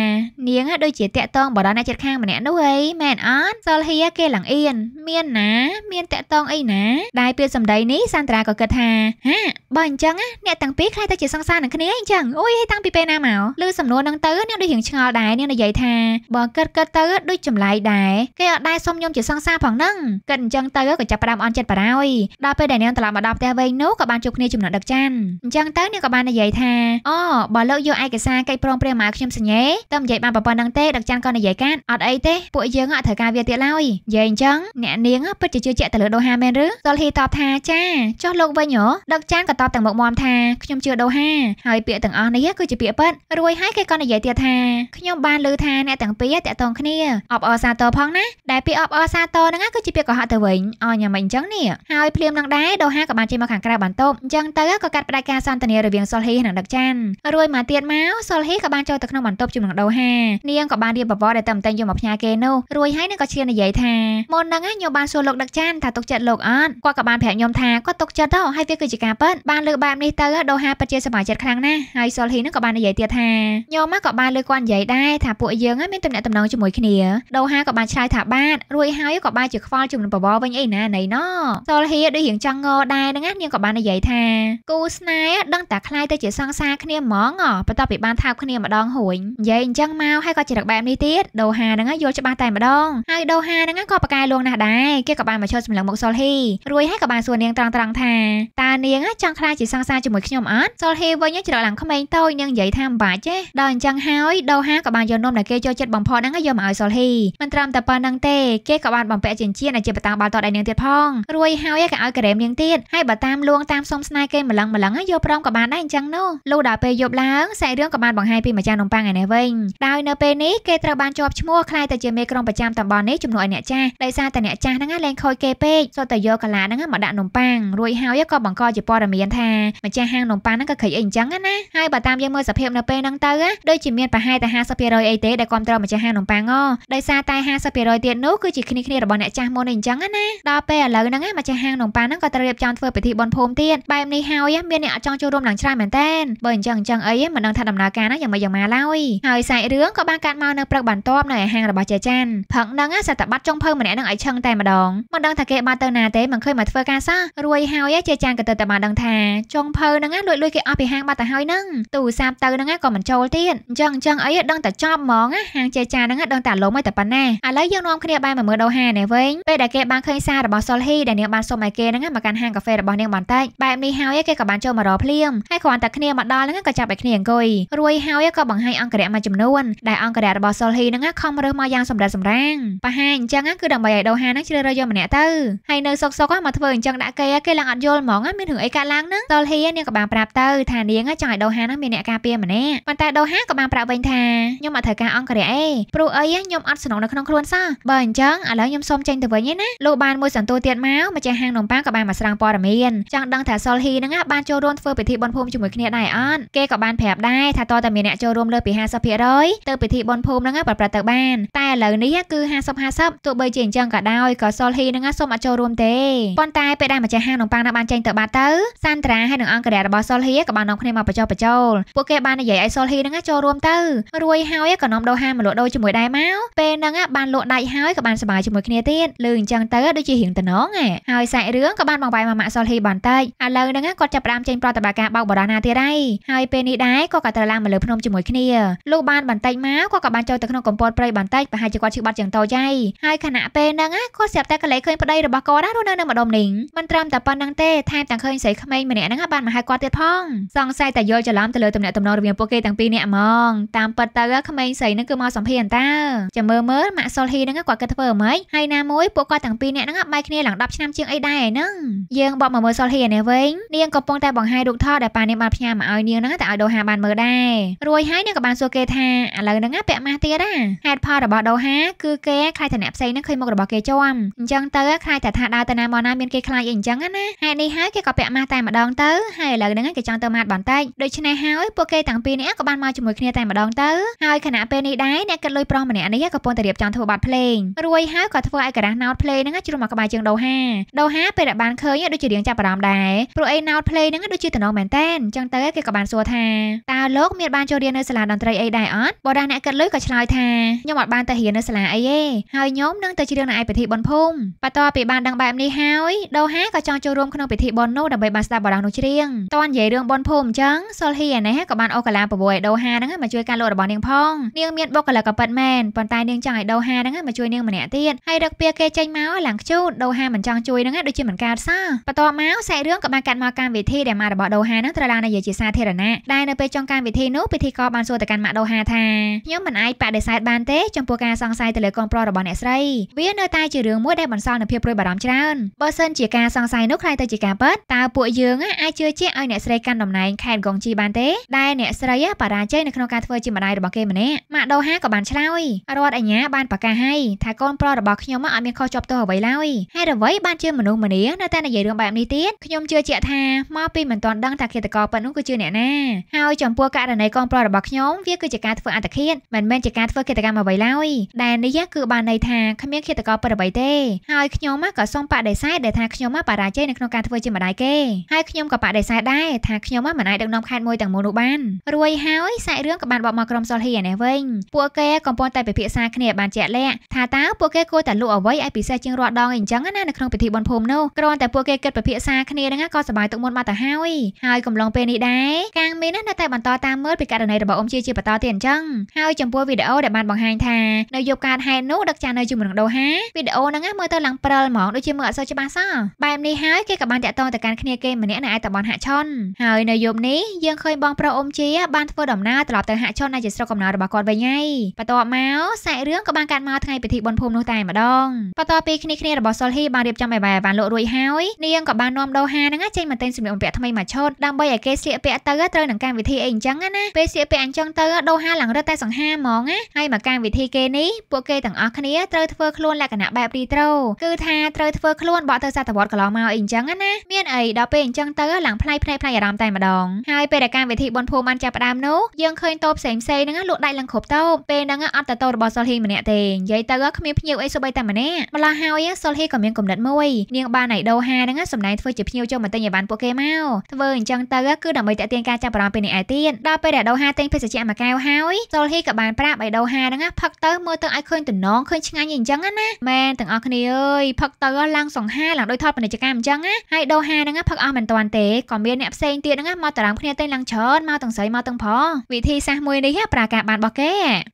នាងដូចជាតាក់តងបរណាចិត្តខាងម្នាក់នោះហីមែនអត់សូលហ៊ីគេឡើងអៀនមានណាមានតាក់តងអីណាដែលពាក្យសម្ដីនេះសានត្រាក៏គិតថាហាបើអញ្ចឹងអ្នកទាំងពីរខ្លាចតែជាសង្សារនឹងគ្នាអញ្ចឹងអូយតាំងពីពេលណាមកឬសំណួរនឹងទៅនាងដូចរៀងឆ្ងល់ដែរនាងនិយាយថាបើគិតគិតទៅដូចចម្លែកដែរគេអត់ដែរសុំខ្ញុំជាសង្សារផងហ្នឹងគិតអញ្ចឹងទៅក៏ចាប់ផ្ដើមអន់ចិត្តបារោយដល់ពេលដែលនាងត្រឡប់មកដល់ផ្ទះវិញនោះក៏បានជួបគ្នាចំណត់ដឹកចានអញ្ចឹងទៅនាងក៏បាននិយាយថាអូបើលើកយកឯកសារកិច្ចព្រមព្រៀងមកខ្ញុំសញ្ញេតែនិយាយបានប៉ុណ្្នឹងទេដឹកចានក៏និយាយកាត់អត់អីទេពួកយើងអត់ត្រូវការវាទៀតឡើយនិយាយអញ្ចឹងអ្នកនាងពិតជាជឿជាក់ទៅលើដូហាមែនឬសុលហ៊ីតបថាចាចុះលោកវិញហ៎ដឹកចានក៏តបទាំងមុខមមថាខ្ញុំជឿដូហាហើយពាក្យទាំងអស់នេះគឺជាពាក្យពិតរួយហើយគេក៏និយាយយាយទៀតថាខ្ញុំបានឮថាអ្នកទាំងពីរតាក់ទងគ្នាអបអរសាទរផងណាដែលពាក្យអបអរសាទរហ្នឹងគឺជាពាក្យកុហកទៅវិញអញយ៉ាងម៉េចអញ្ចឹងនេះហើយភ្លាមនឹងដែរដូហាក៏បានជិះមកខាងក្រៅបន្ទប់អញ្ចឹងទៅក៏កាត់ផ្ដាច់ការសន្ទនារវាងសុលហ៊ីនិងដឹកចាន់រួចមកទៀតមកសុលហ៊ីក៏បានចូលទៅក្នុងបន្ទប់ជាមួយនឹងដូហានាងក៏បានរៀបបបរដែលតែមិនតែយកមកផ្ញើគេនោះរួចហើយនឹងក៏ឈាននិយាយថាមុនហ្នឹងខ្ញុំបានសួរលោកដឹកចាន់ថាទុកចិត្តលោកអត់គាត់ក៏បានប្រាប់ខ្ញុំថាគាត់ទុកចិត្តទៅហើយវាគឺជាការពិតបានលើបែបនេះទៅដូហាពិតជាសប្បាយចិត្តខ្លាំងណាស់ហើយសុលហ៊ីនឹងក៏បាននិយាយទៀតថាខ្ញុំមកក៏បានលើគាត់និយាយដែរថាពួកយើងមានទំនាក់ទំនងជាមួយគ្នាដូហាក៏បានឆ្លើយថាបាទរួចហើយក៏បានជាខ្វល់ជំនុំបបរវិញអីណាណៃណោសុលហៀដូចរៀងចង់ងដែរហ្នឹងនាងក៏បាននិយាយថាគូស្នេហ៍ដឹងតែខ្លាយទៅជាសង្សារគ្នាហ្មងបន្ទាប់ពីបានថើបគ្នាម្ដងរួញនិយាយអញ្ចឹងមកហើយក៏ច្រឹកបែបនេះទៀតដូហាហ្នឹងយល់ច្បាស់តែម្ដងហើយដូហាហ្នឹងក៏ប្រកែលួងណាស់ដែរគេក៏បានមកឈរសម្លឹងមុខសុលហីរួចហើយក៏បានសួរនាងត្រង់ត្រង់ថាតើនាងចង់ខ្លាយជាសង្សារជាមួយខ្ញុំអត់សុលហីវិញច្រកឡើងក្មេងតូចនាងនិយាយថាមិនបាច់ទេដល់អញ្ចឹងដឹងហើយដូហាក៏បានយកនំដែលគេចូលចិត្តបំផុតហ្នឹងយកមកឲ្យសុលហ៊ីមិនត្រឹមតែប៉ុណ្្នឹងទេគេក៏បានបំពាក់ចិញ្ចៀនឲ្យជាបតាំងបាល់ទាត់ឲ្យនាងទៀតផងរួយហើយក៏ឲ្យការ៉េមនាងទៀតហើយបើតាមលួងតាមសុំស្នេហ៍គេម្លឹងម្លឹងយកប្រំក៏បានដែរអញ្ចឹងនោះលុះដល់ពេលយប់ឡើងសាច់រឿងក៏បានបង្ហាញពីម្ចាស់នំប៉័ងឯនេះវិញដោយនៅពេលនេះគេត្រូវបានជាប់ឈ្មោះខ្លាយទៅជាមេក្រុងប្រចាំតំបន់នេះជំនួសឲ្យអ្នកចាស់ដោយសារតែអ្នកចាស់ហ្នឹងលែងខូចគេពេកសុទ្ធតែយកកាឡាហ្នឹងមកដាក់នំប៉័ងរួយហើយក៏បង្កជាព័ត៌មានថាម្ចាស់ហាងនំប៉័ងហ្នឹងក៏ខិចអីអញ្ចឹងណាហើយបើតាមយើងមើលសភាពនៅពេលហ្នឹងទៅដូចជាមានប្រហែលតែ50%អីទេដែលគ្រប់គ្រងម្ចាស់ហាងនំប៉័ងអូដោយសារតែ50%ទៀតនោះគឺជាគ្នាគ្នារបស់អ្នកចាស់មុននេះអញ្ចឹងណាដល់ពេលឥឡូវហ្នឹងម្ចាស់ហាងនំប៉័ងហ្នឹងក៏ត្រូវរៀបចំធ្វើពិធីបុណ្យភូមិទៀតបែបនេះហើយមានអ្នកអត់ចង់ចូលរួមឡើងច្រើនមែនតើបើអញ្ចឹងអញ្ចឹងអីមិនដឹងថាដំណើរការហ្នឹងយ៉ាងម៉េចយ៉ាងម៉ាឡើយហើយសាច់រឿងក៏បានកាត់មកនៅព្រឹកបន្ទាប់នៅឯហាងរបស់ចាចាន់ផឹកហ្នឹងសតបាត់ចុងភៅម្នាក់ហ្នឹងឲ្យឆឹងតែម្ដងមិនដឹងថាគេបានទៅណាទេមិនឃើញមកធ្វើការសោះរួយហើយចាចាន់ក៏ទៅតែបានដឹងថាចុងភៅហ្នឹងលួចលួចគេអស់ពីហាងបាត់ទៅហើយហ្នឹងទូរស័ព្ទទៅហ្នឹងក៏មិនចូលទៀតអចឹងចឹងអីដឹងតែចប់ហ្មងណាហាងចេចាហ្នឹងដឹងតែលំតែប៉ុណ្ណាឥឡូវយើងនាំគ្នាបែរមកមើលដូហានេះវិញពេលដែលគេបានឃើញសាររបស់សុលហ៊ីដែលនាងបានសុំឲ្យគេហ្នឹងមកកាន់ហាងកាហ្វេរបស់នាងបន្តិចបែបនេះហើយគេក៏បានចូលមករកភ្លាមហើយគ្រាន់តែគ្នាមកដល់ហ្នឹងក៏ចាប់ឲ្យគ្នាអង្គុយរួយហើយក៏បង្ហាញអង្គរៈមួយចំនួនដែលអង្គរៈរបស់សុលហ៊ីហ្នឹងខំរើសមកយ៉ាងសម្រិតសម្រាំងប្រហែលអញ្ចឹងគឺដើម្បីឲ្យដូហាហ្នឹងជ្រើសរើសយកម្នាក់ទៅហើយនៅសុកសុកមកធ្វើអញ្ចឹងដាក់គេគេឡើងអត់យល់ហ្មងមានរឿងអីកើតឡើងហ្នឹងសុលហ៊ីនាងក៏បានប្រាប់ទៅថានាងចង់ឲ្យដូហាហ្នឹងមានអ្នកការពារម្នាក់ប៉ុន្តែដូហាក៏បានការប្រាក់វិញថាខ្ញុំអត់ត្រូវការអង្គរៈអេព្រោះអីខ្ញុំអត់សំណងនៅក្នុងខ្លួនសោះបើអញ្ចឹងឥឡូវខ្ញុំសូមចេញទៅវិញឯណាលោកបានមួយសន្ទោទៀតមកម្ចាស់ហាងនំប៉័ងក៏បានមកស្រង់ព័ត៌មានចង់ដឹងថាសុលហ៊ីហ្នឹងបានចូលរួមធ្វើពិធីបុណ្យភូមិជាមួយគ្នាដែរអត់គេក៏បានប្រាប់ដែរថាតើតើមានអ្នកចូលរួមលើពី50%ទៅពិធីបុណ្យភូមិហ្នឹងប្រព្រឹត្តទៅបានតែឥឡូវនេះគឺ50 50ទោះបីជាអញ្ចឹងក៏ដោយក៏សុលហ៊ីហ្នឹងសូមអត់ចូលរួមទេប៉ុន្តែពេលដែលម្ចាស់ហាងនំប៉័ងបានចេញទៅបាត់ទៅសាន់ត្រាហើយនឹងអង្គរៈរបស់សុលហ៊ីក៏បាននាំគ្នាមកបញ្ចុះបញ្ចូលពួកគេបាននិយាយឲ្យសុលហ៊ីហ្នឹងចូលរួមមទៅរួយហើយក៏នាំដូរហាមកលក់ដូរជាមួយដែរមកពេលហ្នឹងបានលក់ដាច់ហើយក៏បានសบายជាមួយគ្នាទៀតលើអញ្ចឹងទៅដូចជារៀងតំណងហើយសាច់រឿងក៏បានបង្វែរមកម៉ាក់សុលហ៊ីបន្តិចឥឡូវហ្នឹងគាត់ចាប់ផ្ដើមចេញប្រតិបត្តិការបោកបរោះណាទៀតហើយហើយពេលនេះដែរក៏ក៏ត្រូវឡើងមកលើភ្នំជាមួយគ្នាលុះបានបន្តិចមកគាត់ក៏បានចូលទៅក្នុងកំពតព្រៃបន្តិចប្រហែលជាគាត់ឈឺបាត់យ៉ាងតូចហើយហើយខណៈពេលហ្នឹងគាត់ស្រាប់តែកលែកឃើញប្តីរបស់គាត់ណារស់នៅនៅម្ដុំនេះមិនត្រឹមតែប៉ុណ្្នឹងទេថែមទាំងឃើញស្រីក្មេងម្នាក់ហ្នឹងបានមកហៅគាត់ទៀតផងសង្ស័យតែយល់ច្រឡំទៅលើទំនាក់ទំនងរវាងពួកគេទាំងពីរនាក់មកផងតាមពិតទៅក្មេងស្រីនឹងគឺមកសម្ភារតើចាំមើលមើលម៉ាក់សុលហ៊ីនឹងគាត់គិតធ្វើអ្មេចហើយណាមួយពួកគាត់ទាំងពីរនាក់ហ្នឹងបាយគ្នាឡើង10ឆ្នាំជាងអីដែរហ្នឹងយើងបកមកមើលសុលហ៊ីនេះវិញនាងកំពុងតែបង្ហាញរូបថតដែលប៉ានាងបានផ្ញើមកឲ្យនាងហ្នឹងតែឲ្យដូហាបានមើលដែររួចហើយនាងក៏បានសួរគេថាឥឡូវហ្នឹងពាក់ម៉ាស់ទៀតណាហេតុផលរបស់ដូហាគឺគេខ្លាចតែអ្នកផ្សេងហ្នឹងឃើញមុខរបស់គេជាប់អញ្ចឹងទៅខ្លាចតែថាដើរទៅណាមកណាមានគេខ្លាចអីអញ្ចឹងណាហេតុនេះហើយគេក៏ពាក់ម៉ាស់តែម្ដងទៅហើយឥឡូវហ្នឹងគេចង់ទៅម៉ាត់បន្តិចដូច្នេះហើយពួកគេទាំងពីរនាក់ក៏បានមកជាមួយគ្នាគ្នាតែម្ដងទៅហើយខណៈពេលនេះដែរអ្នកគិតលុយប្រុសម្នាក់នេះក៏ប៉ុន្តែរៀបចំធ្វើបទភ្លេងរួយហើយក៏ធ្វើឲ្យការ៉ាស់ណោតភ្លេងហ្នឹងជ្រុំមកក្បែរជើងដូហាដូហាពេលដែលបានឃើញដូចជារៀងចាប់អារម្មណ៍ដែរព្រោះអីណោតភ្លេងហ្នឹងដូចជាតំណងមែនតែនអញ្ចឹងទៅគេក៏បានសួរថាតើលោកមានបានចូលរៀននៅសាលាតន្ត្រីអីដែរអត់បរិះអ្នកគិតលុយក៏ឆ្លើយថាខ្ញុំអត់បានទៅរៀននៅសាលាអីទេហើយខ្ញុំនឹងទៅជ្រៀងនៅឯពិធីបុណ្យភូមិបន្ទាប់ពីបានដឹងបែបនេះហើយដូហាក៏ចង់ចូលរួមក្នុងពិធីបុណ្យនោះដើម្បីបានស្ដាប់បរិះនោះច្រៀងតើនិយាយរឿងបុណ្យភូមិអញ្ចឹងសុលហ៊ីអានេះក៏បានអូកាឡាប្រវយដូហាហ្នឹងមកជួយការលក់របស់នាងផងនាងមានបុគ្គលិកក៏ពិតមែនប៉ុន្តែនាងចង់ឲ្យដូហាហ្នឹងមកជួយនាងម្នាក់ទៀតហើយរឹកពៀគេចេញមកឡើងខ្ជូតដូហាមិនចង់ជួយហ្នឹងដូចជាមិនកើតសោះបន្ទាប់មកសាច់រឿងក៏បានកាត់មកកម្មវិធីដែលមករបស់ដូហាហ្នឹងត្រូវឡើងនិយាយជាសាធារណៈដែលនៅពេលចុងកម្មវិធីនោះពិធីករបានសួរទៅកាន់ម៉ាក់ដូហាថាខ្ញុំមិនអាចបដិសេធបានទេចំពោះការសង្ស័យទៅលើកងប្រុសរបស់អ្នកស្រីវានៅតែជារឿងមួយដែលបន្សល់នូវភាពព្រួយបារម្ភច្រើនបើសិនជាការសង្ស័យនោះខ្លាយទៅជាការពិតតើពួកយើងអាចជឿជាក់ឲ្យអ្នកស្រីកាន់តំណែងខេត្តកងជីបានទេដែលអ្នកស្រីបារាជ័យនៅក្នុងក្នុងការធ្វើជាម្ដាយរបស់គេម្នាក់ម៉ាក់ដូហាក៏បានឆ្លើយរដ្ឋអញ្ញាបានប្រកាសឲ្យថាកូនប្រុសរបស់ខ្ញុំមកអត់មានខុសជាប់ទោសអ្វីឡើយហើយអ្វីបានជាមនុស្សម្នានៅតែនិយាយរឿងបែបនេះទៀតខ្ញុំជឿជាក់ថាមកពីមិនទាន់ដឹងថាឃាតករប៉ុណ្ណោះគឺជាអ្នកណាហើយចំពោះករណីកូនប្រុសរបស់ខ្ញុំវាគឺជាការធ្វើអត្តឃាតមិនមែនជាការធ្វើឃាតកម្មអ្វីឡើយដែលនេះគឺបានន័យថាគ្មានឃាតករប៉ុណ្ណោះអ្វីទេហើយខ្ញុំក៏សូមបដិសេធដែលថាខ្ញុំមកបរាជ័យនៅក្នុងការធ្វើជាម្ដាយគេហើយខ្ញុំក៏បដិសេធដែរថាខ្ញុំមិនអាចដឹកនាំខេត្តមួយទាំងមូលនោះបានរួយហើយសាច់រឿងយើងក៏បានបបមកក្រុមសុលហ៊ីនេះវិញពួកគេកំពុងតែពិភាក្សាគ្នាបានជាក់លាក់ថាតើពួកគេគួរតែលក់អ្វីឲ្យពិសេសជាងរាល់ដងអីអញ្ចឹងណានៅក្នុងពិធីបុណ្យភូមិនោះគ្រាន់តែពួកគេគិតពិភាក្សាគ្នាហ្នឹងក៏សบายទុកមុនមកទៅហើយហើយកំឡុងពេលនេះដែរកាងមីននៅតែបន្តតាមមើលពីករណីរបស់អ៊ំជាជាបន្តទៀតអញ្ចឹងហើយចំពោះវីដេអូដែលបានបង្ហាញថានៅយប់ការហែននោះដឹកចាននៅជាមួយនឹងដូហាវីដេអូហ្នឹងមើលទៅឡើងព្រិលហ្មងដូចជាមើលអត់សូវច្បាស់សោះបែបនេះហើយគេក៏បានតាក់ទងទៅកាន់គ្នាគេម្នាក់នៅឯតំបន់ហាក់ឆុនហើយនៅយប់នេះយើងឃើញបងប្រុសអ៊ំជាបានធ្វើដំណើរត្រឡប់គាត់ទៅហាក់ចុះនៅជាស្រុកកំណើតរបស់គាត់វិញហើយបន្ទាប់មកសាច់រឿងក៏បានកាត់មកថ្ងៃពិធីបុណ្យភូមិនោះតែម្ដងបន្ទាប់ពីគ្នាគ្នារបស់សុលហ៊ីបានរៀបចំបាយបាយបានលក់រួចហើយនាងក៏បាននាំដូហាហ្នឹងចេញមកទិញសម្លៀកបំពាក់ថ្មីមួយឈុតដើម្បីឲ្យ គេស្លៀកពាក់ទៅត្រូវនឹងកម្មវិធីអីអញ្ចឹងណាពេលស្លៀកពាក់អញ្ចឹងទៅដូហាឡើងរត់តែសង្ហាហ្មងណាហើយមកកម្មវិធីគេនេះពួកគេទាំងអស់គ្នាត្រូវធ្វើខ្លួន លក្ខណៈបែបរីត្រូគឺថាត្រូវធ្វើខ្លួនបកទៅសតវត្សកន្លងមកអីអញ្ចឹងណាមានអីដល់ពេលអញ្ចឹងទៅឡើងផ្លៃផ្នែកផ្លៃអារម្មណ៍តែម្ដងហើយពេលដែលកម្មវិធីបុណ្យភូមិបានចាប់ផ្ដើមនោះយើងឃើញតូបផ្សេងផ្សេងហ្នឹងលក់ដាច់ឡើងគ្រប់តូបពេលហ្នឹងអត់តែតូបរបស់សុលហ៊ីម្នាក់ទេនិយាយទៅគ្មានភ្ញៀវអីសូម្បីតែម្នាក់ម្ល៉េះហើយសុលហ៊ីក៏មានគំនិតមួយនាងបានឯដូហាហ្នឹងសម្ដែងធ្វើជាភ្ញៀវចូលមកទិញអីវ៉ាន់ពួកគេមកធ្វើអញ្ចឹងទៅគឺដើម្បីតាក់ទាញការចាប់អារម្មណ៍ពីនេះឯទៀតដល់ពេលដែលដូហាទិញភេសជ្ជៈមួយកែវហើយសុលហ៊ីក៏បានប្រាប់ឯដូហាហ្នឹងផឹកទៅមើលទៅឲ្យឃើញតំណងឃើញឆ្ងាញ់អីអញ្ចឹងណាមែនទាំងអស់គ្នាអើយផឹកទៅឡើងសង្ហាឡើងដោយថតពាណិជ្ជកម្មអញ្ចឹងណាហើយដូហាហ្នឹងផឹកអស់មិនតាន់ទេក៏មានអ្នកផ្សេងទៀតហ្នឹងមកតារាមគ្នាទិញឡើងច្រើនមកទាំងស្រីមកទាំងផងវិធីសាសមួយនេះប្រើការបានរបស់គេប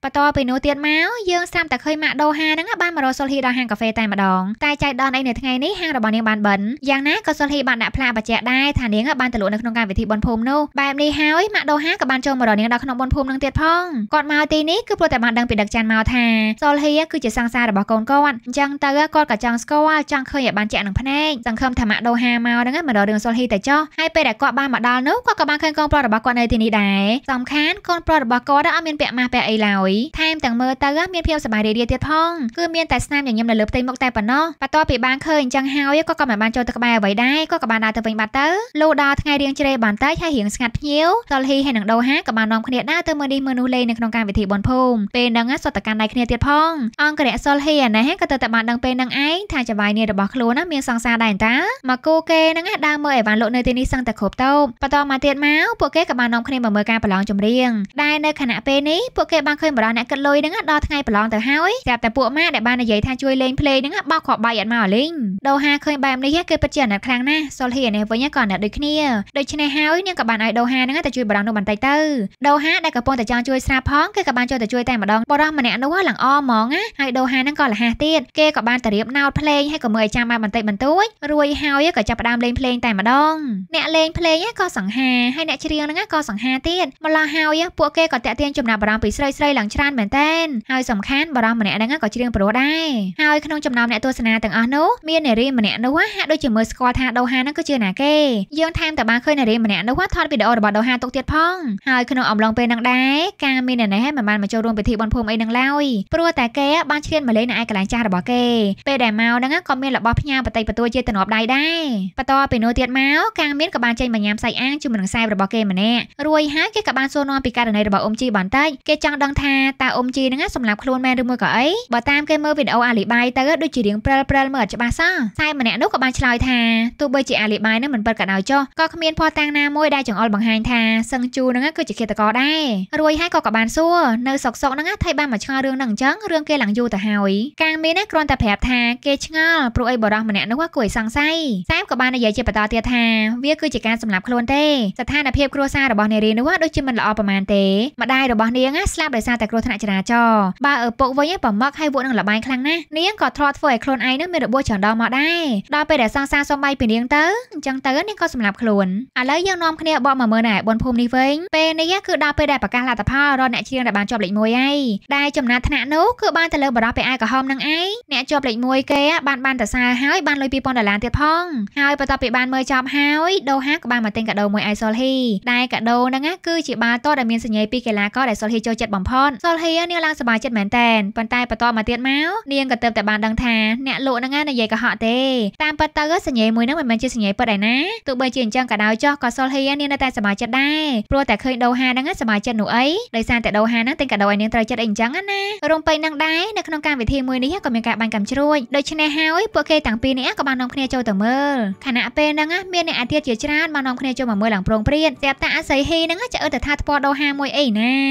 ន្ទាប់ពីនោះទៀតមកយើងស្រាប់តែឃើញម៉ាក់ដូហាហ្នឹងបានមករកសុលហ៊ីដល់ហាងកាហ្វេតែម្ដងតែចៃដនអីនៅថ្ងៃនេះហាងរបស់នាងបានបិណ្ឌយ៉ាងណាក៏សុលហ៊ីបានដាក់ផ្លាកបញ្ជាក់ដែរថានាងបានទៅលក់នៅក្នុងកម្មវិធីបុណ្យភូមិនោះបែបនេះហើយម៉ាក់ដូហាក៏បានចូលមករកនាងដល់ក្នុងបុណ្យភូមិនឹងទៀតផងគាត់មកទីនេះគឺព្រោះតែបានដឹងពីដឹកចាន់មកថាសុលហ៊ីគឺជាសង្សាររបស់កូនគាត់អញ្ចឹងទៅគាត់ក៏ចង់ស្គាល់ចង់ឃើញឲ្យបានជាក់នឹងភ្នែកសង្ឃឹមថាម៉ាក់ដូហាមកហ្នឹងមករករឿងសុលហ៊ីតែចុះហើយពេលដែលគាត់បានមកដល់នោះគាត់ក៏បានឃើញកូនប្រុសរបស់គាត់នៅទីនេះដែរសំខាន់កូនប្រុសរបស់គាត់អត់មានពាក់ម៉ាស់ពាក់អីឡើយថែមទាំងមើលទៅមានភាពសប្បាយរីករាយទៀតផងគឺមានតែស្នាមញញឹមនៅលើផ្ទៃមុខតែប៉ុណ្ណោះបន្ទាប់ពីបានឃើញអញ្ចឹងហើយគាត់ក៏មិនបានចូលទៅក្បែរអ្វីដែរគាត់ក៏បានដើរទៅវិញបាត់ទៅលុះដល់ថ្ងៃរៀងជ្រេបន្តិចហើយរៀងស្ងាត់ភ្ញៀវតលហ៊ីហើយនឹងដូហាក៏បាននាំគ្នាដើរទៅមើលនេះមើលនោះលេងនៅក្នុងកម្មវិធីបនភូមិពេលហ្នឹងសុទ្ធតែកាន់ដៃគ្នាទៀតផងអង្គរៈសុលហ៊ីអានេះក៏ទៅតែបានដឹងពេលហ្នឹងឯងថាចវាយនេះរបស់ខ្លួនណាមានសង្សារដែរតាមកគូគេហ្នឹងដើរមើលអីវ៉ាន់លក់នៅទីនេះសឹងតែគ្រប់តោបបន្តមកទៀតមកពួកគេក៏បាននាំគ្នាមកមើលការប្រឡងចម្រៀងដែលនៅខណៈពេលនេះពួកគេបានឃើញបរិះអ្នកគិតលុយហ្នឹងដល់ថ្ងៃប្រឡងទៅហើយស្រាប់តែពួកម៉ាដែលបាននិយាយថាជួយលេងភ្លេងហ្នឹងបោះខោបាយអត់មកលេងដូហាឃើញបែបនេះគេពិតជាអាណិតខ្លាំងណាស់សុលហ៊ីនេះវិញក៏អាណិតដូចគ្នាដូច្នេះហើយនាងក៏បានឲ្យដូហាហ្នឹងទៅជួយបរិះនោះបន្តិចទៅដូហាដែលកំពុងតែចង់ជួយស្រាផងគេក៏បានចូលទៅជួយតែម្ដងបរិះម្នាក់នោះឡើងអហ្មងណាហើយដូហាហ្នឹងក៏លះទៀតគេក៏បានទៅរៀបណោតភ្លេងហើយក៏មើលឲ្យចាំបានបន្តិចបន្តួចរួយហើយក៏ចាប់ផ្ដើមលេងភ្លេងតែម្ដងអ្នកលេងភ្លេងក៏សង្ហាហើយអ្នកច្រៀងហ្នឹងក៏សង្ហាទៀតម្លោះហើយពួកគេក៏តាក់ទាញចំណាប់អារម្មណ៍ពីស្រីស្រីឡើងច្រើនមែនទែនហើយសំខាន់បារម្ភម្នាក់ហ្នឹងក៏ច្រៀងព្រោះដែរហើយក្នុងចំណោមអ្នកទស្សនាទាំងអស់នោះមាននារីម្នាក់នោះហាក់ដូចជាមើលស្គាល់ថាដូហាហ្នឹងគឺជាណាគេយើងថែមទាំងបានឃើញនារីម្នាក់នោះថតវីដេអូរបស់ដូហាទុកទៀតផងហើយក្នុងអំឡុងពេលហ្នឹងដែរការមានអ្នកនេះមិនបានមកចូលរួមពិធីបុណ្យភូមិអីហ្នឹងឡើយព្រោះតែគេបានឈ្លានមកលេងនៅឯកន្លែងចាស់របស់គេពេលដែលមកហ្នឹងក៏មានរបស់ផ្ញើបតីបតួជាតំណប់ដៃដែរបន្តពីនោះទៀតមកកាងមានក៏បានចេញមកញ៉ាំសាច់អាំងជាមួយនឹងខ្សែរបស់គេម្នាក់រួយហើយគេក៏បានសួរនាំពីកករណីរបស់អ៊ុំជីបន្តិចគេចង់ដឹងថាតើអ៊ុំជីហ្នឹងសម្លាប់ខ្លួនមែនឬមួយក៏អីបើតាមគេមើលវីដេអូអាលីបាយទៅដូចជារៀងព្រិលព្រិលមើលអត់ច្បាស់សោះតែម្នាក់នោះក៏បានឆ្លើយថាទោះបីជាអាលីបាយហ្នឹងមិនពិតក៏ដោយចុះក៏គ្មានភ័ស្តុតាងណាមួយដែលចង្អុលបង្ហាញថាសឹងជូហ្នឹងគឺជាឃាតករដែររួយហើយក៏ក៏បានសួរនៅសុកសុកហ្នឹងថៃបានមកឆ្ងល់រឿងហ្នឹងអញ្ចឹងរឿងគេឡើងយូរទៅហើយកាងមីនគ្រាន់តែប្រាប់ថាគេឆ្ងល់ព្រោះអីបរោះម្នាក់នោះគួរឲ្យសង្ស័យតែក៏បាននិយាយជាបន្តទៀតថាវាគឺជាការសម្លាប់ខ្លួនទេស្ថានភាពគ្រួសាររបស់នារីនោះដូចជាមិនល្អប្រមាណទេទេម្ដាយរបស់នាងស្លាប់ដោយសារតែគ្រោះថ្នាក់ចរាចរណ៍បើឪពុកវិញប្រមឹកហើយវក់នឹងលបែងខ្លាំងណាស់នាងក៏ធ្លាប់ធ្វើឲ្យខ្លួនឯងនឹងមានរបួសច្រើនដងមកដែរដល់ពេលដែលសង្សារសំបីពីនាងទៅអញ្ចឹងទៅនាងក៏សម្លាប់ខ្លួនឥឡូវយើងនាំគ្នាបកមកមើលណែបុនភូមិនេះវិញពេលនេះគឺដល់ពេលដែលប្រកាសលទ្ធផលរកអ្នកច្រៀងដែលបានជាប់លេខ1ហើយដែលចំណាត់ថ្នាក់នោះគឺបានទៅលើបរោះពេលឯកហមនឹងឯងអ្នកជាប់លេខ1គេបានបានតសារហើយបានលុយ2000ដុល្លារទៀតផង ហើយបន្ទាប់ពីបានមើលចប់ហើយដូហាក៏បានមកទិញកាដូមួយឯសូលហ៊ីដែលកាដូហ្នឹងគឺជាបាល់តដែលមានសញ្ញាពីកីឡាករដែលសុលហ៊ីចូលចិត្តបំផុតសុលហ៊ីនាងឡើងសប្បាយចិត្តមែនតែនប៉ុន្តែបន្តមកទៀតមកនាងក៏ទៅតែបានដឹងថាអ្នកលក់នឹងនិយាយកុហកទេតាមពិតទៅសញ្ញាមួយនឹងមិនមែនជាសញ្ញាពិតឯណាទោះបីជាអញ្ចឹងក៏ដោយចុះក៏សុលហ៊ីនាងនៅតែសប្បាយចិត្តដែរព្រោះតែឃើញដូហាហ្នឹងសប្បាយចិត្តនោះអីដោយសារតែដូហាហ្នឹងទិញកាដូឲ្យនាងត្រូវចិត្តអីអញ្ចឹងណារំពេញនឹងដែរនៅក្នុងកម្មវិធីមួយនេះក៏មានការបាញ់កាំជ្រួចដូច្នេះហើយពួកគេទាំងពីរនេះក៏បាននាំគ្នាចូលទៅមើលខណៈពេលហ្នឹងមានអ្នកអាទិត្យជាច្រើនបាននាំគ្នាចូលមកមើលឡើងប្រងព្រាតស្រាប់តែអាស័យហ៊ីហ្នឹងចើអត់ទៅថាធ្វើដូហាមួយអីណា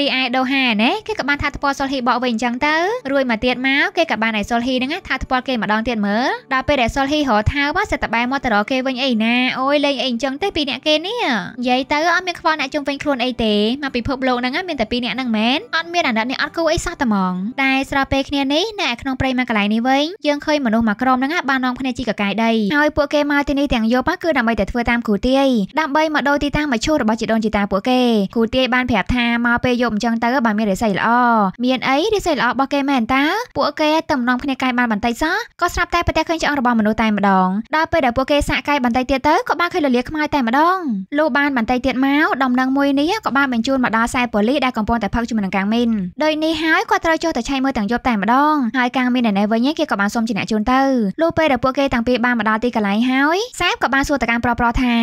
រីឯដូហាណែគេក៏បានថាថ្ពាល់សុលហ៊ីបកវិញអញ្ចឹងទៅរួយមកទៀតមកគេក៏បានឲ្យសុលហ៊ីហ្នឹងថាថ្ពាល់គេម្ដងទៀតមើលដល់ពេលដែលសុលហ៊ីរថៅមកសិតតែបែរមកទៅរកគេវិញអីណាអូយលេងអីអញ្ចឹងទេពីអ្នកគេនេះនិយាយទៅអត់មានខ្វល់អ្នកជុំវិញខ្លួនអីទេមកពិភពលោកហ្នឹងមានតែពីរអ្នកហ្នឹងមែនអត់មានអាណិតនេះអត់គូអីសោះតែហ្មងតែស្របពេលគ្នានេះនៅក្នុងព្រៃមកកន្លែងនេះវិញយើងឃើញមនុស្សមួយក្រុមហ្នឹងបាននាំគ្នាជីកកាយដីហើយពួកគេមកទីនេះទាំងយប់គឺដើម្បីតែធ្វើតាមគ្រូទាយដើម្បីមកដូរទីតាំងមឈូសរបស់ជីដូនជីតាពួកគេគ្រូទាយបានប្រាប់ថាមកពេលយប់អញ្ចឹងទៅបើមានរិស័យល្អមានអីរិស័យល្អរបស់គេមែនតើពួកគេតំណំគ្នាកាយបានបន្តិចសោះក៏ស្រាប់តែប្រទះឃើញឆ្អឹងរបស់មនុស្សតែម្ដងដល់ពេលដែលពួកគេសាកកាយបន្តិចទៀតទៅក៏បានឃើញលលាខ្មោចតែម្ដងលុះបានបន្តិចទៀតមកដំណឹងមួយនេះក៏បានបញ្ជូនមកដល់ខ្សែប៉ូលីសដែលកំពុងតែផឹកជាមួយនឹងកាំងមីនដោយនេះហើយគាត់ត្រូវចុះទៅឆៃមើលទាំងយប់តែម្ដងហើយកាំងមីនណែវិញគេក៏បានសុំជាអ្នកជូនទៅលុះពេលដែលពួកគេទាំងពីរបានមកដល់ទីកន្លែងហើយសែមក៏បានសួរទៅកាន់ប្រប្រថា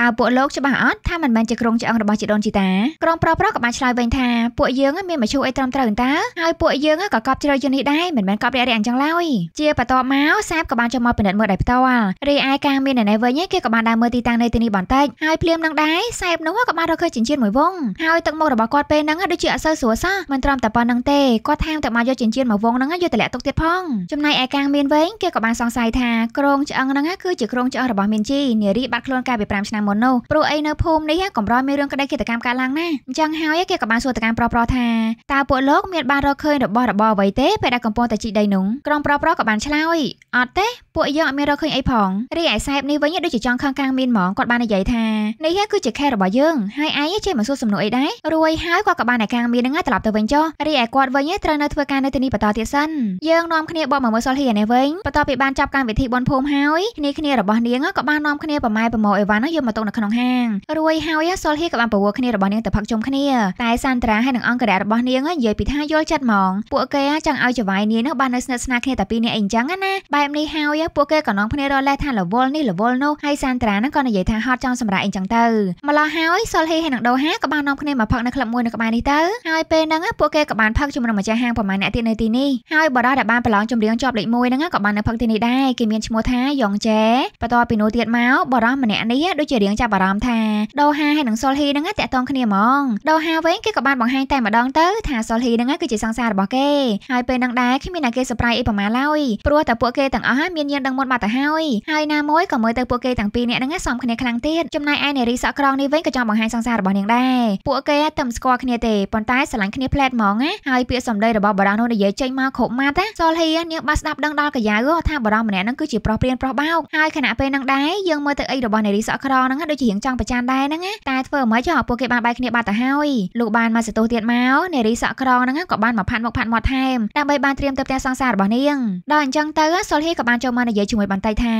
តើពួកលោកច្បាស់អត់ថាមិនមែនជាក្រុងឆ្អឹងរបស់ជីដូនជីតាក្រុមប្រុសប្រុសក៏បានឆ្លើយវិញថាពួកយើងមានមជ្ឈូអីត្រឹមត្រូវតើហើយពួកយើងក៏កប់ជ្រើយយន្តនេះដែរមិនមែនកប់រាក់រាក់អញ្ចឹងឡើយជាបន្ទាប់មកសាបក៏បានចូលមកពិនិត្យមើលដោយផ្ទាល់រីឯការមាននៅនេះវិញគេក៏បានដើរមើលទីតាំងនៃទីនេះបន្តិចហើយភ្លាមនឹងដែរសាបនោះក៏បានរកឃើញចិញ្ចៀនមួយវង ហើយទឹកមុខរបស់គាត់ពេលហ្នឹងដូចជាអត់សូវស្រួលសោះមិនត្រឹមតែប៉ុណ្្នឹងទេគាត់ថែមទាំងបានយកចិញ្ចៀនមួយវងហ្នឹងយកតម្លាក់ទុកទៀតផងចំណែកឯការមានវិញគេក៏បានសង្ស័យថាក្រងឆ្អឹងហ្នឹងគឺជាក្រងឆ្អឹងរបស់មានជីនារីបាត់ខ្លួនកាលពី5ឆ្នាំមុននោះព្រោះអីនៅភូមិនេះកម្រមានរឿងក្តីឃាតកម្មកើតឡើងណាអញ្ចឹងហើយគេក៏បានសួរទៅកាន់ប្រុសៗថាតើពួកលោកមានបានរកឃើញរបស់របរអ្វីទេពេលដែលកំពុងតែជីកដីនោះក្រុងប្រុសៗក៏បានឆ្លើយអត់ទេពួកយើងអត់មានរកឃើញអីផងរីឯសែបនេះវិញដូចជាចង់ខឹងកាំងមីនហ្មងគាត់បាននិយាយថានេះគឺជាខែរបស់យើងហើយឯងចេះមកសួរសំណួរអីដែររួយហើយគាត់ក៏បានតែកាំងមីនហ្នឹងត្រឡប់ទៅវិញចុះរីឯគាត់វិញត្រូវនៅធ្វើការនៅទីនេះបន្តទៀតសិនយើងនាំគ្នាបកមកមើលសុលហ៊ីនេះវិញបន្ទាប់ពីបានចាប់កម្មវិធីបនភូមិហើយគ្នាគ្នារបស់នាងក៏បាននាំគ្នាប្រម៉ែប្រម៉ោអីវ៉ាន់យកមកទុកនៅក្នុងហាងរួយហើយសុលហ៊ីក៏បានប្រវល់គ្នារបស់នាងទៅផឹកជុំគ្នាតែសានត្រាហើយនឹងអង្គរៈរបស់នាងនិយាយពីថាយល់ចិត្តហ្មងពួកគេចង់ឲ្យចវាយនាងបាននៅស្និទ្ធស្នាលគ្នាតែពីរនាក់អីអញ្ចឹងណាបែបនេះហើយពួកគេក៏នងគ្នារលេះថាលវលនេះលវលនោះហើយសានត្រានឹងក៏និយាយថាហត់ចង់សម្រាប់អីចឹងទៅម្ល៉េះហើយសុលហ៊ីហើយនឹងដូហាក៏បាននាំគ្នាមកផឹកនៅក្លឹបមួយនៅក្បែរនេះទៅហើយពេលហ្នឹងពួកគេក៏បានផឹកជាមួយនឹងម្ចាស់ហាងប្រមាណអ្នកទៀតនៅទីនេះហើយបរិះដែលបានប្រឡងចម្រៀងជាប់លេខ1ហ្នឹងក៏បាននៅផឹកទីនេះដែរគេមានឈ្មោះថាយ៉ងចែបន្ទាប់ពីនោះទៀតមកបរិះម្នាក់នេះដូចជារៀងចាប់អារម្មណ៍ថាដូហាហើយនឹងសុលហ៊ីហ្នឹងតាក់ទងគ្នាហ្មងដូហាវិញគេក៏បានបង្ហាញតែម្ដងទៅថាសុលហ៊ីហ្នឹងគឺជាសង្សាររបស់គេហើយពេលហ្នឹងដែរគ្មានអ្នកគេសប្រៃអីប្រមាណឡើយព្រោះតែពួកគេទាំងអស់មានញដឹងមុនបាត់ទៅហើយហើយណាមួយក៏មើលទៅពួកគេទាំងពីរនាក់ហ្នឹងសមគ្នាខ្លាំងទៀតចំណែកឯនារីសក់ក្រងនេះវិញក៏ចង់បង្ហាញសង្សាររបស់នាងដែរពួកគេតែមិនស្គាល់គ្នាទេប៉ុន្តែស្រឡាញ់គ្នាផ្លែតហ្មងណាហើយពាក្យសម្ដីរបស់បារោះនោះនិយាយចេញមកគ្រប់ម៉ាត់ណាសលហ៊ីនាងបានស្ដាប់ដឹងដល់កាយាថាបារោះម្នាក់ហ្នឹងគឺជាប្រុសព្រៀនប្រុសបោកហើយខណៈពេលហ្នឹងដែរយើងមើលទៅអីរបស់នារីសក់ក្រងហ្នឹងដូចជារៀងចង់ប្រច័នដែរហ្នឹងណាតែធ្វើមិនចោះពួកគេបានបែកគ្នាបាត់ទៅហើយលោកបានមកសន្ទុះទៀតមកនារីសក់ក្រងហ្នឹងក៏បានមកផាត់មកផាត់មាត់ថែមដើម្បីបានត្រៀមទៅផ្ទះសង្សាររបស់នាងដល់អញ្ចឹងទៅសលហ៊ីក៏បានចូលមកនិយាយជាមួយបន្តិចថា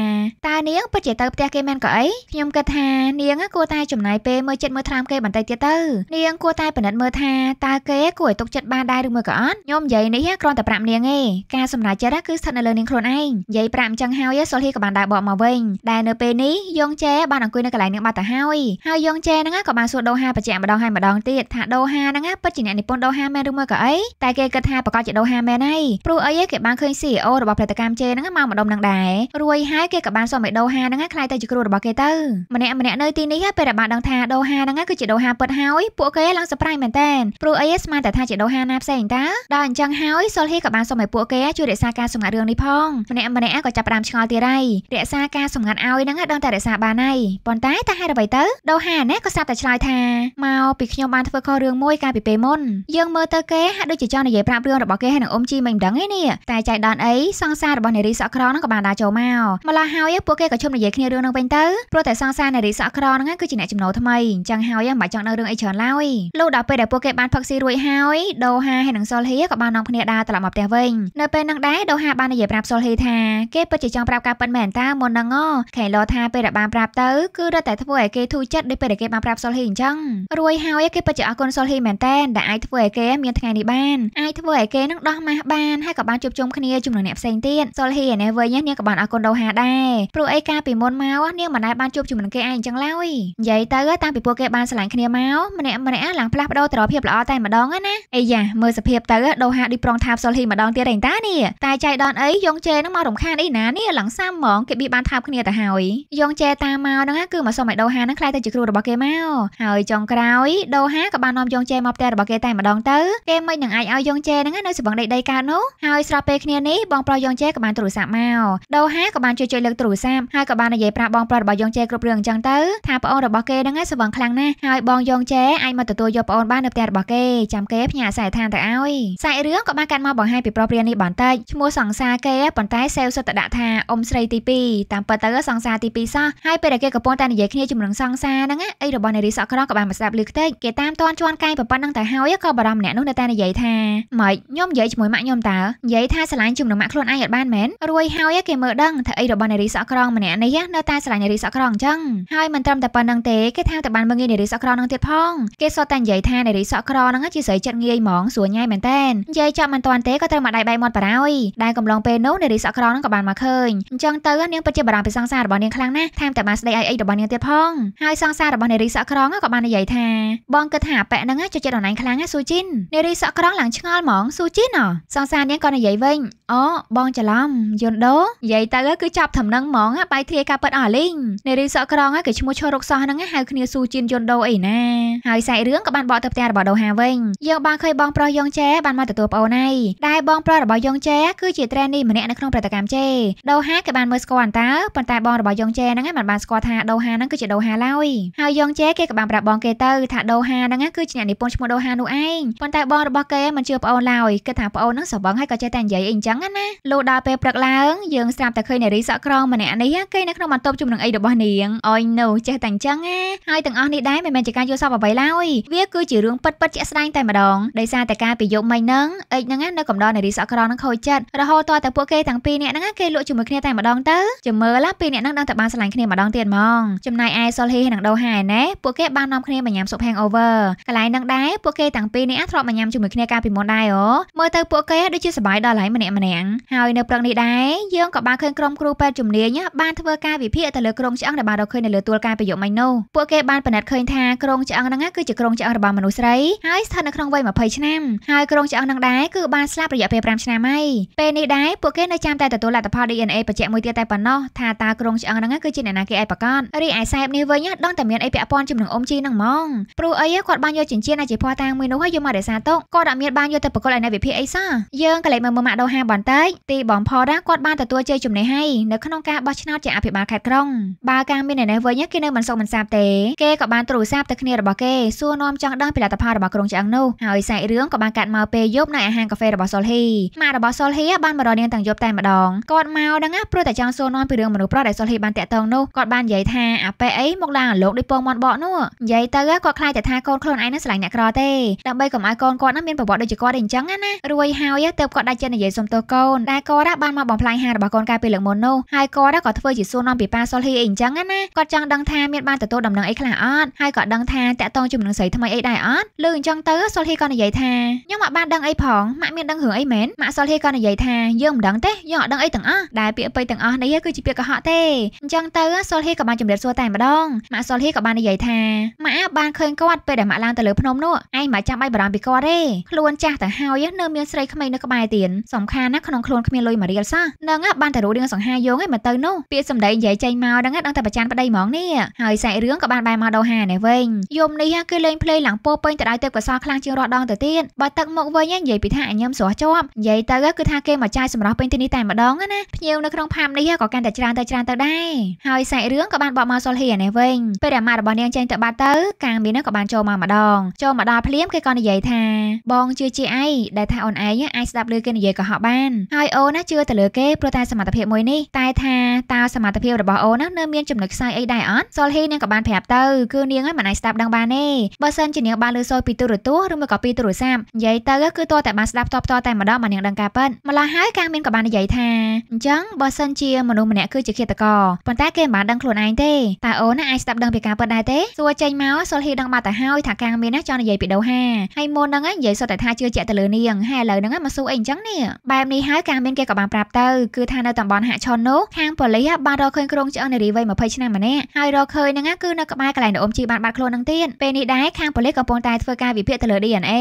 តើនាងពិតជាទៅផ្ទះគេមែនក៏អីខ្ញុំគិតថានាងគួរតែចំណាយពេលមើលចិត្តមើលថ្នាំគេបន្តិចទៀតទៅនាងគួរតែពិនិត្យមើលថាតើគេគួរឲ្យទុកចិត្តបានដែរឬមើលក៏អត់ខ្ញុំនិយាយនេះគ្រាន់តែប្រាប់នាងឯងការសម្រេចចិត្តគឺស្ថិតនៅលើនាងខ្លួនឯងនិយាយប្រាប់អញ្ចឹងហើយសុលហ៊ីក៏បានដើរបកមកវិញដែលនៅពេលនេះយងចែបានអង្គុយនៅកន្លែងនាងបាត់ទៅហើយហើយយងចែហ្នឹងក៏បានសួរដូហាបច្ចាក់ម្ដងហើយម្ដងទៀតថាដូហាហ្នឹងពិតជាអ្នកនិពន្ធដូហាមែនឬមើលក៏អីតែគេគិតថាប្រកាសជាដូហាមែនហើយព្រោះអីគេបានឃើញ CEO របស់ផលិតកម្មជេហ្នឹងមកម្ដុំនឹងដែររួយហើយគេក៏បានសុំឲ្យដូហាហ្នឹងខ្លាយទៅជាគ្រូរបស់គេទៅម្នាក់ម្នាក់នៅទីនេះពេលដែលបានដឹងថាដូហាហ្នឹងគឺជាដូហាពិតហើយពួកគេឡើង surprise មែនតើព្រោះអីស្មានតែថាជាដូហាណាផ្សេងតើដល់អញ្ចឹងហើយសុលហ៊ីក៏បានសុំឲ្យពួកគេជួយរក្សាការសម្ងាត់រឿងនេះផងម្នាក់ម្នាក់ក៏ចាប់ផ្ដើមឆ្ងល់ទៀតហើយរក្សាការសម្ងាត់ឲ្យហ្នឹងដឹងតែរក្សាបានហើយប៉ុន្តែតើហេតុអ្វីទៅដូហាណែក៏ស្រាប់តែឆ្លើយថាមកពីខ្ញុំបានធ្វើខុសរឿងមួយកាលពីពេលមុនយើងមើលទៅគេហាក់ដូចជាចង់និយាយប្រាប់រឿងរបស់គេហើយនឹងអ៊ំជីមិនដឹងទេនេះតែចៃដន្យអីសង្សាររបស់នារីសក់ក្រហ្នឹងក៏បានបានដាចូលមកម្ល៉េះហើយពួកគេក៏ឈប់និយាយគ្នារឿងនឹងវិញទៅព្រោះតែសង្សារនារីសក់ក្រហ្នឹងគឺជាអ្នកចំណូលថ្មីអញ្ចឹងហើយមិនបាច់ចង់ដឹងរឿងអីច្រើនឡើយលុះដល់ពេលដែលពួកគេបានផឹកស៊ីរួចហើយដូហាហើយនឹងសុលហេក៏បាននាំគ្នាដើរត្រឡប់មកផ្ទះវិញនៅពេលហ្នឹងដែរដូហាបាននិយាយប្រាប់សុលហេថាគេពិតជាចង់ប្រាប់ការពិតមែនតើមុនហ្នឹងខេឡោថាពេលដែលបានប្រាប់ទៅគឺរត់តែធ្វើឲ្យគេធូរចិត្តដូចពេលដែលគេបានប្រាប់សុលហេអញ្ចឹងរួយហើយគេពិតជាអរគុណសុលហេមែនតើដែលអាចធ្វើឲ្យគេមានថ្ងៃនេះបានអាចធ្វើឲ្យគេនឹងដោះម៉ាស់បានហើយក៏បានជួបជុំគ្នាជាមួយនឹងអ្នកផ្សេងទៀតសុលហេឯនេះវិញនាងក៏បានអរគុណដូហាដែរព្រោះអីកាលពីមុនមកនាងមិនដែលបានជួបជាមួយនឹងគេឯងអញ្ចឹងឡើយនិយាយទៅតាំងពីពួកគេបានស្រឡាញ់គ្នាមកម្នាក់ម្នាក់ឡើងផ្លាស់ប្ដូរទ្រភាពល្អតែម្ដងណាអីយ៉ាមើលសភាពទៅដូហាដូចប្រងថាផ្សុលហ៊ីម្ដងទៀតឯងតានេះតែចៃដនអីយងជេនឹងមករំខានអីណានេះឡើងសាមហ្មងគេបៀបានថាបគ្នាទៅហើយយងជេតាមកហ្នឹងគឺមកសុំឲ្យដូហាហ្នឹងខ្លាយទៅជាគ្រូរបស់គេមកហើយចុងក្រោយដូហាក៏បាននាំយងជេមកផ្ទះរបស់គេតែម្ដងទៅគេមិននឹងអាចឲ្យយងជេហ្នឹងនៅស្បឹងដីដីកើតនោះហើយស្របពេលគ្នានេះបងប្រុសយងជេក៏បានទូរស័ព្ទមកដូហាក៏បានជួយជួយលើកទូរស័ព្ទហើយក៏បាននិយាយប្រាប់បងប្រុសរបស់យងជេគ្រប់រឿងអញ្ចឹងទៅ ថាប្អូនរបស់គេហ្នឹងឯងស្វឹងខ្លាំងណាស់ហើយបងយងជេអាចមកទទួលយកប្អូនបាននៅផ្ទះរបស់គេចាំគេផ្ញើខ្សែឋានទៅឲ្យខ្សែរឿងក៏បានកាត់មកបង្ហាញពីប្រុសព្រាននេះបន្តិចឈ្មោះសង្សារគេប៉ុន្តែសេវសុទ្ធតែដាក់ថាអ៊ំស្រីទី2តាមពិតទៅសង្សារទី2សោះហើយពេលដែលគេកំពុងតែនិយាយគ្នាជំរឹងសង្សារហ្នឹងអីរបស់នារីសក់ក្រក៏បានមកស្ដាប់ឮខ្ទេចគេតាមតនជន់កាយប៉ុណ្ណឹងទៅហើយក៏បារម្ភម្នាក់នោះនៅតែនិយាយថាម៉េចខ្ញុំនិយាយជាមួយម៉ាក់ខ្ញុំតើនិយាយថាឆ្លាញ់ជំរឹងម៉ាក់ខ្លួនឯងអត់បានមែនរួយហើយគេមើលដឹងថាអីរបស់នារីសក់ក្រងម្នាក់នេះនៅតែស្រឡាញ់នារីសក់ក្រងអញ្ចឹងហើយមិនត្រឹមតែប៉ុណ្្នឹងទេគេថាតែបានមើងងាយនារីសក់ក្រងនឹងទៀតផងគេសតតែនិយាយថានារីសក់ក្រងហ្នឹងជាស្រីចិត្តងាយហ្មងស្រួលញ៉ៃមែនតើនិយាយចប់មិនទាន់ទេក៏ត្រូវមកដៃបែកមាត់បារោយដែលកំឡុងពេលនោះនារីសក់ក្រងហ្នឹងក៏បានមកឃើញអញ្ចឹងទៅនាងពិតជាបារម្ភពីសង្សាររបស់នាងខ្លាំងណាស់ថែមតែបានស្ដីឲ្យអីរបស់នាងទៀតផងហើយសង្សាររបស់នារីសក់ក្រងក៏បាននិយាយថាបងគិតថាអប៉ែហ្នឹងចូលចិត្តអនឡាញខ្លាំងណាស៊ូជីននារីសក់ក្រងឡើងឆ្ងល់ហ្មងស៊ូជីនអ្ហ៎សង្សារនាងក៏និយាយវិញអូបងច្រឡំយន់ដូនិយាយទៅគឺចាប់ធំនឹងហ្មងបាយធ្លាយការពិតអស់លីងនារីសក់ក្រងគេឈ្មោះឈររុកសោះហ្នឹងហៅគ្នាស៊ូជីនយន្តដូអីណាហើយសាច់រឿងក៏បានបកទៅផ្ទះរបស់ដូហាវិញយើងបានឃើញបង ប្រុសយ៉ងចែបានមកទទួលប្អូនហើយដែលបងប្រុសរបស់យ៉ងចែគឺជាត្រេនីម្នាក់នៅក្នុងប្រតិកម្មជេដូហាគេបានមើលស្គាល់អន្តាប៉ុន្តែបងរបស់យ៉ងចែហ្នឹងមិនបានស្គាល់ថាដូហាហ្នឹងគឺជាដូហាឡើយហើយយ៉ងចែគេក៏បានប្រាប់បងគេទៅ ថាដូហាហ្នឹងគឺជាអ្នកនិពន្ធឈ្មោះដូហានោះឯងប៉ុន្តែបងរបស់គេមិនជឿប្អូនឡើយគេថាប្អូនហ្នឹងសបងហើយក៏ចេះតែនិយាយអីអញ្ចឹងណាលុះដល់ពេលព្រឹកឡើងយើងងស្រាប់តែឃើញនារីសក់ក្រងម្នាក់នេះគេនៅក្នុងបន្ទប់ជុំនឹងអីរបស់នាងអុយនោះចេះតែអញ្ចឹងណាហើយទាំងអស់នេះដែរមិនមែនជាការយល់សប្តិអ្វីឡើយវាគឺជារឿងពិតពិតជាក់ស្ដែងតែម្ដងដោយសារតែការពីយប់មិញហ្នឹងអេកហ្នឹងនៅកំដរនារីសក់ក្រងហ្នឹងខូចចិត្តរហូតតតែពួកគេទាំងពីរនាក់ហ្នឹងគេលក់ជាមួយគ្នាតែម្ដងទៅចាំមើលពីរនាក់ហ្នឹងដឹងតែបានឆ្លាញ់គ្នាម្ដងទៀតហ្មងចំណែកឯសុលហ៊ីនិងដូហាណែពួកគេបាននាំគ្នាមកញ៉ាំស៊ុប hangover កន្លែងហ្នឹងដែរពួកគេទាំងពីរនាក់ធ្លាប់មកញ៉ាំជាមួយគ្នាកាលពីមុនដែរអូមើលទៅពួកគេដូចជាសប្បាយដល់ហើយម្នាក់ម្នាក់ហើយនៅព្រឹកនេះដែរយើងខ្ញុំក៏បានឃើញក្រុមគ្រូពេទ្យជំនាញបានធ្វើការវិភាគទៅលើក្រុងឆ្អឹងដែលបានរកឃើញនៅលើទួលកាយប្រយោគមិញនោះពួកគេបានពិនិត្យឃើញថាក្រុងឆ្អឹងហ្នឹងគឺជាក្រុងឆ្អឹងរបស់មនុស្សស្រីហើយស្ថិតនៅក្នុងវ័យ20ឆ្នាំហើយក្រុងឆ្អឹងហ្នឹងដែរគឺបានស្លាប់រយៈពេល5ឆ្នាំហើយពេលនេះដែរពួកគេនៅចាំតែទទួលលទ្ធផល DNA បញ្ជាក់មួយទៀតតែប៉ុណ្ណោះថាតើក្រុងឆ្អឹងហ្នឹងគឺជាអ្នកណាគេឯប្រកាសរីឯសែបនេះវិញដឹងតែមានអីពាក់ព័ន្ធជាមួយនឹងអ៊ំជីហ្នឹងហ្មងព្រោះអីគាត់បានយកចិញ្ចៀនអាចជាភ័ស្តុតាងមួយនោះហើយយកមករក្សាទុកគាត់អត់មានបានយកទៅប្រកុលឲ្យអ្នកវិភាគអីសោះយើងក៏លេចមើលមើលម៉ាក់ដូហាបន្តិចទីបំផុតគាត់បានទទួលទទួលជ័យជំនះហើយនៅក្នុងការបោះឆ្នោតជាអភិបាលខេត្តក្រុងបើការមានអ្នកនេះវិញគេនៅមិនសុខមិនសាបទេគេក៏បានទូរស័ព្ទទៅគ្នារបស់គេសួរនាំចង់ដឹងផលិតផលរបស់ក្រុងឆ្អឹងនោះហើយសាច់រឿងក៏បានកាត់មកពេលយប់នៅអាហារកាហ្វេរបស់សុលហ៊ីម៉ាក់របស់សុលហ៊ីបានមករនាងទាំងយប់តែម្ដងគាត់មកដឹងណាព្រោះតែចង់សួរនាំពីរឿងមនុស្សប្រុសដែលសុលហ៊ីបានតាក់ទងនោះគាត់បាននិយាយថាអាប៉ែអីមកឡើងអាលោកដោយពងមន់បកនោះនិយាយទៅគាត់ខ្លាចតែថាកូនខ្លួនឯងនឹងស្រឡាញ់អ្នកក្រទេដើម្បីកុំឲ្យកូនគាត់នឹងមានប្រវត្តិដូចជាគាត់ឯងចឹងណារួយហើយទៅគាត់ដាច់ចិត្តនិយាយសុំទោសកូនដែលគាត់បានមកបំផ្លាញហារបស់របស់កូនកាលពីលើកមុននោះហើយគាត់ក៏ធ្វើជាសួរនាំពីប៉ាសុលហ៊ីអីអញ្ចឹងណាគាត់ចង់ដឹងថាមានបានទទួលដំណឹងអីខ្លះអត់ហើយក៏ដឹងថាតាក់ទងជាមួយនឹងស្រីថ្មីអីដែរអត់លើអញ្ចឹងទៅសុលហ៊ីក៏និយាយថាខ្ញុំមកបានដឹងអីផងម៉ាក់មានដឹងរឿងអីមែនម៉ាក់សុលហ៊ីក៏និយាយថាយើងមិនដឹងទេយើងអត់ដឹងអីទាំងអស់ដែលពាក្យពេចទាំងអស់នេះគឺជាពាក្យកុហកទេអញ្ចឹងទៅសុលហ៊ីក៏បានជម្រាបសួរតែម្ដងម៉ាក់សុលហ៊ីក៏បាននិយាយថាម៉ាក់បានឃើញគាត់ពេលដែលម៉ាក់ឡើងទៅលើភ្នំនោះឯងមិនចាំបាច់បារម្ភពីគាត់ទេខ្លួនចាស់ទៅហើយនៅមានស្រីក្មេងនៅក្បែរទៀតសំខាន់ណាក្នុងខ្លួនគ្មានលុយមួយរៀលសោះនឹងបានតែរឿងសង្ហាយងឯងមកទៅនោះពាក្យសម្ដីនិយាយចេញមកហ្នឹងឯងដឹងតែប្រច័នប្តីហ្មងនេះហើយសាច់រឿងក៏បានបែរមកដោហានេះវិញយមនេះគឺលេងភ្លេងឡើងពោពេញទៅដោយទេពកោសលខ្លាំងជាងរាល់ដងទៅទៀតបើទឹកមកវិញនិយាយពីថាអញញឹមស្រស់ជាប់និយាយទៅគឺថាគេមកចាយសម្រាប់ពេញទីនេះតែម្ដងណាភ្ញៀវនៅក្នុងផាមនេះក៏កាន់តែច្រើនទៅច្រើនទៅដែរហើយសាច់រឿងក៏បានបកមកសុលហ៊ីនេះវិញពេលអាម៉ារបស់នាងចេញទៅបាត់ទៅកាងមីនក៏បានចូលមកម្ដងចូលមកដល់ភ្លាមគេក៏និយាយថាបងជឿជាឯងដែលថាអូនឯងអាចស្ដាប់លើគេនិយាយកុហកបានហើយអូនណាជឿទៅលើគេព្រោះតែសមត្ថភាពមួយនេះតែថាតើសមត្ថភាពរបស់អូនណានៅមានចំណុចខ្សោយអីដែរអត់សុលហ៊ីនាងក៏បានប្រាប់ទៅគឺនាងហ្នឹងមិនអាចស្ដាប់ដឹងបានទេបើសិនជានាងបានលើសូរពីទូរទស្សន៍ឬមកក៏ពីទូរស័ព្ទនិយាយទៅគឺតើតែបានស្ដាប់តបតតែម្ដងមកនាងដឹងការពិតម្ល៉េះហើយកាងមានក៏បាននិយាយថាអញ្ចឹងបើសិនជាមនុស្សម្នាក់គឺជាឃាតករប៉ុន្តែគេមិនបានដឹងខ្លួនឯងទេតើអូនណាអាចស្ដាប់ដឹងពីការពិតដែរទេសួរចេញមកសុលហ៊ីដឹងបាត់ទៅហើយថាកាងមានណាចង់និយាយពីដូហាហើយមុនហ្នឹងនិយាយសុទ្ធតែថាជឿជាក់ទៅលើនាងហើយឥឡូវហ្នឹងមកសួរអីអញ្ចឹងនេះបែបនេះហើយកាងមានគេក៏បានប្រាប់ទៅគឺថាស់នៅតំបន់ហាក់ឆុននោះខាងប៉ូលីសបានរកឃើញក្រុងឆ្អឹងនារីវ័យ20ឆ្នាំម្នាក់ហើយរកឃើញហ្នឹងគឺនៅក្បែរកន្លែងដែលអ៊ំជីបានបាត់ខ្លួនហ្នឹងទៀតពេលនេះដែរខាងប៉ូលីសកំពុងតែធ្វើការវិភាគទៅលើ DNA និ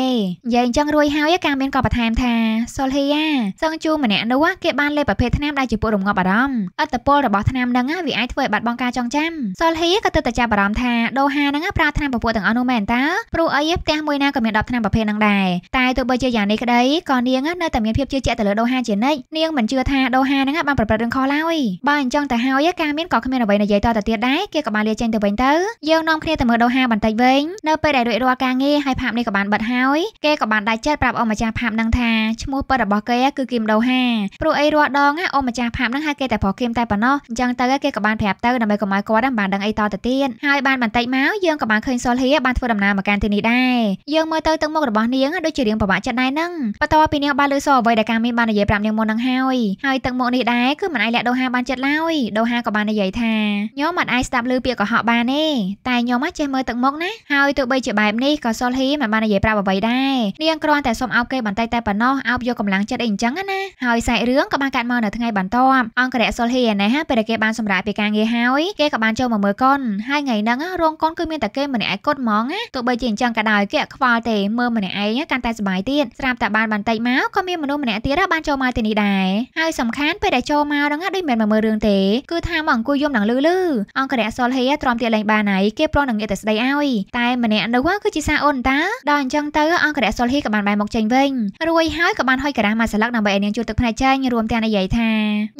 យាយអញ្ចឹងរួយហើយការមានក៏បន្ថែមថាសុលហ៊ីយ៉ាសឹងជូម្នាក់នោះគេបានលេបប្រភេទថ្នាំដែលជាពួករងាប់អារម្មណ៍អត្តពលរបស់ថ្នាំហ្នឹងវាអាចធ្វើឲ្យបាត់បង់ការចងចាំសុលហ៊ីក៏ទើបតែចាប់អារម្មណ៍ថាដូហាហ្នឹងប្រើថ្នាំពពួកទាំងអស់នោះមែនតើព្រោះអីផ្ទះមួយណាក៏មាន10ថ្នាំប្រភេទហ្នឹងដែរតែទោះបីជាយ៉ាងនេះក្តីក៏នាងនៅតែមានភាពជឿជាក់ទៅលើដូហាជានិច្ចនាងមិនជឿថាដូហាហ្នឹងបានប្រព្រឹត្តរឿងខុសឡើយបើអញ្ចឹងទៅហើយការមានក៏គ្មានអ្វីនិយាយតទៅទៀតដែរគេក៏បានលាចេញទៅវិញទៅ យើងនាំគ្នាទៅមើលដូហាបន្តិចវិញនៅពេលដែលរួចរាល់ការងារហើយផាបនេះក៏បានបិទហើយគេក៏បានដាច់ចិត្តប្រាប់អមម្ចាស់ផាបនឹងថាឈ្មោះពិតរបស់គេគឺគីមដូហាព្រោះអីរាល់ដងអមម្ចាស់ផាបនឹងហៅគេតែប្រុសគីមតែប៉ុណ្ណោះអញ្ចឹងទៅគេក៏បានប្រាប់ទៅដើម្បីកុំឲ្យគាត់បានដឹងអីតទៅទៀតហើយបានបន្តិចមកយើងក៏បានឃើញសុលហៀបានធ្វើដំណើរមកកាន់ទីនេះដែរយើងមើលទៅទឹកមុខរបស់នាងដូចជារៀងពិបាកចិត្តដែរនឹងបន្ទាប់ពីនាងបានលើសអ្វីដែលការមានបាននិយាយប្រាប់នាងមុននឹងហើយហើយទឹកមុខនេះដែរគឺមិនអាចលាក់ដូហាបានចិត្តឡើយដូហាក៏បាននិយាយថាញោមមិនអាចស្ដាប់ឮពាក្យកុហកបានទេតែញោមចេះមើលទឹកមុខណាហើយទោះបីជាបែបនេះក៏សុលហ៊ីមិនបាននិយាយប្រាប់អ្វីដែរនាងគ្រាន់តែសុំអោបគេបន្តិចតែប៉ុណ្ណោះអោបយកកម្លាំងចិត្តអីអញ្ចឹងណាហើយសាច់រឿងក៏បានកាត់មកនៅថ្ងៃបន្ទាប់អង្គរៈសុលហ៊ីណែហាពេលដែលគេបានសម្រាកពីការងារហើយគេក៏បានចូលមកមើលកុនហើយថ្ងៃហ្នឹងរោងកុនគឺមានតែគេម្នាក់ឯងគត់ហ្មងណាទោះបីជាអញ្ចឹងក៏ដោយគេអត់ខ្វល់ទេមើលម្នាក់ឯងកាន់តែសុបាយទៀតស្រាប់តែបានបន្តិចមកក៏មានមនុស្សម្នាក់ទៀតបានចូលមកទីនេះដែរហើយសំខាន់ពេលដែលចូលមកហ្នឹងដូចមិនមែនមកមើលរឿងទេគឺថាមកអង្គុយយំដល់លឺលឺអង្គរៈសុលហេទ្រាំទៀតលែងបានហើយគេប្រន់នឹងងារតែស្ដីឲ្យតែម្នាក់នោះគឺជាសាអូនតាដល់អញ្ចឹងទៅអង្គរៈសុលហេក៏បានបែរមកចេញវិញរួយហើយក៏បានហុយការ៉ាមួយស្លឹកដើម្បីឲ្យនាងជួយទឹកភ្នែកចេញរួមទាំងនិយាយថា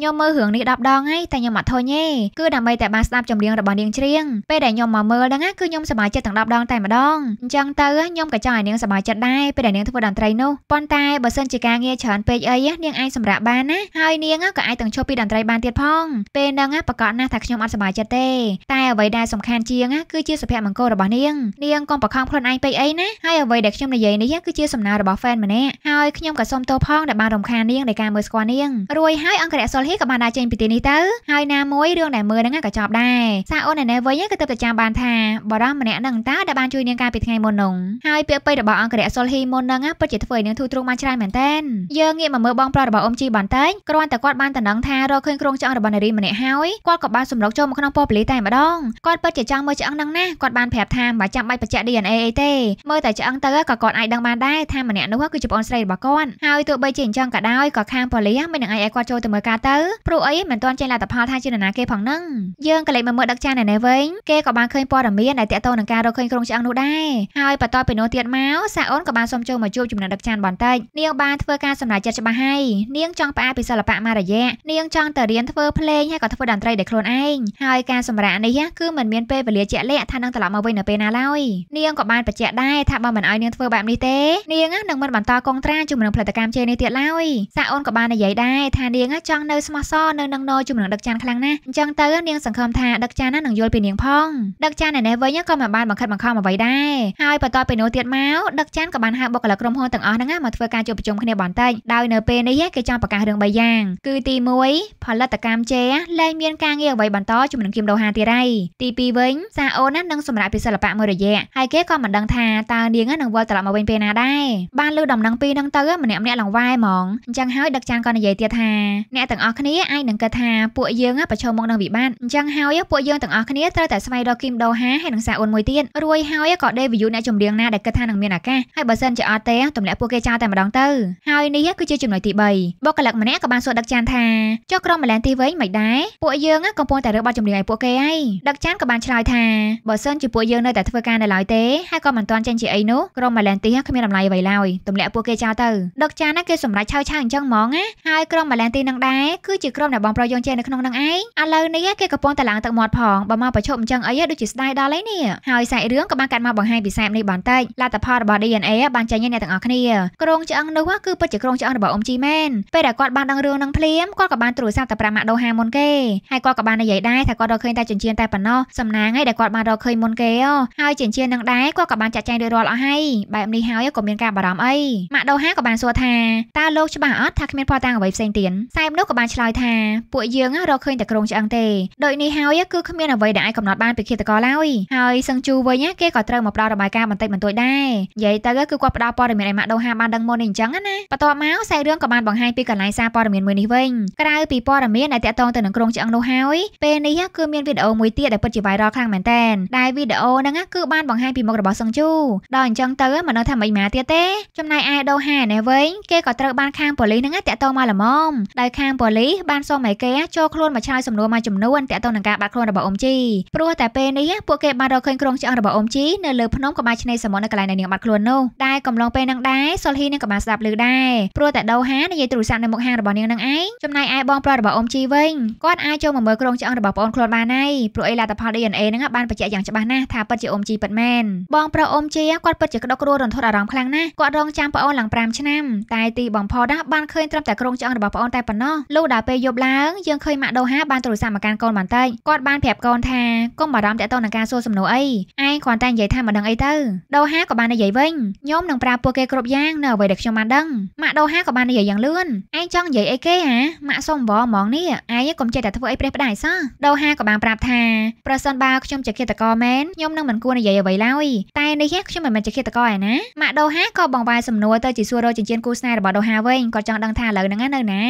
ខ្ញុំមើលរឿងនេះ10ដងហើយតែខ្ញុំអត់ធុញទេគឺដើម្បីតែបានស្ដាប់ចម្រៀងរបស់នាងច្រៀងពេលដែលខ្ញុំមកមើលហ្នឹងគឺខ្ញុំសប្បាយចិត្តទាំង10ដងតែម្ដងអញ្ចឹងទៅខ្ញុំក៏ចង់ឲ្យនាងសប្បាយចិត្តដែរពេលដែលនាងធ្វើតន្ត្រីនោះប៉ុន្តែបើសិនជាការងារច្រើនពេកអីនាងអាចសម្រាប់បានណាហើយនាងក៏អាចទាំងឈប់ពីតន្ត្រីបានទៀតផងពេលហ្នឹងប្រកាសណាស់ថាខ្ញុំអត់សប្បាយចិត្តទេតែអ្វីដែលសំខាន់ជាងគឺជាសុភមង្គលរបស់នាងនាងកុំបខំខ្លួនឯងពេកអីណាហើយអ្វីដែលខ្ញុំនិយាយនេះគឺជាសំណើរបស់ fan ម្នាក់ហើយខ្ញុំក៏សូមទោសផងដែលបានរំខាននាងនៃការមើលស្គាល់នាងរួយហើយអង្គរៈសុលហ៊ីក៏បានដើរចេញពីទីនេះទៅហើយណាមួយរឿងដែលមើលហ្នឹងក៏ចប់ដែរសាអូនណែវិញក៏ទៅតែចាំបានថាបរមម្នាក់នឹងតើដែលបានជួយនាងកាលពីថ្ងៃមុននោះហើយពាក្យពេចន៍របស់អង្គរៈសុលហ៊ីមុនហ្នឹងពិតជាធ្វើឲ្យនាងធូរទ្រង់បានច្រើនមែនតើយើងងាកមកមើលបងប្រុសរបស់អ៊ំជីបន្តិចគ្រាន់តែគាត់គាត់បានតំណងថារកឃើញគ្រងឆ្អឹងរបស់នារីម្នាក់ហើយគាត់ក៏បានសម្រុកចូលមកក្នុងប៉ុស្តិ៍ប៉ូលីសតែម្ដងគាត់ពិតជាចង់មើលឆ្អឹងនឹងណាគាត់បានប្រាប់ថាមិនចាំបាច់បញ្ជាក់ DNA អីទេមើលតែឆ្អឹងទៅក៏គាត់អាចដឹងបានដែរថាម្នាក់នោះគឺជាប្អូនស្រីរបស់គាត់ហើយទោះបីជាអញ្ចឹងក៏ដោយក៏ខាងប៉ូលីសមិននឹងអាចឲ្យគាត់ចូលទៅមើលការទៅព្រោះអីមិនទាន់ចេញលទ្ធផលថាជានរណាគេផងនឹងយើងក៏លេចមើលដឹកចាននេះវិញគេក៏បានឃើញព័ត៌មានដែលតាក់ទងនឹងការរកឃើញគ្រងឆ្អឹងនោះដែរហើយបន្ទាប់ពីនោះទៀតមកសាអូនក៏បានសុំចូលមកជួបជំនិតដឹកចានបន្តិចនាងបានធ្វើការសម្រេចចិត្តច្បាស់ហើយនាងចង់ផ្អាកពីសិល្បៈមារយៈនាងចង់តែរៀនធ្វើភ្លេងហើយក៏ធ្វើតន្ត្រីដោយខ្លួនឯងហើយការសម្រាកនេះគឺមិនមានពេលវេលាជាក់លាក់ថានឹងត្រឡប់មកវិញនៅពេលណាឡើយនាងក៏បានបញ្ជាក់ដែរថាបើមិនឲ្យនាងធ្វើបែបនេះទេនាងនឹងមិនបន្តកងត្រាជាមួយនឹងផលិតកម្មជេនេះទៀតឡើយសាអូនក៏បាននិយាយដែរថានាង ចង់នៅស្មោះសរនៅនឹងណោជាមួយនឹងដឹកចានខ្លាំងណាស់អញ្ចឹងទៅនាងសង្ឃឹមថាដឹកចាននឹងយល់ពីនាងផងដឹកចានឯនេះវិញក៏មិនបានបង្ខិតបង្ខំអ្វីដែរហើយបន្តពីនោះទៀតមកដឹកចានក៏បានហៅបុគ្គលិកក្រុមហ៊ុនទាំងអស់ហ្នឹងមកធ្វើការជួបប្រជុំគ្នាបន្តិចដោយនៅពេលនេះគេចង់ប្រកាសរឿង3យ៉ាងគឺគឺទី1ផលិតកម្មជេលែងមានការងារអ្វីបន្តជាមួយនឹងគៀមដូហាទៀតហើយទី2វិញសាអូននឹងសម្រាប់ពីសិល្បៈមួយរយៈហើយគេក៏មិនដឹងថាតើនាងនឹងវិលត្រឡប់មកវិញពេលណាដែរបានលើដំណឹងពីនឹងទៅម្នាក់ម្នាក់ឡើងវ៉ែហ្មងអញ្ចឹងហើយដឹកចានក៏និយាយទៀតថាអ្នកទាំងអស់គ្នាអាចនឹងគិតថាពួកយើងប្រឈមមុខនឹងវិបត្តិអញ្ចឹងហើយពួកយើងទាំងអស់គ្នាត្រូវតែស្វែងរកគីមដូហាហើយនឹងសាអូនមួយទៀតរួយហើយក៏ដេវីយូអ្នកចម្រៀងណាដែលគិតថានឹងមានឱកាសហើយបើសិនជាអត់ទេទម្លាក់ពួកគេចោលតែម្ដងទៅហើយនេះគឺជាចំណុចទី3បុគ្គលិកម្នាក់ក៏បានសួរដឹកចានថាចុះក្រុមម្លែងទីវិញមិនដែរពួកយើងកំពុងតែរើបទចម្រៀងឲ្យពួកគេហើយដឹកចានក៏បានឆ្លើយថាបើសិនជាពួកយើងនៅតែធ្វើការនៅឡើយទេហើយក៏មិនទាន់ចេញជាអីនោះក្រុមម្លែងទីគ្មានតម្លៃអ្វីឡើយទម្លាក់ពួកគេចោលទៅដឹកចានគេសម្រេចឆៅឆៅអញ្ចឹងហ្មងណាហើយក្រុមម្លែងទីនឹងដែរគឺជាក្រុមដែលបងប្រុសយើងចេះនៅក្នុងនឹងឯងឥឡូវនេះគេកំពុងតែឡើងទឹកមាត់ផងបើមកប្រជុំអញ្ចឹងអីដូចជាស្ដាយដល់ហើយនេះហើយសាច់រឿងក៏បានកាត់មកបង្ហាញពីសែបនេះបន្តិចលទ្ធផលរបស់ DNA បានចេញឲ្យអ្នកទាំងអស់គ្នាក្រុងឆ្អឹងនោះគឺពិតជាក្រុងឆ្អឹងរបស់អ៊ំជីមែនពេលដែលគាត់បានដឹងរឿងនឹងភ្លាមគាត់ក៏បានទូរស័ព្ទទៅប្រាម៉ាក់ដូហាមុនគេហើយគាត់ក៏បាននិយាយដែរថាគាត់រកឃើញតែចិញ្ចៀនតែប៉ុណ្ណោះសំណាងឯងដែលគាត់បានរកឃើញមុនគេអូហើយចិញ្ចៀននឹងដែរគាត់ក៏បានចាត់ចែងរួចរាល់អស់ហើយបែបនេះហើយក៏មានការបារម្ភអីម៉ាក់ដូហាក៏បានសួរថាតើលោកច្បាស់អត់ថាគ្មានផតាំងអ្វីផ្សេងទៀតសែមនោះក៏បានឆ្លើយថាពួកយើងរកឃើញតែក្រុងឆ្អឹងទេដូចនេះហើយគឺគ្មានអ្វីដែលអាចកំណត់បានពីឃាតករឡើយហើយសឹងជូវិញគេក៏ត្រូវមកផ្ដល់របាយការណ៍បន្តិចបន្តួចដែរនិយាយទៅគឺគាត់ផ្ដល់ព័ត៌មានឲ្យម៉ាក់ដូហាបានដឹងមុននេះអញ្ចឹងណាបន្ទាប់មកខ្សែរឿងក៏បានបង្ហាញពីកន្លែងសារព័ត៌មានមួយនេះវិញវិញក្រៅពីព័ត៌មានដែលតាក់ទងទៅនឹងក្រុងឆ្អឹងនោះហើយពេលនេះគឺមានវីដេអូមួយទៀតដែលពិតជា viral ខ្លាំងមែនតើដែលវីដេអូហ្នឹងគឺបានបង្ហាញពីមុខរបស់សឹងជូដល់អញ្ចឹងទៅមិនដឹងថាមិនម៉ាទៀតទេចំណែកឯដូហានេះវិញគេក៏ត្រូវបានខាងប៉ូលីសហ្នឹងតាក់ទងមកល្មមដោយខាងប៉ូលីសបានសូមឲ្យគេចូលខ្លួនមកឆ្លើយសំណួរមួយចំនួនតាក់ទងនឹងការបាត់ខ្លួនរបស់អ៊ំជីព្រោះតែពេលនេះពួកគេបានរកឃើញក្រុងឆ្អឹងរបស់អ៊ំជីនៅលើភ្នំក្បែរឆ្នេរសមុទ្រនៅកន្លែងដែលនាងបាត់ខ្លួននោះដែលកំឡុងពេលហ្នឹងដែរសុលហ៊ីនឹងក៏បានស្ដាប់ឮដែរព្រោះតែដូហានិយាយទូរស័ព្ទនៅមុខហាងរបស់នាងហ្នឹងឯងចំណែកឯបងប្រុសរបស់អ៊ំជីវិញគាត់អាចចូលមកមើលក្រងឆ្អឹងរបស់ប្អូនខ្លួនបានហើយព្រោះអីលទ្ធផល DNA ហ្នឹងបានបញ្ជាក់យ៉ាងច្បាស់ណាស់ថាពិតជាអ៊ំជីពិតមែនបងប្រុសអ៊ំជីគាត់ពិតជាក្តុកក្តួលរន្ធត់អារម្មណ៍ខ្លាំងណាស់គាត់រងចាំប្អូនឡើង5ឆ្នាំតែទីបំផុតណាបានឃើញត្រឹមតែក្រងឆ្អឹងរបស់ប្អូនតែប៉ុណ្ណោះលុះដល់ពេលយប់ឡើងយើងឃើញម៉ាក់ដូហាបានទូរស័ព្ទមកកាន់កូនបន្តិចគាត់បានប្រាប់កូនថាកុំបារម្ភទាក់ទងនឹងការសួរសំណួរអីឯងគ្រាន់តែនិយាយថាមិនដឹងអីទៅដូហាក៏បាននិយាយវិញញោមនឹងប្រាប់ពួកគេគ្រប់យ៉ាងនៅអ្វីដែលខ្ញុំបានដឹងម៉ាក់ដូហាក៏បាននិយាយយ៉ាងលឿនឯងចង់និយាយអីគេហាណាម៉ាក់សុំបងហ្មងនេះឯងកុំចេះតែធ្វើអីប្រេះផ្ដាយសោះដូហាក៏បានប្រាប់ថាប្រសិនបើខ្ញុំជាឃាតករមែនខ្ញុំនឹងមិនគួរនិយាយអ្វីឡើយតែនេះខ្ញុំមិនមែនជាឃាតករឯណាម៉ាក់ដូហាក៏បង្វែរសំណួរទៅជាសួររកចិញ្ចៀនគូស្នេហ៍របស់ដូហាវិញគាត់ចង់ដឹងថាឥឡូវហ្នឹងនៅណា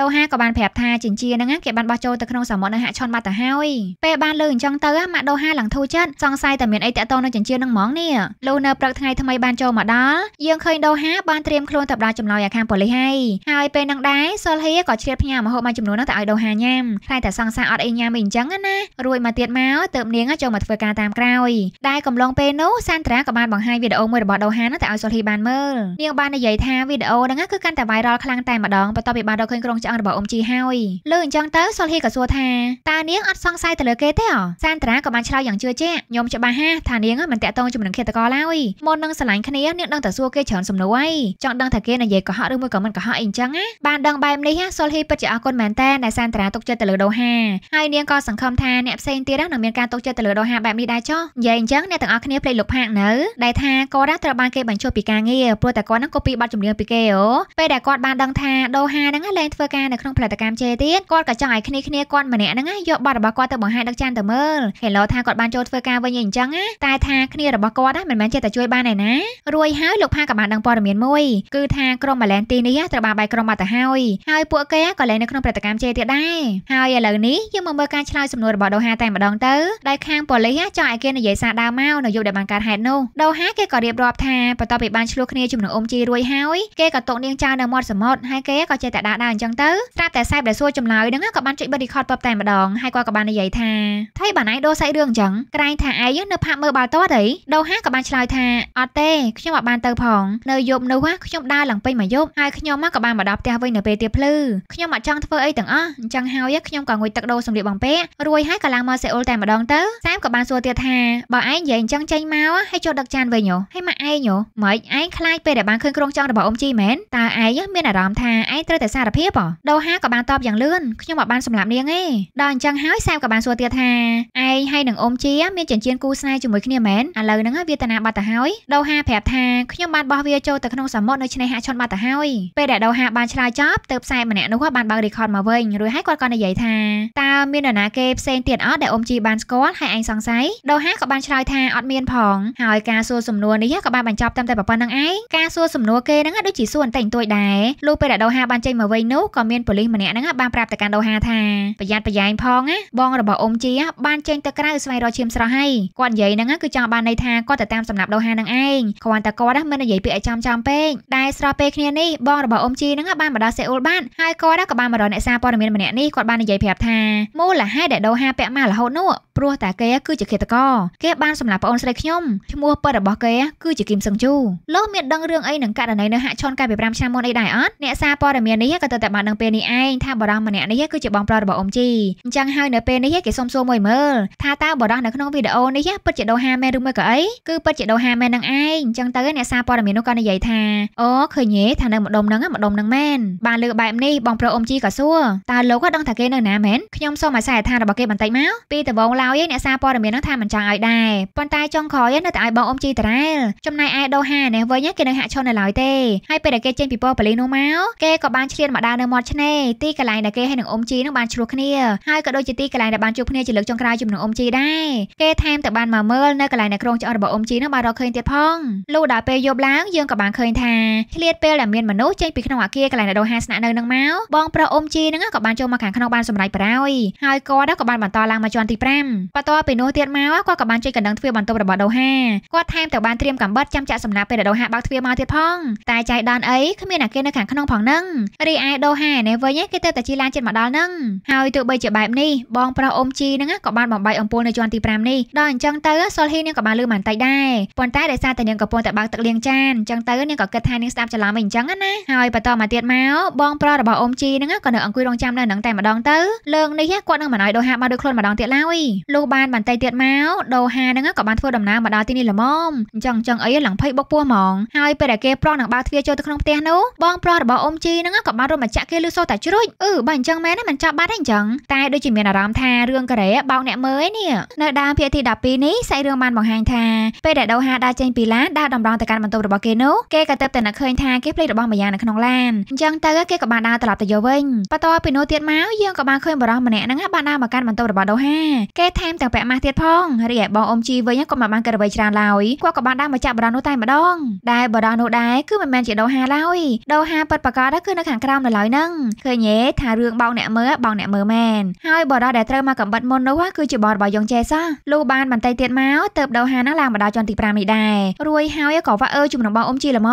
ដូហាក៏បានប្រាប់ថាចិញ្ចៀនហ្នឹងគេបានបោះចូលទៅក្នុងសមុទ្រនៅហាក់ឆុនបាត់ទៅហើយពេលបានលើអញ្ចឹងទៅម៉ាក់ដូហាឡើងធូរចិត្តសង្ស័យតែមានអីតាក់ទងនឹងចិញ្ចៀនហ្នឹងហ្មងនេះលុះនៅព្រឹកថ្ងៃថ្មីបានចូលមកដល់យើងឃើញដូហាបានត្រៀមខ្លួនទៅដល់ចម្លើយអាខាងប៉ូលីសហើយហើយពេលហ្នឹងដែរសុលហៀក៏ក៏ជ្រៀតផ្ញើម្ហូបមួយចំនួននោះទៅឲ្យដូហាញ៉ាំតែតែសង្សារអត់អីញ៉ាំអីអញ្ចឹងណារួចមកទៀតមកទៅនាងចូលមកធ្វើការតាមក្រោយដែលកំឡុងពេលនោះសានត្រាក៏បានបង្ហាញវីដេអូមួយរបស់ដូហានោះទៅឲ្យសូលីបានមើលនាងបាននិយាយថាវីដេអូហ្នឹងគឺកាន់តែ viral ខ្លាំងតែម្ដងបន្ទាប់ពីបានរកឃើញក្រុងឆ្អឹងរបស់អ៊ំជីហើយលើអញ្ចឹងទៅសូលីក៏សួរថាតើនាងអត់សង្ស័យទៅលើគេទេអ្ហ៎សានត្រាក៏បានឆ្លើយយ៉ាងជឿជាក់ខ្ញុំច្បាស់ហាស់ថានាងមិនតាក់ទងជាមួយនឹងឃាតករឡើយមុននឹងឆ្លាញ់គ្នានាងដឹងតែសួរគេច្រើនសំណួរហើយចង់ដឹងថាគេនិយាយកុហកឬមួយក៏មិនកុហកអីអញ្ចឹងណាបានដឹងបែបនេះសូសូលហ៊ីពិតជាអរគុណមែនតើដែលសានតារាទុកចិត្តទៅលើដូហាហើយនាងក៏សង្ឃឹមថាអ្នកផ្សេងទៀតនឹងមានការទុកចិត្តទៅលើដូហាបែបនេះដែរចុះនិយាយអញ្ចឹងអ្នកទាំងអស់គ្នាភ្លេចលោកផាកនៅដែលថាគាត់ត្រូវបានគេបញ្ជូនពីការងារព្រោះតែគាត់នឹងកូពីបទចម្រៀងពីគេអូពេលដែលគាត់បានដឹងថាដូហាហ្នឹងឡើងធ្វើការនៅក្នុងផលិតកម្មជេទៀតគាត់ក៏ចង់ឲ្យគ្នាគ្នាគាត់ម្នាក់ហ្នឹងយកបទរបស់គាត់ទៅបង្ហាញដឹកចានទៅមើលហេឡូថាគាត់បានចូលធ្វើការវិញអីអញ្ចឹងតែថាគ្នារបស់គាត់មិនមែនចេះតែជួយបានឯណារួយហើយលោកផាក៏បានដឹងព័ត៌មានមួយគឺថាក្រុមម៉ាឡែនទីនេះត្រូវបានបែកក្រុមបាត់ទៅហើយហើយពួកគេក៏លែងនៅក្នុងព្រឹត្តិការណ៍ជេរទៀតដែរហើយឥឡូវនេះយើងមកមើលការឆ្លើយសំណួររបស់ដូហាតែម្ដងទៅដោយខាងប៉ូលីសចង់ឲ្យគេនិយាយសារដើមមកនៅយប់ដែលបានកើតហេតុនោះដូហាគេក៏រៀបរាប់ថាបន្ទាប់ពីបានឆ្លោះគ្នាជាមួយនឹងអ៊ំជីរួយហើយគេក៏ຕົកនាងចៅនៅមាត់សមុទ្រហើយគេក៏ចេះតែដាដើរអញ្ចឹងទៅស្រាប់តែសែបដែលសួរចម្លើយហ្នឹងក៏បានចុចបិទ record ពបតែម្ដងហើយគាត់ក៏បាននិយាយថាថៃបានឯងដូរសាច់រឿងអញ្ចឹងក្រែងថាឯងនៅផាកមើលបាល់ទាត់អីដូហាក៏បានឆ្លើយថាអត់ទេខ្ញុំអត់បានទៅផងនៅយប់នោះខ្ញុំដើរឡើងពេញមួយយប់ហើយខ្ញុំមកក៏បានមកដល់ផ្ទះវិញនៅពេលទៀភ្លឺខ្ញុំអត់ចង់ធ្វើអីទាំងអស់អញ្ចឹងហើយខ្ញុំក៏ងុយទឹកដូរសម្លៀកបំពាក់រួចហើយក៏ឡើងមកសេអ៊ុលតែម្ដងទៅសាមក៏បានសួរទៀតថាបើឯងនិយាយអញ្ចឹងចេញមកហើយចូលដឹកចានវិញហ៎ហើយម៉ាក់ឯងហ៎ម៉េចឯងខ្លាចពេលដែលបានឃើញក្រុងចង់របស់អ៊ំជីមែនតើឯងមានអារម្មណ៍ថាឯងត្រូវតែសារភាពហ៎ដូហាក៏បានតបយ៉ាងលឿនខ្ញុំអត់បានសម្លាប់នាងទេដល់អញ្ចឹងហើយសាមក៏បានសួរទៀតថាឯងហើយនឹងអ៊ំជីមានចិញ្ចៀនគូស្នេហ៍ជាមួយគ្នាមែនឥឡូវហ្នឹងវាតាណាបាត់ទៅហើយដូហាប្រាប់ថាខ្ញុំបានបោះវាចូលទៅក្នុងសមុទ្រនៅឆ្នេរហាក់ឆុនបាត់ទៅហើយពេលដែលដូហាបានឆ្លើយចប់ទើបផ្សែងម្នាក់នោះបានបើក record មកវិញរួចហើយគាត់ក៏និយាយថាតើមាននរណាគេផ្សេងទៀតអត់ដែលអ៊ំជីបានស្គាល់ហើយឯងសង្ស័យដូហាក៏បានឆ្លើយថាអត់មានផងហើយការសួរសំណួរនេះក៏បានបញ្ចប់តាមតែប៉ុណ្្នឹងឯងការសួរសំណួរគេហ្នឹងដូចជាសួរតែទួយដែរលុះពេលដែលដូហាបានចេញមកវិញនោះក៏មានប៉ូលីសម្នាក់ហ្នឹងបានប្រាប់ទៅកាន់ដូហាថាប្រយ័ត្នប្រយែងផងណាបងរបស់អ៊ំជីបានចេញទៅក្រៅស្វែងរកឈាមស្រស់ហើយគាត់និយាយហ្នឹងគឺចង់បានន័យថាគាត់ទៅតាមសម្រាប់ដូហាហ្នឹងឯងគ្រាន់តែគាត់មិននិយាយពាក្យឲ្យចំចំពេកដែលស្របពេលគ្នានេះបងរបស់អ៊ំជីហ្នឹងបានមកដល់សេអ៊ូលបានហើយគាត់ក៏បានមករកអ្នកសារព័ត៌មានម្នាក់នេះគាត់បាននិយាយប្រាប់ថាមូលហេតុដែលដូហាពាក់ម៉ារហូតនោះព្រោះតែគេគឺជាឃាតករគេបានសម្លាប់ប្អូនស្រីខ្ញុំឈ្មោះពិតរបស់គេ គឺជាគឹមសឹងជូលោកមានដឹងរឿងអីនឹងករណីនៅហាក់ឆនកាលពី5ឆ្នាំមុនអីដែរអត់អ្នកសារព័ត៌មាននេះក៏ទៅតែបានដឹងពេលនេះឯងថាបរិះម្នាក់នេះគឺជាបងប្រុសរបស់អ៊ំជីអញ្ចឹងហើយនៅពេលនេះគេសុំសួរមួយមើលថាតើបរិះនៅក្នុងវីដេអូនេះពិតជាដូហាមែនឬមិនក៏អីគឺពិតជាដូហាមែននឹងឯងអញ្ចឹងទៅអ្នកសារព័ត៌មាននោះក៏និយាយថាអូឃើញទេថានៅម្ដុំហ្នឹងម្ដុំហ្នឹងមែនបានលើបែបនេះបបងប្រុសអ៊ំជីក៏សួរតើលោកគាត់ដឹងថាគេនៅណាមែនខ្ញុំសូមឲ្យសារអាឋានរបស់គេបន្តិចមកពីដំបងឡើយឯអ្នកសារព័ត៌មាននឹងថាមិនចង់ឲ្យដែរប៉ុន្តែចុងក្រោយនៅតែឲ្យបងអ៊ំជីតារ៉ែលចំណែកឯដូហានេះវិញគេនៅហាក់ឈរនៅឡើយទេហើយពេលដែលគេចេញពីប៉ូប៉ូលីសនោះមកគេក៏បានឈ្លានមកដើរនៅមាត់ឆ្នេរទីកន្លែងដែលគេហើយនឹងអ៊ំជីនឹងបានឆ្លោះគ្នាហើយក៏ដូចជាទីកន្លែងដែលបានជួបគ្នាជាលើកចុងក្រោយជាមួយនឹងអ៊ំជីដែរគេថែមទាំងបានមកមើលនៅកន្លែងនៃក្រុងចររបស់អ៊ំជីនឹងបានរកឃើញទៀតផងលុះដល់ពេលយប់ឡើងយើងក៏បានឃើញថាឃ្លាតពេលដែលមានមនុស្សចេញពីក្នុងអាគារកន្លែងដែលដូហាស្នាក់នៅនឹងមកបងប្រុសអ៊ំជីនឹងក៏បានចូលមកខាងក្នុងបានសម្រេចប្រោយហើយគាត់ក៏បានបន្តឡើងមកជាន់ទី5បន្ទាប់ពីនោះទៀតមកគាត់ក៏បានជួយកណ្ដឹងទ្វារបន្ទប់របស់ដូហាគាត់ថែមទាំងបានត្រៀមកាំបិតចាំចាក់សម្រាប់ពេលដូហាបើកទ្វារមកទៀតផងតែចៃដន្យអីគ្មានអាគេនៅខាងក្នុងផងនឹងរីឯដូហានេះវិញគេទៅតែជីឡានចិត្តមកដល់នឹងហើយទោះបីជាបែបនេះបងប្រុសអ៊ំជីនឹងក៏បានបំបីអំពូលនៅជាន់ទី5នេះដល់អញ្ចឹងទៅសុលហ៊ីនឹងក៏បានលឺមិនតិចដែរប៉ុន្តែដោយសារតែនាងកំពុងតែបើកទឹកលាងចានអញ្ចឹងទៅនាងក៏គិតថានាងស្ដាប់ច្រឡំអីអញ្ចឹងណាហើយបន្តមកទៀតមកបងប្រុសរបស់អ៊ំជីហ្នឹងក៏នៅអង្គុយរងចាំនៅហ្នឹងតែម្ដងទៅលើងនេះគាត់នឹងមិនឲ្យដូហាបានដូចខ្លួនម្ដងទៀតឡើយលុះបានបន្តិចទៀតមកដូហាហ្នឹងក៏បានធ្វើដំណើរមកដល់ទីនេះល្មមអញ្ចឹងចឹងអីឡើងភ័យបុកពោះហ្មងហើយពេលដែលគេប្រុសនឹងបើកទ្វារចូលទៅក្នុងផ្ទះនោះបងប្រុសរបស់អ៊ំជីហ្នឹងក៏បានរត់មកចាក់គេលឺសូរតែជ្រួចអឺបើអញ្ចឹងមែនមិនចាប់បាត់ទេអញ្ចឹងតែដូចជាមានអារម្មណ៍ថារឿងកូរ៉េបោកអ្នកមើលនេះនៅដើមភាគទី12នេះសាច់រឿងបានបង្ហាញថាពេលដែលដូហាដើរចេញពីឡានដើរតម្រង់ទៅកាន់បន្ទប់របស់គេនោះគេក៏ទៅតែនឹកឃើញថាគេភ្លេចរបស់ម្យ៉ាងនៅក្នុងឡានអញ្ចឹងទៅគេក៏បានដើរត្រប់ទៅយកវិញបន្ទាប់ពីនោះទៀតមកយើងក៏បានឃើញបរិសម្នាក់ហ្នឹងបានដើរមកកាន់បន្ទប់របស់ដូហាគេថែមទាំងពាក់ម៉ាស់ទៀតផងរីឯបងអ៊ំជីវិញក៏មិនបានកើតអ្វីច្រើនឡើយគាត់ក៏បានដើរមកចាក់បរិសនោះតែម្ដង ដែលបរិសនោះដែរគឺមិនមែនជាដូហាឡើយដូហាពិតប្រាកដគឺនៅខាងក្រោមនៅឡើយហ្នឹងឃើញទេថារឿងបោកអ្នកមើលបោកអ្នកមើលមែនហើយបរិសដែលត្រូវមកកំបិតមុននោះគឺជាបងរបស់យងចេសលុះបានបន្តិចទៀតមកទៅដូហាហ្នឹងឡើងមកដល់ជាន់ទី5នេះដែររួយហើយក៏វ៉ាអើជំនុំបងអ៊ំជីល្មម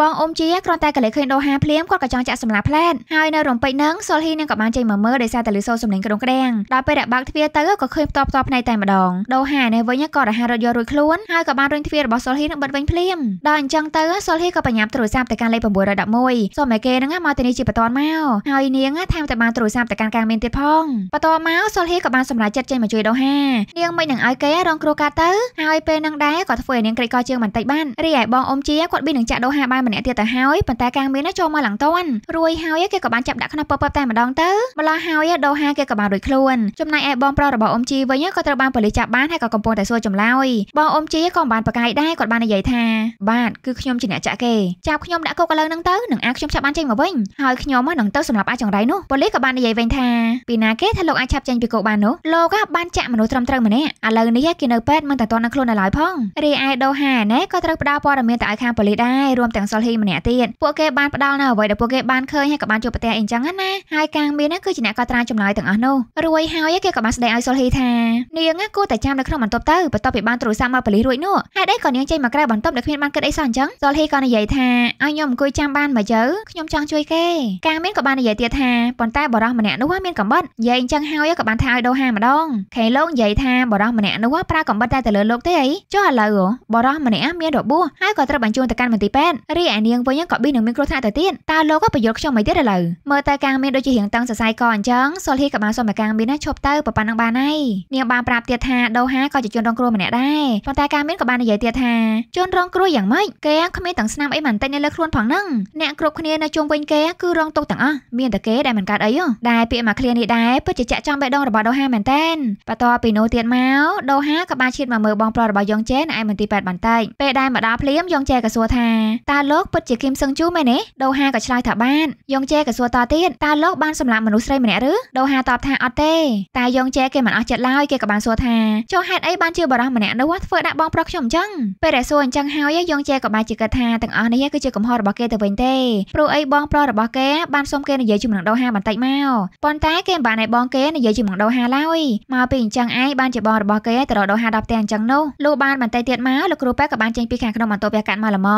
បងអ៊ំជាគ្រាន់តែកលេឃើញដូហាភ្លាមគាត់ក៏ចង់ចាក់សម្លាប់ផ្លែតហើយហើយនៅរំពេចហ្នឹងសុលហ៊ីនឹងក៏បានចេញមកមើលដោយសារតែលឺសូរសំឡេងក្រុងក្ដាំងដល់ពេលដែលបើកទ្វារទៅក៏ឃើញផ្ទាល់ផ្ទាល់ភ្នែកតែម្ដងដូហានេះវិញក៏រហ័សរត់យករួចខ្លួនហើយក៏បានរុញទ្វាររបស់សុលហ៊ីនឹងបិទវិញភ្លាមដល់អញ្ចឹងទៅសុលហ៊ីក៏បញ្ញាប់ទូរស័ព្ទទៅកាន់លេខ911សូមឲ្យគេហ្នឹងមកទីនេះជាបន្ទាន់មកហើយនាងថែមទាំងបានទូរស័ព្ទទៅកាន់កាងមានទៀតផងបន្ទាប់មកសុលហ៊ីក៏បានសម្រេចចិត្តចេញមកជួយដូហា នាងមិននឹងឲ្យគេរងគ្រោះកាត់ទៅហើយពេលនឹងដែរក៏ធ្វើឲ្យនាងក្រេកកជាងបន្តិចបានរីឯបងអ៊ំជាគាត់ប៊ីនឹងចាក់ដូហាបានម្នាក់ទៀតទៅហើយប៉ុន្តែកាងមានចូលមកឡើងតន់រួយហើយគេក៏បានចាប់ដាក់ខ្នោះពពតែម្ដងទៅម្ល៉េះហើយដូហាគេក៏បានរួចខ្លួនចំណែកឯបងប្រុសរបស់អ៊ំជីវិញក៏ត្រូវបានប៉ូលីសចាប់បានហើយក៏កំពុងតែសួរចម្លើយបងអ៊ំជីក៏បានប្រកាយដែរគាត់បាននិយាយថាបាទគឺខ្ញុំជាអ្នកចាក់គេចាប់ខ្ញុំដាក់គុកឥឡូវហ្នឹងទៅនឹងអាចខ្ញុំចាប់បានចេញមកវិញហើយខ្ញុំហ្នឹងទៅសម្រាប់អាចចង្រៃនោះប៉ូលីសក៏បាននិយាយវិញថាពីណាគេថាលោកអាចឆាប់ចេញពីគុកបាននោះលោកបានចាក់មនុស្សត្រឹមត្រូវម្នាក់ឥឡូវនេះគេនៅពេទ្យមិនតែទាន់នឹងខ្លួននៅឡើយផងរីឯដូហាណែក៏ត្រូវផ្ដល់ព័ត៌មានទៅឲ្យខាងប៉ូលីសដែររួមទាំងសុលហ៊ីម្នាក់ទៀតពួកគេបានផ្ដល់នៅអ្វីដែលពួកគេបានឃើញហើយក៏បានជួបផ្ទះអីចឹងណាហើយកាងមានណាគឺជាអ្នកកត់ត្រាចម្លើយទាំងអស់នោះរួយហើយគេក៏បានស្ដីឲ្យសុលហ៊ីថានាងគួរតែចាំនៅក្នុងបន្ទប់ទៅបន្ទាប់ពីបានទូរស័ព្ទមកប៉ូលីសរួចនោះហើយដែរក៏នាងចេញមកក្រៅបន្ទប់ដែលគ្មានបានគិតអីសោះអញ្ចឹងសុលហ៊ីក៏និយាយថាឲ្យខ្ញុំអង្គុយចាំបានមួយយើខ្ញុំចង់ជួយគេកាងមានក៏បាននិយាយទៀតថាប៉ុន្តែបរោះម្នាក់នោះមានកំបិតនិយាយអញ្ចឹងហើយក៏បានថាឲ្យដូរហាម្ដងខេលោកនិយាយថាបរោះម្នាក់នោះប្រើកំបិតតែទៅលើលោកទេអីចុះឥឡូវបរោះម្នាក់មានរបួសហើយក៏ត្រូវបញ្ជូនទៅកាន់មន្ទីរពេទ្យរីឯនាងវិញក៏ប៊ីនឹងមានគ្រោះថ្នាក់ទៅទៀតតើលោកក៏បញ្យល់ខ្ញុំមិនទៀតឥឡូវមើលទៅកាងមានដូចជារៀងតឹងសរសៃកអញ្ចឹងសុលហ៊ីក៏បានសុំឲ្យកាងមានឈប់ទៅប្រប៉ាន់នឹងបានហើយនាងបាន ប្រាប់ទៀតថាដូហាក៏ជាជនរងគ្រោះម្នាក់ដែរប៉ុន្តែកាងមានក៏បាននិយាយទៀតថាជនរងគ្រោះយ៉ាងម៉េចគេគ្មានទាំងស្នាមអីមិនតិចនៅលើខ្លួនផងហ្នឹងអ្នកគ្រប់គ្នានៅជុំវិញគេគឺរងទុកទាំងអស់មានតែគេដែលមិនកើតអីដែរពាក្យមកឃ្លានេះដែរពិតជាចាក់ចំបេះដូងរបស់ដូហាមែនតើបន្ទាប់ពីនោះទៀតមកដូហាក៏បានឈៀតមកមើលបងប្រុសរបស់យ៉ងជេនៅឯមន្ទីរពេទ្យបន្តិចពេលដែលមកដល់ភ្លាមយ៉ងជេក៏សួរថាតើលោកពិតជាគឹមសឹងជូមែនទេដូហាក៏ឆ្លើយថាបានយ៉ងជេក៏សសួរតទៀតតើលោកបានសម្លាប់មនុស្សស្រីម្នាក់ឬដូហាតបថាអត់ទេតែយងជែគេមិនអស់ចិត្តឡើយគេក៏បានសួរថាចុះហេតុអីបានជាបរិះម្នាក់នោះធ្វើដាក់បងប្រុសខ្ញុំអញ្ចឹងពេលដែលសួរអញ្ចឹងហើយយងជែក៏បានជាគិតថាទាំងអស់នេះគឺជាកំហុសរបស់គេទៅវិញទេព្រោះអីបងប្រុសរបស់គេបានសុំគេនិយាយជាមួយនឹងដូហាបន្តិចមកប៉ុន្តែគេមិនបានឲ្យបងគេនិយាយជាមួយនឹងដូហាឡើយមកពីអញ្ចឹងឯងបានជាបងរបស់គេទៅរកដូហាដល់ផ្ទះអញ្ចឹងនោះលុះបានបន្តិចទៀតមកលោកគ្រូពេទ្យក៏បានចេញពីខាងក្នុងបន្ទប់វះកាត់មកល្មម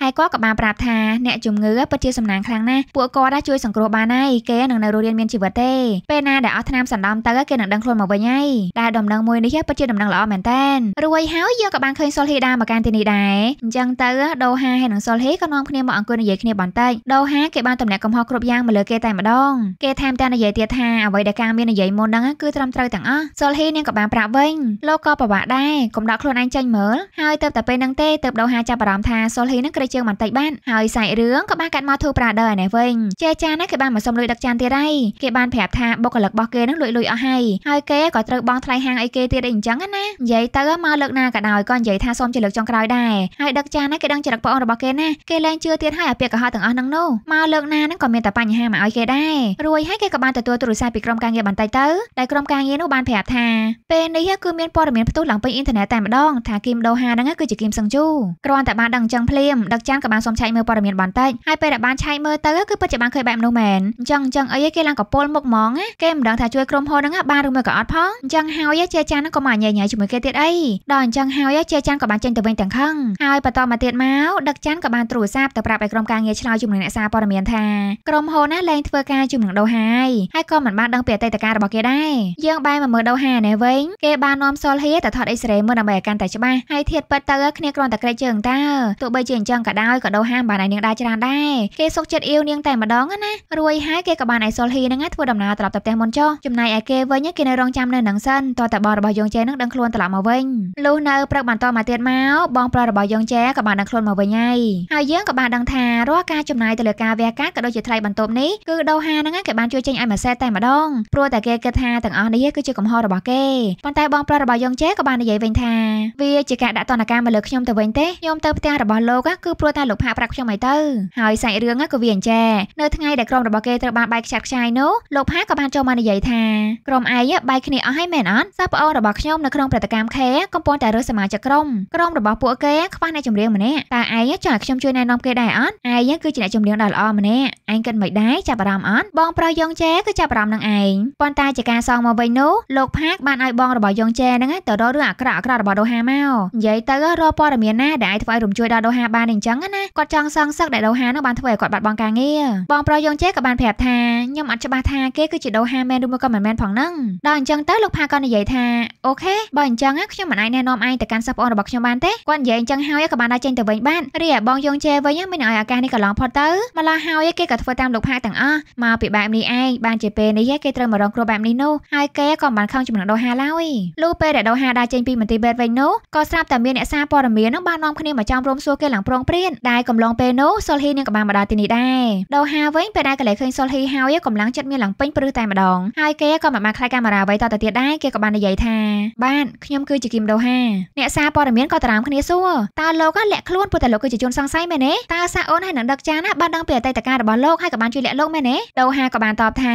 ហើយគាត់ក៏បានប្រាប់ថាអ្នកជំងឺពិតជាសំណាងខ្លាំងណាស់ពួកគាត់ជួយសង្គ្រោះបានហើយគេនឹងនៅរស់រានមានជីវិតទេពេលណាដែលអស់ឆ្នាំសណ្ដំទៅគេនឹងដឹងខ្លួនមកវិញហើយដែលដំណឹងមួយនេះពិតជាដំណឹងល្អមែនតើរួយហើយយើងក៏បានឃើញសុលហ៊ីដាមកកាន់ទីនេះដែរអញ្ចឹងទៅដូហាហើយនឹងសុលហ៊ីក៏នាំគ្នាមកអង្គុយនិយាយគ្នាបន្តិចដូហាគេបានតំណាក់កំហុសគ្រប់យ៉ាងមកលើគេតែម្ដងគេថែមទាំងនិយាយទៀតថាអ្វីដែលការមាននិយាយមុនហ្នឹងគឺត្រឹមត្រូវទាំងអស់សុលហ៊ីនាងក៏បានប្រាប់វិញលោកក៏ពិបាកដែរកុំដកខ្លួនឯងចេញមើលហើយទៅតែពេលហ្នឹងទេទៅដូហាចាប់អារម្មណ៍ថាសុលហ៊ីនឹងក្រេកជើងបន្តិចបានហើយសាច់រឿងក៏បានកាត់មកធូរប្រាដឺឯនេះវិញចេចានណាគេបានមកសុំលុយដឹកចានទៀតហើយគេបានប្រាប់ថាបុគ្គលិករបស់គេនឹងលួចលុយអស់ហើយហើយគេក៏ត្រូវបង់ថ្លៃហាងអីគេទៀតអីអញ្ចឹងណានិយាយទៅមកលើកណាក៏ដោយក៏និយាយថាសុំជាលើកចុងក្រោយដែរហើយដឹកចានណាគេដឹងចរិតប្អូនរបស់គេណាគេលែងជឿទៀតហើយអាពាកកុហកទាំងអស់ហ្នឹងនោះមកលើកណាហ្នឹងក៏មានតែបញ្ហាមកឲ្យគេដែររួយហើយគេក៏បានទទួលទូរស័ព្ទពីក្រុមការងារបន្តិចទៅដែលក្រុមការងារនោះបានប្រាប់ថាពេលនេះគឺមានព័ត៌មានផ្ទុះឡើងពេញអ៊ីនធឺណិតតែម្ដងថាគីមដូហាហ្នឹងគឺជាគីមសឹងជូគ្រាន់តែបានដឹងអញ្ចឹងភ្លាមដឹកចានក៏បានសុំឆែកមើលព័ត៌មានបន្តិចហើយពេលដែលបានឆែកមើលទៅគឺពិតជាបានឃើញបែបនោះមែនអញ្ចឹងអញ្ចឹងអីគេឡើងកពលមុខហ្មងណាគេមិនដឹងថាជួយក្រុមហ៊ុនហ្នឹងបានឬមកក៏អត់ផងអញ្ចឹងហើយជាចានហ្នឹងក៏មកញ៉ៃញ៉ៃជាមួយគេទៀតអីដល់អញ្ចឹងហើយជាចានក៏បានចេញទៅវិញទាំងខឹងហើយបន្តមកទៀតមកដឹកចានក៏បានទូរស័ព្ទទៅប្រាប់ឲ្យក្រុមការងារឆ្លើយជាមួយអ្នកសារព័ត៌មានថាក្រុមហ៊ុនណាលែងធ្វើការជាមួយនឹងដូហាយហើយក៏មិនបានដឹងពីអតីតកាលរបស់គេដែរយើងបែរមកមើលដូហានេះវិញគេបាននាំសុលហៀទៅថតអេសរ៉េមើលដើម្បីឲ្យកាន់តែច្បាស់ហើយធាតពិតទៅគ្នាគ្រាន់តែក្រេកជើងតើទោះបីជាអញ្ចឹងក៏ដោយក៏ដូហាមិនបានឲ្យនាងដែរច្រើនដែរគេសុកចិត្តអ៊ីវនាងតែម្ដងណារួយហើយគេក៏បានឯសុលហ៊ីហ្នឹងធ្វើដំណើរត្រឡប់ទៅផ្ទះមុនចុះចំណែកឯគេវិញគេនៅរងចាំនៅនឹងសិនតតែបងរបស់យងចែនឹងដឹងខ្លួនត្រឡប់មកវិញលុះនៅព្រឹកបានតមកទៀតមកបងប្រុសរបស់យងចែក៏បានដឹងខ្លួនមកវិញហើយហើយយើងក៏បានដឹងថារាល់ការចំណាយទៅលើការវះកាត់ក៏ដូចជាថ្លៃបន្ទប់នេះគឺដូហាហ្នឹងគេបានជួយចេញឲ្យមួយសេតតែម្ដងព្រោះតែគេគិតថាទាំងអស់នេះគឺជាកំហុសរបស់គេប៉ុន្តែបងប្រុសរបស់យងចែក៏បាននិយាយវិញថាវាជាការដាក់តន្តកម្មមកលើខ្ញុំទៅវិញទេខ្ញុំទៅផ្ទះរបស់លោកគឺព្រោះតែលោកផាប្រាក់ខ្ញុំឲ្យទៅហើយសាច់រឿងក៏វាអញ្ចេះនៅថ្ងៃដែលដែលក្រុមរបស់គេត្រូវបានបែកខ្ចាត់ខ្ចាយនោះលោកផាក៏បានចូលមកនិយាយថាក្រុមឯងបែកគ្នាអស់ហើយមែនអត់សិស្សប្អូនរបស់ខ្ញុំនៅក្នុងព្រឹត្តិកម្មខេកំពុងតែរើសសមាជិកក្រុមក្រុមរបស់ពួកគេខ្វះអ្នកចម្រៀងម្នាក់តើឯងចង់ឲ្យខ្ញុំជួយណែនាំគេដែរអត់ឯងគឺជាអ្នកចម្រៀងដ៏ល្អម្នាក់ឯងគិតមិនដែរចាប់អារម្មណ៍អត់បង ប្រុសយងជេគឺចាប់អារម្មណ៍នឹងឯងប៉ុន្តែជាការសងមកវិញនោះលោកផាកបានឲ្យបងរបស់យងជេហ្នឹងទៅរករឿងអាក្រក់អាក្រក់របស់ដូហាមកនិយាយទៅរកព័ត៌មានណាដែលឯងធ្វើឲ្យរំជួយដល់ដូហាបានអញ្ចឹងណាគាត់ចង់សងសឹកដែលដូហានឹងបានធ្វើឲ្យគាត់បាត់បង់ការងារបងប្រុសយងនជេក៏បានប្រាប់ថាខ្ញុំអត់ច្បាស់ថាគេគឺជាដូហាមែនឬមកក៏មិនមែនផងហ្នឹងដល់អញ្ចឹងទៅលោកផាក៏និយាយថាអូខេបើអញ្ចឹងខ្ញុំមិនអាចណែនាំឯងទៅកាន់សិស្សប្អូនរបស់ខ្ញុំបានទេគាត់និយាយអញ្ចឹងហើយក៏បានដើរចេញទៅវិញបានរីឯបងយងជេវិញមិនឲ្យឱកាសនេះកន្លងផុតទៅម្ល៉េះហើយគេក៏ធ្វើតាមលោកផាទាំងអស់មកពីបែបនេះឯងបានជាពេលនេះគេត្រូវមករងគ្រោះបែបនេះនោះហើយគេក៏មិនបានខឹងជាមួយនឹងដូហាឡើយលុះពេលដែលដូហាដើរចេញពីមន្ទីរពេទ្យវិញនោះក៏ស្រាប់តែមានអ្នកសារព័ត៌មាននឹងបាននាំគ្នាមកចំរំសួរគេឡើងប្រងព្រានដែលកំឡុងពេលនោះសុលហ៊ីនឹងក៏បានមកដល់ទីនេះដែរដូហាវិញពេលដែលកលែកឃើញសុលហ៊ីហើយកំឡាំងចិត្តមានឡើងពេញព្រឹសតែម្ដងហើយគេក៏មិនបានខ្លាចកាមេរ៉ាអ្វីតទៅទៀតដែរគេក៏បាននិយាយថាបាទខ្ញុំគឺជាគីមដូហាអ្នកសារព័ត៌មានក៏តារามគ្នាសួរតើលោកលាក់ខ្លួនព្រោះតែលោកគឺជាជនសង្ស័យមែនទេតើសាអូនហើយនឹងដឹកចានណាបានដឹងពីអតីតកាលរបស់លោកហើយក៏បានជួយលាក់លោកមែនទេដូហាក៏បានតបថា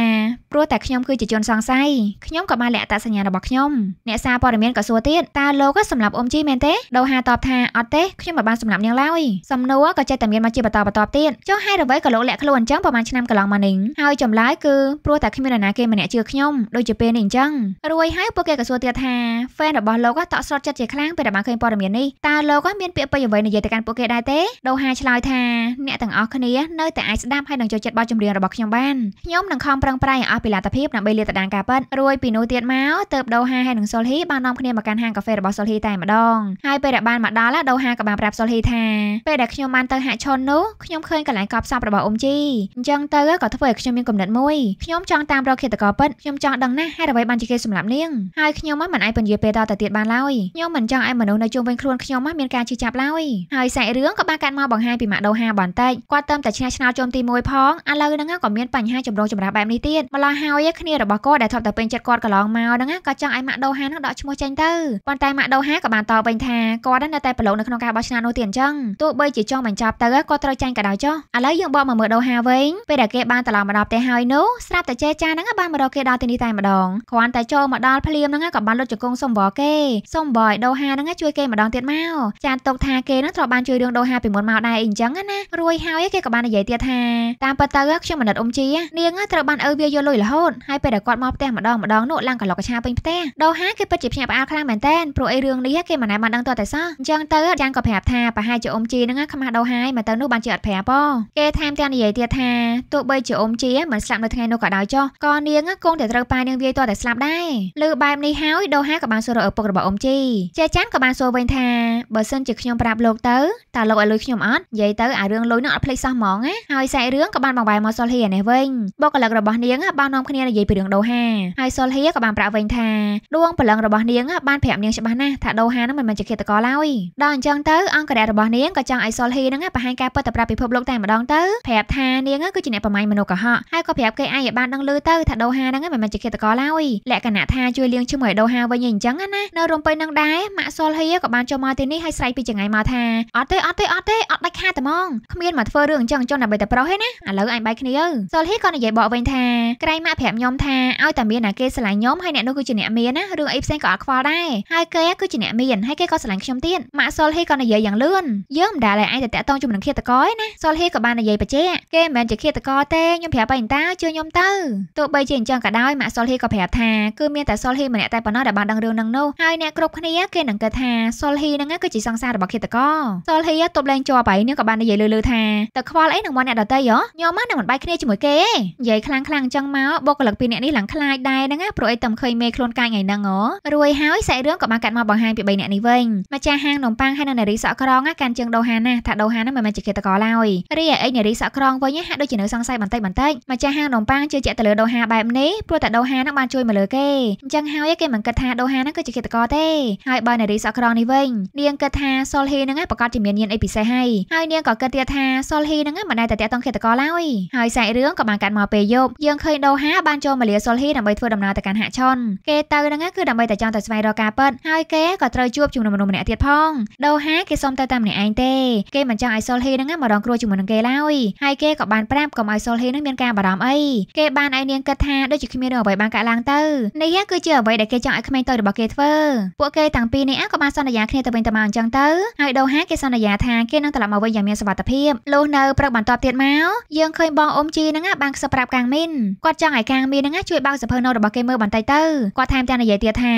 ព្រោះតែខ្ញុំគឺជាជនសង្ស័យខ្ញុំក៏បានលាក់អត្តសញ្ញាណរបស់ខ្ញុំអ្នកសារព័ត៌មានក៏សួរទៀតតើលោកសម្លាប់អ៊ំជីមែនទេដូហាតបថាអត់ទេខ្ញុំមិនបានសម្លាប់នាងឡើយសំណួរក៏ចេះតែមានមកជាបន្តបន្តទៀតចុះហេតុអ្វីក៏លោកលាក់ខ្លួនអញ្ចឹងប្រហែលឆ្នាំឆ្នាំកន្លងមកនេះហើយចម្លើយគឺព្រោះតែគ្មាននរណាគេម្នាក់ជឿខ្ញុំដូចជាពេលនេះអញ្ចឹងរួយហើយពួកគេក៏សួរទៀតថាហ្វេនរបស់លោកតក់ស្លុតចិត្តជាខ្លាំងពេលដែលបានឃើញព័ត៌មាននេះតើលោកមាន ពាក្យពេចន៍អ្វីនិយាយទៅកាន់ពួកគេដែរទេដូហាឆ្លើយថាអ្នកទាំងអស់គ្នានៅតែអាចស្ដាប់ហើយនឹងចូលចិត្តបទចម្រៀងរបស់ខ្ញុំបានខ្ញុំនឹងខំប្រឹងប្រែងឲ្យអស់ពីលទ្ធភាពដើម្បីលាតត្រដាងការពិតរួយពីនោះទៀតមកទៅដូហាហើយនឹងសុលហ៊ីបាននាំគ្នាមកកាន់ហាងកាហ្វេរបស់សុលហ៊ីតែម្ដងហើយពេលដែលបានមកដល់ដូហាក៏បានប្រាប់សុលហ៊ីថាពេលដែលខ្ញុំបានទៅហាក់ឈុននោះខ្ញុំឃើញកន្លែងកប់សពរបស់អ៊ុំជីអញ្ចឹងទៅក៏ធ្វើឲ្យខ្ញុំមានគំនិតមួយខ្ញុំចង់តាមរកឃាតករពិតខ្ញុំចង់ដឹងណាស់ហេតុអ្វីបានជាគេសម្លាប់នាងហើយខ្ញុំមិនអាចពន្យាពេលតទៅទៀតបានឡើយខ្ញុំមិនចង់ឲ្យមនុស្សនៅជុំវិញខ្លួនខ្ញុំមានការជឿចាប់ឡើយហើយសាច់រឿងក៏បានកាត់មកបង្ហាញពីម៉ាក់ដូហាបន្តិចគាត់ទៅតែឆ្នះឆ្នោតជុំទី1ផងឥឡូវហ្នឹងក៏មានបញ្ហាចម្រូងចម្រាសបែបនេះទៀតម្ល៉េះហើយគ្នារបស់គាត់ដែលធ្លាប់តែពេញចិត្តគាត់កន្លងមកហ្នឹងក៏ចង់ឲ្យម៉ាក់ដូហាហ្នឹងដកឈ្មោះចេញទៅប៉ុន្តែម៉ាក់ដូហាក៏បានតបវិញថាគាត់នៅតែប្រឡូកនៅក្នុងការបោះឆ្នោតនោះទៀតអញ្ចឹងទោះបីជាចង់បញ្ចប់ទៅក៏ត្រូវចាញ់ក៏ដោយចុះឥឡូវយើងបកមកមើលដូហាវិញពេលដែលគេបានត្រឡប់មកដល់ផ្ទះហើយនោះស្រាប់តែចេចាហ្នឹងបានមករកគេដល់ទីនេះតែម្ដងគ្រាន់តែចូលមកដល់ភ្លាមហ្នឹងក៏បានលុតជង្គង់សុំបរគេសុំបរឲ្យដូហាហ្នឹងជួយគេម្ដងទៀតមកចានຕົកថាគេហ្នឹងធ្លាប់បានជួយរឿងដូហាពីមុនមកដែរអីអញ្ចឹងណារួយហើយគេក៏បាននិយាយទៀតថាតាមពិតទៅខ្ញុំមិនដិតអ៊ុំជីនាងត្រូវបានអើវាយកលុយរហូតហើយពេលដែលគាត់មកផ្ទះម្ដងម្ដងនោះឡើងកលុកកឆាពេញផ្ទះដូហាគេពិតជាភ្ញាក់ផ្អើលខ្លាំងមែនតើព្រោះអីរឿងនេះគេមិនណែបានដឹងតតែសោះអញ្ចឹងទៅចានក៏ប្រាប់ថាប្រហែលជាអ៊ុំជីហ្នឹងខ្មាស់ដូហាយមកទៅនោះបានជាអត់ប្រាប់ផងគេថែមទាំងនិយាយទៀតថាទោះបីជាអ៊ំជាមិនស្លាប់នៅថ្ងៃនោះក៏ដោយចុះក៏នាងគង់តែត្រូវប៉ានាងវាយតតែស្លាប់ដែរឬបែបនេះហើយដូហាក៏បានសួររកឪពុករបស់អ៊ំជីចាចាន់ក៏បានសួរវិញថាបើសិនជាខ្ញុំប្រាប់លោកទៅតើលោកឲ្យលុយខ្ញុំអត់និយាយទៅអារឿងលុយនោះអត់ភ្លេចសោះហ្មងណាហើយសាច់រឿងក៏បានបង្វែរមកសុលហ៊ីនេះវិញបុគ្គលិករបស់នាងបាននាំគ្នានិយាយពីរឿងដូហាហើយសុលហ៊ីក៏បានប្រាប់វិញថាដួងព្រលឹងរបស់នាងបានប្រាប់នាងច្បាស់ណាស់ថាដូហានឹងមិនមែនជាឃាតករឡើយដល់អញ្ចឹងទៅអង្គរៈរបស់នាងក៏ចង់ឲ្យសុលហ៊ីនឹងបង្ហាញការពិតទៅប្រាប់ពិភពលោកតែម្ដងទៅប្រាប់ថានាងគឺជាជាអ្នកប្រមាញ់មនុស្សកុហកហើយក៏ប្រាប់គេឯងឲ្យបានដឹងលឺទៅថាដូហាហ្នឹងមិនមែនជាឃាតករឡើយលក្ខណៈថាជួយលៀងឈ្មោះឲ្យដូហាវិញអីអញ្ចឹងណានៅរំពេញនឹងដែរម៉ាក់សុលហ៊ីក៏បានចូលមកទីនេះហើយស្រែកពីចង្អាយមកថាអត់ទេអត់ទេអត់ទេអត់ដាច់ខាតតែហ្មងគ្មានមកធ្វើរឿងអញ្ចឹងចន់តែបីតែប្រុសទេណាឥឡូវអញបាយគ្នាសុលហ៊ីក៏និយាយបកវិញថាក្រែងម៉ាក់ប្រាប់ខ្ញុំថាឲ្យតែមានណាគេស្រឡាញ់ខ្ញុំហើយអ្នកនោះគឺជាអ្នកមានណារឿងអីផ្សេងក៏អត់ខ្វល់ដែរហើយគេគឺជាអ្នកមានហើយគេក៏ស្រឡាញ់ខ្ញុំទៀតម៉ាក់សុលហ៊ីក៏និយាយយ៉ាងលឿនយើងមិនដាល់ឲ្យឯងតែតាក់ទងជាមួយនឹងឃាតករទេណាសុលហ៊ីក៏បាននិយាយបច្ចេកគេមិនមែនជាឃាតតករទេខ្ញុំប្រាប់បាយតាជួយខ្ញុំទៅទោះបីជាអញ្ចឹងក៏ដោយម៉ាក់សុលហ៊ីក៏ប្រាប់ថាគឺមានតែសុលហ៊ីម្នាក់តែប៉ុណ្ណោះដែលបានដឹងរឿងនឹងនោះហើយអ្នកគ្រប់គ្នាគេនឹងគិតថាសុលហ៊ីហ្នឹងគឺជាសង្សាររបស់ឃាតករសុលហ៊ីទប់លែងជាប់ហើយនឹងក៏បាននិយាយលឺៗថាតើខ្វល់អីនឹងមកអ្នកដតីហ៎ខ្ញុំមកនឹងមិនបាយគ្នាជាមួយគេទេនិយាយខ្លាំងៗអញ្ចឹងមកបុគ្គលិកពីរនាក់នេះឡើងខ្លាចដែរហ្នឹងព្រោះអីតែមិនឃើញមេខ្លួនកាយថ្ងៃហ្នឹងហ៎រួយហើយសាច់រឿងក៏បានកាត់មកបង្ហាញពី3នាក់នេះវិញម្ចាស់ហាងនំប៉័ងហើយនៅនារីសក់ក្រងកាន់ជើងដូហាណាស់ថាដូហាណាស់មិនមែនជាឃាតករឡើយរីឯអីនារីសក់ក្រងវិញហាក់ដូចជានៅសង្ស័យបន្តិចបន្តិចម្ចាស់ហាងនំប៉័ងជឿជាក់ទៅលើដូហាបែបនេះព្រោះតែដូហានឹងបានជួយមកលើគេអញ្ចឹងហើយគេមិនគិតថាដូហានឹងគឺជាឃាតករទេហើយបើនារីសក់ក្រងនេះវិញនាងគិតថាសុលហ៊ីនឹងប្រកាសជាមានញៀនអីពិសេសហើយហើយនាងក៏គិតទៀតថាសុលហ៊ីនឹងមិនដែលតែតាក់ទងឃាតករឡើយហើយសាច់រឿងក៏បានកាត់មកពេលយប់យើងឃើញដូហាបានចូលមកលាសុលហ៊ីដើម្បីធ្វើដំណើរទៅកាន់ហាក់ឆុនគេទៅនឹងគឺដើម្បីតែចង់ទៅស្វែងរកការពិតហើយគេក៏ត្រូវជួបជាមួយមនុស្សម្នាក់ទៀតផងដូហាគេសុំទៅតាមម្នាក់ឯងទេគេមិនចង់ឲ្យសុលហ៊ីនឹងមករងគ្រោះជាមួយនឹងគេឡើយហើយគេក៏បានប្រាប់កកុំឲ្យសុលហេនឹងមានការបារម្ភអីគេបានឲ្យនាងគិតថាដូចជាគ្មានអ្វីបានកើតឡើងទៅនេះគឺជាអ្វីដែលគេចង់ឲ្យក្មេងតូចរបស់គេធ្វើពួកគេទាំងពីរនេះក៏បានសន្យាគ្នាទៅវិញទៅមកអញ្ចឹងទៅហើយដូហាគេសន្យាថាគេនឹងត្រឡប់មកវិញយ៉ាងមានសុវត្ថិភាពលុះនៅព្រឹកបន្ទាប់ទៀតមកយើងឃើញបងអ៊ំជីនឹងបានខ្សឹបប្រាប់កាងមីនគាត់ចង់ឲ្យកាងមីននឹងជួយបើកសភៅនៅរបស់គេមើលបន្តិចទៅគាត់ថែមទាំងនិយាយទៀតថា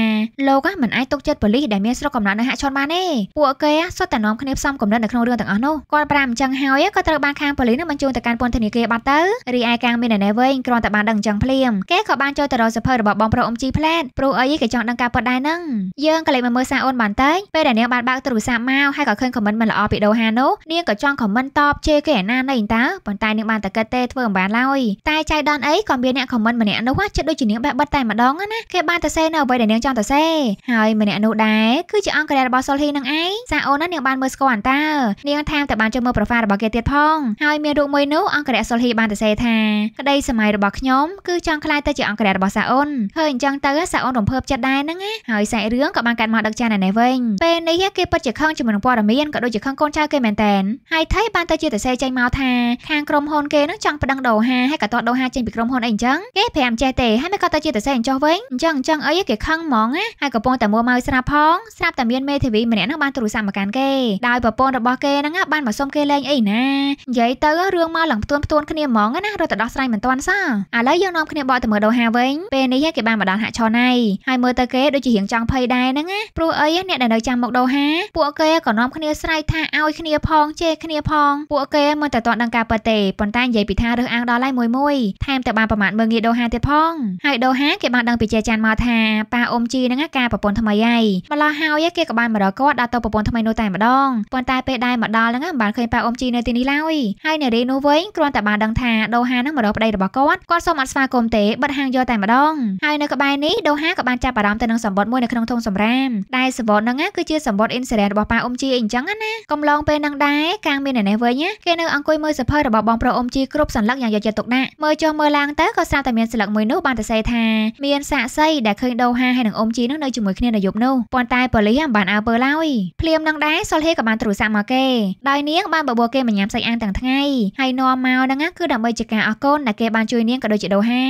លោកមិនអាចទុកចិត្តប៉ូលីសដែលមានស្រុកកំណត់នៅហាក់ឈុនបានទេពួកគេសុទ្ធតែនាំគ្នាផ្សំកំណត់នៅក្នុងរឿងទាំងអស់នោះគាត់ប្រាំអញ្ចឹងហើយក៏ត្រូវបានខាងប៉ូលីសនឹងបញ្ជូនទៅកាន់ពន្ធនាគារបាត់ទៅរីឯកាងមានណែវិញគ្រាន់តែបានដឹងចឹងភ្លាមគេក៏បានចូលទៅរកសភៅរបស់បងប្រុសអ៊ំជីផ្លែតព្រោះអីគេចង់ដឹងការពិតដែរហ្នឹងយើងក៏លេចមកមើលសារអូនបានតែពេលដែលនាងបានបើកទូរស័ព្ទមកហើយក៏ឃើញខមមិនមិនល្អពីដូហានោះនាងក៏ចង់ខមមិនតបជេរគេឯណាណីតើប៉ុន្តែនាងបានតែគិតទេធ្វើមិនបានឡើយតែចៃដន្យអីក៏មានអ្នកខមមិនម្នាក់នោះចិត្តដូចជានាងបែបបិទតែម្ដងណាគេបានតែសេនៅអ្វីដែលនាងចង់តែសេហើយម្នាក់នោះដែរគឺជាអង្គរៈរបស់សុលហ៊ីនឹងឯងសារអូនណានាងបានមើលស្គាល់អន្តើនាងថែមតែបានចូលមើល profile របស់គេទៀតផងហើយមានរូបមួយនោះអង្គរៈសុលហ៊ីបានទៅសេថាក្តីសម័យរបស់ខ្ញុំគឺចង់ខ្លាយទៅជាអង្គរៈរបស់សាអូនហើយអញ្ចឹងទៅសាអូនរំភើបចិត្តដែរហ្នឹងណាហើយសាច់រឿងក៏បានកាត់មកដឹកចានឯនេះវិញពេលនេះគេពិតជាខឹងជាមួយនឹងព័ត៌មានក៏ដូចជាខឹងកូនចៅគេមែនតែនហើយថៃបានទៅជាទៅសេចេញមកថាខាងក្រុមហ៊ុនគេនឹងចង់ប្តឹងដូហាហើយក៏ទាត់ដូហាចេញពីក្រុមហ៊ុនអីអញ្ចឹងគេប្រាំចេះទេហើយមិនក៏ទៅជាទៅសេអញ្ចោះវិញអញ្ចឹងអញ្ចឹងអីគេខឹងហ្មងណាហើយកំពុងតែមួម៉ៅស្រាប់ផងស្រាប់តែមានមេធាវីម្នាក់នឹងបានទូរស័ព្ទមកកាន់គេដោយប្រពន្ធរបស់គេហ្នឹងបានមកសុំគេលេងអីណានិយាយទៅរឿងមកឡើងផ្ទួនផ្ទួននគ្នាហ្មងណារត់ទៅដោះស្រាយមិនទាន់សោះឥឡូវយើងនាំគ្នាបកទៅមើលដូហាវិញពេលនេះគេបានមកដល់ហាក់ឆនហើយហើយមើលទៅគេដូចជារៀងចង់ភ័យដែរហ្នឹងណាព្រោះអីអ្នកដែលនៅចាំមុខដូហាពួកគេក៏នាំគ្នាស្រែកថាឲ្យគ្នាផងជេរគ្នាផង ពួកគេមិនតែទាន់ដឹងការពិតទេប៉ុន្តែនិយាយពីថារើសអើងដល់ហើយមួយមួយថែមទាំងបានប្រមាថមើលងាយដូហាទៀតផងហើយដូហា គេបានដឹងពីជាចាន់មកថាប៉ាអ៊ុំជីហ្នឹងការប្រពន្ធថ្មីហើយម្ល៉េះហើយគេក៏បានមករកគាត់ដល់ទៅប្រពន្ធថ្មីនោះតែម្ដងប៉ុន្តែពេលដែលមកដល់ហ្នឹងបានឃើញប៉ាអ៊ុំជីនៅទីនេះឡើយហើយនារីនោះវិញគ្រាន់តែបានបានដឹងថាដូហានឹងមករកប្តីរបស់គាត់គាត់សូមអត់ស្វាគមន៍ទេបិទហាងយកតែម្ដងហើយនៅក្បែរនេះដូហាក៏បានចាប់អារម្មណ៍ទៅនឹងសម្បត្តិមួយនៅក្នុងធុងសំរាមដែលសម្បត្តិហ្នឹងគឺជាសម្បត្តិអ៊ីនស៊ូរ៉ែនរបស់ប៉ាអ៊ុំជីអីអញ្ចឹងណាកំឡងពេលហ្នឹងដែរកាងមាននៅនេះវិញគេនៅអង្គុយមើលសភើរបស់បងប្រុសអ៊ុំជីគ្រប់សន្លឹកយ៉ាងយកចិត្តទុកដាក់មើលចុះមើលឡើងទៅក៏ស្រាប់តែមានសន្លឹកមួយនោះបានទៅសេថាមានសាក់សីដែលឃើញដូហាហើយនឹងអ៊ុំជីនឹងនៅជាមួយគ្នានៅយប់នោះប៉ុន្តែប៉ូលីសមិនបានអើពើឡើយភ្លាមនឹងដែរសុលហេក៏បានទូរស័ព្ទមកគេដោយនាងបានបបួលគេមកញ៉ាំសាច់អាំងទាំងថ្ងៃហើយនាំមកហ្នឹងណាគឺដើម្បីជាការអរគុណដែលគេបានជួយនាងក៏ដូចជាដូហា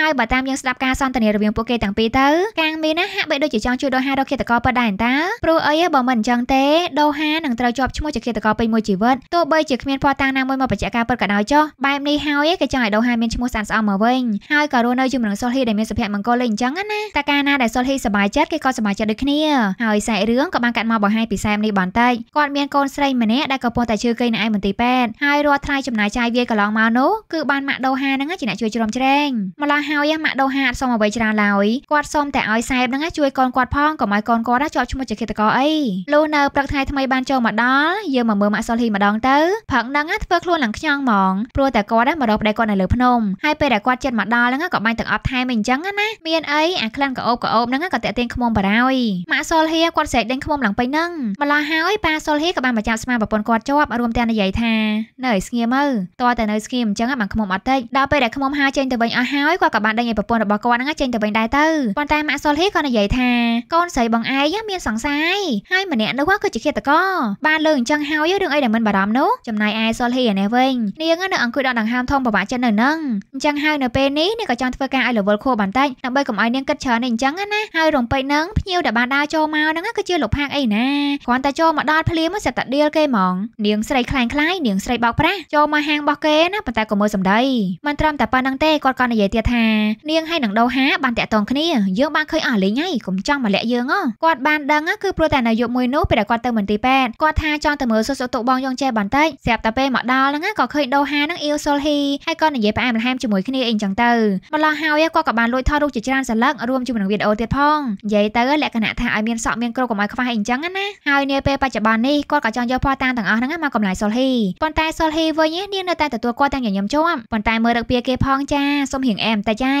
ហើយបើតាមយើងស្ដាប់ការសន្ទនារវាងពួកគេទាំងពីរទៅកាងមីណាហាក់បីដូចជាចង់ជួយដូហារកឃាតករប៉ុណ្ណេះតាព្រោះអីបើមិនអញ្ចឹងទេ ដូហានឹងត្រូវជាប់ឈ្មោះជាឃាតករពេញមួយជីវិតទោះបីជាគ្មានភ័ស្តុតាងណាមួយមកបញ្ជាក់ការពិតក៏ដោយចុះបែបនេះហើយគេចង់ឲ្យដូហាមានឈ្មោះសានស្អមមកវិញហើយក៏រស់នៅជាមួយនឹងសុលហ៊ីដែលមានសុភមង្គលលេងអញ្ចឹងណាតែការណាដែលសុលហ៊ីសប្បាយចិត្តគេក៏សប្បាយចិត្តដូចគ្នាហើយសាច់រឿងក៏បានកាត់មកបង្ហាញពីសែមនេះបន្តិចគាត់មានកូនស្រីម្នាក់ដែលកំពុងតែជឿគេនៅឯមន្ទីរពេទ្យហើយរាល់ថ្លៃចំណាយចាយវាកន្លងមកមកនោះគឺបានម៉ាក់ដូហាហ្នឹងជាអ្នកជួយជ្រោមជ្រែងម្ល៉េះហើយម៉ាក់ដូហាអត់សុំអ្វីច្រើនឡើយគាត់សុំតែឲ្យសែបហ្នឹងជួយកូនគាត់ផងកុំឲ្យកូនគាត់ជាប់ឈ្មោះជាឃាតករអីលុះនៅព្រឹកថ្ងៃថ្មីបានចូលមកដល់យើងមកមើលម៉ាក់សុលហ៊ីម្ដងទៅព្រឹកហ្នឹងធ្វើខ្លួនឡើងខ្ញងហ្មងព្រោះតែគាត់មករកប្តីគាត់នៅលើភ្នំហើយពេលដែលគាត់ចិត្តមកដល់ហ្នឹងក៏បាញ់ទឹកអប់ថែមអីអញ្ចឹងណាមានអីអាខ្លាំងក្អូបក្អូបហ្នឹងក៏តាក់ទាញខ្មុំបារោយម៉ាក់សុលហ៊ីគាត់ស្រែកដេញខ្មុំឡើងពេញហ្នឹងម្ល៉េះហើយប៉ាសុលហ៊ីក៏បានមកចាប់ស្មារប្រពន្ធគាត់ជាប់រួមទាំងនិយាយថានៅឲ្យស្ងៀមមើតើតែនៅស្ងៀមអញ្ចឹងបានខ្មុំអត់តិចដល់ពេលដែលខ្មុំហាចេញទៅវិញអស់ហើយគាត់ក៏បានដេញឲ្យប្រពន្ធរបស់គាត់ហ្នឹងចេញទៅវិញដែរទៅប៉ុន្តែម៉ាក់សុលហ៊ីក៏និយាយថាកូនស្រីបងឯងមានសង្ស័យហើយម្នាក់នោះគឺជាឃាតករបានលើអញ្ចឹងហើយរឿងអីដែលមិនបារម្ភនោះចំណាយឯសុលហ៊ីនេះវិញនាងនៅអង្គុយដកដង្ហើមធំប្រវត្តិចិត្តនៅនឹងអញ្ចឹងហើយនៅពេលនេះនាងក៏ចង់ធ្វើការឲ្យរវល់ខួរបន្តិចដើម្បីកុំឲ្យនាងគិតច្រើននេះអញ្ចឹងណាហើយរំពេចនឹងភ្ញៀវដែលបានដើរចូលមកហ្នឹងគឺជាលោកផាកអីណាគ្រាន់តែចូលមកដល់ភ្លាមសិតតាដៀលគេហ្មងនាងស្រីខ្លាំងខ្លាយនាងស្រីបោកប្រាស់ចូលមកហាងរបស់គេណាណាប៉ុន្តែក៏មើលសម្ដីមិនត្រឹមតែប៉ុណ្្នឹងទេគាត់ក៏និយាយទៀតថានាងហើយនឹងដូហាបានតាក់ទងគ្នាយើងបានឃើញអស់លេងហើយកុំចង់មកលាក់យើងហ៎គាត់បានដឹងគឺព្រោះតែនៅយប់មួយនោះពេលដែលគាត់ទៅមន្ទីរពេទ្យគាត់ថាចង់ទៅមើលសុខសុទុបងយ៉ងចែបន្តិចស្រាប់តែពេលមកដល់ហ្នឹងក៏ឃើញដូហានឹងអ៊ីវសុលហ៊ីហើយក៏និយាយផ្អែមល្ហែមជាមួយគ្នាអីចឹងទៅម្ល៉េះហើយគាត់ក៏បានលួចថតរូបជាច្រើនសន្លឹករួមជាមួយនឹងវីដេអូទៀតផងនិយាយទៅលក្ខណៈថាឲ្យមានសក់មានគ្រុកកុំឲ្យខ្វះអីចឹងណាហើយនាពេលបច្ចុប្បន្ននេះគាត់ក៏ចង់យកផ្ោះតាទាំងអស់ហ្នឹងមកកម្លាំងសុលហ៊ីប៉ុន្តែសុលហ៊ីវិញនាងនៅតែទទួលគាត់ទាំងញញឹមជាប់ប៉ុន្តែមើលរឹកពីគេផងចាសុំរៀងអែមតែចៃ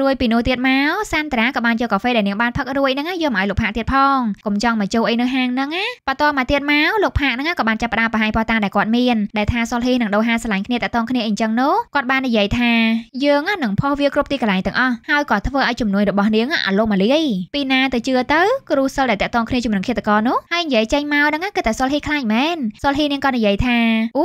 រួយពីនោះទៀតមកសាន់ត្រាក៏បានយកកាហ្វេដែលនាងបានផឹករួយហ្នឹងយកមកឲ្យលោកផាកទៀតផងកុំចង់មកជោអីនៅហាងហ្នឹងណាបន្តមកទៀតមកលោកផាកហ្នឹងក៏បានចាប់ផ្ដើមបង្ហាញប៉ុស្តាងដែលគាត់មានដែលថាសុលហ៊ីនឹងដូហាឆ្លាញ់គ្នាតាក់ទងគ្នាអីចឹងនោះគាត់បាននិយាយថាយើងនឹងផុសវាគ្រប់ទីកន្លែងទាំងអស់ហើយក៏ធ្វើឲ្យជំនួយរបស់នាងអាឡូម៉ាលីពីណាទៅជឿទៅគ្រូសិលដែលតាក់ទងគ្នាជាមួយនឹងឃាតករនោះហើយនិយាយចេញមកហ្នឹងគឺតែសុលហ៊ីខ្លាចមែនសុលហ៊ីនាងក៏និយាយថាអូ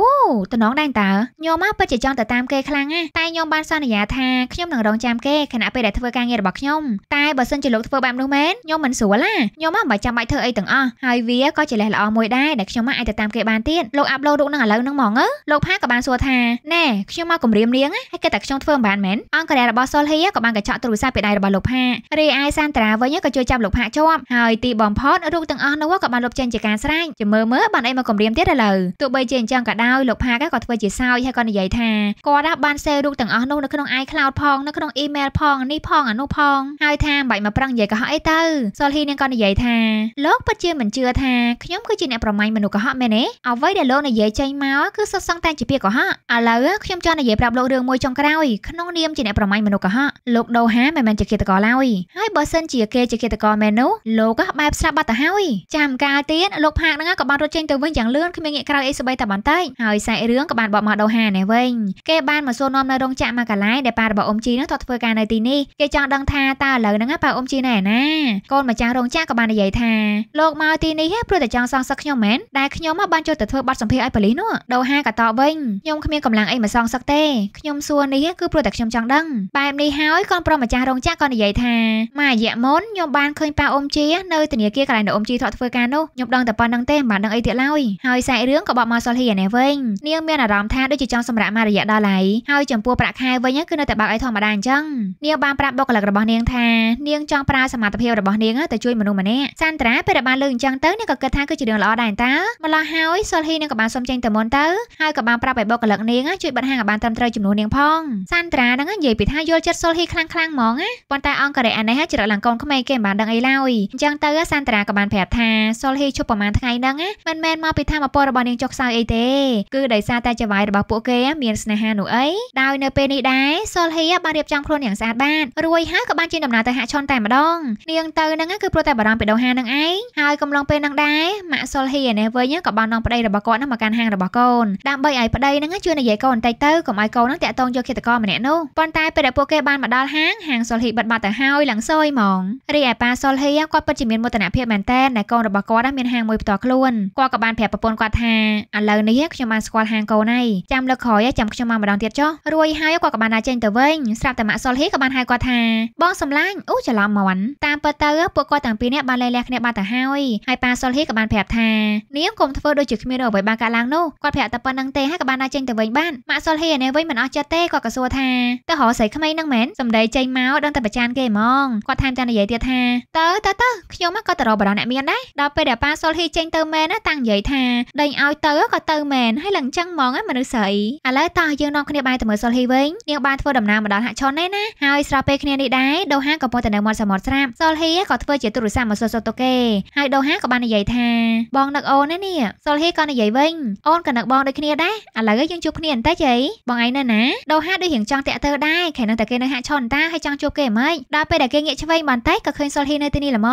តំណងដែរតើញោមមកពិតជាចង់ទៅតាមគេខ្លាំងណាស់តែខ្ញុំបានសន្យាថាខ្ញុំនឹងរងចាំគេខណៈពេលដែលធ្វើការងាររបស់ខ្ញុំតែបើសិនជាលោកធ្វើបែបនោះមែនខ្ញុំមិនស្រួលណាខ្ញុំមិនបាច់ចាំបាច់ធ្វើអីទាំងអស់ហើយវាក៏ជាលេសល្អមួយដែរដែលខ្ញុំអាចទៅតាមគេបានទៀតលោកអាប់ឡូតរូបនឹងឥឡូវនឹងហ្មងលោកផាក៏បានសួរថាណែខ្ញុំមកគម្រាមនាងហើយគេតែខ្ញុំធ្វើមិនបានមែនអង្គការរបស់សុលហ៊ីក៏បានកញ្ចក់ទូរស័ព្ទពីដៃរបស់លោកផារីឯសានត្រាវិញក៏ជួយចាប់លោកផាជាប់ហើយទីបំផុតរូបទាំងអស់នោះក៏បានលុបចេញជាការស្រេចជាមើលមើលបានអីមកគម្រាមទៀតឥឡូវទោះបីជាអញ្ចឹងក៏ដោយលោកផាក៏ធ្វើជាសោយហើយក៏និយាយថាគាត់បានសេរូបទាំងអស់នោះនៅក្នុង iCloud ផងនៅក្នុង email ផងនេះផងអានោះផងហើយថាមិនបាច់មកប្រឹងនិយាយកុហកអីទៅសុលហ៊ីនឹងក៏និយាយថាលោកពិតជាមិនជឿថាខ្ញុំគឺជាអ្នកប្រមាញ់មនុស្សកុហកមែនទេអ្វីដែលលោកនិយាយចេញមកគឺសុទ្ធសឹងតែជាពាក្យកុហកឥឡូវខ្ញុំចង់និយាយប្រាប់លោករឿងមួយចុងក្រោយក្នុងនាមជាអ្នកប្រមាញ់មនុស្សកុហកលោកដូហាមិនមែនជាឃាតករឡើយហើយបើសិនជាគេជាឃាតករមែននោះលោកក៏បែបស្លាប់បាត់ទៅហើយចាំកាលទៀតលោកផាកនឹងក៏បានរត់ចេញទៅវិញយ៉ាងលឿនគ្មានងាកក្រោយអីស្បីតែបន្តិចហើយសាច់រឿងក៏បានបបមកដូហានេះវិញគេបានមកសួរនាំនៅរោងចក្រមកកន្លែងដែលប៉ារបស់អ៊ំជីនោះគាត់ធ្វើការនៅទីនេះគេចង់ដឹងថាតើឥឡូវហ្នឹងប៉ាអ៊ំជីនៅឯណាកូនម្ចាស់រោងចក្រក៏បាននិយាយថាលោកមកទីនេះព្រោះតែចង់សងសឹកខ្ញុំមែនដែលខ្ញុំបានចូលទៅធ្វើបទសម្ភាសឲ្យប៉ូលីសនោះដូហាក៏តបវិញខ្ញុំគ្មានកម្លាំងអីមកសងសឹកទេខ្ញុំសួរនេះគឺព្រោះតែខ្ញុំចង់ដឹងបែបនេះហើយកូនប្រុសម្ចាស់រោងចក្រក៏និយាយថាមួយរយៈមុនខ្ញុំបានឃើញប៉ាអ៊ំជីនៅធនាគារកន្លែងដែលអ៊ំជីធ្លាប់ធ្វើការនោះខ្ញុំដឹងតែប៉ុណ្្នឹងទេមិនបានដឹងអីទៀតឡើយហើយសាច់រឿងក៏បកមកសុលហ៊ីឯនេះវិញនាងមានអារម្មណ៍ថាដូចជាចង់សម្ប្រាក់មួយរយៈដុល្លារហើយចំពោះប្រាក់ខែវិញគឺនៅតែបើកឲ្យធម្មតាអញ្ចឹងនាងបានប្រាប់បុគ្គលិករបស់នាងថានាងចង់ប្រើសមត្ថភាពរបស់នាងទៅជួយមនុស្សម្នាក់សានត្រាពេលដែលបានលើអញ្ចឹងទៅនាងក៏គិតថាគឺជារឿងល្អដែរតើម្ល៉េះហើយសុលហ៊ីនាងក៏បានសុំចេញទៅមុនទៅហើយក៏បានប្រាប់ឲ្យបុគ្គលិកនាងជួយបិទហាងឲ្យបានត្រឹមត្រូវចំនួននាងផងសានត្រានឹងនិយាយពីថាយល់ចិត្តសុលហ៊ីខ្លាំងខ្លាំងហ្មងណាប៉ុន្តែអង្គរ៉េអានេះជ្រកឡើងកូនក្មេងគេមិនបានដឹងអីឡើយអញ្ចឹងទៅសានត្រាក៏បានប្រាប់ថាសុលហ៊ីឈប់ប្រហែលថ្ងៃហ្នឹងណាមិនមែនមកពីធម្មពលរបស់នាងចុកខ្សោយអីទេគឺដោយសារតែចវាយរបស់ពួកគេមានស្នេហានោះអីដោយនៅពេលនេះដែរសុលហៀបានរៀបចំខ្លួនយ៉ាងស្អាតបាតរួយហើយក៏បានចេញដំណើរទៅហាក់ឆុនតែម្ដងនាងទៅនឹងគឺព្រោះតែបារម្ភពីដងហានឹងឯងហើយកំឡុងពេលនឹងដែរម៉ាក់សុលហៀនេះវិញក៏បាននាំប្តីរបស់គាត់នឹងមកកាន់ហាងរបស់កូនដើម្បីឲ្យប្តីនឹងជួយនិយាយកូនបន្តិចទៅកុំឲ្យកូននឹងតាក់ទងយកឃាតករម្នាក់នោះប៉ុន្តែពេលដែលពួកគេបានមកដល់ហាងហាងសុលហៀបាត់បាត់ទៅហើយឡើងសយហ្មងរីឯប៉ាសុលហៀគាត់ពិតជាមានមោទនភាពមែនតើដែលកូនរបស់គាត់មានហាងមួយផ្ទាល់ខ្លួនគាត់ក៏បានប្រាប់ប្រពន្ធគាត់ថាឥឡូវនេះខ្ញុំបានស្គាល់ហាងកូនហើយចាំលើកក្រោយយចាំខ្ញុំមកម្ដងទៀតចុះរួយហើយគាត់ក៏បានដើរចេញទៅវិញស្រាប់តែម៉ាក់សុលហ៊ីក៏បានហៅគាត់ថាបងសំឡាញ់អូច្រឡំមាន់តាមពិតទៅពួកគាត់ទាំងពីរនាក់បានលែងលះគ្នាបាត់ទៅហើយហើយប៉ាសុលហ៊ីក៏បានប្រាប់ថានាងកុំធ្វើដូចជាគ្មានអ្វីបានកើតឡើងនោះគាត់ប្រាប់តែប៉ុណ្្នឹងទេហើយក៏បានដើរចេញទៅវិញបានម៉ាក់សុលហ៊ីឯនេះវិញមិនអស់ចិត្តទេគាត់ក៏សួរថាទៅរកស្រីក្មេងហ្នឹងមែនសំដីចេញមកដឹងតែប្រចានគេហ្មងគាត់ថែមទាំងនិយាយទៀតថាទៅទៅទៅខ្ញុំក៏ទៅរកបារោអ្នកមានដែរដល់ពេលដែលប៉ាសុលហ៊ីចេញទៅមែនតាំងនិយាយថាដេញឲ្យទៅក៏ទៅមែនហើយឡើងចឹងហ្មងមនុស្សស្រីឥឥឡូវតោះយើងនាំគ្នាបាយទៅមើលសុលហ៊ីវិញនាងបានធ្វើដំណើរមកដល់ហាក់ឆុនឯណាហើយស្របពេលគ្នានេះដែរដូហាក៏ប៉ុន្តែនៅមាត់សមុទ្រស្រាប់សុលហ៊ីក៏ធ្វើជាទូរស័ព្ទមកសួរសុខទុក្ខគេហើយដូហាក៏បាននិយាយថាបងនឹកអូនណាសុលហ៊ីក៏និយាយវិញអូនក៏នឹកបងដូចគ្នាដែរឥឡូវយើងជួបគ្នាបន្តិចអីបងឯងនៅណាដូហាដូចរៀងចង់តាក់ទើដែរខែនៅតែគេនៅហាក់ឆុនតាហើយចង់ជួបគេហ្មងដល់ពេលដែលគេងាកឆ្វេងបន្តិចក៏ឃើញសុលហ៊ីនៅទីនេះល្មម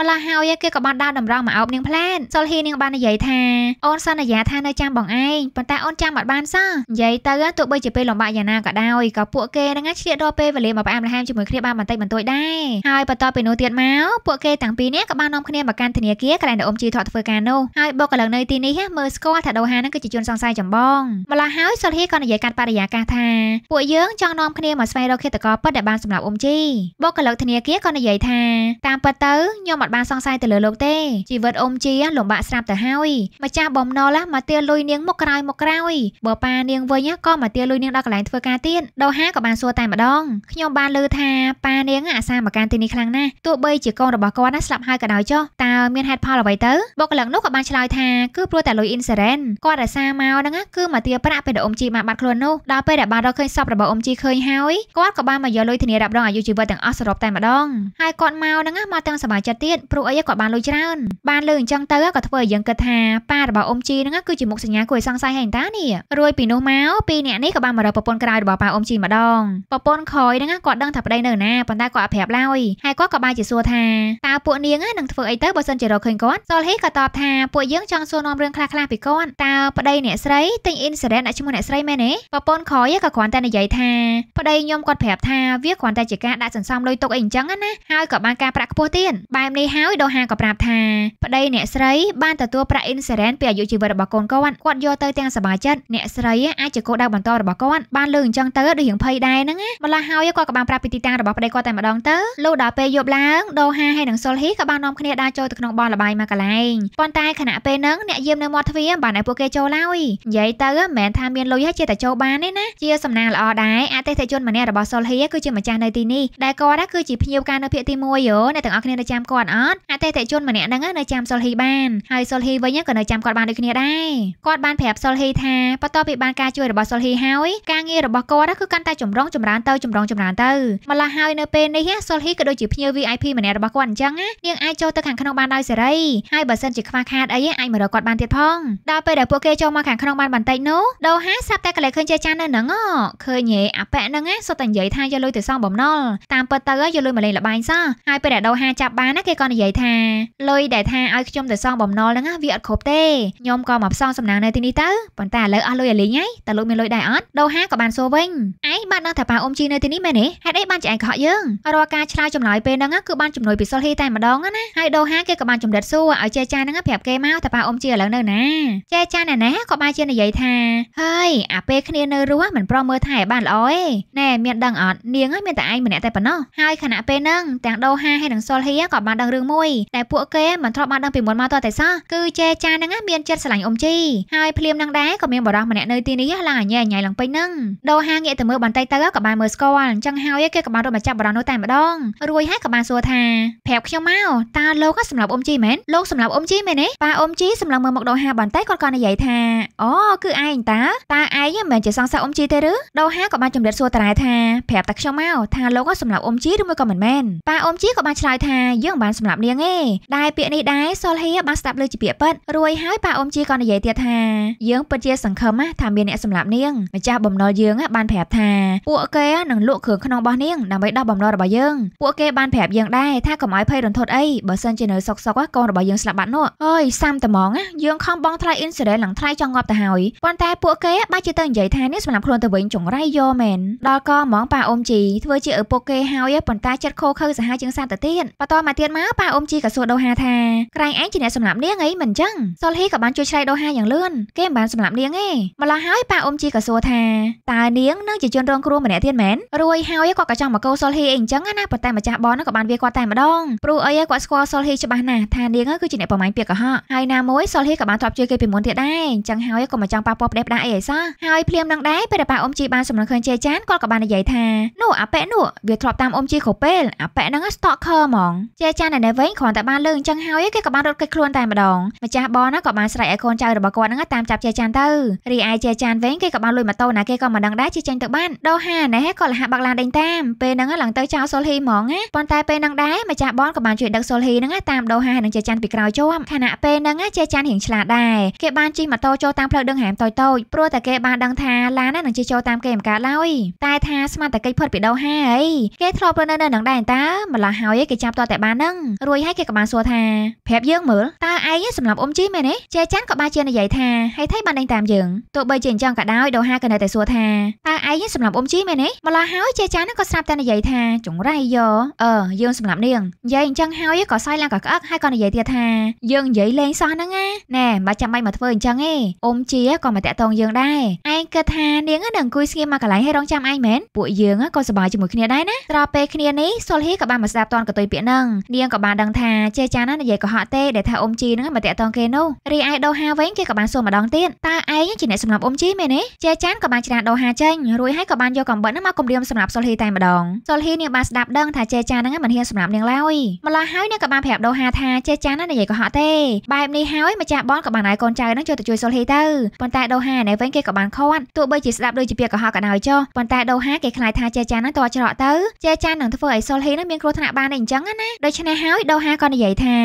ម្ល៉េះហើយគេក៏បានដើរតម្រង់មកអោបនាងផ្លែនសុលហ៊ីនាងបាននិយាយថាអូនសន្យាថានៅចាំបងឯងប៉ុន្តែអូនចាំអត់បានសោះនិនិយាយទៅទោះបីជាពេលលំបាកយ៉ាងណាក៏ដោយក៏ពួកគេនឹងឆ្លៀតរកពេលវេលាមកផ្អាមល្ហែមជាមួយគ្នាបានបន្តិចបន្តួចដែរហើយបន្តពីនោះទៀតមកពួកគេទាំងពីរនេះក៏បាននាំគ្នាមកកាន់ធនាគារកន្លែងដែលអ៊ំជីថតធ្វើការនោះហើយបុគ្គលិកនៅទីនេះមើលស្គាល់ថាដូហានឹងគឺជាជនសង្ស័យចម្បងម្ល៉េះហើយសុលហ៊ីក៏និយាយកាត់បរិយាកាសថាពួកយើងចង់នាំគ្នាមកស្វែងរកឃាតករពិតដែលបានសម្លាប់អ៊ំជីបុគ្គលិកធនាគារក៏និយាយថាតាមពិតទៅខ្ញុំមិនបានសង្ស័យទៅលើលោកទេជីវិតអ៊ំជីលំបាកស្រាប់ទៅហើយម្ចាស់បំណុលមកទាលុយនាងមុខក្រោយមុខក្រោយបើប៉ានាងវិញក៏មកទាលុយនាងដល់កន្លែងធ្វើការទៀតដូហាក៏បានសួរតែម្ដងខ្ញុំបានលើថាប៉ានាងអាសាមកការទីនេះខ្លាំងណាស់ទោះបីជាកូនរបស់គាត់ណាស្លាប់ហើយក៏ដោយចុះតើមានហេតុផលអ្វីទៅបុគ្គលិកនោះក៏បានឆ្លើយថាគឺព្រោះតែលុយអ៊ីនស៊ូរ៉ែនគាត់អាសាមកហ្នឹងគឺមកទាប្រាក់ពេលដែលអ៊ំជីបានបាត់ខ្លួននោះដល់ពេលដែលបានរកឃើញសពរបស់អ៊ំជីឃើញហើយគាត់ក៏បានមកយកលុយធានារ៉ាប់រងអាយុជីវិតទាំងអស់សរុបតែម្ដងហើយគាត់មកហ្នឹងមកទាំងសบายចិត្តទៀតព្រោះអីគាត់បានលុយច្រើនបានលុយអញ្ចឹងទៅក៏ធ្វើឲ្យយើងគិតថាប៉ារបស់អ៊ំជីហ្នឹងគឺជាមុខសញ្ញាគួរឲ្យសង្ស័យហើយតានេះរួយពីនោះមកមកពីរនាក់នេះក៏បានមករកប្រពន្ធក្រោយរបស់ប៉ាអ៊ុំជីម្ដងប្រពន្ធខ້ອຍហ្នឹងគាត់ដឹងថាប្តីនៅណាប៉ុន្តែគាត់អត់ប្រាប់ឡើយហើយគាត់ក៏បានជាសួរថាតើពួកនាងនឹងធ្វើអីទៅបើសិនជារកឃើញគាត់សលហ៊ីក៏តបថាពួកយើងចង់សួរនាំរឿងខ្លះៗពីគាត់តើប្តីអ្នកស្រីទិញអ៊ីនស៊ឺរ៉ែនដាក់ឈ្មោះអ្នកស្រីមែនទេប្រពន្ធខ້ອຍក៏គ្រាន់តែនិយាយថាប្តីខ្ញុំគាត់ប្រាប់ថាវាគ្រាន់តែជាការដាក់សន្សំលុយទុកអីអញ្ចឹងណាហើយក៏បានការប្រាក់ខ្ពស់ទៀតបែបនេះហើយដូហាក៏ប្រាប់ថាប្តីអ្នកស្រីបានទទួលប្រាក់អ៊ីនស៊ឺរ៉ែនពីអាយុជីវិតរបស់កូនគាត់គាត់យកទៅទាំងសบายចិត្តអ្នកស្រីអាចជាគោលដៅបន្តរបស់គាត់បានលើអញ្ចឹងទៅដូចរឿងភ័យដែរហ្នឹងណាម្ល៉េះហើយគាត់ក៏បានប្រាប់ពីទីតាំងរបស់ប្តីគាត់តែម្ដងទៅលុះដល់ពេលយប់ឡើងដូហាហើយនិងសុលហ៊ីក៏បាននាំគ្នាដើរចូលទៅក្នុងបនលបាយមួយកន្លែងប៉ុន្តែខណៈពេលហ្នឹងអ្នកយាមនៅមាត់ទ្វារបានឲ្យពួកគេចូលឡើយនិយាយទៅមិនមែនថាមានលុយហើយជាតែចូលបានទេណាជាសំណាងល្អដែរអតិថិជនម្នាក់របស់សុលហ៊ីគឺជាម្ចាស់នៅទីនេះដែលគាត់គឺជាភ្ញៀវការនៅភាគទី1យោអ្នកទាំងអស់គ្នានៅចាំគាត់អត់អតិថិជនម្នាក់ហ្នឹងនៅចាំសុលហ៊ីបានហើយសុលហ៊ីវិញក៏នៅចាំគាត់បានដូចគ្នាដែរគាត់បានប្រាប់សុលហ៊ីថាបន្ទាប់ពីបានការការជួយរបស់សុលហ៊ីហើយការងាររបស់គាត់គឺកាន់តែចម្រុងចម្រើនទៅចម្រុងចម្រើនទៅម្ល៉េះហើយនៅពេលនេះសុលហ៊ីក៏ដូចជាភ្ញៀវ VIP ម្នាក់របស់គាត់អញ្ចឹងនាងអាចចូលទៅខាងក្នុងបានដោយសេរីហើយបើសិនជាខ្វះខាតអីអាចមករកគាត់បានទៀតផងដល់ពេលដែលពួកគេចូលមកខាងក្នុងបានបន្តិចនោះដូហាសាប់តែកលែឃើញជាចាននៅហ្នឹងឃើញហេអាប៉ែហ្នឹងសុទ្ធតែនិយាយថាយកលុយទៅសងបំណុលតាមពិតទៅយកលុយមកលេងលបែងសោះហើយពេលដែលដូហាចាប់បានគេក៏និយាយថាលុយដែលថាឲ្យខ្ញុំទៅសងបំណុលហ្នឹងវាអត់គ្រប់ទេខ្ញុំក៏មកផ្សងសំណាងនៅទីនេះទៅប៉ុន្តែឥឡូវអស់លុយឲ្យលេងហើយតើលោកមានលុយដែរអត់ដូហាក៏បានសួរវិញឯងបានដឹងថាប៉ាអ៊ំជីនៅទីនេះមែនទេហេតុអីបានជាឯងកុហកយើងរាល់ការឆ្លើយចម្លើយពេលហ្នឹងគឺបានជំនួយពីសុលហ៊ីតែម្ដងណាហើយដូហាគេក៏បានចម្រិតសួរឲ្យចេចាហ្នឹងប្រាប់គេមកថាប៉ាអ៊ំជីឥឡូវនៅណាចេចាណែណាក៏បានជានិយាយថាហើយអាពេលគ្នានៅរស់មិនប្រមើលថែបានល្អទេណែមានដឹងអត់នាងហើយមានតែឯងម្នាក់តែប៉ុណ្ណោះហើយខណៈពេលហ្នឹងទាំងដូហាហើយនិងសុលហ៊ីក៏បានដឹងរឿងមួយតែពួកគេមិនធ្លាប់បានដឹងពីមុនមកតោះតែសោះគឺចេចាហ្នឹងមានចិត្តស្រឡាញ់អ៊ំជីហើយភ្លាមនឹងដែរក៏មានបរិះម្នាក់នៅទីនេះឡើងអញញ៉ៃឡើងពេញហ្នឹងដូហាងាកទៅមើលបន្តិចទៅក៏បានមើលស្គាល់អញ្ចឹងហើយគេក៏បានរត់មកចាប់បរោះនោះតែម្ដងរួយហើយក៏បានសួរថាប្រាប់ខ្ញុំមកតើលោកសម្រាប់អ៊ំជីមែនលោកសម្រាប់អ៊ំជីមែនទេប៉ាអ៊ំជីសម្រាប់មើលមកដូហាបន្តិចគាត់ក៏និយាយថាអូគឺឯងតើតើឯងមិនមែនជាសង្សារអ៊ំជីទេឬដូហាក៏បានចម្រិតសួរតារ៉ែថាប្រាប់តែខ្ញុំមកថាលោកសម្រាប់អ៊ំជីឬមួយក៏មិនមែនប៉ាអ៊ំជីក៏បានឆ្លើយថាយើងមិនបានសម្រាប់នាងទេដែរពាក្យនេះដែរសុលហេបានស្ដាប់លើជាពាក្យពិតរួយហើយប៉ាអ៊ំជីក៏និយាយទៀតថាយើងពិតជាសង្ឃឹមណាស់ថាមានអ្នកអ្នកសម្លាប់នាងម្ចាស់បំណុលយើងបានប្រាប់ថាពួកគេនឹងលក់គ្រឿងក្នុងរបស់នាងដើម្បីដោះបំណុលរបស់យើងពួកគេបានប្រាប់យើងដែរថាកុំឲ្យភ័យរន្ធត់អីបើសិនជានៅសុកសុកកូនរបស់យើងស្លាប់បាត់នោះអើយសាំត្មងយើងខំបងថ្លៃអ៊ីនស៊ូរ៉េឡើងថ្លៃចង់ងាប់ទៅហើយប៉ុន្តែពួកគេបាច់ជាទៅនិយាយថានាងសម្លាប់ខ្លួនទៅវិញចង្រៃយកមែនដល់ក៏ហ្មងប៉ាអ៊ុំជីធ្វើជាឪពុកគេហើយប៉ុន្តែចិត្តខូខើសាហាវជាងសាទៅទៀតបន្តមកទៀតមកប៉ាអ៊ុំជីក៏សួរដូហាថាក្រែងឯងជាអ្នកសម្លាប់នាងអីមិនចឹងសុលហ៊ីក៏បានជួយឆ្លៃដូហាយ៉ាងលឿនគេមិនបានសម្លាប់នាងទេម្ល៉េះហើយប៉ាអ៊ុំជីក៏សួរថាតើនាងនឹងជាជនរងគ្រោះម្នាក់ទៀតមែនរួយហើយគាត់ក៏ចង់មកកោសុលហ៊ីអីអញ្ចឹងណាប៉ុន្តែម្ចាស់បនក៏បានវាគាត់តែម្ដងព្រោះអីគាត់ស្គាល់សុលហ៊ីច្បាស់ណាស់ថានាងគឺជាអ្នកប្រមាញ់ពាក្យកុហកហើយណាមួយសុលហ៊ីក៏បានធ្លាប់ជួយគេពីមុនទៀតដែរអញ្ចឹងហើយក៏មកចង់ប៉ះពាល់ផ្ដេសផ្ដាសអីឯសោះហើយភ្លាមនឹងដែរពេលដែលប៉ាអ៊ុំជីបានសម្លឹងឃើញជេចានគាត់ក៏បាននិយាយថានោះអាប៉ែនោះវាធ្លាប់តាមអ៊ុំជីគ្រប់ពេលអាប៉ែហ្នឹង stalker ហ្មងជេចាននៅវិញគ្រាន់តែបានលើអញ្ចឹងហើយគេក៏បានរត់គេចខ្លួនតែម្ដងម្ចាស់បនក៏បានស្រែកឲ្យកូនចៅរបស់គាត់ហ្នឹងតាមចាប់ជេចានទៅរីឯជេចានវិញគេក៏បានលុយម៉ូតូណាគេក៏មិនដឹងដែរជិះចេញទៅបានដូហាណែក៏លះបាក់ឡានដេញតាមពេលហ្នឹងឡើងទៅចៅសុលហ៊ីហ្មងណាប៉ុន្តែពេលហ្នឹងដែរម្ចាស់បនក៏បានជួយដឹកសុលហ៊ីហ្នឹងតាមដូហានឹងជាចាន់ពីក្រោយជាប់ខណៈពេលហ្នឹងជាចាន់រៀងឆ្លាតដែរគេបានជិះម៉ូតូចូលតាមផ្លូវដឹងហាមតូចតូចព្រោះតែគេបានដឹងថាឡាននឹងជិះចូលតាមគេមិនកើតឡើយតែថាស្មាតកិច្ចផុតពីដូហាអីគេធ្លាប់ទៅនៅនៅនឹងដែរតម្ល៉េះហើយគេចាប់តតែបានហ្នឹងរួចហើយគេក៏បានសួរថាប្រាប់យើងមើលតើឯងសម្រាប់អ៊ំជីមែនទេជាចាន់ក៏បានជានិយាយថាហេថៃបានដេញតាមយើងទោះបីជាអញ្ចឹងយ៉ាងក៏ដោយដូហាក៏នៅតែសួរថាតើឯងសម្លាប់អ៊ំជីមែនទេម្ល៉េះហើយចេចានក៏ស្រាប់តែនិយាយថាចង្រៃយោអឺយើងសម្លាប់នាងនិយាយអញ្ចឹងហើយក៏សាយឡើងក៏ក្អឹកហើយក៏និយាយទៀតថាយើងនិយាយលេងសោះហ្នឹងណាណែមិនចាំបាច់មកធ្វើអញ្ចឹងទេអ៊ំជីក៏មកតាក់ទងយើងដែរឯងគិតថានាងនឹងអង្គុយស្ងៀមមកកន្លែងហើយរងចាំឯងមែនពួកយើងក៏សប្បាយជាមួយគ្នាដែរណាត្រពេលគ្នានេះសុលហ៊ីក៏បានមកស្ដាប់តនកតុយពាក្យហ្នឹងនាងក៏បានដឹងថាចេចាននិយាយកុហកទេដែលថាអ៊ំជីហ្នឹងមកតាក់ទងគេនោះរីឯដូហាវិញគេក៏បានសួរម្ដងទៀតតើឯងជាអ្នកសម្លាប់អ៊ំជីជីមែនទេចេចានក៏បានច្រានដោហាចេញរួចហើយក៏បានយកកំបិតនោះមកគម្រាមសម្រាប់សុលហ៊ីតែម្ដងសុលហ៊ីនាងបានស្ដាប់ដឹងថាចេចានហ្នឹងមិនហ៊ានសម្រាប់នាងឡើយម្ល៉េះហើយនាងក៏បានប្រាប់ដោហាថាចេចានណានិយាយកុហកទេបែបនេះហើយម្ចាស់បនក៏បានឲ្យកូនចៅហ្នឹងចូលទៅជួយសុលហ៊ីទៅប៉ុន្តែដោហាណែវិញគេក៏បានខាត់ទោះបីជាស្ដាប់ដូចជាពាក្យកុហកក៏ដោយចុះប៉ុន្តែដោហាគេខ្លាចថាចេចានហ្នឹងតច្រកទៅចេចាននឹងធ្វើឲ្យសុលហ៊ីហ្នឹងមានគ្រោះថ្នាក់បានដែរអញ្ចឹងណាដូច្នេះហើយដោហាក៏និយាយថា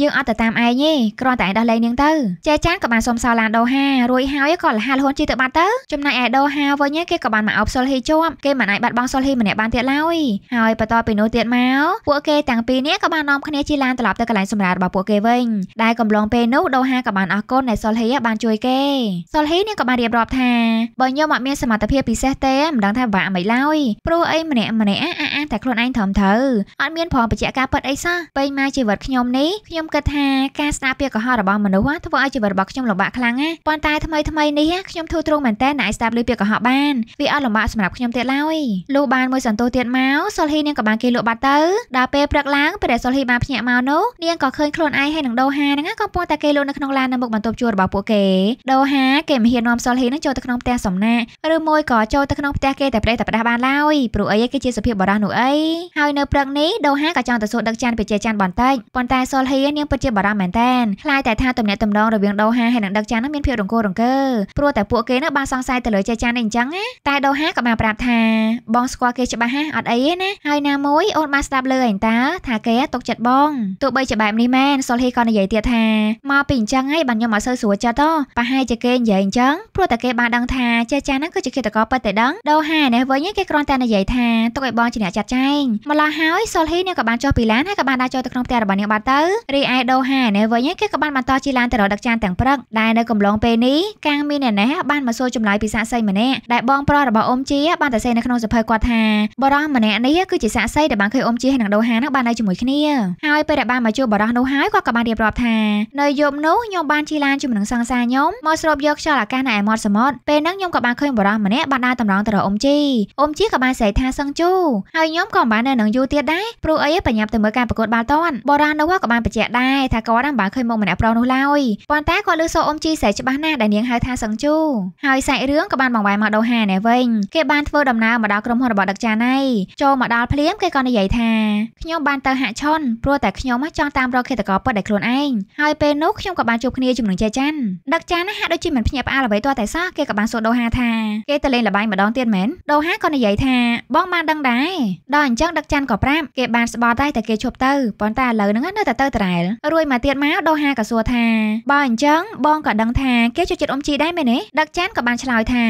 យើងអត់ទៅតាមឯងទេគ្រាន់តែឯងដោះលែងនាងទៅចេចានក៏បានសុំសោឡានដោហារួចហើយក៏លះហលហ៊ុនជិះទៅបាត់ទៅចំណែកឯដូហាវិញគេក៏បានមកអោបសុលហ៊ីជាប់គេមិនអាចបាត់បង់សុលហ៊ីម្នាក់បានទៀតឡើយហើយបន្តពីនោះទៀតមកពួកគេទាំងពីរនេះក៏បាននាំគ្នាជិះឡានត្រឡប់ទៅកន្លែងសម្រាករបស់ពួកគេវិញដែលកំឡុងពេលនោះដូហាក៏បានអរគុណដែលសុលហ៊ីបានជួយគេសុលហ៊ីនេះក៏បានរៀបរាប់ថាបើខ្ញុំអត់មានសមត្ថភាពពិសេសទេមិនដឹងថាបាក់អ្វីឡើយព្រោះអីម្នាក់ម្នាក់អាអាងតែខ្លួនឯងត្រឹមត្រូវអត់មានព្រមបញ្ជាក់ការពិតអីសោះពេលមកជីវិតខ្ញុំនេះខ្ញុំគិតថាការស្ដាប់ពាក្យកុហករបស់មនុស្សធ្វើឲ្យជីវិតរបស់ខ្ញុំលំបាកខ្លាំងណាស់ប៉ុន្តែថ្មីថ្មីនេះខ្ញុំធ្វើទ្រង់មែនតើអ្នកអាចស្ដាប់ឮពាក្យកុហកបានវាអត់លំបាកសម្រាប់ខ្ញុំទៀតឡើយលុះបានមួយសន្ទុះទៀតមកសុលហ៊ីនាងក៏បានគេលក់បាត់ទៅដល់ពេលព្រឹកឡើងព្រះសុលហ៊ីបានភ្ញាក់មកនោះនាងក៏ឃើញខ្លួនឯងហើយនឹងដូហាហ្នឹងកំពុងតែគេលក់នៅក្នុងឡាននៅមុខបន្ទប់ជួលរបស់ពួកគេដូហាគេមិនហ៊ាននាំសុលហ៊ីនឹងចូលទៅក្នុងផ្ទះសំណាក់ឬមួយក៏ចូលទៅក្នុងផ្ទះគេតែប្រេះតែផ្ដាស់បានឡើយព្រោះអីគេជាសុភាពបរោះនោះអីហើយនៅព្រឹកនេះដូហាក៏ចង់ទៅសួរដឹកចានបេជាចានបន្តិចប៉ុន្តែសុលហ៊ីនាងពិតជាបារម្ភមែនតើខ្លាចតែថាតំណែងតំណងរវាងដូហាហើយនឹងដឹកចាននឹងមានភាពរង្គោះរង្គើព្រោះតែពួកគេនោះបានសង្ស័យទៅលើចៃចាននេះអញ្ចឹងណាតែដូហាក៏បានប្រាប់ថាបងស្គាល់គេច្បាស់ណាអត់អីទេណាហើយណាមួយអូនបានស្ដាប់លើឯងតាថាគេទុកចិត្តបងទោះបីជាបែបនេះមែនសុលហ៊ីក៏និយាយទៀតថាមកពីអញ្ចឹងហើយបានខ្ញុំអត់សូវស្រួលចិត្តទេប្រហែលជាគេនិយាយអញ្ចឹងព្រោះតែគេបានដឹងថាចៃចានហ្នឹងគឺជាឃាតករពិតតែដឹងដូហានេះវិញគេគ្រាន់តែនិយាយថាទុកឲ្យបងជាអ្នកចាត់ចែងម្ល៉េះហើយសុលហ៊ីនេះក៏បានចុះពីឡានហើយក៏បានដើរចូលទៅក្នុងផ្ទះរបស់នាងបាត់ទៅរីឯដូហានេះវិញគេក៏បានបន្តជិះឡានទៅរកដឹកចានទាំងព្រឹកដែលនៅកំឡុងពេលនេះកាងមីនណេះបានបានមកសួរចម្លើយពីសាក់សីម្នាក់ដែលបងប្រុសរបស់អ៊ំជាបានតែសេនៅក្នុងសភៅគាត់ថាបរោះម្នាក់នេះគឺជាសាក់សីដែលបានឃើញអ៊ំជានឹងដូហានឹងបាននៅជាមួយគ្នាហើយពេលដែលបានមកជួបបរោះនោះហើយគាត់ក៏បានរៀបរាប់ថានៅយប់នោះខ្ញុំបានជិះឡានជាមួយនឹងសង្សារខ្ញុំមកស្រូបយកខ្យល់អាកាសនៅឯមាត់សមុទ្រពេលហ្នឹងខ្ញុំក៏បានឃើញបរោះម្នាក់បានដើរតម្រង់ទៅរកអ៊ំជីអ៊ំជីក៏បានស្រែកថាសឹងជូហើយខ្ញុំក៏បាននៅនឹងយូរទៀតដែរព្រោះអីបញ្ញាប់ទៅមើលការប្រកួតបាល់ទាត់បរោះនោះក៏បានបញ្ជាក់ដែរថាគាត់បានឃើញមុខម្នាក់ប្រុសនោះឡើយប៉ុន្តែគាត់លើសូអ៊ំជីស្រែកច្បាស់ណាស់ដែលនាងហៅថាសឹងជូហើយសាច់រឿងក៏បានបង្វែរមកដូហានេះវិញគេបានធ្វើដំណើរមកដល់ក្រុមហ៊ុនរបស់ដឹកចាណៃចូលមកដល់ភ្លាមគេក៏និយាយថាខ្ញុំបានទៅហាក់ឆុនព្រោះតែខ្ញុំចង់តាមរកឃាតករពិតដែលខ្លួនឯងហើយពេលនោះខ្ញុំក៏បានជួបគ្នាជាមួយនឹងជាចាន់ដឹកចាណៃហាក់ដូចជាមិនភ្ញាក់ផ្អើលអ្វីទាល់តែសោះគេក៏បានសួរដូហាថាគេទៅលេងល្បែងម្ដងទៀតមែនដូហាក៏និយាយថាបងបានដឹងដែរដល់អញ្ចឹងដឹកចាន់ក៏ប្រាប់គេបានស្បល់ដែរតែគេឈប់ទៅប៉ុន្តែឥឡូវហ្នឹងនៅតែទៅត្រែលរួយមកទៀតមកដូហាក៏សួរថាបើអញ្ចឹងបងក៏ដឹងថាគេជួយចិត្តអ៊ំជីដែរមែនទេដឹកចាចាន់ក៏បានឆ្លើយថា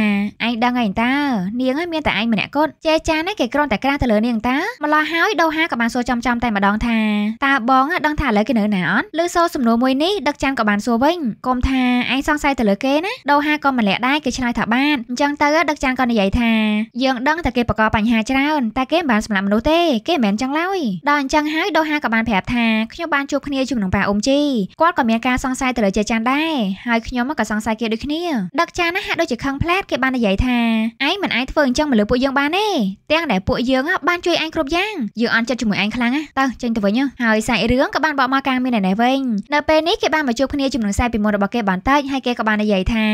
ឯងដឹងឯងតើនាងឯងមានតែឯងម្នាក់គត់ចេចានឯងគេគ្រាន់តែក្រាស់ទៅលើនាងតើម្ល៉េះហើយដូហាក៏បានសួរចំចំតែម្ដងថាតើបងដឹងថាឥឡូវគេនៅណាអត់ឬសូសំណួរមួយនេះដឹកចាន់ក៏បានសួរវិញកុំថាឯងសង្ស័យទៅលើគេណាដូហាក៏ម្លាក់ដែរគេឆ្លើយថាបានអញ្ចឹងទៅដឹកចាន់ក៏និយាយថាយើងដឹងតែគេបង្កបញ្ហាច្រើនតែគេមិនបានសម្លាប់មនុស្សទេគេមិនមែនចឹងឡើយដល់អញ្ចឹងហើយដូហាក៏បានប្រាប់ថាខ្ញុំបានជួបគ្នាជាមួយនឹងប៉ាអ៊ុំជីគាត់ក៏មានការសង្ស័យទៅលើចេចានដែរហើយខ្ញុំក៏សង្ស័យគេដូចគ្នាដឹកចានណាហាក់ដូចជាខឹងផ្លែតគេបាននិយាយថាឯងមិនអាចធ្វើអញ្ចឹងមកលើពួកយើងបានទេទាំងដែលពួកយើងបានជួយឯងគ្រប់យ៉ាងយើងអន់ចិត្តជាមួយឯងខ្លាំងណាតើចេញទៅវិញហើយសាច់រឿងក៏បានបកមកកាងមានឯណេះវិញនៅពេលនេះគេបានមកជួបគ្នាជាមួយនឹងខ្សែពីមុនរបស់គេបន្តិចហើយគេក៏បាននិយាយថា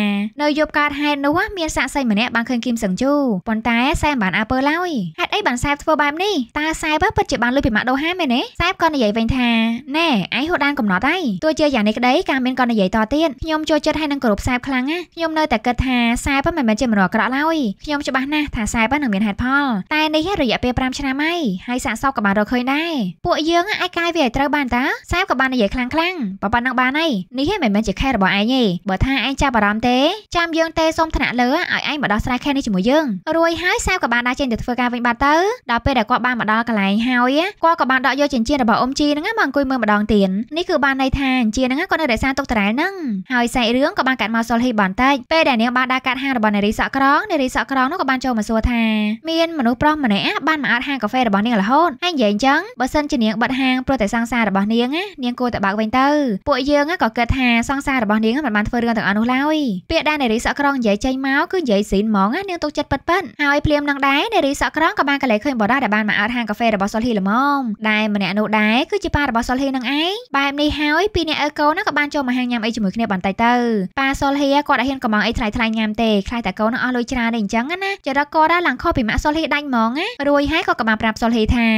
នៅយប់កើតហេតុនោះមានសាក់សីម្នាក់បានឃើញគីមសឹងជូប៉ុន្តែសែមិនបានអើពើឡើយហេតុអីបានសែបធ្វើបែបនេះតើសែបពិតជាបានលុយពីម៉ាក់ដូហាមែនទេសែបក៏និយាយវិញថាណែឯងហូតដានកំណត់ហើយទោះជាយ៉ាងនេះក្តីការមានក៏និយាយតទៀតខ្ញុំចូលចិត្តហើយនឹងគោរពសែបខ្លាំងណាខ្ញុំនៅតែគិតថាសែបមិនមែនជាមនុស្សអាក្រក់ឡើយខ្ញុំច្បាស់ណាស់ថាសែបនឹងមានហេតុផលតែនេះរយៈពេល5ឆ្នាំហើយហើយសាកសពក៏បានរកឃើញដែរពួកយើងអាចកាយវាឲ្យត្រូវបានតាសែបក៏បាននិយាយខ្លាំងខ្លាំងបើប៉ុណ្ណឹងបានហើយនេះមិនមែនជាខែរបស់ឯងទេបើថាឯងចាប់អារម្មណ៍ទេចាំយើងទេសូមថ្នាក់លើឲ្យឯងមកដោះស្រាយខែនេះជាមួយយើង រួយហើយសែបក៏បានដើរចេញទៅធ្វើការវិញបាត់ទៅដល់ពេលដែលគាត់បានមកដល់កន្លែងហើយគាត់ក៏បានដកយកចិញ្ចៀនរបស់អ៊ំជីហ្នឹងមកអង្គុយមើលម្ដងទៀតនេះគឺបានន័យថាចិញ្ចៀនហ្នឹងគាត់នៅរក្សាទុកតារ៉ែហ្នឹងហើយសាច់រឿងក៏បានកាត់មកសុលហីបន្តិចពេលដែលដែលនាងបានដើរកាត់ហាងរបស់នារីសក់ក្រងនារីសក់ក្រងនោះក៏បានចូលមកសួរថាមានមនុស្សប្រុសម្នាក់បានមកអត់ហាងកាហ្វេរបស់នាងរហូតហើយនិយាយអញ្ចឹងបើសិនជានាងបិទហាងព្រោះតែសង្សាររបស់នាងណានាងគួរតែបើកវិញទៅពួកយើងក៏គិតថាសង្សាររបស់នាងមិនបានធ្វើរឿងទាំងអស់នោះឡើយពាក្យដែលនារីសក់ក្រងនិយាយចេញមកគឺនិយាយស៊ីនហ្មងណានាងទុកចិត្តប៉ិតប៉ិតហើយភ្លាមនឹងដែរនារីសក់ក្រងក៏បានកលែកឃើញបរិះដែលបានមកអត់ហាងកាហ្វេរបស់សុលហ៊ីល្មមដែលម្នាក់នោះដែរគឺជាប៉ារបស់សុលហ៊ីនឹងឯងបែបនេះហើយពីរអ្នកឪកូនក៏បានចូលមកហាងញ៉ាំអីជាមួយគ្នាបន្តិចទៅប៉ាសុលហ៊ីគាត់អាចហ៊ានកុំងអីថ្លៃយថ្លៃញ៉ាំទេខ្លាចតែកូននឹងអស់លុយច្រើនទេអញ្ចឹងណាចរិតក៏ដែរឡើងខុសពីម៉ាក់សុលហ៊ីដាច់ហ្មងណារួយហើយក៏ក្បាលប្រាប់សុលហ៊ីថា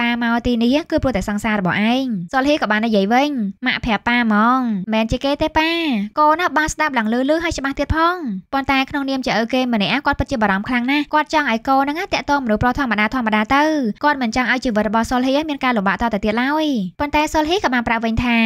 ប៉ាមកទីនេះគឺព្រោះតែសង្សាររបស់ឯងសុលហ៊ីក៏បាននិយាយវិញម៉ាក់ប្រាប់ប៉ាហ្មងមិនជាគេទេប៉ាកូនណាបានស្ដាប់ឡើងលឺលឺហើយច្បាស់ទៀតផងប៉ុន្តែក្នុងនាមជាឪគេម្នាក់គាត់ពិតជាបារម្ភខ្លាំងណាស់គាត់ចង់ឲ្យកូនហ្នឹងតាក់ទងមនុស្សប្រុសធម្មតាធម្មតាទៅគាត់មិនចង់ឲ្យជីវិតរបស់សុលហ៊ីមានការលំបាកតទៅទៀតឡើយប៉ុន្តែសុលហ៊ីក៏បានប្រាប់វិញថា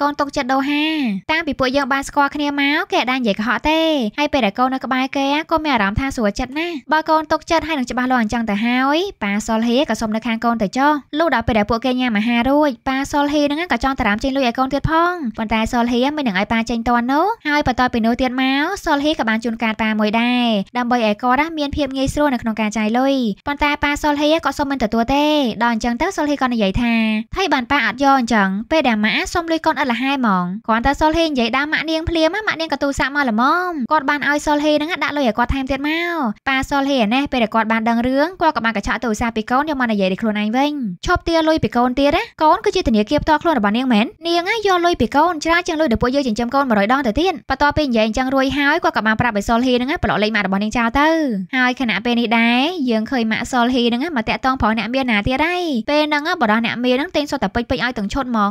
កូនຕົកចិត្តដូហាតាមពីពួកយើងបានស្គាល់គ្នាមកគេអត់ដែរនិយាយកុហកទេហើយហើយពេលដែលកូននៅក្បែរគេកូនមានអារម្មណ៍ថាស្រួលចិត្តណាស់បើកូនទុកចិត្តហើយនឹងច្បាស់លាស់អញ្ចឹងទៅហើយប៉ាសុលហេក៏សុំនៅខាងកូនទៅចុះលុះដល់ពេលដែលពួកគេញ៉ាំអាហាររួចប៉ាសុលហេនឹងក៏ចង់តារាមចេញលុយឲ្យកូនទៀតផងប៉ុន្តែសុលហេមិននឹងឲ្យប៉ាចេញតន់នោះហើយបន្តពីនោះទៀតមកសុលហេក៏បានជូនការប៉ាមួយដែរដើម្បីឲ្យគាត់មានភាពងាយស្រួលនៅក្នុងការចាយលុយប៉ុន្តែប៉ាសុលហេក៏សុំមិនទទួលទេដល់អញ្ចឹងទៅសុលហេក៏និយាយថាថៃបានប៉ាអត់យកអញ្ចឹងពេលដែលម៉ាសុំលុយកូនអត់លះហើយហ្មងគ្រាន់តែសុលហេនិយាយដើមម៉ាក់នាងភ្លាមម៉ាក់នាងក៏ទូសាក់មកល្មមគាត់បានបានឲ្យសុលហេហ្នឹងដាក់លុយឲ្យគាត់ថែមទៀតមកប៉ាសុលហេណេះពេលដែលគាត់បានដឹងរឿងគាត់ក៏បានកញ្ឆក់ទូរស័ព្ទពីកូនយកមកនិយាយដល់ខ្លួនឯងវិញឈប់ទារលុយពីកូនទៀតណាកូនគឺជាធនាគារផ្ទាល់ខ្លួនរបស់នាងមែននាងយកលុយពីកូនច្រើនជាងលុយដែលពួកយើងចិញ្ចឹមកូន100ដងទៅទៀតបន្ទាប់ពីនិយាយអញ្ចឹងរួយហើយគាត់ក៏បានប្រាប់ឲ្យសុលហេហ្នឹងប្លុកលេខម៉ាក់របស់នាងចោលទៅហើយខណៈពេលនេះដែរយើងឃើញម៉ាក់សុលហេហ្នឹងមកតាក់តងប្រុសអ្នកមានណាទៀតហើយពេលហ្នឹងបរិះអ្នកមានហ្នឹងទិញសុទ្ធតែពេចពេចឲ្យទាំងឈុតហ្មង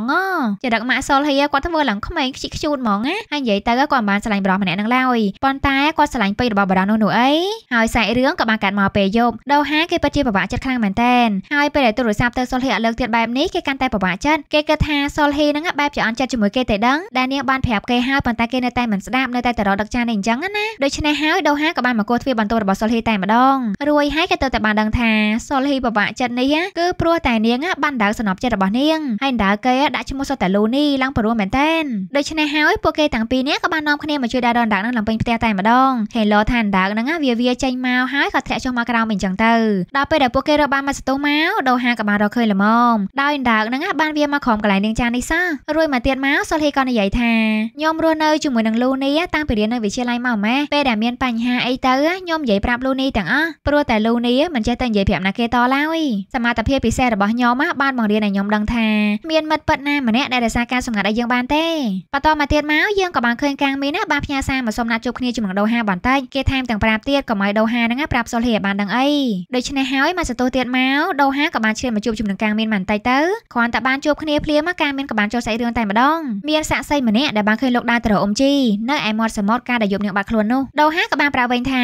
ចរិតម៉ាក់សុលហេគាត់ធ្វើឡើងក្មេងខ្ជិះខ្ជូតហ្មងណាហើយនិយាយទៅគាត់មិនបានឆ្លាញ់បរិះម្នាក់ហ្នឹងឡើយប៉ុនន្តែគាត់ឆ្លាញ់ពេករបស់បារាំងនោះនោះអីហើយសាច់រឿងក៏បានកាត់មកពេលយប់ដូហាគេពិតជាពិបាកចិត្តខ្លាំងមែនតែនហើយពេលដែលទូរស័ព្ទទៅសុលហ៊ីអត់លើកទៀតបែបនេះគេកាន់តែពិបាកចិត្តគេគិតថាសុលហ៊ីហ្នឹងបែបជាអន់ចិត្តជាមួយគេតែដឹងដែលនាងបានប្រាប់គេហើយប៉ុន្តែគេនៅតែមិនស្ដាប់នៅតែតរដឹកចាននេះអញ្ចឹងណាដូច្នេះហើយដូហាក៏បានមកគោះទ្វារបន្ទប់របស់សុលហ៊ីតែម្ដងរួយហើយគេទៅតែបានដឹងថាសុលហ៊ីពិបាកចិត្តនេះគឺព្រោះតែនាងបានដៅសំណប់ចិត្តរបស់នាងហើយដៅគេដាក់ឈ្មោះសុតតែលូនីឡើងព្រោះមែនតែនដូច្នេះហើយពួកគេទាំងពីរនាក់ក៏បាននាំគ្នាមកជួយដារដនដាក់នឹងឡើងពេញផ្ទះតែតែម្ដងហេឡូថាអណ្ដើកហ្នឹងវាវាចេញមកហើយក៏ធ្លាក់ចុះមកក្រោមវិញចឹងទៅដល់ពេលដែលពួកគេរកបានមកស្ទុះមកដូហាក៏បានរកឃើញល្មមដោយអណ្ដើកហ្នឹង បានវាមកក្រោមកន្លែងនាងចានេះសោះរួចមកទៀតមកសុលហេក៏និយាយថាខ្ញុំរស់នៅជាមួយនឹងលូនីតាំងពីរៀននៅវិទ្យាល័យមកម៉េះពេលដែលមានបញ្ហាអីទៅខ្ញុំនិយាយប្រាប់លូនីទាំងអស់ព្រោះតែលូនីមិនចេះតែនិយាយប្រាប់ណាគេតឡើយសមត្ថភាពពិសេសរបស់ខ្ញុំបានបង្រៀនឲ្យខ្ញុំដឹងថាមានមិត្តពិតណាម្នាក់ដែលរសារការសម្ងាត់ឲ្យយើងបានទេបន្តមកទៀតមកយើងក៏បានឃើញកាងមីនបានផ្ញើសារមកសុំណាត់ជួបគ្នាជាមួយដូហាបន្តិចគេថែមទាំងប្រាប់ទៀតកុំឲ្យដូហាហ្នឹងប្រាប់សុលហេបានដឹងអីដូច្នេះហើយមកសតោទៀតមកដូហាក៏បានឈានមកជួបជំនឹងការមានមិនតិចទៅគ្រាន់តែបានជួបគ្នាភ្លាមមកការមានក៏បានចូលសាច់រឿងតែម្ដងមានសាក់សីម្នាក់ដែលបានឃើញលោកដាតរអ៊ុំជីនៅឯមាត់សមុទ្រការដែលយប់នាងបាត់ខ្លួននោះដូហាក៏បានប្រាប់វិញថា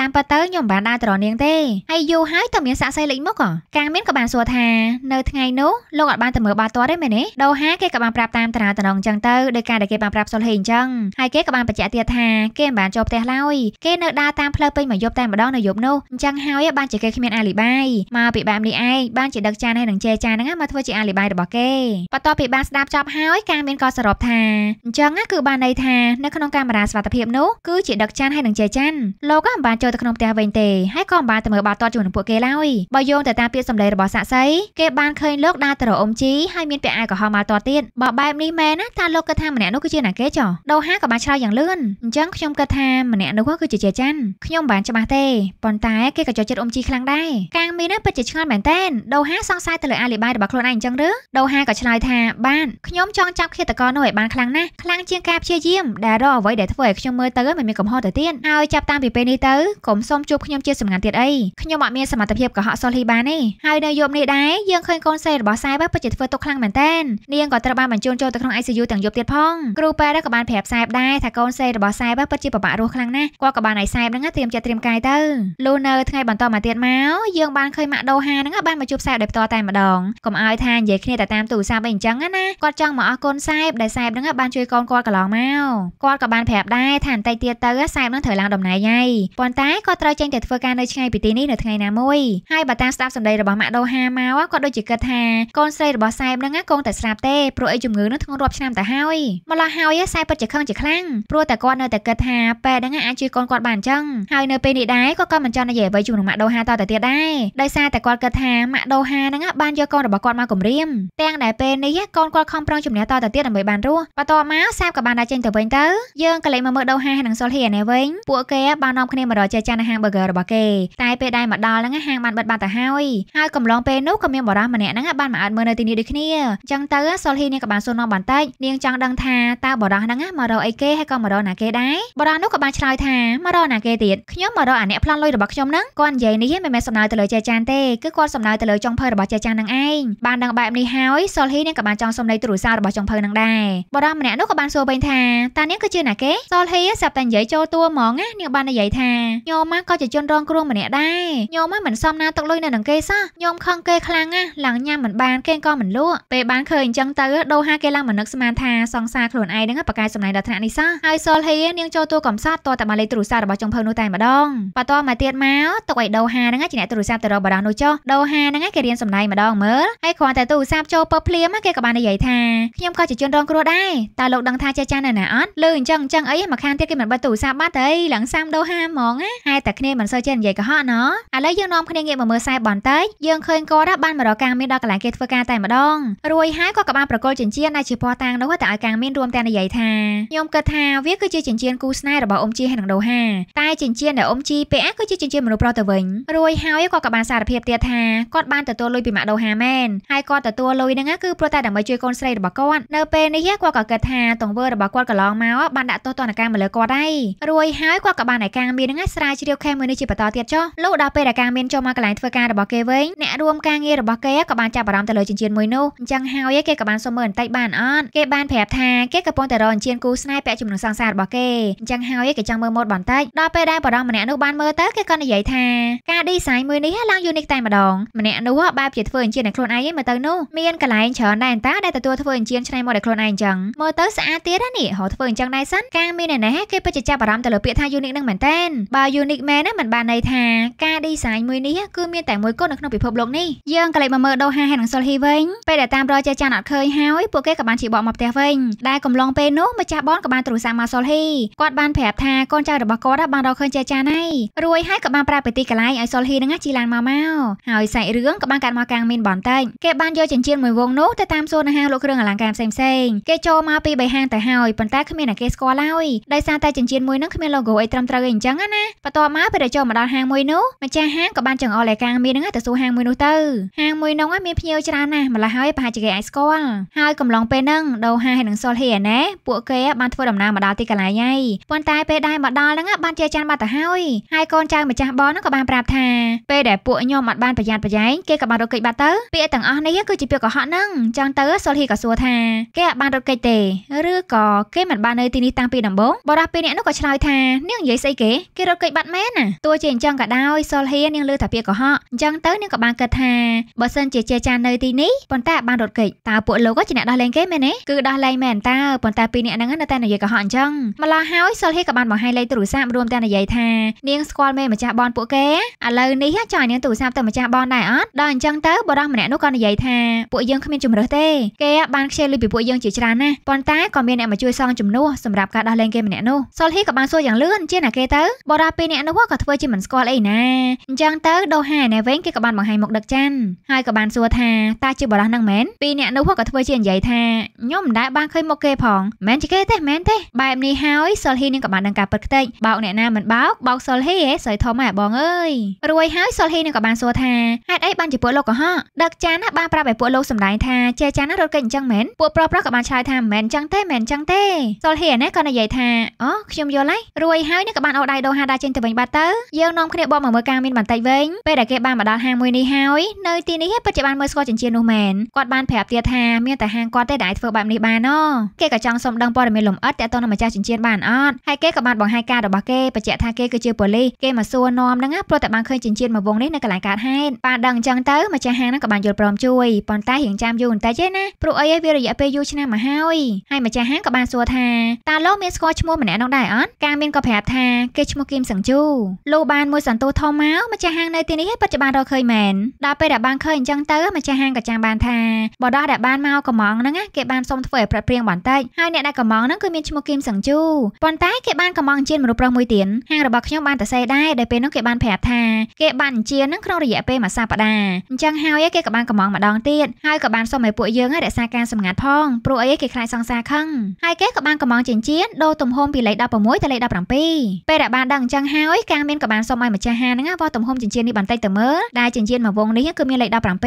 តាមពិតទៅខ្ញុំមិនបានដាតរនាងទេហើយយូរហើយតើមានសាក់សីលេចមុខការមានក៏បានសួរថានៅថ្ងៃនោះលោកអត់បានទៅមើលបាល់ទាត់ទេមែនទេដូហាគេក៏បានប្រាប់តាមតារាតំណងអញ្ចឹងទៅដោយការដែលគេបានប្រាប់សុលហេអញ្ចឹងហើយគេក៏បានបញ្ជាក់ទៀតថាគេមិនបានបានចូលផ្ទះឡើយ គេនៅដើរតាមផ្លូវពេញមួយយប់តែម្ដងនៅយប់នោះអញ្ចឹងហើយបានជាគេគ្មានអាលីបាយមកពីបែបនេះឯងបានជាដឹកចានហើយនឹងជេរចានហ្នឹងមកធ្វើជាអាលីបាយរបស់គេបន្ទាប់ពីបានស្ដាប់ចប់ហើយការមានក៏សរុបថាអញ្ចឹងគឺបានន័យថានៅក្នុងកាមេរ៉ាសវត្ថិភាពនោះគឺជាដឹកចានហើយនឹងជេរចានលោកក៏មិនបានចូលទៅក្នុងផ្ទះវិញទេហើយក៏មិនបានទៅមើលបាល់ទាត់ជាមួយនឹងពួកគេឡើយបើយោងទៅតាមពាក្យសម្ដីរបស់សាក់សីគេបានឃើញលោកដើរទៅរអ៊ុំជីហើយមានពាក់អាវក្រហមមកតទៀតបើបែបនេះមែនណាតើលោកគិតថាម្នាក់នោះគឺជាអ្នកគេចុះដូហាក៏បានឆ្លើយយ៉ាងលឿនអញ្ចឹងខ្ញុំគិតតថាម្នាក់នោះគឺជាជាច័ន្ទខ្ញុំបានច្បាស់ទេប៉ុន្តែគេក៏ចូលចិត្តអ៊ុំជីខ្លាំងដែរកាងមីណាពិតជាឆ្ងល់មែនតើដូហាសង្ស័យទៅលើអាលីបាយរបស់ខ្លួនឯងអញ្ចឹងឬដូហាក៏ឆ្លើយថាបានខ្ញុំចង់ចាប់ឃាតករនោះឲ្យបានខ្លាំងណាស់ខ្លាំងជាងការព្យាយាមដែលរកអ្វីដែលធ្វើឲ្យខ្ញុំមើលទៅមិនមានកំហុសទៅទៀតហើយចាប់តាំងពីពេលនេះទៅកុំសុំជួបខ្ញុំជាសម្ងាត់ទៀតអីខ្ញុំអត់មានសមត្ថភាពកុហកសុលហ៊ីបានទេហើយនៅយប់នេះដែរយើងឃើញកូនសេរបស់សែបពិតជាធ្វើទុកខ្លាំងមែនតើនាងក៏ត្រូវបានបញ្ជូនចូលទៅក្នុង ICU ទាំងយប់ទៀតផងគ្រូប៉ែរក៏បានប្រាប់សែបដែរថាកូនសេរបស់សែបពិតជាពិបាករស់ខ្លាំងណាស់គាត់ក៏បានឲ្យសែបហ្នឹងត្រៀមចិត្តត្រៀមកាយទៅលុះនៅថ្ងៃបន្តមកទៀតមកយើងបានឃើញម៉ាក់ដូហាហ្នឹងបានមកជួបសែបដោយផ្ទាល់តែម្ដងកុំឲ្យថានិយាយគ្នាតែតាមទូរស័ព្ទអីអញ្ចឹងណាគាត់ចង់មកអរគុណសែបដែលសែបហ្នឹងបានជួយកូនគាត់កន្លងមកគាត់ក៏បានប្រាប់ដែរថាបន្តិចទៀតទៅសែបហ្នឹងត្រូវឡើងដំណើរយ៉ៃប៉ុន្តែគាត់ត្រូវចេញទៅធ្វើការនៅឆ្ងាយពីទីនេះនៅថ្ងៃណាមួយហើយបើតាមស្ដាប់សម្ដីរបស់ម៉ាក់ដូហាមកគាត់ដូចជាគិតថាកូនស្រីរបស់សែបហ្នឹងគង់តែស្លាប់ទេព្រោះអីជំងឺហ្នឹងធ្ងន់រាប់ឆ្នាំទៅហើយម្ល៉េះហើយសែបពិតជាខឹងជាខ្លាំងព្រោះតែគាត់នៅតែគិតថាណាពេទ្យហ្នឹងអាចជួយកូនគាត់បានអញ្ចឹងហើយនៅពេលនេះដែរគាត់ក៏មិនចង់និយាយអ្វីជូននឹងម៉ាក់ដូហាតទៅទៀតដែរដោយសារតែគាត់គិតថាម៉ាក់ដូហាហ្នឹងបានយកកូនរបស់គាត់មកគំរាមទាំងដែលពេលនេះកូនគាត់ខំប្រឹងជំនះតទៅទៀតដើម្បីបានរស់បន្ទាប់មកសាបក៏បានដើរចេញទៅវិញទៅយើងក៏លេចមកមើលដូហានិងសុលហ៊ីនេះវិញពួកគេបាននាំគ្នាមករកជាចានហាង burger របស់គេតែពេលដែលមកដល់ហ្នឹងហាងបានបិទបាត់ទៅហើយហើយកំឡុងពេលនោះក៏មានបរិះម្នាក់ហ្នឹងបានមកអត់មើលនៅទីនេះដូចគ្នាអញ្ចឹងទៅសុលហ៊ីនេះក៏បានសួរនាំបន្តិចនាងចង់ដឹងថាតើបរិះហ្នឹងមករកអីគេហើយក៏មករកណាគេដែរបរិះនោះក៏បានឆ្លើយថាមករកណាគេទៀតខ្ញុំមករកអាអ្នកប្លន់លុយរបស់ខ្ញុំហ្នឹងគាត់និយាយនេះមិនមែនសំដៅទៅលើចេចានទេគឺគាត់សំដៅទៅលើចុងភៅរបស់ចេចាននឹងឯងបានដឹងបែបនេះហើយសុលហ៊ីនឹងក៏បានចង់សុំលេខទូរស័ព្ទរបស់ចុងភៅនឹងដែរបរិសម្នាក់នោះក៏បានសួរវិញថាតានាងគឺជាណាគេសុលហ៊ីស្រាប់តែនិយាយចូលតួហ្មងណានាងបាននិយាយថាញោមមកក៏ជាជនរងគ្រោះម្នាក់ដែរញោមមកមិនសមណាទឹកលុយនៅនឹងគេសោះញោមខឹងគេខ្លាំងណាស់ឡើងញ៉ាំមិនបានគេក៏មិនលក់ពេលបានឃើញអញ្ចឹងទៅដូហាគេឡើងមកនឹកស្មានថាសង្សារខ្លួនឯងនឹងបកកាយសម្ដែងដល់ថ្នាក់នេះសោះហើយសុលហ៊ីនាងចូលតួកកំសត់តតែបានលេខទូរស័ព្ទរបស់ចុងភៅនោះតែម្ដងបន្តមកទៀតមកទុកឲ្យដូហាហ្នឹងជាអ្នកទូរស័ព្ទទៅរកបារោះនោះចុះដូហាហ្នឹងគេរៀនសំណាយម្ដងមើលហើយគ្រាន់តែទូរស័ព្ទចូលពើភ្លាមគេក៏បាននិយាយថាខ្ញុំក៏ជាជនរងគ្រោះដែរតើលោកដឹងថាចេះចាស់នៅណាអត់លើអញ្ចឹងអញ្ចឹងអីមកខាងទៀតគេមិនបិទទូរស័ព្ទបាត់ទេឡើងសាមដូហាហ្មងណាហើយតែគ្នាមិនសូវចេះនិយាយកុហកណោះឥឡូវយើងនាំគ្នាងាកមកមើលខ្សែបន្តិចយើងឃើញគាត់បានមករកការមានដល់កន្លែងគេធ្វើការតែម្ដងរួយហើយក៏ក៏បានប្រកល់ចិញ្ចៀនដែលជាភ័ស្តុតាងនោះតែឲ្យការមានរួមទាំងនិយាយថាខ្ញុំគិតថាវាគឺជាចិញ្ចៀនគូស្នេហ៍របស់អ៊ំជីហើយនឹងដូហាតែចិញ្ចៀនដែលអ៊ំជីពេលអាគឺជាចិញ្ចៀនមនុស្សប្រុសទៅវិញរួយហើយគាត់ក៏បានសារភាពទៀតថាគាត់បានទទួលលុយពីម៉ាក់ដូហាមែនហើយគាត់ទទួលលុយហ្នឹងគឺព្រោះតែដើម្បីជួយកូនស្រីរបស់គាត់នៅពេលនេះគាត់ក៏គិតថាទង្វើរបស់គាត់កន្លងមកបានដាក់ទោសទណ្ឌកម្មមកលើគាត់ហើយរួយហើយគាត់ក៏បានឯកាមានហ្នឹងស្រាវជ្រាវខេមួយនេះជាបន្តទៀតចុះលុះដល់ពេលដែលកាមានចូលមកកន្លែងធ្វើការរបស់គេវិញអ្នករួមការងាររបស់គេក៏បានចាប់អារម្មណ៍ទៅលើចិញ្ចៀនមួយនោះអញ្ចឹងហើយគេក៏បានសុំមើលបន្តិចបានអត់គេបានប្រាប់ថាគេកំពុងតែរកចិញ្ចៀនគូស្នេហ៍ពាក់ជំនុំសង្សាររបស់គេអញ្ចឹងហើយគេចង់មើលម៉ូដបន្តិចដល់ពេលដែលបរិមម្នាក់នោះបានមើលទៅគេក៏និយាយថាការ design មួយនេះឡើង unique តែម្ដងម្នាក់នោះបែបជាធ្វើអញ្ជើញដល់ខ្លួនឯងឯងមើលទៅនោះមានកន្លែងច្រើនដែរតាដែលទទួលធ្វើអញ្ជើញឆ្នៃម៉ូដដល់ខ្លួនឯងអញ្ចឹងមើលទៅស្អាតទៀតនេះហៅធ្វើអញ្ចឹងដែរសិនការមានណែគេពិតជាចាប់អារម្មណ៍ទៅលើពាក្យថា unique នឹងមែនតើបើ unique មែនណាមិនបានន័យថាការ design មួយនេះគឺមានតែមួយគត់នៅក្នុងពិភពលោកនេះយើងក៏លេចមកមើលដូហាហើយនឹងសុលហ៊ីវិញពេលដែលតាមរកចេះចានអត់ឃើញហើយពួកគេក៏បានជាបកមកផ្ទះវិញដែលកំឡុងពេលនោះម្ចាស់បនក៏បានទូរស័ព្ទមកសុលហ៊ីគាត់បានប្រាប់ថាកូនចៅរបស់គាត់បានរកឃើញចែចានហើយរួយហើយក៏បានប្រាប់បេទីកន្លែងឲ្យសុលហ៊ីនឹងជីឡានមកមកហើយសាច់រឿងក៏បានកាត់មកកាំងមានបន្តិចគេបានយកចិញ្ចៀនមួយវងនោះទៅតាមសួនអាហារលក់គ្រឿងអលង្ការផ្សេងផ្សេងគេចូលមកពីបីហាងទៅហើយប៉ុន្តែគ្មានអ្នកគេស្គាល់ឡើយដោយសារតែចិញ្ចៀនមួយនឹងគ្មាន logo អីត្រឹមត្រូវអីអញ្ចឹងណាបន្ទាប់មកពេលដែលចូលមកដល់ហាងមួយនោះម្ចាស់ហាងក៏បានចង្អុលឯកាំងមាននឹងទៅសួរហាងមួយនោះទៅហាងមួយនោះមានភ្ញៀវច្រើនណាស់ម្ល៉េះហើយប្រហែលជាគេអាចស្គាល់ហើយកំឡុងពេលហ្នឹងដូហាហើយនឹងសុលហ៊ីណែពួកគេបានធ្វើដំណើរមកដល់ទីកន្លែងហើយន្តែពេលដែលមកដល់ហ្នឹងបានជាចាន់មកទៅហើយហើយកូនចៅម្ចាស់បងហ្នឹងក៏បានប្រាប់ថាពេលដែលពួកខ្ញុំអត់បានប្រយ័ត្នប្រយែងគេក៏បានរត់គេចបាត់ទៅពាក្យទាំងអស់នេះគឺជាពាក្យកុហកហ្នឹងចឹងទៅសុលហ៊ីក៏សួរថាគេអត់បានរត់គេចទេឬក៏គេមិនបាននៅទីនេះតាំងពីដំបូងបរិះពេលអ្នកនោះក៏ឆ្លើយថានាងនិយាយស្អីគេគេរត់គេចបាត់មែនណាទោះជាអញ្ចឹងក៏ដោយសុលហ៊ីនាងលើថាពាក្យកុហកអញ្ចឹងទៅនាងក៏បានគិតថាបើសិនជាជាចាននៅទីនេះប៉ុន្តែអត់បានរត់គេចតើពួកលោកក៏ជាអ្នកដោះលែងគេមែនទេគឺដោះលែងមែនតើប៉ុន្តែពីរអ្នកហ្នឹងនៅតែនិយាយកុហកអញ្ចឹងម្ល៉េះហើយសុលហ៊ីក៏បានបង្ហាញលេខទូរស័ព្ទរួមទាំងនិយាយថានាងស្គាល់មេម្ចាស់បនពួកគេឥឡូវនេះចង់ឲ្យនាងទូរស័ព្ទទៅម្ចាស់បនដែរអត់ដល់អញ្ចឹងទៅបរិះម្នាក់នោះក៏និយាយថាពួកយើងគ្មានជំរើសទេគេបានខ្ជិលលុយពីពួកយើងជាច្រើនណាស់ប៉ុន្តែក៏មានអ្នកមកជួយសងជំនួសសម្រាប់ការដោះលែងគេម្នាក់នោះសុលហ៊ីក៏បានសួរយ៉ាងលឿនជាណាគេទៅបរិះពីរនាក់នោះក៏ធ្វើជាមិនស្គាល់អីណាអញ្ចឹងទៅដូហាណែវិញគេក៏បានបង្ហាញមុខដឹកច័ន្ទហើយក៏បានសួរថាតើជាបរិះនឹងមែនពីរនាក់នោះក៏ធ្វើជានិយាយថាខ្ញុំមិនដែលបានឃើញមុខគេផងមែនជាគេទេមែនទេបែបនេះហើយសុលហ៊ីនឹងក៏បានដឹងការពិតខ្ទេចបោកអ្នកណាមិនបោកបោកសុលហ៊ីឯងស្រីធំហ่าបងអើយរួយហើយសុលហ៊ីនឹងក៏បានសួរថាហេតុអីបានជាពួកលោកកុហកដឹកចានណាបានប្រាប់ឲ្យពួកលោកសម្ដែងថាចេចានណារត់គេចអញ្ចឹងមែនពួកប្រុសប្រុសក៏បានឆ្លើយថាមិនមែនអញ្ចឹងទេមិនមែនអញ្ចឹងទេសុលហ៊ីណាក៏និយាយថាអូខ្ញុំយល់ហើយរួយហើយនឹងក៏បានអូដៃដូហាដាចេញទៅវិញបាត់ទៅយើងនាំគ្នាបងមកមើលការមានបន្តិចវិញពេលដែលគេបានមកដល់ហាងមួយនេះហើយនៅទីនេះពិតជាបានមើលស្គាល់ចិញ្ចៀននោះមែនគាត់បានប្រាប់ទៀតថាមានតែហាងគាត់ទេដែលធ្វើបែបនេះបានណគេក៏ចង់សុំដឹងព័ត៌មានលម្អិតទាក់ទងនឹងម្ចាស់ចិញ្ចៀនបានអត់ហើយគេក៏បានបង្ហាញការរបស់គេបញ្ជាក់ថាគេគឺជាប៉ូលីសគេមកសួរនាំហ្នឹងព្រោះតែបានឃើញចិញ្ចៀនមួយវងនេះនៅកន្លែងកើតហេតុបានដឹងអញ្ចឹងទៅម្ចាស់ហាងហ្នឹងក៏បានយល់ព្រមជួយប៉ុន្តែរៀងចាំយូរបន្តិចទេណាព្រោះអីវារយៈពេលយូរឆ្នាំមកហើយហើយម្ចាស់ហាងក៏បានសួរថាតើលោកមានស្គាល់ឈ្មោះម្នាក់នោះដែរអត់ការមានក៏ប្រាប់ថាគេឈ្មោះគីមសង្ជូលោកបានមួយសន្ទុះធំមកម្ចាស់ហាងនៅទីនេះពិតជាបានរកឃើញមែនដល់ពេលដែលបានឃើញអញ្ចឹងទៅម្ចាស់ហាងក៏ចាំបានថាបរោះដែលបានមកកំងហ្នឹងគេបានសុំធ្វើឲ្យប្រព្រឹត្តព្រៀងបន្តិចហើយអ្នកដែលកំងហ្នឹងគឺមានឈ្មោះគីមសង្ជូប៉ុន្តែហើយគេបានកំងជៀនមនុស្សប្រុសមួយទៀតហាងរបស់ខ្ញុំបានតែសេដែរដែលពេលនោះគេបានប្រាប់ថាគេបានអញ្ជើញនឹងក្នុងរយៈពេលមួយសប្តាហ៍អញ្ចឹងហើយគេក៏បានកំងម្ដងទៀតហើយក៏បានសុំឲ្យពួកយើងរក្សាការសម្ងាត់ផងព្រោះអីគេខ្លាចសង្សារខឹងហើយគេក៏បានកំងចិញ្ចៀនដូរទំហំពីលេខ16ទៅលេខ17ពេលដែលបានដឹងអញ្ចឹងហើយការមានក៏បានសុំឲ្យម្ចាស់ហាងហ្នឹងវ៉ាទំហំចិញ្ចៀននេះបន្តិចទៅមើលដែលចិញ្ចៀនមួយវងនេះគឺមានលេខ17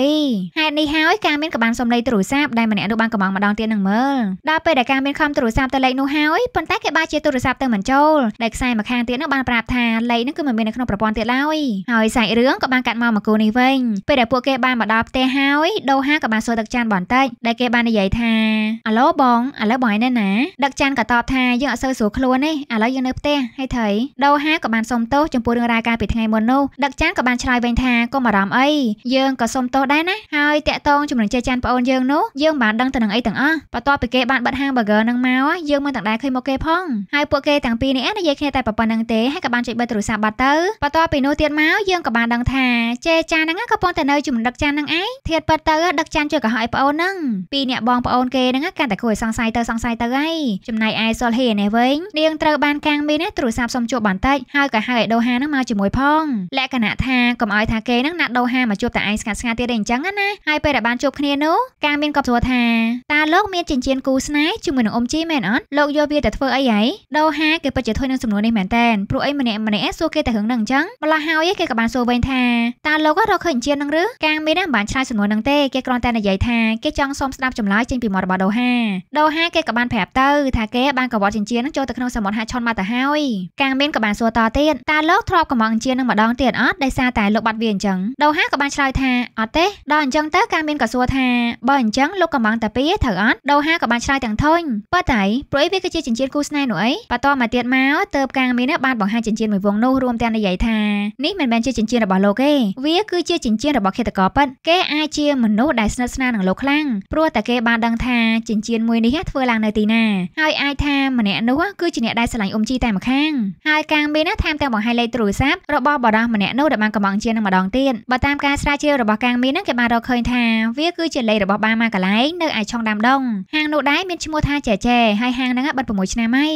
ហេតុនេះហើយការមានក៏បានសុំលេខទូរស័ព្ទដែលម្នាក់នោះបានកំងម្ដងទៀតនឹងមើលដល់ពេលដែលការមានខំទូរស័ព្ទទៅលេខនោះហើយប៉ុន្តែគេបាជាទូរស័ព្ទទៅមិនចូលដែលខ្សែម្ខាងទៀតនឹងបានប្រាប់ថាលេខនឹងគឺមិនមាននៅក្នុងប្រព័ន្ធទៀតឡើយហើយសាច់រឿងក៏បានកាត់មកមកគូនេះវិញពេលដែលពួកគេបានមកដល់ផ្ទះហើយដូហាក៏បានសួរដឹកចានបន្តិចដែលគេបាននិយាយថាអាឡូបងឥឡូវបងឯណែណាដឹកចានក៏តបថាយើងអត់សូវស្រួលខ្លួនទេឥឡូវយើងនៅផ្ទះហើយថៃដូហាក៏បានសុំទោសចំពោះរឿងរ៉ាវកាលពីថ្ងៃមុននោះដឹកចានក៏បានឆ្លើយវិញថាកុំអារម្មណ៍អីយើងក៏សុំទោសដែរណាហើយតាក់តងជំនុំជេរចានប្អូនយើងនោះយើងបានដឹងទៅនឹងអីទាំងអស់បន្ទាប់ពីគេបានបិទហាង burger នឹងមកយើងមិនទាំងដែរឃើញមកគេផងហើយពួកគេគេទាំងពីរនាក់និយាយគ្នាតែប៉ុណ្្នឹងទេហើយក៏បានចុចបិទទូរស័ព្ទបាត់ទៅបន្ទាប់ពីនោះទៀតមកយើងក៏បានដឹងថាជេចានហ្នឹងក៏ប៉ុន្តែនៅជំនដឹកចានហ្នឹងឯងធៀបពិតទៅដឹកចានជួយកុហកឲ្យប្អូនហ្នឹងពីរនាក់បងប្អូនគេហ្នឹងកាន់តែគួរឲ្យសង្ស័យទៅសង្ស័យទៅឯងចំណែកឯសុលហ៊ីនេះវិញនាងត្រូវបានកាងមីនេះទូរស័ព្ទសុំជួបបន្តិចហើយក៏ហៅឲ្យដូហាហ្នឹងមកជាមួយផង លក្ខណៈថាកុំឲ្យថាគេហ្នឹងណាត់ដូហាមកជួបតែឯងស្ងាត់ស្ងាត់ទៀតទេអញ្ចឹងណាហើយពេលដែលបានជួបគ្នានោះកាងមានក៏ព្រោះថាតាលោកមានចិញ្ចៀនគូស្នេហ៍ជាមួយនឹងអ៊ំជីមែនអត់លោកយកវាទៅធ្វើអីហីដូហាហាគេពិតជាធុញនឹងសំណួរនេះមែនតើព្រោះអីម្នាក់ម្នាក់សួរគេតែរឿងហ្នឹងអញ្ចឹងម្ល៉េះហើយគេក៏បានសួរវិញថាតើលោករកឃើញជាងនឹងឬកាងមីនបានឆ្លើយសំណួរហ្នឹងទេគេគ្រាន់តែនិយាយថាគេចង់សុំស្ដាប់ចម្លើយចេញពីមាត់របស់ដូហាដូហាគេក៏បានប្រាប់ទៅ ថាគេបានកវត់ចិញ្ចៀននឹងចូលទៅក្នុងសមុទ្រហាឆុនមកទៅហើយកាងមីនក៏បានសួរតទៀតតើលោកធ្លាប់កំងជាងនឹងម្ដងទៀតអត់ដោយសារតែលោកបាត់វាអញ្ចឹងដូហាក៏បានឆ្លើយថាអត់ទេដល់អញ្ចឹងទៅកាងមីនក៏សួរថាបើអញ្ចឹងលោកកំងតាពីត្រូវអត់ដូហាក៏បានឆ្លើយទាំងធុញបើតៃព្រោះអីវាគឺជាចិញ្ចៀនគូស្នេហ៍នោះអីបន្ទាមកទៀតមកទៅកាងមីនេះបានបង្ហាញចិញ្ចៀនមួយវងនោះរួមទាំងនិយាយថានេះមិនមែនជាចិញ្ចៀនរបស់លោកទេវាគឺជាចិញ្ចៀនរបស់ឃាតករពិតគេអាចជាមនុស្សដែលស្និទ្ធស្នាលនឹងលោកខ្លាំងព្រោះតែគេបានដឹងថាចិញ្ចៀនមួយនេះធ្វើឡើងនៅទីណាហើយអាចថាម្នាក់នោះគឺជាអ្នកដែលស្រឡាញ់អ៊ុំជីតែម្ខាងហើយកាងមីនេះថែមទាំងបង្ហាញលេខទូរស័ព្ទរបស់បរិសម្នាក់នោះដែលបានកំងជានឹងម្ដងទៀតបើតាមការស្រាវជ្រាវរបស់កាងមីនឹងគេបានរកឃើញថាវាគឺជាលេខរបស់បាម៉ាកន្លែងនៅឯឆុងដាំដុងហាងនោះដែរមានឈ្មោះថាចេចេហើយហាងហ្នឹងបិទ6ឆ្នាំហើយ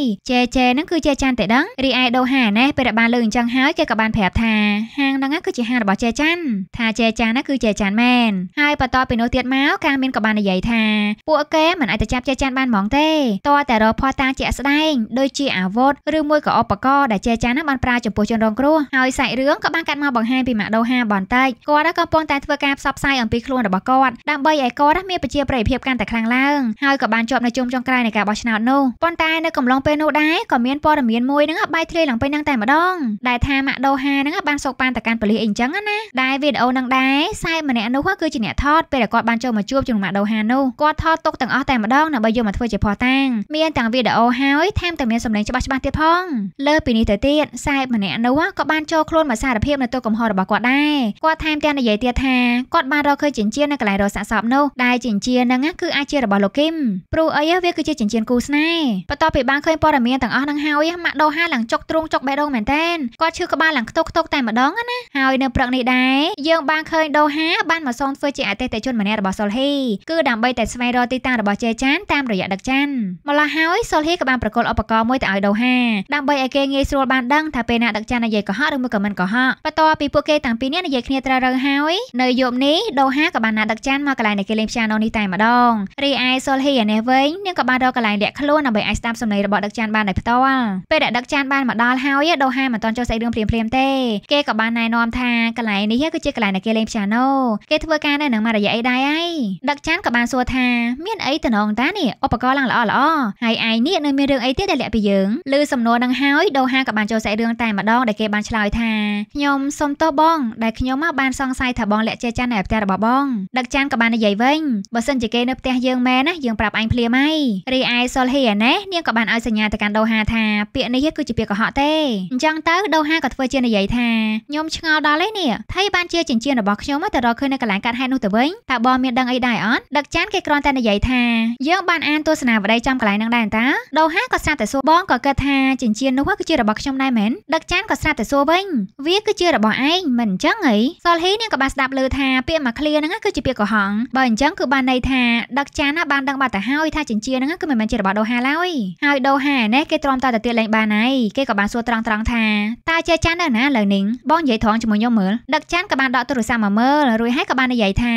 ចេជេហ្នឹងគឺជាចាន់តែដឹងរីឯដូហាណែពេលដែលបានលើអញ្ចឹងហើយគេក៏បានប្រាប់ថាហាងហ្នឹងគឺជាហាងរបស់ជេចាន់ថាជេចាន់ហ្នឹងគឺជេចាន់មែនហើយបន្តពីនោះទៀតមកកាមានក៏បាននិយាយថាពួកគេមិនអាចទៅចាប់ជេចាន់បានហ្មងទេតើតែរកភ័ស្តុតាងជាក់ស្ដែងដូចជាអាវុធឬមួយក៏ឧបករណ៍ដែលជេចាន់ហ្នឹងបានប្រើចំពោះជនរងគ្រោះហើយសាច់រឿងក៏បានកាត់មកបង្ហាញពីម៉ាក់ដូហាបន្តិចគាត់ក៏កំពុងតែធ្វើការផ្សព្វផ្សាយអំពីខ្លួនរបស់គាត់ដើម្បីឲ្យគាត់មានប្រជាប្រិយភាពកាន់តែខ្លាំងឡើង ហើយក៏បានជាប់នៅជុំចុងក្រោយនៃការបោះឆ្នោតនោះប៉ុន្តែនៅកំឡុងពេលនោះដែរក៏មានព័ត៌មានមួយហ្នឹងបាយធ្លាយឡើងពេញហ្នឹងតែម្ដងដែលថាម៉ាក់ដូហាហ្នឹងបានសោកបានតកាន់ប៉ូលីសអីចឹងណាដែលវីដេអូហ្នឹងដែរខ្សែម្នាក់នោះគឺជាអ្នកថតពេលដែលគាត់បានចូលមកជួបជាមួយម៉ាក់ដូហានោះគាត់ថតទុកទាំងអស់តែម្ដងដើម្បីយកមកធ្វើជាភស្តុតាងមានទាំងវីដេអូហើយថែមទាំងមានសម្លេងច្បាស់ច្បាស់ទៀតផងលើពីនេះទៅទៀតខ្សែម្នាក់នោះក៏បានចូលខ្លួនមកសារភាពនៅទូកំហររបស់គាត់ដែរគាត់ថែមទាំងនិយាយទៀតថាគាត់បានរកឃើញចិញ្ចៀននៅកន្លែងរកសាកសពនោះដែលចិញ្ចៀនហ្នឹងគឺអាចជារបស់លោកគឹមព្រោះអីវាគឺជាចិញ្ចៀនគូស្នេហ៍បន្ទាប់ពីបានឃើញព័ត៌មានទាំងអស់នឹងហើយម៉ាក់ដូហាឡើងចុកទ្រូងចុកបេះដូងមែនតើគាត់ឈឺក្បាលឡើងខ្ទោកខ្ទោកតែម្ដងណាហើយនៅព្រឹកនេះដែរយើងបានឃើញដូហាបានមកសូនធ្វើជាអតិថិជនម្នាក់របស់សុលហ៊ីគឺដើម្បីតែស្វែងរកទីតាំងរបស់ជេចានតាមរយៈដឹកចាន់ម្ល៉េះហើយសុលហ៊ីក៏បានប្រកល់ឧបករណ៍មួយទៅឲ្យដូហាដើម្បីឲ្យគេងាយស្រួលបានដឹងថាពេលណាដឹកចាន់និយាយកុហកឬមួយក៏មិនកុហកបន្ទាប់ពីពួកគេទាំងពីរនេះនិយាយគ្នាត្រូវរើហើយ នៅយប់នេះដូហាក៏បានណាត់ដឹកចានមកកន្លែងនៃគេលេងព្យ៉ាណូនេះតែម្ដងរីឯសុលហ៊ីនេះវិញនាងក៏បានរកកន្លែងលាក់ខ្លួនដើម្បីអាចស្ដាប់សំឡេងរបស់ដឹកចានបានដោយផ្ផ្ទាល់ពេលដែលដឹកចានបានមកដល់ហើយដូហាមិនទាន់ចូលស្អីរឿងព្រាមព្រាមទេគេក៏បានណែនាំថាកន្លែងនេះគឺជាកន្លែងដែលគេលេងព្យ៉ាណូគេធ្វើការនៅនឹងមករយៈអីដែរឯងដឹកចានក៏បានសួរថាមានអីតំណងតានេះឧបករណ៍ឡើងល្អល្អហើយឯងនេះនៅមានរឿងអីទៀតដែលលាក់ពីយើងឬសំណួរនឹងហើយដូហាក៏បានចូលស្អីរឿងតែម្ដងដែលគេបានឆ្លើយថាខ្ញុំសុំទោសបង ដែលខ្ញុំមកបានសង្ស័យថាបងលាក់ចេចាននៅផ្ទះរបស់បងដឹកចានក៏បាននិយាយវិញបើសិនជាគេនៅផ្ទះយើងមែនណាយើងប្រាប់អញភ្លាមហើយរីឯសុលហ៊ីណែនាងក៏បានឲ្យសញ្ញាទៅកាន់ដូហាហាថាពាក្យនេះគឺជាពាក្យកុហកទេអញ្ចឹងទៅដូហាក៏ធ្វើជានិយាយថាខ្ញុំឆ្ងល់ដល់ឯនេះថៃបានជាចិញ្ចៀនរបស់ខ្ញុំទៅរកឃើញនៅកន្លែងកាត់ហេតុនោះទៅវិញតើបងមានដឹងអីដែរអត់ដឹកចានគេគ្រាន់តែនិយាយថាយើងបានអានទស្សនាវដ្ដីចំកន្លែងហ្នឹងដែរតាដូហាក៏ស្រាប់តែសួរបងក៏គិតថាចិញ្ចៀននោះគឺជារបស់ខ្ញុំដែរមែនដឹកចានក៏ស្រាប់តែសួរវិញវាគឺជារបស់ឯងមិនអញ្ចឹងអីសលហ៊ីនាងក៏បានស្ដាប់លើថាពាក្យមកឃ្លាហ្នឹងគឺជាពាក្យកុហកបើអញ្ចឹងគឺបានន័យថាដឹកចានបានដឹងបាត់ទៅហើយថាចិញ្ចៀនហ្នឹងគឺមិនមែនជារបស់ដូហាឡើយហើយដូហានេះគេទ្រាំតែទៅទៀតលេងបានហើយគេក៏បានសួរត្រង់ត្រង់ថាតើជាចាននៅណាលើនីងបងនិយាយត្រង់ជាមួយខ្ញុំមើលដឹកចានក៏បានដកទូរស័ព្ទមកមើលរួចហើយក៏បាននិយាយថា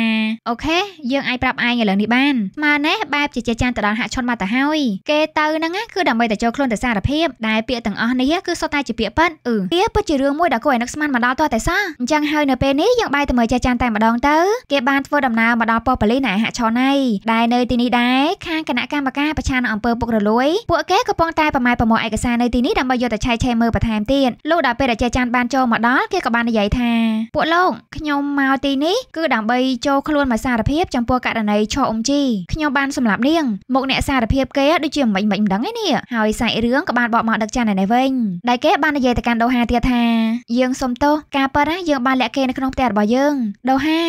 អូខេយើងអាចប្រាប់ឯងឥឡូវនេះបានមកណេះបែបជាជាចានទៅដល់ហាក់ឈុនមកទៅហើយគេទៅហ្នឹងគឺដើម្បីតែចូលខ្លួនទៅសារភាពដែលពាក្យទាំងអស់នេះគឺសុទ្ធតែជាពាក្យប៉ិនអឺវាពិតជារឿងមួយដែលគួរឲ្យនឹកស្មានមកដល់តោះតែសោះអញ្ចឹងហើយនៅពេលនេះយើងបាយទៅមើលជាចានតែម្ដងទៅគេបានធ្វើដំណើរមកដល់ប៉ុស្តិ៍ប៉ូលីសនៅហាក់ឈុនហើយដែលនៅទីនេះដែរខាងគណៈកម្មការប្រជានៅអង្គើពុករលួយពួកគេកំពុងតែប្រម៉ែប្រមូលឯកសារនៅទីនេះដើម្បីយកទៅឆែកឆេះមើលបន្ថែមទៀតលោកដល់ពេលដែលចាចាន់បានចូលមកដល់គេក៏បាននិយាយថាពួកលោកខ្ញុំមកទីនេះគឺដើម្បីចូលខ្លួនមកសារភាពចំពោះករណីឆោអ៊ុំជីខ្ញុំបានសម្លាប់នាងមុខអ្នកសារភាពគេដូចជាមិនមិនមិនដឹងឯនេះហើយសាច់រឿងក៏បានបកមកដឹកចានឯនេះវិញដែលគេបាននិយាយទៅកាន់ដូហាទៀតថាយើងសុំទោសការប៉ិនណាយើងបានលាក់គេនៅក្នុងផ្ទះរបស់យើងដូហា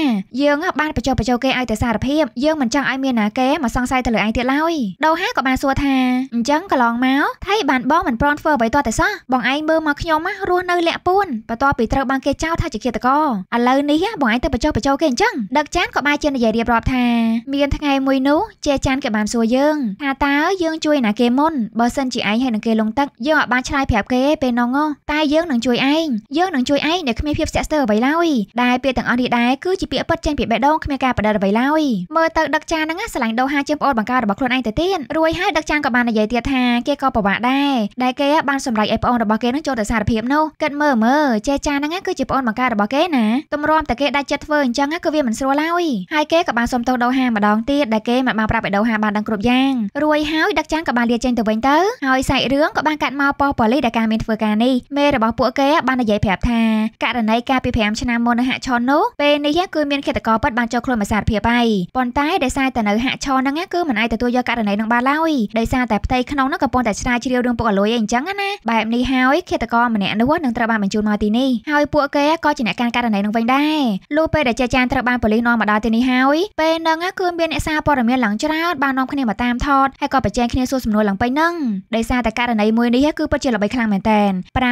យើងបានបញ្ចុះបញ្ចោគេឲ្យទៅសារភាពយើងមិនចង់ឲ្យមានណាគេមកសង្ស័យទៅលើឯងទៀតឡើយដូហាក៏បានសួរថាអញ្ចឹងកន្លងមកថៃបានបងមិនប្រន់ធ្វើអ្វីតោះតែសោះបងឯងមើលមកខ្ញុំណារស់នៅលាក់ពួនបន្ទាប់ពីត្រូវបានគេចោទថាជាឃាតករឥឡូវនេះបងឯងទៅបញ្ចុះបញ្ចោគេអញ្ចឹងដឹកចានក៏បែរជានិយាយរៀបរាប់ថា មានថ្ងៃមួយនោះជាចានគេបានសួរយើងថាតើយើងជួយណាគេមុនបើសិនជាឯងហើយនឹងគេលងទឹកយើងអាចបានឆ្លើយប្រាប់គេពេលនោះតែយើងនឹងជួយឯងយើងនឹងជួយឯងដែលគ្មានភាពស្ទាក់ស្ទើរអ្វីឡើយដែលពាក្យទាំងអស់នេះដែរគឺជាពាក្យពិតចេញពីបេះដូងគ្មានការប្រឌិតអ្វីឡើយមើលទៅដឹកចានហ្នឹងស្រឡាញ់ដោហាជាប្អូនបង្ការរបស់ខ្លួនឯងទៅទៀតរួយហើយដឹកចានក៏បាននិយាយទៀតថាគេក៏ពិបាកដែរដែលគេបានសម្រេចឲ្យប្អូនរបស់គេនឹងចូលទៅសារភាពនោះគិតមើលមើលចេចាហ្នឹងគឺជាប្អូនបង្កើតរបស់គេណាទម្រាំតែគេដាច់ចិត្តធ្វើអញ្ចឹងគឺវាមិនស្រួលឡើយហើយគេក៏បានសុំទោសដូហាម្ដងទៀតដែលគេមិនបានប្រាប់ឲ្យដូហាបានដឹងគ្រប់យ៉ាងរួចហើយដឹកចាងក៏បានលាចេញទៅវិញទៅហើយសាច់រឿងក៏បានកាត់មកប៉ុស្តិ៍ប៉ូលីសដែលការមានធ្វើការនេះមេរបស់ពួកគេបាននិយាយប្រាប់ថាករណីកាលពី5ឆ្នាំមុននៅហាក់ឆននោះពេលនេះគឺមានឃាតករពិតបានចូលខ្លួនមកសារភាពហើយប៉ុន្តែដោយសារតែនៅហាក់ឆនហ្នឹងគឺមិនអាចទទួលយកករណីនឹងបានឡើយដោយសារតែផ្ទៃក្នុងហ្នឹងក៏ប៉ុន្តែឆ្លាតជ្ជ្រាវរឿងពុកអលួយអីអញ្ចឹងណាបែបនេះហើយឃាតករម្នាក់នោះនឹងត្រូវបានបញ្ជូនមកទីនេះហើយពួកគេក៏ជាអ្នកការករណីនឹងវិញដែរលុះពេលដែលចាចានត្រូវបានប៉ូលីសនាំមកដល់ទីនេះហើយពេលហ្នឹងគឺមានអ្នកសារព័ត៌មានឡើងច្រើនបាននាំគ្នាមកតាមថតហើយក៏បញ្ជាគ្នាសួរសំណួរឡើងពេញហ្នឹងដោយសារតែករណីមួយនេះគឺពិតជាល្បីខ្លាំងមែនតើ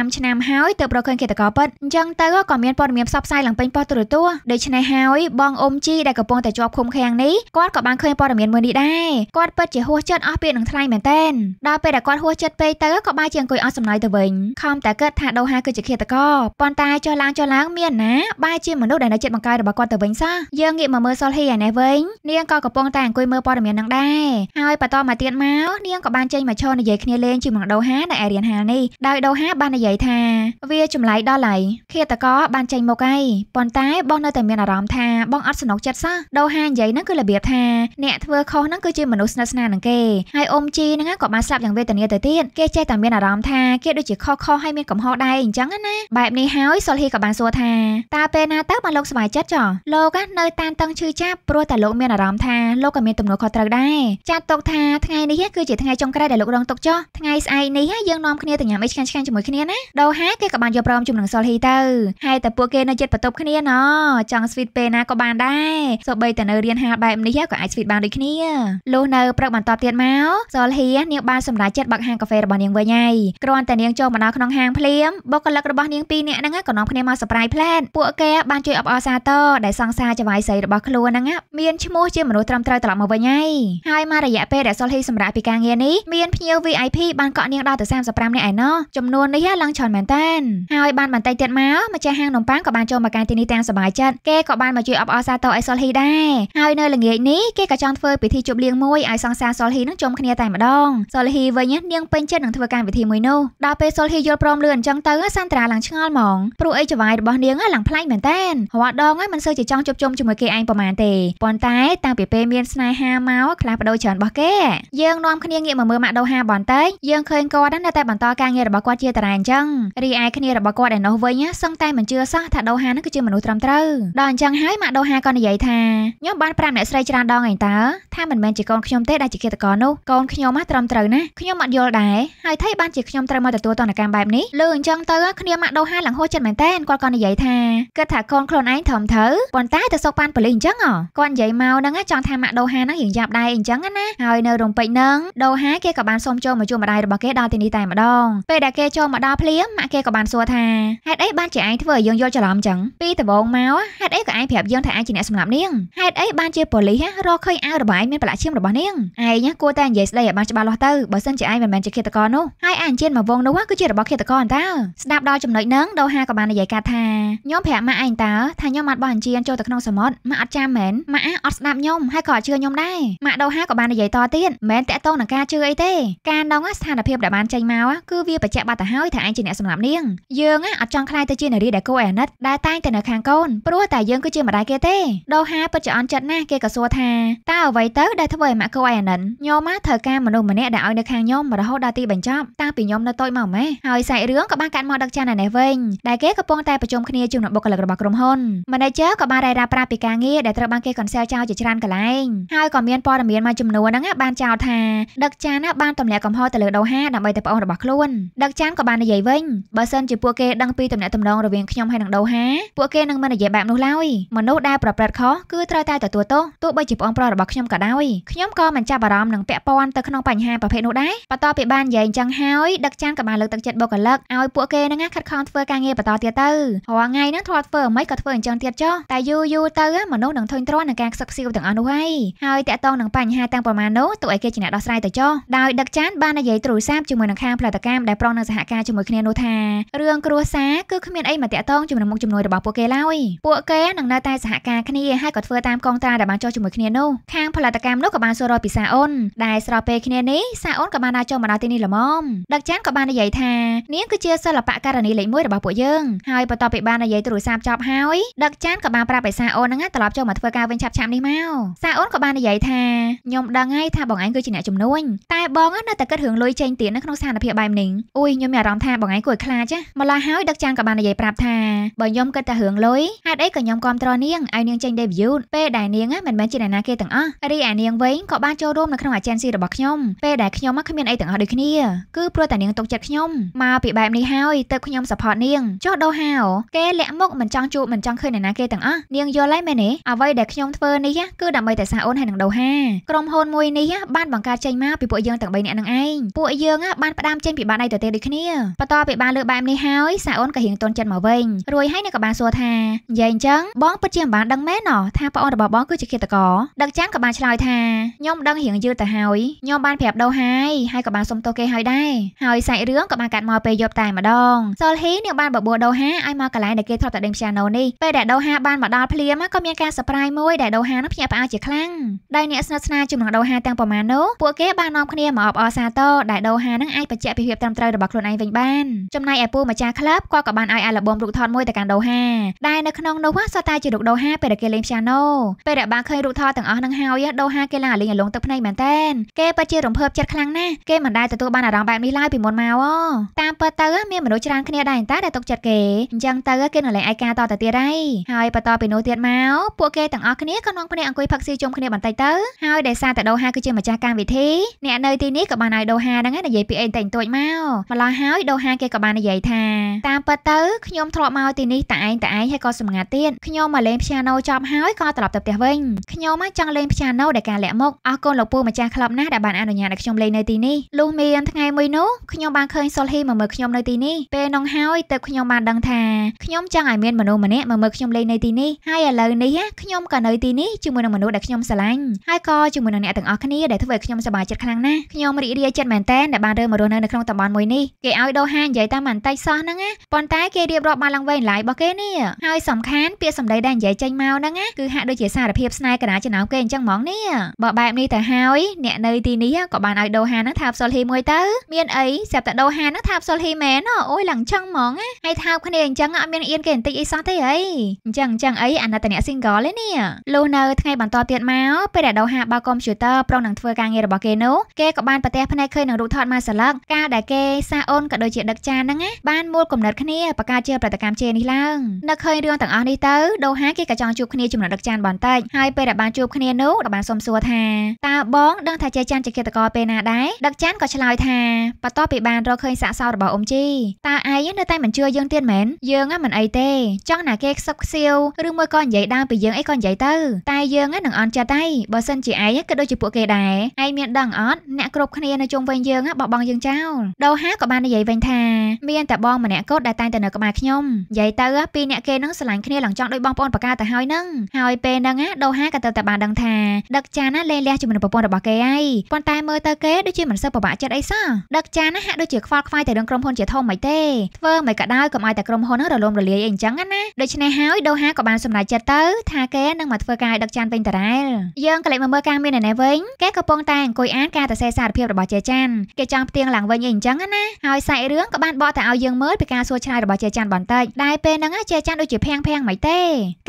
5ឆ្នាំហើយទើបរកឃើញឃាតករពិតអញ្ចឹងទៅក៏មានព័ត៌មានផ្សព្វផ្សាយឡើងពេញប៉ុស្តិ៍ទូរទស្សន៍ដូច្នេះហើយបងអ៊ុំជីដែលកំពុងតែជាប់ឃុំឃាំងនេះគាត់ក៏បានឃើញព័ត៌មានមួយនេះដែរគាត់ពិតជាហួសចិត្តអស់ពាក្យនឹងថ្លែងមែនតើដល់ពេលដែលគាត់ហួសចិត្តគិតពេកទៅក៏បែរជាអង្គុយអស់សំណើទៅវិញខំតែគិតថាដូហាគឺជាឃាតករប៉ុន្តែចុះឡើងចុះឡើងមានណាបែរជាមនុស្សដែលនៅចិត្តបង្កាយរបស់គាត់ទៅវិញសោះយើងងាកមកមើលសុលហ៊ីឯនេះវិញនាងក៏កំពុងតែអង្គុយមើលព័ត៌មាននឹងដែរហើយបន្តមកទៀតមកនាងក៏បានចេញមកឈរនិយាយគ្នាលេងជាមួយដូហានៅឯរៀនហាលនេះដោយដូហាបាននិយាយថាវាចម្លែកដល់ហើយឃាតករបានចេញមកហើយប៉ុន្តែ បងនៅតែមានអារម្មណ៍ថាបងអត់สนุกចិត្តសោះដូហានិយាយហ្នឹងគឺរបៀបថាអ្នកធ្វើខុសហ្នឹងគឺជាមនុស្សស្និទ្ធស្នាលនឹងគេហើយអ៊ំជីហ្នឹងក៏បានស្លាប់យ៉ាងវេទនាទៅទៀតទៀតគេចេះតែមានអារម្មណ៍ថាគេដូចជាខុសខុសហើយមានកំហុសដែរអញ្ចឹងណាបែបនេះហើយសុលហ៊ីក៏បានសួរថាតើពេលណាទៅបានលោកសប្បាយចិត្តចោះលោកនៅតានតឹងឈឺចាប់ព្រោះតែលោកមានអារម្មណ៍ថាលោកក៏មានទំនួលខុសត្រូវដែរចាត់ទុកថាថ្ងៃនេះគឺជាថ្ងៃចុងក្រោយដែលលោករងទុកចោះថ្ងៃស្អែកនេះយើងនាំគ្នាទៅញ៉ាំអីឆ្ងាញ់ឆ្ងាញ់ជាមួយគ្នាណាដូហាគេក៏បានយកព្រមជុំនឹងសុលហ៊ីទៅហើយតែពួកគេនៅចិត្តបន្ទប់គ្នាណោចង់ស្វីតពេលណាក៏បានដែរសូម្បីតែនៅរៀនហាលបែបនេះក៏អាចស្វីតបានដូចគ្នាលុះនៅព្រឹកបន្តទៀតមកសុលហ៊ីនាងបានសម្រេចចិត្តបើកហាងកាហ្វេរបស់នាងវិញហើយគ្រាន់តែនាងចូលមកដល់ក្នុងហាងភ្លាមបុគ្គលិករបស់នាងពីរនាក់ហ្នឹងក៏នាំគ្នាមកសប្រៃផ្លែតពួកគេបានជួយអបអរសាទរដែលសង្សារចវាយស្រីរបស់ខ្លួនហ្នឹងមានឈ្មោះជាមនុស្សត្រឹមត្រូវត្រឡប់មកវិញហើយហើយមករយៈពេលដែលសុលហ៊ីសម្រាប់ពីការងារនេះមានភ្ញៀវ VIP បានកក់នាងដល់ទៅ35នាក់ឯណោះចំនួននេះឡើងច្រើនមែនតើហើយបានបន្តិចទៀតមកម្ចាស់ហាងនំប៉័ងក៏បានចូលមកកាយទីនេះទាំងសប្បាយចិត្តគេក៏បានមកជួយអបអរសាទរឲ្យសុលហ៊ីដែរហើយនៅល្ងាចនេះគេក៏ចង់ធ្វើពិធីជប់លៀងមួយឲ្យសង្សារសុលហ៊ីនឹងជុំគ្នាតែម្ដងសុលហ៊ីវិញនាងពេពេញចិត្តនឹងធ្វើកម្មវិធីមួយនោះដល់ពេលសុលហ៊ីយល់ព្រមលឿនអញ្ចឹងទៅសាន់ត្រាឡើងឆ្ងល់ហ្មងព្រោះអីចវាយរបស់នាងឡើងប្លែកមែនតើរាល់ដងហ្នឹងមិនសូវជាចង់ជួបជុំជាមួយគេឯងប្រហែលទេប៉ុន្តែតាំងពីពេលមានស្នេហាមកខ្លះបដូរច្រើនរបស់គេយើងនាំគ្នាងាកមកមើលម៉ាក់ដូហាបន្តិចយើងឃើញគាត់នៅតែបន្តការងាររបស់គាត់ជាតារាអញ្ចឹងរីឯគ្នារបស់គាត់ឯនោះវិញសឹងតែមិនជឿសោះថាដូហាហ្នឹងគឺជាមនុស្សត្រឹមត្រូវដល់អញ្ចឹងហើយម៉ាក់ដូហាក៏និយាយថាខ្ញុំបានប្រាប់អ្នកស្រីច្រើនដងឯងតើថាមិនមែនជាកូនខ្ញុំទេដែលជាគិតកោនោះកូនខ្ញុំហ្នឹងត្រឹមត្រូវណាខ្ញុំអត់យល់ដែរដែរហើយថៃបានជាខ្ញុំត្រូវមកទទួលទណ្ឌកម្មបែបនេះលើអញ្ចឹងទៅគ្នាម៉ាក់ដូហាឡើងហួចចិត្តមែនតើគាត់ក៏និយាយថាគិតថាកូនខ្លួនឯងធំទៅប៉ុន្តែទៅសុកបានប៉ូលីសអញ្ចឹងគាត់និយាយមកហ្នឹងចង់ថាម៉ាក់ដូហាហ្នឹងរៀងយ៉ាប់ដែរអញ្ចឹងណាហើយនៅរំពេចហ្នឹងដូហាគេក៏បានសុំចូលមកជួបម្ដាយរបស់គេដល់ទីនេះតែម្ដងពេលដែលគេចូលមកដល់ភ្លាមម៉ាក់គេក៏បានសួរថាហេតុអីបានជាឯងធ្វើឲ្យយើងយល់ច្រឡំអញ្ចឹងពីដំបូងមកហេតុអីក៏ឯងប្រាប់យើងថាឯងជាអ្នកសម្លាប់នាងហេតុអីបានជាប៉ូលីសរកឃើញអាវរបស់ឯងមានប្រឡាក់ឈាមរបស់នាងឯងគួរតែនិយាយស្ដីឲ្យបានច្បាស់លាស់ទៅបើមិនជាឯងមិនមែនជាឃាតករនោះហើយអាអញ្ជើញមកវងនោះគឺជារបស់ឃាតករអន្តើស្ដាប់ដល់ចំណុចហ្នឹងដូហាក៏បាននិយាយកាត់ថាខ្ញុំប្រាប់ម៉ាក់ឯងតើថាខ្ញុំបានបោះអញ្ជើញចូលទៅក្នុងសមុទ្រម៉ាក់អត់ចាំមែនម៉ាក់អត់ស្ដាប់ខ្ញុំហើយក៏អត់ជឿខ្ញុំដែរម៉ាក់ដូហាក៏បាននិយាយតទៀតមិនមែនតកតងនឹងការជឿអីទេការនងស្ថានភាពដែលបានចេញមកគឺវាបច្ចៈបាត់ទៅហើយថាឯងជាអ្នកសម្លាប់នាងយើងអត់ចង់ខ្លាយទៅជានារីដែលគួរអាណិតដែលតែងតែនៅខាងកូនព្រោះតែយើងគឺជាម្ដាយគេទេដូហាពិតជាអន់ចិត្តណាស់គេក៏សួរថាតើអ្វីទៅដែលធ្វើឲ្យម៉ាក់គួរអាណិតខ្ញុំមកធ្វើការមនុស្សម្នាក់ដែលឲ្យនៅខាងខ្ញុំរហូតដល់ទីបញ្ចប់តាំងពីខ្ញុំនៅតូចមកម៉េះហើយសាច់រឿងក៏បានកាត់មកដឹកចានឯនេះវិញដែលគេកំពុងតែប្រជុំគ្នាជាមួយបុគ្គលិករបស់ក្រុមហ៊ុន Manager ក៏បានរាយរ៉ាប់ប្រាប់ពីការងារដែលត្រូវបានគេកន្សែលចោលជាច្រើនកន្លែងហើយក៏មានព័ត៌មានមួយចំនួនហ្នឹងបានចោលថាដឹកចានបានទម្លាក់កំហុសទៅលើដូហាដើម្បីតែប្អូនរបស់ខ្លួនដឹកចានក៏បាននិយាយវិញបើសិនជាពួកគេដឹងពីទំនាក់ទំនងរវាងខ្ញុំហើយនឹងដូហាពួកគេនឹងមិននិយាយបែបនោះឡើយមនុស្សដែលប្រព្រឹត្តខុសគឺត្រូវតែទទួលទោសទោះបីជាប្អូនប្រុសរបស់ខ្ញុំក៏ដោយខ្ញុំក៏មិនចាប់អារម្មណ៍នឹងពាក់ព័ន្ធទៅក្នុងបញ្ហាប្រភេទនោះដែរបន្ទាប់ពីបាននិយាយអញ្ចឹងហើយដឹកចានក៏បានលើកទឹកចិត្តបុគ្គលិកឲ្យពួកគេហ្នឹងខិតខំធ្វើការងារបន្តទៀតទៅរាល់ថ្ងៃហ្នឹងធ្លាប់ធ្វើអ្វីក៏ធ្វើអញ្ចឹងទៀតចុះតែយូរយូរទៅមនុស្សនឹងធុញទ្រាន់នឹងការខ្សឹបខ្សៀវទាំងអស់នោះហើយហើយតាក់ទងនឹងបញ្ហាទាំងប្រមាណនោះពួកឯងគេជាអ្នកដោះស្រាយទៅចុះដោយដឹកចានបាននិយាយទូរស័ព្ទជាមួយនឹងខាងផលិតកម្មដែលប្រងនឹងសហការជាមួយគ្នានោះថារឿងគ្រួសារគឺគ្មានអីមកតាក់ទងជាមួយនឹងមុខជំនួយរបស់ពួកគេឡើយពួកគេនឹងនៅតែសហការគ្នាហើយក៏ធ្វើតាមកងត្រាដែលបានចុះជាមួយគ្នានោះខាងផលិតកម្មនោះក៏បានសួររកពីសាអូនដែលស្របពេលគ្នានេះសាអូនក៏បានដើរចូលមកដល់ទីនេះល្មមដឹកចាន់ក៏បាននិយាយថានាងគឺជាសិល្បករនីលេខ1របស់ពួកយើងហើយបន្ទាប់ពីបាននិយាយទូរស័ព្ទចប់ហើយដឹកចាន់ក៏បានប្រាប់ឯសាអូនហ្នឹងត្រឡប់ចូលមកធ្វើការវិញឆាប់ឆាប់នេះមកសាអូនក៏បាននិយាយថាខ្ញុំដឹងហើយថាបងឯងគឺជាអ្នកជំនួញតែបងនៅតែគិតរឿងលុយចេញទៀតនៅក្នុងស្ថានភាពបែបនេះអ៊ុយខ្ញុំមានអារម្មណ៍ថាបងឯងគួរឲ្យខ្លាចម្ល៉េះហើយដឹកចាន់ក៏បាននិយាយប្រាប់ថាបើខ្ញុំគិតតែរឿងលុយហេតុអីក៏ខ្ញុំគាំទ្រនាងឲ្យនាងចេញ debut ពេលដែលនាងមិនមែនជាអ្នកណាគេទាំងអស់រីឯនាងវិញក៏បានចូលរួមនៅក្នុងអាចិនស៊ីរបស់ខ្ញុំពេលដែលខ្ញុំគ្មានអីទាំងអស់ដូចគ្នាគឺព្រោះតែនាងទុកចិត្តខ្ញុំមកពីបែបនេះហើយទើបខ្ញុំ support នាងចុះដូរហៅគេលាក់មុខមិនចង់ជួបមិនចង់ឃើញអ្នកណាគេទាំងអស់នាងយល់ហើយមែនទេអ្វីដែលខ្ញុំធ្វើនេះគឺដើម្បីតែសារអូនហើយនឹងដូរហាក្រុមហ៊ុនមួយនេះបានបង្កើតចេញមកពីពួកយើងទាំង3នាក់នឹងឯងពួកយើងបានផ្ដើមចេញពីបាត់ដៃទៅទេដូចគ្នាបន្ទាប់ពីបានលើបែបនេះហើយសារអូនក៏រៀងតន់ចិត្តមកវិញរួយហើយនឹងក៏បានសួរថានិយាយអញ្ចឹងបងពិតជាមិនបានដឹងមែនហ៎ថាប្អូនរបស់បងគឺជាឃាតករដឹកចាំក៏បានឆ្លើយថាខ្ញុំដឹងរៀងយឺតទៅហើយខ្ញុំបានប្រាប់ដូរហើយហើយក៏បានសុំទោសគេហើយដែរហើយសាច់រឿងក៏បានកាត់មកពេលយប់តែម្ដងសូលហ៊ីនាងបានបបួលដូហាឲ្យមកកន្លែងដែលគេធ្លាប់តែដេញព្យ៉ាណូនេះពេលដែលដូហាបានមកដល់ភ្លាមក៏មានការសប្រាយមួយដែលដូហានឹងភ្ញាក់ផ្អើលជាខ្លាំងដែលអ្នកស្និទ្ធស្នាលជាមួយនឹងដូហាទាំងប្រមាណនោះពួកគេបាននាំគ្នាមកអបអរសាទរដែលដូហានឹងអាចបញ្ជាក់ពីភាពត្រឹមត្រូវរបស់ខ្លួនឯងវិញបានចំណែកឯពូម្ចាស់ក្លឹបក៏ក៏បានឲ្យអាល់ប៊ុមរូបថតមួយទៅកាន់ដូហាដែលនៅក្នុងនោះសតាជារូបដូហាពេលដែលគេលេងព្យ៉ាណូពេលដែលបានឃើញរូបថតទាំងអស់នឹងហើយដូហាគេឡើងលេងអលងទឹកភ្នែកមែនតើគេពិតជារំភើបចិត្តខ្លាំងណាស់គេមិនដែលដែលទទួលបានអារម្មណ៍បែបនេះឡើយពីមុនមកអូតាមពិតទៅមានមនុស្សច្រើនគ្នាដែរតែដែលទុកចិត្តគេអញ្ចឹងទៅគេនៅលែងឯកាតទៅទៀតហើយហើយបន្តពីនោះទៀតមកពួកគេទាំងអស់គ្នាក៏នាំគ្នាអង្គុយផឹកស៊ីជុំគ្នាបន្តិចទៅហើយដោយសារតែដូហាគឺជាម្ចាស់កម្មវិធីអ្នកនៅទីនេះក៏បានឲ្យដូហាហ្នឹងនិយាយពីអីតែងទួចមកម្ល៉េះហើយដូហាគេក៏បាននិយាយថាតាមពិតទៅ ខ្ញុំធ្លាប់មកទីនេះតែឯងតែឯងហើយក៏សម្ងាត់ទៀតខ្ញុំមកលេងព្យ៉ាណូចប់ហើយក៏ត្រឡប់ទៅផ្ទះវិញខ្ញុំចង់លេងព្យ៉ាណូដែលការលាក់មុខអរគុណលោកពូម្ចាស់ក្លឹបណាស់ដែលបានអនុញ្ញាតឲ្យខ្ញុំលេងនៅទីនេះលុះមេរៀនថ្ងៃមួយនោះខ្ញុំបានឃើញសុលហ៊ីមកមើលខ្ញុំនៅទីនេះពេលនោះហើយទើបខ្ញុំបានដឹងថាខ្ញុំចង់ឲ្យមានមនុស្សម្នាក់មកមើលខ្ញុំលេងនៅទីនេះហើយឥឡូវនេះខ្ញុំក៏នៅទីនេះជាមួយនឹងមនុស្សដែលខ្ញុំស្រឡាញ់ហើយក៏ជាមួយនឹងអ្នកទាំងអស់គ្នាដែលធ្វើឲ្យខ្ញុំសប្បាយចិត្តខ្លាំងណាស់ខ្ញុំរីករាយចិត្តមែនទែនដែលបានរើមករស់នៅនៅក្នុងតំបន់មួយនេះគេឲ្យដូរហានិយាយតាមបន្តិចសោះហ្នឹងណាប៉ុន្តែគេរៀបរាប់បានឡើងវិញឡាយរបស់គេនេះហើយសំខាន់ពាក្យសម្ដីដែលនិយាយចេញមកហ្នឹងណាគឺហាក់ដូចជាសារភាពស្នេហ៍កណ្ដាលចំណោមគេអញ្ចឹងហ្មងនេះបើបែបនេះទៅហើយអ្នកនៅទីនេះក៏បានឲ្យដូរហាហ្នឹងថាអបសុលហ៊ីមួយទៅមានអីស្រាប់តែដូរហាហ្នឹងថាផ្សុលហ៊ីម៉ែនអូយឡើងចឹងហ្មងណាហើយថាបគ្នាអញ្ចឹងអត់មានអៀនគេបន្តិចអីសោះទេអីអញ្ចឹងអញ្ចឹងអីអាណិតអ្នក single ទេនេះលុះនៅថ្ងៃបន្តទៀតមកពេលដែលដូរហាបើកុំព្យូទ័រប្រុងនឹងធ្វើការងាររបស់គេនោះគេក៏បានប្រទះភ្នែកឃើញនឹងរូបថតមកសន្លឹកការដែលគេសាអូនក៏ដូចជាដឹកចានហ្នឹងណាបានមូលកំណត់គ្នាបកាជាប្រតិកម្មជេរនេះឡើងនៅឃើញរឿងទាំងអស់នេះទៅដូហាគេក៏ចង់ជួបគ្នាចំណុចដឹកចានបន្តិចហើយពេលដែលបានជួបគ្នានោះក៏បានសុំសួរថាតើបងដឹងថាជ័យច័ន្ទជាគិតកោពេលណាដែរដឹកចានក៏ឆ្លើយឆ្លើយថាបន្ទាប់ពីបានរកឃើញសាកសោរបស់អ៊ំជីតើឯងនៅតែមិនជឿយើងទៀតមែនយើងហ្នឹងមិនអីទេចង់ណាគេខ្សឹបខ្សៀវឬមួយក៏និយាយដើមពីយើងអីក៏និយាយទៅតែយើងហ្នឹងនឹងអន់ចិត្តហើយបើសិនជាឯងក៏ដូចជាពួកគេដែរឯងមានដឹងអត់អ្នកគ្រប់គ្នានៅជុំវិញយើងបោះបង់យើងចោលដូហាក៏បាននិយាយវិញថាមានតែបងម្នាក់កូតដែលតែងតែនៅក្បែរខ្ញុំនិយាយទៅពីអ្នកគេនឹងស្រឡាញ់គ្នាឡើងចង់ដូចបងប្អូនបកាទៅហើយនឹងហើយពេលហ្នឹងដូហាក៏ទៅតែបានដឹងថាដឹកចានណាលេងលះជាមួយនឹងប្រពន្ធរបស់គេហើយប៉ុន្តែមើលទៅគេដូចជាមិនសូវពិបាកចិត្តអីសោះដឹកចានណាហាក់ដូចជាខ្វល់ខ្វាយតែរឿងក្រុមហ៊ុនជាធំមិនទេធ្វើមិនក៏ដោយកុំឲ្យតែក្រុមហ៊ុនហ្នឹងរលំរលាយអីអញ្ចឹងណាដូច្នេះហើយដូហាក៏បានសម្រេចចិត្តទៅថាគេនឹងមកធ្វើការឲ្យដឹកចានពេញតារ៉ែលយើងក៏លេចមើលការមានណែវិញគេកំពុងតែអង្គុយអានការសរសេរសារភាពរបស់ជាចានគេចង់ផ្ទៀងឡើងវិញអីអញ្ចឹងណាហើយសាច់រឿងក៏បានបកទៅឲ្យយើងមើលពីការសួរឆ្លើយរបស់ជាចានបន្តិចដែលពេលហ្នឹងជាចានដូចជាភាំងភាំងមិនទេ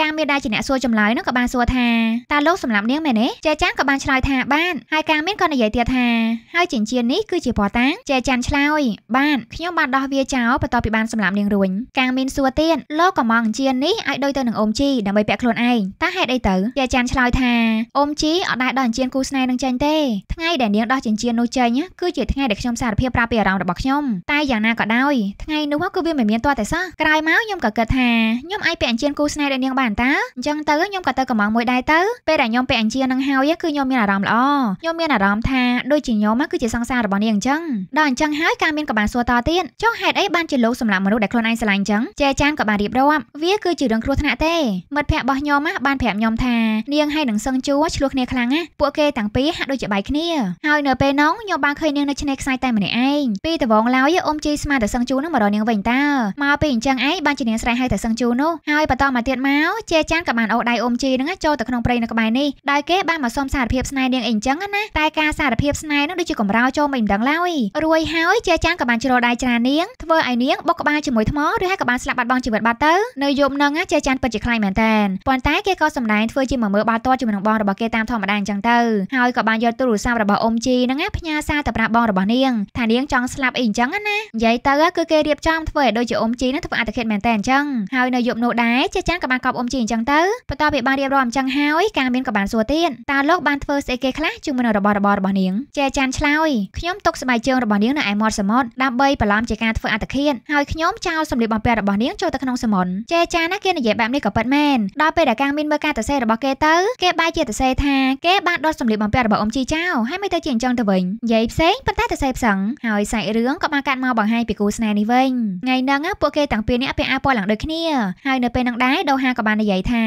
ការមានដែលជាអ្នកសួរចម្លើយហ្នឹងក៏បានសួរថាតើលោកសម្រាប់នាងមែនទេជាចានក៏បានឆ្លើយថាបានហើយការមានក៏និយាយទៀតថាហើយចិញ្ចៀននេះនេះគឺជាពណ៌តាំងចែកច័ន្ទឆ្លើយបានខ្ញុំបានដោះវាចោលបន្ទាប់ពីបានសម្លាប់នាងរួញកាងមានសួរទៀតលោកកំងជានេះឲ្យដូចទៅនឹងអ៊ំជីដើម្បីពាក់ខ្លួនឯងតើហេតុអីទៅចែកច័ន្ទឆ្លើយថាអ៊ំជីអត់ដែរដល់អញ្ជើញគូស្នេហ៍នឹងចេញទេថ្ងៃដែលនាងដោះចិញ្ចៀននោះចេញគឺជាថ្ងៃដែលខ្ញុំសារភាពប្រាប់ពីអារម្មណ៍របស់ខ្ញុំតែយ៉ាងណាក៏ដោយថ្ងៃនោះគឺវាមិនមានទាល់តែសោះក្រោយមកខ្ញុំក៏គិតថាខ្ញុំអាចពាក់អញ្ជើញគូស្នេហ៍ដែលនាងបានតើអញ្ចឹងទៅខ្ញុំក៏ទៅកំងមួយដែរទៅពេលដែលខ្ញុំពាក់អញ្ជើញនឹងហើយគឺខ្ញុំមានអារម្មណ៍ល្អខ្ញុំមានអារម្មណ៍ថាដូចជាខ្ញុំគឺជាសង្សាររបស់នាងអញ្ចឹងដល់អញ្ចឹងហើយការមានក៏បានសួរតទៀតចុះហេតុអីបានជាលោកសម្លាប់មនុស្សដែលខ្លួនឯងស្រឡាញ់អញ្ចឹងចែចានក៏បានរៀបរាប់វាគឺជារឿងគ្រោះថ្នាក់ទេមិត្តភ័ក្តិរបស់ខ្ញុំបានប្រាប់ខ្ញុំថានាងហើយនឹងសឹងជួឆ្លោះគ្នាខ្លាំងណាស់ពួកគេទាំងពីរហាក់ដូចជាបែកគ្នាហើយនៅពេលនោះខ្ញុំបានឃើញនាងនៅឆ្នេរខ្សាយតែម្នាក់ឯងពីដបងឡើយអ៊ំជីស្មាតែសឹងជួនឹងមករកនាងវិញតើមកពីអញ្ចឹងឯងបានជានាងស្រែកហៅតែសឹងជួនោះហើយបន្តមកទៀតមកចែចានក៏បានអូដៃអ៊ំជីនឹងចូលទៅក្នុងព្រៃនៅក្បែរនេះដោយគេបានមកសុំសារភាពស្នេហ៍នាងអីអញ្ចឹងណាតែការសារភាពស្នេហ៍នឹងដូចជាកំរោចូលមកមិនដឹងឡើយរួយហើយជាចាំងក៏បាន ជ្រលដៃច្រានាងធ្វើឲ្យនាងបុកក្បាលជាមួយថ្មឬហើយក៏បានស្លាប់បាត់បង់ជីវិតបាត់ទៅនៅយប់ហ្នឹងជាចាំងពិតជាខ្លាំងមែនតើប៉ុន្តែគេក៏សម្ដែងធ្វើជាមើលបាល់ទាត់ជាមួយនឹងបងរបស់គេតាមធម្មតាអញ្ចឹងទៅហើយក៏បានយកទូរស័ព្ទរបស់អ៊ំជីហ្នឹងផ្ញើសារទៅប្រាប់បងរបស់នាង ថានាងចង់ស្លាប់អីអញ្ចឹងណានិយាយទៅគឺគេរៀបចំធ្វើឲ្យដូចជាអ៊ំជីហ្នឹងធ្វើអត្តឃាតមែនតើអញ្ចឹងហើយនៅយប់នោះដែរជាចាំងក៏បានកប់អ៊ំជីអញ្ចឹងទៅបន្ទាប់ពីបានរៀបរាប់អញ្ចឹងហើយការមានក៏បានសួរទៀតតើលោកបានធ្វើស្អីគេខ្លះជាមួយនឹងរបស់របររបស់នាងជាចាំងឆ្លើយខ្ញុំខ្ញុំទុកស្បែកជើងរបស់នាងនៅឯមាត់សមុទ្រដើម្បីបន្លំជាការធ្វើអត្តឃាតហើយខ្ញុំចោលសម្លៀកបំពាក់របស់នាងចូលទៅក្នុងសមុទ្រចេចាណាគេនិយាយបែបនេះក៏ពិតមែនដល់ពេលដែលកាងមានមើលការទៅសេរបស់គេទៅគេបែរជាទៅសេថាគេបានដុតសម្លៀកបំពាក់របស់អ៊ំជីចោលហើយមិនទៅជាអញ្ចឹងទៅវិញនិយាយផ្សេងប៉ុន្តែទៅសេផ្សឹងហើយសាច់រឿងក៏បានកាត់មកបង្ហាញពីគូស្នេហ៍នេះវិញថ្ងៃហ្នឹងពួកគេទាំងពីរនាក់ពាក់អាវពណ៌ឡើងដូចគ្នាហើយនៅពេលហ្នឹងដែរដូហាក៏បាននិយាយថា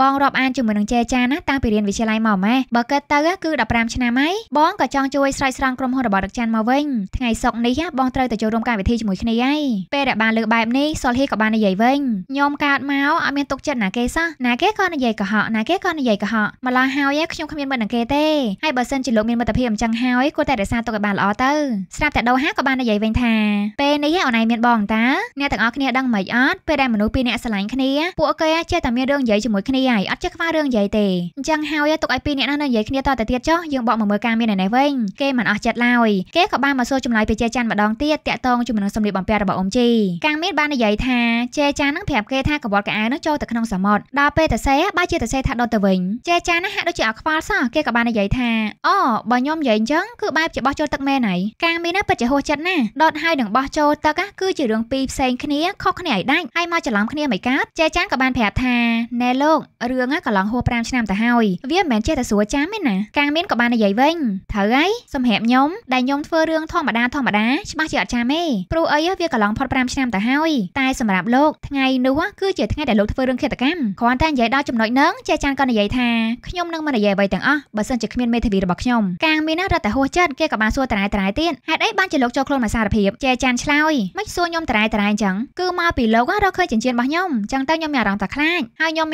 បងរាប់អានជាមួយនឹងចេចាណាតាំងពីរៀនវិទ្យាល័យមកម៉េះបើកើតទៅគឺ15ឆ្នាំហើយបងក៏ចង់ជួយស្រោចស្រង់ក្រុមហ៊ុនរបស់រឹកច័ន្ទមកវិញថ្ងៃសុកនេះបងត្រូវទៅចូលរួមកម្មវិធីជាមួយគ្នាហើយពេលដែលបានលើបែបនេះសុលហ៊ីក៏បាននិយាយវិញញោមកើតមកអត់មានទុកចិត្តណាគេសោះណាគេក៏និយាយកុហកណាគេក៏និយាយកុហកម្ល៉េះហើយខ្ញុំគ្មានមិត្តនឹងគេទេហើយបើសិនជាលោកមានមិត្តភាពអញ្ចឹងហើយគួរតែរក្សាទុកឲ្យបានល្អទៅស្រាប់តែដូហាក៏បាននិយាយវិញថាពេលនេះអូនឯងមានបងតាអ្នកទាំងអស់គ្នាដឹងមិនអត់ពេលដែលមនុស្សពីរនាក់ស្រឡាញ់គ្នាពួកគេចេះតែមានរឿងនិយាយជាមួយគ្នាហើយអត់ចេះខ្វះរឿងនិយាយទេអញ្ចឹងហើយទុកឲ្យពីរនាក់នោះនិយាយគ្នាតទៅទៀតចុះយើងបកមកមើលការមាននេះវិញគេមិនអស់ចិត្តឡើយគេក៏បានមកសួរចម្លើយពីចេច័ន្ទម្ដងទៀតតាក់ទងជាមួយនឹងសម្លៀកបំពាក់របស់អ៊ំជីកាំងមានបាននិយាយថាចេច័ន្ទនឹងប្រាប់គេថាកវល់កៅអៅនឹងចូលទៅក្នុងសមុទ្រដល់ពេលតសេបើជាតសេថាដុតទៅវិញចេច័ន្ទណាហាក់ដូចជាអខ្វល់សោះគេក៏បាននិយាយថាអូបើខ្ញុំនិយាយអញ្ចឹងគឺបែបជាបោះចូលទឹកមែនហើយកាំងមានណាពិតជាហួសចិត្តណាដុតហើយនឹងបោះចូលទឹកគឺជារឿងពីរផ្សេងគ្នាខុសគ្នាឲ្យដាច់ហើយមកច្រឡំគ្នាមិនកើតចេច័ន្ទក៏បានប្រាប់ថាណែលោករឿងកន្លងហួស5ឆ្នាំទៅហើយវាមិនមែនចេះតែស្រួលចាំទេណាកាំងមានក៏បាននិយាយវិញត្រូវហើយសម្រាប់ខ្ញុំដែលខ្ញុំធ្វើរឿងធម្មតា ធម្មតាច្បាស់ជាអត់ចាំទេព្រោះអីវាកន្លងផុត5ឆ្នាំទៅហើយតែសម្រាប់លោកថ្ងៃនោះគឺជាថ្ងៃដែលលោកធ្វើរឿងឃាតកម្មគ្រាន់តែនិយាយដល់ចំណុចហ្នឹងជាចានក៏និយាយថាខ្ញុំនឹងមិននិយាយអ្វីទាំងអស់បើសិនជាគ្មានមេធាវីរបស់ខ្ញុំកាងមានរត់តែហួសចិត្តគេក៏បានសួរតរាយតរាយទៀតហេតុអីបានជាលោកចូលខ្លួនមកសារភាពជាចានឆ្លើយមិនសួរខ្ញុំតរាយតរាយអញ្ចឹងគឺមកពីលោករកឃើញចិញ្ចៀនរបស់ខ្ញុំអញ្ចឹងទៅខ្ញុំមាន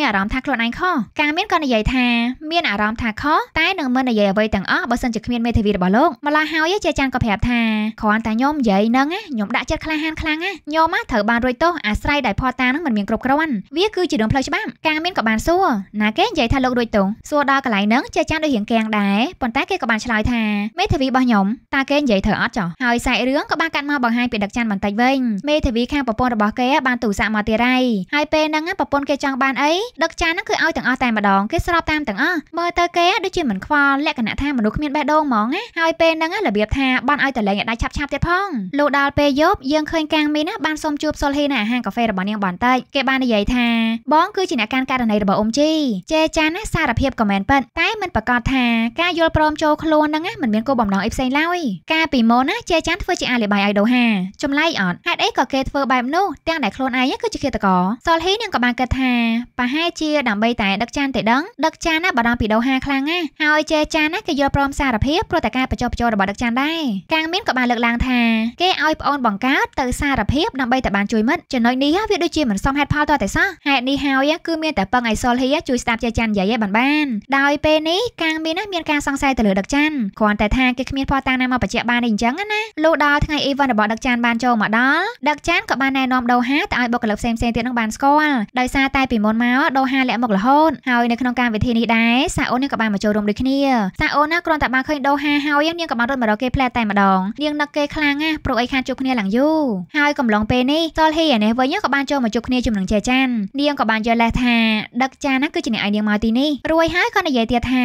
អារម្មណ៍ថាខ្លាចហើយខ្ញុំមានអារម្មណ៍ថាខ្លួនឯងខុសកាងមានក៏និយាយថាមានអារម្មណ៍ថាខុសតែនឹងមិននិយាយអ្វីទាំងអស់បើសិនជាគ្មានមេធាវីរបស់លោកម្ល៉េះហើយយជាចាំងក៏ប្រាប់ថាគ្រាន់តែខ្ញុំនិយាយនឹងខ្ញុំដាក់ចិត្តក្លាហានខ្លាំងណាខ្ញុំត្រូវបានរួចទោសអាស្រ័យដោយផតានឹងមិនមានគ្រប់គ្រាន់វាគឺជារឿងផ្លូវច្បាប់ការមានក៏បានសួរណាគេនិយាយថាលោករួចទោសសួរដល់កន្លែងនឹងជាចាំងដូចរៀងកៀងដែរប៉ុន្តែគេក៏បានឆ្លើយថាមេធាវីរបស់ខ្ញុំតើគេនិយាយត្រូវអត់ចុះហើយសាច់រឿងក៏បានកាត់មកបង្ហាញពីដឹកច័ន្ទបន្តិចវិញមេធាវីខាងប្រពន្ធរបស់គេបានទូរស័ព្ទមកទីរៃហើយពេលហ្នឹងប្រពន្ធគេចង់បានអីដឹកច័ន្ទហ្នឹងគឺឲ្យទាំងអស់តែម្ដងគេស្របតាមទាំងអស់មើលទៅគេដូចជាមិនខ្វល់លក្ខណៈថាមនុស្សគ្មានបេះដូងហ្មងណាហើយពេលហ្នឹងរបៀបរាបថាបានឲ្យតលែងអ្នកដៃឆាប់ឆាប់ទៀតផងលុះដល់ពេលយប់យើងឃើញកាងមីណាបានសូមជួបសុលហ៊ីនៅអាហារកាហ្វេរបស់នាងបន្តិចគេបាននិយាយថា បង គឺជាអ្នកការករណីរបស់អ៊ុំជីជេចានណាសារភាពក៏មែនប៉ិនតែមិនប្រកាសថាការយល់ព្រមចូលខ្លួនហ្នឹងណាមិនមានគោលបំណងអីផ្សេងឡើយកាលពីមុនណាជេចានធ្វើជាអាលីបាយឲ្យដូហាចម្លែកអត់ហេតុអីក៏គេធ្វើបែបនោះទាំងដែលខ្លួនឯងគឺជាឃាតករសុលហ៊ីនាងក៏បានគិតថាប្រហែលជាដើម្បីតែដឹកចានតែដឹងដឹកចានណាបារម្ភពីដូហាខ្លាំងណាហើយជេចានណាគេយល់ព្រមសារភាពព្រោះតែការបញ្ចុះបញ្ចោរបស់ដឹកចានបានដែរកាងមានក៏បានលើកឡើងថាគេឲ្យប្អូនបង្កើតទៅសារភាពដើម្បីតែបានជួយមិត្តចំណុចនេះវាដូចជាមិនសមហេតុផលតតែសោះហេតុនេះហើយគឺមានតែពឹងឲ្យសុលហ៊ីជួយស្ដាប់ចាចាន់និយាយឲ្យបានបានដោយពេលនេះកាងមានមានការសង្ស័យទៅលើដឹកចាន់គ្រាន់តែថាគេគ្មានភ័ស្តុតាងណាមកបញ្ជាក់បានទេអញ្ចឹងណាលុះដល់ថ្ងៃអ៊ីវ៉ាន់របស់ដឹកចាន់បានចូលមកដល់ដឹកចាន់ក៏បានណែនាំដូហាទៅឲ្យបុគ្គលិកផ្សេងៗទៀតនឹងបានស្គាល់ដោយសារតែពីមុនមកដូហាលាក់មុខរហូតហើយនៅក្នុងកម្មវិធីនេះដែរសាអូននេះក៏បានមកចូលរួមដូចគ្នាសាអូនណាគ្រាន់តែបានឃើញដូហាហើយនាងក៏បានរត់មករកគេផ្លែតែម្ដងនាងនឹកគេខ្លាំងណាស់ព្រោះអីខានជួបគ្នាឡើងយូរហើយកំឡុងពេលនេះសលហ៊ីឯនេះវិញក៏បានចូលមកជួបគ្នាជាមួយនឹងចែចាន់នាងក៏បានយល់លេសថាដឹកចានណាគឺជាអ្នកឲ្យនាងមកទីនេះរួយហើយក៏និយាយទៀតថា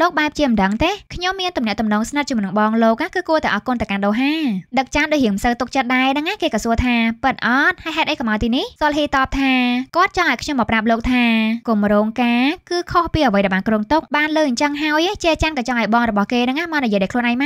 លោកបែបជាមិនដឹងទេខ្ញុំមានទំនាក់ទំនងស្និទ្ធជាមួយនឹងបងលោកគឺគួរតែអរគុណទៅកាន់ដូហាដឹកចានដូចរៀងមិនសូវទុកចិត្តដែរហ្នឹងគេក៏សួរថាប៉ិតអត់ហើយហេតុអីក៏មកទីនេះសលហ៊ីតបថាគាត់ចង់ឲ្យខ្ញុំមកប្រាប់លោកថាគម្រោងការគឺខុសពីអ្វីដែលបានគ្រោងទុកបានលើអញ្ចឹងហើយចែចាន់ក៏ចង់ឲ្យបងរបស់គេហ្នឹងមកនិយាយដល់ខ្លួនឯង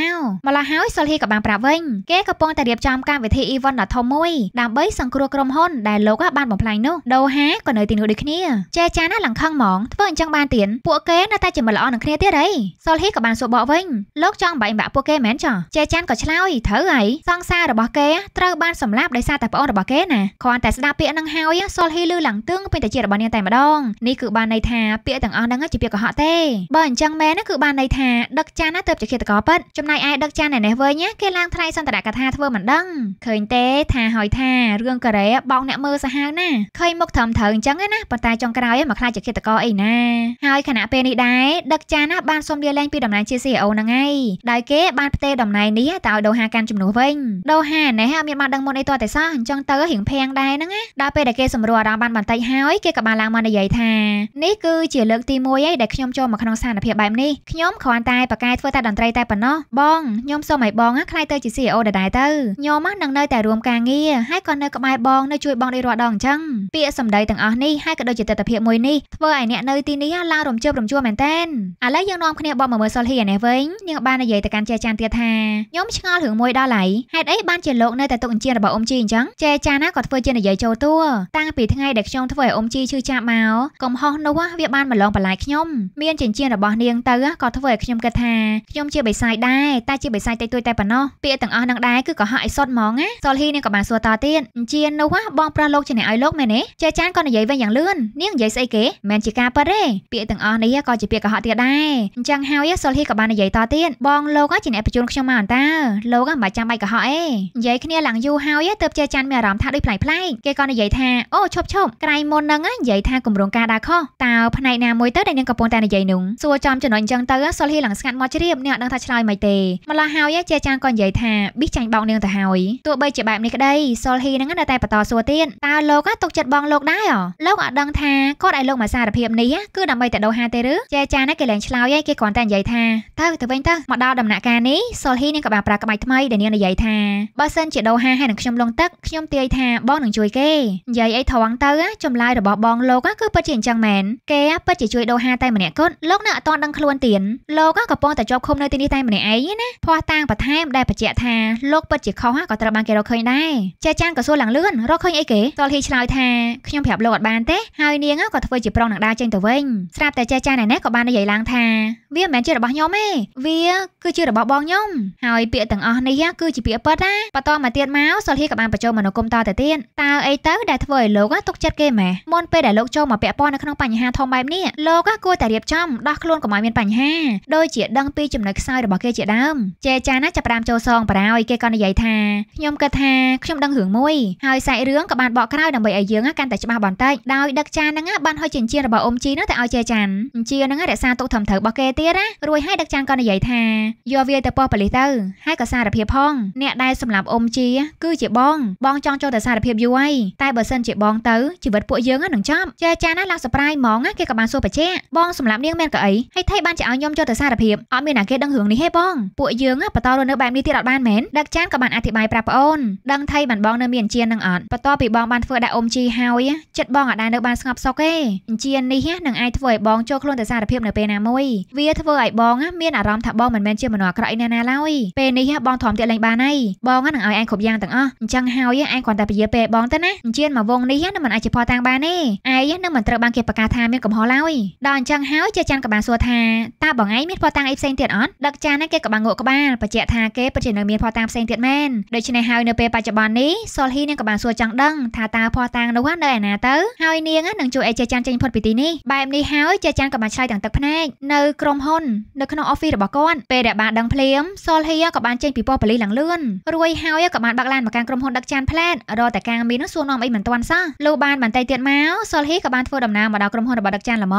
មកម្ល៉េះហើយសុលហ៊ីក៏បានប្រាប់វិញគេកំពុងតែរៀបចំកម្មវិធី event ដ៏ធំមួយដើម្បីសង្គ្រោះក្រុមហ៊ុនដែលលោកបានបំផ្លាញនោះដូហាក៏នៅទីនោះដូចគ្នាចេចាណាឡើងខឹងហ្មងធ្វើអញ្ចឹងបានទៀតពួកគេនៅតែជាមិត្តល្អនឹងគ្នាទៀតហីសុលហ៊ីក៏បានសួរបកវិញលោកចង់បាញ់បាក់ពួកគេមែនចុះចេចានក៏ឆ្លើយត្រូវហើយសង្សាររបស់គេត្រូវបានសម្លាប់ដោយសារតែប្អូនរបស់គេណាគ្រាន់តែស្ដាប់ពាក្យនឹងហើយសុលហ៊ីលឺឡើងទឿងពេញតែជារបស់នាងតែម្ដងនេះគឺបានន័យថាពាក្យទាំងអស់ហ្នឹងជាពាក្យកុហកទេបើអញ្ចឹងមែនគឺបានន័យថាដឹកចានណាទៅជាឃាតករពិតចំណែកឯដឹកចាអ្នកនេះវិញគេឡើងថ្លៃសន្តរកថាធ្វើមិនដឹងឃើញទេថាហើយថារឿងកូរ៉េបោកអ្នកមើលសាហាវណាឃើញមុខត្រឹមត្រូវអញ្ចឹងណាប៉ុន្តែចុងក្រោយមកខ្លាចជាឃាតករអីណាហើយខណៈពេលនេះដែរដឹកចាណាបានសុំលាលែងពីតំណែងជា CEO ហ្នឹងហើយដោយគេបានផ្ទេរតំណែងនេះទៅឲ្យដូហាកាន់ជំនួសវិញដូហានេះអត់មានបានដឹងមុនអីតតែសោះអញ្ចឹងទៅរៀងភាំងដែរហ្នឹងណាដល់ពេលដែលគេសម្រួលអារម្មណ៍បានបន្តិចហើយគេក៏បានឡើងមកនិយាយថានេះគឺជាលើកទី1ឯងដែលខ្ញុំចូលមកក្នុងស្ថានភាពបែបនេះខ្ញុំគ្រាន់តែប្រកែធ្វើតែតន្ត្រីតែប៉ុណ្ណោះបងខ្ញុំសូមឲ្យបងខ្លាយទៅជា CEO ដដែលទៅខ្ញុំនឹងនៅតែរួមការងារហើយក៏នៅក្បែរបងនៅជួយបងដូចរាល់ដងអញ្ចឹងពាក្យសម្ដីទាំងអស់នេះហើយក៏ដូចជាទស្សនវិជ្ជាមួយនេះធ្វើឲ្យអ្នកនៅទីនេះឡើងរំជើបរំជួលមែនតើឥឡូវយើងនាំគ្នាបបមកមើលសុលហ៊ីអានេះវិញនាងបាននិយាយទៅកាន់ចែចានទៀតថាខ្ញុំឆ្ងល់រឿងមួយដល់ហើយហេតុអីបានជាលោកនៅតែទុកអញ្ជើញរបស់អ៊ំជីអញ្ចឹងចែចានណាក៏ធ្វើជានិយាយចូលតួតាំងពីថ្ងៃដែលខ្ញុំធ្វើឲ្យអ៊ំជីឈឺចាប់មកកំហុសនោះវាបានម្លងបន្លាយខ្ញុំមានចិញ្ចៀនរបស់នាងទៅក៏ធ្វើឲ្យខ្ញុំគិតថាខ្ញុំជាបិសាយដែរតែជាបិវិស័យតិចតួចតែប៉ុណ្ណោះពាក្យទាំងអស់នឹងដែរគឺកុហកឲ្យសុតហ្មងណាសុលហ៊ីនឹងក៏បានសួរតទៀតអញ្ជៀននោះបងប្រុសលោកជាអ្នកឲ្យលោកមែនទេចេចានក៏និយាយវិញយ៉ាងលឿននាងនិយាយស្អីគេមិនជាការប៉ិតទេពាក្យទាំងអស់នេះក៏ជាពាក្យកុហកទៀតដែរអញ្ចឹងហើយសុលហ៊ីក៏បាននិយាយតទៀតបងលោកជាអ្នកបញ្ជូនខ្ញុំមកអន្តាលោកមិនបាច់ចាំបាច់កុហកទេនិយាយគ្នាឡើងយូរហើយទើបចេចានមានអារម្មណ៍ថាដូចប្លែកប្លែកគេក៏និយាយថាអូឈប់ឈប់ក្រៃមុននឹងនិយាយថាគម្រោងការដើរខុសតើផ្នែកណាមួយទៅដែលនាងកំពុងតែនិយាយនោះសួរចំចំណុចអញ្ចឹងទៅសុលហ៊ីឡើងស្ងាត់មកជ្រាបអ្នកអត់ដឹងថាឆ្លើយមិនទេម្ឡោះហើយជាចាងក៏និយាយថាប៊ីសចាញ់បោកនាងទៅហើយទោះបីជាបែបនេះក្តីសុលហ៊ីនឹងនៅតែបន្តសួរទៀតតើលោកទុកចិត្តបងលោកដែរលោកអត់ដឹងថាគាត់ឲ្យលោកមកសារភាពនេះគឺដើម្បីតែដោហាទេឬជាចាងណាគេលែងឆ្លើយឯងគេគ្រាន់តែនិយាយថាទៅទៅវិញទៅមកដល់ដំណាក់កាលនេះសុលហ៊ីនឹងក៏បានប្រាក្បាច់ថ្មីដែលនាងនិយាយថាបើសិនជាដោហាហើយនឹងខ្ញុំលងទឹកខ្ញុំទាយថាបងនឹងជួយគេនិយាយអីត្រង់ទៅចម្លើយរបស់បងលោកគឺពិតជាអញ្ចឹងមែនគេពិតជាជួយដោហាតែម្នាក់គត់លោកនៅអត់ទាន់ដឹងខ្លួនទៀតលោកក៏កំពុងតែជាប់ឃុំនៅទីនេះតែម្នាក់ឯងណាភ័ស្តុតាងបន្ថែមដែលបញ្ជាក់ថាលោកពិតជាខុសក៏ត្រូវបានគេរកឃើញដែរចាចាងក៏សួរឡើងលឿនរកឃើញអីគេតលហ៊ីឆ្លើយថាខ្ញុំប្រាប់លោកអត់បានទេហើយនាងក៏ធ្វើជាប្រុងនឹងដើរចេញទៅវិញស្រាប់តែចាចាណែនេះក៏បាននិយាយឡើងថាវាមិនមែនជារបស់ខ្ញុំទេវាគឺជារបស់បងខ្ញុំហើយពាក្យទាំងអស់នេះគឺជាពាក្យពិតណាបន្តមកទៀតមកសលហ៊ីក៏បានបញ្ចូលមនោគមតទៅទៀតតើអីទៅដែលធ្វើឲ្យលោកទុកចិត្តគេម៉េះមុនពេលដែលលោកចូលមកពាក់ព័ន្ធនៅក្នុងបញ្ហាធំបែបនេះលោកគួរតែរៀបចំដោះខ្លួនកុំឲ្យមានបញ្ហាដោយជាដឹងពីចំណុចខ្សោយរបស់គេជាដើមជេចាណាចាប់ផ្ដើមចូលសងបារោយគេក៏និយាយថាខ្ញុំគិតថាខ្ញុំដឹងរឿងមួយហើយសាច់រឿងក៏បានបកក្រោយដើម្បីឲ្យយើងកាន់តែច្បាស់បន្តិចដោយដឹកចានហ្នឹងបានហុចចិញ្ចៀនរបស់អ៊ំជីហ្នឹងទៅឲ្យជេចានចិញ្ចៀនហ្នឹងរក្សាទុកធំត្រូវរបស់គេទៀតណារួចហើយដឹកចានក៏និយាយថាយកវាទៅប៉ោះប៉លីសទៅហើយក៏សារភាពផងអ្នកដែលសម្រាប់អ៊ំជីគឺជាបងបងចង់ចូលទៅសារភាពយូរហើយតែបើសិនជាបងទៅជីវិតពួកយើងនឹងចប់ចេចាណាឡើងសប្រាយហ្មងគេក៏បានសួរបញ្ជាក់បងសម្រាប់នាងមានក៏អីហើយថៃបានជាឲ្យខ្ញុំចូលទៅសារភាពអត់មានអ្នកគេដឹងរឿងនេះទេបងពួកយើយើងបន្តរស់នៅបែបនេះទៀតអត់បានមែនដឹកចានក៏បានអធិប្បាយប្រាប់ប្អូនដឹងថៃបានបងនៅមានអញ្ជៀននឹងអត់បន្ទាប់ពីបងបានធ្វើដាក់អ៊ំជីហើយចិត្តបងអត់ដែលនៅបានស្ងប់សុខទេអញ្ជៀននេះនឹងអាចធ្វើឲ្យបងចូលខ្លួនទៅសារភាពនៅពេលណាមួយវាធ្វើឲ្យបង មានអារម្មណ៍ថាបងមិនមែនជាមនុស្សអាក្រក់ណាណាឡើយពេលនេះបងធំទៀតលែងបានហើយបងនឹងឲ្យឯងគ្រប់យ៉ាងទាំងអស់អញ្ចឹងហើយឯងគ្រាន់តែពយាពេលបងទៅណាអញ្ជៀនមកវងនេះនឹងមិនអាចជាផតាំងបានទេឯងនឹងមិនត្រូវបានគេប្រកាសថាមានកំហុសឡើយដល់អញ្ចឹងហើយជាចាន់ក៏បានសួរថាតើបងឯងមានផតាំងអីផ្សេងទៀតអត់ដឹកចានគេក៏បានងក់ក្បាលលបញ្ជាក់ថាគេពិតជានៅមានភស្តុតាងផ្សេងទៀតមែនដូច្នេះហើយនៅពេលបច្ចុប្បន្ននេះសុលហ៊ីនាងក៏បានសួរចង់ដឹងថាតើភស្តុតាងនោះនៅឯណាទៅហើយនាងនឹងជួយឲ្យចេចាន់ចេញផុតពីទីនេះបែបនេះហើយចេចាន់ក៏បានឆ្លើយទាំងទឹកភ្នែកនៅក្រុមហ៊ុននៅក្នុង office របស់គាត់ពេលដែលបានដឹងភ្លាមសុលហ៊ីក៏បានចេញពីប៉ុស្តិ៍ប៉ូលីសឡើងលឿនរួយហើយក៏បានបាក់ឡានមកកាន់ក្រុមហ៊ុនដឹកចានផ្លែតរកតែការមាននោះសួរនាំអីមិនទាន់សោះលុះបានបន្តិចទៀតមកសុលហ៊ីក៏បានធ្វើដំណើរមកដល់ក្រុមហ៊ុនរបស់ដឹកចានល្មម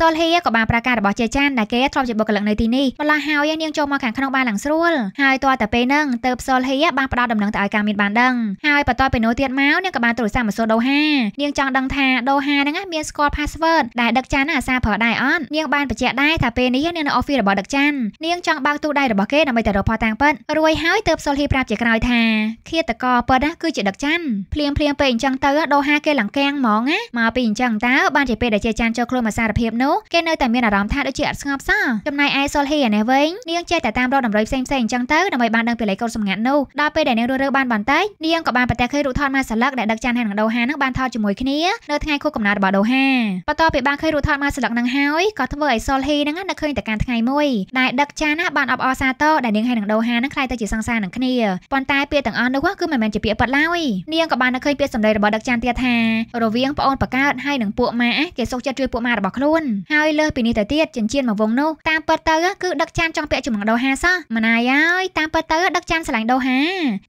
សុលហ៊ីក៏បានប្រកាសរបស់ចេចាន់ដែលគេធ្លាប់ជាបុគ្គលិកនៅទីនេះម្ល៉េះហើយនាងចូលមកខាងក្នុងបានឡើងស្រួលហើយតរតែពេលហ្នឹងទៅផ្សលហៀបានផ្ដោតដំណឹងទៅឲ្យការមានបានដឹងហើយបន្ទាប់ពីនោះទៀតមកនាងក៏បានទូរស័ព្ទមកសួរដូហានាងចង់ដឹងថាដូហាហ្នឹងមានស្គាល់ password ដែលដឹកចានអាសាប្រើដែរអត់នាងបានបញ្ជាក់ដែរថាពេលនេះនាងនៅ office របស់ដឹកចាននាងចង់បើកទូដៃរបស់គេដើម្បីទៅរកផតាំងពិតរួយហើយទៅផ្សលហៀប្រាប់ជាក្រោយថាឃាតកោពិតណាគឺជាដឹកចានភ្លាមភ្លាមពេលអញ្ចឹងទៅដូហាគេលង្កាំងហ្មងណាមកពីអញ្ចឹងតើបានជាពេលដែលជាចានចូលខ្លួនមកសារភាពនោះគេនៅតែមានអារម្មណ៍ថាដូចជាអត់ស្ងប់សោះចំណែកឯសុលហ៊ីអានេះវិញនាងចេះតែតាមរកតម្រុយផ្សេងផ្សេងអញ្ចឹងទៅដើម្បីបានដឹងពីលេខកូដសម្ងាត់នោះដល់ពេលដែលនាងរស់រើបានបន្តិចនាងក៏បានប្រទះឃើញរូបថតម៉ាសាឡឹកដែលដឹកចានហើយនឹងដូហានឹងបានថតជាមួយគ្នានៅថ្ងៃខួបកំណើតរបស់ដូហាបន្ទាប់ពីបានឃើញរូបថតម៉ាសាឡឹកនឹងហើយក៏ធ្វើឲ្យសុលហ៊ីនឹងនឹកឃើញតែការថ្ងៃមួយដែលដឹកចានណាបានអបអរសាទរដែលនាងហើយនឹងដូហានឹងខ្លាយទៅជាសង្សារនឹងគ្នាប៉ុន្តែពាក្យទាំងអស់នោះគឺមិនមែនជាពាក្យពិតឡើយនាងក៏បាននឹកឃើញពាក្យសម្ដីរបស់ដឹកចានទៀតថារវាងប្អូនបកើតហើយនឹងពួកម៉ាគេសុខចិត្តជួយពួកម៉ារបស់ខ្លួនហើយលើសពីនេះទៅទៀតចិញ្ចៀនមួយវងនោះតាមពិតទៅគឺដឹកចានចង់ពាក់ជាមួយនឹងដូហាសោះម្នាយហើយតាមពិតទៅដឹកចាំស្រឡាញ់ដូហា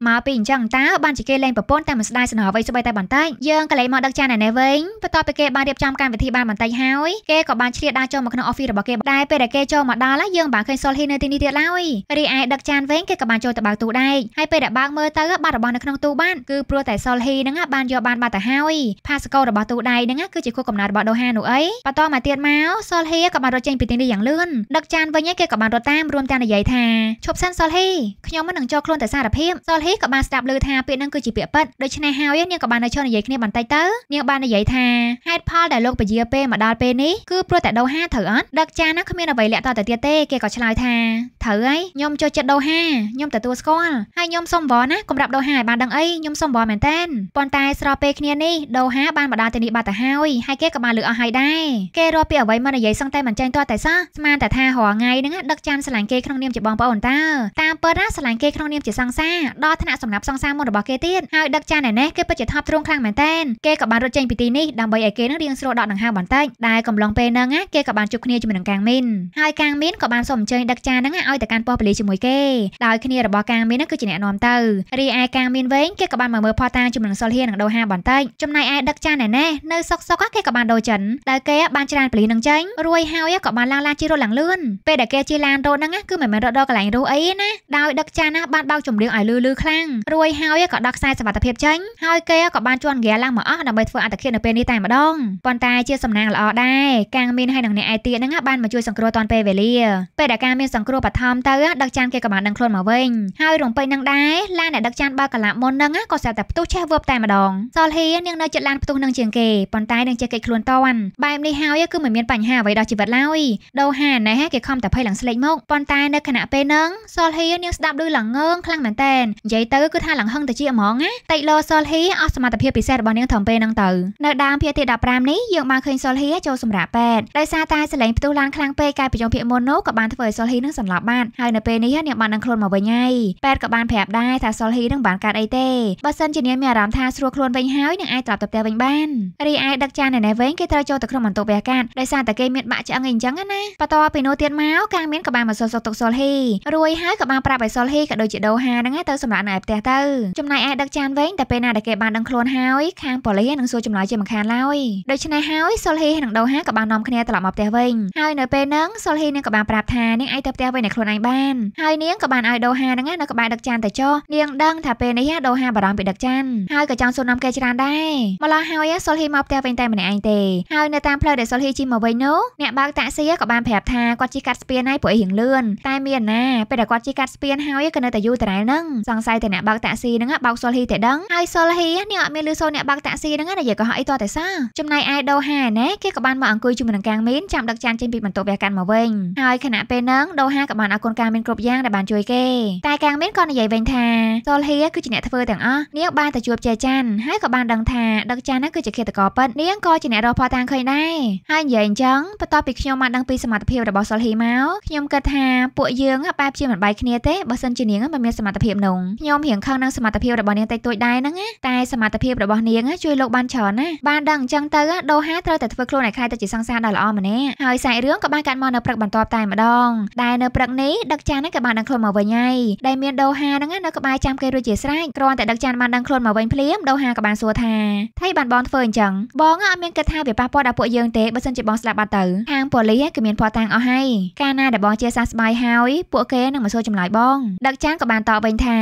មកពីអញ្ចឹងតើបានជាគេលេងប្រពន្ធតែមិនស្ដាយស្នងអ្វីស្បីតែបន្តិចយើងក៏លេងមកដឹកចាំណែនេះវិញបន្ទាប់ពីគេបានរៀបចំកម្មវិធីបានបន្តិចហើយគេក៏បានឆ្លៀតដើរចូលមកក្នុង office របស់គេដែរពេលដែលគេចូលមកដល់យើងបានឃើញសុលហ៊ីនៅទីនេះទៀតឡើយរីឯដឹកចានវិញគេក៏បានចូលទៅបើកទូដែរហើយពេលដែលបើកមើលទៅបាត់របស់នៅក្នុងទូបានគឺព្រោះតែសុលហ៊ីហ្នឹងបានយកបានបាត់ទៅហើយផាសកូរបស់ទូដៃហ្នឹងគឺជាគូកំណត់របស់ដូហានោះអីបន្តមកទៀតមកសុលហ៊ីក៏បានរត់ចេញពីទីនេះយ៉ាងលឿនដឹកចានវិញគេក៏បានរត់តាមរួមទាំងនិយាយថាឈប់សិនសុលហ៊ីខ្ញុំមិននឹងចូលខ្លួនទៅសារភាពសុលហ៊ីក៏បានស្ដាប់ឮថាពាក្យនឹងគឺជាពាក្យពិតដូច្នេះហើយនាងក៏បាននៅឈរនិយាយគ្នាបន្តិចទៅនាងបាននិយាយថាហេតុផលដែលលោកពជាពេលមកដល់ពេលនេះគឺព្រោះតែដូហាត្រូវអត់ដឹកចាននោះគ្មានអ្វីលាក់តទៅទៀតទេគេក៏ឆ្លើយថាត្រូវហើយខ្ញុំចូលចិត្តដូហាខ្ញុំទទួលស្គាល់ហើយខ្ញុំសុំវល់ណាគំរាប់ដូហាឲ្យបានដឹងអីខ្ញុំសុំវល់មែនតើប៉ុន្តែស្របពេលគ្នានេះដូហាបានមកដល់ទីនេះបាត់ទៅហើយហើយគេក៏បានលើកអស់ហើយដែរគេរកពីអ្វីមកនិយាយសឹងតែមិនចែងតតែសោះស្មានតែថារាល់ថ្ងៃហ្នឹងដឹកចានឆ្លាញ់គេក្នុងនាមជាបងប្អូនមិនតើតាមពិតណាស្រឡាញ់គេក្នុងនាមជាសង្សារដល់ថ្នាក់សម្រាប់សង្សារមុនរបស់គេទៀតហើយដឹកចានឯនេះគេពិតជាថប់ទ្រង់ខ្លាំងមែនទែនគេក៏បានរត់ចេញពីទីនេះដើម្បីឲ្យគេនឹងរៀងស្រួលដកដង្ហើមបន្តិចដែលកំឡុងពេលហ្នឹងគេក៏បានជួបគ្នាជាមួយនឹងកាងមីនហើយកាងមីនក៏បានសូមអញ្ជើញដឹកចានហ្នឹងឲ្យទៅកាន់ប៉ុស្តិ៍ប៉ូលីសជាមួយគេដោយគ្នារបស់កាងមីនហ្នឹងគឺជាអ្នកនាំទៅរីឯកាងមីនវិញគេក៏បានមកមើលផតាជាមួយនឹងសុលហ៊ានិងដូហាបន្តិចចំណែកឯដឹកចានឯនេះនៅសុកសុកគេក៏បានដូរចិនដែលគេបានច្រានប៉ូលីសនឹងចេញរួយហើយក៏បានឡើងឡានជិះរត់ឡើងលឿនពេលដែលគេជិះឡានរត់ហ្នឹងគឺមិនមែនរត់ដល់កន្លែងរស់អីណាដោយដឹកចាស់ណាបានបោកចម្រៀងឲ្យលឺលឺខ្លាំងរួយហើយក៏ដោះខ្សែសវត្ថិភាពចេញហើយគេក៏បានជន់ហ្គាឡើងមកអស់ដើម្បីធ្វើអត្តឃាតនៅពេលនេះតែម្ដងប៉ុន្តែជាសំណាងល្អដែរកាងមានហើយនឹងអ្នកឯទៀតហ្នឹងបានមកជួយសង្គ្រោះតាន់ពេលវេលាពេលដែលកាងមានសង្គ្រោះបឋមទៅដឹកចានគេក៏បានដឹងខ្លួនមកវិញហើយរំពេចនឹងដែរឡានអ្នកដឹកចានបើកាលាមុនហ្នឹងក៏ស្រាប់តែផ្ទុះឆេះវឹបតែម្ដងសលហ៊ីនាងនៅចិត្តឡានផ្ទុះនឹងជាងគេប៉ុន្តែនឹងចេះគេខ្លួនតាន់បែបនេះហើយគឺមិនមានបញ្ហាអ្វីដល់ជីវិតឡើយដូហាណេះគេខំតែភ័យឡើងស្លេកមកប៉ុន្តែនៅខណៈពេលហ្នឹងហ្នឹងសលហ៊ីនាងស្ដាប់ដូចឡើងងើងខ្លាំងមែនតែននិយាយទៅគឺថាឡើងហឹងទៅជាហ្មងណាតៃឡូសលហ៊ីអស់សមត្ថភាពពិសេសរបស់នាងត្រឹមពេលហ្នឹងទៅនៅដើមភាគទី15នេះយើងបានឃើញសលហ៊ីចូលសម្រាប់ពេទ្យដោយសារតែសលេងផ្ទុះឡានខ្លាំងពេកកាលពីយប់ភាគមុននោះក៏បានធ្វើឲ្យសលហ៊ីនឹងសន្លប់បាត់ហើយនៅពេលនេះនាងបាននឹងខ្លួនមកវិញហើយពេទ្យក៏បានប្រាប់ដែរថាសលហ៊ីនឹងបានកាត់អីទេបើសិនជានាងមានអារម្មណ៍ថាស្រួលខ្លួនវិញហើយនឹងអាចត្រឡប់ទៅផ្ទះវិញបានរីឯដឹកចាននៅនេះវិញគេត្រូវចូលទៅក្នុងបន្ទប់វះកាត់ដោយសារតែគេមានបាក់ឆ្អឹងអីអញ្ចឹងណាបន្ទាប់ពីនោះទៀតមកកាងមានក៏បានមកសួរសុខទុក្ខសលហ៊ីរួយហើយក៏បានប្រាប់ឲ្យសុលហ៊ីក៏ដូចជាដូហាហ្នឹងទៅសម្រាប់នៅឯផ្ទះទៅចំណែកឯដឹកចានវិញតែពេលណាដែលគេបានដឹងខ្លួនហើយ ខាងប៉ូលីសនឹងសួរចម្លើយជាមិនខានឡើយដូច្នេះហើយសុលហ៊ីនិងដូហាក៏បាននាំគ្នាត្រឡប់មកផ្ទះវិញហើយនៅពេលហ្នឹងសុលហ៊ីនឹងក៏បានប្រាប់ថានាងឯងទៅផ្ទះវិញតែខ្លួនឯងបានហើយនាងក៏បានឲ្យដូហាហ្នឹងនៅក្បែរដឹកចានទៅចុះនាងដឹងថាពេលនេះដូហាបារម្ភពីដឹកចានហើយក៏ចង់សួរនាំគេច្រើនដែរម្ល៉េះហើយសុលហ៊ីមកផ្ទះវិញតែម្នាក់ឯងទេហើយនៅតាមផ្លូវដែលសុលហ៊ីជិះមកវិញនោះអ្នកបើកតាក់ស៊ីក៏បានប្រាប់ថាគាត់ជិះកាត់ស្ពានហើយព្រោះឯងរៀងលឿនតែមានណាពេលដែលគាត់ជិះកាត់ស្ពានហើយក៏នៅតែយូរតារ៉ែលហ្នឹងសង្ស័យតែអ្នកបើកតាក់ស៊ីហ្នឹងបោកសុលហ៊ីតែដឹងហើយសុលហ៊ីនេះអត់មានលឺសូរអ្នកបើកតាក់ស៊ីហ្នឹងណានិយាយកុហកអីតោះតែសោះចំណែកឯដូហាណែគេក៏បានមកអង្គុយជាមួយនឹងកាងមីនចាំដឹកចានចេញពីបន្ទប់វះកាត់មកវិញហើយខណៈពេលហ្នឹងដូហាក៏បានអរគុណកាងមីនគ្រប់យ៉ាងដែលបានជួយគេតែកាងមីនក៏និយាយវិញថាសុលហ៊ីគឺជាអ្នកធ្វើទាំងអស់នាងបានតែជួបចែចានហើយក៏បានដឹងថាដឹកចានហ្នឹងគឺជាឃាតករប៉ិតនាងក៏ជាអ្នករកផតាំងឃើញដែរហើយនិយាយអញ្ចឹងបន្ទាប់ពីខ្ញុំបានដឹងពីសមត្ថភាពរបស់សុលហ៊ីមកខ្ញុំគិតថាពួកយើងបែរបែបជាមិនបែកគ្នាទេបើសិនជានាងមិនមានសមត្ថភាពនោះខ្ញុំរៀងខឹងនឹងសមត្ថភាពរបស់នាងតិចតួចដែរហ្នឹងតែសមត្ថភាពរបស់នាងជួយលោកបានច្រើនណាបានដឹងអញ្ចឹងទៅដូហាត្រូវតែធ្វើខ្លួនឲ្យខ្លាយទៅជាសង្សារដ៏ល្អម្នាក់ហើយសាច់រឿងក៏បានកាត់មកនៅព្រឹកបន្ទាប់តែម្ដងដែលនៅព្រឹកនេះដឹកចានហ្នឹងក៏បានដឹងខ្លួនមកវិញហើយដែលមានដូហាហ្នឹងនៅក្បែរចាំគេរួចជាស្រេចគ្រាន់តែដឹកចានបានដឹងខ្លួនមកវិញភ្លាមដូហាក៏បានសួរថាថៃបានបងធ្វើអញ្ចឹងបងអត់មានគិតថាវាប៉ះពាល់ដល់ពួកយើងទេបើសិនជាបងស្លាប់បាត់ទៅខាងប៉ូលីសក៏មានភ័ស្តុតាងអស់ហើយកាលណាដែលបងជាសះស្បើយហើយពួកគេទេនឹងមិនសួរចម្លើយបងដឹកចាងក៏បានតបវិញថា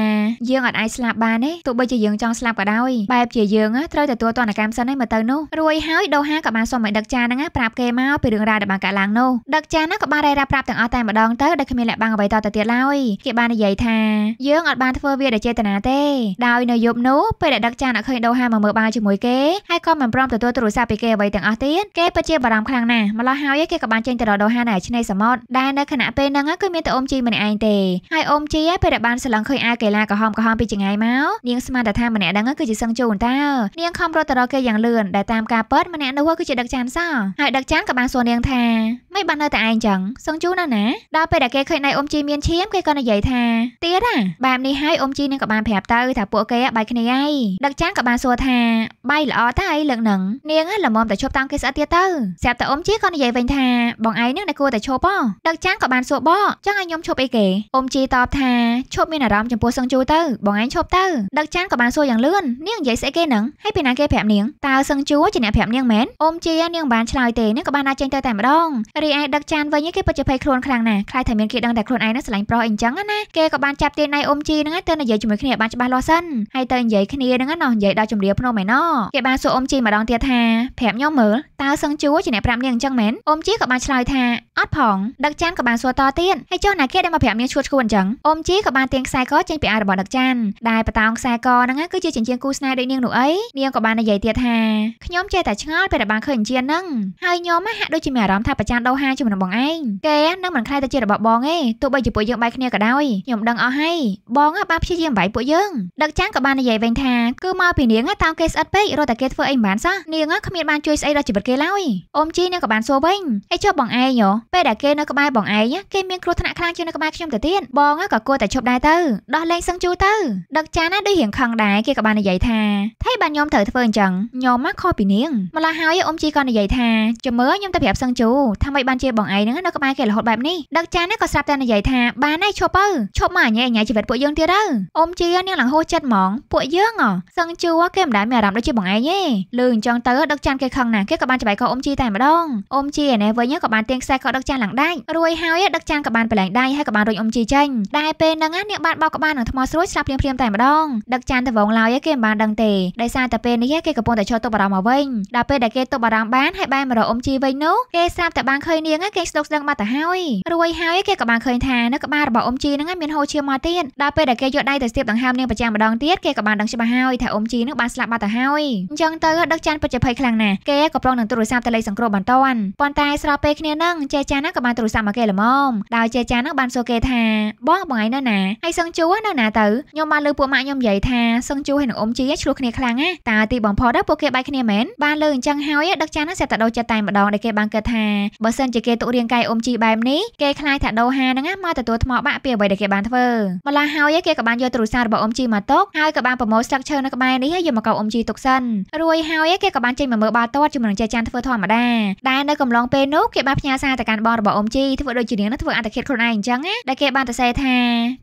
យើងអត់អាចស្លាប់បានទេទោះបីជាយើងចង់ស្លាប់ក៏ដោយបែបជាយើងត្រូវទទួលទណ្ឌកម្មសិនឯងមើលទៅនោះរួយហើយដូហាក៏បានសុំឲ្យដឹកចាងហ្នឹងប្រាប់គេមកពីរឿងរ៉ាវដែលបានកើតឡើងនោះដឹកចាងហ្នឹងក៏បានរ៉ែរ៉ាប្រាប់ទាំងអស់តែម្ដងទៅដោយគ្មានលក្ខបាំងអ្វីតទៅទៀតឡើយគេបាននិយាយថាយើងអត់បានធ្វើវាដោយចេតនាទេដោយនៅយប់នោះពេលដែលដឹកចានអត់ឃើញដូហាមកមើលបាល់ជាមួយគេហើយក៏មិនព្រមទទួលទូរស័ព្ទពីគេអ្វីទាំងអស់ទៀតគេពិតជាបារម្ភខ្លាំងណាស់ម្ល៉េះហើយគេក៏បានចេញទៅរកដូហានៅឆ្នេរសមុទ្រដែលនៅខណៈពេលហ្នឹងគឺមានតែអ៊ំជីម្នាក់ឯឯងទេហើយអូមជីពេលដែលបានស្លឹងឃើញអាកេឡាក្រហមក្រហមពីចង្ងាយមកនាងស្មានតែថាម្នាក់ហ្នឹងគឺជាសឹងជូនតើនាងខំរត់ទៅរកគេយ៉ាងលឿនដែលតាមការពិតម្នាក់នោះគឺជាដឹកចានសោះហើយដឹកចានក៏បានសួរនាងថាមិនបាននៅតែឯងចឹងសឹងជូនណាណាដល់ពេលដែលគេឃើញដៃអូមជីមានឈាមគេក៏និយាយថាទៀតហ่ะបែបនេះហើយអូមជីនឹងក៏បានប្រាប់ទៅថាពួកគេបាយគ្នាឯងដឹកចានក៏បានសួរថាបាយល្អតើឯងលើកហ្នឹងនាងល្មមតែឈប់តាមគេស្អិតទៀតទៅស្រាប់តែអូមជីក៏និយាយវិញថាបងឯងនឹងតែគួរតែឈប់ហ៎ដឹកចានក៏បានសួរបងចឹងឲ្យខ្ញុំឈប់អីគេអ៊ំជីតបថាឈប់មានអារម្មណ៍ចំពោះសឹងជូទៅបងឯងឈប់ទៅដឹកចានក៏បានសួរយ៉ាងលឿននាងនិយាយស្អីគេនឹងហើយពីណាគេប្រាប់នាងតើសឹងជូជាអ្នកប្រាប់នាងមែនអ៊ំជីនាងបានឆ្លើយទេនាងក៏បានដាក់ចេញទៅតែម្ដងរីឯដឹកចានវិញគេពិតជាភ័យខ្លួនខ្លាំងណាស់ខ្លាចតែមានគេដឹងតែខ្លួនឯងនឹងស្រឡាញ់ប្រុសអីចឹងណាគេក៏បានចាប់ទាញដៃអ៊ំជីនឹងទៅនិយាយជាមួយគ្នាបានច្បាស់លាស់សិនហើយទៅនិយាយគ្នានឹងណោះនិយាយដល់ជំរាបភ្នំឯណោះគេបានសួរអ៊ំជីម្ដងទៀតថាប្រាប់ខ្ញុំមើលតើសឹងជូជាអ្នកប្រាប់នាងអញ្ចឹងមែនអ៊ំជីក៏បានឆ្លើយថាអត់ផងដឹកចានក៏បានសួរតទៀតហើយចុះណាគេដែលមកប្រាប់នាងឈួតឈួនអញ្ចឹងអ៊ំជីក៏បានទាញខ្សែកចេញពីអារបស់ដឹកច័ន្ទដែលបតោងខ្សែកហ្នឹងគឺជាចិញ្ចៀនគូស្នេហ៍ដូចនាងនោះអីនាងក៏បាននិយាយទៀតថាខ្ញុំចេះតែឆ្ងល់ពេលដែលបានឃើញចិញ្ចៀនហ្នឹងហើយខ្ញុំហាក់ដូចជាមានអារម្មណ៍ថាប្រច័ន្ទដោហាជាមួយនឹងបងឯងគេនឹងមិនខ្លាចទៅជារបស់បងទេទោះបីជាពួកយើងបែកគ្នាក៏ដោយខ្ញុំដឹងអស់ហើយបងបានព្យាយាមបាយពួកយើងដឹកច័ន្ទក៏បាននិយាយវិញថាគឺមកពីនាងតាមគេស្អិតពេករត់តែគេធ្វើអីមិនបានសោះនាងគ្មានបានជួយស្អីដល់ជីវិតគេឡើយអ៊ំជីនាងក៏បានសួរវិញអីចុះបងឯងហ៎ពេលដែលគេនៅក្បែរបងឯងគេមានគ្រោះថ្នាក់ខ្លាំងជាងនៅក្បែរម៉ែខ្ញុំទៅទៀតបងក៏គួរតែឈប់ដែរទៅដោះលែងសឹងជូរទៅដឹកចានណាដូចរៀងខឹងដែរគេក៏បាននិយាយថាថៃបានខ្ញុំត្រូវធ្វើអញ្ចឹងខ្ញុំមកខុសពីនាងម្ល៉េះហើយអ៊ំជីក៏និយាយថាចាំមើលខ្ញុំទៅប្រាប់សឹងជូរថាម៉េចបានជាបងឯងហ្នឹងនៅក្បែរគេរហូតបែបនេះដឹកចាននេះក៏ស្រាប់តែនិយាយថាបានហើយឈប់ទៅឈប់មកអញ្ញាអញ្ញាជីវិតពួកយើងទៀតទៅអ៊ំជីនាងឡើងហួសចិត្តហ្មងពួកយើងហ៎សឹងជូរគេមិនដែលមានអារម្មណ៍ដូចជាបងឯងទេលឺអញ្ចឹងទៅដឹកចានគេខឹងណាគេក៏បានច្បាយកោអ៊ំជីតែម្ដងអ៊ំជីឯនេះវិញក៏បានទៀងខ្សែកោដឹកចានឡើងដាច់រួយហើយដឹកចានក៏បានប្រឡែងដៃហើយក៏បានរុញអ៊ុំជីចេញដែលពេលហ្នឹងណាអ្នកបានបោកក្បាលនឹងថ្មស្រួយស្លាប់ភ្លាមៗតែម្ដងដឹកចានទៅវងឡើយគេមិនបានដឹងទេដោយសារតែពេលនេះគេកំពុងតែចូលទប់អារម្មណ៍មកវិញដល់ពេលដែលគេទប់អារម្មណ៍បានហើយបែរមករកអ៊ុំជីវិញនោះគេស្រាប់តែបានឃើញនាងគេស្ដុកស្ដឹងបាត់ទៅហើយរួយហើយគេក៏បានឃើញថានៅក្បាលរបស់អ៊ុំជីហ្នឹងមានហូរឈាមមកទៀតដល់ពេលដែលគេយកដៃទៅស្ទាបដង្ហើមនាងប្រចាំម្ដងទៀតគេក៏បានដឹងច្បាស់ហើយថាអ៊ុំជីហ្នឹងបានស្លាប់បាត់ទៅហើយអញ្ចឹងទៅដឹកចានពិតជាភ័យខ្លាំងណាស់គេក៏ប្រុងនឹងទូរស័ព្ទទៅលេខសង្គ្រោះបន្ទាន់ប៉ុន្តែស្របពេលគ្នានឹងចេចានហ្នឹងក៏បានទូរស័ព្ទមកគេល្មមដោយចេចានហ្នឹងបានសួរគេថាបងបងឯងនៅណាហើយសឹងជូនៅណាទៅខ្ញុំបានលើពួកម៉ាក់ខ្ញុំនិយាយថាសឹងជូហើយនឹងអ៊ំជីឆ្លោះគ្នាខ្លាំងណាតើទីបំផុតពួកគេបែកគ្នាមែនបានលើអញ្ចឹងហើយដឹកចានហ្នឹងសេះតែដោចិត្តតែម្ដងដែលគេបានគិតថាបើសិនជាគេទុករាងកាយអ៊ំជីបែបនេះគេខ្លាចថាដោហាហ្នឹងមកទទួលថ្មបាក់ពីអ្វីដែលគេបានធ្វើម្ល៉េះហើយគេក៏បានយកទូរស័ព្ទរបស់អ៊ំជីមកទុកហើយក៏បានប្រមូល structure នៅក្បែរនេះយកមកកោអ៊ំជីទុកសិនរួយហើយគេក៏បានចេញមកមើលបាល់ទាត់ជាមួយនឹងចាចានធ្វើធម្មតាដែលនៅកំឡុងពេលនោះគេបានផ្ញើសារទៅកាន់បងរបស់អ៊ំជីធ្វើដូចជានាងធ្វើអត្តឃាតខ្លួនឯងអញ្ចឹងណាដែលគេបានទៅសេថា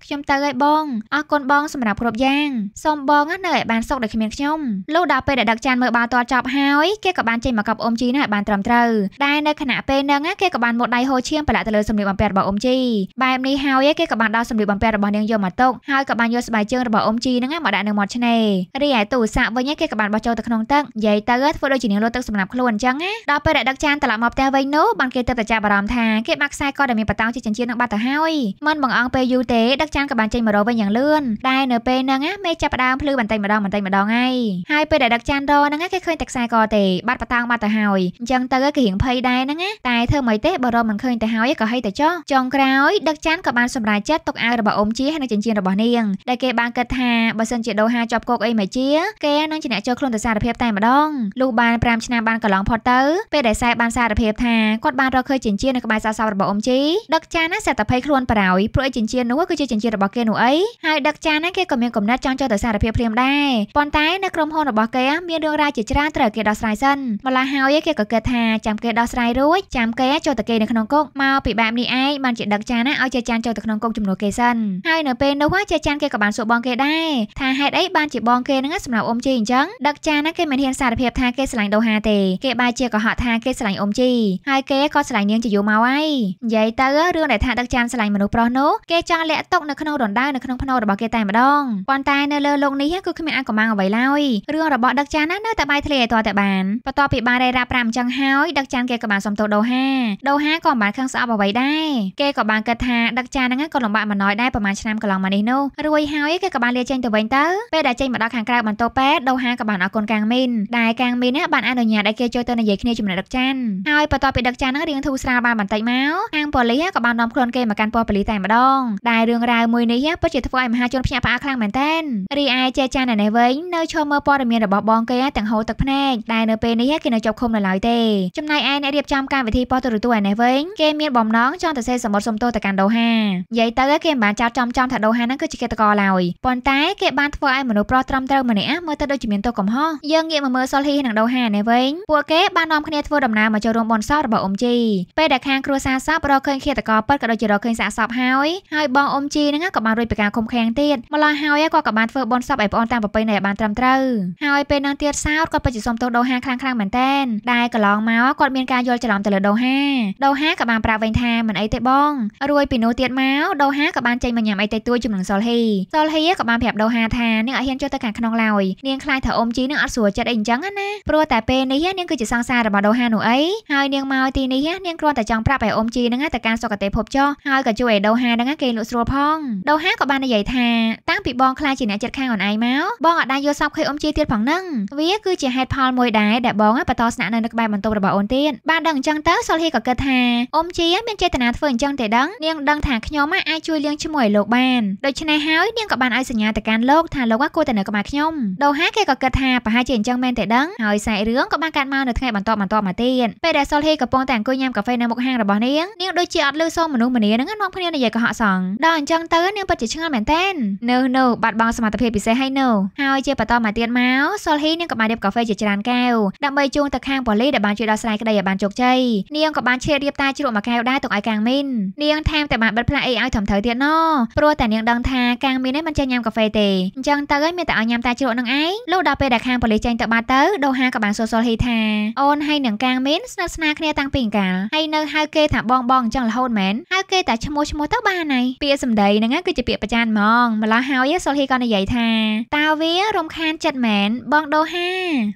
ខ្ញុំទៅហើយបងអរគុណបងសម្រាប់គ្រប់យ៉ាងសូមបងនៅឲ្យបានសុខដោយគ្មានខ្ញុំលុះដល់ពេលដែលដឹកចានមើលបាល់ទាត់ចប់ហើយគេក៏បានចេញមកកប់អ៊ំជីនោះឲ្យបានត្រឹមត្រូវដែលនៅខណៈពេលហ្នឹងគេក៏បានមកដៃហូរឈាមប្រឡាក់ទៅលើសម្លៀកបំពាក់របស់អ៊ំជីបែបនេះហើយគេក៏បានដោះសម្លៀកបំពាក់របស់នាងយកមកទុកហើយក៏បានយកស្បែកជើងរបស់អ៊ំជីហ្នឹងមកដាក់នៅមាត់ឆ្នេររីឯទូរស័ព្ទវិញគេក៏បានបោះចូលទៅក្នុងទឹកនិយាយទៅធ្វើដូចជានាងលោទឹកសម្រាប់ខ្លួនអញ្ចឹងណាដល់ពេលដែលដឹកចានត្រឡប់មកផ្ទះវិញនោះបានគេទៅប្រចាំអារម្មណ៍ថាគេបាក់ខ្សែកដែលមានបតោងជាចិញ្ចៀននឹងបាត់ទៅហើយមិនបងអង្គពេលយូរទេដឹកចានក៏បានចេញមករកវិញយ៉ាងលឿនដែរនៅពេលហ្នឹងមេចាប់ផ្ដើមភ្លឺបន្តិចម្ដងបន្តិចម្ដងហើយហើយពេលដែលដឹកចានរហ្នឹងគេឃើញតែខ្សែកទេបាត់បតាំងបាត់ទៅហើយអញ្ចឹងទៅគេរៀងភ័យដែរហ្នឹងតែធ្វើមិនទេបើរមិនឃើញទៅហើយក៏ហីទៅចុះចុងក្រោយដឹកចានក៏បានសម្រេចចិត្តទុកអាវរបស់អ៊ំជាហើយនឹងចិញ្ចៀនរបស់នាងដែលគេបានគិតថាបើសិនជាដូហាជាប់គុកអីមកជាគេនឹងជាអ្នកចូលខ្លួនទៅសារភាពតែម្ដងលុះបាន5ឆ្នាំបានកន្លងផុតទៅពេលដែលសែបានសារភាពថាគាត់បានរកឃើញចិញ្ចៀននៅក្បែរសាសពរបស់អ៊ំជីដឹកចានណាសេតតែភ័យខ្លួនក្រោយព្រោះអីចិញ្ចៀននោះគឺជាចិញ្ចៀនរបស់គេនោះអីហើយដឹកចានហ្នឹងគេក៏មានកំណត់ចង់ចូលទៅសារភាពព្រាមដែរប៉ុន្តែនៅក្រុមហ៊ុនរបស់គេ មានរឿងរ៉ាវជាច្រើនត្រូវគេដោះស្រាយសិនម្ល៉េះហើយគេក៏គិតថាចាំគេដោះស្រាយរួចចាំគេចូលទៅគេនៅក្នុងគុកមកពីបែបនេះឯងបានជាដឹកចានណាឲ្យចេចានចូលទៅក្នុងគុកចំនួនគេសិនហើយនៅពេលនោះចេចានគេក៏បានសួរបងគេដែរថាហេតុអីបានជាបងគេហ្នឹងសម្រាប់អ៊ំជីអញ្ចឹងដឹកចានណាគេមិនហ៊ានសារភាពថាគេស្រឡាញ់ដូហាទេគេបែរជាកុហកថាគេស្រឡាញ់អ៊ំជីហើយគេក៏ស្រឡាញ់នាងជាយូរមកហើយនិយាយទៅរឿងដែលថាដឹកចានស្រឡាញ់មនុស្សប្រុសនោះគេចង់លាក់ទុកនៅក្នុងរណ្ដៅនៅក្នុងភ្នែករបស់គេតែម្ដងប៉ុន្តែនៅលើលោកនេះគឺគ្មានអាកំបាំងអ្វីឡើយរឿងរបស់ដឹកចានណានៅតែបាយធ្លាយឲ្យតតែបានបន្ទាប់ពីបានរ៉េរ៉ាប់5អញ្ចឹងហើយដឹកចានគេក៏បានសុំទោសដូហាដូហាក៏មិនបានខឹងស្អប់អ្វីដែរគេក៏បានគិតថាដឹកចានហ្នឹងក៏លំបាកមិនណ້ອຍដែរប្រហែលឆ្នាំកន្លងមកនេះនោះរួយហើយគេក៏បានលាចេញទៅវិញទៅពេលដែលចេញមកដល់ខាងក្រៅបន្ទប់ពេទ្យដូហាក៏បានអរគុណកាងមីនដែលកាងមីនបានអនុញ្ញាតឲ្យគេចូលទៅនិយាយគ្នាជាមួយដឹកចានហើយបន្ទាប់ពីដឹកចានហ្នឹងរៀងធូរស្រាលបានបន្តិចមកខាងប៉ូលីសក៏បាននាំខ្លួនគេមកកាន់ប៉ុប៉ូលីសតែម្ដងដែលរឿងរ៉ាវមួយនេះពិតជាធ្វើឲ្យមហាជនភ្ញាក់ផ្អើលខ្លាំងមែនទែនរីឯចេចានឯនេះវិញនៅឈរមើលព័ត៌មានរបស់បងគេទាំងហូរទឹកភ្នែកដែលនៅពេលនេះគេនៅជាប់ឃុំនៅឡើយទេ ចំណែកឯអ្នករៀបចំកម្មវិធីប៉ុស្តិ៍ទូរទស្សន៍ឯនេះវិញគេមានបំណងចង់ទៅសេសមុទ្រសំទោសទៅកាន់ដូហានិយាយទៅគេមិនបានចោទចំចំថាដូហាហ្នឹងគឺជាឃាតករឡើយប៉ុន្តែគេបានធ្វើឲ្យមនុស្សប្រុសត្រឹមត្រូវម្នាក់មើលទៅដូចជាមានទោសកំហុសយើងងាកមកមើលសុលហ៊ីនិងដូហានេះវិញពួកគេបាននាំគ្នាធ្វើដំណើរមកចូលរួមបនសោរបស់អ៊ុំជីពេលដែលខាងគ្រួសារសពរកឃើញឃាតករពិតក៏ដូចជារកឃើញសាកសពហើយហើយបងអ៊ំជីហ្នឹងក៏បានរួចពីការខំខាំងទៀតម្ល៉េះហើយគាត់ក៏បានធ្វើបនសពឲ្យប្អូនតាមប្រពៃណីឲ្យបានត្រឹមត្រូវហើយពេលនោះទៀតសោតគាត់ពិតជាសុំទោសដូហាខ្លាំងខ្លាំងមែនតែនដែលកន្លងមកគាត់មានការយល់ច្រឡំទៅលើដូហាដូហាក៏បានប្រាប់វិញថាមិនអីទេបងរួចពីនោះទៀតមកដូហាក៏បានចេញមកញ៉ាំអីតិចតួចជាមួយនឹងសុលហ៊ីសុលហ៊ីក៏បានប្រាប់ដូហាថានាងអត់ហ៊ានចូលទៅខាងក្នុងឡើយនាងខ្លាចថាអ៊ំជីនឹងអត់ស្រួលចិត្តអីអញ្ចឹងណាព្រោះតែពេលនេះនាងគឺជាសង្សាររបស់ដូហានោះអីហើយនាងមកទីនេះនាងគ្រាន់តែចង់ប្រាប់ឲ្យអ៊ំជីនឹងទៅការសុគតិភពចុះហើយក៏ជួយឲ្យដូហាហ្នឹងគេលក់ស្រួលផងដូហាក៏បាននិយាយថាតាំងពីបងខ្លាចជាអ្នកចិត្តខាងអូនឯងមកបងអត់ដែរយល់សពឃើញអ៊ំជាទៀតផងហ្នឹងវាគឺជាហេតុផលមួយដែរដែលបងបន្តស្នាក់នៅនៅក្បែរបន្ទប់របស់អូនទៀតបានដឹងអញ្ចឹងទៅសុលហ៊ីក៏គិតថាអ៊ំជាមានចេតនាធ្វើអញ្ចឹងតែដឹងនាងដឹងថាខ្ញុំអាចជួយលៀងឈ្មោះឲ្យលោកបានដូច្នេះហើយនាងក៏បានឲ្យសញ្ញាទៅកាន់លោកថាលោកគួរតែនៅក្បែរខ្ញុំដូហាគេក៏គិតថាប្រហែលជាអញ្ចឹងមែនតែដឹងហើយសាច់រឿងក៏បានកាត់មកនៅថ្ងៃបន្តបន្តមកទៀតពេលដែលសុលហ៊ីកំពុងតែអង្គុយញ៉ាំកាហ្វេនៅមុខហាងរបស់នាងនាងដូចជាអត់លឺសូរមនុស្សម្នាហ្នឹងនាំភ្នាងនិយាយកុហកសងដល់អញ្ចឹងទៅនាងពិតជាឆ្ងល់មែនទែននៅនៅបាត់បង់សមត្ថភាពពិសេសហើយនៅហើយជាបន្តមកទៀតមកសុលហ៊ីនាងក៏បានរៀបកាហ្វេជាច្រើនកែវដើម្បីជូនទៅខាងប៉ូលីសដែលបានជួយដោះស្រាយក្តីឲ្យបានជោគជ័យនាងក៏បានឈៀតរៀបតាជ្រក់មួយកែវដែរទុកឲ្យកាងមីននាងថែមតែបានបិទផ្លាកអីឲ្យត្រឹមត្រូវទៀតណោព្រោះតែនាងដឹងថាកាងមីនឯងមិនចេះញ៉ាំកាហ្វេទេអញ្ចឹងទៅឯងមានតែឲ្យញ៉ាំតាជ្រក់នឹងឯងលុះដល់ពេលដែលខាងប៉ូលីសចេញទៅបាត់ទៅដូហាក៏បានសួរសុលហ៊ីថាអូនហើយនឹងកាងមីនស្និទ្ធស្នាលគ្នាតាំងពីកាលហើយនៅហៅគេថាបងបងអញ្ចឹងរហូតមែនហៅគេតែឈ្មោះឈ្មោះទៅបានហើយពាក្យសម្ដីហ្នឹងគឺជាពាក្យប្រចានហ្មងម្ល៉េះហើយសុលហ៊ីក៏និយាយថាតើវារំខានចិត្តមែនបងដូហា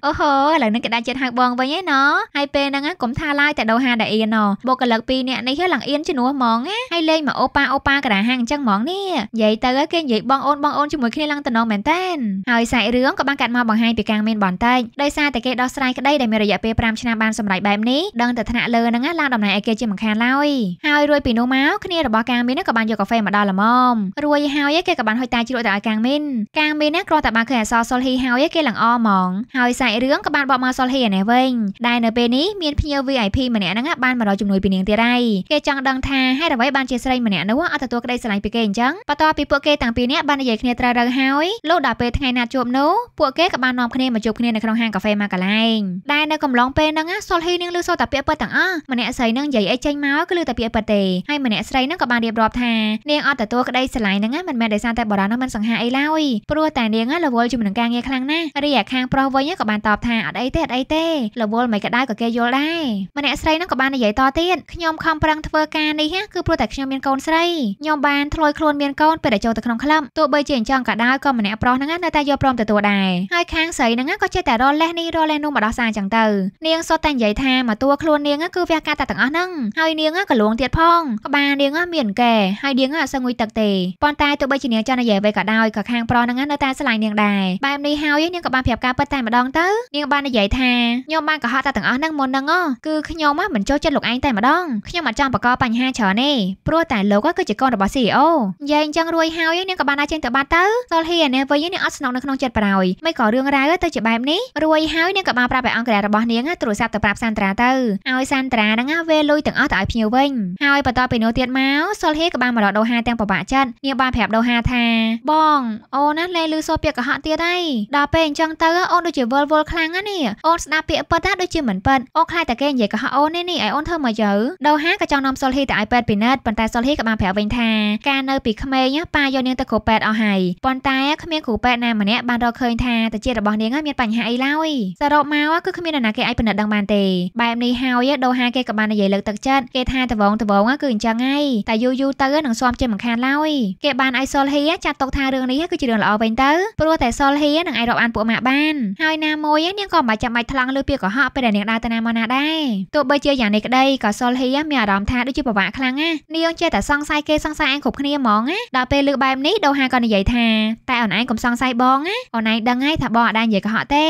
អូហូឥឡូវនេះគេដាក់ចិត្តហៅបងវិញឯណោះហើយពេលហ្នឹងកុំថាឡើយតែដូហាដែរអៀនណោះបុគ្គលិកពីរនាក់នេះឡើងអៀនជំនួសហ្មងណាហើយលេងមកអូប៉ាអូប៉ាក្រាហាំងអញ្ចឹងហ្មងនេះនិយាយទៅគេនិយាយបងអូនបងអូនជាមួយគ្នាឡើងតំណងមែនតើហើយសាច់រឿងក៏បានកាត់មកបង្ហាញពីការមានបន្តិចដោយសារតែគេដោះស្រាយក្តីដែលមានរយៈពេល5ឆ្នាំបានសម្រេចបែបនេះដឹងតែថ្នាក់លើហ្នឹងឡើងដំណែងឲ្យគេជាមិនខានឡើយហើយរួចពីនោះមកគ្នារបស់របស់កាងមីនក៏បានយកកាហ្វេមកដល់ល្មមរួចហើយគេក៏បានហុចតាជ្រក់ទៅឲ្យកាងមីនកាងមីនគ្រាន់តែបានឃើញអសរសុលហ៊ីហើយគេលងអហ្មង ហើយសាច់រឿងក៏បានបកមកសុលហ៊ីនេះវិញដែលនៅពេលនេះមានភ្ញៀវ VIP ម្នាក់ហ្នឹងបានមករកជំនួយពីនាងទីរ៉ៃគេចង់ដឹងថាហេតុអ្វីបានជាស្រីម្នាក់នោះអត់ទទួលក្តីស្រឡាញ់ពីគេអញ្ចឹងបន្ទាប់ពីពួកគេទាំងពីរនាក់បាននិយាយគ្នាត្រូវរើហើយលោកដល់ពេលថ្ងៃណាត់ជួបនោះពួកគេក៏បាននាំគ្នាមកជួបគ្នានៅក្នុងហាងកាហ្វេមួយកន្លែងដែលនៅកំឡុងពេលហ្នឹងសុលហ៊ីនាងលឺសូតាពាក្យប៉ិតទាំងអស់ម្នាក់ស្រីនឹងនិយាយអីចេញមកគឺលឺតែពាក្យប៉ិតទេហើយម្នាក់ស្រីនឹងក៏បានរៀបរាប់ថានាងអត់ទទួលក្តីស្រឡាញ់ហ្នឹងមិនមែនដោយសារតែបរិយានោះមិនសង្ហាអីឡើយព្រោះតែនាងរវល់ជាមួយនឹងការងារខ្លាំងណាស់រីឯខាងប្រុសវិញក៏បានតបថាអត់អីទេអត់អីទេរវល់មិនក្តៅក៏គេយល់ដែរម្នាក់ស្រីហ្នឹងក៏បាននិយាយតទៀតខ្ញុំខំប្រឹងធ្វើការនេះគឺព្រោះតែខ្ញុំមានកូនស្រីខ្ញុំបានធ្លួយខ្លួនមានកូនពេលដែលចូលទៅក្នុងក្លឹបទោះបីជាអញ្ចឹងក៏ដោយក៏ម្នាក់ប្រុសហ្នឹងនៅតែយល់ព្រមទទួលដែរហើយខាងស្រីហ្នឹងក៏ចេះតែរលេះនេះរលេះនោះមកដោះសារអញ្ចឹងទៅនាងសុទ្ធតែនិយាយថាមកតួខ្លួននាងគឺវះការតែទាំងអស់ហ្នឹងហើយនាងក៏លួងទៀតផងក្បាលនាងមានមានអង្គែហើយនាងអត់សឹងងុយទឹកទេប៉ុន្តែទោះបីជានាងចង់និយាយអ្វីក៏ដោយក៏ខាងប្រុសហ្នឹងនៅតែស្រឡាញ់នាងដែរបែបនេះហើយនាងក៏បានប្រាប់ការពិតតែម្ដងទៅនាងបាននិយាយថាខ្ញុំបានកុហកតែទាំងអស់ហ្នឹងមុនហ្នឹងគឺខ្ញុំមិនចូលចិត្តលោកឯងតែម្ដងខ្ញុំអត់ចង់បង្កបញ្ហាច្រើនទេព្រោះតែលោកគឺជាកូនរបស់ CEO និយាយអញ្ចឹងរួយហើយនាងក៏បានដើរចេញទៅបាត់ទៅសុលហ៊ីនេះវិញនាងអត់ស្នងនៅក្នុងចិត្តប្រោយមិនក៏រឿងរ៉ាវទៅជាបែបនេះរួយហើយនាងក៏បានប្រាប់ឲ្យអង្គការរបស់នាងទូរស័ព្ទទៅប្រាប់សាន់ត្រាទៅឲ្យសាន់ត្រាហ្នឹងវេលលុយទាំងអស់ទៅឲ្យភ្ញៀវវិញហើយបន្តពីនោះទៀតមកសុលហេក៏បានមកដល់ដូហាទាំងពិបាកចិត្តនាងបានប្រាប់ដូហាថា បងអូនណាលែងឮសូរពាក្យកុហកទៀតហើយដល់ពេលអញ្ចឹងទៅអូនដូចជាវល់វល់ខ្លាំងណានេះអូនស្ដាប់ពាក្យពិតណាដូចជាមិនពិតអូនខ្លាចតែគេនិយាយកុហកអូននេះនេះឲ្យអូនធ្វើមកយើដូហាក៏ចង់នាំសុលហេទៅឲ្យពេទ្យពិនិត្យប៉ុន្តែសុលហេក៏បានប្រាប់វិញថាការនៅពីក្មេងប៉ាយកនាងទៅគ្រូពេទ្យអស់ហើយប៉ុន្តែគ្មានគ្រូពេទ្យណាម្នាក់បានរកឃើញថាតាជាតិរបស់នាងមានបញ្ហាអីឡើយសរុបមកគឺគ្មាននរណាគេឲ្យពិនិត្យដឹងបានទេបែបនេះហើយដូហាគេក៏បាននិយាយលើកទឹកចិត្តគេថាតវងតវងគឺអញ្ចឹងហើយតែយូរយូរទៅនឹងស៊ាំចិត្តមិនខានឡើយគេបានឲ្យសុលហៀចាត់ទុកថារឿងនេះគឺជារឿងល្អវិញទៅព្រោះតែសុលហៀនឹងអាចរាប់អានពួកម៉ាក់បានហើយណាមួយនាងក៏មិនចាំបាច់ថ្លង់លើពីកុហកពេលដែលនាងដើរទៅណាមកណាដែរទោះបីជាយ៉ាងនេះក្តីក៏សុលហៀមានអារម្មណ៍ថាដូចជាពិបាកខ្លាំងណាស់នាងចេះតែសង្ស័យគេសង្ស័យឯងគ្រប់គ្នាហ្មងណាដល់ពេលលើបែបនេះដូហាក៏និយាយថាតែអូនឯងកុំសង្ស័យបងណាអូនឯងដឹងហើយថាបងអាចនិយាយកុហកទេ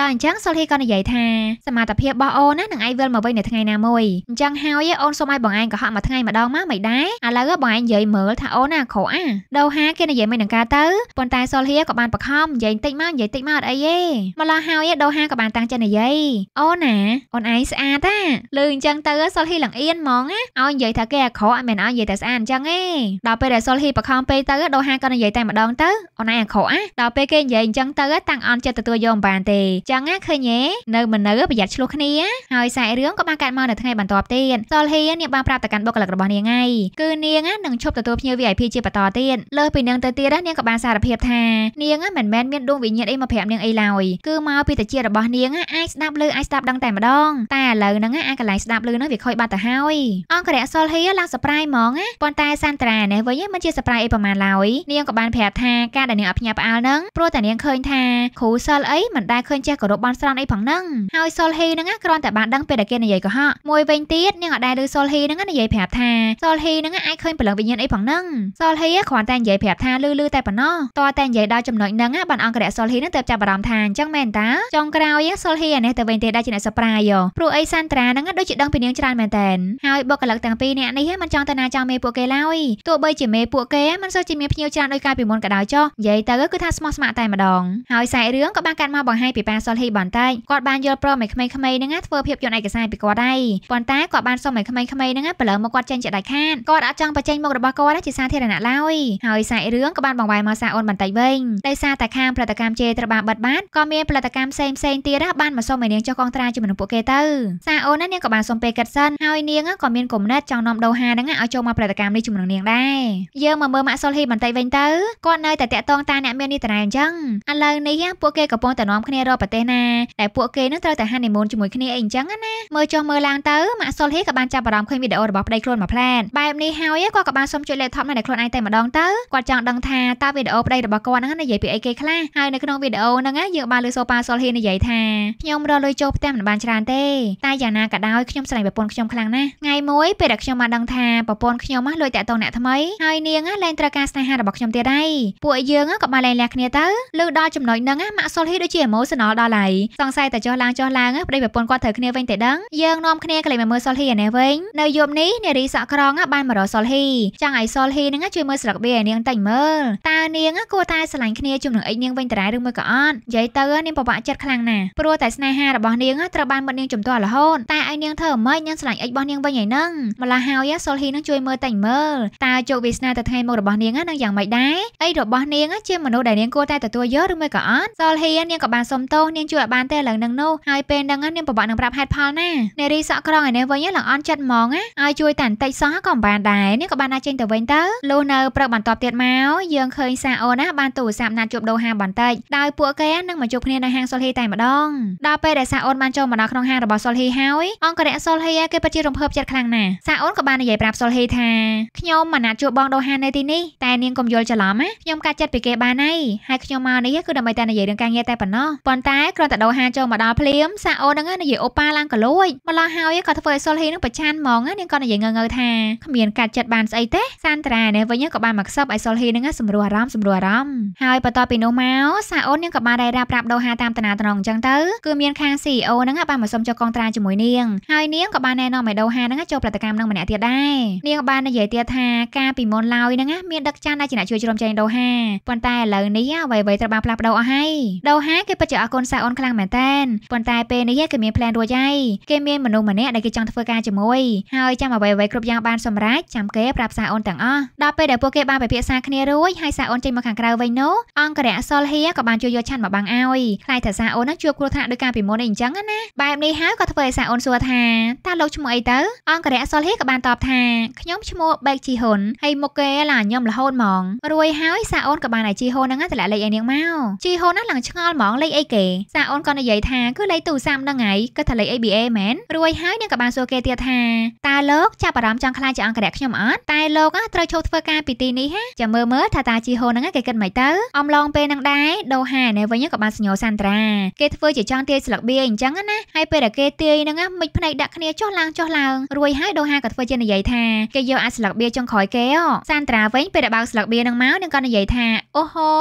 ដល់អញ្ចឹងសុលហៀក៏និយាយថា សមត្ថភាពរបស់អូនណានឹងឯងវិលមកវិញនៅថ្ងៃណាមួយអញ្ចឹងហើយអូនសូមឲ្យបងឯងកុហកមួយថ្ងៃម្ដងមកមិនដែរឥឡូវបងឯងនិយាយមើលថាអូនណាអាក្រក់អាដូហាគេនិយាយមិននឹងការទៅប៉ុន្តែសុលហៀក៏បានបខំនិយាយបន្តិចមកនិយាយបន្តិចមកអត់អីទេម្ល៉េះហើយដូហាក៏បានតាំងចិត្តនិយាយអូនណាអូនឯងស្អាតតាលឺអញ្ចឹងទៅសុលហៀឡើងអៀនហ្មងណាឲ្យនិយាយថាគេអាក្រក់អត់មែនឲ្យនិយាយតែស្អាតអញ្ចឹងទេដល់ពេលដែលសុលហៀបខំពេកទៅដូហាក៏និយាយតែម្ដងទៅអូនឯងអាក្រក់ណាដល់ពេលគេនិយាយអញ្ចឹងទៅតាំងអន់ចិត្តទទួលយកមិនបានទេអញ្ចឹងណាឃើញទេនៅមិននៅប្រយ័ត្នឆ្លោះគ្នាហើយសាច់រឿងក៏បានកាត់មកនៅថ្ងៃបន្ទាប់ទៀតសុលហៀនេះបានប្រាប់ទៅកាន់បុគ្គលិករបស់នាងឯងគឺនាងនឹងឈប់ទទួលភ្ញៀវ VIP ជាបន្តទៀតលើសពីនឹងទៅទៀតនាងក៏បានសារភាពថានាងមិនមែនមានដួងវិញ្ញាណអីមកប្រាប់នាងអីឡើយគឺមកពីតាជារបស់នាងអាចស្ដាប់ឮអាចស្ដាប់ដឹងតែម្ដងតែឥឡូវហ្នឹងអាចកន្លែងស្ដាប់ឮហ្នឹងវាខូចបាត់ទៅហើយអង្គរៈសុលហៀឡើងសប្រាយហ្មងណាប៉ុន្តែសាន់ត្រានេះវិញមិនជាសប្រាយអីប្រមាណឡើយនាងក៏បានប្រាប់ថាការដែលនាងអភិញាផ្អើលហ្នឹងព្រោះតែនាងឃើញថាគ្រូសុលអីមិនដែលឃើញចេះគោរពបន់ស្រន់អីផងហ្នឹងហើយសុលហីហ្នឹងគ្រាន់តែបានដឹងពេលដែលគេនិយាយកុហកមួយវិញទៀតនាងអត់ដែលឮសុលហីហ្នឹងនិយាយប្រាប់ថាសុលហីនឹងអាចឃើញព្រលឹងវិញ្ញាណអីផងហ្នឹងសលហ៊ីគ្រាន់តែនិយាយប្រាប់ថាលឺលឺតែប៉ុណ្ណោះតើតែនិយាយដល់ចំណុចហ្នឹងបានអង្គរៈសលហ៊ីនឹងទៅចាប់អារម្មណ៍ថាអញ្ចឹងមែនតាចុងក្រោយសលហ៊ីអានេះទៅវិញទេដែលជាអ្នកសប្រាយព្រោះអីសាន់ត្រាហ្នឹងដូចជាដឹងពីនាងច្រើនមែនតែនហើយបុគ្គលិកទាំងពីរនាក់នេះមិនចង់ទៅណាចង់មេពួកគេឡើយទោះបីជាមេពួកគេមិនសូវជាមានភ្ញៀវច្រើនដោយការពីមុនក៏ដោយចុះនិយាយទៅគឺថាស្មោះស្ម័គ្រតែម្ដងហើយខ្សែរឿងក៏បានកាត់មកបង្ហាញពីប៉ាសលហ៊ីបន្តិចគាត់បានយល់ព្រមឲ្យក្មេងៗហ្នឹងធ្វើភាពយន្តឯកសារពីគាត់ដែរប៉ុន្តែគាត់បានសុំឲ្យក្មេងៗហ្នឹងប្រឡូវមកគាត់ចេញជាដាច់ខាតគាត់អត់ចង់បញ្ចេញមុខរបស់គាត់ជាសាធារណៈឡើយហើយសាច់រឿងក៏បានបង្វែរមកសារអូនបន្តិចវិញដោយសារតែខាងផលិតកម្មជេត្រូវបានបិទបាត់ក៏មានផលិតកម្មផ្សេងផ្សេងទៀតបានមកសុំឲ្យនាងចុះកងត្រាជាមួយនឹងពួកគេទៅសាអូននាងក៏បានសុំពេលកាត់សិនហើយនាងក៏មានគំនិតចង់នាំដូហាហ្នឹងឲ្យចូលមកផលិតកម្មនេះជាមួយនឹងនាងដែរយើងមកមើលម៉ាក់សុលហ៊ីបន្តិចវិញទៅគាត់នៅតែតាក់ទងតាអ្នកមាននីតិរ៉ែអញ្ចឹងឥឡូវនេះពួកគេកំពុងតែនាំគ្នារកប្រទេសណាតែពួកគេនឹងត្រូវតែហានីមូនជាមួយគ្នាអីអញ្ចឹងណាមើលចុះមើលឡើងទៅម៉ាក់សុលហ៊ីក៏បានចាប់អារម្មណ៍ឃើញវីដេអូរបស់ប្តីខ្លួនមួយផ្លែតបែបនេះហើយគាត់ក៏បានសុំជួយលេខថតមកដល់ខ្លួនឯងតែម្ដងទៅគាត់ចង់ដឹងថាតើវីដេអូប្តីរបស់គាត់ហ្នឹងនិយាយពីអីគេខ្លះហើយនៅក្នុងវីដេអូហ្នឹងយើងបានលើសូប៉ាសុលហ៊ីនិយាយថាខ្ញុំរកលុយចូលផ្ទះមិនបានច្រើនទេតែយ៉ាងណាក៏ដោយខ្ញុំស្រឡាញ់ប្រពន្ធខ្ញុំខ្លាំងណាស់ថ្ងៃមួយពេលដែលខ្ញុំបានដឹងថាប្រពន្ធខ្ញុំហ្នឹងលួចតាក់ទងអ្នកថ្មីហើយនាងឡើងត្រូវការស្នេហារបស់ខ្ញុំទៀតហើយពួកយើងក៏បានលែងលះគ្នាទៅលើដល់ចំណុចហ្នឹងម៉ាក់សុលហ៊ីដូចជា emotional ដល់ហើយសង្ស័យតែចុះឡើងចុះឡើងប្តីប្រពន្ធគាត់ត្រូវគ្នាវិញតែដឹងយើងនាំគ្នាក្លែងមើលសុលហ៊ីឯនេះវិញនៅយប់នេះនារីសក់ក្រងបានមករកសុលហ៊ីចង់ឲ្យសុលហ៊ីនឹងជួយមើលស្លឹកបៀឲ្យនាងតែមើលតើនាងគួរតែស្រឡាញ់គ្នាជាមួយនឹងអ៊ីកនាងវិញតារ៉ែឬមួយក៏អត់និយាយទៅនាងពិបាកចិត្តខ្លាំងណាស់ព្រោះតែស្នេហារបស់នាងត្រូវបានមិត្តនាងជំទាស់រហូតតែឲ្យនាងធ្វើម៉េចនាងស្រឡាញ់អ៊ីករបស់នាងវិញឯនឹងម្ល៉េះហើយសុលហ៊ីនឹងជួយមើលតែមើលតើជោគវាសនាទៅថ្ងៃមុខរបស់នាងនឹងយ៉ាងម៉េចដែរអីរបស់នាងជាមនុស្សដែលនាងគួរតែទទួលយកឬមួយក៏អត់សុលហ៊ីនាងក៏បានសុំទោសនាងជួយឲ្យបានទេឡើងនឹងនោះហើយពេលហ្នឹងនាងពិបាកនឹងប្រាប់ហេតុផលណានារីសក់ក្រងឯនេះវិញឡើងអន់ចិត្តហ្មងឲ្យជួយតែបន្តិចសោះក៏មិនបានបានដែរនេះក៏បានណាចេញទៅវិញទៅលុះនៅព្រឹកបន្ទាប់ទៀតមកយើងឃើញសាអូនណាបានទូរស័ព្ទណាត់ជួបដូហាបន្តិចដោយពួកគេនឹងមកជួបគ្នានៅហាងសុលហ៊ីតែម្ដងដល់ពេលដែលសាអូនបានចូលមកដល់ក្នុងហាងរបស់សុលហ៊ីហើយអង្គរៈសុលហ៊ីគេពិតជារំភើបចិត្តខ្លាំងណាស់សាអូនក៏បាននិយាយប្រាប់សុលហ៊ីថាខ្ញុំមិនណាត់ជួបបងដូហានៅទីនេះតែនាងកុំយល់ច្រឡំណាខ្ញុំកាត់ចិត្តពីគេបានហើយហើយខ្ញុំមកនេះគឺដើម្បីតែនិយាយរឿងការងារតែប៉ុណ្ណោះប៉ុន្តែគ្រាន់តែដូហាចូលមកដល់ភ្លាមសាអូនហ្នឹងនិយាយអូប៉ាឡើងក៏លួចម្ល៉េះហើយក៏ធ្វើឲ្យសុលហ៊ីនឹងប្រឆាំងហ្មងនាងក៏និយាយងើងើថាគ្មាមានកាត់ចិត្តបានស្អីទេសានតារានេះវិញក៏បានមកខ្សឹបឲ្យសុលហ៊ីនឹងសម្រួលអារម្មណ៍សម្រួលអារម្មណ៍ហើយបន្ទាប់ពីនោះមកសាអូននឹងក៏បានរ៉ែរ៉ាប្រាប់ដោហាតាមតាណាត្រង់អញ្ចឹងទៅគឺមានខាង CEO នឹងបានមកសុំចុះកងត្រាជាមួយនាងហើយនាងក៏បានណែនាំឲ្យដោហានឹងចូលប្រតិកម្មនឹងម្នាក់ទៀតដែរនាងបាននិយាយទៀតថាការពីមុនឡើយនឹងមានដឹកចានដែលជាអ្នកជួយជ្រោមជ្រែងដោហាប៉ុន្តែឥឡូវនេះអ្វីៗត្រូវបានផ្លាស់ប្ដូរអស់ហើយដោហាគេពិតជាអរគុណសាអូនខ្លាំងមែនតើប៉ុន្តែពេលនេះគេមានផែនរួចហើយគេមានមនុស្សម្នាក់ដែលគេចង់ធ្វើការជាមួយហើយចាំអ្វីៗគ្រប់យ៉ាងបានសម្រេចចចាំគេប្រាប់សារអូនទាំងអស់ដល់ពេលដែលពួកគេបានពិភាក្សាគ្នារួចហើយសារអូនចេញមកខាងក្រៅវិញនោះអង្គរៈសុលហៀក៏បានជួយយកឆាន់មកបាំងឲ្យខ្លាចថាសារអូននឹងជួបគ្រោះថ្នាក់ដោយការពីមុនអីអញ្ចឹងណាបែបនេះហើយក៏ធ្វើឲ្យសារអូនសួរថាតើលោកឈ្មោះអីទៅអង្គរៈសុលហៀក៏បានតបថាខ្ញុំឈ្មោះបេកជីហ៊ុនហើយមុខគេឡាខ្ញុំរហូតហ្មងរួយហើយសារអូនក៏បានឲ្យជីហ៊ុនហ្នឹងតម្លាក់លេខឯនាងមកជីហ៊ុនហ្នឹងឡើងឆ្ងល់ហ្មងលេខអីគេសារអូនក៏និយាយថាគឺលេខទូរស័ព្ទហ្នឹងឯងគឺថាលេខ ABA មែនរួយហើយនាងក៏បានសួរគេទៀតថាតើលោកចាប់អារម្មណ៍ចង់ខ្លាចជាអង្គរៈខ្ញុំអត់តែលោកត្រូវឈប់ធ្វើការពីទីនេះហ่าចាំមើលមើលថាតាជីហូនហ្នឹងគេគិតមិនទៅអំឡងពេលហ្នឹងដែរដូហាណែវិញក៏បានសញ្ញោសន្ត្រាគេធ្វើជាចង់ទាយស្លឹកបៀអញ្ចឹងណាហើយពេលដែលគេទាយហ្នឹងមិនភ្នែកដាក់គ្នាចុះឡើងចុះឡើងរួយហើយដូហាក៏ធ្វើជានិយាយថាគេយកអាស្លឹកបៀចុងក្រោយគេសន្ត្រាវិញពេលដែលបើកស្លឹកបៀហ្នឹងមកនឹងក៏និយាយថាអូហូ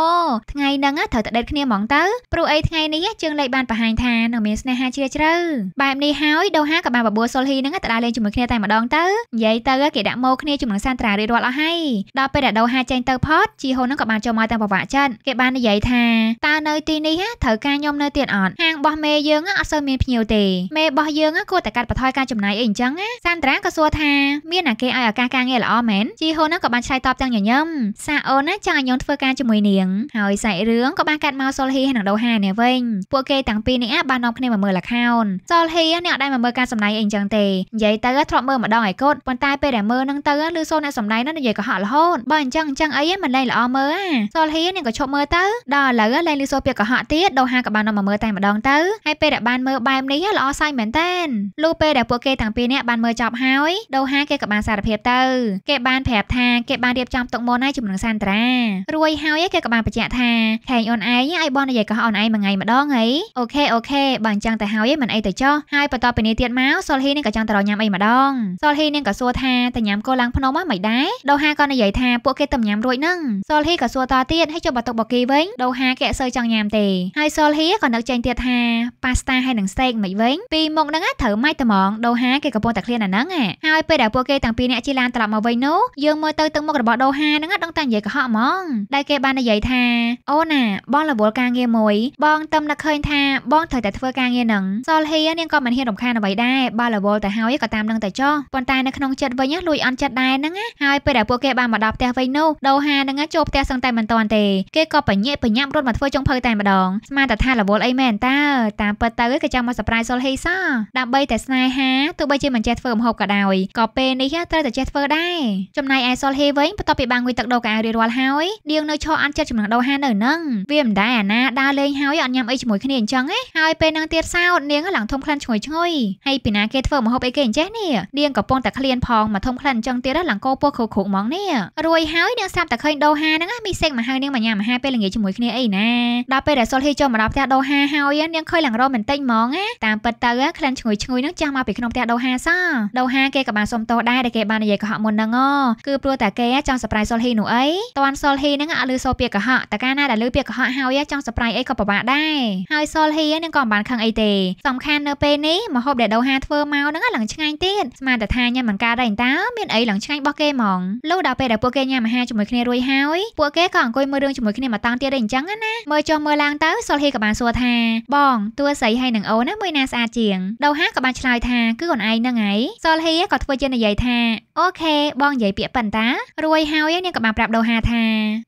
ថ្ងៃហ្នឹងត្រូវតែដេតគ្នាហ្មងទៅព្រោះអីថ្ងៃនេះជើងលេខបានបង្ហាញថានឹងមានស្នេហាជ្រាលជ្រៅបែបនេះហើយដូហាក៏បានបបួលសុលហ៊ីហ្នឹងទៅដើរលេងជាមួយគ្នាតែម្ដងទៅនិយាយទៅគេដាក់លាក់មកគ្នាជាមួយនឹងសានត្រារាយរាល់អស់ហើយដល់ពេលដែលដូហាចេញទៅផតជីហ៊ុននឹងក៏បានចូលមកទាំងពិបាកចិត្តគេបាននិយាយថាតើនៅទីនេះត្រូវការខ្ញុំនៅទៀតអត់ហាងរបស់មេយើងអត់សូវមានភ្ញៀវទេមេរបស់យើងគួរតែកាត់បន្ថយការចំណាយអីអញ្ចឹងសានត្រាក៏សួរថាមានអាគេឲ្យឱកាសការងារល្អមែនជីហ៊ុននឹងក៏បានឆ្លើយតបទាំងញញឹមសាអូនចង់ឲ្យខ្ញុំធ្វើការជាមួយនាងហើយសាច់រឿងក៏បានកាត់មកសុលហ៊ីហើយនឹងដូហានេះវិញពួកគេទាំងពីរនេះបាននាំគ្នាមកមើលល្ខោនសុលហ៊ីអ្នកដែលមកមើលការសម្ដែងអីអញ្ចឹងទេនិយាយទៅធ្លាប់មើលម្ដងឯកូនប៉ុន្តែពេលដែលមើលហ្នឹងទៅឬសូនអ្នកសម្ដែងហ្នឹងនិយាយកុហករហូតបើអញ្ចឹងអញ្ចឹងអីមិនលែងល្អមើលអាសូលហ៊ីនាងក៏ឈប់មើលទៅដល់ឥឡូវលែងលីសូពាកកុហកទៀតដូហាក៏បាននាំមកមើលតែម្ដងទៅហើយពេលដែលបានមើលបែបនេះល្អសើចមែនតើលុះពេលដែលពួកគេទាំងពីរនាក់បានមើលចប់ហើយដូហាគេក៏បានសារភាពទៅគេបានប្រាប់ថាគេបានរៀបចំទុកមុនហើយជំនឹងសានត្រារួយហើយគេក៏បានបញ្ជាក់ថាខេងអូនឯងឲ្យបងនិយាយកុហកអូនឯងមួយថ្ងៃម្ដងហីអូខេអូខេបើអញ្ចឹងទៅហើយមិនអីទៅចោះហើយបន្តពីនេះទៀតមកសូលហ៊ីនាងក៏ចង់ទៅរកញ៉ាំអីម្ដងសូលហ៊ីនាងក៏សួរថាតាញញ៉ាំកូឡាំងភ្នំមកមិនដែរដូហាក៏និយាយថាពួកគេទៅញ៉ាំរួចនឹងសូលហ៊ីក៏សួរតទៀតហើយចុះបើទុកបកីវិញដូហាគេអត់សូវចង់ញ៉ាំទេហើយសូលហ៊ីក៏នឹកចេញទៀតថាប៉ាស្តាហើយនឹងស្តេកមិនវិញពីមុខហ្នឹងត្រូវម៉ៃត្មងដូហាគេកំពុងតែឃ្លានអាហ្នឹងហើយពេលដែលពួកគេទាំងពីរអ្នកជិះឡានត្រឡប់មកវិញនោះយើងមើលទៅទឹកមុខរបស់ដូហាហ្នឹងដឹងតែនិយាយកុហកហ្មងដែលគេបាននិយាយថាអូណាបងរវល់ការងារមួយបងតឹមនឹកឃើញថាបងត្រូវតែធ្វើការងារហ្នឹងសូលហ៊ីនាងក៏មិនហ៊ានរំខានអ្វីដែរបើរវល់ទៅហើយក៏តាមនឹងតែចោះប៉ុន្តែនៅក្នុងចិត្តវិញលួចអន់ចិត្តដែរហ្នឹងណាហើយពេលដែលពួកគេបានមកដល់ផ្ទះវិញនោះដូហាហ្នឹងចូលផ្ទះសឹងតែមិនតាន់ទេគេក៏បញ្ញាក់បញ្ញាប់រត់មកធ្វើចុងភៅតែម្ដងស្មានតែថារវល់អីមែនតើតាមពិតទៅគេចង់មក surprise សុលហេសោះដើម្បីតែស្នេហាទោះបីជាមិនចេះធ្វើម្ហូបក៏ដោយក៏ពេលនេះត្រូវតែចេះធ្វើដែរចំណែកឯសុលហេវិញបន្ទាប់ពីបានងុយទឹកដូការៀលរាល់ហើយនាងនៅឈរអន់ចិត្តចំណងដូហានៅនឹងវាមិនដែរអាណាដើរលេងហើយអត់ញ៉ាំអីជាមួយគ្នាអញ្ចឹងហ៎ហើយពេលនឹងទៀតសោតនាងឡើងធំខ្លាន់ឈ្ងុយឈ្ងុយហើយពីណាគេធ្វើម្ហូបអីគេអញ្ចេះនេះនាងកំពុងតែឃ្លានផងមកធំក្លិនអញ្ចឹងទៀតឡើងកោពោះគ្រុកគ្រុកហ្មងនេះរួយហើយនាងស្រាប់តែឃើញដូហាហ្នឹងមីសេកមកហៅនាងមកញ៉ាំអាហារពេលល្ងាចជាមួយគ្នាអីណាដល់ពេលដែលសុលហ៊ីចូលមកដល់ផ្ទះដូហាហើយនាងឃើញឡើងរមមិនតិចហ្មងណាតាមពិតទៅក្លិនឈ្ងុយឈ្ងុយហ្នឹងចាស់មកពីក្នុងផ្ទះដូហាសោះដូហាគេក៏បានសុំទោសដែរដែលគេបាននិយាយកុហកមុនហ្នឹងគឺព្រោះតែគេចង់សប្រៃសុលហ៊ីនោះអីតាន់សុលហ៊ីហ្នឹងអត់លឺសូរពាក្យកុហកតែកាលណាដែលលឺពាក្យកុហកហើយចង់សប្រៃអីក៏ពិបាកដែរហើយសុលហ៊ីហ្នឹងក៏មិនបានខឹងអីទេសំខាន់នៅពេលនេះមហូបដែលដូហាធ្វើមកហ្នឹងឡើងឆ្ងាញ់ទៀតស្មានតែថាញ៉ាំមិនកើតដែរតាមានអីឡើងឆ្ងាញ់របស់គេហ្មងលុះដល់ពេលដែលពួកគេញ៉ាំអាហារជាមួយគ្នារួចហើយពួកគេក៏អង្គុយមើលរឿងជាមួយគ្នាមកតាំងទៀតដែរអញ្ចឹងណាមើលចុះមើលឡើងទៅសុលហ៊ីក៏បានសួរថាបងតួស្រីហើយនឹងអូនណាមួយណាស្អាតជាងដូវហាក៏បានឆ្លើយថាគឺអូនឯងហ្នឹងហើយសុលហ៊ីក៏ធ្វើជានិយាយថាអូខេបងនិយាយពាក្យប៉ុន្តារួយហើយនាងក៏បានប្រាប់ដូហាថា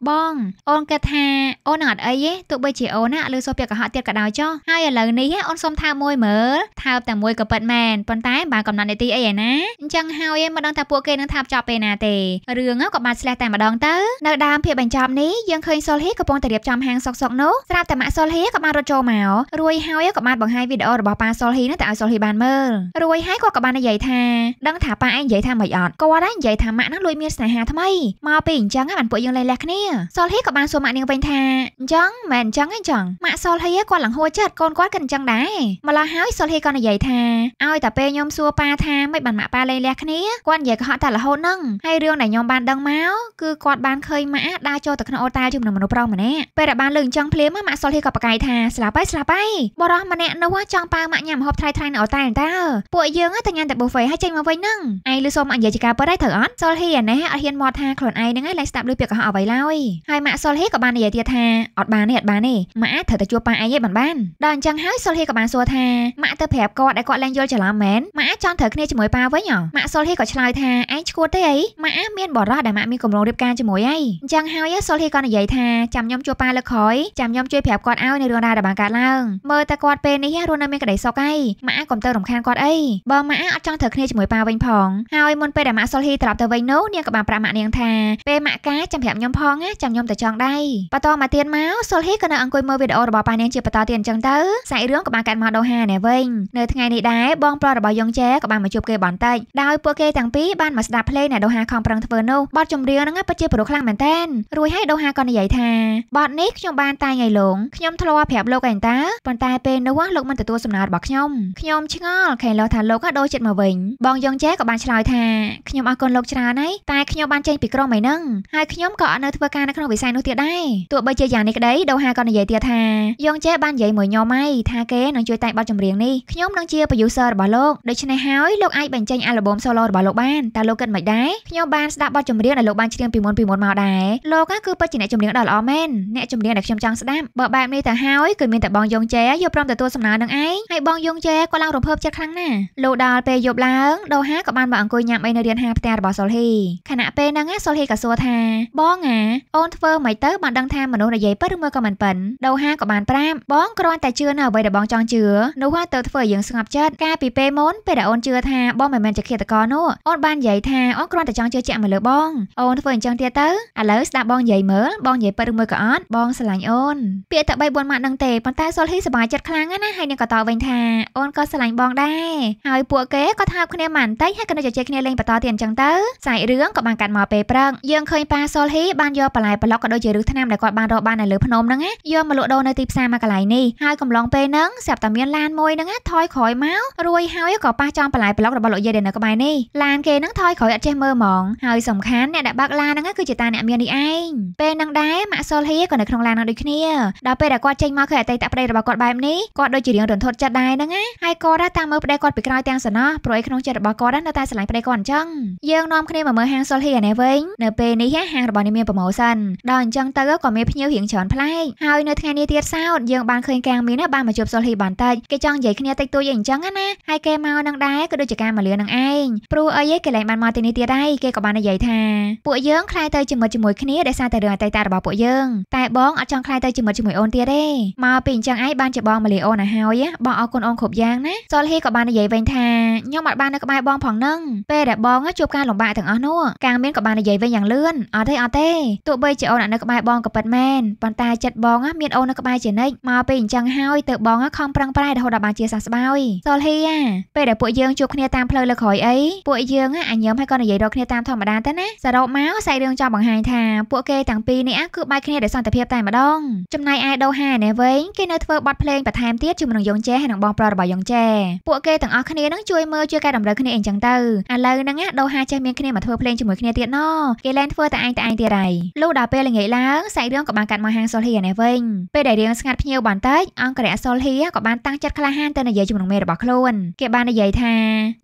បងអូនគិតថាអូននឹងអត់អីទេទោះបីជាអូនណាលើសូពាក្យកុហកទៀតក៏ដោយចុះហើយឥឡូវនេះអូនសុំថាមួយមើលថាបតែមួយក៏ប៉ិតមែនប៉ុន្តែបានកំណត់នីតិអីឯណាអញ្ចឹងហើយមិនដឹងថាពួកគេនឹងថាចប់ពេលណាទេរឿងក៏បានស្លេះតែម្ដងទៅនៅដើមភាពបញ្ចប់នេះយើងឃើញសុលហ៊ីកំពុងតែរៀបចំហាងសុកសុកនោះស្រាប់តែម៉ាក់សុលហ៊ីក៏បានរត់ចូលមករួយហើយក៏បានបង្ហាញវីដេអូរបស់ប៉ាសុលហ៊ីនឹងទៅឲ្យសុលហ៊ីបានមើលរួយហើយគាត់ក៏បាននិយាយថាដឹង ថាប៉ាឯងនិយាយថាមិនអត់គាត់ឯងនិយាយថាម៉ាក់នឹងលួចមានស្នេហាថ្មីមកពីអញ្ចឹងបានពួកយើងលែងលះគ្នាសុលហ៊ីក៏បានសួរម៉ាក់នាងវិញថាអញ្ចឹងមិនអញ្ចឹងអីចឹងម៉ាក់សុលហ៊ីគាត់ឡើងហួចចិត្តកូនគាត់ក៏អញ្ចឹងដែរម្ល៉េះហើយសុលហ៊ីក៏និយាយថាឲ្យតែពេលខ្ញុំសួរប៉ាថាមិនបានម៉ាក់ប៉ាលែងលះគ្នាគាត់និយាយកុហកតែរហូតហ្នឹងហើយរឿងដែលខ្ញុំបានដឹងមកគឺគាត់បានឃើញម៉ាក់ដើរចូលទៅក្នុងអូតាជាមួយនឹងមនុស្សប្រុសម្នាក់ពេលដែលបានលើអញ្ចឹងភ្លាមម៉ាក់សុលហ៊ីក៏ប្រកែកថាស្លាប់ហើយស្លាប់ហើយបរោះម្នាក់នោះចង់ប៉ាម៉ាក់ញ៉ាំម្ហូបថ្លៃថ្លៃនៅអូតាតើពួកយើងទៅញ៉ាំតែ buffet ហើយចេញមកវិញហ្នឹងឯងលឺសូមអញ្ញាតិការពិតហើយត្រូវអត់សុលហ៊ីអានេះអត់ហ៊ានមកថាខ្លួនឯងហ្នឹងឯងឡើងស្ដាប់លឺពាក្យកុហកអ្វីឡើយហើយម៉ាក់សុលហ៊ីក៏បាននិយាយទៀតថាអត់បានទេអត់បានទេម៉ាក់ត្រូវតែជួបប៉ាឯងឯងបានបានដល់អញ្ចឹងហើយសុលហ៊ីក៏បានសួរថាម៉ាក់ទៅប្រាប់គាត់ឲ្យគាត់ឡើងយល់ច្រឡំមែនម៉ាក់ចង់ត្រូវគ្នាជាមួយប៉ាវិញហ៎ម៉ាក់សុលហ៊ីក៏ឆ្លើយថាឯងឈួតទេអីម៉ាក់អាមានបរោះដែលម៉ាក់មានកម្រងរៀបការជាមួយអីអញ្ចឹងហើយសុលហ៊ីក៏និយាយថាចាំខ្ញុំជួបប៉ាលើក្រោយចាំខ្ញុំជួយប្រាប់គាត់ឲ្យនៅរឿងរ៉ាវដែលបានកើតឡើងមើលតែគាត់ពេលនេះរស់នៅមានក្តីសុខអីម៉ាក់អាកុំទៅរំខានគាត់អីបើម៉ាក់អាអត់ចង់ត្រូវគ្នាជាមួយប៉ាវិញផងហើយមុនពេលដែលម៉ាក់សុលហ៊ីត្រឡប់ទៅវិញនោះនាងក៏បានប្រាប់ម៉ាក់នាងថាពេលម៉ាក់កាចាំប្រាប់ខ្ញុំផងណាចាំខ្ញុំទៅចង់ដៃបន្តមកទៀតមកសុលហ៊ីក៏នៅអង្គុយមើលវីដេអូរបស់ប៉ានាងជាបន្តទៀតអញ្ចឹងទៅសាច់រឿងក៏បានកាត់មកដោហាណែវិញនៅថ្ងៃនេះដែរបងប្រុសរបស់យ៉ងចែក៏បានមកជួបគេបន្តិចដោយពួកគេទាំងពីរបានមកស្ដាប់ភ្លេងអ្នកដូហាខំប្រឹងធ្វើនោះបទចម្រៀងហ្នឹងពិតជាប្រុសខ្លាំងមែនតែនរួចហើយដូហាក៏និយាយថាបទនេះខ្ញុំបានតែងឲ្យលោកខ្ញុំធ្លាប់ប្រាប់លោកឯងតាប៉ុន្តែពេលនោះលោកមិនទទួលសំណើរបស់ខ្ញុំខ្ញុំឆ្ងល់ខេឡោះថាលោកដូរចិត្តមកវិញបងយ៉ងជេក៏បានឆ្លើយថាខ្ញុំអរគុណលោកច្រើនហើយតែខ្ញុំបានចេញពីក្រុមឯហ្នឹងហើយខ្ញុំក៏អត់នៅធ្វើការនៅក្នុងវិស័យនោះទៀតដែរទោះបីជាយ៉ាងនេះក្តីដូហាក៏និយាយទៀតថាយ៉ងជេបាននិយាយមួយខ្ញុំហើយថាគេនឹងជួយតែងបទចម្រៀងនេះខ្ញុំនឹងជា producer របស់លោកដូច្នេះហើយលោកអាចបញ្ចេញ album solo របស់លោកបានតើលោកគិតមិនដែរខ្ញុំបានស្ដាប់បទចម្រៀងដែលលោកបានច្រៀងពីមុនពីមុនមកដែរលោកគឺពិតជាអ្នកចម្រៀងដ៏ល្អមែនអ្នកចម្រៀងដែលខ្ញុំចង់ស្ដាប់បើបែបនេះទៅហើយគឺមានតែបងយងជែយកព្រមទទួលសំណើនឹងឯងហើយបងយងជែក៏ឡើងរំភើបចិត្តខ្លាំងណាស់លោកដល់ពេលយប់ឡើងដូហាក៏បានមកអង្គុយញ៉ាំអីនៅរានហាងផ្ទះរបស់សុលហ៊ីខណៈពេលហ្នឹងសុលហ៊ីក៏សួរថាបងអាអូនធ្វើមិនទៅបានដឹងថាមនុស្សនិយាយប៉ិនឬមួយក៏មិនប៉ិនដូហាក៏បានប្រាប់បងគ្រាន់តែជឿនៅអ្វីដែលបងចង់ជឿនោះទៅធ្វើឲ្យយើងស្ងប់ចិត្តកាលពីពេលមុនពេលដែលអូនជឿថាបងមិនមែនជាឃាតករនោះអូនបាននិយាយថាអូនគ្រាន់តែចង់ជឿជាក់មកលើបងអូនធ្វើអញ្ចឹងទៀតទៅឥឡូវស្ដាប់បងនិយាយមើលបងនិយាយពិតឬមួយក៏អត់បងស្រឡាញ់អូនពាក្យតែ3 4ម៉ាត់នឹងទេប៉ុន្តែសុលហ៊ីសប្បាយចិត្តខ្លាំងណាស់ហើយនឹងក៏តបវិញថាអូនក៏ស្រឡាញ់បងដែរហើយពួកគេក៏ថើបគ្នាមិនបន្តិចហើយក៏នៅជជែកគ្នាលេងបន្តទៀតអញ្ចឹងទៅសាច់រឿងក៏បានកាត់មកពេលព្រឹកយើងឃើញប៉ាសុលហ៊ីបានយកបន្លែប្លុកក៏ដូចជារឹសថ្នាំដែលគាត់បានរកបាននៅលើភ្នំហ្នឹងយកមកលក់ដូរនៅទីផ្សារមកកន្លែងនេះហើយកំឡុងពេលហ្នឹងស្រាប់តែមានឡានមួយហ្នឹងថយក្រោយមករួយហើយក៏ប៉ះចំបន្លែប្លុករបស់លោកយាយដែលនៅក្បែរនេះឡានគេហ្នឹងនឹងថយក្រោយអត់ចេះមើលហ្មងហើយសំខាន់អ្នកដែលបើកឡានហ្នឹងគឺជាតាអ្នកមាននេះឯងពេលហ្នឹងដែរម៉ាក់សុលហៀក៏នៅក្នុងឡានហ្នឹងដូចគ្នាដល់ពេលដែលគាត់ចេញមកឃើញអតីតប្តីរបស់គាត់បែបនេះគាត់ដូចជារៀងរន្ធត់ចិត្តដែរហ្នឹងណាហើយគាត់តាមមើលប្តីគាត់ពីក្រោយទាំងសំណោះព្រោះឯក្នុងចិត្តរបស់គាត់នៅតែស្រឡាញ់ប្តីគាត់អញ្ចឹងយើងនាំគ្នាមកមើលហាងសុលហៀនេះវិញនៅពេលនេះហាងរបស់នេះមានប្រម៉ូសិនដល់អញ្ចឹងទៅក៏មានភ្ញៀវរៀងច្រើនប្លែកហើយនៅថ្ងៃនេះទៀតសោតយើងបានឃើញកាងមានបានមកជួបសុលហៀបន្តិចគេចង់និយាយគ្នាតិចតួចអីអញ្ចឹងណាហើយគេមកនឹងដែរក៏ដូចជាការមកលឿននឹងឯងព្រោះអីគេឡែងបានមកទីនេះទៀតហើយគេក៏បាននិយាយថាពួកយើងខ្លាយទៅជាមិត្តជាមួយគ្នាដោយសារតែរឿងអតីតរបស់ពួកយើងតែបងអត់ចង់ខ្លាយទៅជាមិត្តជាមួយអូនទៀតទេមកពីអញ្ចឹងឯងបានជាបងមកលេអូនឲ្យហើយបងអរគុណអូនគ្រប់យ៉ាងណាសលហ៊ីក៏បាននិយាយវិញថាខ្ញុំអត់បាននៅក្បែរបង ផងនឹងពេលដែលបងជួបការលំបាកទាំងអស់នោះកាងមានក៏បាននិយាយវិញយ៉ាងលឿនអត់ទេអត់ទេទោះបីជាអូននៅក្បែរបងក៏ពិតមែនប៉ុន្តែចិត្តបងមានអូននៅក្បែរជានិច្ចមកពេលអញ្ចឹងហើយទៅបងខំប្រឹងប្រែងរហូតដល់បានជាសះស្បើយសលហ៊ីពេលដែលពួកយើងជួបគ្នាតាមផ្លូវលើក្រោយអីពួកយើងអញញឹមហើយក៏និយាយរកគ្នាតាមធម្មតាទៅណាសរុបមកសាច់រឿងចង់បង្ហាញថាពួកគេទាំងពីរនេះគឺបែកគ្នាដោយសន្តិភាពតែម្ដងចំណែកឯដូហានេះវិញគេនៅធ្វើបទភ្លេងបន្ថែមទៀតជាមួយនឹងយងចែហើយនឹងបងប្រុសរបស់យងចែពួកគេទាំងអស់គ្នានឹងជួយមើលជួយកែតម្រូវគ្នាអីចឹងទៅឥឡូវហ្នឹងដូហាចេះមានគ្នាមកធ្វើភ្លេងជាមួយគ្នាទៀតណគេលែងធ្វើតែឯងតែឯងទៀតហើយលុះដល់ពេលល្ងាចឡើងសាច់រឿងក៏បានកាត់មកហាងសុលហ៊ីនេះវិញពេលដែលរៀងស្ងាត់ភ្ញៀវបន្តិចអង្គរៈសុលហ៊ីក៏បានតាំងចិត្តក្លាហានទៅនិយាយជាមួយនឹងមេរបស់ខ្លួនគេបាននិយាយថា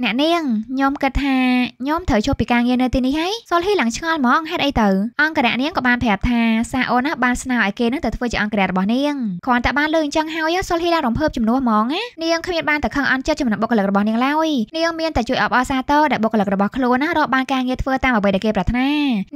អ្នកនាងខ្ញុំគិតថាញោមត្រូវចុះពីការងារនៅទីនេះហើយសុលហ៊ីឡើងឆ្ងល់ហ្មងហេតុអីទៅអង្គរៈនាងក៏បានប្រាប់ថាសាអូនណាបានស្នើឲ្យគេនឹងទៅធ្វើជាអង្គរៈរបស់នាងគ្រាន់តែបានលើអញ្ចឹងហើយសុលហ៊ីឡើងរំភើបជំនួសហ្មងណានាងគ្មានបានតែខឹងអន់ចិត្តចំពោះបុគ្គលិករបស់នាងឡើយនាងមានតែជួយអបអរសាទរដែលបុគ្គលិករបស់ខ្លួនណារកបានការងារធ្វើតាមអ្វីដែលគេប្រាថ្នា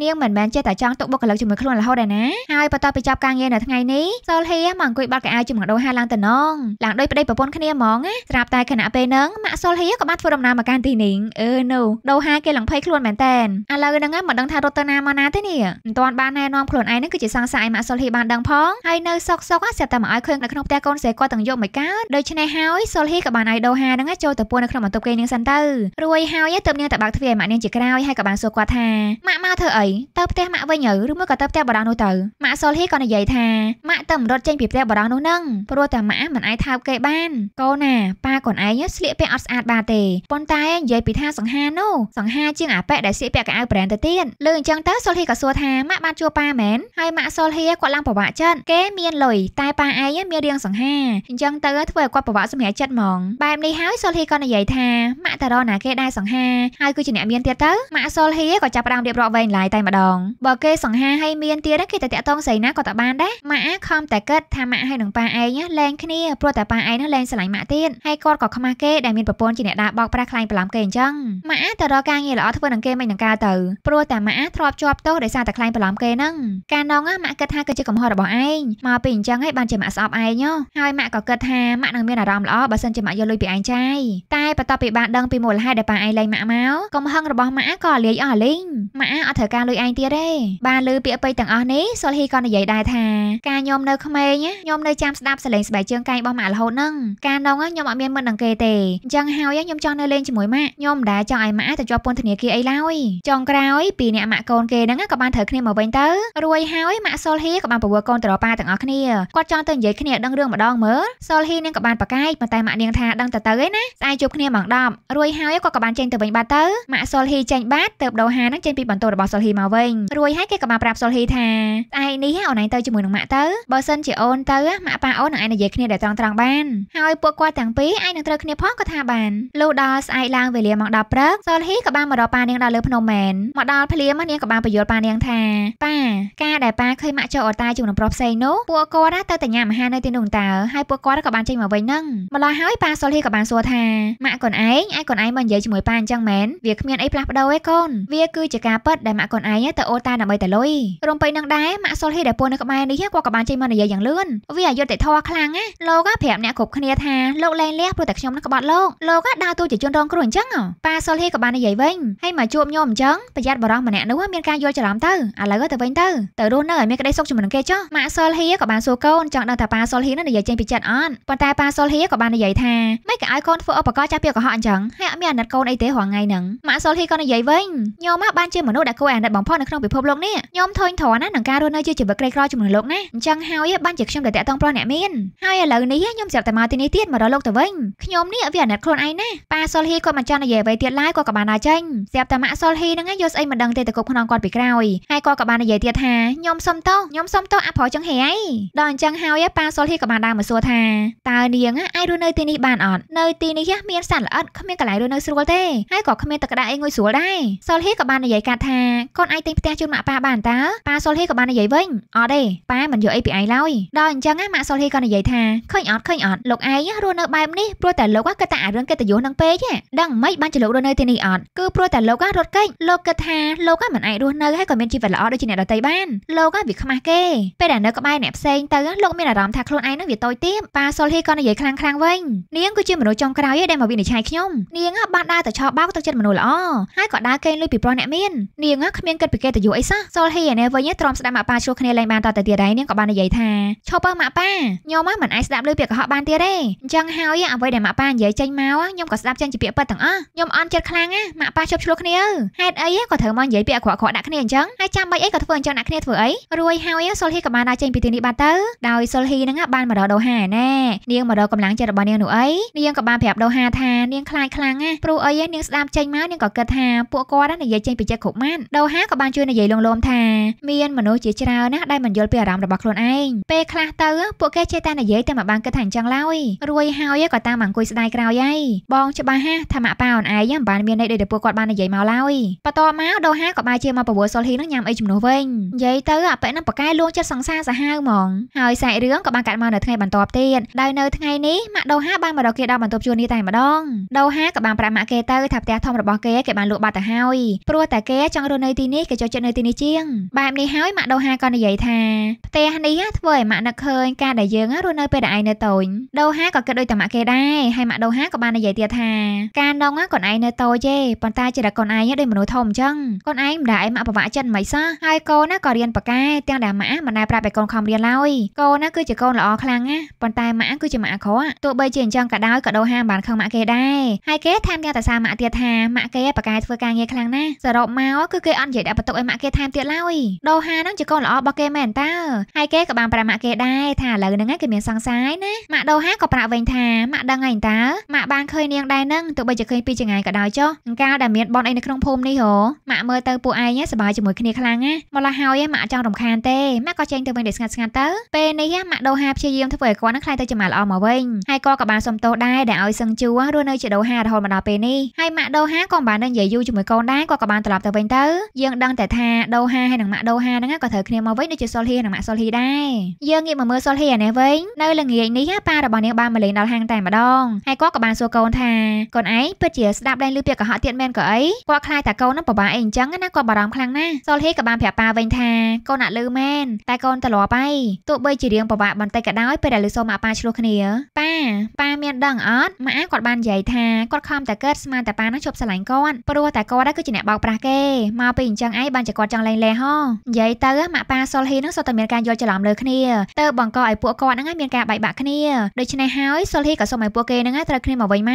នាងមិនមែនចេះតែចង់ទុកបុគ្គលិកជាមួយខ្លួនរហូតដែរណាហើយបន្ទាប់ពីចប់ការងារនៅថ្ងៃនេះសុលហ៊ីមកអង្គុយបាត់កៅអៅជាមួយដូហាឡើងទៅនងឡើងដោយប្តីប្រពន្ធគ្នាហ្មងណាស្រាប់តែខណៈពេលហ្នឹងម៉ាក់សុលហ៊ីក៏បានធ្វើដំណើរមកកាន់ទីនេះអឺនោះដូហាគេឡើងភ័យខ្លួនមែនតែនឥឡូវហ្នឹងមិនដឹងថារត់ទៅណាមកណាទេនេះមិនទាន់បានណែនាំខ្លួនឯងហ្នឹងគឺជាសង្សារឯម៉ាក់សុលហ៊ីបានដឹងផងហើយនៅសុកសុកស្ទើរតែមកឲ្យឃើញនៅក្នុងផ្ទះកូនស្រីគាត់ទាំងយកមកកើតដូច្នេះហើយសុលហ៊ីក៏បានឲ្យដូហាហ្នឹងចូលទៅពួននៅក្នុងបន្ទប់គេនាងសិនទៅរួយហើយទៅនាងតបាក់ទ្វារឯម៉ាក់នាងជាក្រោយហើយក៏បានសួរគាត់ថាម៉ាក់មកធ្វើអីទៅផ្ទះម៉ាក់វិញឬមួយក៏ទៅផ្ទះបារោះនោះទៅម៉ាក់សុលហ៊ីក៏និយាយថាម៉ាក់ទៅមិនរត់ចេញពីផ្ទះបារោះនោះនឹងព្រោះតែម៉ាក់មិនអាចថើបគេបានកូនណាប៉ាកូនឯងស្លៀកពាក់អត់ស្អាតបាទទេប៉ុន្តែនិយាយពីថាសង្ហានោះសង្ហាជាងអាប៉ែដែលស្លៀកពាក់កៅអៅប្រែនទៅទៀតលើអញ្ចឹងទៅសុលហ៊ីក៏សួរថាម៉ាក់បានជួបប៉ាមែនហើយម៉ាក់សុលហ៊ីគាត់ឡើងប្រវាក់ចិត្តគេមានលុយតែប៉ាឯងមានរឿងសង្ហាអញ្ចឹងទៅធ្វើឲ្យគាត់ប្រវាក់សម្រាប់ចិត្តហ្មងបែបនេះហើយសុលហ៊ីក៏និយាយថាម៉ាក់តារណាគេដែរសង្ហាហើយគឺជាអ្នកមានទៀតទៅម៉ាក់សុលហ៊ីក៏ចាប់ផ្ដើមរៀបរាប់វែងឡាយតែម្ដងបើគេសង្ហាហើយមានទៀតគេតែតាក់តងស្រីណាក៏តបានដែរម៉ាក់ខំតែគិតថាម៉ាក់ហើយនឹងប៉ាឯងលែងគ្នាព្រោះតែប៉ាឯងនឹងលែងស្រឡាញ់ម៉ាក់ទៀតហើយគាត់ក៏ខ្មាស់គេដែលមានប្រពន្ធជាអ្នកដើរបោកប្រាស់ខ្លាញ់បន្លំគេអញ្ចឹងម៉ាក់តារការងារល្អធ្វើនឹងគេមិននឹងកើតទៅព្រោះតែម៉ាក់ធ្លាប់ជាប់ទោសដោយសារតែខ្លែងបន្លំគេហ្នឹងការនងម៉ាក់គិតថាគឺជាកំហុសរបស់ឯងមកពីអញ្ចឹងហើយបានជាម៉ាក់ស្អប់ឯងហ៎ហើយម៉ាក់ក៏គិតថាម៉ាក់នឹងមានអារម្មណ៍ល្អបើសិនជាម៉ាក់យកលុយពីឯងចាយតែបន្ទាប់ពីបានដឹងពីមូលហេតុដែលប៉ាឯងលែងម៉ាក់មកកំហឹងរបស់ម៉ាក់ក៏លាយអស់លីងម៉ាក់អត់ត្រូវការលុយឯងទៀតទេបានលើពាក្យពេចទាំងអស់នេះសុលហ៊ីក៏និយាយដែរថាការញោមនៅក្មេងញោមនៅចាំស្ដាប់សលេងស្បែកជើងកែងរបស់ម៉ាក់រហូតហ្នឹងការនងញោមអត់មានមិននឹងគេទេអញ្ចឹងហើយញោមចង់នៅលេងជាមួយម៉ាក់ញោមមិនដែលចង់ឲ្យម៉ាក់ទៅជាប់ពន្ធនាគារអីឡើយចុងក្រោយពីអ្នកម៉ាក់កូនគេហ្នឹងក៏បានត្រូវគ្នាមកវិញទៅរួយហើយម៉ាក់សុលហ៊ីក៏បានពវកូនត្រប៉ាទាំងអស់គ្នាគាត់ចង់ទៅនិយាយគ្នាដឹងរឿងម្ដងមើលសុលហ៊ីនឹងក៏បានប្រកែកប៉ុន្តែម៉ាក់នាងថាដឹងទៅទៅឯណាស្អែកជួបគ្នាម៉ោង10រួយហើយគាត់ក៏បានចេញទៅវិញបាត់ទៅម៉ាក់សុលហ៊ីចេញបាត់ទៅបដូរហានឹងចេញពីបន្ទប់របស់សុលហ៊ីមកវិញរួយហើយគេក៏បានប្រាប់សុលហ៊ីថាស្អែកនេះអូនឯងទៅជាមួយនឹងម៉ាក់ទៅបើសិនជាអូនទៅម៉ាក់ប៉ាអូននឹងឯងនិយាយគ្នាដែលត្រង់ត្រង់បានហើយពួកគាត់ទាំងពីរអាចនឹងត្រូវគ្នាផងក៏ថាបានលុះដល់ស្អែកឡើងវេលាម៉ោង10ព្រឹកសុលហ៊ីក៏បានមកដល់ប៉ានាងដល់លើភ្នំមែនមកដល់ភ្លាមនាងក៏បានបញ្យល់ប៉ានាងថាប៉ាការដែលប៉ាឃើញម៉ាក់ចៅអតាជាមួយនឹងប្រុសផ្សេងនោះពួកគាត់ទៅតែញ៉ាំអាហារនៅទីនោះតើហើយពួកគាត់ក៏បានចេញមកវិញហ្នឹងម្ល៉េះហើយប៉ាសុលហ៊ីក៏បានសួរថាម៉ាក់កូនឯងឯងកូនឯងមកនិយាយជាមួយប៉ាអញ្ចឹងមែនវាគ្មានអីផ្លាស់ប្ដូរទេកូនវាគឺជាការពិតដែលម៉ាក់កូនឯងទៅអូតាដើម្បីតែលុយរំពេចនឹងដែរម៉ាក់សុលហ៊ីដែលពួននៅក្បែរនេះគាត់ក៏បានចេញមកនិយាយយ៉ាងលឿនវាអយុត្តិធម៌ខ្លាំងណាលោកប្រាប់អ្នកគ្រប់គ្នាថាលោកលែងលះព្រោះតែខ្ញុំនឹងក្បត់លោកលោកដើរតួជាជនរងគ្រោះអញ្ចឹងប៉ាសុលហ៊ីក៏បាននិយាយយាយវិញហើយមកជួបញោមអញ្ចឹងប្រយ័ត្នបរោះម្នាក់នោះមានការយល់ច្រឡំទៅឥឡូវទៅវិញទៅទៅរស់នៅឲ្យមានក្តីសុខជាមួយនឹងគេចុះម៉ាក់សុលហ៊ីក៏បានសួរកូនចង់ដឹងថាប៉ាសុលហ៊ីនឹងនិយាយចេញពីចិត្តអត់ប៉ុន្តែប៉ាសុលហ៊ីក៏បាននិយាយថាមិនក៏ឲ្យកូនធ្វើឧបករណ៍ចាស់ពីកុហកអញ្ចឹងហើយអត់មានអាណិតកូនអីទេរាល់ថ្ងៃហ្នឹងម៉ាក់សុលហ៊ីក៏និយាយវិញញោមបានជាមនុស្សដែលគួរអាណិតបំផុតនៅក្នុងពិភពលោកនេះញោមធុញទ្រាន់ណាស់នឹងការរស់នៅជាជីវិតក្រីក្រជាមួយនឹងលោកណាអញ្ចឹងហើយបានជាខ្ញុំដែលតាក់ទងប្រុសអ្នកមានហើយឥឡូវនេះខ្ញុំស្រាប់តែមកទីនេះទៀតមករកលោកទៅវិញខ្ញុំនេះវាអាណិតខ្លួនឯងណាប៉ាសុលហ៊ីគាត់មិនចង់និយាយអ្វីទៀតឡើយគាត់ក៏បានណាចេញស្រាប់តែម៉ាក់សុលហ៊ីហ្នឹងយកស្អីមិនដឹងទេទៅគប់ខ្នងគាត់ពីក្រោយហើយគាត់ក៏បាននិយាយទៀតថាខ្ញុំសុំទោសខ្ញុំសុំទោសអាប្រចឹងហេអីដល់អញ្ចឹងហើយប៉ាសុលហ៊ីក៏បានដើរមកសួរថាតើនាងអាចរស់នៅទីនេះបានអត់នៅទីនេះមានសត្វល្អិតគ្មានកន្លែងរស់នៅស្រួលទេហើយក៏គ្មានទឹកដាក់អីងុយស្រួលដែរសុលហ៊ីក៏បាននិយាយកាត់ថាកូនអាចទិញផ្ទះជូនម៉ាក់ប៉ាបានតើប៉ាសុលហ៊ីក៏បាននិយាយវិញអត់ទេប៉ាមិនយកអីពីឯងឡើយដល់អញ្ចឹងម៉ាក់សុលហ៊ីក៏និយាយថាឃើញអត់ឃើញអត់លោកឯងរស់នៅបែបនេះព្រោះតែលោកគិតតែអារឿងកិត្តិយសនឹងពេកដឹងមិនបានជាលោករស់នៅទីនេះអត់គឺព្រោះតែលោករត់គេចលោកគិតថាលោកមិនអាចរស់នៅហើយក៏មានជីវិតល្អដូចជាអ្នកដទៃបានលោកវាខ្មាស់គេពេលដែលនៅក្បែរអ្នកផ្សេងទៅលោកមានអារម្មណ៍ថាខ្លួនឯងនឹងវាតូចទាបប៉ាសុលហ៊ីក៏និយាយខ្លាំងខ្លាំងវិញនាងគឺជាមនុស្សចុងក្រោយដែលមកវិនិច្ឆ័យខ្ញុំ នាងបានដើរទៅឆោបោកទៅចិត្តមនុស្សល្អហើយក៏ដើរកេងលុយពីប្រុសអ្នកមាននាងគ្មានគិតពីគេទៅយូរអីសោះសុលហ៊ីឯនេះវិញទ្រាំស្ដាប់ម៉ាក់ប៉ាឈ្លោះគ្នាលែងបានតទៅទៀតហើយនាងក៏បាននិយាយថាឈប់អើម៉ាក់ប៉ាខ្ញុំមិនអាចស្ដាប់លុយពាក្យកុហកបានទៀតទេអញ្ចឹងហើយអ្វីដែលម៉ាក់ប៉ានិយាយចេញមកខ្ញុំក៏ស្ដាប់ចេញជាពាក្យពិតទាំងអស់ខ្ញុំអន់ចិត្តខ្លាំងណាស់ម៉ាក់ប៉ាជប់ឆ្លោះគ្នាហេតុអីក៏ត្រូវមកនិយាយពាក្យអាក្រក់ៗដាក់គ្នាអញ្ចឹងហើយចាំបីអីក៏ធ្វើអញ្ចឹងដាក់គ្នាធ្វើអីរួយហើយសុលហ៊ីក៏បានដើរចេញពីទីនេះបាត់ទៅដោយសុលហ៊ីហ្នឹងបានមករកដូហាណែនាងមករកកម្លាំងចិត្តរបស់នាងនោះអីនាងក៏បានប្រាប់ដូហាថានាងខ្លាចខ្លាំងណាស់ព្រោះអីនាងស្ដាប់ចេញមកនាងក៏គិតថាពួកគាត់និយាយចេញពីចិត្តគ្រប់ម៉ាត់ដូហាក៏បានជួយនិយាយលងលមថាមានមនុស្សជាច្រើនណាស់ដែលមិនយល់ពីអារម្មណ៍របស់ខ្លួនឯងពេលខ្លះទៅពួកគេចេះតែនិយាយតែមិនបានគិតថាអញ្ចឹងឡើយរួយហើយក៏តាមអង្គុយស្ដាយក្រោយឯងបងច្បាស់ហាថាម៉ាក់ប៉ាអូនឯងមិនបានមានន័យដូចដែលពួកគាត់បាននិយាយមកឡើយបន្ទាប់មកដូហាក៏បែរជាមកប្រវល់សុលហ៊ីនឹងញ៉ាំអីជំនួសវិញនិយាយទៅអាប៉ិនឹងប្រកែលួងចិត្តសង្សារសាហាវហ្មងហើយសាច់រឿងក៏បានកាត់មកនៅថ្ងៃបន្ទាប់ទៀតដោយនៅថ្ងៃនេះម៉ាក់ដូហាបានមកដល់គេដល់បន្ទប់ជួលនេះតែម្ដងដូហាក៏បានប្រាប់ម៉ាក់គេទៅថាផ្ទះធំរបស់គេគេបានលក់បាត់ទៅហើយព្រោះតែគេចង់រស់នៅទីនេះគេចូលចិត្តនៅទីនេះជាងបែបនេះហើយម៉ាក់ដូហាក៏និយាយថាផ្ទះនេះធ្វើឲ្យម៉ាក់នឹកឃើញការដែលយើងរស់នៅពេលដែលឯងនៅតូចដូហាក៏គិតដូចតែម៉ាក់គេដែរហើយម៉ាក់ដូហាក៏បាននិយាយទៀតថាការនងកូនឯងនៅតូចទេប៉ុន្តែចរិតកូនឯងដូចមនុស្សធំអញ្ចឹងកូនឯងមិនដែលឯម៉ាក់ប្រវាក់ចិនមិនសោះហើយកូនណាក៏រៀនប៉ាកែទាំងដែលម៉ាក់មិនដែលប្រាប់ឲ្យកូនខំរៀនឡើយកូនណាគឺជាកូនល្អខ្លាំងណាប៉ុន្តែម៉ាក់គឺជាម៉ាក់អាក្រក់ទោះបីជាអញ្ចឹងក៏ដោយក៏ដូរហាមបានខឹងម៉ាក់គេដែរហើយគេថែមទាំងតសាម៉ាក់ទៀតថាម៉ាក់គេប៉ាកែធ្វើការងារខ្លាំងណាស់សរុបមកគឺគេអត់និយាយដាក់បន្ទុកឲ្យម៉ាក់គេថែមទៀតឡើយដូរហានឹងជាកូនល្អរបស់គេមែនតើហើយគេក៏បានប្រាប់ម៉ាក់គេដែរថាឥឡូវហ្នឹងគេមានសង្សាយណាម៉ាក់ដូរហាក៏ប្រាប់វិញថាម៉ាក់ដឹងហើយតើម៉ាក់បានឃើញនាងដែរនឹងទោះបីជាឃើញពីចម្ងាយក៏ដោយចុះកាលដែលមានបនអីនៅក្នុងភូមិនេះហ៎ម៉ាក់មើលទៅពួកឯងសប្បាយជាមួយគ្នាខ្លាំងណាម្ល៉េះហើយម៉ាក់ចង់រំខានទេម៉ាក់ក៏ចេញទៅវិញដោយស្ងាត់ស្ងាត់ទៅពេលនេះម៉ាក់ដូហាព្យាយាមធ្វើឲ្យគាត់នឹងខ្លាយទៅជាម៉ាក់ល្អមកវិញហើយក៏ក៏បានសុំទោសដែរដែលឲ្យសឹងជួរស់នៅជាដូហារហូតមកដល់ពេលនេះហើយម៉ាក់ដូហាក៏បាននឹងនិយាយយូរជាមួយកូនដែរគាត់ក៏បានត្រឡប់ទៅវិញទៅយើងដឹងតែថាដូហាហើយនឹងម៉ាក់ដូហាហ្នឹងក៏ត្រូវគ្នាមកវិញដូចជាសុលហ៊ីនិងម៉ាក់សុលហ៊ីដែរយើងងាកមកមើលសុលហ៊ីអានេះវិញនៅល្ងាចនេះប៉ារបស់នាងបានមកលេងដល់ហាងតែម្ដងហើយគាត់ក៏បានសួរកូនថាកូនឯងពិតជាស្ដាប់ដែរឮពាក្យកុហកទៀតទៀតមែនក៏អីគាត់ខ្លាចតែកូននឹងពិបាកអីអញ្ចឹងណាគាត់បារម្ភខ្លាំងណាស់សុលហេក៏បានប្រាប់ប៉ាវិញថាកូនអត់លឺមែនតែកូនត្រឡប់ហើយទោះបីជារៀងពិបាកបន្តិចក៏ដោយពេលដែលលឺសូមអាប៉ាឆ្លោះគ្នាប៉ាប៉ាមានដឹងអត់ម៉ាអាគាត់បាននិយាយថាគាត់ខំតែកើតស្មានតែប៉ានឹងជប់ស្រឡាញ់គាត់ព្រោះតែគាត់គឺជាអ្នកបោកប្រាស់គេមកពីអញ្ចឹងឯងបានជាគាត់ចង់លែងលែហោះនិយាយទៅម៉ាប៉ាសុលហេនឹងសុទ្ធតែមានការយល់ច្រឡំលើគ្នាទៅបង្កឲ្យពួកគាត់ហ្នឹងមានការបែកបាក់គ្នាដូច្នេះហើយសុលហេក៏សូមឲ្យពួកគេហ្នឹងត្រូវគ្នាមកវិញម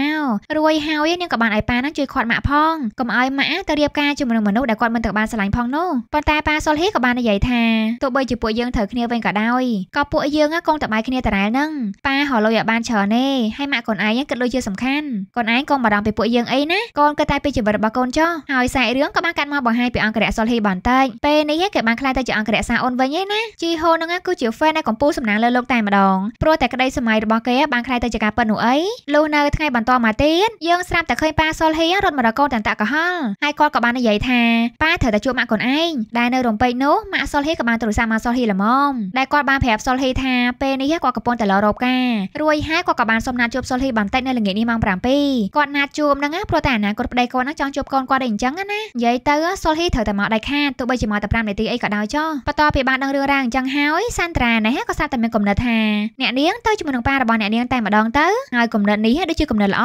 ករួយហើយនាងក៏បានឲ្យប៉ានឹងជួយខាត់ម៉ាក់ផងកុំឲ្យម៉ាក់ទៅរៀបការជាមួយនឹងមនុស្សដែលគាត់មិនត្រូវបានស្រឡាញ់ផងនោះប៉ុន្តែប៉ាសុលហ៊ីក៏បាននិយាយថាទោះបីជាពួកយើងត្រូវគ្នាវិញក៏ដោយក៏ពួកយើងកងតបាយគ្នាតារ៉ែលនឹងប៉ាហៅលុយឲ្យបានច្រើនទេហើយម៉ាក់កូនឯងគិតលុយជាសំខាន់កូនឯងកុំបារម្ភពីពួកយើងអីណាកូនគិតតែពីជីវិតរបស់កូនចុះហើយសាច់រឿងក៏បានកាត់មកបង្ហាញពីអង្គរៈសុលហ៊ីបន្តិចពេលនេះគេបានខ្លាយទៅជាអង្គរៈសាអូនវិញឯណាជីហូនឹងគឺជា fan ដែលកំពូលសំណាងលើលោកតែម្ដងព្រោះតែក្តីសម័យរបស់គេបានខ្លាយទៅជាការប៉ិននោះអីលុះនៅថ្ងៃបន្តមកទៀតយើងស្រាប់តែឃើញប៉ាសុលហ៊ីរត់មដល់កូនទាំងតកហល់ហើយគាត់ក៏បាននិយាយថាប៉ាត្រូវតែជួបម៉ាក់កូនឯងដែលនៅរំពេចនោះម៉ាក់សុលហ៊ីក៏បានទូរស័ព្ទមកសុលហ៊ីល្មមដែលគាត់បានប្រាប់សុលហ៊ីថាពេលនេះគាត់កំពុងតែលររោបការរួយហើយគាត់ក៏បានសុំណាត់ជួបសុលហ៊ីបន្តិចនៅល្ងាចនេះម៉ោង7គាត់ណាត់ជួបនឹងព្រោះតែអនាគតប្តីគាត់នឹងចង់ជួបកូនគាត់ដែរអញ្ចឹងណានិយាយទៅសុលហ៊ីត្រូវតែមកដាច់ខាតទោះបីជាមកតែ5នាទីអីក៏ដោយចុះបន្ទាប់ពីបានដឹងរឿងរ៉ាវអញ្ចឹងហើយសាន់ត្រានេះក៏ស្រាប់តែមានគំនិតថាអ្នកនាងទៅជាមួយនឹងប៉ារបស់អ្នកនាងតែម្ដងទៅហើយគំនិតនេះដូចជាគំនិតល្អ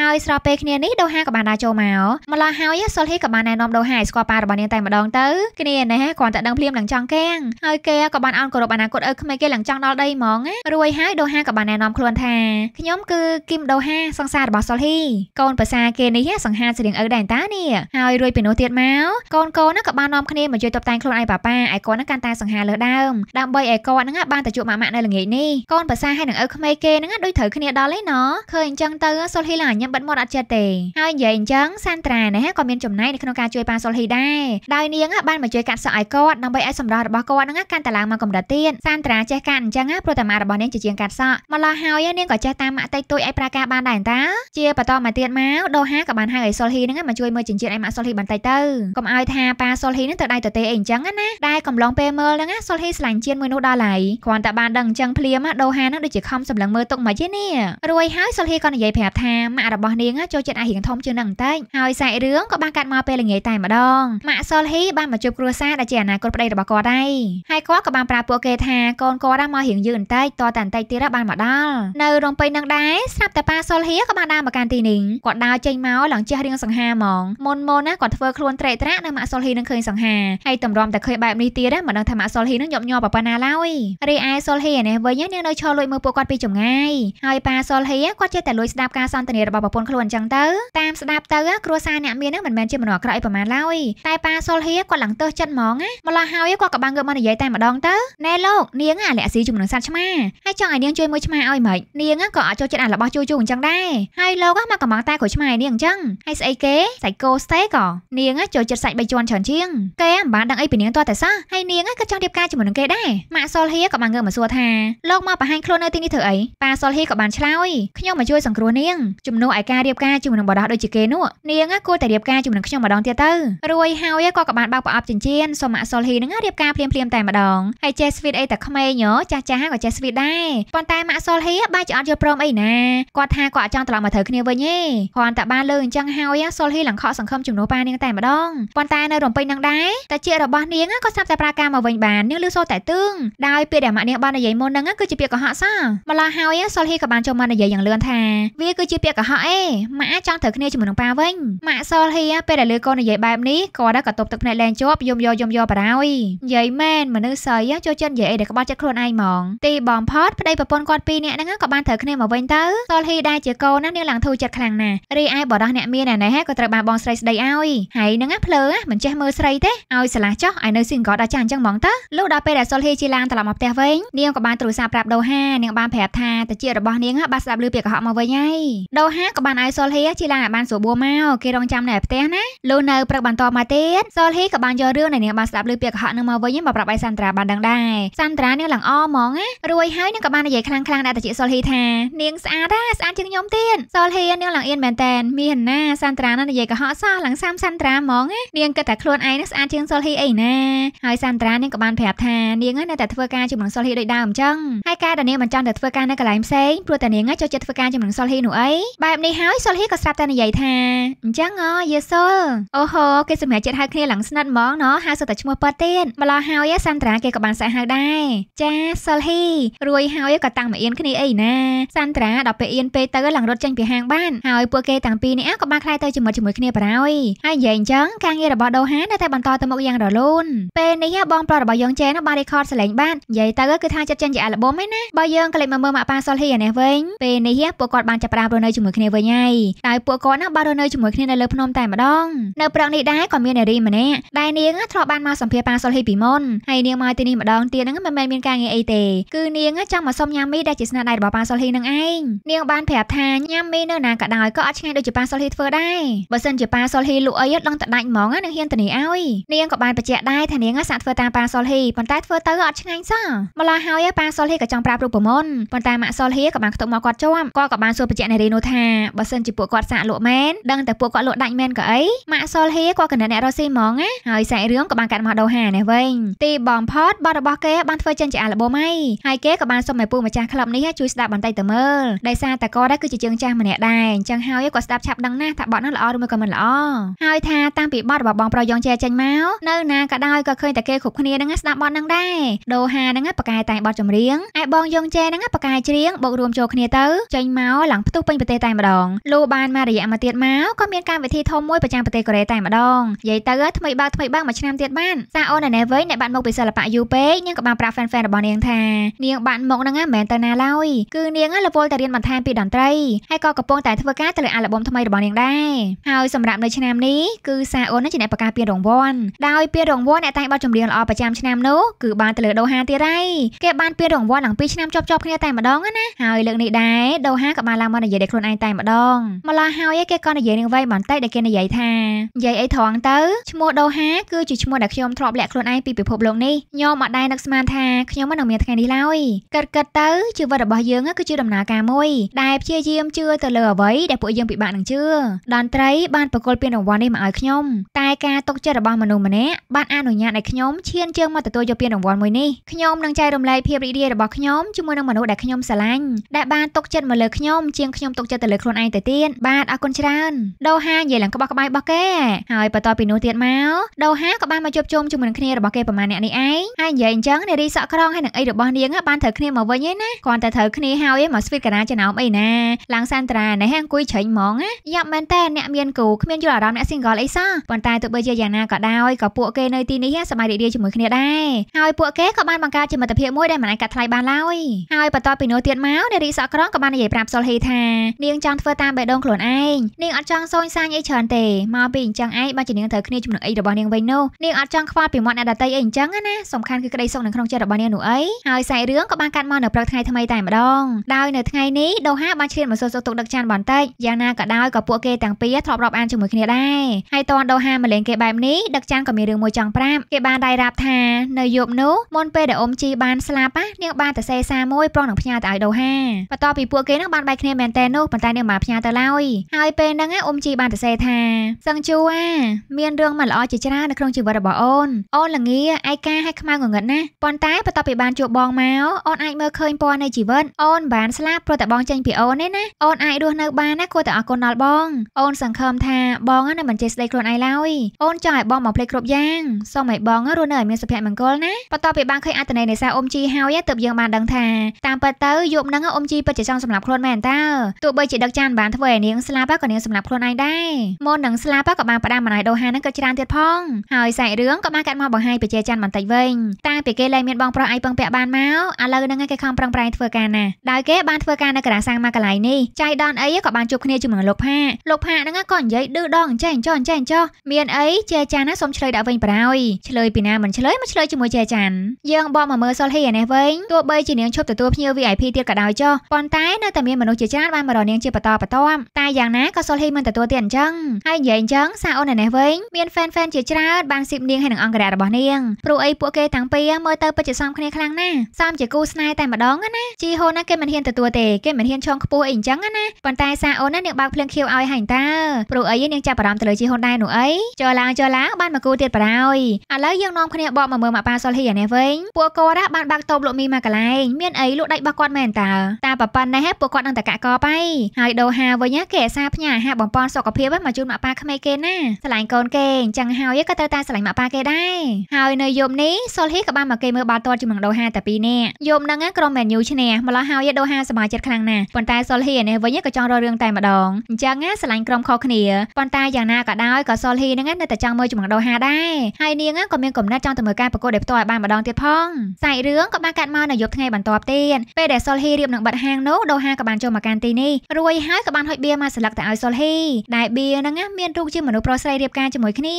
ហើយស្របពេលគ្នានេះដូហាក៏បានដើរចូលមកម្ល៉េះហើយសុលហ៊ីក៏បានណែនាំដូហាឲ្យស្គាល់ប៉ារបស់នាងតែម្ដងទៅគ្នាណែគ្រាន់តែដឹងភ្លាមឡើងចង់កៀងហើយគេក៏បានអោនគោរពអនាគតឪក្មេកគេឡើងចង់ដល់ដីហ្មងរួយហើយដូហាក៏បានណែនាំខ្លួនថាខ្ញុំគឺគីមដូហាសង្សាររបស់សុលហ៊ីកូនប្រសាគេនេះសង្ហាស្រៀងឪដែរតានេះហើយរួយពីនោះទៀតមកកូនកូនក៏បាននាំគ្នាមកជួយតបតែងខ្លួនឯប៉ាប៉ាឯកូនហ្នឹងកាន់តែសង្ហាលើដើមដើម្បីឯកូនហ្នឹងបានទៅជួបម៉ាក់ម៉ាក់នៅល្ងាចនេះកូនប្រសាហើយនឹងឪក្មេកគេហ្នឹងដូចត្រូវគ្នាដល់ឯណោះឃើញអញ្ចឹងទៅសុលហ៊ីឡើងញ៉ាំបិទមាត់អត់ចិត្តទេហើយនិយាយអញ្ចឹងងសានត្រាណាក៏មានចំណែកនៅក្នុងការជួយប៉ាសុលហ៊ីដែរដោយនាង បានមកជួយកាត់សក់ឲ្យគាត់ដើម្បីឲ្យសម្រស់របស់គាត់ហ្នឹងកាន់តែឡើងមកកម្រិតទៀតសានត្រាចេះកាត់អញ្ចឹងព្រោះតាម៉ារបស់នាងជាជាងកាត់សក់មកឡោះហើយនាងក៏ចេះតាមម៉ាក់តិចតួចឲ្យប្រាការបានដែរតាជាបន្តមកទៀតមកដូហាក៏បានហៅឲ្យសុលហ៊ីហ្នឹងមកជួយមើលចិញ្ចៀនឲ្យម៉ាក់សុលហ៊ីបន្តិចទៅកុំឲ្យថាប៉ាសុលហ៊ីហ្នឹងទៅដៃទៅទេអីអញ្ចឹងណាដែលកំឡុងពេលមើលហ្នឹងសុលហ៊ីស្លាញ់ជៀនមួយនោះដល់ហើយគ្រាន់តែបានដឹងអញ្ចឹងភ្លាមដូហាហ្នឹងដូចជាខំសម្លឹងមើលទុកមកទេនេះរួយហើយសុលហ៊ីក៏និយាយប្រាប់ថាម៉ាក់របស់នាងចូលចិត្តឲ្យរៀងធំជាងនឹងបន្តិចហើយសាច់រឿងក៏បានកាត់មកពេលល្ងាចតែម្ដងម៉ាក់សុលហ៊ីបានមកជួបគ្រួសារដែលជាអនាគតប្តីរបស់គាត់ដែរហើយគាត់ក៏បានប្រាប់ពួកគេថាកូនគាត់មករៀងយឺនបន្តិចតតែបន្តិចទៀតបានមកដល់នៅរំពេញនឹងដែរស្រាប់តែប៉ាសុលហ៊ីក៏បានដើរមកកាន់ទីនេះគាត់ដើរចេញមកឡើងជះរៀងសង្ហាហ្មងមុនមុនណាគាត់ធ្វើខ្លួនត្រេកត្រាក់នៅម៉ាក់សុលហ៊ីនឹងឃើញសង្ហាហើយតម្រាំតែឃើញបែបនេះទៀតមិនដឹងថាម៉ាក់សុលហ៊ីនឹងញាប់ញ័រប៉ុណ្ណាឡើយរីឯសុលហ៊ីនេះវិញនាងនៅឈរលួចមើលពួកគាត់ពីចម្ងាយហើយប៉ាសុលហ៊ីគាត់ចេះតែលួចស្ដាប់ការសន្ទនារបស់ប្រពន្ធខ្លួនអញ្ចឹងទៅតាមស្ដាប់ទៅមើលគ្រួសារអ្នកមានហ្នឹងមិនមែនជាមនុស្សអាក្រក់អីប្រមាណឡើយតែប៉ាសុលហៀគាត់ឡើងទៅចិត្តហ្មងណាម្ល៉េះហើយគាត់ក៏បានងើបមកនិយាយតែម្ដងទៅណែលោកនាងអាលាក់ស៊ីជំនួសសត្វឆ្មាហើយចង់ឲ្យនាងជួយមើលឆ្មាឲ្យហ្មងនាងក៏អាចចូលចិត្តអារបស់ជួយជួយអញ្ចឹងដែរហើយលោកមកកំងតែគ្រូឆ្មាឲ្យនាងអញ្ចឹងហើយស្អីគេសាច់គោស្ទេក៏នាងចូលចិត្តសាច់បីជាន់ច្រើនជាងគេមិនបានដឹងអីពីនាងតោះតែសោះហើយនាងក៏ចង់រៀបការជាមួយនឹងគេដែរម៉ាក់សុលហៀក៏បានងើបមកសួរថាលោកមកបង្ហាញខ្លួននៅទីនេះធ្វើអីប៉ាសុលហៀក៏បានឆ្លើយខ្ញុំមកជួយសង្គ្រោះនាងជំនួសឯការរៀបការជាមួយនឹងបរដោះដូចជាគេនោះនាងគួរតែរៀបការជាមួយនឹងខ្ញុំម្ដងទៀតទៅរួយហើយគាត់ក៏បានបើកប្រអប់ចិញ្ចៀនសូមាក់សុលហ៊ីនឹងរៀបការភ្លាមភ្លាមតែម្ដងហើយចេះស្វីតអីតែក្មេងយោចាស់ចាស់ក៏ចេះស្វីតដែរប៉ុន្តែម៉ាក់សុលហ៊ីបែរជាអត់យល់ព្រមអីណាគាត់ថាគាត់អត់ចង់ត្រឡប់មកត្រូវគ្នាវិញទេគ្រាន់តែបានលើអញ្ចឹងហើយសុលហ៊ីឡើងខកសង្ឃឹមជំនួសប៉ានាងតែម្ដងប៉ុន្តែនៅរំពេញនឹងដែរតែជារបស់នាងក៏សាប់តែប្រាការមកវិញបាននាងលឺសូតែទឹងដោយពាក្យដែលម៉ាក់នាងបាននិយាយមុនហ្នឹងគឺជាពាក្យកុហកសោះម្ល៉េះហើយសុលហ៊ីក៏បានចូលមកនិយាយយ៉ាងលឿនថាវាគឺជាពាក្យកុហកឯងម៉ាក់ចង់ត្រូវគ្នាជាមួយនឹងប៉ាវិញវិញម៉ាក់សលហ៊ីពេលដែលលើកូននិយាយបែបនេះគាត់ក៏តបទឹកភ្នែកលែងជាប់យំយោយំយោបារោយនិយាយមែនមនុស្សស្រីចូលចិត្តនិយាយអីដែលក្បត់ចិត្តខ្លួនឯងហ្មងទីបំផុតប្តីប្រពន្ធគាត់ពីរនាក់ហ្នឹងក៏បានត្រូវគ្នាមកវិញទៅសលហ៊ីដែលជាកូនណានាងឡើងធូរចិត្តខ្លាំងណាស់រីឯបរោះអ្នកមានអាណេះក៏ត្រូវបានបងស្រីស្ដីឲ្យហើយហ្នឹងភ្លើមិនចេះមើលស្រីទេឲ្យឆ្លាស់ចោះឲ្យនៅស៊ីងកតដល់ចាស់អញ្ចឹងហ្មងទៅលុះដល់ពេលដែលសុលហ៊ីជីឡានត្រឡប់មកផ្ទះវិញនាងក៏បានទូរស័ព្ទប្រាប់ដូហានាងបានប្រាប់ថាតាជារបស់នាងបានស្ដាប់ឮពាក្យកុហកមកវិញហើយដូហាក៏បានឲ្យសុលហ៊ីជីឡានបានស្រួលបួមកវគេរងចាំនៅផ្ទះណាលុះនៅព្រឹកបន្តមកទៀតសូលហ៊ីក៏បានយករឿងនៃនាងបានស្ដាប់ឮពាក្យកុហកនឹងមកវិញមកប្រាប់ឲ្យសាន់ត្រាបានដឹងដែរសាន់ត្រានាងឡើងអហ្មងណារួយហើយនាងក៏បាននិយាយខ្លាំងៗដាក់ទៅជាសូលហ៊ីថានាងស្អាតណាស្អាតជាងខ្ញុំទៀតសូលហ៊ីនាងឡើងអៀនមែនតែនមានណាសាន់ត្រានឹងនិយាយកុហកសោះឡើងសាមសាន់ត្រាហ្មងណានាងគិតតែខ្លួនឯងនឹងស្អាតជាងសូលហ៊ីអីណាហើយសាន់ត្រានាងក៏បានប្រាប់ថានាងនៅតែធ្វើការជាមួយនឹងសូលហ៊ីដូចដើមអញ្ចឹងហើយការដែលនាងមិនចង់ទៅធ្វើការនៅកន្លែងផ្សេងព្រោះតែនាងចូលចិត្តធ្វើការជាមួយនឹងសូលហ៊ីនោះអីបែបនេះហើយសូលហ៊ីក៏ស្រាប់តែនិយាយថាអញ្ចឹងអូយេសុលអូហូគេសម្រាប់ចិត្តហៅគ្នាឡើងស្និទ្ធហ្មងណោះហៅសូវតែឈ្មោះប៉ាត់ទៀតម្ល៉េះហើយសាន់ត្រាគេក៏បានសាក់ហៅដែរចាសុលហ៊ីរួយហើយក៏តាំងមកអៀនគ្នាអីណា សាន់ត្រាដល់ពេលអៀនពេលទៅឡើងរត់ចេញពីហាងបានហើយពួកគេទាំងពីរនេះក៏បានខ្លាយទៅជាមួយជាមួយគ្នាបារហើយហើយនិយាយអញ្ចឹងការងាររបស់ដូហានៅតែបន្តទៅមុខយ៉ាងរលូនពេលនេះបងប្រុសរបស់យើងចេនោះបាន record សលេងបាននិយាយទៅគឺថាចិត្តចេញជា album ឯណាបើយើងក៏លេចមកមើលមកប៉ាសុលហ៊ីអានេះវិញពេលនេះពួកគាត់បានចាប់ផ្ដើមរស់នៅជាមួយគ្នាវិញហើយតែពួកគាត់ណាបានរស់នៅជាមួយគ្នានៅលើភ្នំតែម្ដងនៅព្រឹកនេះដែរក៏មាននារីម្នាក់ដែលនាងធ្លាប់បានមកសម្ភាសប៉ាសុលហ៊ីពីមុនហើយនាងមកទីនេះម្ដងទៀតហ្នឹងមិនមែនមានការងារអីទេគឺនាងចង់មកសុំញ៉ាំមីដែលជាស្នាដៃរបស់ប៉ាសុលហ៊ីនឹងឯងនាងបានប្រាប់ថាញ៉ាំមីនៅណាក៏ដោយក៏អត់ឆ្ងាយដូចជាប៉ាសុលហ៊ីធ្វើដែរបើសិនជាប៉ាសុលហ៊ីលក់អីដឹងតែដាច់ហ្មងនឹងហ៊ានទៅនេះឲ្យនាងក៏បានបញ្ជាក់ដែរថានាងសាក់ធ្វើតាមប៉ាសុលហ៊ីប៉ុន្តែធ្វើទៅអត់ឆ្ងាញ់សោះម្ល៉េះហើយប៉ាសុលហ៊ីក៏ចង់ប្រាប់រូបមន្តប៉ុន្តែម៉ាក់សុលហ៊ីក៏បានខ្ទុកមកគាត់ជាប់គាត់ក៏បានសួរបញ្ជាក់នារីនោះថាបើសិនជាពួកគាត់សាក់លក់មែនដឹងដឹងតែពួកគាត់លក់ដាច់មែនក៏អីម៉ាក់សុលហៀគាត់កណិតអ្នករ៉ូស៊ីហ្មងណាហើយសាច់រឿងក៏បានកាត់មកដូហានេះវិញទីបំផុតបទរបស់គេបានធ្វើចេញជាអាល់ប៊ុមហើយហើយគេក៏បានសុំឲ្យពូម្ចាស់ក្លឹបនេះជួយស្ដាប់បន្តិចទៅមើលដោយសារតែគាត់គឺជាជើងចាស់ម្នាក់ដែរអញ្ចឹងហើយគាត់ស្ដាប់ឆាប់ដឹងណាស់ថាបទនោះល្អឬមួយក៏មិនល្អហើយថាតាំងពីបទរបស់បងប្រុសយ៉ងជែចេញមកនៅណាក៏ដោយក៏ឃើញតែគេគ្រប់គ្នាហ្នឹងស្ដាប់បទហ្នឹងដែរដូហាហ្នឹងបកកាយតែបទចម្រៀងឯបងយ៉ងជែហ្នឹងបកកាយច្រៀងបូករួមចូលគ្នាទៅចេញមកឡើងផ្ទុះពេញប្រទេសតែម្ដង លូបានមករយៈមួយទៀតមកនោះក៏មានកម្មវិធីធំមួយប្រចាំប្រទេសកូរ៉េតែម្ដងនិយាយទៅថ្មីបើកថ្មីបើកមួយឆ្នាំទៀតបានសាអូនណែវិញអ្នកបានមកពីសិល្បៈយូពេកនាងក៏បានប្រាប់ fan fan របស់នាងថានាងបានមកហ្នឹងមិនមែនទៅណាឡើយគឺនាងលវលតែរៀនបន្ថែមពីតន្ត្រីហើយក៏កំពុងតែធ្វើការទៅលើអាល់ប៊ុមថ្មីរបស់នាងដែរហើយសម្រាប់នៅឆ្នាំនេះគឺសាអូនជាអ្នកប្រកាសពានរង្វាន់ដោយពានរង្វាន់អ្នកតែងបទចម្រៀងល្អប្រចាំឆ្នាំនោះគឺបានទៅលើដូហាទៀតហើយគេបានពានរង្វាន់ដល់2ឆ្នាំជាប់ៗគ្នាតែម្ដងណាហើយលើកនេះដែរដូហាក៏បានឡើងមកនិយាយដល់ខ្លួនឯងតែម្ដងម្ល៉េះហើយគេក៏និយាយនឹងវ័យបន្តិចដែលគេនិយាយថានិយាយអីត្រង់ទៅឈ្មោះដូហាគឺជាឈ្មោះដែលខ្ញុំធ្លាប់លាក់ខ្លួនឯងពីពិភពលោកនេះខ្ញុំអត់ដែរនឹកស្មានថាខ្ញុំមិននឹងមានថ្ងៃនេះឡើយកាត់កាត់ទៅជីវិតរបស់យើងគឺជាដំណើរការមួយ ដែលព្យាយាមជឿទៅលើអ្វីដែលពួកយើងពិបាកនឹងជឿតន្ត្រីបានប្រគល់ពានរង្វាន់នេះមកឲ្យខ្ញុំ តែការទុកចិត្តរបស់មនុស្សម្នាក់បានអនុញ្ញាតឲ្យខ្ញុំឈានជើងមកទទួលយកពានរង្វាន់មួយនេះខ្ញុំនឹងចែករំលែកភាពរីករាយរបស់ខ្ញុំជាមួយនឹងមនុស្សដែលខ្ញុំស្រឡាញ់ដែលបានទុកចិត្តមកលើខ្ញុំជាងខ្ញុំទុកចិត្តទៅលើខ្លួនឯងទៅទៀតបាទអរគុណច្រើនដូហានិយាយឡើងក្បោះក្បាយរបស់គេហើយបន្តពីនោះទៀតមកដូហាក៏បានមកជួបជុំជាមួយនឹងគ្នារបស់គេប្រមាណអ្នកនេះឯងហើយនិយាយអញ្ចឹងនារីសក់ក្រងហើយនឹងអីរបស់នាង បានត្រូវគ្នាមកវិញឯណាគាត់តែត្រូវគ្នាហើយមកស្វីតកាណាចំណោមអីណាឡើងសានត្រាណែហែអង្គុយច្រែងហ្មងណាយ៉ាប់មែនតើអ្នកមានគូគ្មានយល់អារម្មណ៍អ្នក single អីសោះប៉ុន្តែទោះបីជាយ៉ាងណាក៏ដោយក៏ពួកគេនៅទីនេះសប្បាយរីករាយជាមួយគ្នាដែរហើយពួកគេក៏បានបង្កើតជាមិត្តភាពមួយដែលមិនអាចកាត់ថ្លៃបានឡើយហើយបន្តពីនោះទៀតមកនារីសក់ក្រងក៏បាននិយាយប្រាប់សុលហេថានាងចង់ធ្វើតាមបេះដូងខ្លួនឯងនាងអត់ចង់ង់សូនសាញអីច្រើនទេមកពីអញ្ចឹងឯងបានជានាងត្រូវគ្នាចំណងអីរបស់នាងវិញនោះនាងអត់ចង់ខ្វល់ពីមាត់អ្នកដតីអីអញ្ចឹងណាសំខាន់គឺក្តីសុខនៅក្នុងចិត្តរបស់នាងនោះអីហើយសាច់រឿងក៏បានកាត់មកនៅព្រឹកថ្ងៃថ្មីតែម្ដងដោយនៅថ្ងៃនេះដូហាបានឈានមកសួរសុខទុក្ខដឹកចានបន្តិចយ៉ាងណាក៏ដោយក៏ពួកគេទាំងពីរធ្លាប់រាប់អានជាមួយគ្នាដែរហើយតនដូហាមកលេងគេបែបនេះដឹកចានក៏មានរឿងមួយចង់ប្រាប់គេបានដៃរាប់ថានៅយប់នោះមុនពេលដែលអ៊ំជីបានស្លាប់នាងបានទៅសេសាមួយប្រុសនឹងផ្ញើទៅឲ្យដូហាបន្ទាប់ពីពួកគេនឹងបានបែកគ្នាមែនតើនោះប៉ុន្តែនាងបានផ្ញើទៅឡើយហើយពេលហ្នឹងអ៊ំជីបានសរសេរថាសឹងជូអាមានរឿងមិនល្អជាច្រើននៅក្នុងជីវិតរបស់អូនអូនល្ងាឯកាហើយខ្មៅងងឹតណាស់ប៉ុន្តែបន្ទាប់ពីបានជួបបងមកអូនអាចមើលឃើញពណ៌នៃជីវិតអូនបានស្លាប់ព្រោះតែបងចេញពីអូនទេណាអូនអាចរស់នៅបានណាគួរតែអរគុណដល់បងអូនសង្ឃឹមថាបងនឹងមិនចេះស្ដីខ្លួនឯងឡើយអូនចង់ឲ្យបងមកភ្លេចគ្រប់យ៉ាងសូមឲ្យបងរស់នៅឲ្យមានសុភមង្គលណាបន្ទាប់ពីបានឃើញអត្តន័យនៃសារអ៊ំជីហើយទើបយើងបានដឹងថាតាមពិតទៅយប់ហ្នឹងអ៊ំជីពិតជាចង់សម្លាប់ខ្លួនមែនតើទោះបីជាដឹកចានបានធ្វើឲ្យនាងស្លាប់ក៏នាងសម្លាប់ខ្លួនឯងដែរមុននឹងស្លាប់ក៏បានផ្ដាំអំណាចដូហានឹងក៏ច្រើនទៀតផងហើយសាច់រឿងក៏បានកាត់មកបង្ហាញប្រជាច័ន្ទបន្តិចវិញតាំងពីគេលែងមានបងប្រុសឯងពឹងពាក់បានមកឥឡូវហ្នឹងគេខំប្រឹងប្រែងធ្វើការណាស់ដោយគេបានធ្វើការនៅការាសាំងមកកន្លែងនេះចៃដនអីក៏បានជួបគ្នាជាមួយលោកផាលោកផាហ្នឹងក៏និយាយឌឺដងអញ្ចឹងចុះអញ្ចឹងចុះមានអីជាច័ន្ទណាសូមឆ្លើយដាក់វិញប្រោយឆ្លើយពីណាមិនឆ្លើយមកឆ្លើយជាមួយជាច័ន្ទយើងបកមកមើលសុលហ៊ីឯនេះវិញទោះបីជានាងឈប់ទទួលភ្ញៀវ VIP ទៀតក៏ដោយចុះប៉ុន្តែនៅតែមានមនុស្សជាច្រើនបានមករនាងជាបន្តបន្ទាប់តែយ៉ាងណាក៏សុលហ៊ីមិនមិនទទួលទៀតអញ្ចឹងហើយនិយាយអញ្ចឹងសាអូនឯនេះវិញមានហ្វេនហ្វេនជាច្រើនបានស៊ីបនាងហើយនឹងអង្គរៈរបស់នាងព្រោះអីពួកគេទាំងពីរមើលទៅពិតជាសមគ្នាខ្លាំងណាស់សមជាគូស្នេហ៍តែម្ដងណាជីហូនណាគេមិនហ៊ានទទួលទេគេមិនហ៊ានឆောင်းខ្ពស់អីអញ្ចឹងណាប៉ុន្តែសាអូនណានាងបើកភ្លើងខៀវឲ្យហើយតើព្រោះអីនាងចាប់អារម្មណ៍ទៅលើជីហូនដែរនោះអីចុះឡើងចុះឡើងបានមកគូទៀតបារោយឥឡូវយើងនាំគ្នាបកមកមើលមកប៉ាសុលហ៊ីអានេះវិញពួកគាត់បានបាក់តូបលោកមីមកកន្លែងមានអីលោកដៃរបស់គាត់មែនតើតាប៉ប៉ិននេះពួកគាត់នឹងតកកបហើយហើយដូហាវិញគេអាសាផ្ញើអាហារបំម្ព័ន្ធសុខភាពមកជូនម៉ាក់ប៉ាក្មេងគេណាឆ្លាញ់កូនគេអញ្ចឹងហើយក៏ត្រូវតែឆ្លាញ់ម៉ាក់ប៉ាគេដែរហើយនៅយប់នេះសូលហ៊ីក៏បានមកគេមើលបាល់ទាត់ជាមួយដូហាតែពីរនាក់យប់ហ្នឹងក្រុមមែនយូឈ្នះម្ល៉េះហើយដូហាសប្បាយចិត្តខ្លាំងណាស់ប៉ុន្តែសូលហ៊ីនេះវិញក៏ចង់រករឿងតែម្ដងអញ្ចឹងឆ្លាញ់ក្រុមខុសគ្នាប៉ុន្តែយ៉ាងណាក៏ដោយក៏សូលហ៊ីហ្នឹងនៅតែចង់មើលជាមួយដូហាដែរហើយនាងក៏មានកំណត់ចង់ទៅមើលការប្រកួតដែលផ្ទាល់ឲ្យបានម្ដងទៀតផងសាច់រឿងក៏បានកាត់មកនៅយប់ថ្ងៃបន្ទាប់ទៀតពេលដែលសូលហ៊ីរៀបនឹងបាត់ហាងនោះដូហាក៏បានចូលមកកាន់ទីនេះរួយហើយក៏បានហុចបៀមកស្លឹកទៅឲ្យសូលហ៊ីដែលបៀហ្នឹងណាមានរូបជាមនុស្សប្រុសស្រីរៀបការជាមួយគ្នា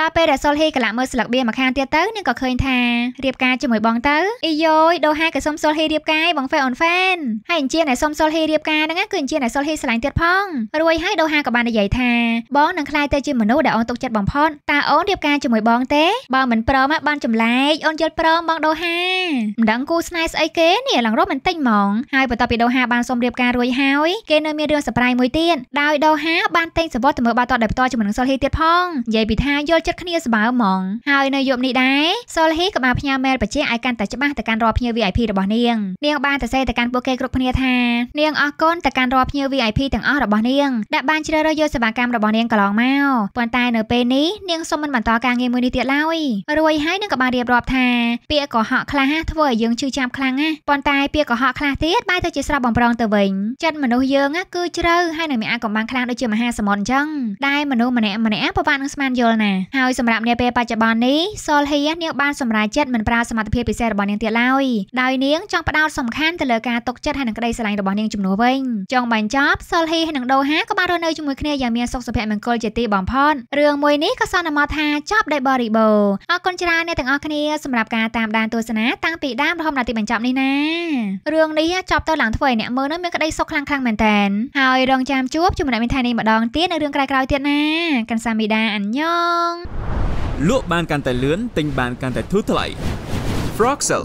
ដល់ពេលដែលសុលហេកលាមើលស្លឹកបៀមកខាងទៀតទៅនាងក៏ឃើញថារៀបការជាមួយបងទៅអ៊ីយ៉ូយដូហាក៏សុំសុលហេរៀបការបងហ្វេអូនហ្វេនហើយអញ្ជើញឲ្យសុំសុលហេរៀបការហ្នឹងណាគឺអញ្ជើញឲ្យសុលហេឆ្លាញ់ទៀតផងរួយហើយដូហាក៏បាននិយាយថាបងនឹងខ្លាយទៅជាមនុស្សដែលអូនទុកចិត្តបំផុតតើអូនរៀបការជាមួយបងទេបើមិនព្រមបានចម្លែកអូនយល់ព្រមបងដូហាមិនដឹងគូស្នេហ៍ស្អីគេនេះឡើងរត់មិនតិចហ្មងហើយបន្ទាប់ពីដូហាបានសុំរៀបការរួយហើយគេនៅមានរឿងសប្រៃមួយទៀតដោយដូហាះបានតែងសវត្តទៅមើលបាល់ទាត់ដោយផ្ទាល់ជាមួយនឹងសុលហ៊ីទៀតផងនិយាយពីថាយល់ចិត្តគ្នាស្បើហ្មងហើយនៅយប់នេះដែរសុលហ៊ីក៏បានផ្ញើមែលបច្ចេកឲ្យកាន់តែច្បាស់ទៅកាន់រាល់ភ្ញៀវ VIP របស់នាងនាងបានទៅសេទៅកាន់ពួកគេគ្រប់គ្នាថានាងអរគុណទៅកាន់រាល់ភ្ញៀវ VIP ទាំងអស់របស់នាងដែលបានជ្រើសរើសយកសេវាកម្មរបស់នាងកន្លងមកប៉ុន្តែនៅពេលនេះនាងសូមមិនបន្តការងារមួយនេះទៀតឡើយរួយហើយនាងក៏បានរៀបរាប់ថាពាក្យកុហកខ្លះធ្វើឲ្យយើងឈឺចាប់ខ្លាំងណាស់ប៉ុន្តែពាក្យកុហកខ្លះទៀតបែរទៅជាស្រស់បំប្រងទៅវិញចិត្តមនុស្សយើងគឺជ្រៅហើយនឹងមានអាចកំបាំងខ្លាំងដូចជាមហាសមុទ្រអញ្ចឹងដែលមនុស្សម្នាក់ម្នាក់ពិបាកនឹងស្មានយល់ណាហើយសម្រាប់នាពេលបច្ចុប្បន្ននេះសូលហ៊ីនាងបានសម្រេចចិត្តមិនប្រើសមត្ថភាពពិសេសរបស់នាងទៀតឡើយដោយនាងចង់ផ្ដោតសំខាន់ទៅលើការទុកចិត្តហើយនឹងក្តីស្រឡាញ់របស់នាងជំនួសវិញចង់បញ្ចប់សូលហ៊ីនិងដូហាក៏បានរស់នៅជាមួយគ្នាយ៉ាងមានសុខសុភមង្គលជាទីបំផុតរឿងមួយនេះក៏សន្មតថាចប់ដោយបរិបូរអរគុណច្រើនអ្នកទាំងអស់គ្នាសម្រាប់ការតាមដានទស្សនាតាំងពីដើមរហូតដល់ទីបញ្ចប់នេះណារឿងនេះចប់ទៅឡើងធ្វើឲ្យអ្នកមើលនោះមានក្តីសុខខ្លាំងខ្លាំងមែនតើហើយរងចាំជួបជាមួយអ្នកមានថានេះម្ដងទៀតនៅរឿងក្រោយៗទៀតណាកាន់សាមីដាអញ្ញងលក់បាន កាន់តែលឿនទិញបានកាន់តែធូរថ្លៃ Froxel